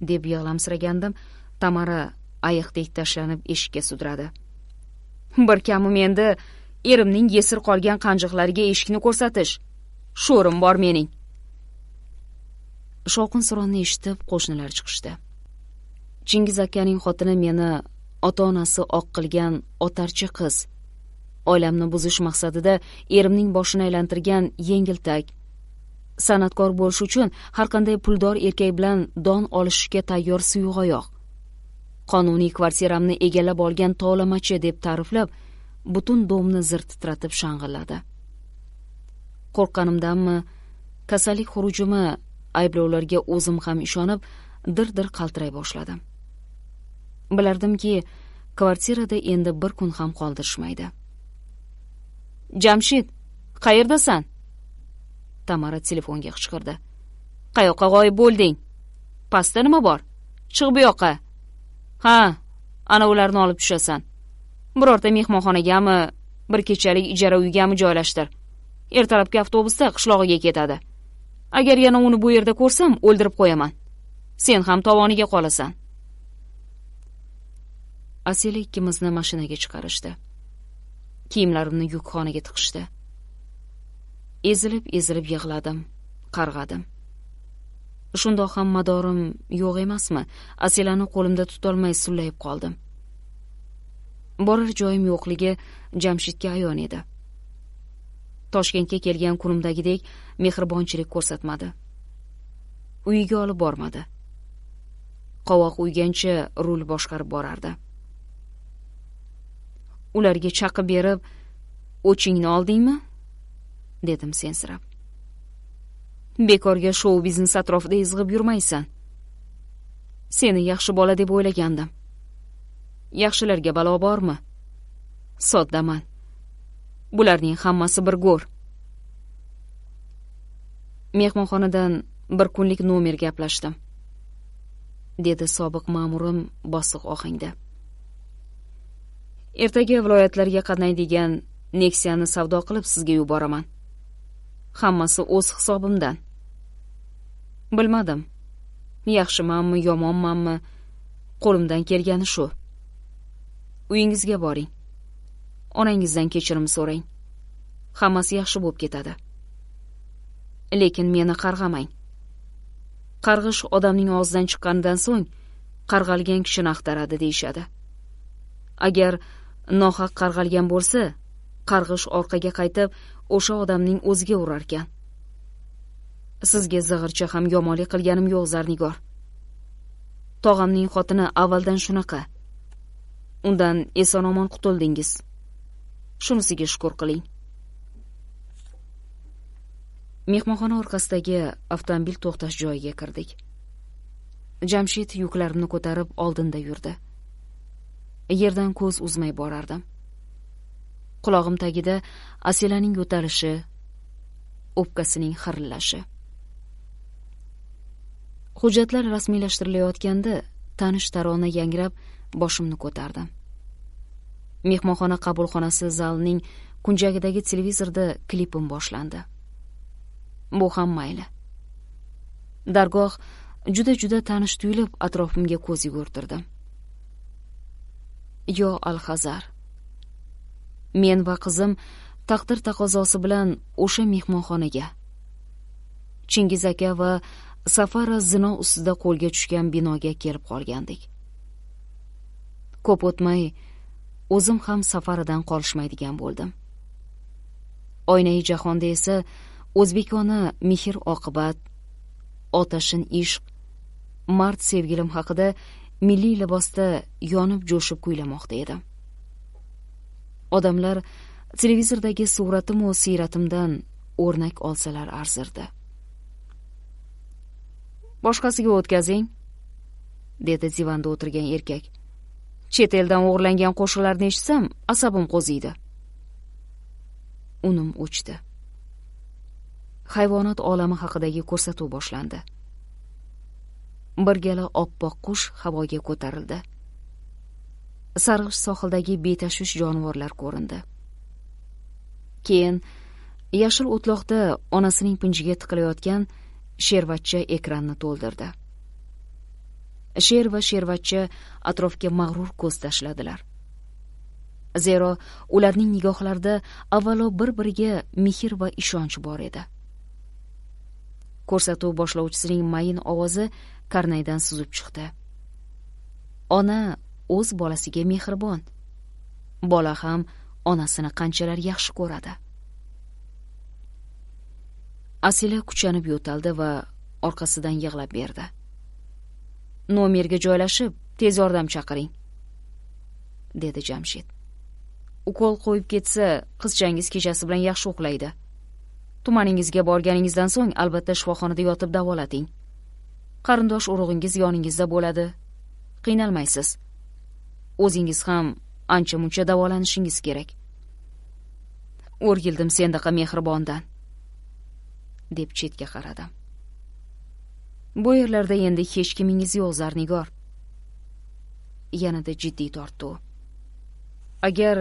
deb yig'lamsiragandim tamara ayiqdek tashlanib eshikka sudradi bir kami endi erimning yesir qolgan qanjiqlariga eshikni ko'rsatish sho'rim bor mening shovqin suronni eshitib qo'shnilar chiqishdi chingiz akaning xotini meni ota onasi oq qilgan otarchi qiz oilamni buzish maqsadida erimning boshini aylantirgan yengiltak san'atkor bo'lish uchun har qanday puldor erkak bilan don olishishga tayyor suyug'oyoq qonuniy kvartiramni egallab olgan tovlamachi deb ta'riflab butun domni zir titratib shang'illadi qo'rqqanimdanmi kasallik xurujimi ayblovlarga o'zim ham ishonib dir dir qaltiray boshladim bilardimki kvartirada endi bir kun ham qoldirishmaydi jamshid qayerdasan tamara telefonga qichqirdi qayoqqa g'oyib bo'lding pastda nima bor chiq bu yoqqa ha ana ularni olib tushasan birorta mehmonxonagami bir kechalik ijara uygami joylashtir ertalabki avtobusda qishlog'iga ketadi agar yana uni bu yerda ko'rsam o'ldirib qo'yaman sen ham tovoniga qolasan asila ikkimizni mashinaga chiqarishdi kiyimlarimni yukxonaga tiqishdi ezilib ezilib yig'ladim qarg'adim shundoq ham madorim yo'q emasmi asilani qo'limda tutolmay sullayib qoldim borar joyim yo'qligi jamshidga ayon edi toshkentga kelgan kunimdagidek mehribonchilik ko'rsatmadi uyiga olib bormadi qovoq uygancha rul boshqarib borardi ularga chaqib berib o'chingni oldingmi dedim sensirab bekorga shou biznes atrofida izg'ib yurmaysan seni yaxshi bola deb o'ylagandim yaxshilarga balo bormi soddaman bularning hammasi bir go'r mehmonxonadan bir kunlik nomer gaplashdim dedi sobiq ma'murim bosiq ohangda ertaga viloyatlarga qatnaydigan Nexia'ni savdo qilib sizga yuboraman hammasi o'z hisobimdan bilmadim yaxshimanmi yomonmanmi qo'limdan kelgani shu uyingizga boring onangizdan kechirim so'rang hammasi yaxshi bo'lib ketadi lekin meni qarg'amang qarg'ish odamning og'zidan chiqqanidan so'ng qarg'algan kishini axtaradi deyishadi agar nohaq qarg'algan bo'lsa qarg'ish orqaga qaytib o'sha odamning o'ziga urarkan sizga zig'ircha ham yomonlik qilganim yo'q zarnigor tog'amning xotini avvaldan shunaqa undan eson omon qutuldingiz shunisiga shukur qiling mehmonxona orqasidagi avtomobil to'xtash joyiga kirdik jamshid yuklarimni ko'tarib oldinda yurdi yerdan ko'z uzmay borardim qulog'im tagida asilaning yo'talishi o'pkasining xirillashi hujjatlar rasmiylashtirilayotganda tanish tarona yangrab boshimni ko'tardim mehmonxona qabulxonasi zalining kunjagidagi televizorda klipim boshlandi bu ham mayli dargoh juda juda tanish tuyulib atrofimga ko'z yugurtirdim yo alhazar men va qizim taqdir taqozosi bilan o'sha mehmonxonaga chingiz aka va safara zino ustida qo'lga tushgan binoga kelib qolgandik ko'p o'tmay o'zim ham safaradan qolishmaydigan bo'ldim oynai jahonda esa o'zbekona mehr oqibat otashin ishq mard sevgilim haqida milliy libosda yonib jo'shib kuylamoqda edim odamlar televizordagi suratimu siyratimdan o'rnak olsalar arzirdi boshqasiga o'tkazing dedi divanda o'tirgan erkak chet eldan o'g'irlangan qo'shiqlarni eshitsam asabim qo'ziydi unim o'chdi hayvonot olami haqidagi ko'rsatuv boshlandi bir gala oppoq qush havoga ko'tarildi sarg'ish sohildagi betashvish jonivorlar ko'rindi keyin yashil o'tloqda onasining pinjiga tiqilayotgan shervatcha ekranni to'ldirdi sher va shervatcha atrofga mag'rur ko'z tashladilar zero ularning nigohlarida avvalo bir biriga mehr va ishonch bor edi ko'rsatuv boshlovchisining mayin ovozi karnaydan suzib chiqdi ona o'z bolasiga mehribon bola ham onasini qanchalar yaxshi ko'radi asila kuchanib yo'taldi va orqasidan yig'lab berdi nomerga joylashib tez yordam chaqiring dedi jamshid ukol qo'yib ketsa qizchangiz kechasi bilan yaxshi uxlaydi tumaningizga borganingizdan so'ng albatta shifoxonada yotib davolating qarindosh urug'ingiz yoningizda bo'ladi qiynalmaysiz o'zingiz ham ancha muncha davolanishingiz kerak o'rgildim sendaqa mehribondan deb chetga qaradim bu yerlarda endi hech kimingiz yo'q zarnigor yanada jiddiy tortdi u agar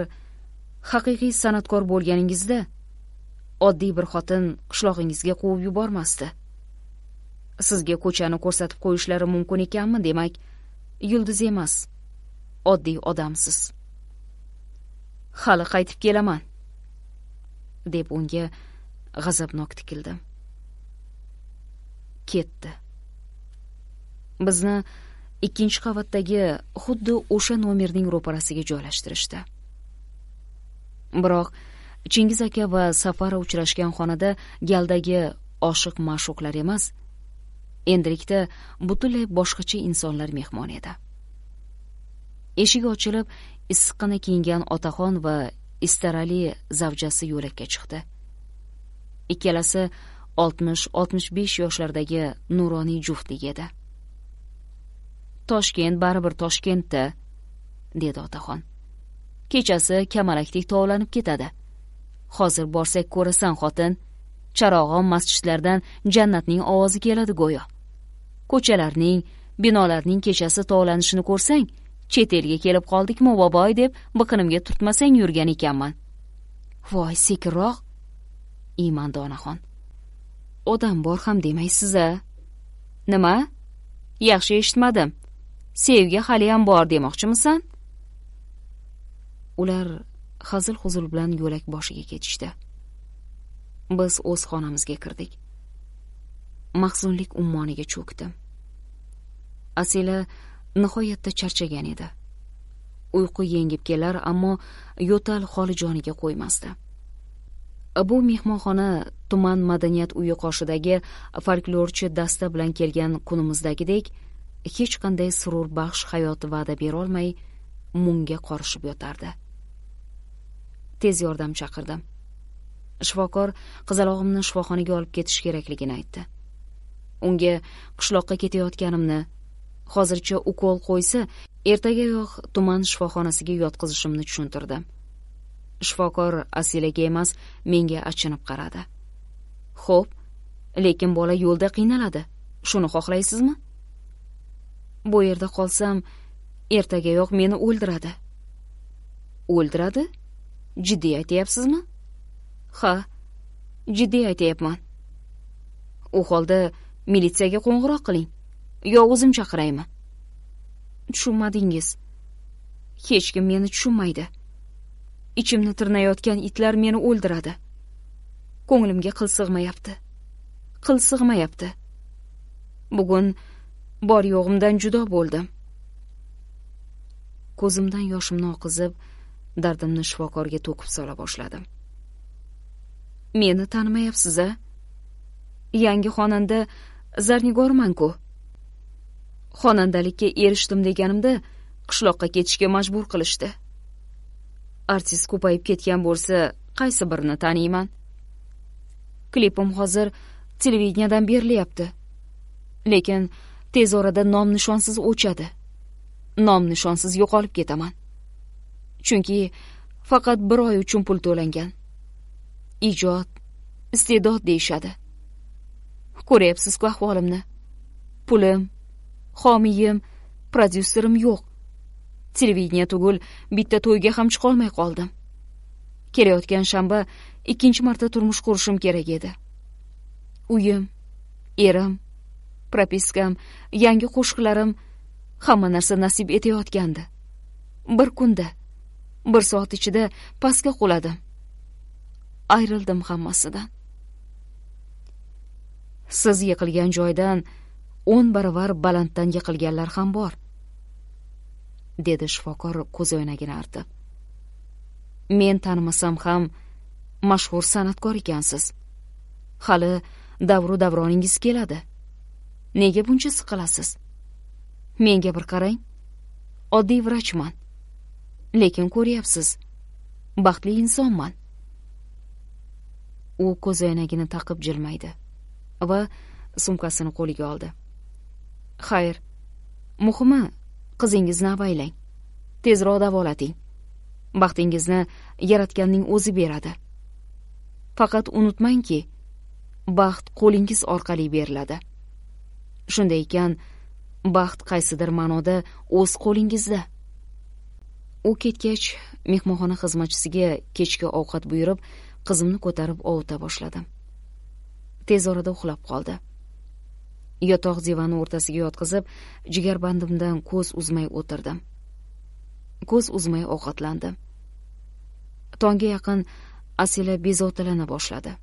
haqiqiy san'atkor bo'lganingizda oddiy bir xotin qishlog'ingizga quvib yubormasdi sizga ko'chani ko'rsatib qo'yishlari mumkin ekanmi demak yulduz emas oddiy odamsiz hali qaytib kelaman deb unga g'azabnok tikildim ketdi bizni ikkinchi qavatdagi xuddi o'sha nomerning ro'parasiga joylashtirishdi biroq chingiz aka va safara uchrashgan xonada galdagi oshiq ma'shuqlar emas endilikda butunlay boshqacha insonlar mehmon edi eshigi ochilib issiqqina kiyingan otaxon va istarali zavjasi yo'lakka chiqdi ikkalasi oltmish oltmish besh yoshlardagi nuroniy juftlik edi toshkent baribir toshkentda dedi otaxon kechasi kamalakdek tovlanib ketadi hozir borsak ko'rasan xotin charog'on masjidlardan jannatning ovozi keladi go'yo ko'chalarning binolarning kechasi tovlanishini ko'rsang chet elga kelib qoldikmi boboy deb biqinimga turtmasang yurgan ekanman voy sekinroq iymandi donaxon odam bor ham demaysiz a nima yaxshi eshitmadim sevgi haliyam bor demoqchimisan ular hazil huzul bilan yo'lak boshiga ketishdi biz o'z xonamizga kirdik mahzunlik ummoniga cho'kdim asila nihoyatda charchagan edi uyqu yengib kelar ammo yo'tal holi joniga qo'ymasdi bu mehmonxona tuman madaniyat uyi qoshidagi folklorchi dasta bilan kelgan kunimizdagidek hech qanday sururbaxsh hayot va'da berolmay mungga qorishib yotardi tez yordam chaqirdim shifokor qizalog'imni shifoxonaga olib ketish kerakligini aytdi unga qishloqqa ketayotganimni hozircha ukol qo'ysa ertagayoq tuman shifoxonasiga yotqizishimni tushuntirdi shifokor asilaga emas menga achinib qaradi xo'p lekin bola yo'lda qiynaladi shuni xohlaysizmi bu yerda qolsam ertagayoq meni o'ldiradi o'ldiradi jiddiy aytyapsizmi ha jiddiy aytyapman u holda militsiyaga qo'ng'iroq qiling yo o'zim chaqiraymi tushunmadingiz hech kim meni tushunmaydi ichimni tirnayotgan itlar meni o'ldiradi ko'nglimga qil sig'mayapti qil sig'mayapti bugun bor yo'g'imdan judo bo'ldim ko'zimdan yoshimni oqizib dardimni shifokorga to'kib sola boshladim meni tanimayapsiz a yangi xonanda zarnigorman ku xonandalikka erishdim deganimda qishloqqa ketishga majbur qilishdi artist ko'payib ketgan bo'lsa qaysi birini taniyman klipim hozir televideniyadan berilyapti lekin tez orada nom nishonsiz o'chadi nom nishonsiz yo'qolib ketaman chunki faqat bir oy uchun pul to'langan ijod iste'dod deyishadi ko'ryapsizku ahvolimni pulim homiyim prodyuserim yo'q televideniya tugul bitta to'yga ham chiqolmay qoldim kelayotgan shanba ikkinchi marta turmush qurishim kerak edi uyim erim propiskam yangi qo'shiqlarim hamma narsa nasib etayotgandi bir kunda bir soat ichida pastga quladim ayrildim hammasidan siz yiqilgan joydan o'n baravar balanddan yiqilganlar ham bor dedi shifokor ko'zoynagini artib men tanimasam ham mashhur san'atkor ekansiz hali davru davroningiz keladi nega buncha siqilasiz menga bir qarang oddiy vrachman lekin ko'ryapsiz baxtli insonman u ko'zoynagini taqib jilmaydi va sumkasini qo'liga oldi xayr muhimi qizingizni avaylang tezroq davolating baxtingizni yaratganning o'zi beradi faqat unutmangki baxt qo'lingiz orqali beriladi shunday ekan baxt qaysidir ma'noda o'z qo'lingizda u ketgach mehmonxona xizmatchisiga kechki ovqat buyurib qizimni ko'tarib ovuta boshladim tez orada uxlab qoldi yotoq divani o'rtasiga yotqizib jigarbandimdan ko'z uzmay o'tirdim ko'z uzmay ovqatlandim tongga yaqin asila bezovtalana boshladi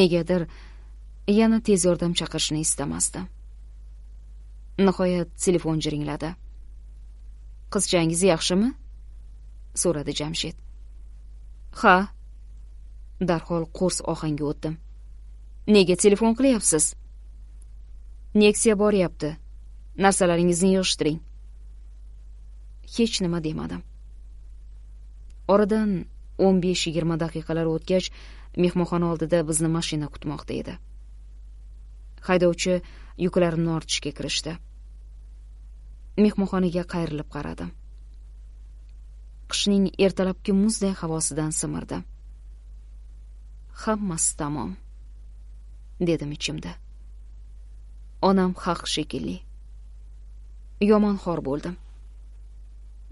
negadir yana tez yordam chaqirishni istamasdi nihoyat telefon jiringladi qizchangiz yaxshimi so'radi jamshid ha darhol qo'rs ohangga o'tdim nega telefon qilyapsiz Neksiya boryapti. Narsalaringizni yig'ishtiring. Hech nima demadim. Oradan 15-20 daqiqalar o'tgach, mehmonxona oldida bizni mashina kutmoqda edi. Haydovchi yuklarimni ortishga kirishdi. Mehmonxonaga qayrilib qaradim. Qishning ertalabki muzday havosidan simirdi. Hammasi tamom, dedim ichimda. onam haq shekilli yomon xor bo'ldim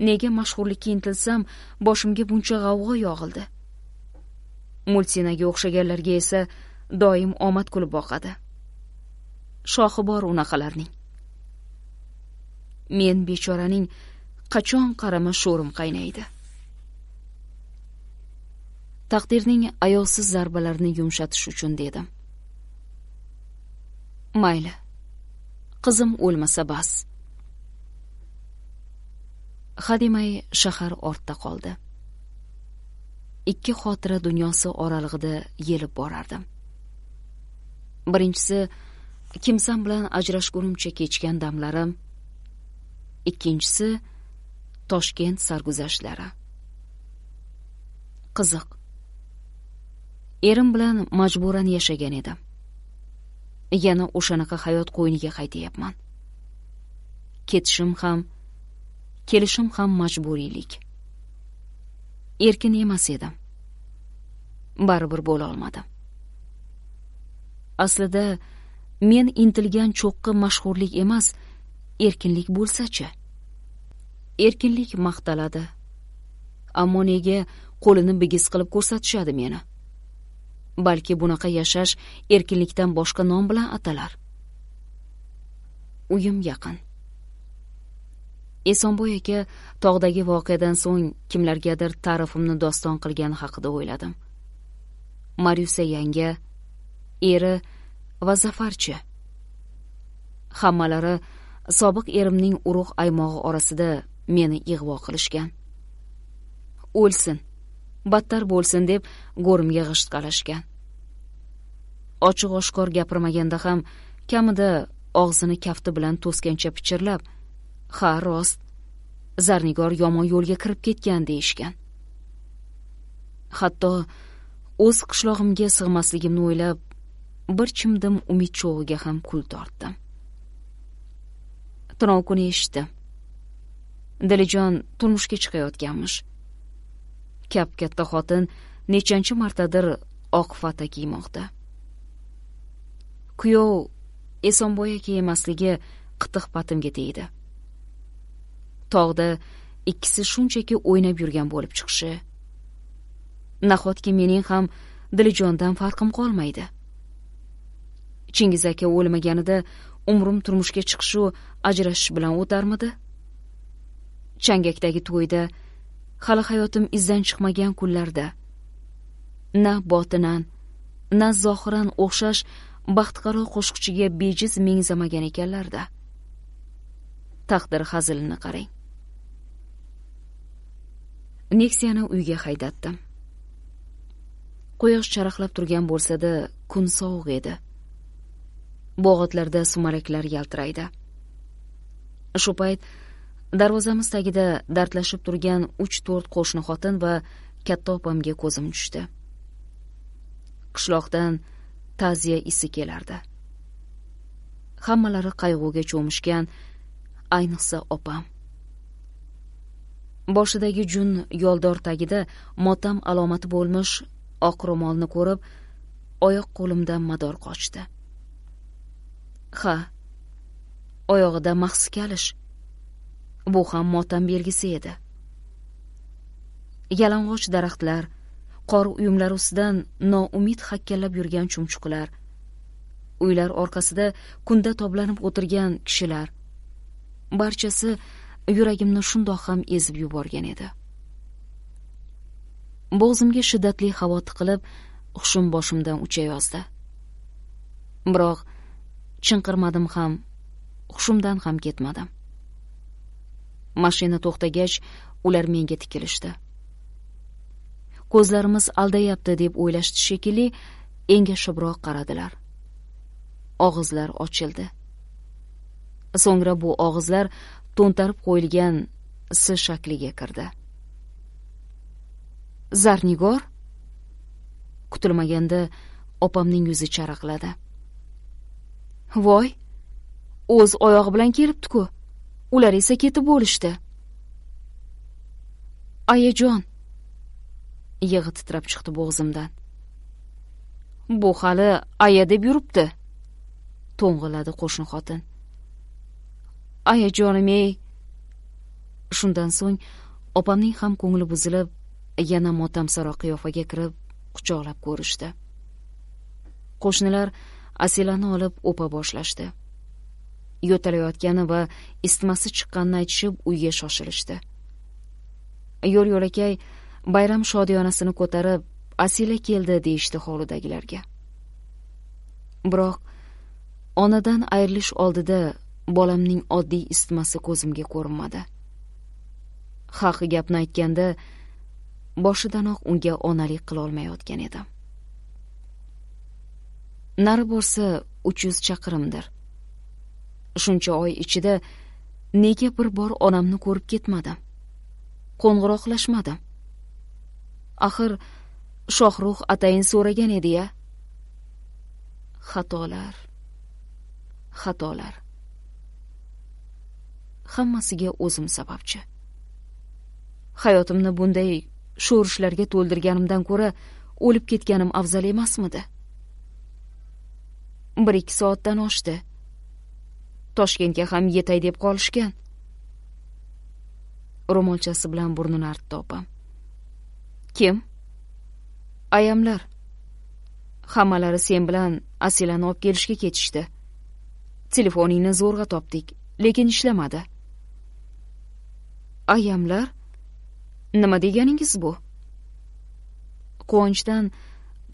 nega mashhurlikka intilsam boshimga buncha g'avg'o yog'ildi multinaga o'xshaganlarga esa doim omad kulib boqadi shoxi bor unaqalarning men bechoraning qachon qarama sho'rim qaynaydi taqdirning ayovsiz zarbalarini yumshatish uchun dedim mayli qizim o'lmasa bas hademay shahar ortda qoldi ikki xotira dunyosi oralig'ida yelib borardim birinchisi kimsam bilan ajrashgunimcha kechgan damlarim ikkinchisi toshkent sarguzashtlari qiziq erim bilan majburan yashagan edim yana o'shanaqa hayot qo'yniga qaytyapman ketishim ham kelishim ham majburiylik erkin emas edim baribir bo'la olmadim. aslida men intilgan cho'qqi mashhurlik emas erkinlik bo'lsachi erkinlik maqtaladi ammo nega qo'lini bigiz qilib ko'rsatishadi meni balki bunaqa yashash erkinlikdan boshqa nom bilan atalar uyim yaqin esonboy aka tog'dagi voqeadan so'ng kimlargadir ta'rifimni doston qilgani haqida o'yladim maryusa yanga eri va zafarchi hammalari sobiq erimning urug' aymog'i orasida meni ig'vo qilishgan o'lsin battar bo'lsin deb go'rimga g'isht qalashgan ochiq oshkor gapirmaganda ham kamida og'zini kafti bilan to'sgancha pichirlab ha rost zarnigor yomon yo'lga kirib ketgan deyishgan hatto o'z qishlog'imga sig'masligimni o'ylab bir chimdim umid cho'g'iga ham kul tortdim tunov kuni eshitdim dilijon turmushga chiqayotganmish kap katta xotin nechanchi martadir oq fata kiymoqda kuyov esonboya kiyemasligi qitiq patimga tegdi tog'da ikkisi shunchaki o'ynab yurgan bo'lib chiqishi nahotki mening ham dilijondan farqim qolmaydi chingiz aka o'lmaganida umrim turmushga chiqishu ajrashish bilan o'tarmidi changakdagi to'yda hali hayotim izdan chiqmagan kunlarda na botinan na zohiran o'xshash baxtiqaro qo'shiqchiga bejiz mengzamagan ekanlarda taqdir hazilini qarang neksiyani uyga haydatdim quyosh charaqlab turgan bo'lsa-da, kun sovuq edi bog'otlarda sumaraklar yaltiraydi shu payt darvozamiz tagida dardlashib turgan uch to'rt qo'shni xotin va katta opamga ko'zim tushdi qishloqdan ta'ziya isi kelardi hammalari qayg'uga cho'mishgan ayniqsa opam boshidagi jun yoldor tagida motam alomati bo'lmish oq ro'molni ko'rib oyoq qo'limdan mador qochdi ha oyog'ida mahsi kalish bu ham motam belgisi edi yalang'och daraxtlar qor uyumlari ustidan noumid hakkallab yurgan chumchuqlar uylar orqasida kunda toblanib o'tirgan kishilar barchasi yuragimni shundoq ham ezib yuborgan edi bo'g'zimga shiddatli havo tiqilib hushim boshimdan yozdi biroq chinqirmadim ham hushimdan ham ketmadim mashina to'xtagach ular menga tikilishdi ko'zlarimiz aldayapti deb o'ylashdi shekilli engashibroq qaradilar og'izlar ochildi so'ngra bu og'izlar to'ntarib qo'yilgan s shakliga kirdi zarnigor kutilmaganda opamning yuzi charaqladi voy o'z oyog'i bilan kelibdi ku ular esa ketib bo'lishdi ayajon yig'i titrab chiqdi bo'g'zimdan bu hali aya deb yuribdi to'ng'illadi qo'shni xotin ayajonim ey shundan so'ng opamning ham ko'ngli buzilib yana motamsaroq qiyofaga kirib quchoqlab ko'rishdi qo'shnilar asilani olib o'pa boshlashdi yo'talayotgani va isitmasi chiqqanini aytishib uyga shoshilishdi yo'l yo'lakay bayram shodiyonasini ko'tarib asila keldi deyishdi hovlidagilarga biroq onadan ayrilish oldida bolamning oddiy isitmasi ko'zimga ko'rinmadi haq gapni aytganda boshidanoq unga onalik qilolmayotgan edim nari borsa uch yuz chaqirimdir shuncha oy ichida nega bir bor onamni ko'rib ketmadim qo'ng'iroqlashmadim axir shohruh atayin so'ragan edi ya xatolar xatolar hammasiga o'zim sababchi hayotimni bunday sho'rishlarga to'ldirganimdan ko'ra o'lib ketganim afzal emasmidi bir ikki soatdan oshdi toshkentga ham yetay deb qolishgan ro'molchasi bilan burnini artdi opam kim ayamlar hammalari sen bilan asilani olib kelishga ketishdi telefoningni zo'rg'a topdik lekin ishlamadi ayamlar nima deganingiz bu quvonchdan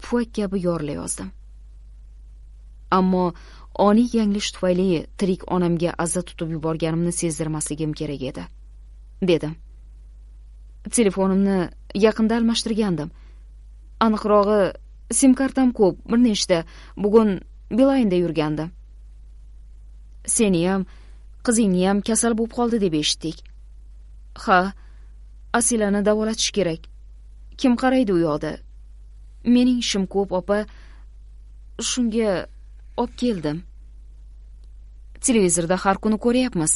pufak kabi yorila yozdim ammo oniy yanglish tufayli tirik onamga azza tutib yuborganimni sezdirmasligim kerak edi dedim telefonimni yaqinda almashtirgandim aniqrog'i sim kartam ko'p bir nechta bugun beelaynda yurgandim seniyam qizingniyam kasal bo'lib qoldi deb eshitdik ha asilani davolatish kerak kim qaraydi u yoqda mening ishim ko'p opa shunga olib keldim televizorda har kuni ko'ryapmiz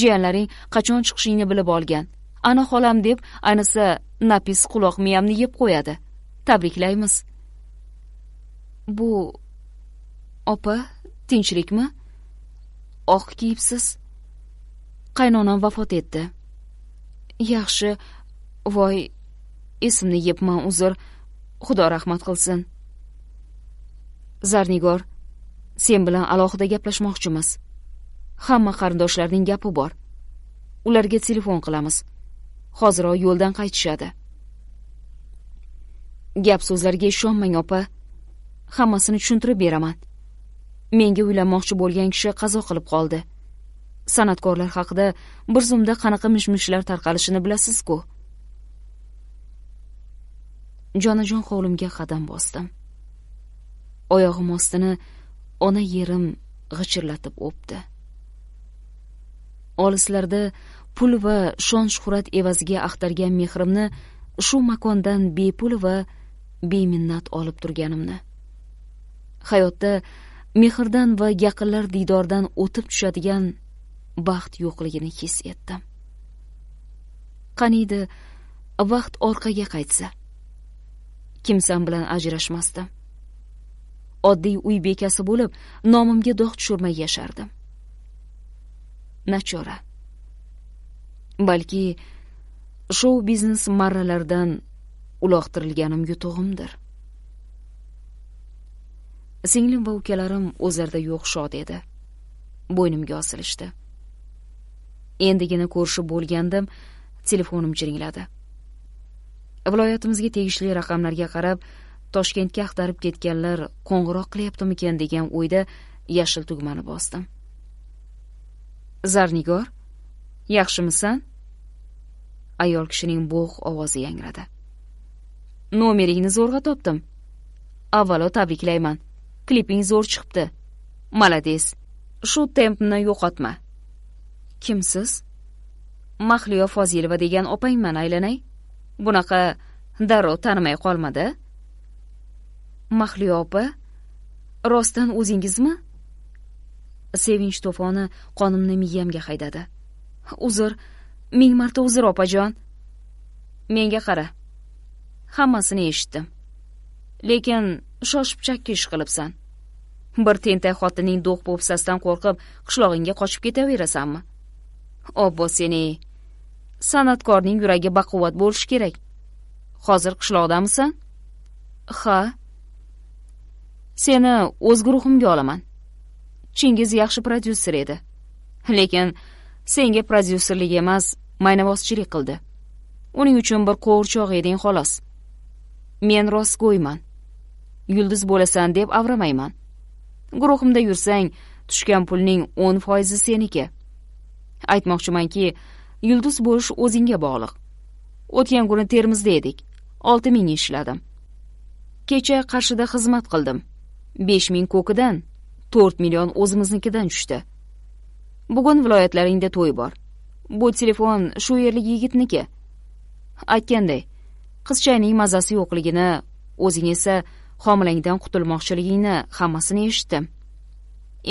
jiyanlaring qachon chiqishingni bilib olgan ana xolam deb ayniqsa napis quloq miyamni yeb qo'yadi tabriklaymiz bu opa tinchlikmi oq kiyibsiz qaynonam vafot etdi yaxshi voy esimni yebman uzr xudo rahmat qilsin zarnigor sen bilan alohida gaplashmoqchimiz hamma qarindoshlarning gapi bor ularga telefon qilamiz hoziroq yo'ldan qaytishadi gap so'zlarga ishonmang opa hammasini tushuntirib beraman menga uylanmoqchi bo'lgan kishi qazo qilib qoldi san'atkorlar haqida bir zumda qanaqa mish mishlar tarqalishini bilasiz-ku jonajon hovlimga qadam bosdim oyog'im ostini ona yerim g'ichirlatib o'pdi olislarda pul va shon shuhrat evaziga axtargan mehrimni shu makondan bepul va beminnat olib turganimni hayotda mehrdan va yaqinlar diydoridan o'tib tushadigan baxt yo'qligini his etdim qaniydi vaqt orqaga qaytsa kimsam bilan ajrashmasdim oddiy uy bekasi bo'lib nomimga dog' tushirmay yashardim nachora balki shou biznes marralaridan uloqtirilganim yutug'imdir singlim va ukalarim o'zlarida yo'q shod edi bo'ynimga osilishdi endigina ko'rishib bo'lgandim telefonim jiringladi viloyatimizga tegishli raqamlarga qarab toshkentga axtarib ketganlar qo'ng'iroq qilyaptimikan degan o'yda yashil tugmani bosdim zarnigor yaxshimisan ayol kishining bo'g'iq ovozi yangradi nomeringni zo'rg'a topdim avvalo tabriklayman kliping zo'r chiqibdi Maladesh. shu tempni yo'qotma kimsiz mahliyo fozilova degan opangman aylanay bunaqa darrov tanimay qolmadi mahliyo opa rostdan o'zingizmi sevinch to'foni qonimni miyamga haydadi uzr ming marta uzr opajon menga qara hammasini eshitdim lekin shoshib chakki ish qilibsan bir tentak xotinning do'q po'pisasidan qo'rqib qishlog'ingga qochib ketaverasanmi obbo seni san'atkorning yuragi baquvvat bo'lishi kerak hozir qishloqdamisan ha seni o'z guruhimga olaman chingiz yaxshi prodyuser edi lekin senga prodyuserlik emas maynavozchilik qildi uning uchun bir qovurchoq eding xolos men rostgo'yman yulduz bo'lasan deb avramayman guruhimda yursang tushgan pulning o'n foizi seniki aytmoqchimanki yulduz bo'lish o'zingga bog'liq o'tgan kuni termizda edik olti ming ishladim kecha qarshida xizmat qildim besh ming ko'kidan to'rt million o'zimiznikidan tushdi bugun viloyatlaringda to'y bor bu telefon shu yerlik yigitniki aytganday qizchaning mazasi yo'qligini o'zing esa homilangdan qutulmoqchiligingni hammasini eshitdim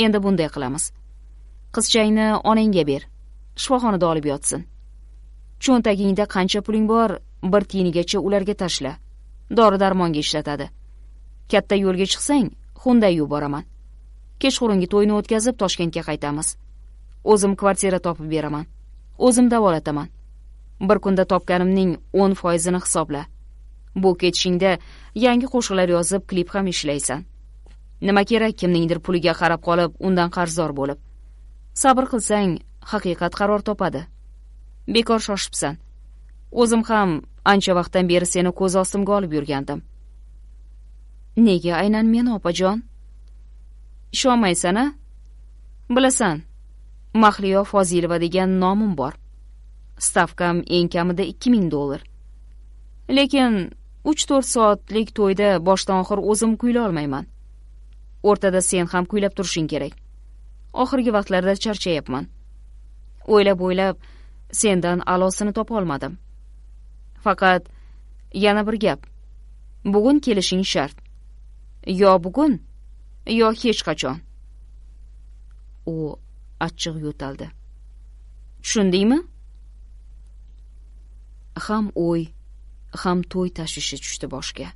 endi bunday qilamiz qizchangni onangga ber shifoxonada olib yotsin cho'ntagingda qancha puling bor bir tiyinigacha ularga tashla dori darmonga ishlatadi katta yo'lga chiqsang Hyundai yuboraman kechqurungi to'yni o'tkazib toshkentga qaytamiz o'zim kvartira topib beraman o'zim davolataman bir kunda topganimning o'n foizini hisobla bu ketishingda yangi qo'shiqlar yozib klip ham ishlaysan nima kerak kimningdir puliga qarab qolib undan qarzdor bo'lib sabr qilsang haqiqat qaror topadi bekor shoshibsan o'zim ham ancha vaqtdan beri seni ko'z ostimga olib yurgandim nega aynan men opajon ishonmaysan a bilasan mahliyo fozilova degan nomim bor stavkam eng kamida ikki ming dollar lekin uch to'rt soatlik to'yda boshdan oxir o'zim kuylolmayman o'rtada sen ham kuylab turishing kerak oxirgi vaqtlarda charchayapman o'ylab o'ylab sendan alosini topolmadim faqat yana bir gap bugun kelishing shart yo bugun yo hech qachon u achchiq yo'taldi tushundingmi ham o'y ham to'y tashvishi tushdi boshga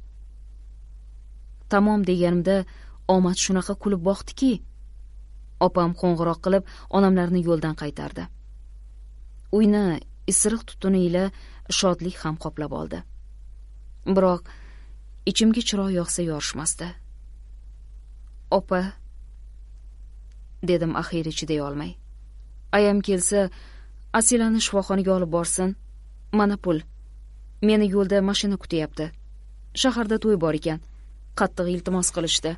tamom deganimda omad shunaqa kulib boqdiki opam qo'ng'iroq qilib onamlarni yo'ldan qaytardi uyni isiriq tutuni ila shodlik ham qoplab oldi biroq ichimga chiroq yoqsa yorishmasdi opa dedim axiyri chiday olmay ayam kelsa asilani shifoxonaga olib borsin mana pul meni yo'lda mashina kutyapti shaharda to'y bor ekan qattiq iltimos qilishdi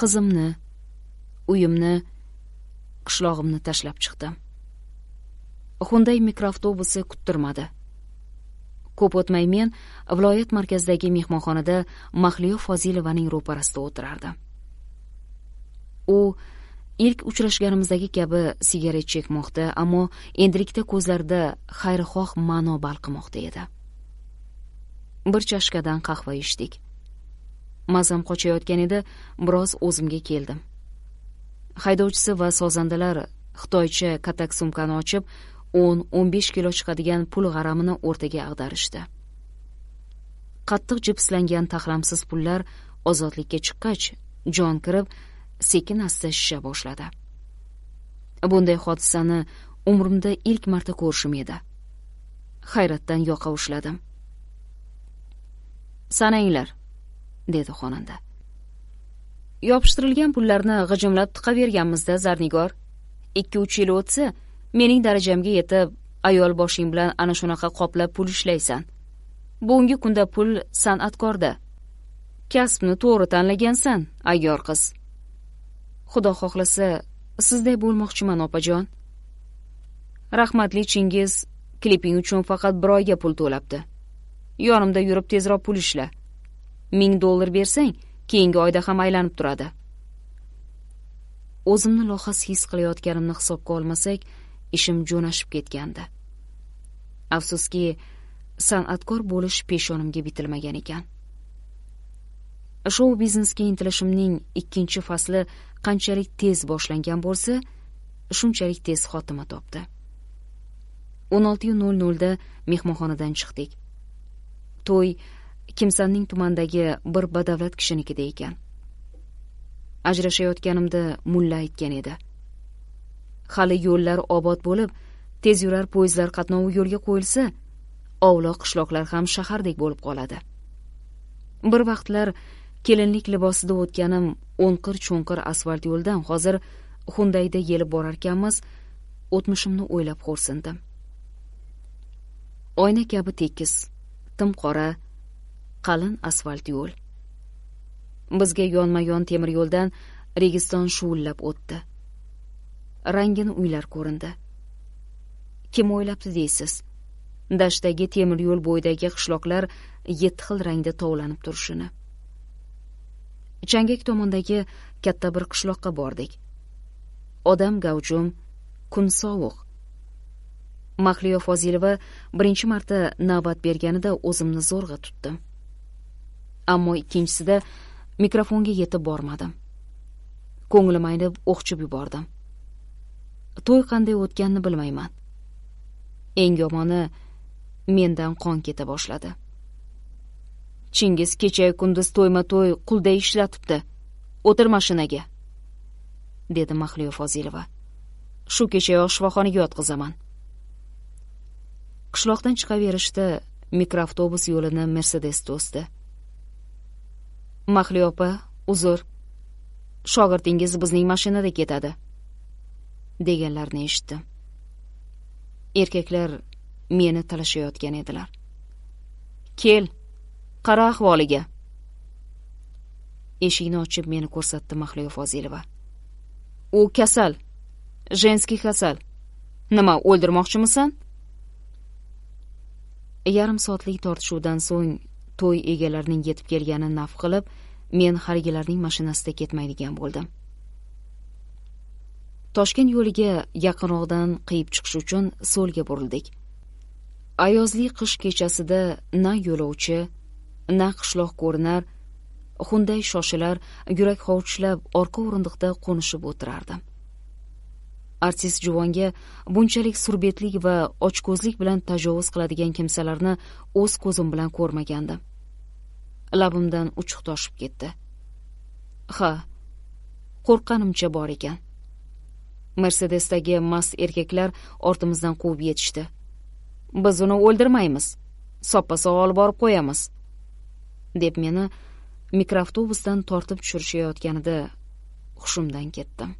qizimni uyimni qishlog'imni tashlab chiqdim hunday mikroavtobusi kuttirmadi ko'p o'tmay men viloyat markazidagi mehmonxonada mahliyo fozilovaning ro'parasida o'tirardim u ilk uchrashganimizdagi kabi sigaret chekmoqda ammo endilikda ko'zlarida xayrixoh ma'no balqimoqda edi bir chashkadan qahva ichdik mazam qochayotgan edi biroz o'zimga keldim haydovchisi va sozandalar xitoycha katak sumkani ochib o'n o'n besh kilo chiqadigan pul g'aramini o'rtaga ag'darishdi qattiq jipslangan tahramsiz pullar ozodlikka chiqqach jon kirib sekin asta shisha boshladi bunday hodisani umrimda ilk marta ko'rishim edi hayratdan yoqa ushladim sananglar dedi xonanda yopishtirilgan pullarni g'ijimlab tiqaverganmizda zarnigor ikki uch yil o'tsa mening darajamga yetib ayol boshing bilan ana shunaqa qoplab pul ishlaysan bugungi kunda pul san'atkorda kasbni to'g'ri tanlagansan ayyor qiz xudo xohlasa sizday bo'lmoqchiman opajon rahmatli chingiz kliping uchun faqat bir oyga pul to'labdi yonimda yurib tezroq pul ishla ming dollar bersang keyingi oyda ham aylanib turadi o'zimni lohas his qilayotganimni hisobga olmasak ishim jo'nashib ketgandi afsuski san'atkor bo'lish peshonimga bitilmagan ekan shou biznesga intilishimning ikkinchi fasli qanchalik tez boshlangan bo'lsa shunchalik tez xotima topdi o'n oltiyu nol nolda mehmonxonadan chiqdik to'y kimsanning tumandagi bir badavlat kishinikida ekan ajrashayotganimda mulla aytgan edi hali yo'llar obod bo'lib tezyurar poyezdlar qatnovi yo'lga qo'yilsa ovloq qishloqlar ham shahardek bo'lib qoladi bir vaqtlar kelinlik libosida o'tganim o'nqir cho'nqir asfalt yo'ldan hozir hundayda yelib borarkanmiz o'tmishimni o'ylab xo'rsindim oyna kabi tekis tim qora qalin asfalt yo'l bizga yonma yon temir yo'ldan registon shuvillab o'tdi rangin uylar ko'rindi kim o'ylabdi deysiz dashtdagi temir yo'l bo'yidagi qishloqlar yetti xil rangda tovlanib turishini changak tomondagi katta bir qishloqqa bordik odam gavjum kun sovuq mahliyo fozilova birinchi marta navbat berganida o'zimni zo'rg'a tutdim ammo ikkinchisida mikrofonga yetib bormadim ko'nglim aynib o'xchib yubordim to'y qanday o'tganini bilmayman eng yomoni mendan qon keta boshladi chingiz kecha kunduz to'yma to'y qulday ishlatibdi o'tir mashinaga dedi mahliyo fozilova shu kechayoq shifoxonaga yotqizaman qishloqdan chiqaverishda mikroavtobus yo'lini mercedes to'sdi mahliyo opa uzr shogirdingiz bizning mashinada ketadi deganlarini eshitdim erkaklar meni talashayotgan edilar kel qara ahvoliga eshikni ochib meni ko'rsatdi mahliyo fozilova u kasal jenskiy kasal nima o'ldirmoqchimisan yarim soatlik tortishuvdan so'ng to'y egalarining yetib kelgani naf qilib men xarigalarning mashinasida ketmaydigan bo'ldim toshkent yo'liga yaqinroqdan qiyib chiqish uchun so'lga burildik ayozli qish kechasida na yo'lovchi na qishloq ko'rinar xunday shoshilar yurak hovuchlab orqa o'rindiqda qo'nishib o'tirardim artist juvonga bunchalik surbetlik va ochko'zlik bilan tajovuz qiladigan kimsalarni o'z ko'zim bilan ko'rmagandim labimdan uchuq toshib ketdi ha qo'rqqanimcha bor ekan mersedesdagi mast erkaklar ortimizdan quvib yetishdi biz uni o'ldirmaymiz soppa sog' olib borib qo'yamiz deb meni mikroavtobusdan tortib tushirishayotganida hushimdan ketdim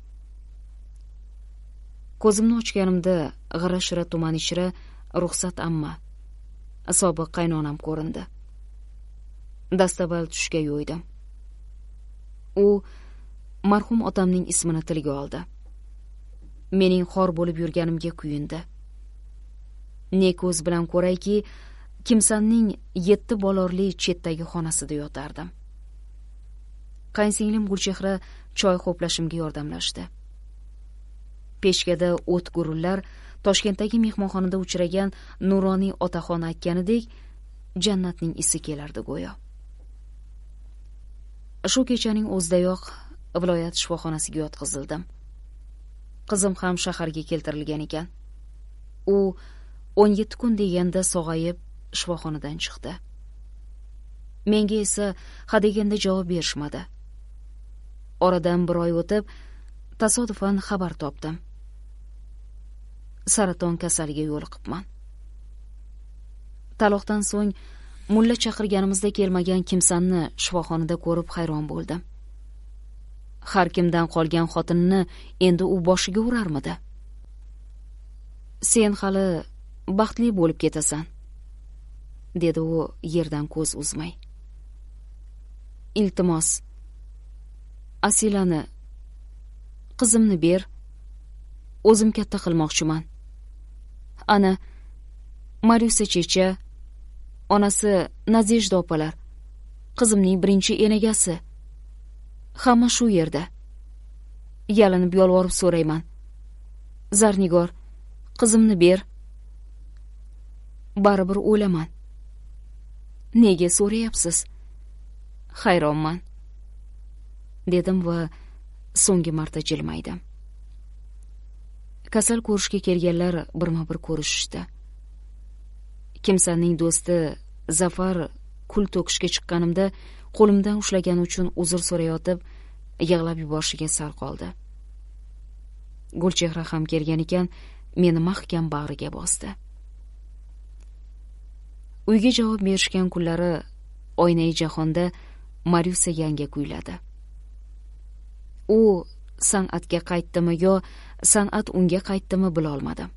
ko'zimni ochganimda g'ira shira tuman ichra ruxsat amma sobiq qaynonam ko'rindi dastavval tushga yo'ydim u marhum otamning ismini tilga oldi mening xor bo'lib yurganimga kuyundi ne ko'z bilan ko'rayki kimsanning yetti bolorli chetdagi xonasida yotardim qaynsinglim gulchehra choy ho'plashimga yordamlashdi pechkada o't gurullar toshkentdagi mehmonxonada uchragan nuroniy otaxon aytganidek jannatning isi kelardi go'yo shu kechaning o'zidayoq viloyat shifoxonasiga yotqizildim qizim ham shaharga keltirilgan ekan u o'n yetti kun deganda sog'ayib shifoxonadan chiqdi menga esa hadeganda javob berishmadi oradan bir oy o'tib tasodifan xabar topdim saraton kasaliga yo'liqibman taloqdan so'ng mulla chaqirganimizda kelmagan kimsanni shifoxonada ko'rib hayron bo'ldim har kimdan qolgan xotinini endi u boshiga urarmidi sen hali baxtli bo'lib ketasan dedi u yerdan ko'z uzmay iltimos asilani qizimni ber o'zim katta qilmoqchiman ana mariusa checha onasi nadejda opalar qizimning birinchi enagasi hamma shu yerda yalinib yolvorib so'rayman zarnigor qizimni ber baribir o'laman nega so'rayapsiz hayronman dedim va so'nggi marta jilmaydim kasal ko'rishga kelganlar birma bir ko'rishishdi kimsaning do'sti zafar kul to'kishga chiqqanimda qo'limdan ushlagani uchun uzr so'rayotib yig'lab yuborishiga sal qoldi gulchehra ham kelgan ekan meni mahkam bag'riga bosdi uyga javob berishgan kunlari oynai jahonda maryusa yanga kuyladi u san'atga qaytdimi yo san'at unga qaytdimi bilolmadim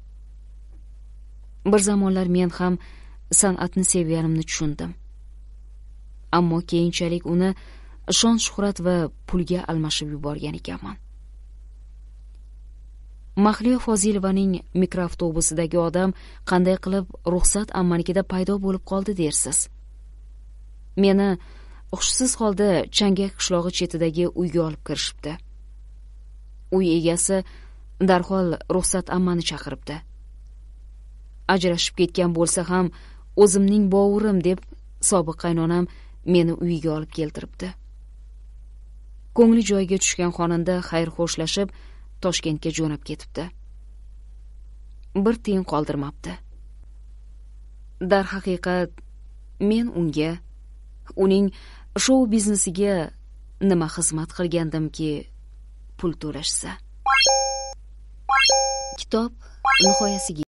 bir zamonlar men ham san'atni sevganimni tushundim ammo keyinchalik uni shon shuhrat va pulga almashib yuborgan ekanman mahliyo fozilovaning mikroavtobusidagi odam qanday qilib ruxsat ammanikida paydo bo'lib qoldi dersiz meni hushsiz holda changak qishlog'i chetidagi uyga olib kirishibdi uy egasi darhol ruxsat ammani chaqiribdi ajrashib ketgan bo'lsa ham o'zimning bovurim deb sobiq qaynonam meni uyiga olib keltiribdi ko'ngli joyiga tushgan xonanda xo'shlashib toshkentga jo'nab ketibdi bir tiyin qoldirmabdi darhaqiqat men unga uning shou biznesiga nima xizmat qilgandimki pul to'lashsa kitob nihoyasiga